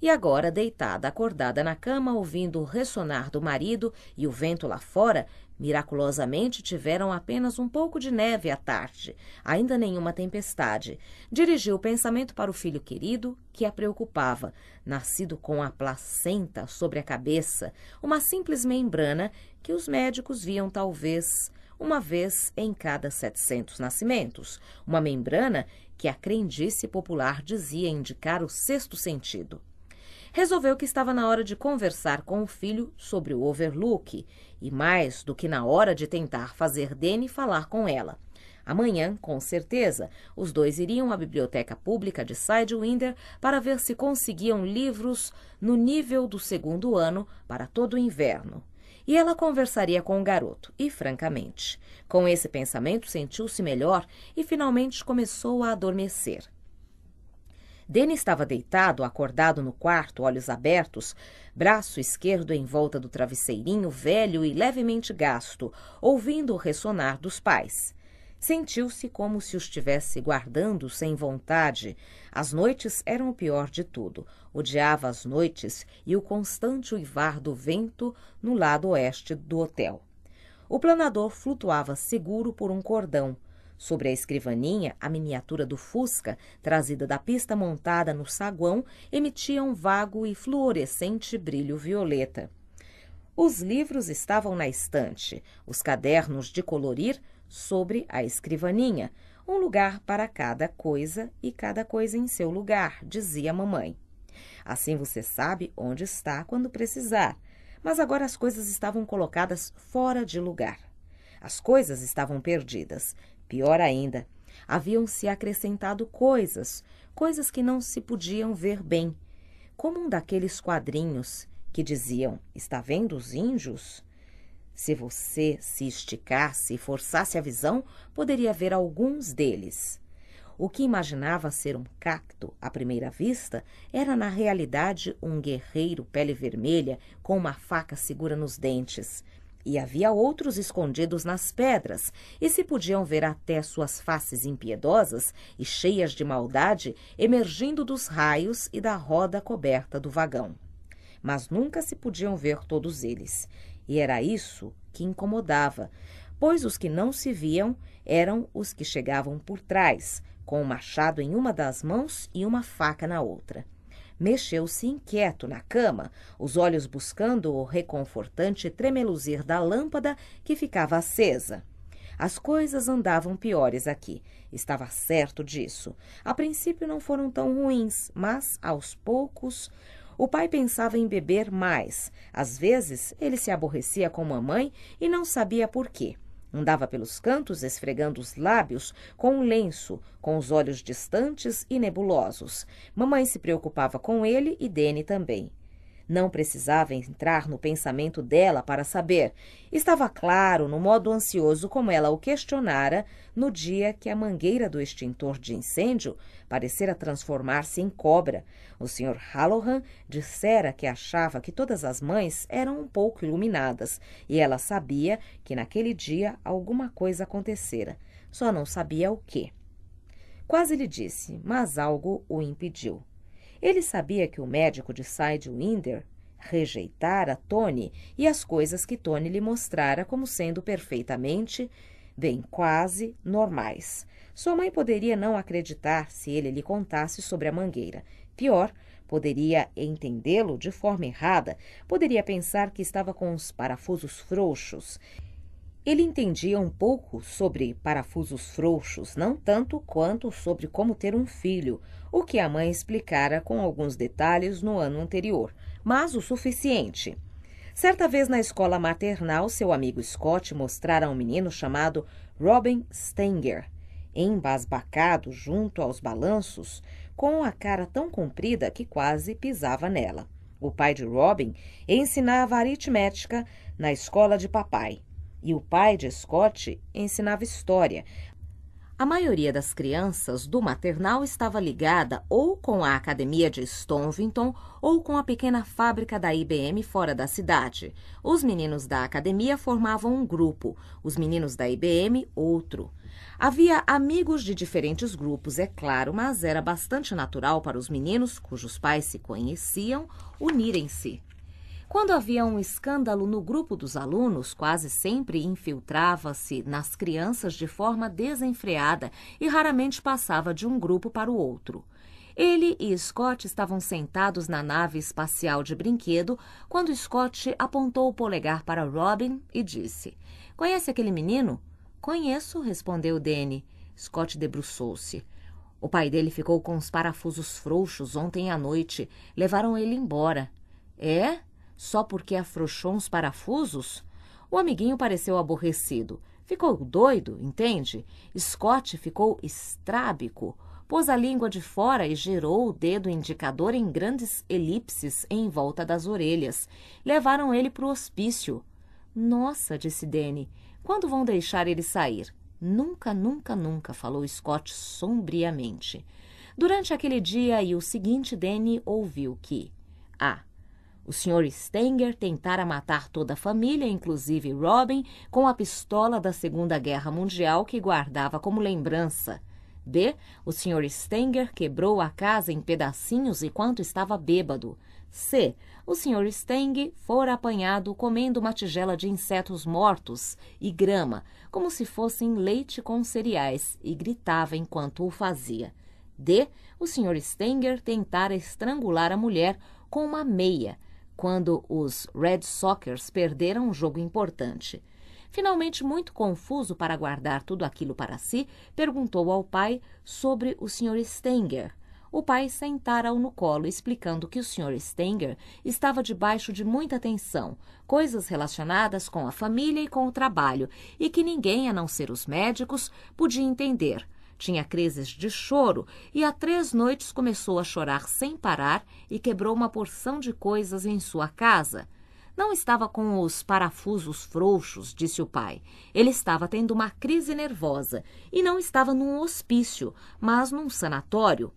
e agora, deitada acordada na cama, ouvindo o ressonar do marido e o vento lá fora, miraculosamente tiveram apenas um pouco de neve à tarde, ainda nenhuma tempestade. Dirigiu o pensamento para o filho querido, que a preocupava, nascido com a placenta sobre a cabeça, uma simples membrana que os médicos viam talvez uma vez em cada 700 nascimentos, uma membrana que a crendice popular dizia indicar o sexto sentido resolveu que estava na hora de conversar com o filho sobre o overlook e mais do que na hora de tentar fazer Danny falar com ela. Amanhã, com certeza, os dois iriam à biblioteca pública de Sidewinder para ver se conseguiam livros no nível do segundo ano para todo o inverno. E ela conversaria com o garoto, e francamente. Com esse pensamento, sentiu-se melhor e finalmente começou a adormecer. Dene estava deitado, acordado no quarto, olhos abertos, braço esquerdo em volta do travesseirinho velho e levemente gasto, ouvindo o ressonar dos pais. Sentiu-se como se os estivesse guardando sem vontade. As noites eram o pior de tudo. Odiava as noites e o constante uivar do vento no lado oeste do hotel. O planador flutuava seguro por um cordão. Sobre a escrivaninha, a miniatura do Fusca, trazida da pista montada no saguão, emitia um vago e fluorescente brilho violeta. Os livros estavam na estante, os cadernos de colorir sobre a escrivaninha, um lugar para cada coisa e cada coisa em seu lugar, dizia a mamãe. Assim você sabe onde está quando precisar. Mas agora as coisas estavam colocadas fora de lugar. As coisas estavam perdidas Pior ainda, haviam-se acrescentado coisas, coisas que não se podiam ver bem, como um daqueles quadrinhos que diziam: Está vendo os índios? Se você se esticasse e forçasse a visão, poderia ver alguns deles. O que imaginava ser um cacto à primeira vista era, na realidade, um guerreiro pele vermelha com uma faca segura nos dentes, e havia outros escondidos nas pedras, e se podiam ver até suas faces impiedosas e cheias de maldade emergindo dos raios e da roda coberta do vagão. Mas nunca se podiam ver todos eles, e era isso que incomodava, pois os que não se viam eram os que chegavam por trás, com o um machado em uma das mãos e uma faca na outra. Mexeu-se inquieto na cama, os olhos buscando o reconfortante tremeluzir da lâmpada que ficava acesa. As coisas andavam piores aqui. Estava certo disso. A princípio não foram tão ruins, mas, aos poucos, o pai pensava em beber mais. Às vezes, ele se aborrecia com mamãe e não sabia por quê. Andava pelos cantos esfregando os lábios com um lenço, com os olhos distantes e nebulosos. Mamãe se preocupava com ele e Dene também. Não precisava entrar no pensamento dela para saber. Estava claro no modo ansioso como ela o questionara no dia que a mangueira do extintor de incêndio parecera transformar-se em cobra. O Sr. Halloran dissera que achava que todas as mães eram um pouco iluminadas e ela sabia que naquele dia alguma coisa acontecera. Só não sabia o quê. Quase lhe disse, mas algo o impediu. Ele sabia que o médico de Sidewinder rejeitara Tony e as coisas que Tony lhe mostrara como sendo perfeitamente, bem quase, normais. Sua mãe poderia não acreditar se ele lhe contasse sobre a mangueira. Pior, poderia entendê-lo de forma errada, poderia pensar que estava com os parafusos frouxos. Ele entendia um pouco sobre parafusos frouxos, não tanto quanto sobre como ter um filho, o que a mãe explicara com alguns detalhes no ano anterior, mas o suficiente. Certa vez na escola maternal, seu amigo Scott mostrara um menino chamado Robin Stenger, embasbacado junto aos balanços, com a cara tão comprida que quase pisava nela. O pai de Robin ensinava aritmética na escola de papai, e o pai de Scott ensinava história, a maioria das crianças do maternal estava ligada ou com a Academia de Stonvington ou com a pequena fábrica da IBM fora da cidade. Os meninos da academia formavam um grupo, os meninos da IBM, outro. Havia amigos de diferentes grupos, é claro, mas era bastante natural para os meninos, cujos pais se conheciam, unirem-se. Quando havia um escândalo no grupo dos alunos, quase sempre infiltrava-se nas crianças de forma desenfreada e raramente passava de um grupo para o outro. Ele e Scott estavam sentados na nave espacial de brinquedo quando Scott apontou o polegar para Robin e disse: Conhece aquele menino? Conheço, respondeu Danny. Scott debruçou-se. O pai dele ficou com os parafusos frouxos ontem à noite. Levaram ele embora. É? só porque afrouxou uns parafusos? O amiguinho pareceu aborrecido. Ficou doido, entende? Scott ficou estrábico. Pôs a língua de fora e girou o dedo indicador em grandes elipses em volta das orelhas. Levaram ele para o hospício. Nossa, disse Danny, quando vão deixar ele sair? Nunca, nunca, nunca, falou Scott sombriamente. Durante aquele dia e o seguinte, Danny ouviu que A. O Sr. Stenger tentara matar toda a família, inclusive Robin, com a pistola da Segunda Guerra Mundial que guardava como lembrança. B. O Sr. Stenger quebrou a casa em pedacinhos enquanto estava bêbado. C. O Sr. Steng fora apanhado comendo uma tigela de insetos mortos e grama, como se fossem leite com cereais, e gritava enquanto o fazia. D. O Sr. Stenger tentara estrangular a mulher com uma meia, quando os Red Sockers perderam um jogo importante. Finalmente, muito confuso para guardar tudo aquilo para si, perguntou ao pai sobre o Sr. Stenger. O pai sentara-o no colo, explicando que o Sr. Stenger estava debaixo de muita tensão, coisas relacionadas com a família e com o trabalho, e que ninguém, a não ser os médicos, podia entender. Tinha crises de choro e há três noites começou a chorar sem parar e quebrou uma porção de coisas em sua casa. Não estava com os parafusos frouxos, disse o pai. Ele estava tendo uma crise nervosa e não estava num hospício, mas num sanatório.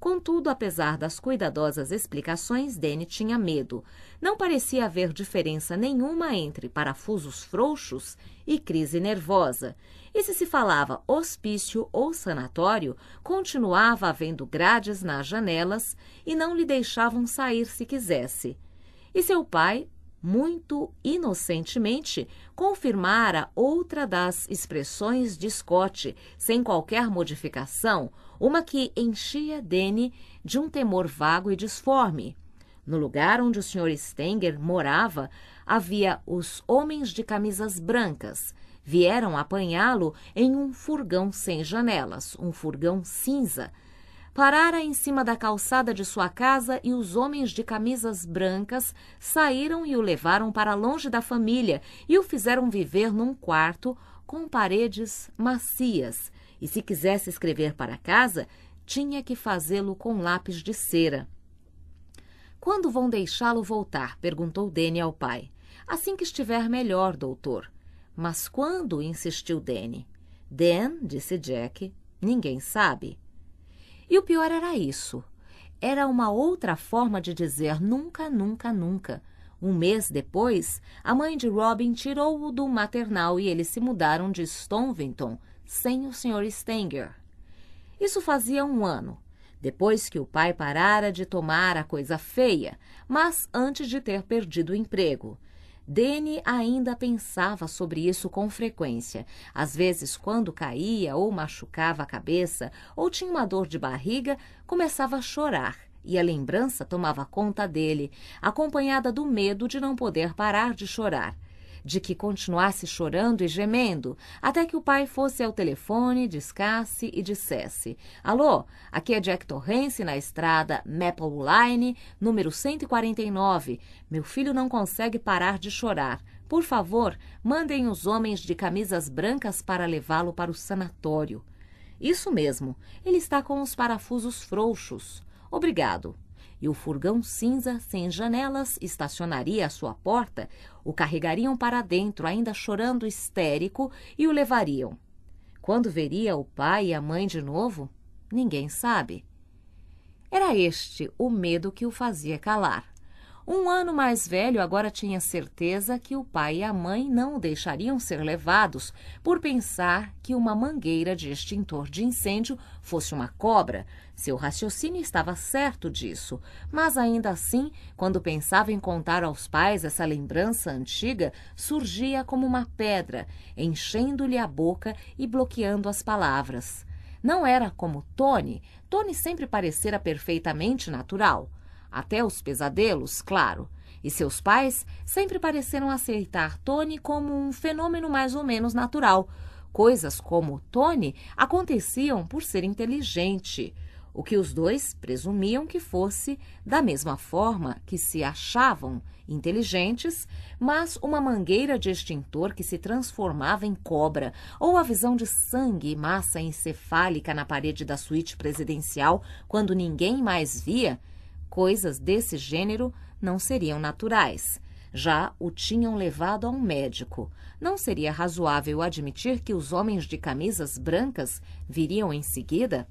Contudo, apesar das cuidadosas explicações, Danny tinha medo. Não parecia haver diferença nenhuma entre parafusos frouxos e crise nervosa. E se se falava hospício ou sanatório, continuava havendo grades nas janelas e não lhe deixavam sair se quisesse. E seu pai, muito inocentemente, confirmara outra das expressões de Scott, sem qualquer modificação, uma que enchia Dene de um temor vago e disforme. No lugar onde o Sr. Stenger morava, havia os homens de camisas brancas, Vieram apanhá-lo em um furgão sem janelas, um furgão cinza. Parara em cima da calçada de sua casa e os homens de camisas brancas saíram e o levaram para longe da família e o fizeram viver num quarto com paredes macias. E se quisesse escrever para casa, tinha que fazê-lo com lápis de cera. Quando vão deixá-lo voltar? perguntou Danny ao pai. Assim que estiver melhor, doutor. Mas quando? insistiu Danny. Dan, disse Jack, ninguém sabe. E o pior era isso. Era uma outra forma de dizer nunca, nunca, nunca. Um mês depois, a mãe de Robin tirou-o do maternal e eles se mudaram de Stonvington sem o Sr. Stenger. Isso fazia um ano, depois que o pai parara de tomar a coisa feia, mas antes de ter perdido o emprego, Dene ainda pensava sobre isso com frequência. Às vezes, quando caía ou machucava a cabeça ou tinha uma dor de barriga, começava a chorar e a lembrança tomava conta dele, acompanhada do medo de não poder parar de chorar de que continuasse chorando e gemendo, até que o pai fosse ao telefone, discasse e dissesse: Alô, aqui é Jack Torrance na estrada Maple Line, número 149. Meu filho não consegue parar de chorar. Por favor, mandem os homens de camisas brancas para levá-lo para o sanatório. Isso mesmo, ele está com os parafusos frouxos. Obrigado e o furgão cinza, sem janelas, estacionaria à sua porta, o carregariam para dentro, ainda chorando histérico, e o levariam. Quando veria o pai e a mãe de novo? Ninguém sabe. Era este o medo que o fazia calar. Um ano mais velho agora tinha certeza que o pai e a mãe não o deixariam ser levados por pensar que uma mangueira de extintor de incêndio fosse uma cobra. Seu raciocínio estava certo disso, mas ainda assim, quando pensava em contar aos pais essa lembrança antiga, surgia como uma pedra, enchendo-lhe a boca e bloqueando as palavras. Não era como Tony. Tony sempre parecera perfeitamente natural. Até os pesadelos, claro. E seus pais sempre pareceram aceitar Tony como um fenômeno mais ou menos natural. Coisas como Tony aconteciam por ser inteligente, o que os dois presumiam que fosse da mesma forma que se achavam inteligentes, mas uma mangueira de extintor que se transformava em cobra, ou a visão de sangue e massa encefálica na parede da suíte presidencial quando ninguém mais via, coisas desse gênero não seriam naturais. Já o tinham levado a um médico. Não seria razoável admitir que os homens de camisas brancas viriam em seguida?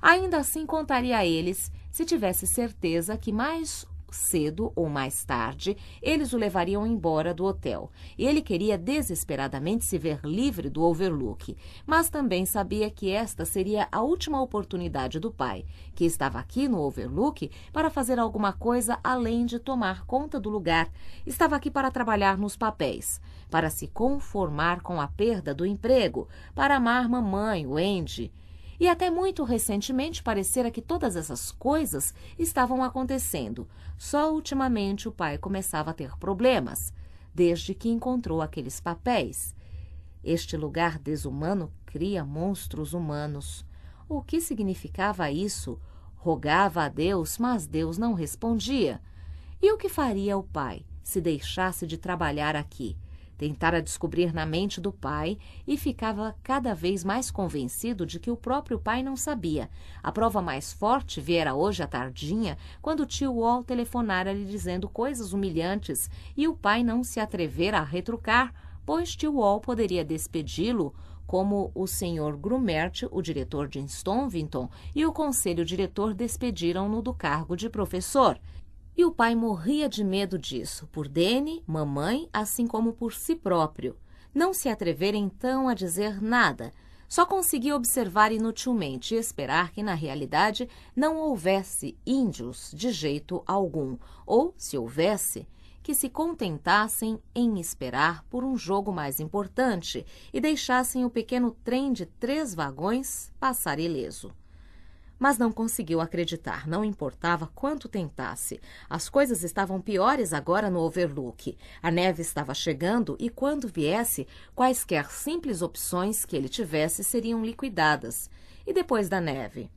Ainda assim, contaria a eles se tivesse certeza que mais cedo ou mais tarde, eles o levariam embora do hotel. Ele queria desesperadamente se ver livre do overlook, mas também sabia que esta seria a última oportunidade do pai, que estava aqui no overlook para fazer alguma coisa além de tomar conta do lugar. Estava aqui para trabalhar nos papéis, para se conformar com a perda do emprego, para amar mamãe, Wendy e até muito recentemente parecera que todas essas coisas estavam acontecendo. Só ultimamente o pai começava a ter problemas, desde que encontrou aqueles papéis. Este lugar desumano cria monstros humanos. O que significava isso? Rogava a Deus, mas Deus não respondia. E o que faria o pai se deixasse de trabalhar aqui? tentara descobrir na mente do pai e ficava cada vez mais convencido de que o próprio pai não sabia. A prova mais forte viera hoje à tardinha, quando o tio Wall telefonara lhe dizendo coisas humilhantes e o pai não se atrevera a retrucar, pois tio Wall poderia despedi-lo como o Sr. Grumert, o diretor de Stonvington, e o conselho diretor despediram-no do cargo de professor. E o pai morria de medo disso, por Dene, mamãe, assim como por si próprio. Não se atrever então a dizer nada. Só conseguia observar inutilmente e esperar que, na realidade, não houvesse índios de jeito algum, ou, se houvesse, que se contentassem em esperar por um jogo mais importante e deixassem o pequeno trem de três vagões passar ileso mas não conseguiu acreditar, não importava quanto tentasse. As coisas estavam piores agora no Overlook. A neve estava chegando e, quando viesse, quaisquer simples opções que ele tivesse seriam liquidadas. E depois da neve?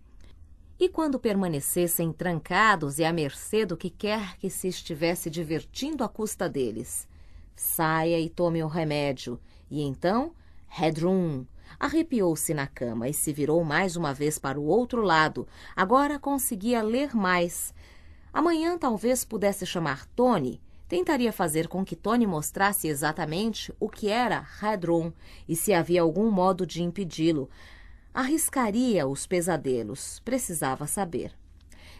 E quando permanecessem trancados e à mercê do que quer que se estivesse divertindo à custa deles? Saia e tome o remédio. E então, headroom, Arrepiou-se na cama e se virou mais uma vez para o outro lado. Agora conseguia ler mais. Amanhã talvez pudesse chamar Tony. Tentaria fazer com que Tony mostrasse exatamente o que era Hadron e se havia algum modo de impedi-lo. Arriscaria os pesadelos. Precisava saber.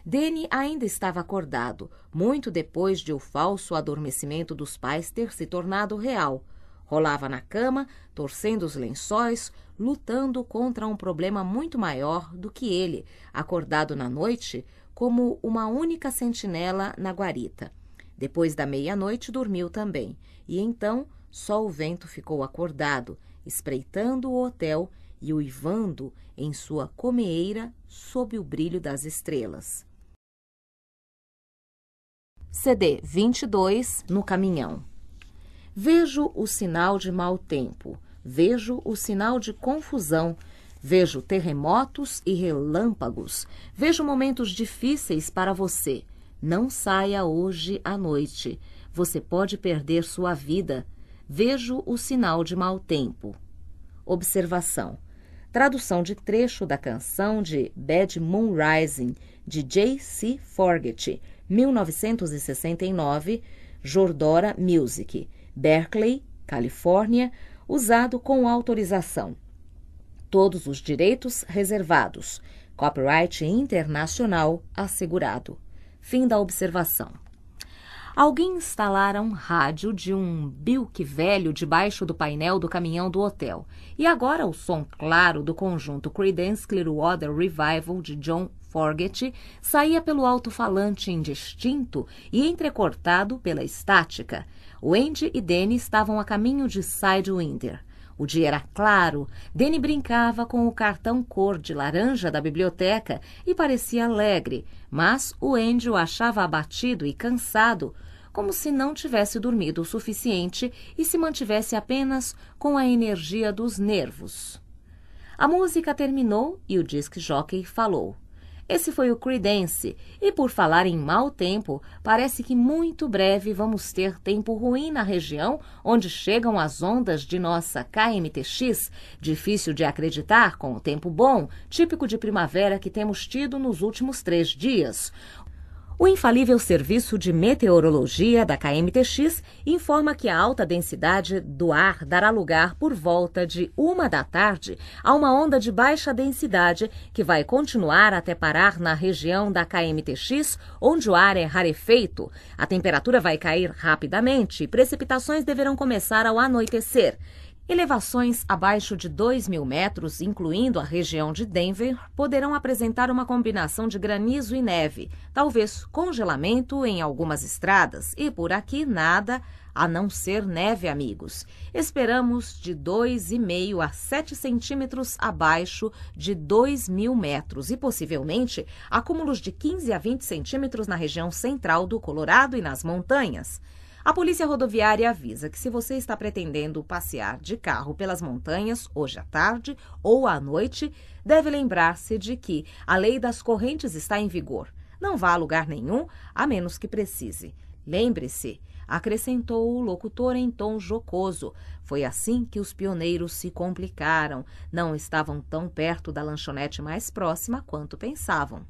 Danny ainda estava acordado, muito depois de o falso adormecimento dos pais ter se tornado real. Rolava na cama, torcendo os lençóis, lutando contra um problema muito maior do que ele, acordado na noite como uma única sentinela na guarita. Depois da meia-noite dormiu também, e então só o vento ficou acordado, espreitando o hotel e uivando em sua comeeira sob o brilho das estrelas. CD 22 no caminhão. Vejo o sinal de mau tempo, vejo o sinal de confusão, vejo terremotos e relâmpagos, vejo momentos difíceis para você. Não saia hoje à noite. Você pode perder sua vida. Vejo o sinal de mau tempo. Observação. Tradução de trecho da canção de Bad Moon Rising, de J.C. Forget, 1969, Jordora Music. Berkeley, Califórnia, usado com autorização. Todos os direitos reservados. Copyright internacional assegurado. Fim da observação. Alguém instalara um rádio de um bilque velho debaixo do painel do caminhão do hotel. E agora o som claro do conjunto Creedence Clearwater Revival de John Forget saía pelo alto-falante indistinto e entrecortado pela estática, Wendy e Danny estavam a caminho de Sidewinder. O dia era claro, Danny brincava com o cartão cor de laranja da biblioteca e parecia alegre, mas o Andy o achava abatido e cansado, como se não tivesse dormido o suficiente e se mantivesse apenas com a energia dos nervos. A música terminou e o disc jockey falou. Esse foi o Creedence. E por falar em mau tempo, parece que muito breve vamos ter tempo ruim na região onde chegam as ondas de nossa KMTX. Difícil de acreditar com o tempo bom, típico de primavera que temos tido nos últimos três dias. O infalível Serviço de Meteorologia da KMTX informa que a alta densidade do ar dará lugar por volta de uma da tarde a uma onda de baixa densidade que vai continuar até parar na região da KMTX, onde o ar é rarefeito. A temperatura vai cair rapidamente e precipitações deverão começar ao anoitecer. Elevações abaixo de 2 mil metros, incluindo a região de Denver, poderão apresentar uma combinação de granizo e neve, talvez congelamento em algumas estradas e por aqui nada a não ser neve, amigos. Esperamos de 2,5 a 7 centímetros abaixo de 2 mil metros e possivelmente acúmulos de 15 a 20 centímetros na região central do Colorado e nas montanhas. A Polícia Rodoviária avisa que se você está pretendendo passear de carro pelas montanhas hoje à tarde ou à noite, deve lembrar-se de que a lei das correntes está em vigor. Não vá a lugar nenhum, a menos que precise. Lembre-se, acrescentou o locutor em tom jocoso. Foi assim que os pioneiros se complicaram. Não estavam tão perto da lanchonete mais próxima quanto pensavam.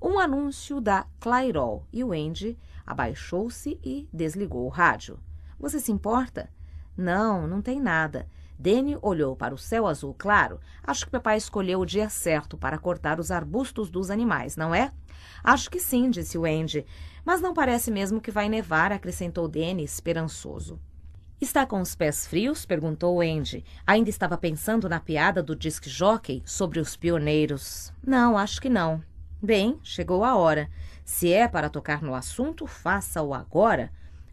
Um anúncio da Clairol e o Andy Abaixou-se e desligou o rádio. Você se importa? Não, não tem nada. Danny olhou para o céu azul claro. Acho que papai escolheu o dia certo para cortar os arbustos dos animais, não é? Acho que sim, disse o Andy. Mas não parece mesmo que vai nevar, acrescentou Danny, esperançoso. Está com os pés frios? perguntou Andy. Ainda estava pensando na piada do disc jockey sobre os pioneiros. Não, acho que não. Bem, chegou a hora. Se é para tocar no assunto, faça-o agora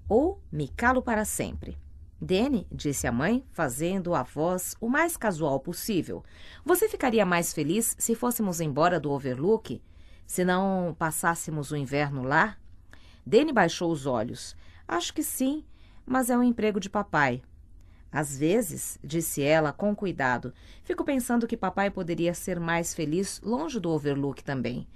ou me calo para sempre. Dene, disse a mãe, fazendo a voz o mais casual possível. Você ficaria mais feliz se fôssemos embora do overlook? Se não passássemos o inverno lá? Dene baixou os olhos. Acho que sim, mas é um emprego de papai. Às vezes, disse ela com cuidado, fico pensando que papai poderia ser mais feliz longe do overlook também.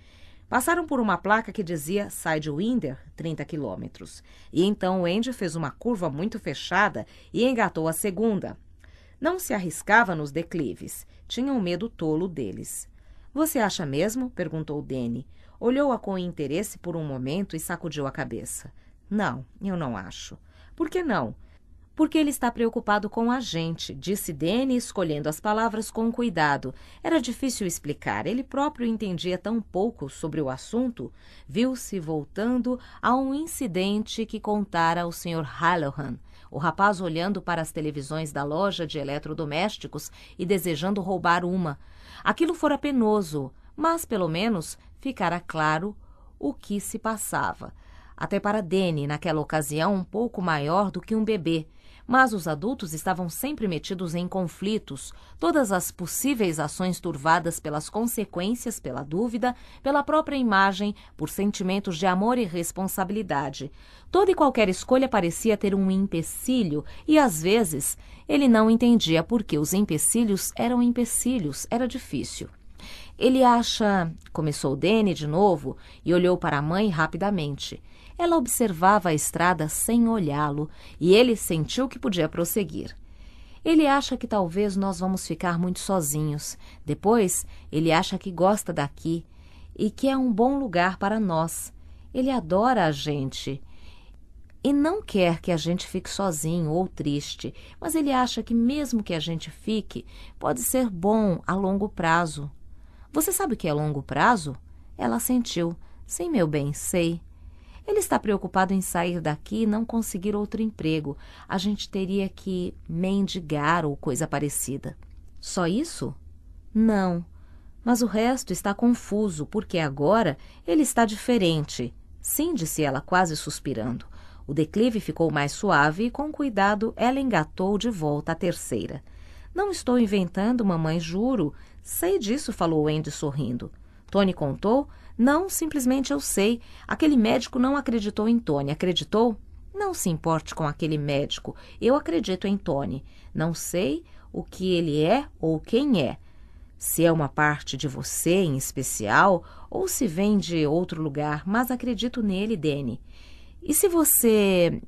Passaram por uma placa que dizia Sidewinder, 30 quilômetros. E então Andy fez uma curva muito fechada e engatou a segunda. Não se arriscava nos declives. Tinha um medo tolo deles. Você acha mesmo? perguntou Danny. Olhou-a com interesse por um momento e sacudiu a cabeça. Não, eu não acho. Por que não? porque ele está preocupado com a gente, disse Dene, escolhendo as palavras com cuidado. Era difícil explicar, ele próprio entendia tão pouco sobre o assunto. Viu-se voltando a um incidente que contara ao Sr. Hallahan. O rapaz olhando para as televisões da loja de eletrodomésticos e desejando roubar uma. Aquilo fora penoso, mas pelo menos ficara claro o que se passava. Até para Dene, naquela ocasião, um pouco maior do que um bebê mas os adultos estavam sempre metidos em conflitos, todas as possíveis ações turvadas pelas consequências, pela dúvida, pela própria imagem, por sentimentos de amor e responsabilidade. Toda e qualquer escolha parecia ter um empecilho e, às vezes, ele não entendia por que os empecilhos eram empecilhos, era difícil. Ele acha. Começou Dene de novo e olhou para a mãe rapidamente. Ela observava a estrada sem olhá-lo e ele sentiu que podia prosseguir. Ele acha que talvez nós vamos ficar muito sozinhos. Depois, ele acha que gosta daqui e que é um bom lugar para nós. Ele adora a gente e não quer que a gente fique sozinho ou triste, mas ele acha que mesmo que a gente fique, pode ser bom a longo prazo. Você sabe o que é longo prazo? Ela sentiu. Sim, meu bem, sei. Ele está preocupado em sair daqui e não conseguir outro emprego. A gente teria que mendigar ou coisa parecida. Só isso? Não. Mas o resto está confuso, porque agora ele está diferente. Sim, disse ela, quase suspirando. O declive ficou mais suave e, com cuidado, ela engatou de volta a terceira. Não estou inventando, mamãe, juro. Sei disso, falou Andy sorrindo. Tony contou não, simplesmente eu sei. Aquele médico não acreditou em Tony. Acreditou? Não se importe com aquele médico. Eu acredito em Tony. Não sei o que ele é ou quem é. Se é uma parte de você em especial ou se vem de outro lugar, mas acredito nele, Danny. E se você.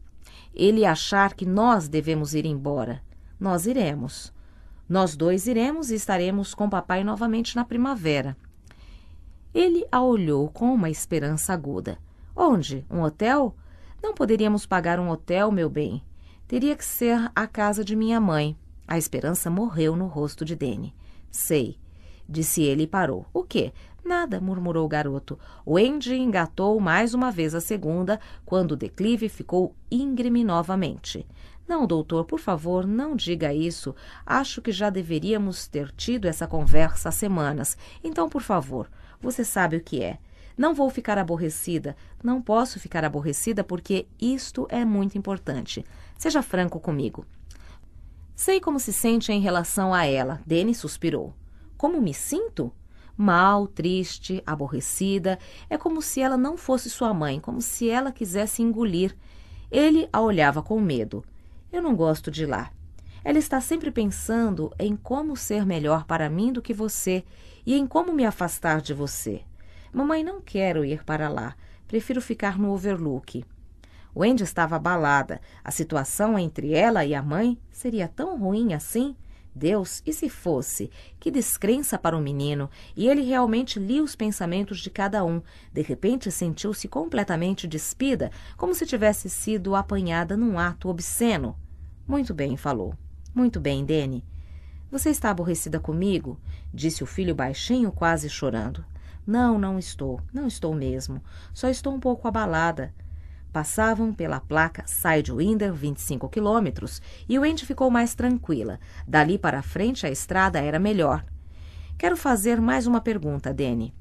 ele achar que nós devemos ir embora? Nós iremos. Nós dois iremos e estaremos com papai novamente na primavera. Ele a olhou com uma esperança aguda. Onde? Um hotel? Não poderíamos pagar um hotel, meu bem. Teria que ser a casa de minha mãe. A esperança morreu no rosto de Dene. Sei, disse ele e parou. O quê? Nada, murmurou o garoto. O Andy engatou mais uma vez a segunda, quando o declive ficou íngreme novamente. Não, doutor, por favor, não diga isso. Acho que já deveríamos ter tido essa conversa há semanas. Então, por favor, você sabe o que é. Não vou ficar aborrecida, não posso ficar aborrecida porque isto é muito importante. Seja franco comigo. Sei como se sente em relação a ela, dene suspirou. Como me sinto? Mal, triste, aborrecida. É como se ela não fosse sua mãe, como se ela quisesse engolir. Ele a olhava com medo. Eu não gosto de lá. Ela está sempre pensando em como ser melhor para mim do que você e em como me afastar de você. Mamãe, não quero ir para lá. Prefiro ficar no overlook. Wendy estava abalada. A situação entre ela e a mãe seria tão ruim assim? Deus, e se fosse? Que descrença para o um menino! E ele realmente lia os pensamentos de cada um. De repente sentiu-se completamente despida, como se tivesse sido apanhada num ato obsceno. Muito bem, falou. Muito bem, Dene. Você está aborrecida comigo? disse o filho baixinho, quase chorando. Não, não estou, não estou mesmo. Só estou um pouco abalada. Passavam pela placa Sidewinder 25 quilômetros e o ficou mais tranquila. Dali para frente a estrada era melhor. Quero fazer mais uma pergunta, Danny.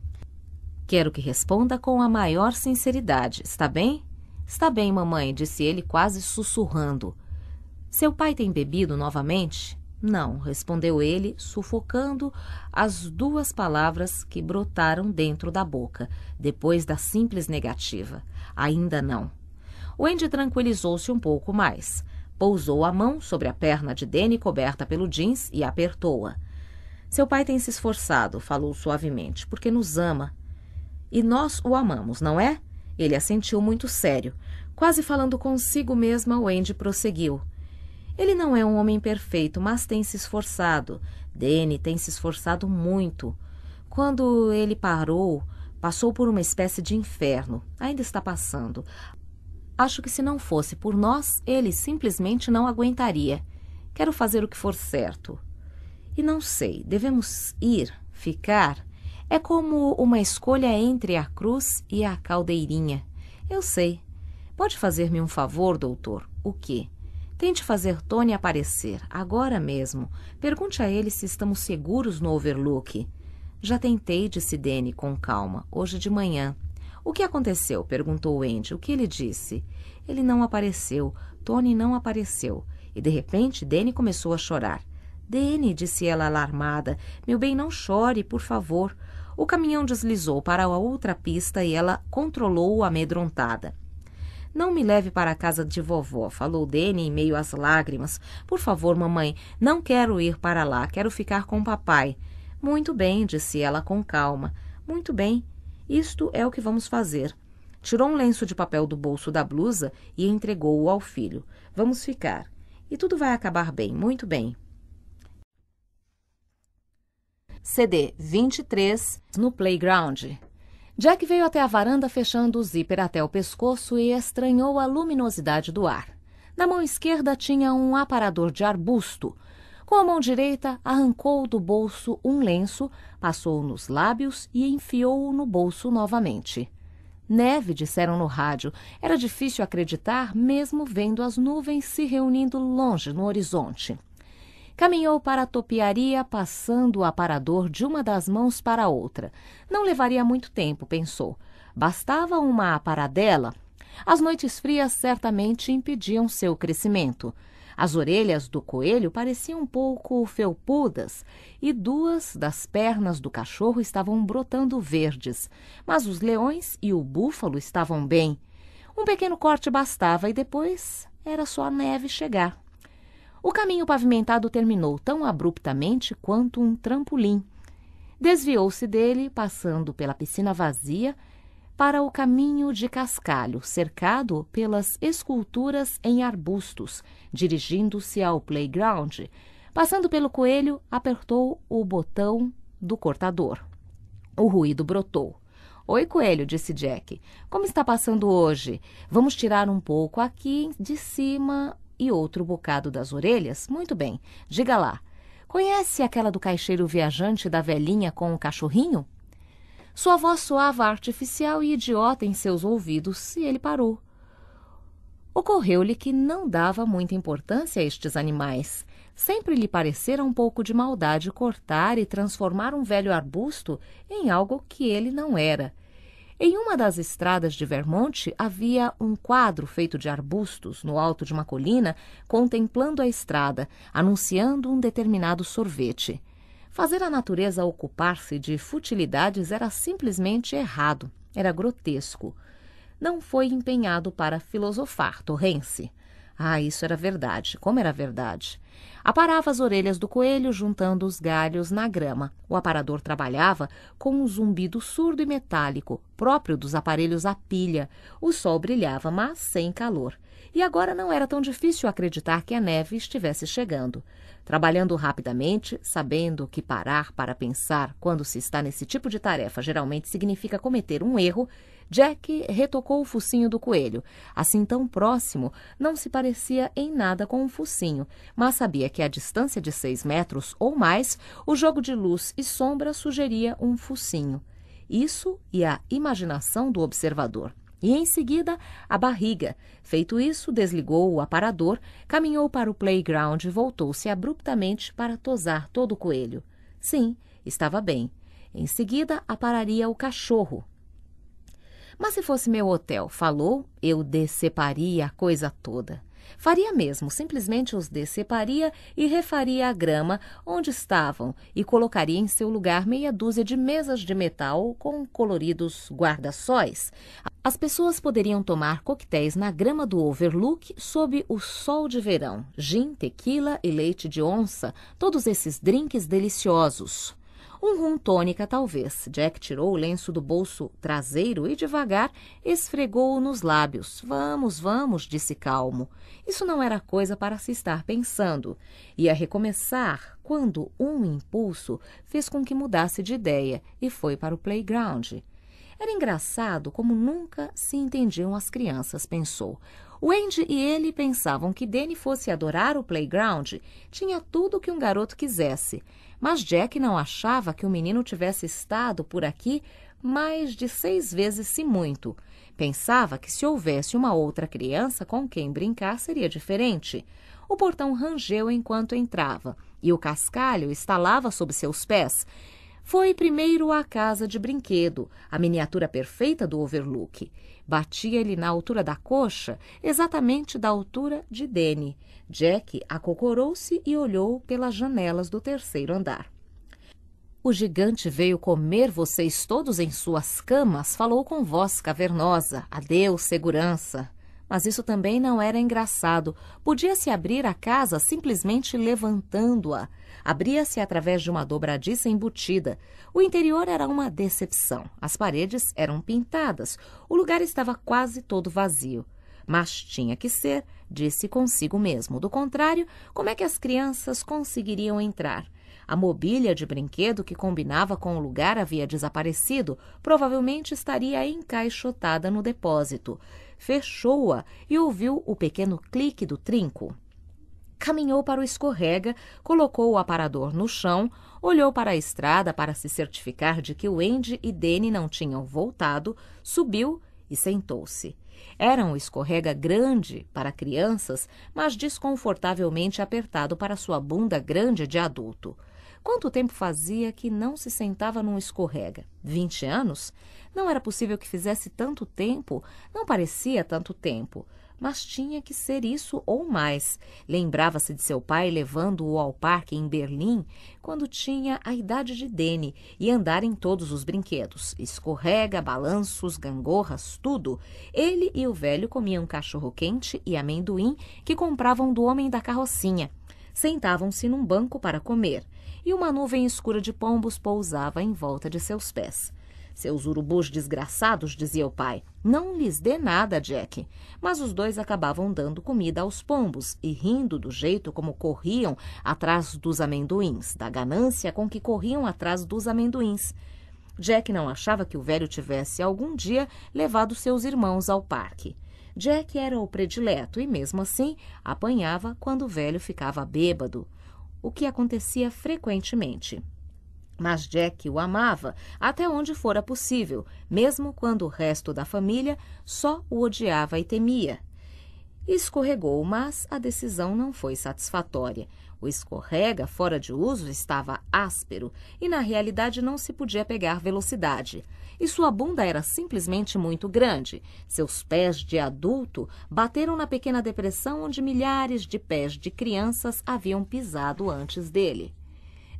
Quero que responda com a maior sinceridade, está bem? Está bem, mamãe, disse ele quase sussurrando. Seu pai tem bebido novamente? Não, respondeu ele, sufocando as duas palavras que brotaram dentro da boca, depois da simples negativa. Ainda não. Wendy tranquilizou-se um pouco mais. Pousou a mão sobre a perna de Danny coberta pelo jeans e apertou-a. Seu pai tem se esforçado, falou suavemente, porque nos ama. E nós o amamos, não é? Ele assentiu muito sério. Quase falando consigo mesma, Wendy prosseguiu. Ele não é um homem perfeito, mas tem se esforçado. Dene tem se esforçado muito. Quando ele parou, passou por uma espécie de inferno. Ainda está passando. Acho que se não fosse por nós, ele simplesmente não aguentaria. Quero fazer o que for certo. E não sei, devemos ir, ficar? É como uma escolha entre a cruz e a caldeirinha. Eu sei. Pode fazer-me um favor, doutor? O quê? Tente fazer Tony aparecer, agora mesmo. Pergunte a ele se estamos seguros no overlook. Já tentei, disse Danny com calma, hoje de manhã. O que aconteceu? perguntou Andy. O que ele disse? Ele não apareceu. Tony não apareceu. E de repente, Danny começou a chorar. Danny, disse ela alarmada, meu bem, não chore, por favor. O caminhão deslizou para a outra pista e ela controlou-o amedrontada. Não me leve para a casa de vovó, falou Dene em meio às lágrimas. Por favor, mamãe, não quero ir para lá, quero ficar com papai. Muito bem, disse ela com calma. Muito bem. Isto é o que vamos fazer. Tirou um lenço de papel do bolso da blusa e entregou-o ao filho. Vamos ficar. E tudo vai acabar bem, muito bem. CD 23 no Playground. Jack veio até a varanda fechando o zíper até o pescoço e estranhou a luminosidade do ar. Na mão esquerda tinha um aparador de arbusto. Com a mão direita, arrancou do bolso um lenço, passou-o nos lábios e enfiou-o no bolso novamente. Neve, disseram no rádio. Era difícil acreditar, mesmo vendo as nuvens se reunindo longe no horizonte. Caminhou para a topiaria, passando o aparador de uma das mãos para a outra. Não levaria muito tempo, pensou. Bastava uma aparadela. As noites frias certamente impediam seu crescimento. As orelhas do coelho pareciam um pouco felpudas e duas das pernas do cachorro estavam brotando verdes, mas os leões e o búfalo estavam bem. Um pequeno corte bastava e depois era só a neve chegar. O caminho pavimentado terminou tão abruptamente quanto um trampolim. Desviou-se dele, passando pela piscina vazia, para o caminho de cascalho, cercado pelas esculturas em arbustos, dirigindo-se ao playground. Passando pelo coelho, apertou o botão do cortador. O ruído brotou. Oi, coelho, disse Jack. Como está passando hoje? Vamos tirar um pouco aqui de cima e outro bocado das orelhas? Muito bem, diga lá. Conhece aquela do caixeiro viajante da velhinha com o cachorrinho? Sua voz soava artificial e idiota em seus ouvidos e ele parou. Ocorreu-lhe que não dava muita importância a estes animais. Sempre lhe parecera um pouco de maldade cortar e transformar um velho arbusto em algo que ele não era em uma das estradas de Vermont havia um quadro feito de arbustos no alto de uma colina, contemplando a estrada, anunciando um determinado sorvete. Fazer a natureza ocupar-se de futilidades era simplesmente errado, era grotesco. Não foi empenhado para filosofar, Torrence. Ah, isso era verdade. Como era verdade? Aparava as orelhas do coelho juntando os galhos na grama. O aparador trabalhava com um zumbido surdo e metálico, próprio dos aparelhos a pilha. O sol brilhava, mas sem calor. E agora não era tão difícil acreditar que a neve estivesse chegando. Trabalhando rapidamente, sabendo que parar para pensar quando se está nesse tipo de tarefa geralmente significa cometer um erro, Jack retocou o focinho do coelho. Assim tão próximo, não se parecia em nada com um focinho, mas sabia que a distância de seis metros ou mais, o jogo de luz e sombra sugeria um focinho. Isso e a imaginação do observador e em seguida a barriga. Feito isso, desligou o aparador, caminhou para o playground e voltou-se abruptamente para tosar todo o coelho. Sim, estava bem. Em seguida, apararia o cachorro, mas se fosse meu hotel, falou, eu deceparia a coisa toda. Faria mesmo, simplesmente os deceparia e refaria a grama onde estavam e colocaria em seu lugar meia dúzia de mesas de metal com coloridos guarda-sóis. As pessoas poderiam tomar coquetéis na grama do Overlook sob o sol de verão, gin, tequila e leite de onça, todos esses drinks deliciosos. Um rum tônica, talvez. Jack tirou o lenço do bolso traseiro e devagar esfregou-o nos lábios. Vamos, vamos, disse calmo. Isso não era coisa para se estar pensando. Ia recomeçar quando um impulso fez com que mudasse de ideia e foi para o playground. Era engraçado como nunca se entendiam as crianças, pensou. Wendy e ele pensavam que Danny fosse adorar o playground. Tinha tudo o que um garoto quisesse. Mas Jack não achava que o menino tivesse estado por aqui mais de seis vezes, se muito. Pensava que se houvesse uma outra criança com quem brincar seria diferente. O portão rangeu enquanto entrava e o cascalho estalava sob seus pés. Foi primeiro à casa de brinquedo, a miniatura perfeita do overlook. Batia-lhe na altura da coxa, exatamente da altura de Danny. Jack acocorou-se e olhou pelas janelas do terceiro andar. O gigante veio comer vocês todos em suas camas, falou com voz cavernosa. Adeus, segurança. Mas isso também não era engraçado. Podia-se abrir a casa simplesmente levantando-a. Abria-se através de uma dobradiça embutida. O interior era uma decepção. As paredes eram pintadas. O lugar estava quase todo vazio. Mas tinha que ser, disse consigo mesmo. Do contrário, como é que as crianças conseguiriam entrar? A mobília de brinquedo que combinava com o lugar havia desaparecido, provavelmente estaria encaixotada no depósito fechou-a e ouviu o pequeno clique do trinco. Caminhou para o escorrega, colocou o aparador no chão, olhou para a estrada para se certificar de que o Andy e Danny não tinham voltado, subiu e sentou-se. Era um escorrega grande para crianças, mas desconfortavelmente apertado para sua bunda grande de adulto. Quanto tempo fazia que não se sentava num escorrega? Vinte anos? Não era possível que fizesse tanto tempo, não parecia tanto tempo, mas tinha que ser isso ou mais. Lembrava-se de seu pai levando-o ao parque em Berlim quando tinha a idade de Dene e andar em todos os brinquedos. Escorrega, balanços, gangorras, tudo. Ele e o velho comiam cachorro-quente e amendoim que compravam do homem da carrocinha. Sentavam-se num banco para comer e uma nuvem escura de pombos pousava em volta de seus pés. Seus urubus desgraçados, dizia o pai, não lhes dê nada, Jack. Mas os dois acabavam dando comida aos pombos e rindo do jeito como corriam atrás dos amendoins, da ganância com que corriam atrás dos amendoins. Jack não achava que o velho tivesse algum dia levado seus irmãos ao parque. Jack era o predileto e, mesmo assim, apanhava quando o velho ficava bêbado o que acontecia frequentemente. Mas Jack o amava até onde fora possível, mesmo quando o resto da família só o odiava e temia. Escorregou, mas a decisão não foi satisfatória. O escorrega, fora de uso, estava áspero e na realidade não se podia pegar velocidade. E sua bunda era simplesmente muito grande. Seus pés de adulto bateram na pequena depressão onde milhares de pés de crianças haviam pisado antes dele.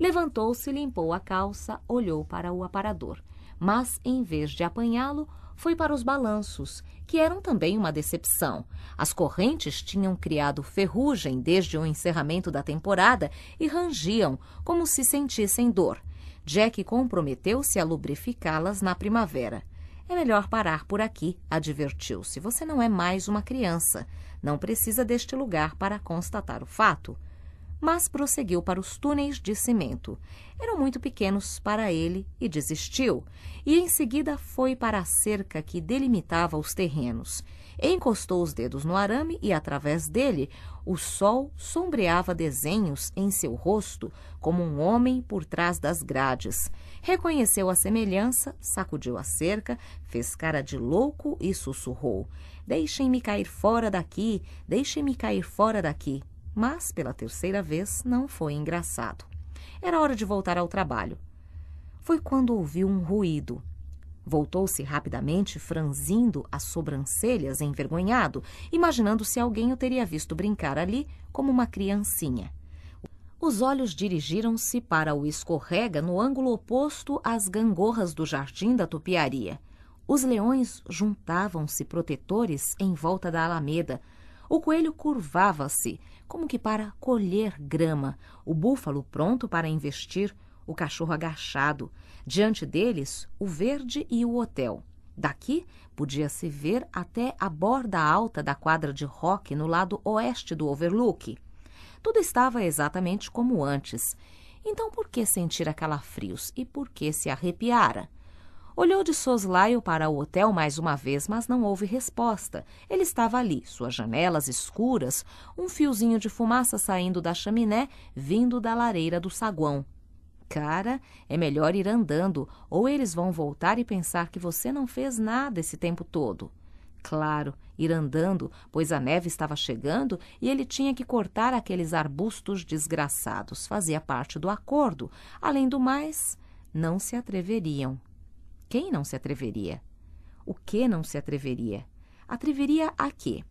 Levantou-se, limpou a calça, olhou para o aparador. Mas, em vez de apanhá-lo, foi para os balanços, que eram também uma decepção. As correntes tinham criado ferrugem desde o encerramento da temporada e rangiam, como se sentissem dor. Jack comprometeu-se a lubrificá-las na primavera. É melhor parar por aqui, advertiu-se. Você não é mais uma criança. Não precisa deste lugar para constatar o fato mas prosseguiu para os túneis de cimento. Eram muito pequenos para ele e desistiu, e em seguida foi para a cerca que delimitava os terrenos. Encostou os dedos no arame e, através dele, o sol sombreava desenhos em seu rosto, como um homem por trás das grades. Reconheceu a semelhança, sacudiu a cerca, fez cara de louco e sussurrou: Deixem-me cair fora daqui, deixem-me cair fora daqui mas pela terceira vez não foi engraçado. Era hora de voltar ao trabalho. Foi quando ouviu um ruído. Voltou-se rapidamente, franzindo as sobrancelhas, envergonhado, imaginando se alguém o teria visto brincar ali como uma criancinha. Os olhos dirigiram-se para o escorrega no ângulo oposto às gangorras do jardim da topiaria. Os leões juntavam-se protetores em volta da alameda. O coelho curvava-se, como que para colher grama, o búfalo pronto para investir, o cachorro agachado. Diante deles, o verde e o hotel. Daqui podia-se ver até a borda alta da quadra de rock no lado oeste do overlook. Tudo estava exatamente como antes. Então por que sentir calafrios e por que se arrepiara? Olhou de soslaio para o hotel mais uma vez, mas não houve resposta. Ele estava ali, suas janelas escuras, um fiozinho de fumaça saindo da chaminé, vindo da lareira do saguão. Cara, é melhor ir andando, ou eles vão voltar e pensar que você não fez nada esse tempo todo. Claro, ir andando, pois a neve estava chegando e ele tinha que cortar aqueles arbustos desgraçados. Fazia parte do acordo. Além do mais, não se atreveriam. Quem não se atreveria? O que não se atreveria? Atreveria a quê?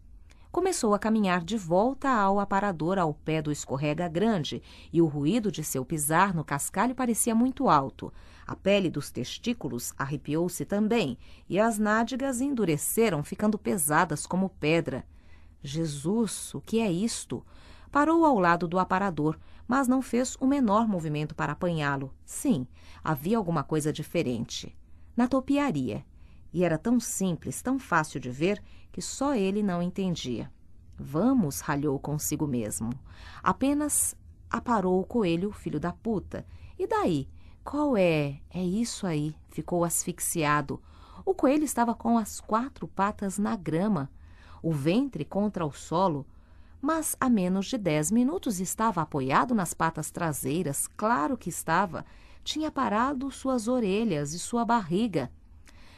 Começou a caminhar de volta ao aparador ao pé do escorrega grande, e o ruído de seu pisar no cascalho parecia muito alto. A pele dos testículos arrepiou-se também, e as nádegas endureceram, ficando pesadas como pedra. Jesus, o que é isto? Parou ao lado do aparador, mas não fez o menor movimento para apanhá-lo. Sim, havia alguma coisa diferente na topiaria, e era tão simples, tão fácil de ver, que só ele não entendia. Vamos, ralhou consigo mesmo. Apenas aparou o coelho, filho da puta. E daí? Qual é? É isso aí. Ficou asfixiado. O coelho estava com as quatro patas na grama, o ventre contra o solo, mas a menos de dez minutos estava apoiado nas patas traseiras, claro que estava, tinha parado suas orelhas e sua barriga.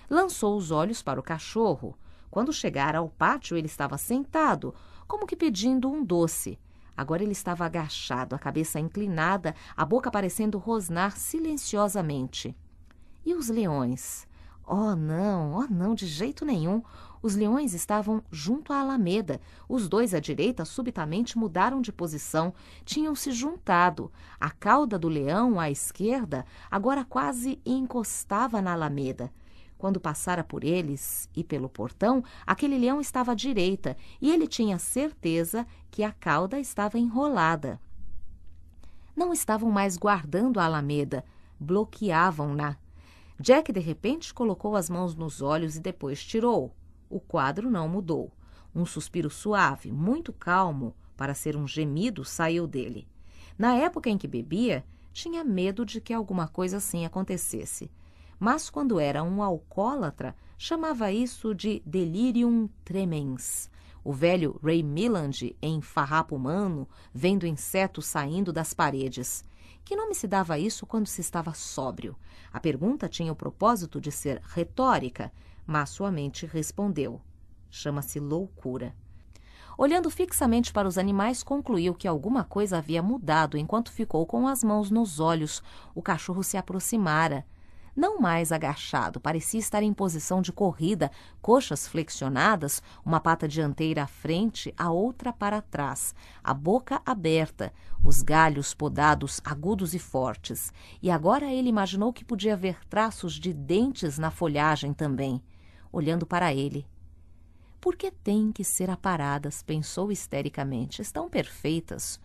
Lançou os olhos para o cachorro. Quando chegara ao pátio, ele estava sentado, como que pedindo um doce. Agora ele estava agachado, a cabeça inclinada, a boca parecendo rosnar silenciosamente. E os leões? Oh, não, oh, não, de jeito nenhum. Os leões estavam junto à alameda. Os dois à direita subitamente mudaram de posição, tinham se juntado. A cauda do leão à esquerda agora quase encostava na alameda. Quando passara por eles e pelo portão, aquele leão estava à direita e ele tinha certeza que a cauda estava enrolada. Não estavam mais guardando a alameda, bloqueavam-na. Jack de repente colocou as mãos nos olhos e depois tirou. O quadro não mudou. Um suspiro suave, muito calmo, para ser um gemido, saiu dele. Na época em que bebia, tinha medo de que alguma coisa assim acontecesse. Mas quando era um alcoólatra, chamava isso de delirium tremens. O velho Ray Milland, em farrapo humano, vendo insetos saindo das paredes. Que nome se dava isso quando se estava sóbrio? A pergunta tinha o propósito de ser retórica, mas sua mente respondeu. Chama-se loucura. Olhando fixamente para os animais, concluiu que alguma coisa havia mudado enquanto ficou com as mãos nos olhos. O cachorro se aproximara. Não mais agachado, parecia estar em posição de corrida, coxas flexionadas, uma pata dianteira à frente, a outra para trás, a boca aberta, os galhos podados, agudos e fortes. E agora ele imaginou que podia ver traços de dentes na folhagem também olhando para ele. Por que têm que ser aparadas? pensou histericamente. Estão perfeitas.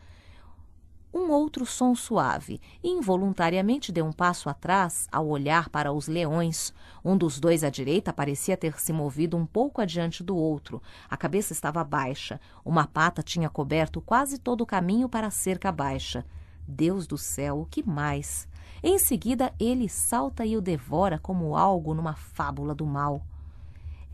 Um outro som suave, e involuntariamente deu um passo atrás ao olhar para os leões. Um dos dois à direita parecia ter se movido um pouco adiante do outro. A cabeça estava baixa, uma pata tinha coberto quase todo o caminho para a cerca baixa. Deus do céu, o que mais? Em seguida, ele salta e o devora como algo numa fábula do mal.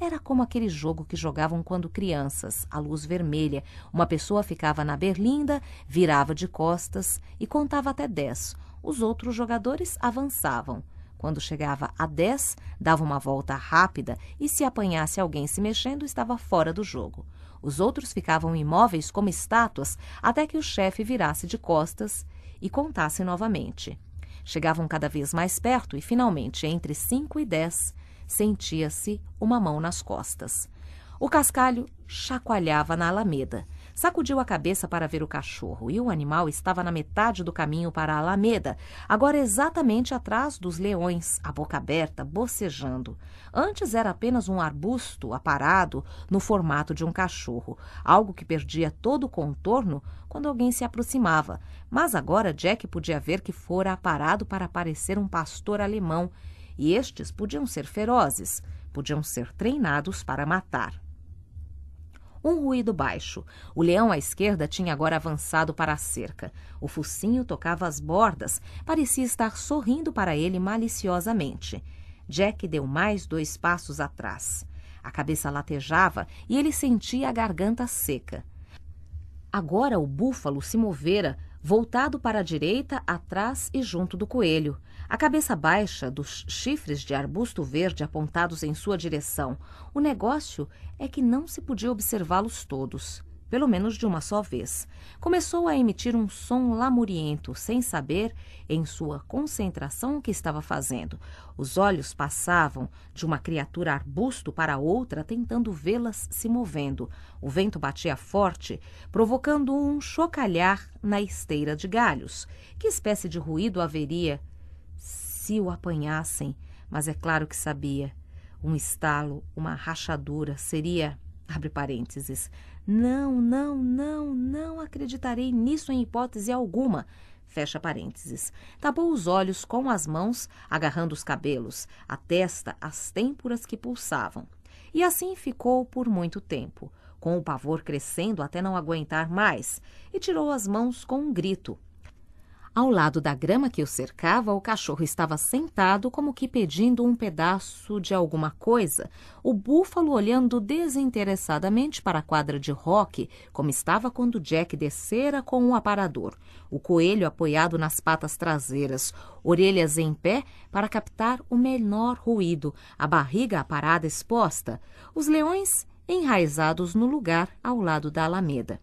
Era como aquele jogo que jogavam quando crianças, A luz vermelha. Uma pessoa ficava na berlinda, virava de costas e contava até dez. Os outros jogadores avançavam. Quando chegava a 10, dava uma volta rápida e, se apanhasse alguém se mexendo, estava fora do jogo. Os outros ficavam imóveis como estátuas até que o chefe virasse de costas e contasse novamente. Chegavam cada vez mais perto e, finalmente, entre 5 e 10, sentia-se uma mão nas costas. O cascalho chacoalhava na alameda. Sacudiu a cabeça para ver o cachorro e o animal estava na metade do caminho para a alameda, agora exatamente atrás dos leões, a boca aberta, bocejando. Antes era apenas um arbusto aparado no formato de um cachorro, algo que perdia todo o contorno quando alguém se aproximava, mas agora Jack podia ver que fora aparado para parecer um pastor alemão e estes podiam ser ferozes, podiam ser treinados para matar. Um ruído baixo. O leão à esquerda tinha agora avançado para a cerca. O focinho tocava as bordas, parecia estar sorrindo para ele maliciosamente. Jack deu mais dois passos atrás. A cabeça latejava e ele sentia a garganta seca. Agora o búfalo se movera, voltado para a direita, atrás e junto do coelho. A cabeça baixa dos chifres de arbusto verde apontados em sua direção. O negócio é que não se podia observá-los todos, pelo menos de uma só vez. Começou a emitir um som lamuriento, sem saber, em sua concentração, o que estava fazendo. Os olhos passavam de uma criatura arbusto para outra, tentando vê-las se movendo. O vento batia forte, provocando um chocalhar na esteira de galhos. Que espécie de ruído haveria se o apanhassem, mas é claro que sabia. Um estalo, uma rachadura seria, abre parênteses, não, não, não, não acreditarei nisso em hipótese alguma. Fecha parênteses. Tapou os olhos com as mãos, agarrando os cabelos, a testa, as têmporas que pulsavam. E assim ficou por muito tempo, com o pavor crescendo até não aguentar mais, e tirou as mãos com um grito. Ao lado da grama que o cercava, o cachorro estava sentado, como que pedindo um pedaço de alguma coisa, o búfalo olhando desinteressadamente para a quadra de rock, como estava quando Jack descera com o um aparador, o coelho apoiado nas patas traseiras, orelhas em pé para captar o menor ruído, a barriga aparada exposta, os leões enraizados no lugar ao lado da alameda.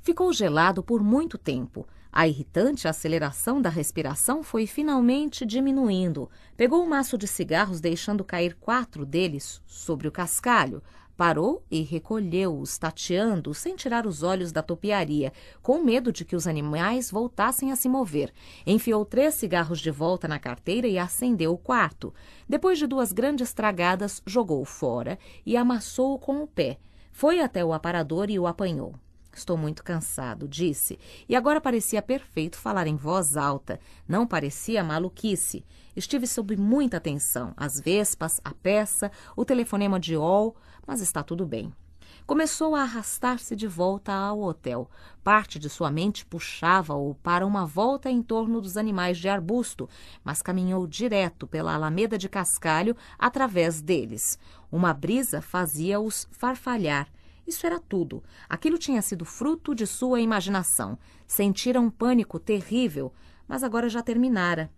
Ficou gelado por muito tempo. A irritante aceleração da respiração foi finalmente diminuindo. Pegou o um maço de cigarros, deixando cair quatro deles sobre o cascalho. Parou e recolheu-os, tateando, sem tirar os olhos da topiaria, com medo de que os animais voltassem a se mover. Enfiou três cigarros de volta na carteira e acendeu o quarto. Depois de duas grandes tragadas, jogou fora e amassou-o com o pé. Foi até o aparador e o apanhou. Estou muito cansado, disse, e agora parecia perfeito falar em voz alta, não parecia maluquice. Estive sob muita atenção. as vespas, a peça, o telefonema de Ol, mas está tudo bem. Começou a arrastar-se de volta ao hotel. Parte de sua mente puxava-o para uma volta em torno dos animais de arbusto, mas caminhou direto pela alameda de cascalho através deles. Uma brisa fazia-os farfalhar isso era tudo. Aquilo tinha sido fruto de sua imaginação. Sentira um pânico terrível, mas agora já terminara.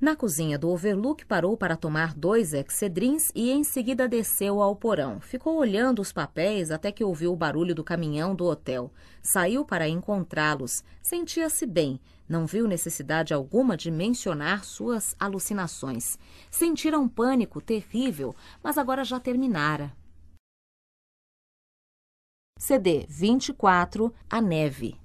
Na cozinha do Overlook parou para tomar dois excedrins e em seguida desceu ao porão. Ficou olhando os papéis até que ouviu o barulho do caminhão do hotel. Saiu para encontrá-los. Sentia-se bem. Não viu necessidade alguma de mencionar suas alucinações. Sentira um pânico terrível, mas agora já terminara. CD 24, a neve.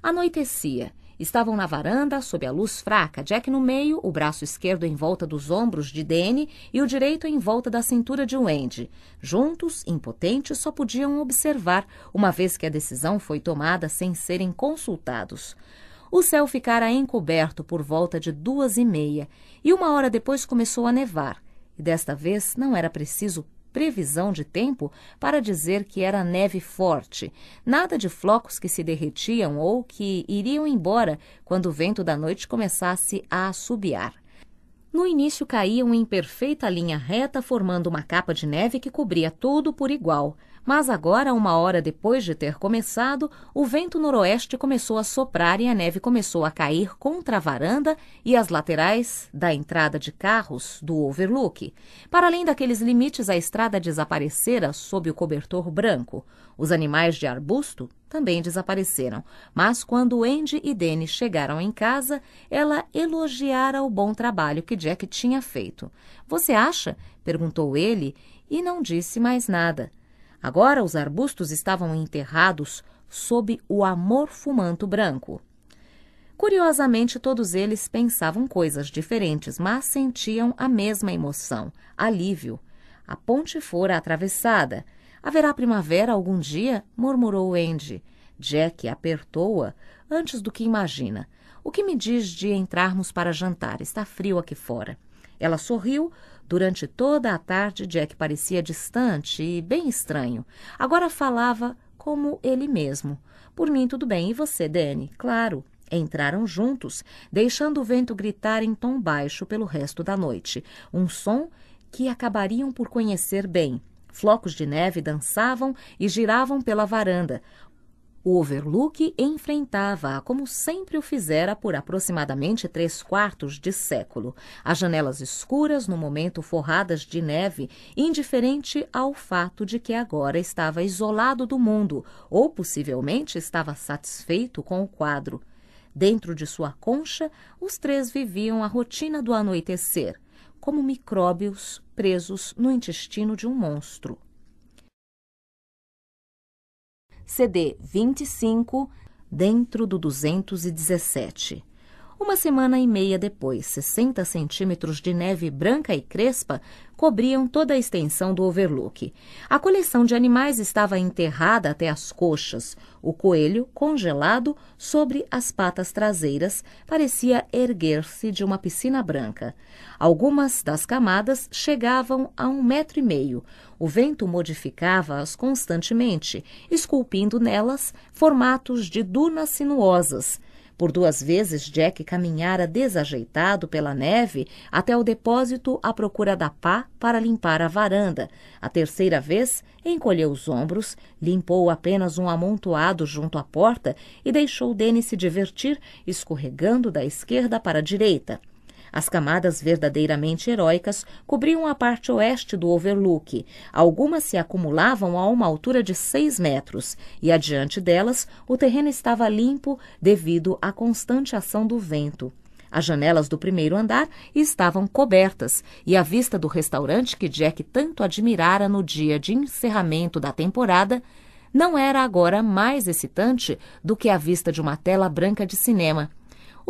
Anoitecia. Estavam na varanda, sob a luz fraca, Jack no meio, o braço esquerdo em volta dos ombros de Danny e o direito em volta da cintura de Wendy. Juntos, impotentes, só podiam observar, uma vez que a decisão foi tomada sem serem consultados. O céu ficara encoberto por volta de duas e meia, e uma hora depois começou a nevar. E desta vez não era preciso previsão de tempo para dizer que era neve forte, nada de flocos que se derretiam ou que iriam embora quando o vento da noite começasse a assobiar. No início caíam em perfeita linha reta, formando uma capa de neve que cobria tudo por igual. Mas agora, uma hora depois de ter começado, o vento noroeste começou a soprar e a neve começou a cair contra a varanda e as laterais da entrada de carros do overlook. Para além daqueles limites, a estrada desaparecera sob o cobertor branco. Os animais de arbusto também desapareceram. Mas quando Andy e Danny chegaram em casa, ela elogiara o bom trabalho que Jack tinha feito. Você acha? perguntou ele e não disse mais nada. Agora os arbustos estavam enterrados sob o amor fumanto branco. Curiosamente, todos eles pensavam coisas diferentes, mas sentiam a mesma emoção, alívio. A ponte fora atravessada. Haverá primavera algum dia? murmurou Andy. Jack apertou-a antes do que imagina. O que me diz de entrarmos para jantar? Está frio aqui fora. Ela sorriu, Durante toda a tarde, Jack parecia distante e bem estranho. Agora falava como ele mesmo. Por mim, tudo bem. E você, Danny? Claro. Entraram juntos, deixando o vento gritar em tom baixo pelo resto da noite. Um som que acabariam por conhecer bem. Flocos de neve dançavam e giravam pela varanda. O overlook enfrentava-a como sempre o fizera por aproximadamente três quartos de século, as janelas escuras no momento forradas de neve, indiferente ao fato de que agora estava isolado do mundo ou possivelmente estava satisfeito com o quadro. Dentro de sua concha, os três viviam a rotina do anoitecer, como micróbios presos no intestino de um monstro. CD 25, dentro do 217. Uma semana e meia depois, 60 centímetros de neve branca e crespa cobriam toda a extensão do overlook. A coleção de animais estava enterrada até as coxas. O coelho, congelado sobre as patas traseiras, parecia erguer-se de uma piscina branca. Algumas das camadas chegavam a um metro e meio. O vento modificava-as constantemente, esculpindo nelas formatos de dunas sinuosas por duas vezes, Jack caminhara desajeitado pela neve até o depósito à procura da pá para limpar a varanda. A terceira vez, encolheu os ombros, limpou apenas um amontoado junto à porta e deixou Danny se divertir, escorregando da esquerda para a direita. As camadas verdadeiramente heróicas cobriam a parte oeste do overlook. Algumas se acumulavam a uma altura de 6 metros, e adiante delas o terreno estava limpo devido à constante ação do vento. As janelas do primeiro andar estavam cobertas e a vista do restaurante que Jack tanto admirara no dia de encerramento da temporada não era agora mais excitante do que a vista de uma tela branca de cinema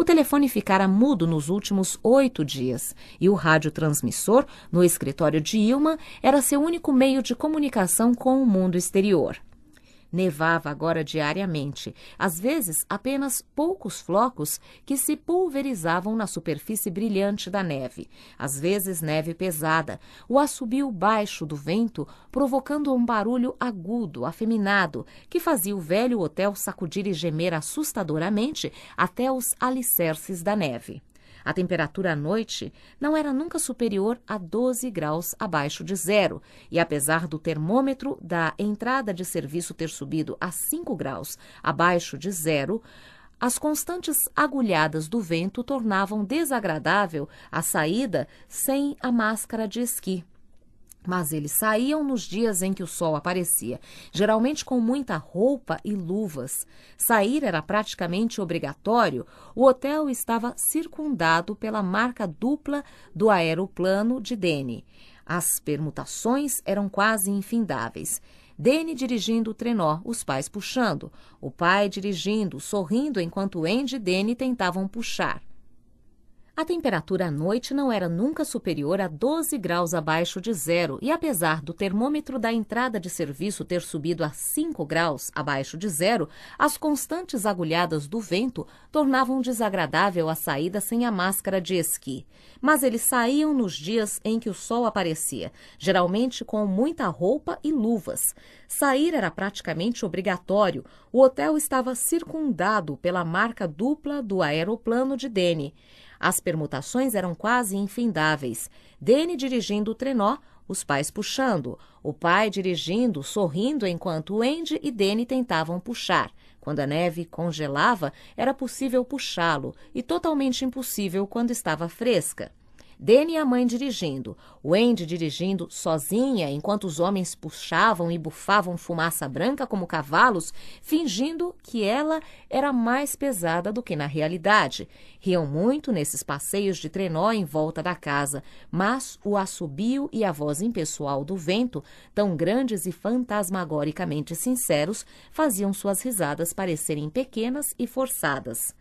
o telefone ficara mudo nos últimos oito dias e o radiotransmissor, no escritório de Ilma, era seu único meio de comunicação com o mundo exterior. Nevava agora diariamente, às vezes apenas poucos flocos que se pulverizavam na superfície brilhante da neve, às vezes neve pesada, o assobio baixo do vento provocando um barulho agudo, afeminado, que fazia o velho hotel sacudir e gemer assustadoramente até os alicerces da neve. A temperatura à noite não era nunca superior a 12 graus abaixo de zero, e apesar do termômetro da entrada de serviço ter subido a 5 graus abaixo de zero, as constantes agulhadas do vento tornavam desagradável a saída sem a máscara de esqui. Mas eles saíam nos dias em que o sol aparecia, geralmente com muita roupa e luvas. Sair era praticamente obrigatório. O hotel estava circundado pela marca dupla do aeroplano de Dene. As permutações eram quase infindáveis. Dene dirigindo o trenó, os pais puxando. O pai dirigindo, sorrindo enquanto Andy e Dene tentavam puxar. A temperatura à noite não era nunca superior a 12 graus abaixo de zero, e apesar do termômetro da entrada de serviço ter subido a 5 graus abaixo de zero, as constantes agulhadas do vento tornavam desagradável a saída sem a máscara de esqui. Mas eles saíam nos dias em que o sol aparecia, geralmente com muita roupa e luvas. Sair era praticamente obrigatório. O hotel estava circundado pela marca dupla do aeroplano de Dene. As permutações eram quase infindáveis. Dene dirigindo o trenó, os pais puxando, o pai dirigindo, sorrindo enquanto Andy e Dene tentavam puxar. Quando a neve congelava, era possível puxá-lo e totalmente impossível quando estava fresca. Danny e a mãe dirigindo, Wendy dirigindo sozinha enquanto os homens puxavam e bufavam fumaça branca como cavalos, fingindo que ela era mais pesada do que na realidade. Riam muito nesses passeios de trenó em volta da casa, mas o assobio e a voz impessoal do vento, tão grandes e fantasmagoricamente sinceros, faziam suas risadas parecerem pequenas e forçadas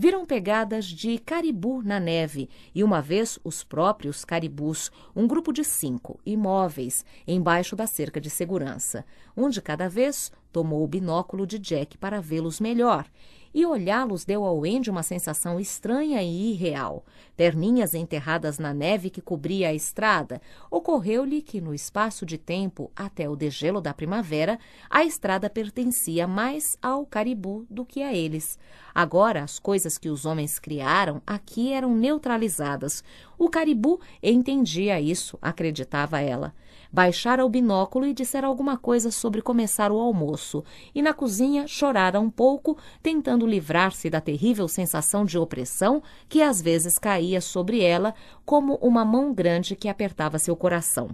viram pegadas de caribu na neve e uma vez os próprios caribus, um grupo de cinco, imóveis, embaixo da cerca de segurança. Um de cada vez tomou o binóculo de Jack para vê-los melhor e olhá-los deu ao Andy uma sensação estranha e irreal. Perninhas enterradas na neve que cobria a estrada, ocorreu-lhe que, no espaço de tempo até o degelo da primavera, a estrada pertencia mais ao caribu do que a eles. Agora, as coisas que os homens criaram aqui eram neutralizadas. O caribu entendia isso, acreditava ela baixara o binóculo e dissera alguma coisa sobre começar o almoço, e na cozinha chorara um pouco, tentando livrar-se da terrível sensação de opressão que às vezes caía sobre ela como uma mão grande que apertava seu coração.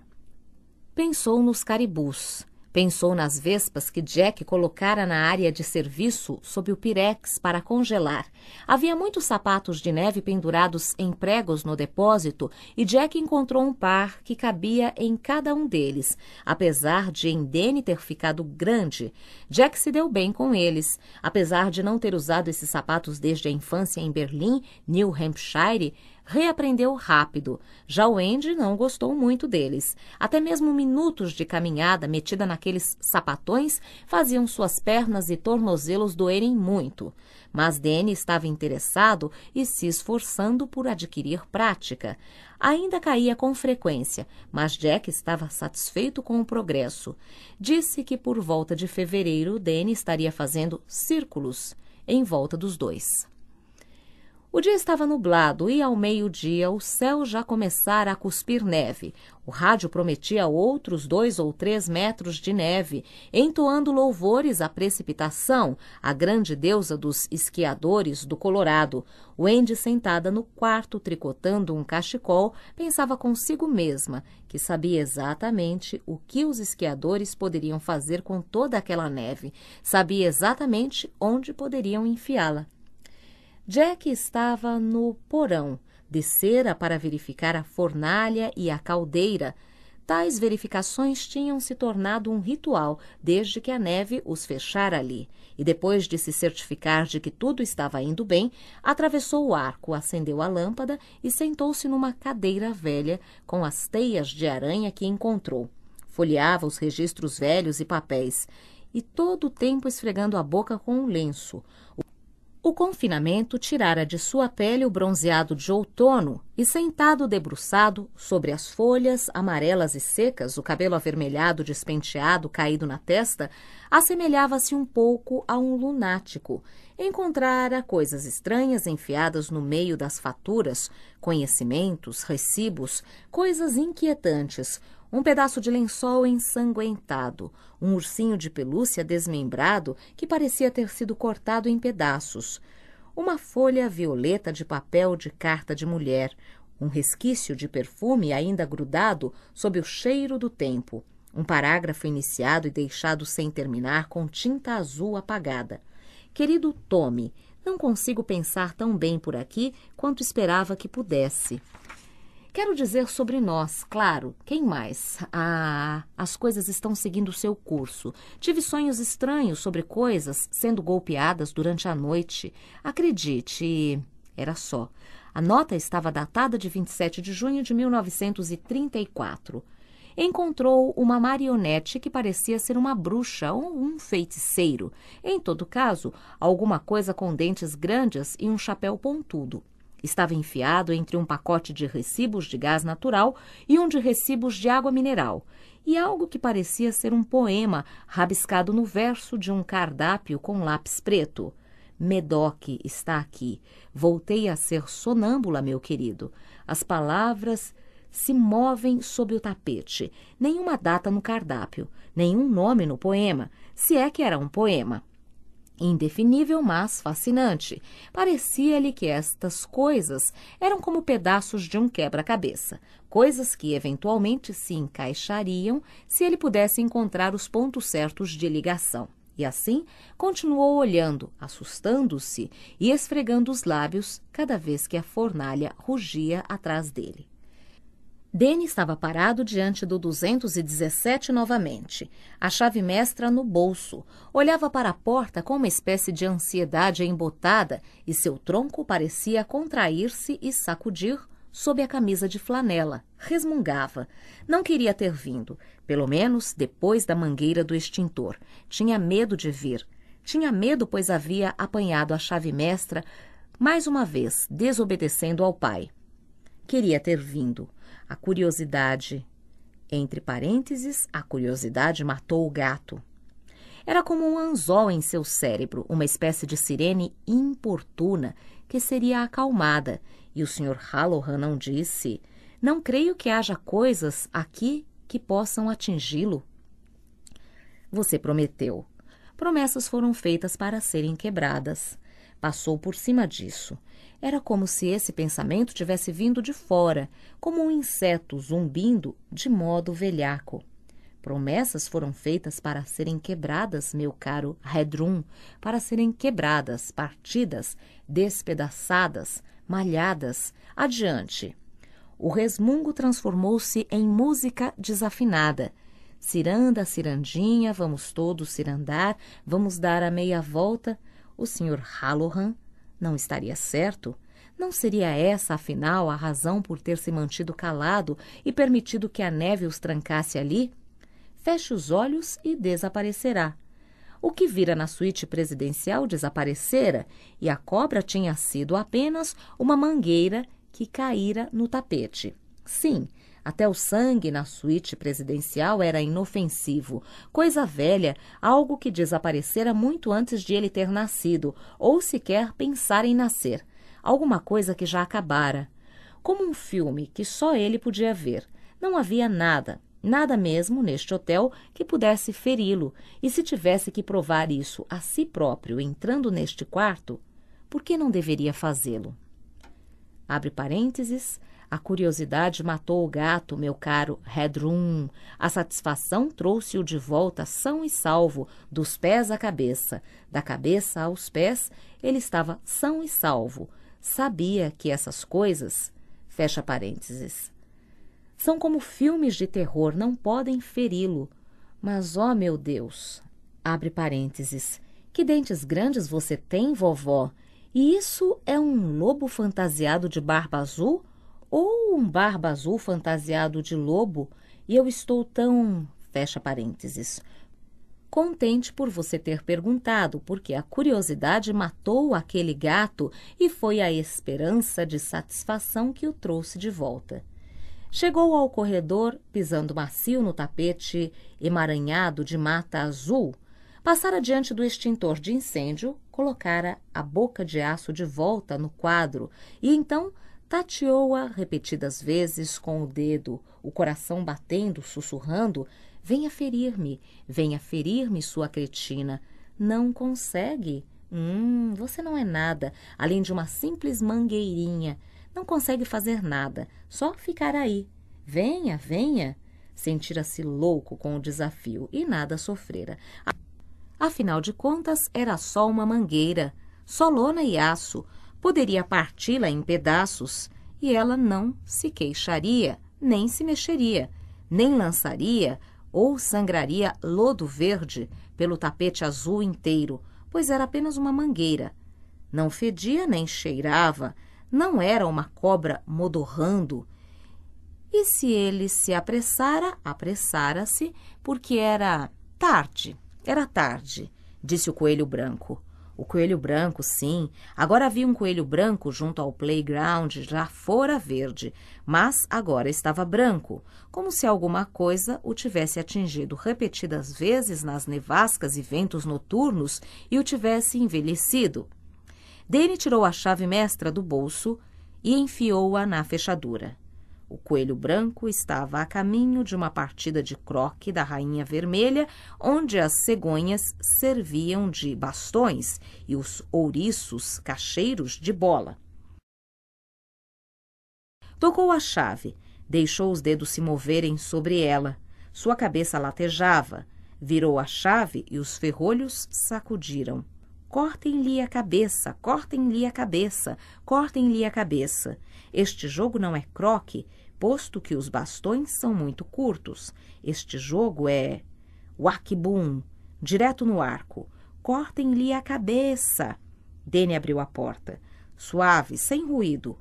Pensou nos caribus Pensou nas vespas que Jack colocara na área de serviço sob o pirex para congelar. Havia muitos sapatos de neve pendurados em pregos no depósito e Jack encontrou um par que cabia em cada um deles. Apesar de Endene ter ficado grande, Jack se deu bem com eles. Apesar de não ter usado esses sapatos desde a infância em Berlim, New Hampshire, reaprendeu rápido. Já o Andy não gostou muito deles. Até mesmo minutos de caminhada metida naqueles sapatões faziam suas pernas e tornozelos doerem muito. Mas Danny estava interessado e se esforçando por adquirir prática. Ainda caía com frequência, mas Jack estava satisfeito com o progresso. Disse que por volta de fevereiro Danny estaria fazendo círculos em volta dos dois. O dia estava nublado e, ao meio-dia, o céu já começara a cuspir neve. O rádio prometia outros dois ou três metros de neve, entoando louvores à precipitação, a grande deusa dos esquiadores do Colorado. Wendy, sentada no quarto tricotando um cachecol, pensava consigo mesma que sabia exatamente o que os esquiadores poderiam fazer com toda aquela neve, sabia exatamente onde poderiam enfiá-la. Jack estava no porão. Descera para verificar a fornalha e a caldeira. Tais verificações tinham se tornado um ritual desde que a neve os fechara ali. E depois de se certificar de que tudo estava indo bem, atravessou o arco, acendeu a lâmpada e sentou-se numa cadeira velha com as teias de aranha que encontrou. Folheava os registros velhos e papéis e todo o tempo esfregando a boca com um lenço. O confinamento tirara de sua pele o bronzeado de outono e, sentado debruçado sobre as folhas amarelas e secas, o cabelo avermelhado despenteado caído na testa, assemelhava-se um pouco a um lunático. Encontrara coisas estranhas enfiadas no meio das faturas, conhecimentos, recibos, coisas inquietantes, um pedaço de lençol ensanguentado, um ursinho de pelúcia desmembrado que parecia ter sido cortado em pedaços, uma folha violeta de papel de carta de mulher, um resquício de perfume ainda grudado sob o cheiro do tempo, um parágrafo iniciado e deixado sem terminar com tinta azul apagada. Querido Tome, não consigo pensar tão bem por aqui quanto esperava que pudesse. Quero dizer sobre nós, claro. Quem mais? Ah, as coisas estão seguindo seu curso. Tive sonhos estranhos sobre coisas sendo golpeadas durante a noite. Acredite, era só. A nota estava datada de 27 de junho de 1934 encontrou uma marionete que parecia ser uma bruxa ou um feiticeiro. Em todo caso, alguma coisa com dentes grandes e um chapéu pontudo. Estava enfiado entre um pacote de recibos de gás natural e um de recibos de água mineral, e algo que parecia ser um poema rabiscado no verso de um cardápio com lápis preto. Medoc está aqui. Voltei a ser sonâmbula, meu querido. As palavras se movem sob o tapete. Nenhuma data no cardápio, nenhum nome no poema, se é que era um poema. Indefinível, mas fascinante. Parecia-lhe que estas coisas eram como pedaços de um quebra-cabeça, coisas que eventualmente se encaixariam se ele pudesse encontrar os pontos certos de ligação. E assim continuou olhando, assustando-se e esfregando os lábios cada vez que a fornalha rugia atrás dele. Dene estava parado diante do 217 novamente, a chave mestra no bolso. Olhava para a porta com uma espécie de ansiedade embotada e seu tronco parecia contrair-se e sacudir sob a camisa de flanela. Resmungava. Não queria ter vindo, pelo menos depois da mangueira do extintor. Tinha medo de vir. Tinha medo, pois havia apanhado a chave mestra, mais uma vez, desobedecendo ao pai. Queria ter vindo a curiosidade. Entre parênteses, a curiosidade matou o gato. Era como um anzol em seu cérebro, uma espécie de sirene importuna que seria acalmada. E o Sr. Hallohan não disse: Não creio que haja coisas aqui que possam atingi-lo. Você prometeu. Promessas foram feitas para serem quebradas. Passou por cima disso. Era como se esse pensamento tivesse vindo de fora, como um inseto zumbindo de modo velhaco. Promessas foram feitas para serem quebradas, meu caro Redrum, para serem quebradas, partidas, despedaçadas, malhadas, adiante. O resmungo transformou-se em música desafinada. Ciranda, cirandinha, vamos todos cirandar, vamos dar a meia volta, o Sr. Halloran não estaria certo? Não seria essa, afinal, a razão por ter se mantido calado e permitido que a neve os trancasse ali? Feche os olhos e desaparecerá. O que vira na suíte presidencial desaparecera e a cobra tinha sido apenas uma mangueira que caíra no tapete. Sim, até o sangue na suíte presidencial era inofensivo, coisa velha, algo que desaparecera muito antes de ele ter nascido ou sequer pensar em nascer. Alguma coisa que já acabara. Como um filme que só ele podia ver. Não havia nada, nada mesmo neste hotel que pudesse feri-lo, e se tivesse que provar isso a si próprio entrando neste quarto, por que não deveria fazê-lo? Abre parênteses, a curiosidade matou o gato, meu caro Redrum. A satisfação trouxe-o de volta são e salvo, dos pés à cabeça. Da cabeça aos pés, ele estava são e salvo. Sabia que essas coisas. Fecha parênteses. São como filmes de terror, não podem feri-lo. Mas, ó oh meu Deus! Abre parênteses. Que dentes grandes você tem, vovó? E isso é um lobo fantasiado de barba azul? ou um barba azul fantasiado de lobo, e eu estou tão. fecha parênteses. Contente por você ter perguntado, porque a curiosidade matou aquele gato e foi a esperança de satisfação que o trouxe de volta. Chegou ao corredor, pisando macio no tapete emaranhado de mata azul, passara diante do extintor de incêndio, colocara a boca de aço de volta no quadro e então Tateou-a repetidas vezes com o dedo, o coração batendo, sussurrando: Venha ferir-me, venha ferir-me, sua cretina. Não consegue. Hum, você não é nada, além de uma simples mangueirinha. Não consegue fazer nada, só ficar aí. Venha, venha. Sentira-se louco com o desafio e nada sofrera. Afinal de contas, era só uma mangueira, só lona e aço poderia parti-la em pedaços e ela não se queixaria, nem se mexeria, nem lançaria ou sangraria lodo verde pelo tapete azul inteiro, pois era apenas uma mangueira. Não fedia nem cheirava, não era uma cobra modorrando. E se ele se apressara, apressara-se, porque era tarde, era tarde, disse o coelho branco. O coelho branco, sim. Agora havia um coelho branco junto ao playground, já fora verde, mas agora estava branco, como se alguma coisa o tivesse atingido repetidas vezes nas nevascas e ventos noturnos e o tivesse envelhecido. Dene tirou a chave mestra do bolso e enfiou-a na fechadura. O coelho branco estava a caminho de uma partida de croque da Rainha Vermelha, onde as cegonhas serviam de bastões e os ouriços cacheiros de bola. Tocou a chave, deixou os dedos se moverem sobre ela. Sua cabeça latejava. Virou a chave e os ferrolhos sacudiram. Cortem-lhe a cabeça, cortem-lhe a cabeça, cortem-lhe a cabeça. Este jogo não é croque, posto que os bastões são muito curtos. Este jogo é Wakibum, direto no arco. Cortem-lhe a cabeça. Dene abriu a porta, suave, sem ruído.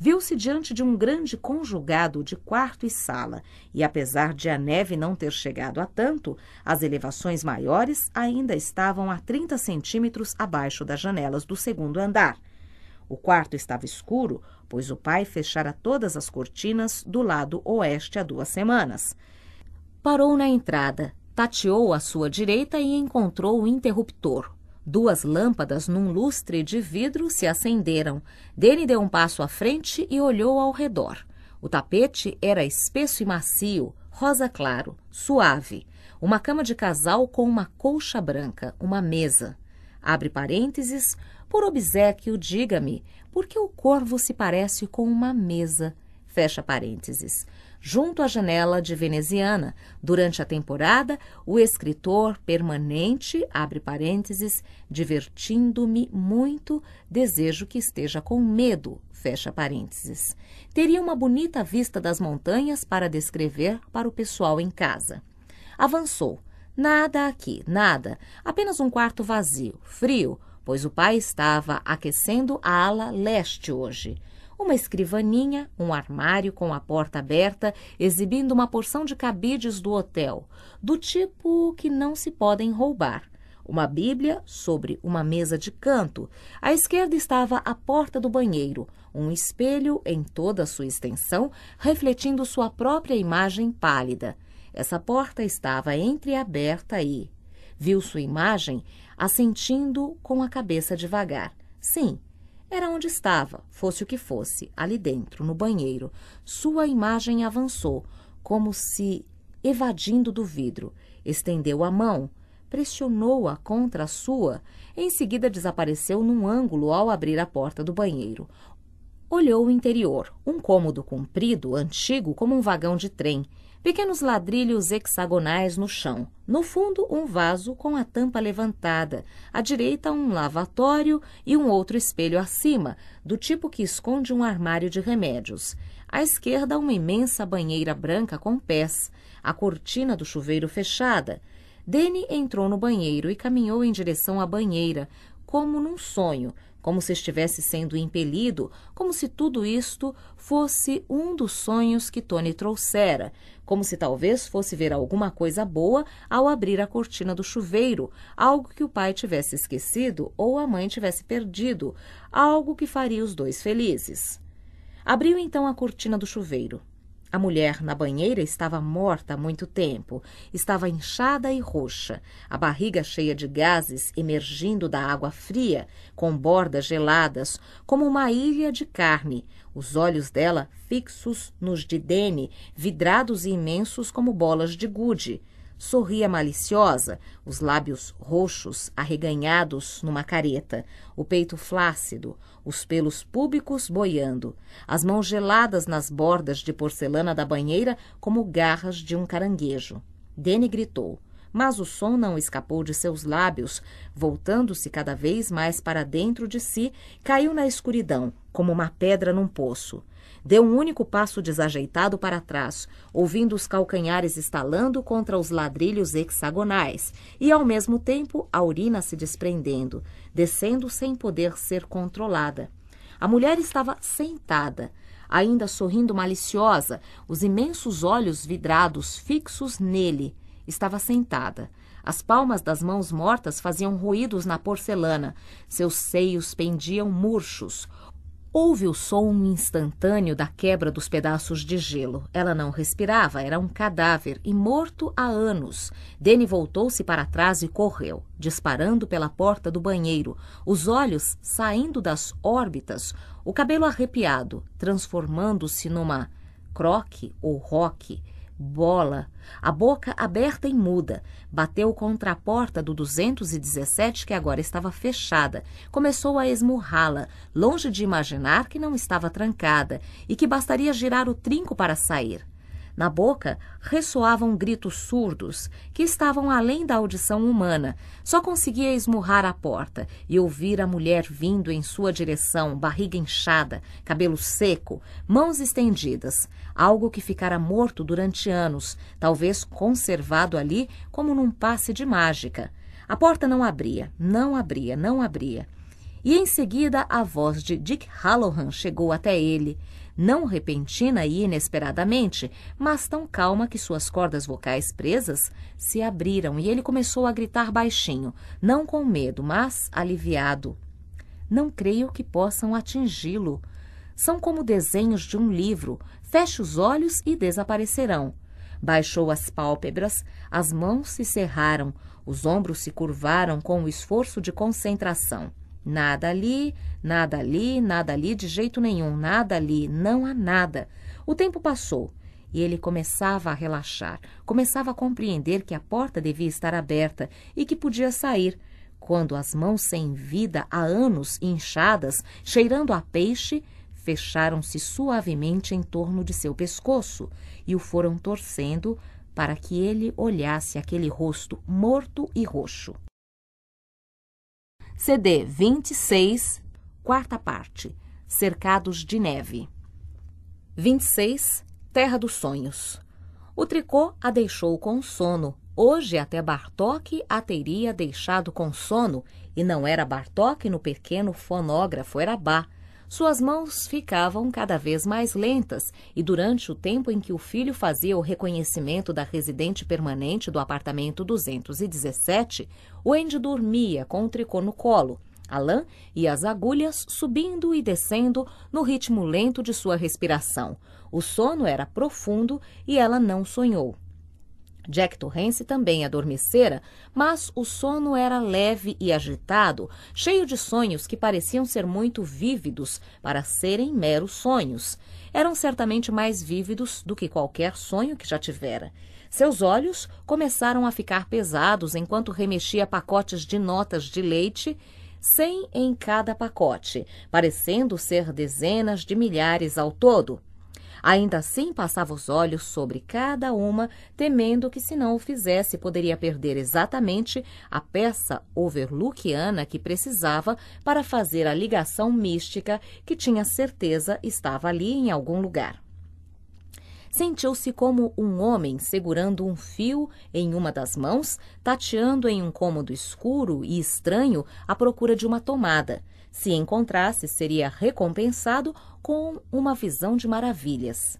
Viu-se diante de um grande conjugado de quarto e sala, e apesar de a neve não ter chegado a tanto, as elevações maiores ainda estavam a 30 centímetros abaixo das janelas do segundo andar. O quarto estava escuro, pois o pai fechara todas as cortinas do lado oeste há duas semanas. Parou na entrada, tateou à sua direita e encontrou o interruptor. Duas lâmpadas num lustre de vidro se acenderam. Dene deu um passo à frente e olhou ao redor. O tapete era espesso e macio, rosa claro, suave. Uma cama de casal com uma colcha branca, uma mesa. Abre parênteses, por obséquio, diga-me, porque o corvo se parece com uma mesa, fecha parênteses. Junto à janela de veneziana, durante a temporada, o escritor permanente, abre parênteses, divertindo-me muito, desejo que esteja com medo, fecha parênteses. Teria uma bonita vista das montanhas para descrever para o pessoal em casa. Avançou. Nada aqui, nada. Apenas um quarto vazio, frio, pois o pai estava aquecendo a ala leste hoje. Uma escrivaninha, um armário com a porta aberta, exibindo uma porção de cabides do hotel, do tipo que não se podem roubar uma Bíblia sobre uma mesa de canto. À esquerda estava a porta do banheiro, um espelho em toda a sua extensão, refletindo sua própria imagem pálida. Essa porta estava entreaberta e viu sua imagem assentindo com a cabeça devagar. Sim, era onde estava, fosse o que fosse, ali dentro, no banheiro. Sua imagem avançou, como se evadindo do vidro. Estendeu a mão, pressionou-a contra a sua, em seguida desapareceu num ângulo ao abrir a porta do banheiro. Olhou o interior, um cômodo comprido, antigo, como um vagão de trem Pequenos ladrilhos hexagonais no chão. No fundo, um vaso com a tampa levantada. À direita, um lavatório e um outro espelho acima, do tipo que esconde um armário de remédios. À esquerda, uma imensa banheira branca com pés. A cortina do chuveiro fechada. Danny entrou no banheiro e caminhou em direção à banheira, como num sonho, como se estivesse sendo impelido, como se tudo isto fosse um dos sonhos que Tony trouxera, como se talvez fosse ver alguma coisa boa ao abrir a cortina do chuveiro, algo que o pai tivesse esquecido ou a mãe tivesse perdido, algo que faria os dois felizes. Abriu então a cortina do chuveiro. A mulher na banheira estava morta há muito tempo. Estava inchada e roxa, a barriga cheia de gases emergindo da água fria, com bordas geladas, como uma ilha de carne, os olhos dela fixos nos de Dene, vidrados e imensos como bolas de gude. Sorria maliciosa, os lábios roxos arreganhados numa careta, o peito flácido, os pelos púbicos boiando, as mãos geladas nas bordas de porcelana da banheira como garras de um caranguejo. Dene gritou, mas o som não escapou de seus lábios, voltando-se cada vez mais para dentro de si, caiu na escuridão, como uma pedra num poço. Deu um único passo desajeitado para trás, ouvindo os calcanhares estalando contra os ladrilhos hexagonais e, ao mesmo tempo, a urina se desprendendo, descendo sem poder ser controlada. A mulher estava sentada, ainda sorrindo maliciosa, os imensos olhos vidrados fixos nele. Estava sentada. As palmas das mãos mortas faziam ruídos na porcelana. Seus seios pendiam murchos. Houve o som instantâneo da quebra dos pedaços de gelo. Ela não respirava, era um cadáver e morto há anos. Danny voltou-se para trás e correu, disparando pela porta do banheiro, os olhos saindo das órbitas, o cabelo arrepiado, transformando-se numa croque ou roque Bola. A boca aberta e muda. Bateu contra a porta do 217, que agora estava fechada. Começou a esmurrá-la, longe de imaginar que não estava trancada e que bastaria girar o trinco para sair. Na boca ressoavam gritos surdos que estavam além da audição humana. Só conseguia esmurrar a porta e ouvir a mulher vindo em sua direção, barriga inchada, cabelo seco, mãos estendidas. Algo que ficara morto durante anos, talvez conservado ali como num passe de mágica. A porta não abria, não abria, não abria. E em seguida a voz de Dick Halloran chegou até ele não repentina e inesperadamente, mas tão calma que suas cordas vocais presas se abriram e ele começou a gritar baixinho, não com medo, mas aliviado. Não creio que possam atingi-lo. São como desenhos de um livro. Feche os olhos e desaparecerão. Baixou as pálpebras, as mãos se cerraram, os ombros se curvaram com o esforço de concentração. Nada ali, nada ali, nada ali, de jeito nenhum, nada ali, não há nada. O tempo passou e ele começava a relaxar, começava a compreender que a porta devia estar aberta e que podia sair. Quando as mãos sem vida há anos inchadas, cheirando a peixe, fecharam-se suavemente em torno de seu pescoço e o foram torcendo para que ele olhasse aquele rosto morto e roxo. CD 26, quarta parte, Cercados de Neve. 26, Terra dos Sonhos. O tricô a deixou com sono. Hoje até Bartok a teria deixado com sono, e não era Bartok no pequeno fonógrafo, era Bá suas mãos ficavam cada vez mais lentas e, durante o tempo em que o filho fazia o reconhecimento da residente permanente do apartamento 217, Wendy dormia com o tricô no colo, a lã e as agulhas subindo e descendo no ritmo lento de sua respiração. O sono era profundo e ela não sonhou. Jack Torrance também adormecera, mas o sono era leve e agitado, cheio de sonhos que pareciam ser muito vívidos para serem meros sonhos. Eram certamente mais vívidos do que qualquer sonho que já tivera. Seus olhos começaram a ficar pesados enquanto remexia pacotes de notas de leite, sem em cada pacote, parecendo ser dezenas de milhares ao todo. Ainda assim, passava os olhos sobre cada uma, temendo que, se não o fizesse, poderia perder exatamente a peça overlookiana que precisava para fazer a ligação mística que tinha certeza estava ali em algum lugar sentiu-se como um homem segurando um fio em uma das mãos, tateando em um cômodo escuro e estranho à procura de uma tomada. Se encontrasse, seria recompensado com uma visão de maravilhas.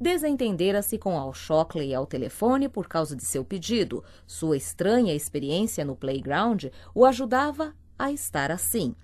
Desentendera-se com Al Shockley ao telefone por causa de seu pedido. Sua estranha experiência no playground o ajudava a estar assim.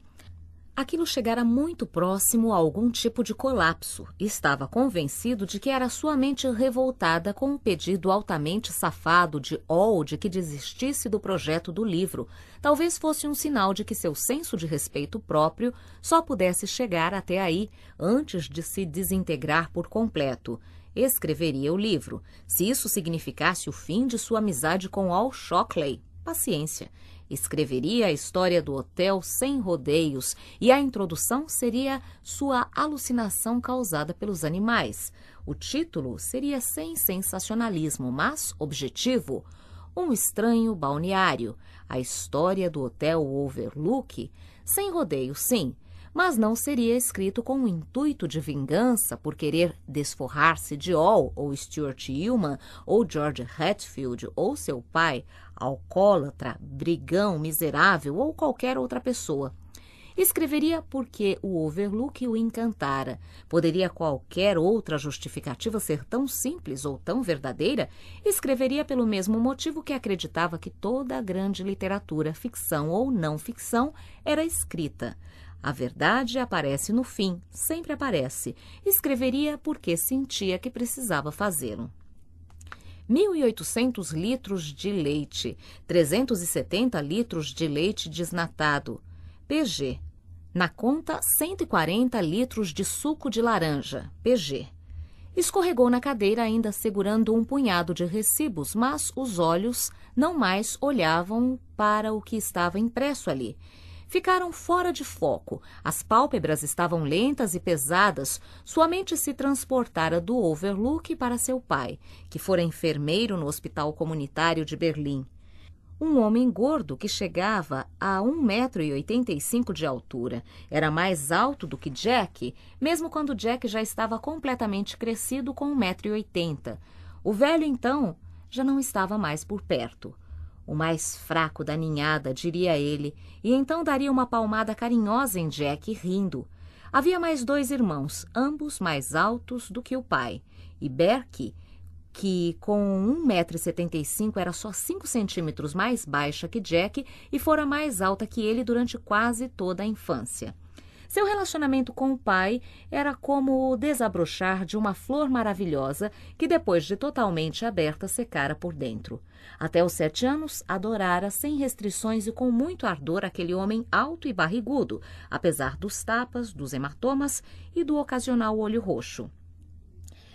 Aquilo chegara muito próximo a algum tipo de colapso. Estava convencido de que era sua mente revoltada com o um pedido altamente safado de Old que desistisse do projeto do livro, talvez fosse um sinal de que seu senso de respeito próprio só pudesse chegar até aí antes de se desintegrar por completo. Escreveria o livro, se isso significasse o fim de sua amizade com Al Shockley. Paciência. Escreveria a história do hotel sem rodeios e a introdução seria sua alucinação causada pelos animais. O título seria sem sensacionalismo, mas objetivo um estranho balneário, a história do Hotel Overlook, sem rodeio sim, mas não seria escrito com o intuito de vingança por querer desforrar-se de All ou Stuart Hillman ou George Hatfield ou seu pai, alcoólatra, brigão, miserável ou qualquer outra pessoa. Escreveria porque o overlook o encantara. Poderia qualquer outra justificativa ser tão simples ou tão verdadeira? Escreveria pelo mesmo motivo que acreditava que toda a grande literatura, ficção ou não ficção, era escrita. A verdade aparece no fim, sempre aparece. Escreveria porque sentia que precisava fazê-lo. 1.800 litros de leite, 370 litros de leite desnatado. PG, na conta, 140 litros de suco de laranja, PG. Escorregou na cadeira, ainda segurando um punhado de recibos, mas os olhos não mais olhavam para o que estava impresso ali. Ficaram fora de foco, as pálpebras estavam lentas e pesadas, sua mente se transportara do overlook para seu pai, que fora enfermeiro no hospital comunitário de Berlim um homem gordo que chegava a 1,85m de altura. Era mais alto do que Jack, mesmo quando Jack já estava completamente crescido com 1,80m. O velho, então, já não estava mais por perto. O mais fraco da ninhada, diria ele, e então daria uma palmada carinhosa em Jack, rindo. Havia mais dois irmãos, ambos mais altos do que o pai, e Berk que com 1,75m era só 5 centímetros mais baixa que Jack e fora mais alta que ele durante quase toda a infância. Seu relacionamento com o pai era como o desabrochar de uma flor maravilhosa que, depois de totalmente aberta, secara por dentro. Até os sete anos, adorara sem restrições e com muito ardor aquele homem alto e barrigudo, apesar dos tapas, dos hematomas e do ocasional olho roxo.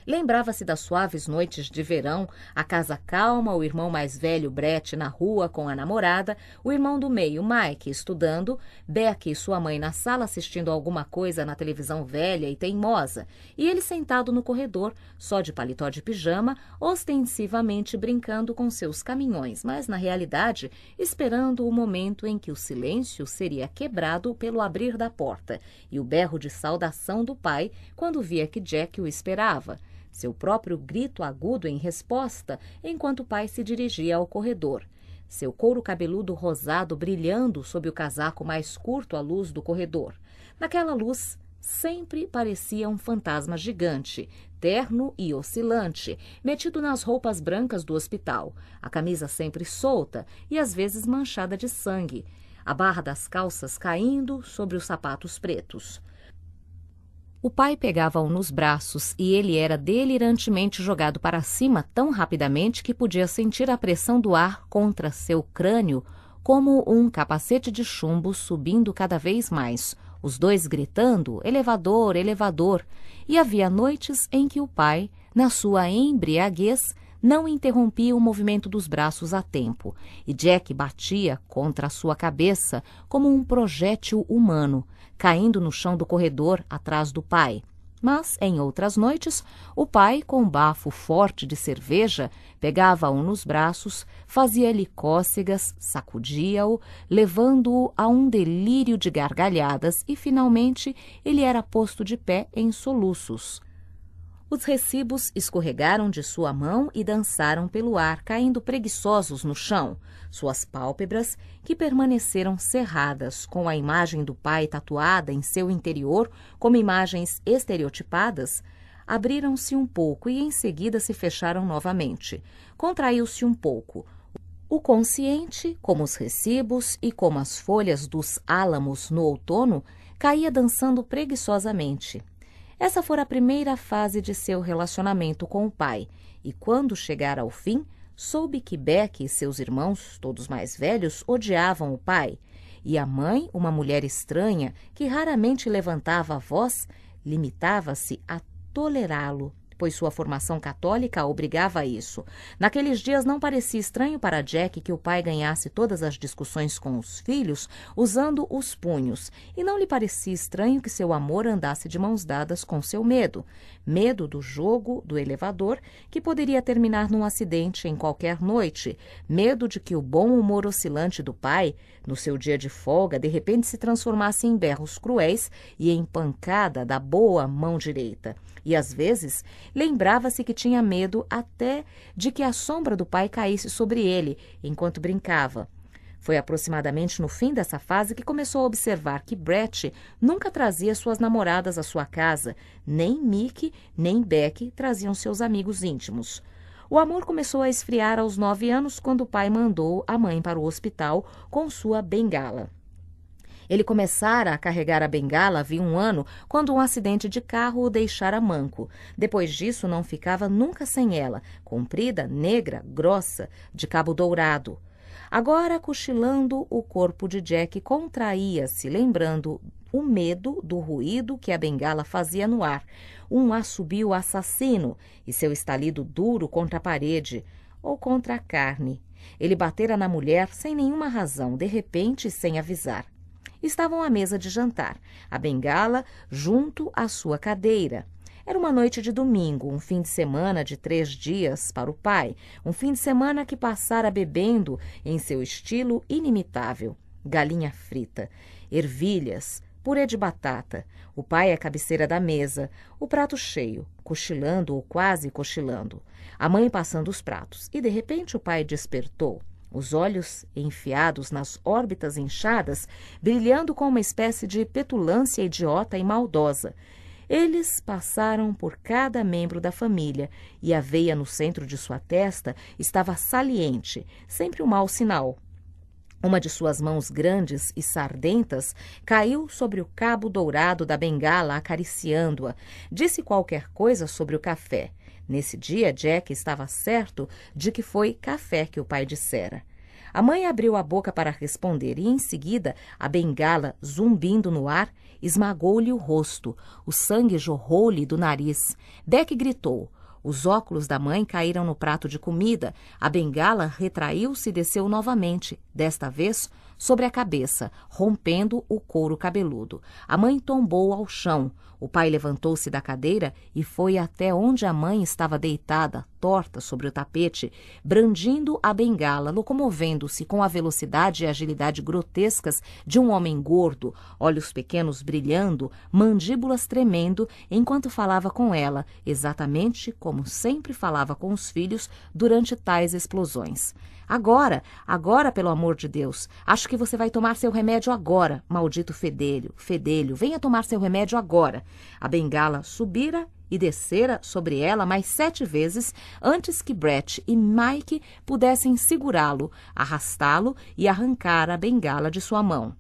Lembrava-se das suaves noites de verão, a casa calma, o irmão mais velho, Brett, na rua com a namorada, o irmão do meio, Mike, estudando, Beck e sua mãe na sala assistindo alguma coisa na televisão velha e teimosa, e ele sentado no corredor, só de paletó de pijama, ostensivamente brincando com seus caminhões, mas na realidade esperando o momento em que o silêncio seria quebrado pelo abrir da porta e o berro de saudação do pai quando via que Jack o esperava seu próprio grito agudo em resposta, enquanto o pai se dirigia ao corredor. Seu couro cabeludo rosado brilhando sob o casaco mais curto à luz do corredor. Naquela luz, sempre parecia um fantasma gigante, terno e oscilante, metido nas roupas brancas do hospital, a camisa sempre solta e às vezes manchada de sangue, a barra das calças caindo sobre os sapatos pretos. O pai pegava-o nos braços e ele era delirantemente jogado para cima tão rapidamente que podia sentir a pressão do ar contra seu crânio, como um capacete de chumbo subindo cada vez mais, os dois gritando: elevador, elevador. E havia noites em que o pai, na sua embriaguez, não interrompia o movimento dos braços a tempo, e Jack batia contra a sua cabeça como um projétil humano caindo no chão do corredor atrás do pai. Mas, em outras noites, o pai, com um bafo forte de cerveja, pegava-o nos braços, fazia-lhe cócegas, sacudia-o, levando-o a um delírio de gargalhadas e, finalmente, ele era posto de pé em soluços. Os recibos escorregaram de sua mão e dançaram pelo ar, caindo preguiçosos no chão. Suas pálpebras, que permaneceram cerradas, com a imagem do pai tatuada em seu interior, como imagens estereotipadas, abriram-se um pouco e em seguida se fecharam novamente. Contraiu-se um pouco. O consciente, como os recibos e como as folhas dos álamos no outono, caía dançando preguiçosamente. Essa fora a primeira fase de seu relacionamento com o pai, e quando chegar ao fim, soube que Beck e seus irmãos, todos mais velhos, odiavam o pai, e a mãe, uma mulher estranha que raramente levantava a voz, limitava-se a tolerá-lo pois sua formação católica obrigava a isso. Naqueles dias não parecia estranho para Jack que o pai ganhasse todas as discussões com os filhos usando os punhos, e não lhe parecia estranho que seu amor andasse de mãos dadas com seu medo. Medo do jogo, do elevador, que poderia terminar num acidente em qualquer noite, medo de que o bom humor oscilante do pai, no seu dia de folga, de repente se transformasse em berros cruéis e em pancada da boa mão direita. E às vezes Lembrava-se que tinha medo até de que a sombra do pai caísse sobre ele enquanto brincava. Foi aproximadamente no fim dessa fase que começou a observar que Brett nunca trazia suas namoradas à sua casa, nem Mick nem Beck traziam seus amigos íntimos. O amor começou a esfriar aos nove anos quando o pai mandou a mãe para o hospital com sua bengala. Ele começara a carregar a bengala havia um ano, quando um acidente de carro o deixara manco. Depois disso, não ficava nunca sem ela, comprida, negra, grossa, de cabo dourado. Agora, cochilando, o corpo de Jack contraía-se, lembrando o medo do ruído que a bengala fazia no ar, um assobio assassino e seu estalido duro contra a parede ou contra a carne. Ele batera na mulher sem nenhuma razão, de repente sem avisar estavam à mesa de jantar, a bengala junto à sua cadeira. Era uma noite de domingo, um fim de semana de três dias para o pai, um fim de semana que passara bebendo em seu estilo inimitável: galinha frita, ervilhas, purê de batata, o pai à cabeceira da mesa, o prato cheio, cochilando ou quase cochilando, a mãe passando os pratos, e de repente o pai despertou os olhos enfiados nas órbitas inchadas, brilhando com uma espécie de petulância idiota e maldosa. Eles passaram por cada membro da família e a veia no centro de sua testa estava saliente, sempre um mau sinal. Uma de suas mãos grandes e sardentas caiu sobre o cabo dourado da bengala, acariciando-a. Disse qualquer coisa sobre o café. Nesse dia, Jack estava certo de que foi café que o pai dissera. A mãe abriu a boca para responder e, em seguida, a bengala, zumbindo no ar, esmagou-lhe o rosto. O sangue jorrou-lhe do nariz. Deck gritou. Os óculos da mãe caíram no prato de comida. A bengala retraiu-se e desceu novamente, desta vez sobre a cabeça, rompendo o couro cabeludo. A mãe tombou ao chão. O pai levantou-se da cadeira e foi até onde a mãe estava deitada, torta sobre o tapete, brandindo a bengala, locomovendo-se com a velocidade e agilidade grotescas de um homem gordo, olhos pequenos brilhando, mandíbulas tremendo, enquanto falava com ela, exatamente como sempre falava com os filhos durante tais explosões. Agora, agora, pelo amor de Deus. Acho que você vai tomar seu remédio agora, maldito fedelho, fedelho. Venha tomar seu remédio agora. A bengala subira e descera sobre ela mais sete vezes antes que Brett e Mike pudessem segurá-lo, arrastá-lo e arrancar a bengala de sua mão.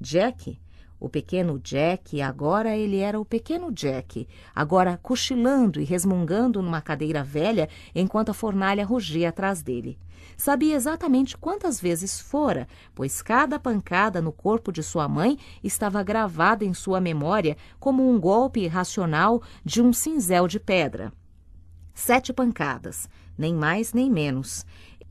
Jack, o pequeno Jack, agora ele era o pequeno Jack, agora cochilando e resmungando numa cadeira velha enquanto a fornalha rugia atrás dele sabia exatamente quantas vezes fora, pois cada pancada no corpo de sua mãe estava gravada em sua memória como um golpe irracional de um cinzel de pedra. Sete pancadas, nem mais nem menos.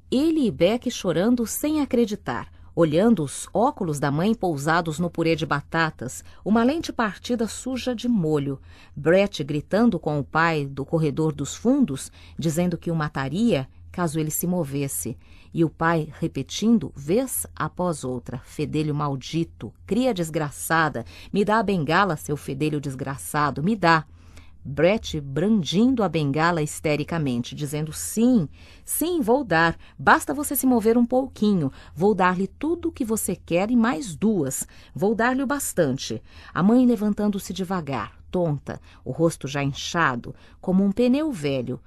Ele e Beck chorando sem acreditar, olhando os óculos da mãe pousados no purê de batatas, uma lente partida suja de molho, Brett gritando com o pai do corredor dos fundos, dizendo que o mataria, caso ele se movesse. E o pai, repetindo, vez após outra: Fedelho maldito, cria desgraçada, me dá a bengala, seu fedelho desgraçado, me dá. Brett brandindo a bengala histericamente, dizendo: Sim, sim, vou dar. Basta você se mover um pouquinho. Vou dar-lhe tudo o que você quer e mais duas. Vou dar-lhe o bastante. A mãe levantando-se devagar, tonta, o rosto já inchado, como um pneu velho,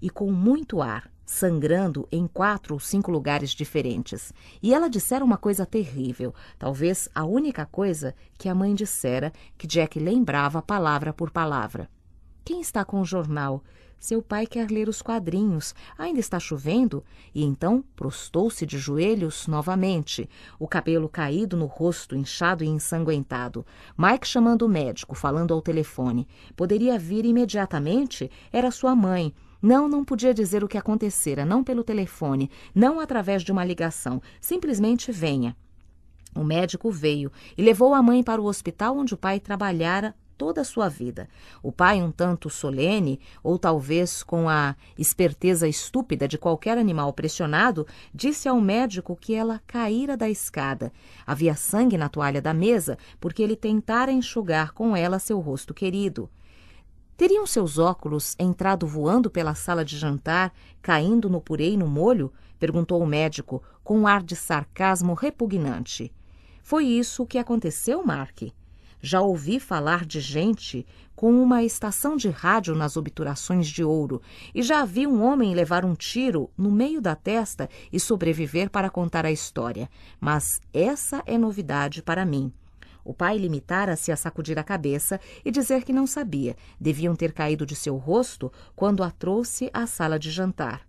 e com muito ar, sangrando em quatro ou cinco lugares diferentes. E ela dissera uma coisa terrível, talvez a única coisa que a mãe dissera que Jack lembrava palavra por palavra. Quem está com o jornal? Seu pai quer ler os quadrinhos. Ainda está chovendo? E então prostou-se de joelhos novamente, o cabelo caído no rosto, inchado e ensanguentado. Mike chamando o médico, falando ao telefone. Poderia vir imediatamente? Era sua mãe. Não, não podia dizer o que acontecera, não pelo telefone, não através de uma ligação. Simplesmente venha. O médico veio e levou a mãe para o hospital onde o pai trabalhara toda a sua vida. O pai, um tanto solene, ou talvez com a esperteza estúpida de qualquer animal pressionado, disse ao médico que ela caíra da escada. Havia sangue na toalha da mesa porque ele tentara enxugar com ela seu rosto querido. Teriam seus óculos entrado voando pela sala de jantar, caindo no purê e no molho? perguntou o médico, com um ar de sarcasmo repugnante. Foi isso que aconteceu, Mark. Já ouvi falar de gente com uma estação de rádio nas obturações de ouro e já vi um homem levar um tiro no meio da testa e sobreviver para contar a história. Mas essa é novidade para mim. O pai limitara-se a sacudir a cabeça e dizer que não sabia, deviam ter caído de seu rosto quando a trouxe à sala de jantar.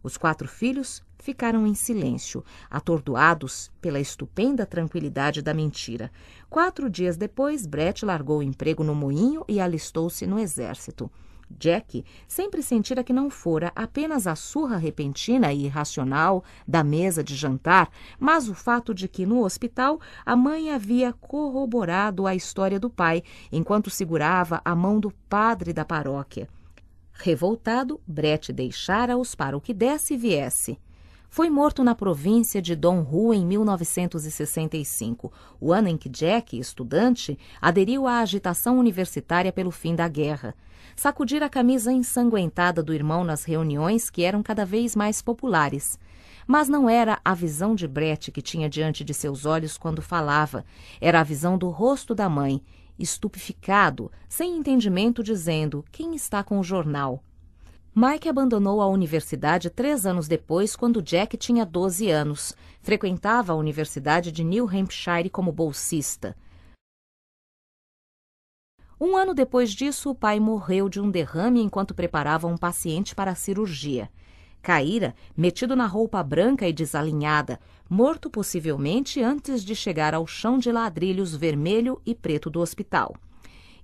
Os quatro filhos ficaram em silêncio, atordoados pela estupenda tranquilidade da mentira. Quatro dias depois, Brett largou o emprego no moinho e alistou-se no exército. Jack sempre sentira que não fora apenas a surra repentina e irracional da mesa de jantar, mas o fato de que no hospital a mãe havia corroborado a história do pai enquanto segurava a mão do padre da paróquia. Revoltado, Brett deixara-os para o que desse e viesse. Foi morto na província de Don Ru em 1965, o ano em que Jack, estudante, aderiu à agitação universitária pelo fim da guerra sacudir a camisa ensanguentada do irmão nas reuniões que eram cada vez mais populares. Mas não era a visão de Brett que tinha diante de seus olhos quando falava, era a visão do rosto da mãe, estupeficado, sem entendimento, dizendo: Quem está com o jornal? Mike abandonou a universidade três anos depois, quando Jack tinha 12 anos. Frequentava a Universidade de New Hampshire como bolsista. Um ano depois disso, o pai morreu de um derrame enquanto preparava um paciente para a cirurgia. Caíra, metido na roupa branca e desalinhada, morto possivelmente antes de chegar ao chão de ladrilhos vermelho e preto do hospital.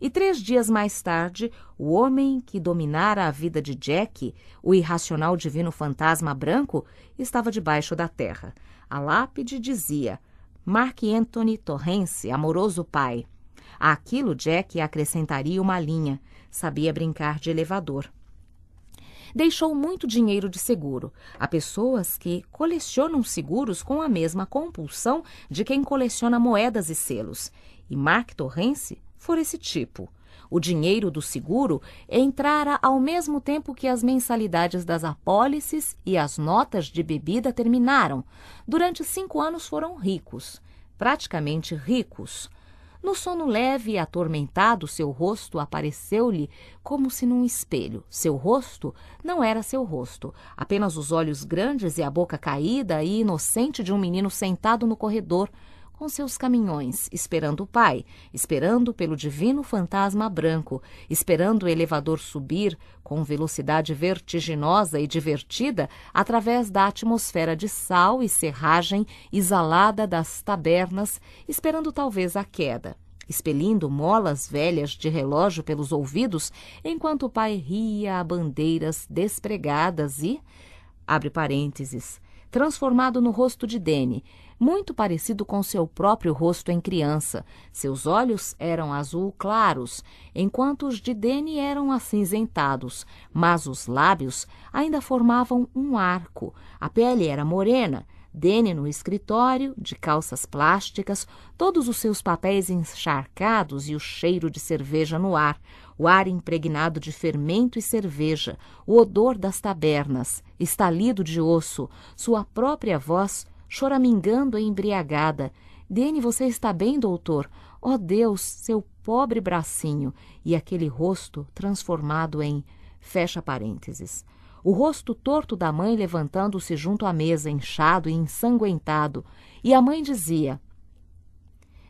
E três dias mais tarde, o homem que dominara a vida de Jack, o irracional divino fantasma branco, estava debaixo da terra. A lápide dizia: Mark Anthony Torrence, amoroso pai, Aquilo Jack acrescentaria uma linha. Sabia brincar de elevador. Deixou muito dinheiro de seguro. Há pessoas que colecionam seguros com a mesma compulsão de quem coleciona moedas e selos. E Mark Torrance for esse tipo. O dinheiro do seguro entrara ao mesmo tempo que as mensalidades das apólices e as notas de bebida terminaram. Durante cinco anos foram ricos, praticamente ricos. No sono leve e atormentado, seu rosto apareceu-lhe como se num espelho. Seu rosto não era seu rosto, apenas os olhos grandes e a boca caída e inocente de um menino sentado no corredor, com seus caminhões, esperando o pai, esperando pelo divino fantasma branco, esperando o elevador subir com velocidade vertiginosa e divertida através da atmosfera de sal e serragem exalada das tabernas, esperando talvez a queda expelindo molas velhas de relógio pelos ouvidos, enquanto o pai ria a bandeiras despregadas e, abre parênteses, transformado no rosto de Dene, muito parecido com seu próprio rosto em criança. Seus olhos eram azul claros, enquanto os de Dene eram acinzentados, mas os lábios ainda formavam um arco. A pele era morena. Dene no escritório, de calças plásticas, todos os seus papéis encharcados e o cheiro de cerveja no ar, o ar impregnado de fermento e cerveja, o odor das tabernas, estalido de osso, sua própria voz choramingando e embriagada. Dene, você está bem, doutor? Ó oh, Deus, seu pobre bracinho! E aquele rosto transformado em. Fecha parênteses. O rosto torto da mãe levantando-se junto à mesa, inchado e ensanguentado. E a mãe dizia: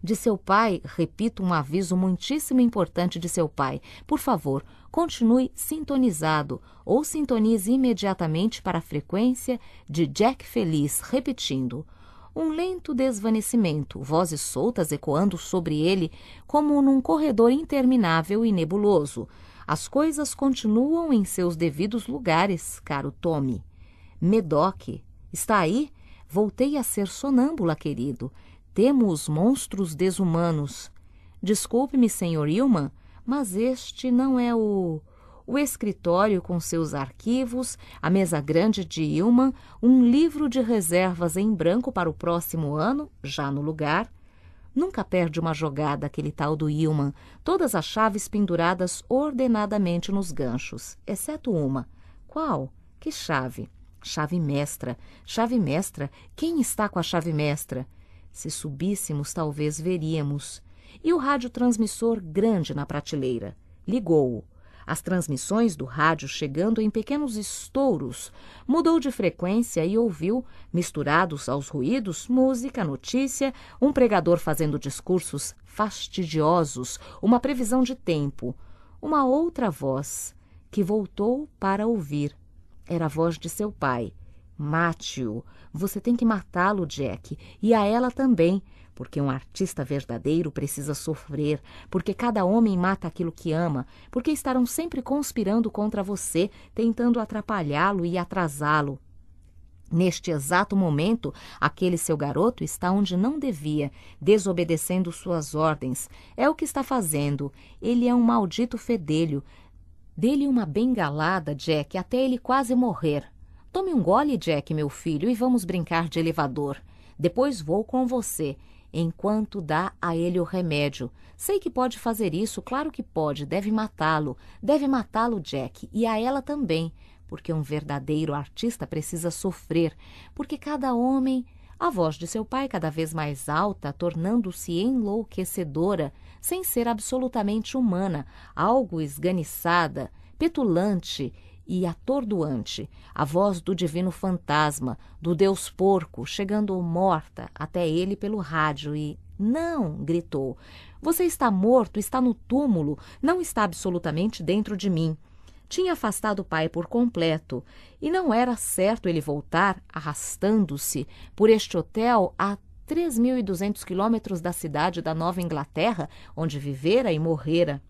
de seu pai, repito um aviso muitíssimo importante de seu pai. Por favor, continue sintonizado ou sintonize imediatamente para a frequência de Jack Feliz, repetindo um lento desvanecimento, vozes soltas ecoando sobre ele como num corredor interminável e nebuloso. As coisas continuam em seus devidos lugares, caro Tommy. Medoc, está aí? Voltei a ser sonâmbula, querido temos monstros desumanos. Desculpe-me, senhor Ilman, mas este não é o. O escritório com seus arquivos, a mesa grande de Ilman, um livro de reservas em branco para o próximo ano, já no lugar. Nunca perde uma jogada aquele tal do Ilman, todas as chaves penduradas ordenadamente nos ganchos, exceto uma. Qual? Que chave? Chave mestra. Chave mestra. Quem está com a chave mestra? Se subíssemos, talvez veríamos. E o radiotransmissor grande na prateleira. Ligou-o. As transmissões do rádio, chegando em pequenos estouros, mudou de frequência e ouviu, misturados aos ruídos, música, notícia, um pregador fazendo discursos fastidiosos, uma previsão de tempo, uma outra voz que voltou para ouvir. Era a voz de seu pai. Mate-o, você tem que matá-lo, Jack, e a ela também, porque um artista verdadeiro precisa sofrer, porque cada homem mata aquilo que ama, porque estarão sempre conspirando contra você, tentando atrapalhá-lo e atrasá-lo. Neste exato momento, aquele seu garoto está onde não devia, desobedecendo suas ordens. É o que está fazendo. Ele é um maldito fedelho. Dê-lhe uma bengalada, Jack, até ele quase morrer. Tome um gole, Jack, meu filho, e vamos brincar de elevador. Depois vou com você, enquanto dá a ele o remédio. Sei que pode fazer isso, claro que pode, deve matá-lo. Deve matá-lo, Jack, e a ela também, porque um verdadeiro artista precisa sofrer, porque cada homem. A voz de seu pai, cada vez mais alta, tornando-se enlouquecedora, sem ser absolutamente humana, algo esganiçada, petulante, e atordoante, a voz do divino fantasma, do deus porco, chegando morta até ele pelo rádio e não, gritou. Você está morto, está no túmulo, não está absolutamente dentro de mim. Tinha afastado o pai por completo, e não era certo ele voltar, arrastando-se, por este hotel a 3.200 quilômetros da cidade da Nova Inglaterra, onde vivera e morrera.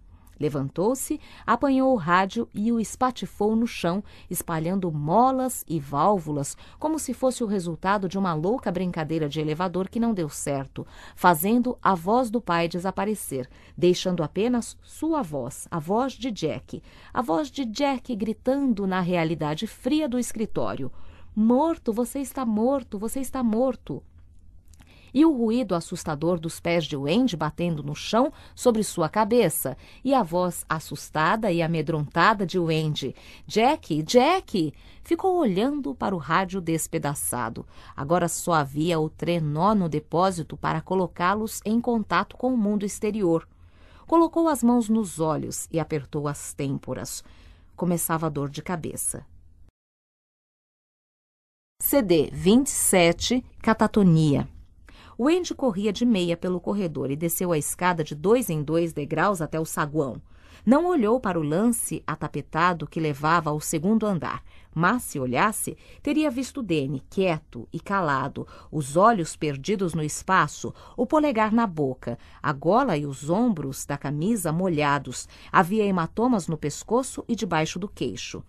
Levantou-se, apanhou o rádio e o espatifou no chão, espalhando molas e válvulas, como se fosse o resultado de uma louca brincadeira de elevador que não deu certo, fazendo a voz do pai desaparecer, deixando apenas sua voz, a voz de Jack, a voz de Jack gritando na realidade fria do escritório: Morto, você está morto, você está morto e o ruído assustador dos pés de Wendy batendo no chão sobre sua cabeça, e a voz assustada e amedrontada de Wendy: Jack, Jack! Ficou olhando para o rádio despedaçado. Agora só havia o trenó no depósito para colocá-los em contato com o mundo exterior. Colocou as mãos nos olhos e apertou as têmporas. Começava a dor de cabeça. CD 27, Catatonia. Wendy corria de meia pelo corredor e desceu a escada de dois em dois degraus até o saguão. Não olhou para o lance atapetado que levava ao segundo andar, mas se olhasse, teria visto Dene quieto e calado, os olhos perdidos no espaço, o polegar na boca, a gola e os ombros da camisa molhados. Havia hematomas no pescoço e debaixo do queixo.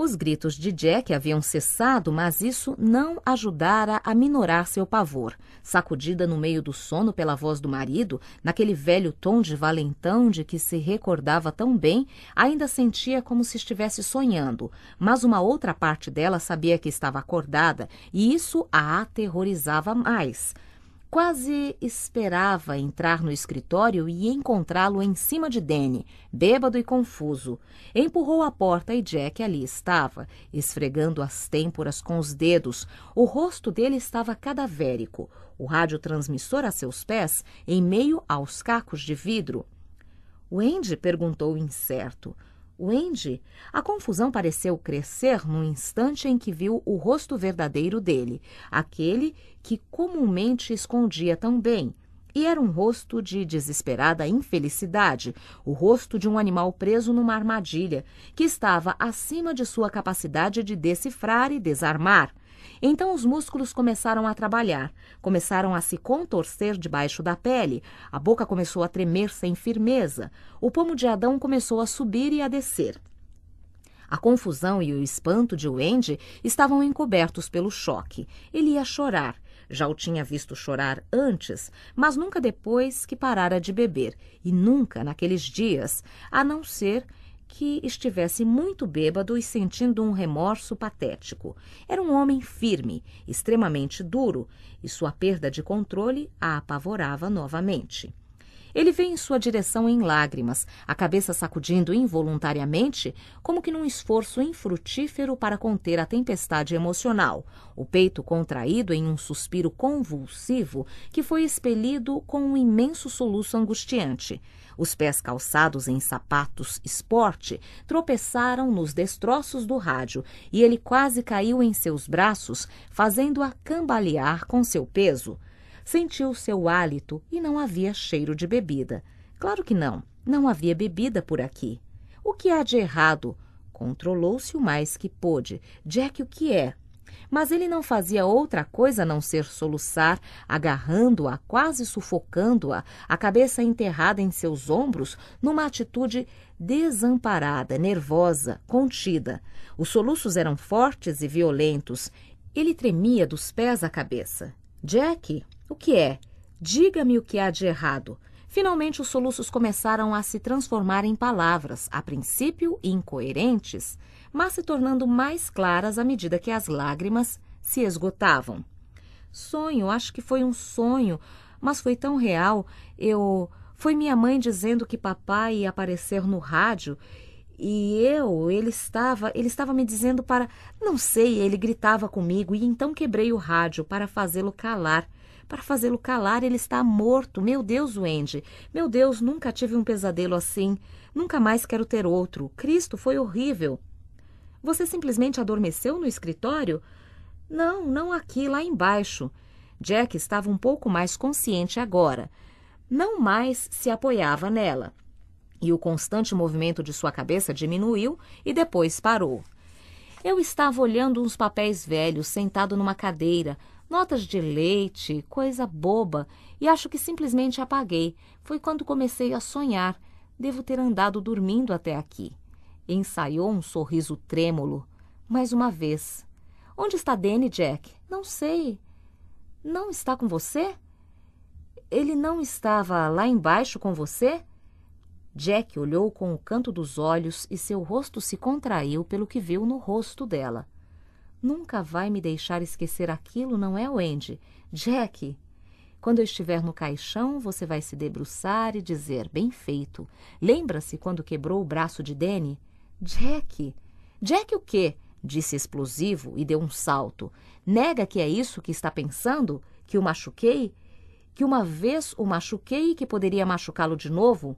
Os gritos de Jack haviam cessado, mas isso não ajudara a minorar seu pavor. Sacudida no meio do sono pela voz do marido, naquele velho tom de valentão de que se recordava tão bem, ainda sentia como se estivesse sonhando, mas uma outra parte dela sabia que estava acordada e isso a aterrorizava mais. Quase esperava entrar no escritório e encontrá-lo em cima de Danny, bêbado e confuso. Empurrou a porta e Jack ali estava, esfregando as têmporas com os dedos. O rosto dele estava cadavérico, o radiotransmissor a seus pés, em meio aos cacos de vidro. Wendy perguntou incerto. Wendy, a confusão pareceu crescer no instante em que viu o rosto verdadeiro dele, aquele que comumente escondia tão bem. E era um rosto de desesperada infelicidade, o rosto de um animal preso numa armadilha, que estava acima de sua capacidade de decifrar e desarmar. Então os músculos começaram a trabalhar, começaram a se contorcer debaixo da pele, a boca começou a tremer sem firmeza, o pomo de Adão começou a subir e a descer. A confusão e o espanto de Wendy estavam encobertos pelo choque. Ele ia chorar. Já o tinha visto chorar antes, mas nunca depois que parara de beber, e nunca naqueles dias, a não ser que estivesse muito bêbado e sentindo um remorso patético. Era um homem firme, extremamente duro, e sua perda de controle a apavorava novamente. Ele veio em sua direção em lágrimas, a cabeça sacudindo involuntariamente, como que num esforço infrutífero para conter a tempestade emocional, o peito contraído em um suspiro convulsivo que foi expelido com um imenso soluço angustiante. Os pés calçados em sapatos esporte tropeçaram nos destroços do rádio e ele quase caiu em seus braços, fazendo-a cambalear com seu peso. Sentiu seu hálito e não havia cheiro de bebida. Claro que não, não havia bebida por aqui. O que há de errado? Controlou-se o mais que pôde. Jack, o que é? Mas ele não fazia outra coisa a não ser soluçar, agarrando-a, quase sufocando-a, a cabeça enterrada em seus ombros, numa atitude desamparada, nervosa, contida. Os soluços eram fortes e violentos. Ele tremia dos pés à cabeça. Jack, o que é? Diga-me o que há de errado. Finalmente, os soluços começaram a se transformar em palavras, a princípio incoerentes, mas se tornando mais claras à medida que as lágrimas se esgotavam. Sonho, acho que foi um sonho, mas foi tão real. Eu. Foi minha mãe dizendo que papai ia aparecer no rádio e eu, ele estava, ele estava me dizendo para, não sei, ele gritava comigo e então quebrei o rádio para fazê-lo calar. Para fazê-lo calar, ele está morto. Meu Deus, Wendy. Meu Deus, nunca tive um pesadelo assim. Nunca mais quero ter outro. Cristo foi horrível. Você simplesmente adormeceu no escritório? Não, não aqui, lá embaixo. Jack estava um pouco mais consciente agora. Não mais se apoiava nela. E o constante movimento de sua cabeça diminuiu e depois parou. Eu estava olhando uns papéis velhos sentado numa cadeira, notas de leite, coisa boba, e acho que simplesmente apaguei. Foi quando comecei a sonhar. Devo ter andado dormindo até aqui. Ensaiou um sorriso trêmulo. Mais uma vez. Onde está Danny, Jack? Não sei. Não está com você? Ele não estava lá embaixo com você? Jack olhou com o canto dos olhos e seu rosto se contraiu pelo que viu no rosto dela. Nunca vai me deixar esquecer aquilo, não é, Wendy? Jack, quando eu estiver no caixão, você vai se debruçar e dizer: Bem feito. Lembra-se quando quebrou o braço de Danny? Jack. Jack o quê? Disse explosivo e deu um salto. Nega que é isso que está pensando? Que o machuquei? Que uma vez o machuquei e que poderia machucá-lo de novo?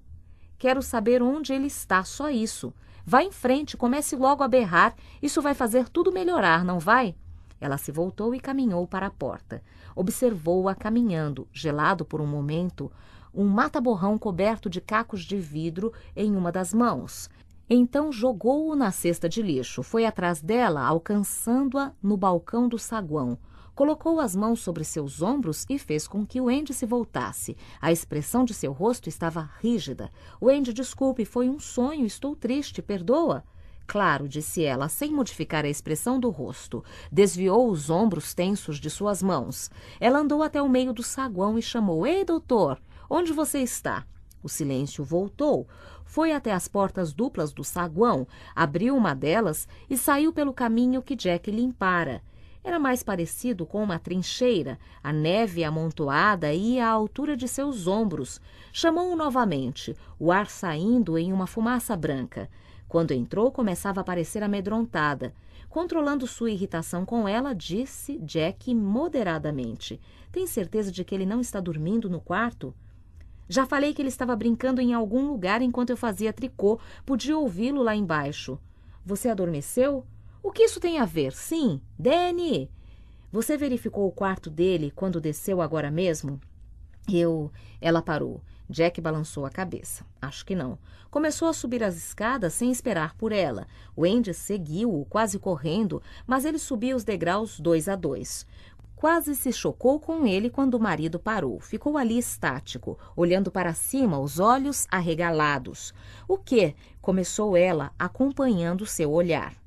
Quero saber onde ele está, só isso. Vá em frente, comece logo a berrar. Isso vai fazer tudo melhorar, não vai? Ela se voltou e caminhou para a porta. Observou-a caminhando, gelado por um momento, um mata-borrão coberto de cacos de vidro em uma das mãos. Então jogou-o na cesta de lixo, foi atrás dela, alcançando-a no balcão do saguão colocou as mãos sobre seus ombros e fez com que o Andy se voltasse. A expressão de seu rosto estava rígida. O Andy, desculpe, foi um sonho, estou triste, perdoa. Claro, disse ela, sem modificar a expressão do rosto. Desviou os ombros tensos de suas mãos. Ela andou até o meio do saguão e chamou: Ei, doutor, onde você está? O silêncio voltou. Foi até as portas duplas do saguão, abriu uma delas e saiu pelo caminho que Jack limpara. Era mais parecido com uma trincheira, a neve amontoada ia à altura de seus ombros. Chamou-o novamente, o ar saindo em uma fumaça branca. Quando entrou, começava a parecer amedrontada. Controlando sua irritação com ela, disse Jack moderadamente: Tem certeza de que ele não está dormindo no quarto? Já falei que ele estava brincando em algum lugar enquanto eu fazia tricô. Podia ouvi-lo lá embaixo. Você adormeceu? O que isso tem a ver? Sim, Danny! Você verificou o quarto dele quando desceu agora mesmo? Eu. Ela parou. Jack balançou a cabeça. Acho que não. Começou a subir as escadas sem esperar por ela. Wendy seguiu-o, quase correndo, mas ele subiu os degraus dois a dois. Quase se chocou com ele quando o marido parou. Ficou ali estático, olhando para cima, os olhos arregalados. O que? Começou ela, acompanhando seu olhar.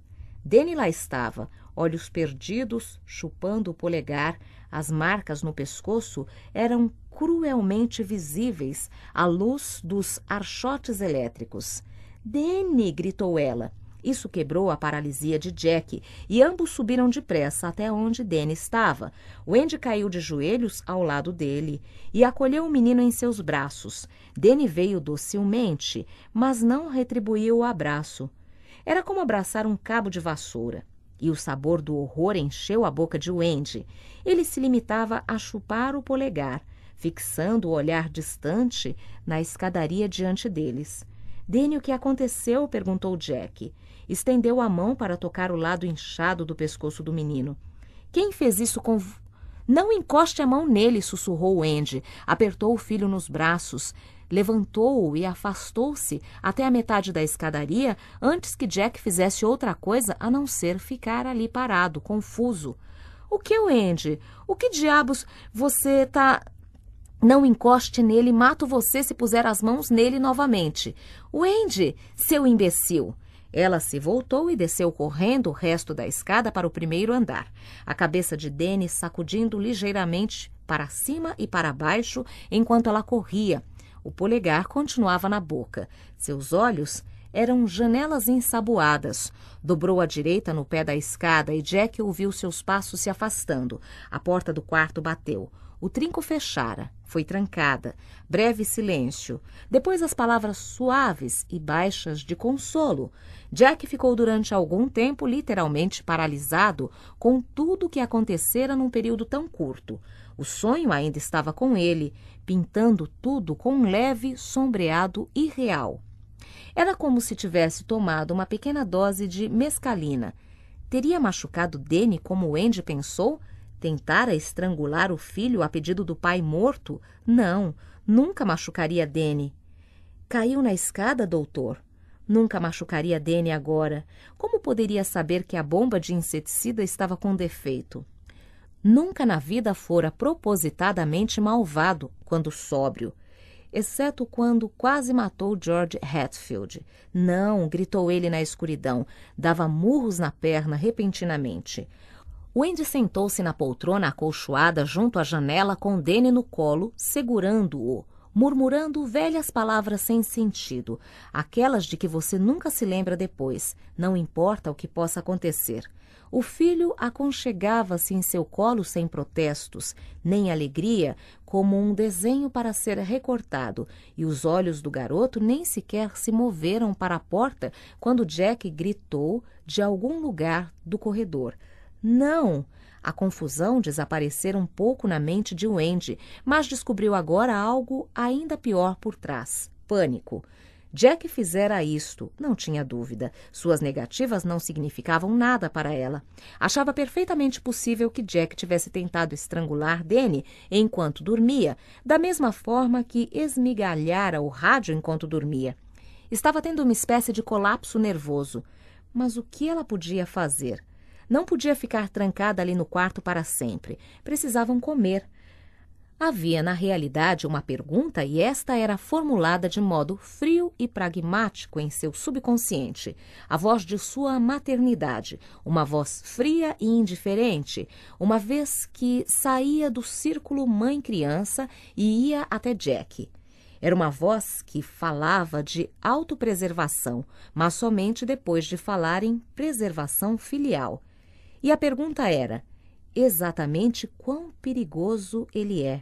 Dene lá estava, olhos perdidos, chupando o polegar, as marcas no pescoço eram cruelmente visíveis à luz dos archotes elétricos. Dene! gritou ela. Isso quebrou a paralisia de Jack e ambos subiram depressa até onde Danny estava. Wendy caiu de joelhos ao lado dele e acolheu o menino em seus braços. Danny veio docilmente, mas não retribuiu o abraço. Era como abraçar um cabo de vassoura. E o sabor do horror encheu a boca de Wendy. Ele se limitava a chupar o polegar, fixando o olhar distante na escadaria diante deles. Dene, o que aconteceu? perguntou Jack. Estendeu a mão para tocar o lado inchado do pescoço do menino. Quem fez isso com. Não encoste a mão nele, sussurrou Andy. Apertou o filho nos braços levantou-o e afastou-se até a metade da escadaria antes que Jack fizesse outra coisa a não ser ficar ali parado, confuso. O que, Wendy? O que diabos você tá. Não encoste nele, mato você se puser as mãos nele novamente. Wendy, seu imbecil! Ela se voltou e desceu correndo o resto da escada para o primeiro andar, a cabeça de Dennis sacudindo ligeiramente para cima e para baixo enquanto ela corria, o polegar continuava na boca. Seus olhos eram janelas ensaboadas. Dobrou à direita no pé da escada e Jack ouviu seus passos se afastando. A porta do quarto bateu. O trinco fechara, foi trancada. Breve silêncio. Depois as palavras suaves e baixas de consolo. Jack ficou durante algum tempo literalmente paralisado com tudo o que acontecera num período tão curto. O sonho ainda estava com ele pintando tudo com um leve sombreado irreal. Era como se tivesse tomado uma pequena dose de mescalina. Teria machucado Danny como Andy pensou? Tentara estrangular o filho a pedido do pai morto? Não, nunca machucaria Danny. Caiu na escada, doutor. Nunca machucaria Danny agora. Como poderia saber que a bomba de inseticida estava com defeito? nunca na vida fora propositadamente malvado quando sóbrio, exceto quando quase matou George Hatfield. Não, gritou ele na escuridão, dava murros na perna repentinamente. Wendy sentou-se na poltrona acolchoada junto à janela com Danny no colo, segurando-o, murmurando velhas palavras sem sentido, aquelas de que você nunca se lembra depois, não importa o que possa acontecer. O filho aconchegava-se em seu colo sem protestos, nem alegria, como um desenho para ser recortado, e os olhos do garoto nem sequer se moveram para a porta quando Jack gritou de algum lugar do corredor. Não! A confusão desaparecera um pouco na mente de Wendy, mas descobriu agora algo ainda pior por trás: pânico. Jack fizera isto, não tinha dúvida. Suas negativas não significavam nada para ela. Achava perfeitamente possível que Jack tivesse tentado estrangular Danny enquanto dormia, da mesma forma que esmigalhara o rádio enquanto dormia. Estava tendo uma espécie de colapso nervoso. Mas o que ela podia fazer? Não podia ficar trancada ali no quarto para sempre. Precisavam comer. Havia, na realidade, uma pergunta e esta era formulada de modo frio e pragmático em seu subconsciente, a voz de sua maternidade, uma voz fria e indiferente, uma vez que saía do círculo mãe-criança e ia até Jack. Era uma voz que falava de autopreservação, mas somente depois de falar em preservação filial. E a pergunta era: exatamente quão perigoso ele é?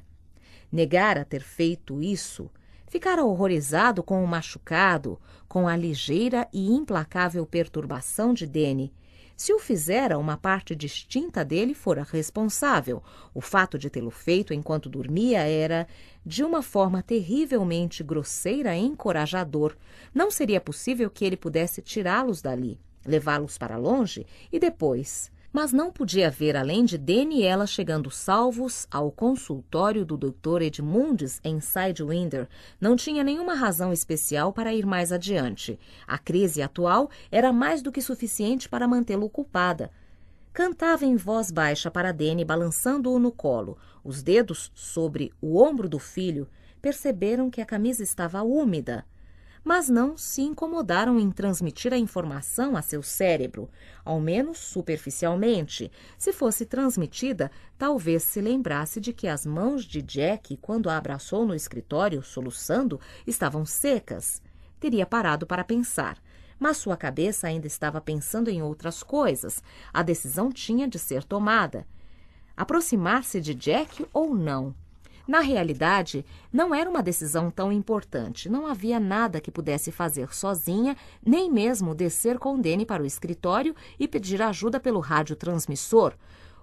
Negara ter feito isso, ficara horrorizado com o machucado, com a ligeira e implacável perturbação de Dene. Se o fizera, uma parte distinta dele fora responsável. O fato de tê-lo feito enquanto dormia era, de uma forma terrivelmente grosseira e encorajador. Não seria possível que ele pudesse tirá-los dali, levá-los para longe e depois mas não podia ver além de Daniela chegando salvos ao consultório do Dr. Edmundes em Sidewinder. Não tinha nenhuma razão especial para ir mais adiante. A crise atual era mais do que suficiente para mantê-lo ocupada. Cantava em voz baixa para Dene, balançando-o no colo, os dedos sobre o ombro do filho. Perceberam que a camisa estava úmida mas não se incomodaram em transmitir a informação a seu cérebro, ao menos superficialmente. Se fosse transmitida, talvez se lembrasse de que as mãos de Jack, quando a abraçou no escritório, soluçando, estavam secas. Teria parado para pensar mas sua cabeça ainda estava pensando em outras coisas. A decisão tinha de ser tomada. Aproximar-se de Jack ou não? Na realidade, não era uma decisão tão importante. Não havia nada que pudesse fazer sozinha, nem mesmo descer com Dene para o escritório e pedir ajuda pelo radiotransmissor.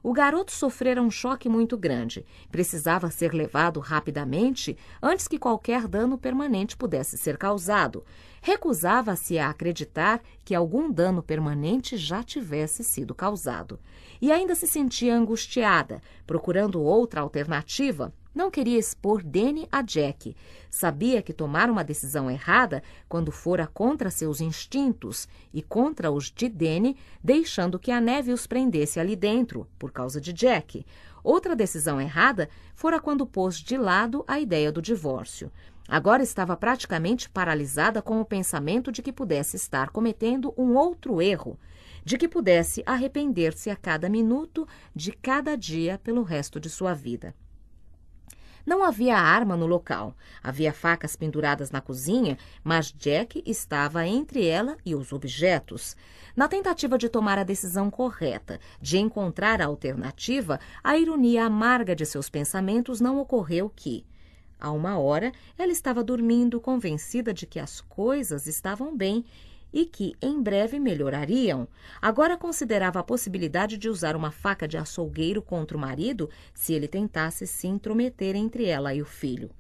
O garoto sofrera um choque muito grande. Precisava ser levado rapidamente antes que qualquer dano permanente pudesse ser causado. Recusava-se a acreditar que algum dano permanente já tivesse sido causado. E ainda se sentia angustiada, procurando outra alternativa não queria expor Danny a Jack. Sabia que tomar uma decisão errada quando fora contra seus instintos e contra os de Danny, deixando que a neve os prendesse ali dentro, por causa de Jack. Outra decisão errada fora quando pôs de lado a ideia do divórcio. Agora estava praticamente paralisada com o pensamento de que pudesse estar cometendo um outro erro, de que pudesse arrepender-se a cada minuto de cada dia pelo resto de sua vida. Não havia arma no local. Havia facas penduradas na cozinha, mas Jack estava entre ela e os objetos. Na tentativa de tomar a decisão correta, de encontrar a alternativa, a ironia amarga de seus pensamentos não ocorreu que. A uma hora, ela estava dormindo, convencida de que as coisas estavam bem e que em breve melhorariam. Agora considerava a possibilidade de usar uma faca de açougueiro contra o marido se ele tentasse se intrometer entre ela e o filho.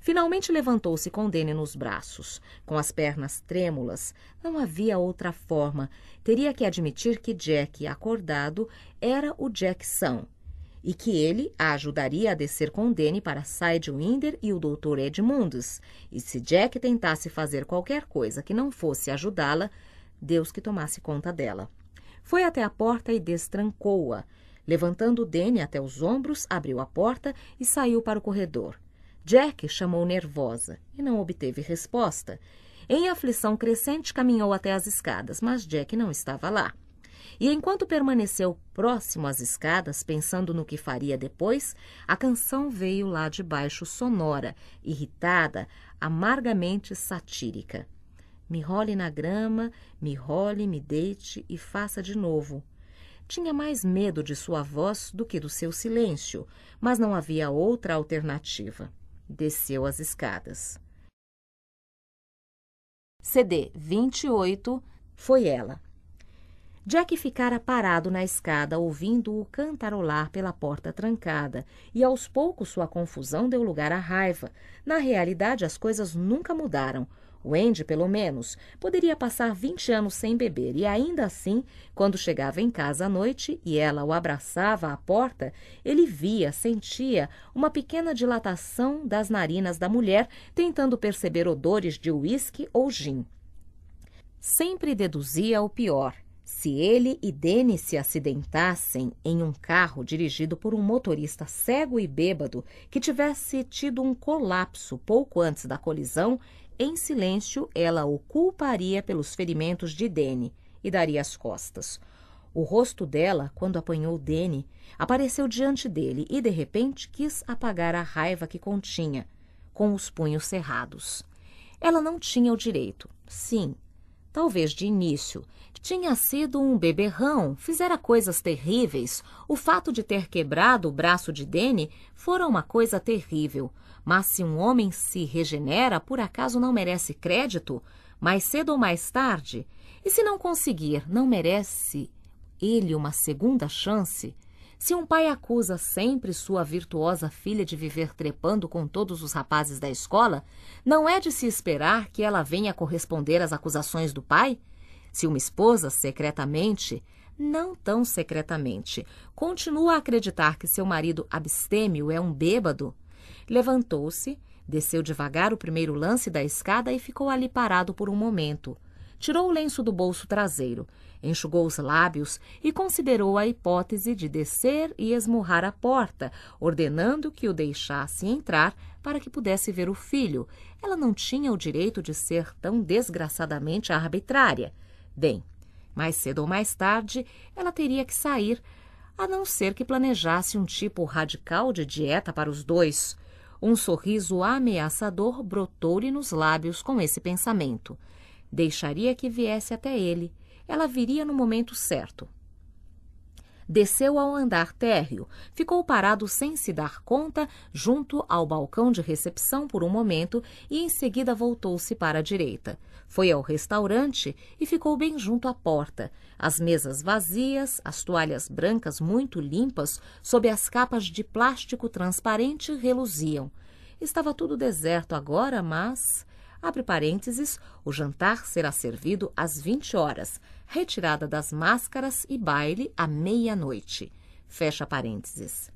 Finalmente levantou-se com Dene nos braços, com as pernas trêmulas. Não havia outra forma. Teria que admitir que Jack, acordado, era o Jack e que ele a ajudaria a descer com Danny para Sidewinder e o Dr. Edmundus, e se Jack tentasse fazer qualquer coisa que não fosse ajudá-la, Deus que tomasse conta dela. Foi até a porta e destrancou-a. Levantando Danny até os ombros, abriu a porta e saiu para o corredor. Jack chamou nervosa e não obteve resposta. Em aflição crescente, caminhou até as escadas, mas Jack não estava lá. E enquanto permaneceu próximo às escadas, pensando no que faria depois, a canção veio lá de baixo sonora, irritada, amargamente satírica. Me role na grama, me role, me deite e faça de novo. Tinha mais medo de sua voz do que do seu silêncio, mas não havia outra alternativa. Desceu as escadas. CD 28 foi ela. Jack ficara parado na escada, ouvindo-o cantarolar pela porta trancada, e aos poucos sua confusão deu lugar à raiva. Na realidade, as coisas nunca mudaram. Wendy, pelo menos, poderia passar 20 anos sem beber e ainda assim, quando chegava em casa à noite e ela o abraçava à porta, ele via, sentia uma pequena dilatação das narinas da mulher, tentando perceber odores de uísque ou gin. Sempre deduzia o pior se ele e Dene se acidentassem em um carro dirigido por um motorista cego e bêbado que tivesse tido um colapso pouco antes da colisão, em silêncio ela o culparia pelos ferimentos de Dene e daria as costas. O rosto dela, quando apanhou Dene, apareceu diante dele e de repente quis apagar a raiva que continha, com os punhos cerrados. Ela não tinha o direito, sim, talvez de início, tinha sido um beberrão, fizera coisas terríveis. O fato de ter quebrado o braço de Dene fora uma coisa terrível. Mas se um homem se regenera, por acaso não merece crédito? Mais cedo ou mais tarde? E se não conseguir, não merece ele uma segunda chance? Se um pai acusa sempre sua virtuosa filha de viver trepando com todos os rapazes da escola, não é de se esperar que ela venha corresponder às acusações do pai? Se uma esposa secretamente, não tão secretamente, continua a acreditar que seu marido abstêmio é um bêbado, levantou-se, desceu devagar o primeiro lance da escada e ficou ali parado por um momento tirou o lenço do bolso traseiro, enxugou os lábios e considerou a hipótese de descer e esmurrar a porta, ordenando que o deixasse entrar para que pudesse ver o filho. Ela não tinha o direito de ser tão desgraçadamente arbitrária. Bem, mais cedo ou mais tarde, ela teria que sair, a não ser que planejasse um tipo radical de dieta para os dois. Um sorriso ameaçador brotou-lhe nos lábios com esse pensamento. Deixaria que viesse até ele. Ela viria no momento certo. Desceu ao andar térreo, ficou parado sem se dar conta, junto ao balcão de recepção por um momento e em seguida voltou-se para a direita. Foi ao restaurante e ficou bem junto à porta. As mesas vazias, as toalhas brancas muito limpas, sob as capas de plástico transparente, reluziam. Estava tudo deserto agora, mas Abre parênteses, o jantar será servido às 20 horas, retirada das máscaras e baile à meia-noite. Fecha parênteses.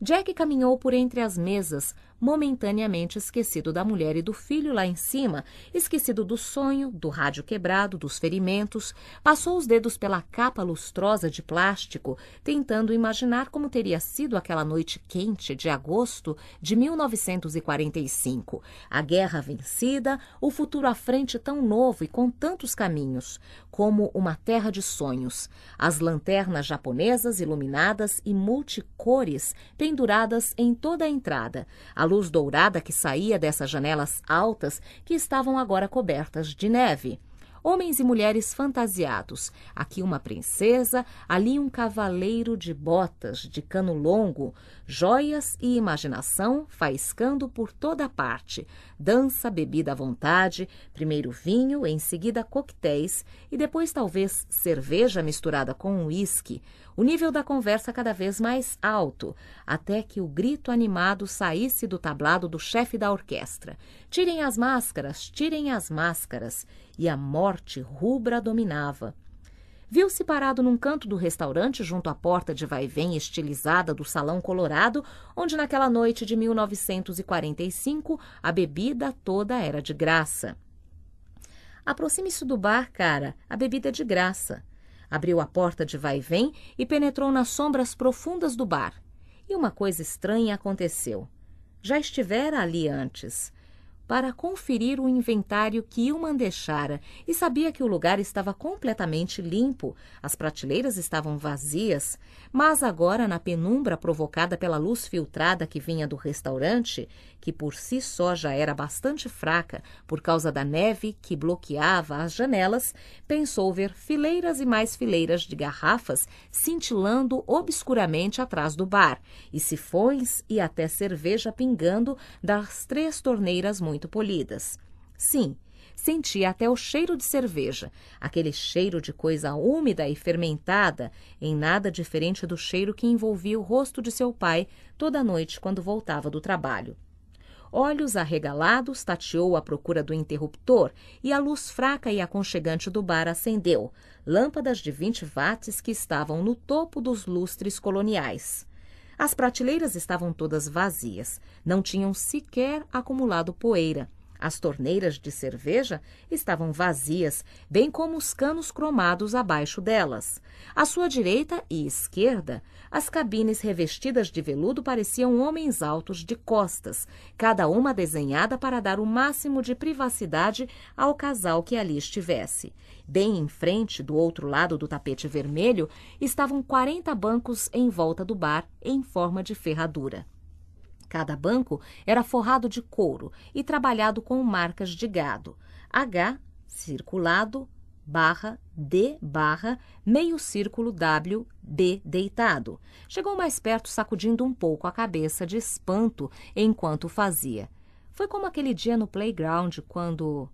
Jack caminhou por entre as mesas, momentaneamente esquecido da mulher e do filho lá em cima, esquecido do sonho, do rádio quebrado, dos ferimentos, passou os dedos pela capa lustrosa de plástico, tentando imaginar como teria sido aquela noite quente de agosto de 1945. A guerra vencida, o futuro à frente tão novo e com tantos caminhos, como uma terra de sonhos. As lanternas japonesas iluminadas e multicores penduradas em toda a entrada. A luz dourada que saía dessas janelas altas que estavam agora cobertas de neve. Homens e mulheres fantasiados, aqui uma princesa, ali um cavaleiro de botas, de cano longo, joias e imaginação faiscando por toda parte, dança, bebida à vontade, primeiro vinho, em seguida coquetéis e depois talvez cerveja misturada com uísque, o nível da conversa cada vez mais alto, até que o grito animado saísse do tablado do chefe da orquestra. Tirem as máscaras, tirem as máscaras! E a morte rubra dominava. Viu-se parado num canto do restaurante, junto à porta de vai-vem estilizada do Salão Colorado, onde naquela noite de 1945 a bebida toda era de graça. Aproxime-se do bar, cara, a bebida é de graça. Abriu a porta de vai vem e penetrou nas sombras profundas do bar. E uma coisa estranha aconteceu. Já estivera ali antes para conferir o inventário que Ilman deixara e sabia que o lugar estava completamente limpo, as prateleiras estavam vazias, mas agora, na penumbra provocada pela luz filtrada que vinha do restaurante, que por si só já era bastante fraca por causa da neve que bloqueava as janelas, pensou ver fileiras e mais fileiras de garrafas cintilando obscuramente atrás do bar, e sifões e até cerveja pingando das três torneiras muito polidas. Sim, sentia até o cheiro de cerveja, aquele cheiro de coisa úmida e fermentada, em nada diferente do cheiro que envolvia o rosto de seu pai toda noite quando voltava do trabalho. Olhos arregalados, tateou à procura do interruptor e a luz fraca e aconchegante do bar acendeu, lâmpadas de 20 watts que estavam no topo dos lustres coloniais. As prateleiras estavam todas vazias, não tinham sequer acumulado poeira. As torneiras de cerveja estavam vazias, bem como os canos cromados abaixo delas. À sua direita e esquerda, as cabines revestidas de veludo pareciam homens altos de costas, cada uma desenhada para dar o máximo de privacidade ao casal que ali estivesse. Bem em frente, do outro lado do tapete vermelho, estavam 40 bancos em volta do bar em forma de ferradura. Cada banco era forrado de couro e trabalhado com marcas de gado. H, circulado, barra, D, barra, meio círculo, W, B, deitado. Chegou mais perto, sacudindo um pouco a cabeça de espanto enquanto fazia. Foi como aquele dia no playground, quando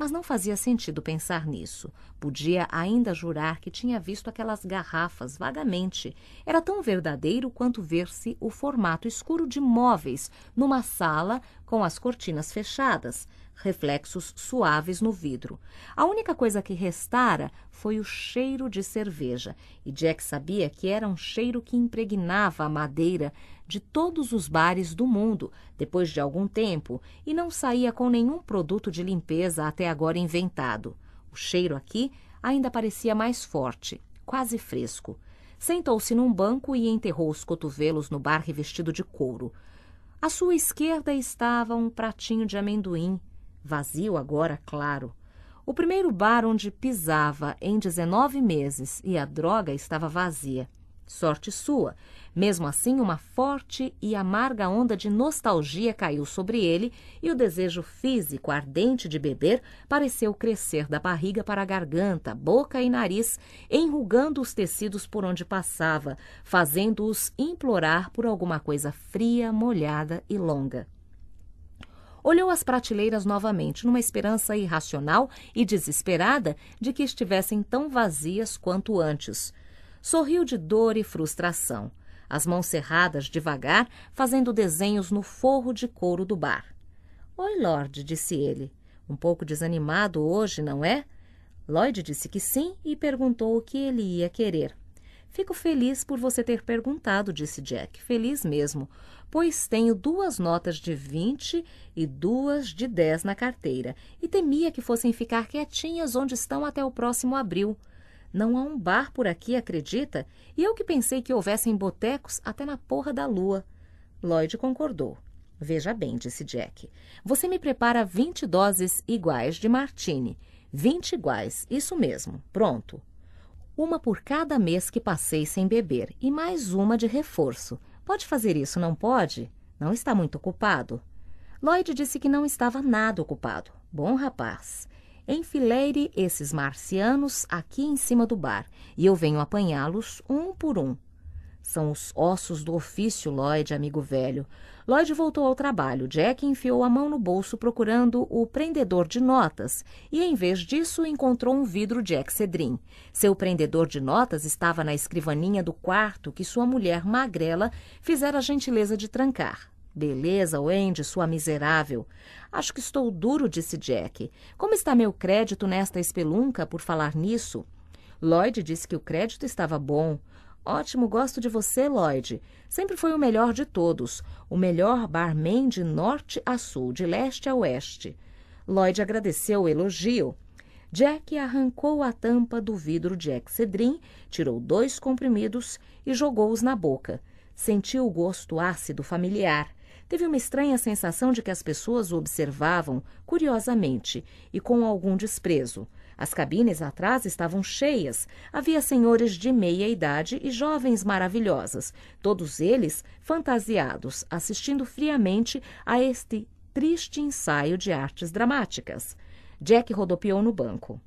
mas não fazia sentido pensar nisso. Podia ainda jurar que tinha visto aquelas garrafas vagamente. Era tão verdadeiro quanto ver-se o formato escuro de móveis numa sala com as cortinas fechadas reflexos suaves no vidro. A única coisa que restara foi o cheiro de cerveja, e Jack sabia que era um cheiro que impregnava a madeira de todos os bares do mundo depois de algum tempo e não saía com nenhum produto de limpeza até agora inventado. O cheiro aqui ainda parecia mais forte, quase fresco. Sentou-se num banco e enterrou os cotovelos no bar revestido de couro. À sua esquerda estava um pratinho de amendoim Vazio agora, claro. O primeiro bar onde pisava em 19 meses e a droga estava vazia. Sorte sua. Mesmo assim, uma forte e amarga onda de nostalgia caiu sobre ele e o desejo físico ardente de beber pareceu crescer da barriga para a garganta, boca e nariz, enrugando os tecidos por onde passava, fazendo-os implorar por alguma coisa fria, molhada e longa olhou as prateleiras novamente, numa esperança irracional e desesperada de que estivessem tão vazias quanto antes. Sorriu de dor e frustração, as mãos cerradas devagar, fazendo desenhos no forro de couro do bar. Oi, Lorde, disse ele. Um pouco desanimado hoje, não é? Lloyd disse que sim e perguntou o que ele ia querer. Fico feliz por você ter perguntado, disse Jack. Feliz mesmo pois tenho duas notas de 20 e duas de 10 na carteira, e temia que fossem ficar quietinhas onde estão até o próximo abril. Não há um bar por aqui, acredita? E eu que pensei que houvessem botecos até na porra da lua. Lloyd concordou. Veja bem, disse Jack. Você me prepara 20 doses iguais de martini. 20 iguais, isso mesmo. Pronto. Uma por cada mês que passei sem beber e mais uma de reforço. Pode fazer isso, não pode? Não está muito ocupado? Lloyd disse que não estava nada ocupado. Bom rapaz. Enfileire esses marcianos aqui em cima do bar e eu venho apanhá-los um por um. São os ossos do ofício, Lloyd, amigo velho. Lloyd voltou ao trabalho. Jack enfiou a mão no bolso procurando o prendedor de notas e, em vez disso, encontrou um vidro de Excedrin. Seu prendedor de notas estava na escrivaninha do quarto que sua mulher magrela fizera a gentileza de trancar. Beleza, Wendy, sua miserável. Acho que estou duro, disse Jack. Como está meu crédito nesta espelunca por falar nisso? Lloyd disse que o crédito estava bom. Ótimo, gosto de você, Lloyd. Sempre foi o melhor de todos, o melhor barman de norte a sul, de leste a oeste. Lloyd agradeceu o elogio. Jack arrancou a tampa do vidro de Excedrin, tirou dois comprimidos e jogou-os na boca. Sentiu o gosto ácido familiar. Teve uma estranha sensação de que as pessoas o observavam, curiosamente, e com algum desprezo. As cabines atrás estavam cheias. Havia senhores de meia idade e jovens maravilhosas, todos eles fantasiados, assistindo friamente a este triste ensaio de artes dramáticas. Jack rodopiou no banco.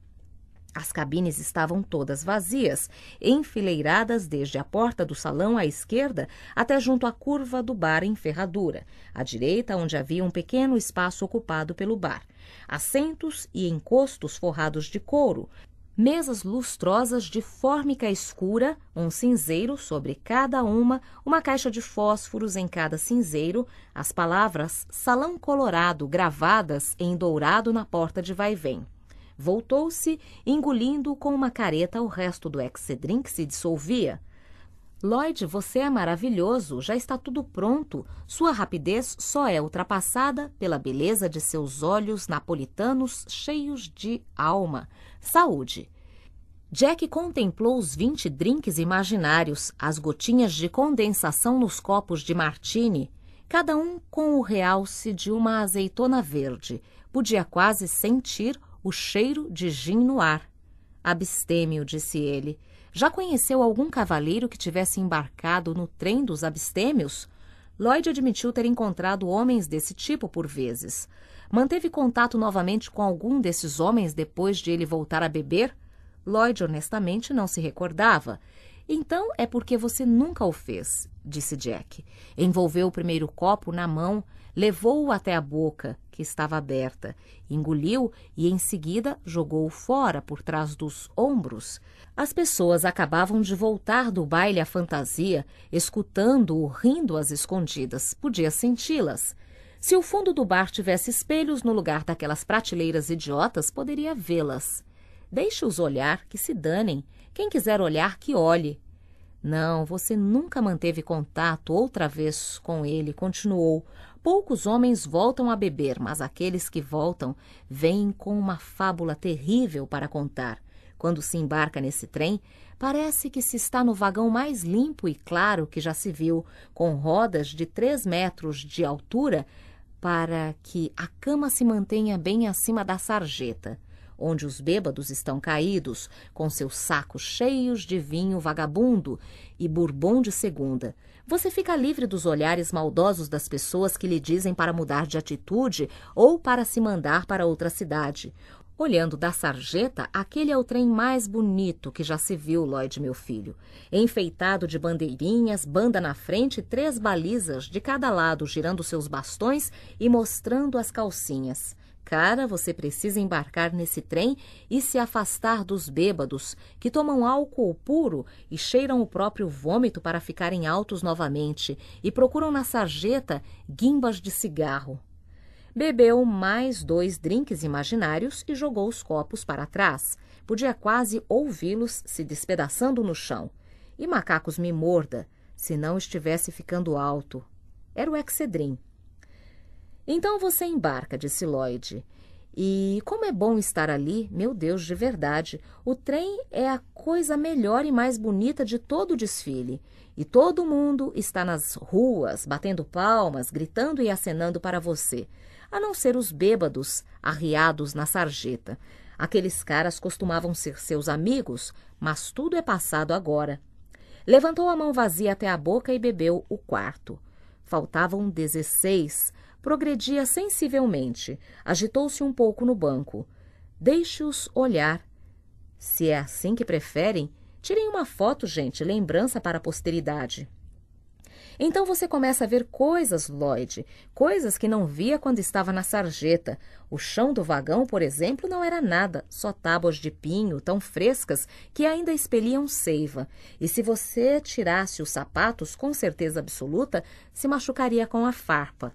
As cabines estavam todas vazias, enfileiradas desde a porta do salão à esquerda até junto à curva do bar em ferradura, à direita, onde havia um pequeno espaço ocupado pelo bar assentos e encostos forrados de couro, mesas lustrosas de fórmica escura, um cinzeiro sobre cada uma, uma caixa de fósforos em cada cinzeiro, as palavras Salão Colorado gravadas em dourado na porta de vai-vem. Voltou-se, engolindo com uma careta o resto do excedrin que se dissolvia. Lloyd, você é maravilhoso, já está tudo pronto. Sua rapidez só é ultrapassada pela beleza de seus olhos napolitanos cheios de alma. Saúde! Jack contemplou os 20 drinks imaginários, as gotinhas de condensação nos copos de martini, cada um com o realce de uma azeitona verde. Podia quase sentir o cheiro de gin no ar. Abstêmio, disse ele. Já conheceu algum cavaleiro que tivesse embarcado no trem dos abstêmios? Lloyd admitiu ter encontrado homens desse tipo por vezes. Manteve contato novamente com algum desses homens depois de ele voltar a beber? Lloyd honestamente não se recordava. Então é porque você nunca o fez, disse Jack. Envolveu o primeiro copo na mão, levou-o até a boca, que estava aberta, engoliu e em seguida jogou fora por trás dos ombros. As pessoas acabavam de voltar do baile à fantasia, escutando-o rindo às escondidas. Podia senti-las. Se o fundo do bar tivesse espelhos no lugar daquelas prateleiras idiotas, poderia vê-las. Deixe-os olhar, que se danem. Quem quiser olhar, que olhe. Não, você nunca manteve contato outra vez com ele, continuou, poucos homens voltam a beber, mas aqueles que voltam vêm com uma fábula terrível para contar. Quando se embarca nesse trem, parece que se está no vagão mais limpo e claro que já se viu, com rodas de três metros de altura para que a cama se mantenha bem acima da sarjeta, onde os bêbados estão caídos, com seus sacos cheios de vinho vagabundo e bourbon de segunda, você fica livre dos olhares maldosos das pessoas que lhe dizem para mudar de atitude ou para se mandar para outra cidade. Olhando da sarjeta, aquele é o trem mais bonito que já se viu, Lloyd, meu filho. Enfeitado de bandeirinhas, banda na frente e três balizas de cada lado girando seus bastões e mostrando as calcinhas cara você precisa embarcar nesse trem e se afastar dos bêbados, que tomam álcool puro e cheiram o próprio vômito para ficarem altos novamente e procuram na sarjeta guimbas de cigarro. Bebeu mais dois drinques imaginários e jogou os copos para trás. Podia quase ouvi-los se despedaçando no chão. E macacos me morda, se não estivesse ficando alto. Era o Excedrin então você embarca, disse Lloyd. E como é bom estar ali, meu Deus, de verdade. O trem é a coisa melhor e mais bonita de todo o desfile. E todo mundo está nas ruas, batendo palmas, gritando e acenando para você, a não ser os bêbados arriados na sarjeta. Aqueles caras costumavam ser seus amigos, mas tudo é passado agora. Levantou a mão vazia até a boca e bebeu o quarto. Faltavam dezesseis progredia sensivelmente, agitou-se um pouco no banco. Deixe-os olhar. Se é assim que preferem, tirem uma foto, gente, lembrança para a posteridade. Então você começa a ver coisas, Lloyd, coisas que não via quando estava na sarjeta. O chão do vagão, por exemplo, não era nada, só tábuas de pinho tão frescas que ainda expeliam seiva. E se você tirasse os sapatos, com certeza absoluta, se machucaria com a farpa.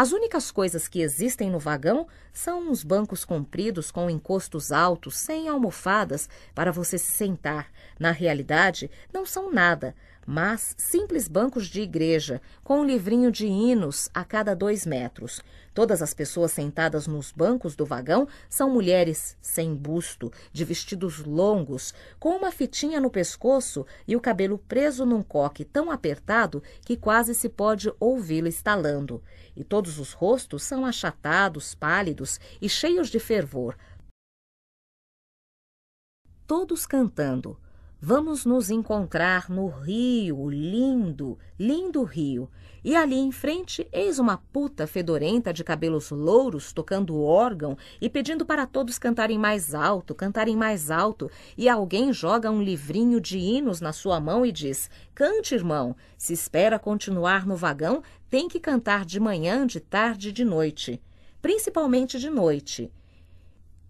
As únicas coisas que existem no vagão são uns bancos compridos com encostos altos, sem almofadas, para você se sentar. Na realidade, não são nada, mas simples bancos de igreja, com um livrinho de hinos a cada dois metros. Todas as pessoas sentadas nos bancos do vagão são mulheres sem busto, de vestidos longos, com uma fitinha no pescoço e o cabelo preso num coque tão apertado que quase se pode ouvi-lo estalando. E todos os rostos são achatados, pálidos e cheios de fervor. Todos cantando Vamos nos encontrar no rio, lindo, lindo rio. E ali em frente, eis uma puta fedorenta de cabelos louros tocando órgão e pedindo para todos cantarem mais alto, cantarem mais alto. E alguém joga um livrinho de hinos na sua mão e diz: Cante, irmão. Se espera continuar no vagão, tem que cantar de manhã, de tarde e de noite. Principalmente de noite.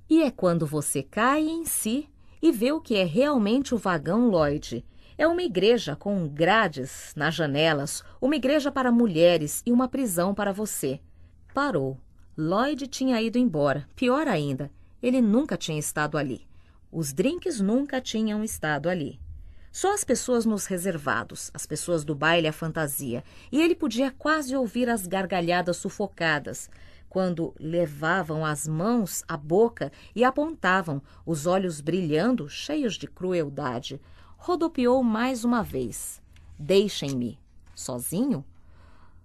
E é quando você cai em si e vê o que é realmente o vagão Lloyd. É uma igreja com grades nas janelas, uma igreja para mulheres e uma prisão para você. Parou. Lloyd tinha ido embora. Pior ainda, ele nunca tinha estado ali. Os drinks nunca tinham estado ali. Só as pessoas nos reservados, as pessoas do baile à fantasia, e ele podia quase ouvir as gargalhadas sufocadas, quando levavam as mãos à boca e apontavam, os olhos brilhando, cheios de crueldade. Rodopiou mais uma vez. Deixem-me. Sozinho?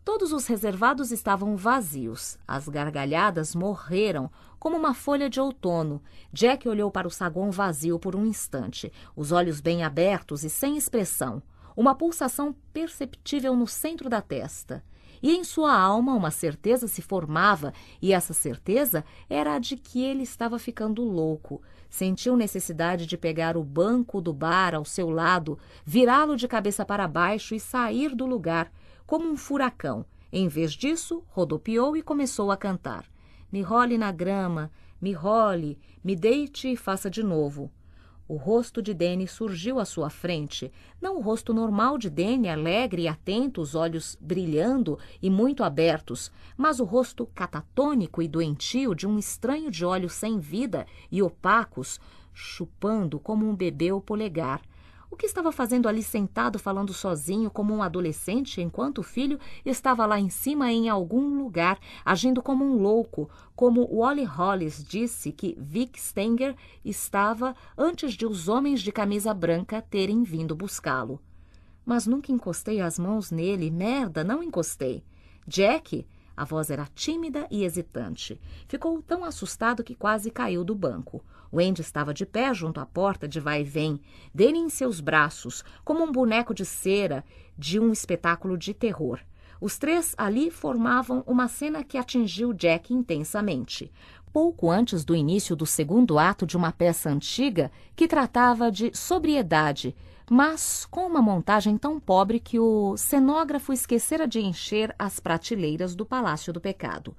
Todos os reservados estavam vazios. As gargalhadas morreram, como uma folha de outono. Jack olhou para o saguão vazio por um instante, os olhos bem abertos e sem expressão. Uma pulsação perceptível no centro da testa e em sua alma uma certeza se formava, e essa certeza era a de que ele estava ficando louco. Sentiu necessidade de pegar o banco do bar ao seu lado, virá-lo de cabeça para baixo e sair do lugar, como um furacão. Em vez disso, rodopiou e começou a cantar: Me role na grama, me role, me deite e faça de novo. O rosto de Denny surgiu à sua frente. Não o rosto normal de Denny alegre e atento, os olhos brilhando e muito abertos, mas o rosto catatônico e doentio de um estranho de olhos sem vida e opacos, chupando como um bebê o polegar, o que estava fazendo ali sentado falando sozinho como um adolescente enquanto o filho estava lá em cima em algum lugar, agindo como um louco, como Wally Hollis disse que Vic Stenger estava antes de os homens de camisa branca terem vindo buscá-lo. Mas nunca encostei as mãos nele, merda, não encostei. Jack, a voz era tímida e hesitante. Ficou tão assustado que quase caiu do banco. Wendy estava de pé junto à porta de vai e vem, dele em seus braços, como um boneco de cera de um espetáculo de terror. Os três ali formavam uma cena que atingiu Jack intensamente. Pouco antes do início do segundo ato de uma peça antiga que tratava de sobriedade, mas com uma montagem tão pobre que o cenógrafo esquecera de encher as prateleiras do Palácio do Pecado.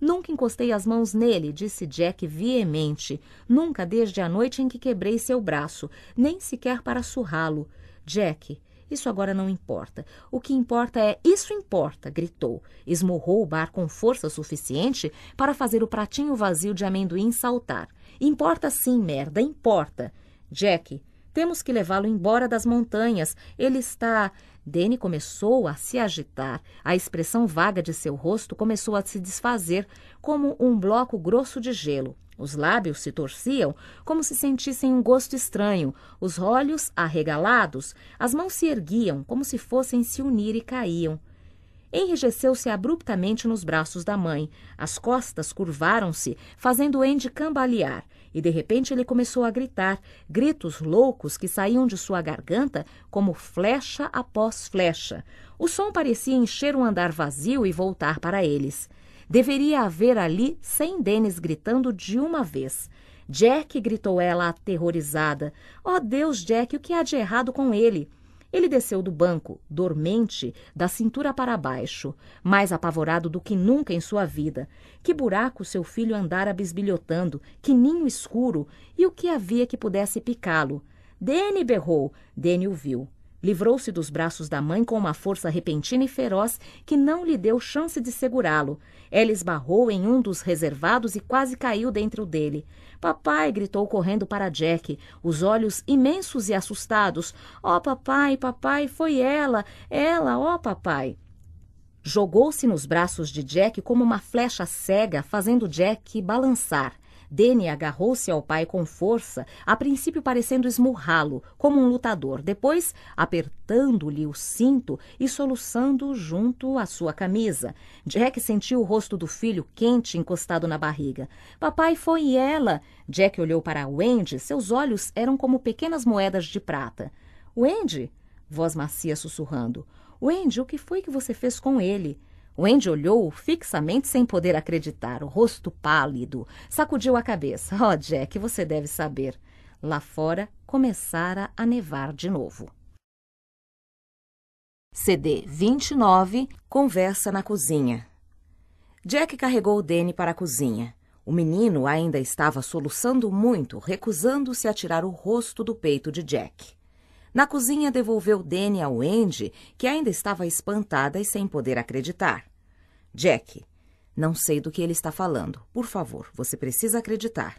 Nunca encostei as mãos nele, disse Jack veemente. Nunca desde a noite em que quebrei seu braço, nem sequer para surrá-lo. Jack, isso agora não importa. O que importa é isso importa, gritou. Esmurrou o bar com força suficiente para fazer o pratinho vazio de amendoim saltar. Importa sim, merda, importa. Jack, temos que levá-lo embora das montanhas. Ele está. Dene começou a se agitar. A expressão vaga de seu rosto começou a se desfazer, como um bloco grosso de gelo. Os lábios se torciam como se sentissem um gosto estranho, os olhos arregalados, as mãos se erguiam como se fossem se unir e caíam. Enrijeceu-se abruptamente nos braços da mãe. As costas curvaram-se, fazendo Andy cambalear e de repente ele começou a gritar, gritos loucos que saíam de sua garganta como flecha após flecha. O som parecia encher um andar vazio e voltar para eles. Deveria haver ali cem Denis gritando de uma vez. Jack, gritou ela aterrorizada. Oh Deus, Jack, o que há de errado com ele? Ele desceu do banco, dormente, da cintura para baixo, mais apavorado do que nunca em sua vida. Que buraco seu filho andara bisbilhotando, que ninho escuro, e o que havia que pudesse picá-lo. Dene berrou. Dene o viu. Livrou-se dos braços da mãe com uma força repentina e feroz que não lhe deu chance de segurá-lo. Ela esbarrou em um dos reservados e quase caiu dentro dele. Papai! gritou correndo para Jack, os olhos imensos e assustados. oh, papai, papai, foi ela, ela, oh, papai! Jogou-se nos braços de Jack como uma flecha cega, fazendo Jack balançar. Danny agarrou-se ao pai com força, a princípio parecendo esmurrá-lo, como um lutador, depois apertando-lhe o cinto e soluçando junto à sua camisa. Jack sentiu o rosto do filho quente encostado na barriga. Papai foi ela. Jack olhou para Wendy, seus olhos eram como pequenas moedas de prata. Wendy? Voz macia sussurrando. Wendy, o que foi que você fez com ele? Wendy olhou fixamente sem poder acreditar, o rosto pálido. Sacudiu a cabeça. Oh, Jack, você deve saber. Lá fora começara a nevar de novo. CD 29 Conversa na cozinha. Jack carregou Danny para a cozinha. O menino ainda estava soluçando muito, recusando-se a tirar o rosto do peito de Jack. Na cozinha, devolveu Danny ao Andy, que ainda estava espantada e sem poder acreditar. Jack, não sei do que ele está falando. Por favor, você precisa acreditar.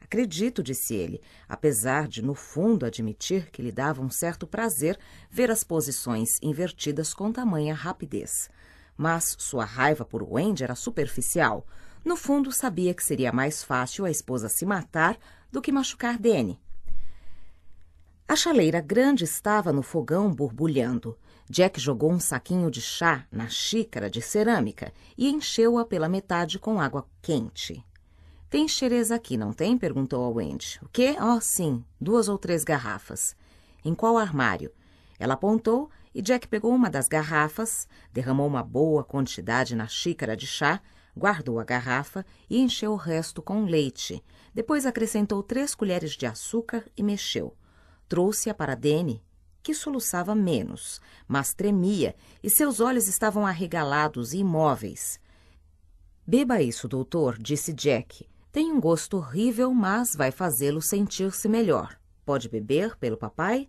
Acredito, disse ele, apesar de, no fundo, admitir que lhe dava um certo prazer ver as posições invertidas com tamanha rapidez. Mas sua raiva por Wendy era superficial. No fundo, sabia que seria mais fácil a esposa se matar do que machucar Danny. A chaleira grande estava no fogão borbulhando. Jack jogou um saquinho de chá na xícara de cerâmica e encheu-a pela metade com água quente. Tem xereza aqui, não tem? perguntou ao Wendy. O quê? Oh, sim, duas ou três garrafas. Em qual armário? Ela apontou e Jack pegou uma das garrafas, derramou uma boa quantidade na xícara de chá, guardou a garrafa e encheu o resto com leite. Depois acrescentou três colheres de açúcar e mexeu. Trouxe-a para Dene, que soluçava menos, mas tremia e seus olhos estavam arregalados e imóveis. Beba isso, doutor, disse Jack. Tem um gosto horrível, mas vai fazê-lo sentir-se melhor. Pode beber pelo papai?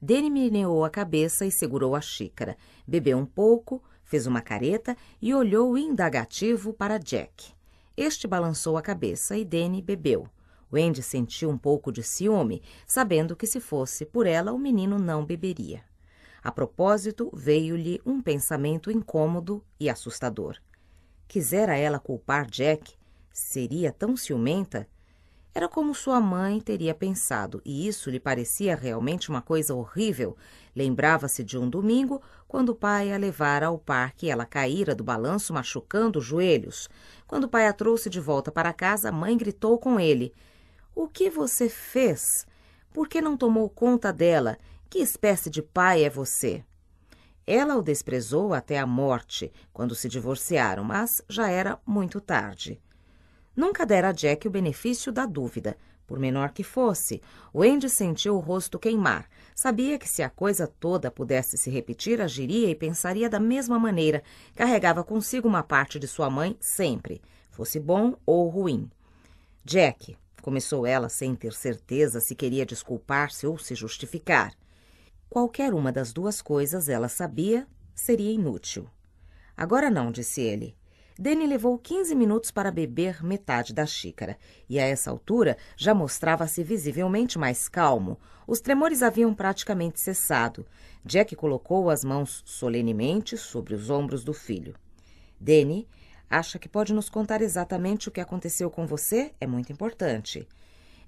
Danny meneou a cabeça e segurou a xícara. Bebeu um pouco, fez uma careta e olhou indagativo para Jack. Este balançou a cabeça e Danny bebeu. Wendy sentiu um pouco de ciúme, sabendo que se fosse por ela o menino não beberia. A propósito, veio-lhe um pensamento incômodo e assustador. Quisera ela culpar Jack? Seria tão ciumenta? Era como sua mãe teria pensado, e isso lhe parecia realmente uma coisa horrível. Lembrava-se de um domingo, quando o pai a levara ao parque e ela caíra do balanço machucando os joelhos. Quando o pai a trouxe de volta para casa, a mãe gritou com ele: o que você fez? Por que não tomou conta dela? Que espécie de pai é você? Ela o desprezou até a morte, quando se divorciaram, mas já era muito tarde. Nunca dera a Jack o benefício da dúvida, por menor que fosse. Wendy sentiu o rosto queimar. Sabia que se a coisa toda pudesse se repetir, agiria e pensaria da mesma maneira. Carregava consigo uma parte de sua mãe sempre, fosse bom ou ruim. Jack, começou ela sem ter certeza se queria desculpar-se ou se justificar. Qualquer uma das duas coisas ela sabia seria inútil. Agora não, disse ele. Danny levou 15 minutos para beber metade da xícara, e a essa altura já mostrava-se visivelmente mais calmo. Os tremores haviam praticamente cessado. Jack colocou as mãos solenemente sobre os ombros do filho. Danny Acha que pode nos contar exatamente o que aconteceu com você? É muito importante.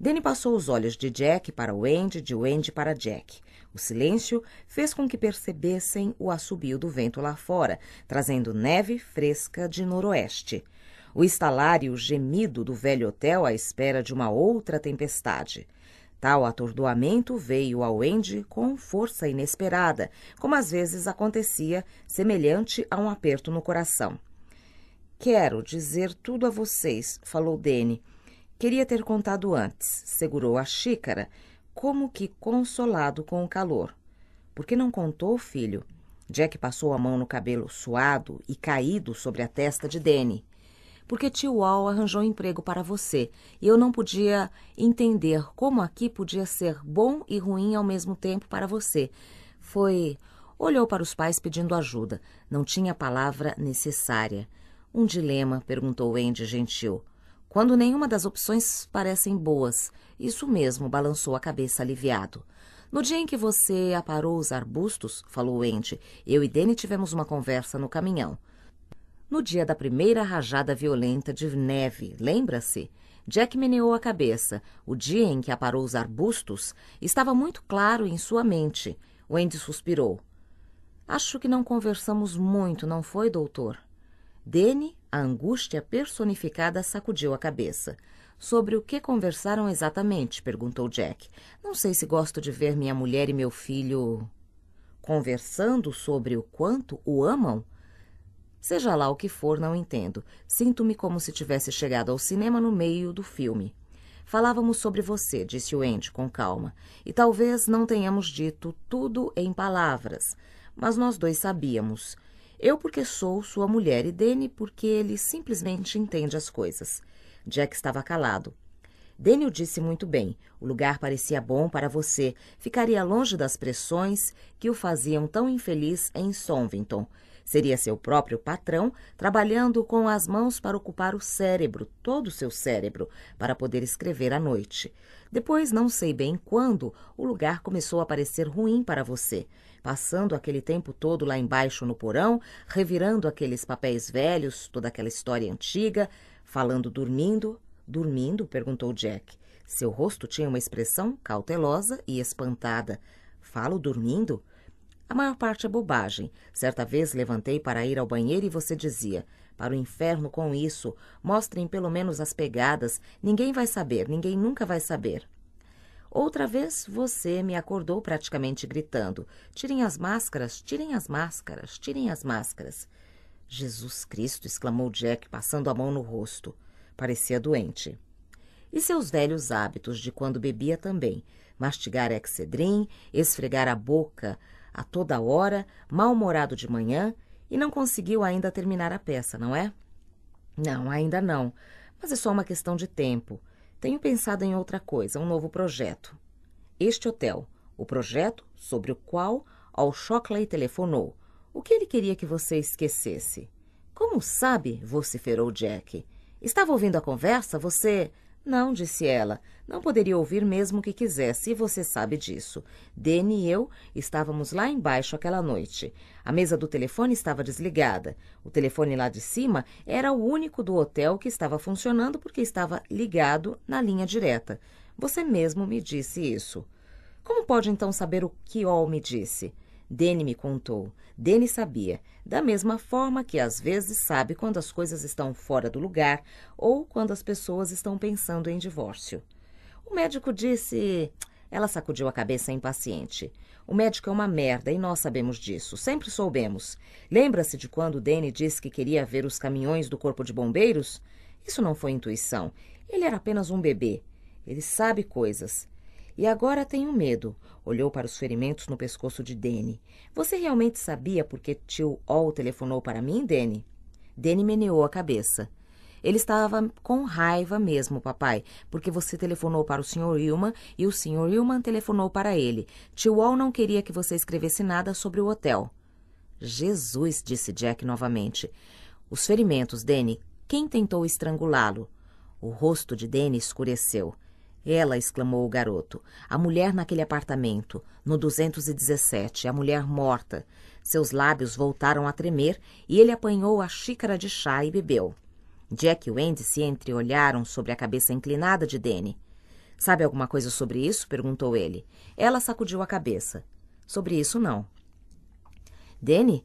Danny passou os olhos de Jack para Wendy, de Wendy para Jack. O silêncio fez com que percebessem o assobio do vento lá fora, trazendo neve fresca de noroeste. O estalar e o gemido do velho hotel à espera de uma outra tempestade. Tal atordoamento veio ao Wendy com força inesperada, como às vezes acontecia, semelhante a um aperto no coração. Quero dizer tudo a vocês, falou Dene. Queria ter contado antes, segurou a xícara, como que consolado com o calor. Por que não contou, filho? Jack passou a mão no cabelo suado e caído sobre a testa de Dene. Porque tio Wall arranjou emprego para você e eu não podia entender como aqui podia ser bom e ruim ao mesmo tempo para você. Foi. Olhou para os pais pedindo ajuda. Não tinha a palavra necessária. Um dilema, perguntou Andy gentil. Quando nenhuma das opções parecem boas, isso mesmo, balançou a cabeça aliviado. No dia em que você aparou os arbustos, falou Andy, eu e Danny tivemos uma conversa no caminhão. No dia da primeira rajada violenta de neve, lembra-se? Jack meneou a cabeça. O dia em que aparou os arbustos estava muito claro em sua mente. Wendy suspirou. Acho que não conversamos muito, não foi, doutor? Dene, a angústia personificada, sacudiu a cabeça. Sobre o que conversaram exatamente? perguntou Jack. Não sei se gosto de ver minha mulher e meu filho. Conversando sobre o quanto o amam? Seja lá o que for, não entendo. Sinto-me como se tivesse chegado ao cinema no meio do filme. Falávamos sobre você, disse o Andy com calma, e talvez não tenhamos dito tudo em palavras, mas nós dois sabíamos. Eu porque sou sua mulher e Danny porque ele simplesmente entende as coisas. Jack estava calado. o disse muito bem. O lugar parecia bom para você. Ficaria longe das pressões que o faziam tão infeliz em Sonvington. Seria seu próprio patrão, trabalhando com as mãos para ocupar o cérebro, todo o seu cérebro, para poder escrever à noite. Depois, não sei bem quando, o lugar começou a parecer ruim para você passando aquele tempo todo lá embaixo no porão, revirando aqueles papéis velhos, toda aquela história antiga, falando dormindo. Dormindo? perguntou Jack. Seu rosto tinha uma expressão cautelosa e espantada. Falo dormindo? A maior parte é bobagem. Certa vez levantei para ir ao banheiro e você dizia: Para o inferno com isso, mostrem pelo menos as pegadas. Ninguém vai saber, ninguém nunca vai saber. Outra vez você me acordou praticamente gritando: Tirem as máscaras, tirem as máscaras, tirem as máscaras. Jesus Cristo! exclamou Jack, passando a mão no rosto. Parecia doente. E seus velhos hábitos de quando bebia também: mastigar excedrin, esfregar a boca a toda hora, mal-humorado de manhã, e não conseguiu ainda terminar a peça, não é? Não, ainda não. Mas é só uma questão de tempo. Tenho pensado em outra coisa, um novo projeto. Este hotel, o projeto sobre o qual Al Shockley telefonou. O que ele queria que você esquecesse? Como sabe? vociferou Jack. Estava ouvindo a conversa? Você. Não, disse ela. Não poderia ouvir mesmo o que quisesse, e você sabe disso. Dene e eu estávamos lá embaixo aquela noite. A mesa do telefone estava desligada. O telefone lá de cima era o único do hotel que estava funcionando porque estava ligado na linha direta. Você mesmo me disse isso. Como pode então saber o que Ol me disse? Dene me contou. Dene sabia, da mesma forma que às vezes sabe quando as coisas estão fora do lugar ou quando as pessoas estão pensando em divórcio. O médico disse. Ela sacudiu a cabeça impaciente. O médico é uma merda e nós sabemos disso. Sempre soubemos. Lembra-se de quando Danny disse que queria ver os caminhões do Corpo de Bombeiros? Isso não foi intuição. Ele era apenas um bebê. Ele sabe coisas. E agora tenho medo. Olhou para os ferimentos no pescoço de Danny. Você realmente sabia por que tio Ol telefonou para mim, Danny? Danny meneou a cabeça. Ele estava com raiva mesmo, papai, porque você telefonou para o Sr. Wilman e o Sr. Wilman telefonou para ele. Tio Wall não queria que você escrevesse nada sobre o hotel. Jesus, disse Jack novamente. Os ferimentos, Danny. Quem tentou estrangulá-lo? O rosto de Danny escureceu. Ela, exclamou o garoto. A mulher naquele apartamento, no 217, a mulher morta. Seus lábios voltaram a tremer e ele apanhou a xícara de chá e bebeu. Jack e Wendy se entreolharam sobre a cabeça inclinada de Danny. Sabe alguma coisa sobre isso? perguntou ele. Ela sacudiu a cabeça. Sobre isso, não. Danny?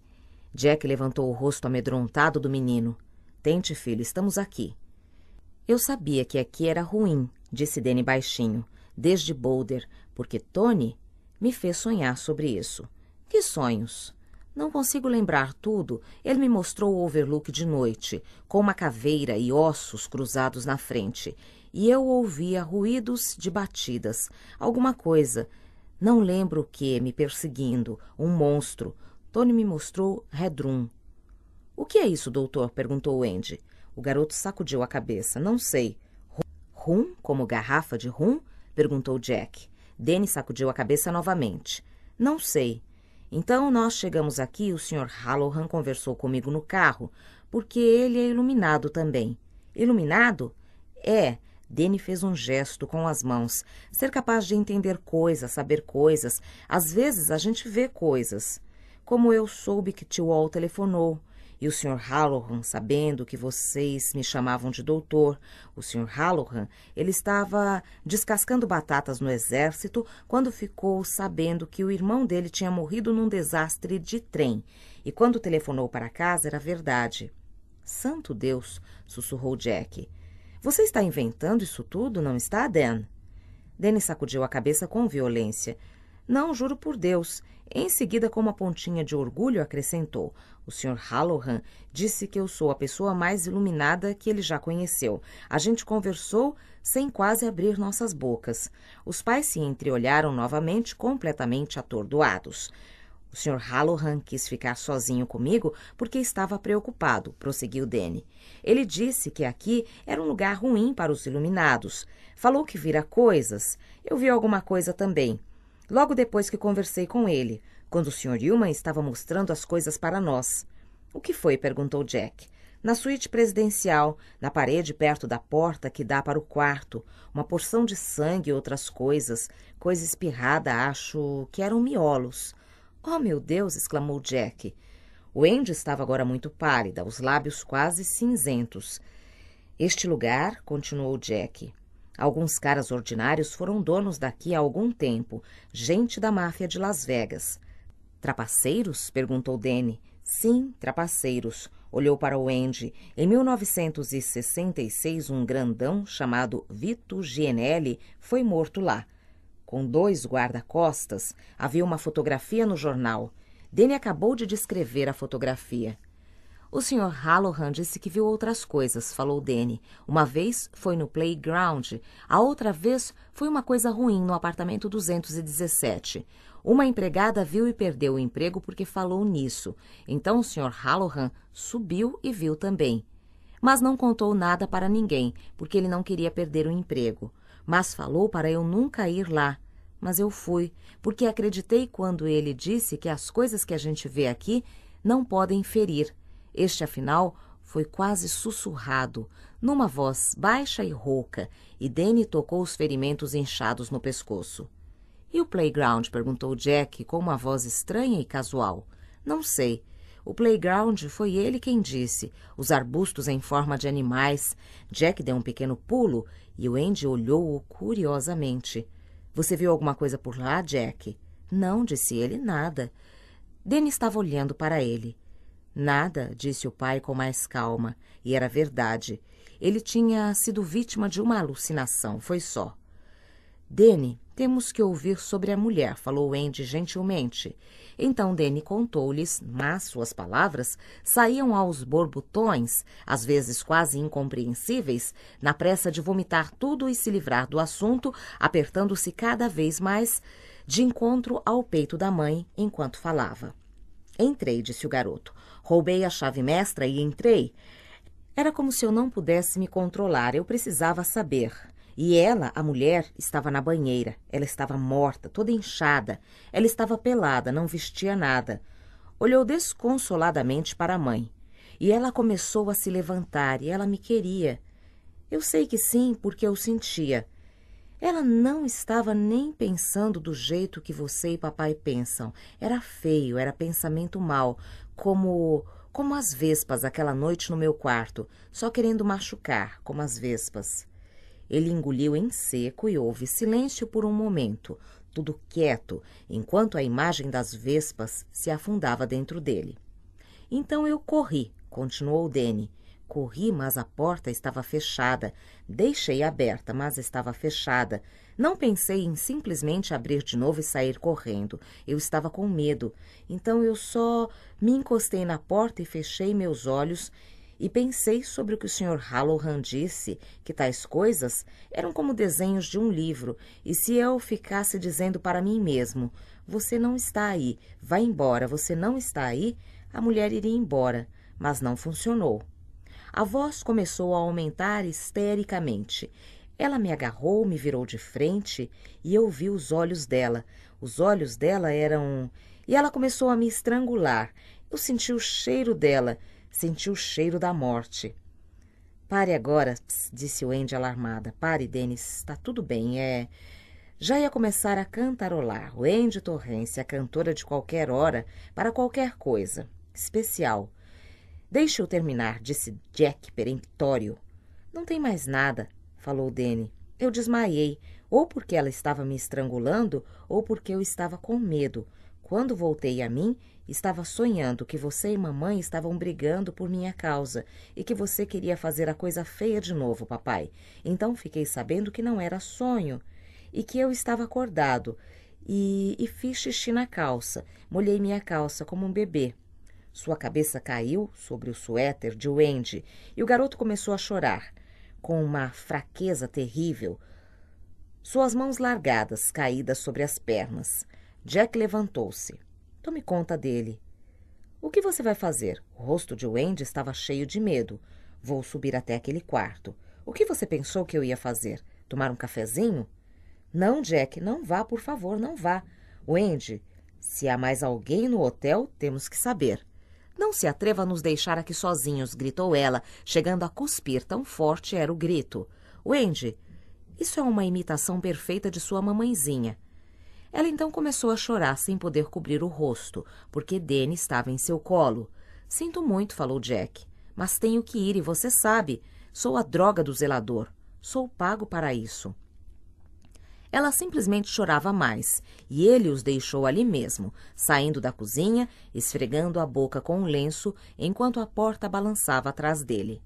Jack levantou o rosto amedrontado do menino. Tente, filho, estamos aqui. Eu sabia que aqui era ruim, disse Danny baixinho, desde Boulder, porque Tony me fez sonhar sobre isso. Que sonhos? Não consigo lembrar tudo. Ele me mostrou o overlook de noite, com uma caveira e ossos cruzados na frente, e eu ouvia ruídos de batidas, alguma coisa. Não lembro o que, me perseguindo, um monstro. Tony me mostrou Redrum. O que é isso, doutor? perguntou Andy. O garoto sacudiu a cabeça. Não sei. Rum, como garrafa de rum? perguntou Jack. Danny sacudiu a cabeça novamente. Não sei. Então nós chegamos aqui, o Sr. Halloran conversou comigo no carro, porque ele é iluminado também. Iluminado? É. Dene fez um gesto com as mãos. Ser capaz de entender coisas, saber coisas. Às vezes a gente vê coisas. Como eu soube que tio Wall telefonou. E o Sr. Halloran, sabendo que vocês me chamavam de doutor, o Sr. Halloran, ele estava descascando batatas no exército quando ficou sabendo que o irmão dele tinha morrido num desastre de trem. E quando telefonou para casa, era verdade. Santo Deus, sussurrou Jack. Você está inventando isso tudo, não está, Dan? Danny sacudiu a cabeça com violência. Não, juro por Deus. Em seguida, com uma pontinha de orgulho, acrescentou: O Sr. Halloran disse que eu sou a pessoa mais iluminada que ele já conheceu. A gente conversou sem quase abrir nossas bocas. Os pais se entreolharam novamente, completamente atordoados. O Sr. Halloran quis ficar sozinho comigo porque estava preocupado, prosseguiu Danny. Ele disse que aqui era um lugar ruim para os iluminados. Falou que vira coisas. Eu vi alguma coisa também. Logo depois que conversei com ele, quando o Sr. Yuma estava mostrando as coisas para nós. O que foi? perguntou Jack. Na suíte presidencial, na parede perto da porta que dá para o quarto, uma porção de sangue e outras coisas, coisa espirrada, acho que eram miolos. Oh, meu Deus! exclamou Jack. O Andy estava agora muito pálida, os lábios quase cinzentos. Este lugar, continuou Jack, Alguns caras ordinários foram donos daqui há algum tempo, gente da máfia de Las Vegas. Trapaceiros? perguntou Danny. Sim, trapaceiros. Olhou para o Andy. Em 1966, um grandão chamado Vito Gienelli foi morto lá. Com dois guarda-costas, havia uma fotografia no jornal. Danny acabou de descrever a fotografia. O Sr. Hallohan disse que viu outras coisas, falou Danny. Uma vez foi no playground, a outra vez foi uma coisa ruim no apartamento 217. Uma empregada viu e perdeu o emprego porque falou nisso. Então o Sr. Hallohan subiu e viu também. Mas não contou nada para ninguém, porque ele não queria perder o emprego. Mas falou para eu nunca ir lá, mas eu fui, porque acreditei quando ele disse que as coisas que a gente vê aqui não podem ferir, este, afinal, foi quase sussurrado, numa voz baixa e rouca, e Danny tocou os ferimentos inchados no pescoço. E o playground? perguntou Jack com uma voz estranha e casual. Não sei. O playground foi ele quem disse. Os arbustos em forma de animais. Jack deu um pequeno pulo e o Andy olhou-o curiosamente. Você viu alguma coisa por lá, Jack? Não, disse ele, nada. Danny estava olhando para ele. Nada, disse o pai com mais calma, e era verdade. Ele tinha sido vítima de uma alucinação, foi só. Dene, temos que ouvir sobre a mulher, falou Andy gentilmente. Então Dene contou-lhes, mas suas palavras saíam aos borbotões, às vezes quase incompreensíveis, na pressa de vomitar tudo e se livrar do assunto, apertando-se cada vez mais de encontro ao peito da mãe enquanto falava. Entrei, disse o garoto. Roubei a chave mestra e entrei. Era como se eu não pudesse me controlar, eu precisava saber. E ela, a mulher, estava na banheira. Ela estava morta, toda inchada. Ela estava pelada, não vestia nada. Olhou desconsoladamente para a mãe. E ela começou a se levantar e ela me queria. Eu sei que sim, porque eu sentia. Ela não estava nem pensando do jeito que você e papai pensam. Era feio, era pensamento mau, como como as vespas aquela noite no meu quarto, só querendo machucar, como as vespas. Ele engoliu em seco e houve silêncio por um momento, tudo quieto, enquanto a imagem das vespas se afundava dentro dele. Então eu corri, continuou Danny, Corri, mas a porta estava fechada. Deixei aberta, mas estava fechada. Não pensei em simplesmente abrir de novo e sair correndo. Eu estava com medo. Então eu só me encostei na porta e fechei meus olhos e pensei sobre o que o Sr. Hallohan disse, que tais coisas eram como desenhos de um livro, e se eu ficasse dizendo para mim mesmo: Você não está aí, vá embora, você não está aí, a mulher iria embora, mas não funcionou. A voz começou a aumentar histericamente. Ela me agarrou, me virou de frente e eu vi os olhos dela. Os olhos dela eram. E ela começou a me estrangular. Eu senti o cheiro dela, senti o cheiro da morte. Pare agora, disse o Andy alarmada. Pare, Denis, está tudo bem, é. Já ia começar a cantarolar. O Andy a é cantora de qualquer hora, para qualquer coisa. Especial deixe eu terminar, disse Jack peremptório. Não tem mais nada, falou Danny. Eu desmaiei, ou porque ela estava me estrangulando, ou porque eu estava com medo. Quando voltei a mim, estava sonhando que você e mamãe estavam brigando por minha causa e que você queria fazer a coisa feia de novo, papai. Então fiquei sabendo que não era sonho e que eu estava acordado. E, e fiz xixi na calça, molhei minha calça como um bebê. Sua cabeça caiu sobre o suéter de Wendy e o garoto começou a chorar, com uma fraqueza terrível. Suas mãos largadas, caídas sobre as pernas. Jack levantou-se. Tome conta dele. O que você vai fazer? O rosto de Wendy estava cheio de medo. Vou subir até aquele quarto. O que você pensou que eu ia fazer? Tomar um cafezinho? Não, Jack, não vá, por favor, não vá. Wendy, se há mais alguém no hotel, temos que saber. Não se atreva a nos deixar aqui sozinhos, gritou ela, chegando a cuspir, tão forte era o grito. Wendy, isso é uma imitação perfeita de sua mamãezinha. Ela então começou a chorar sem poder cobrir o rosto, porque Danny estava em seu colo. Sinto muito, falou Jack, mas tenho que ir e você sabe. Sou a droga do zelador. Sou pago para isso. Ela simplesmente chorava mais, e ele os deixou ali mesmo, saindo da cozinha, esfregando a boca com um lenço enquanto a porta balançava atrás dele.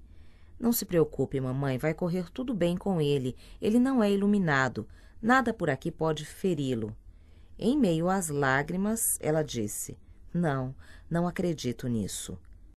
Não se preocupe, mamãe, vai correr tudo bem com ele. Ele não é iluminado. Nada por aqui pode feri-lo. Em meio às lágrimas, ela disse: Não, não acredito nisso.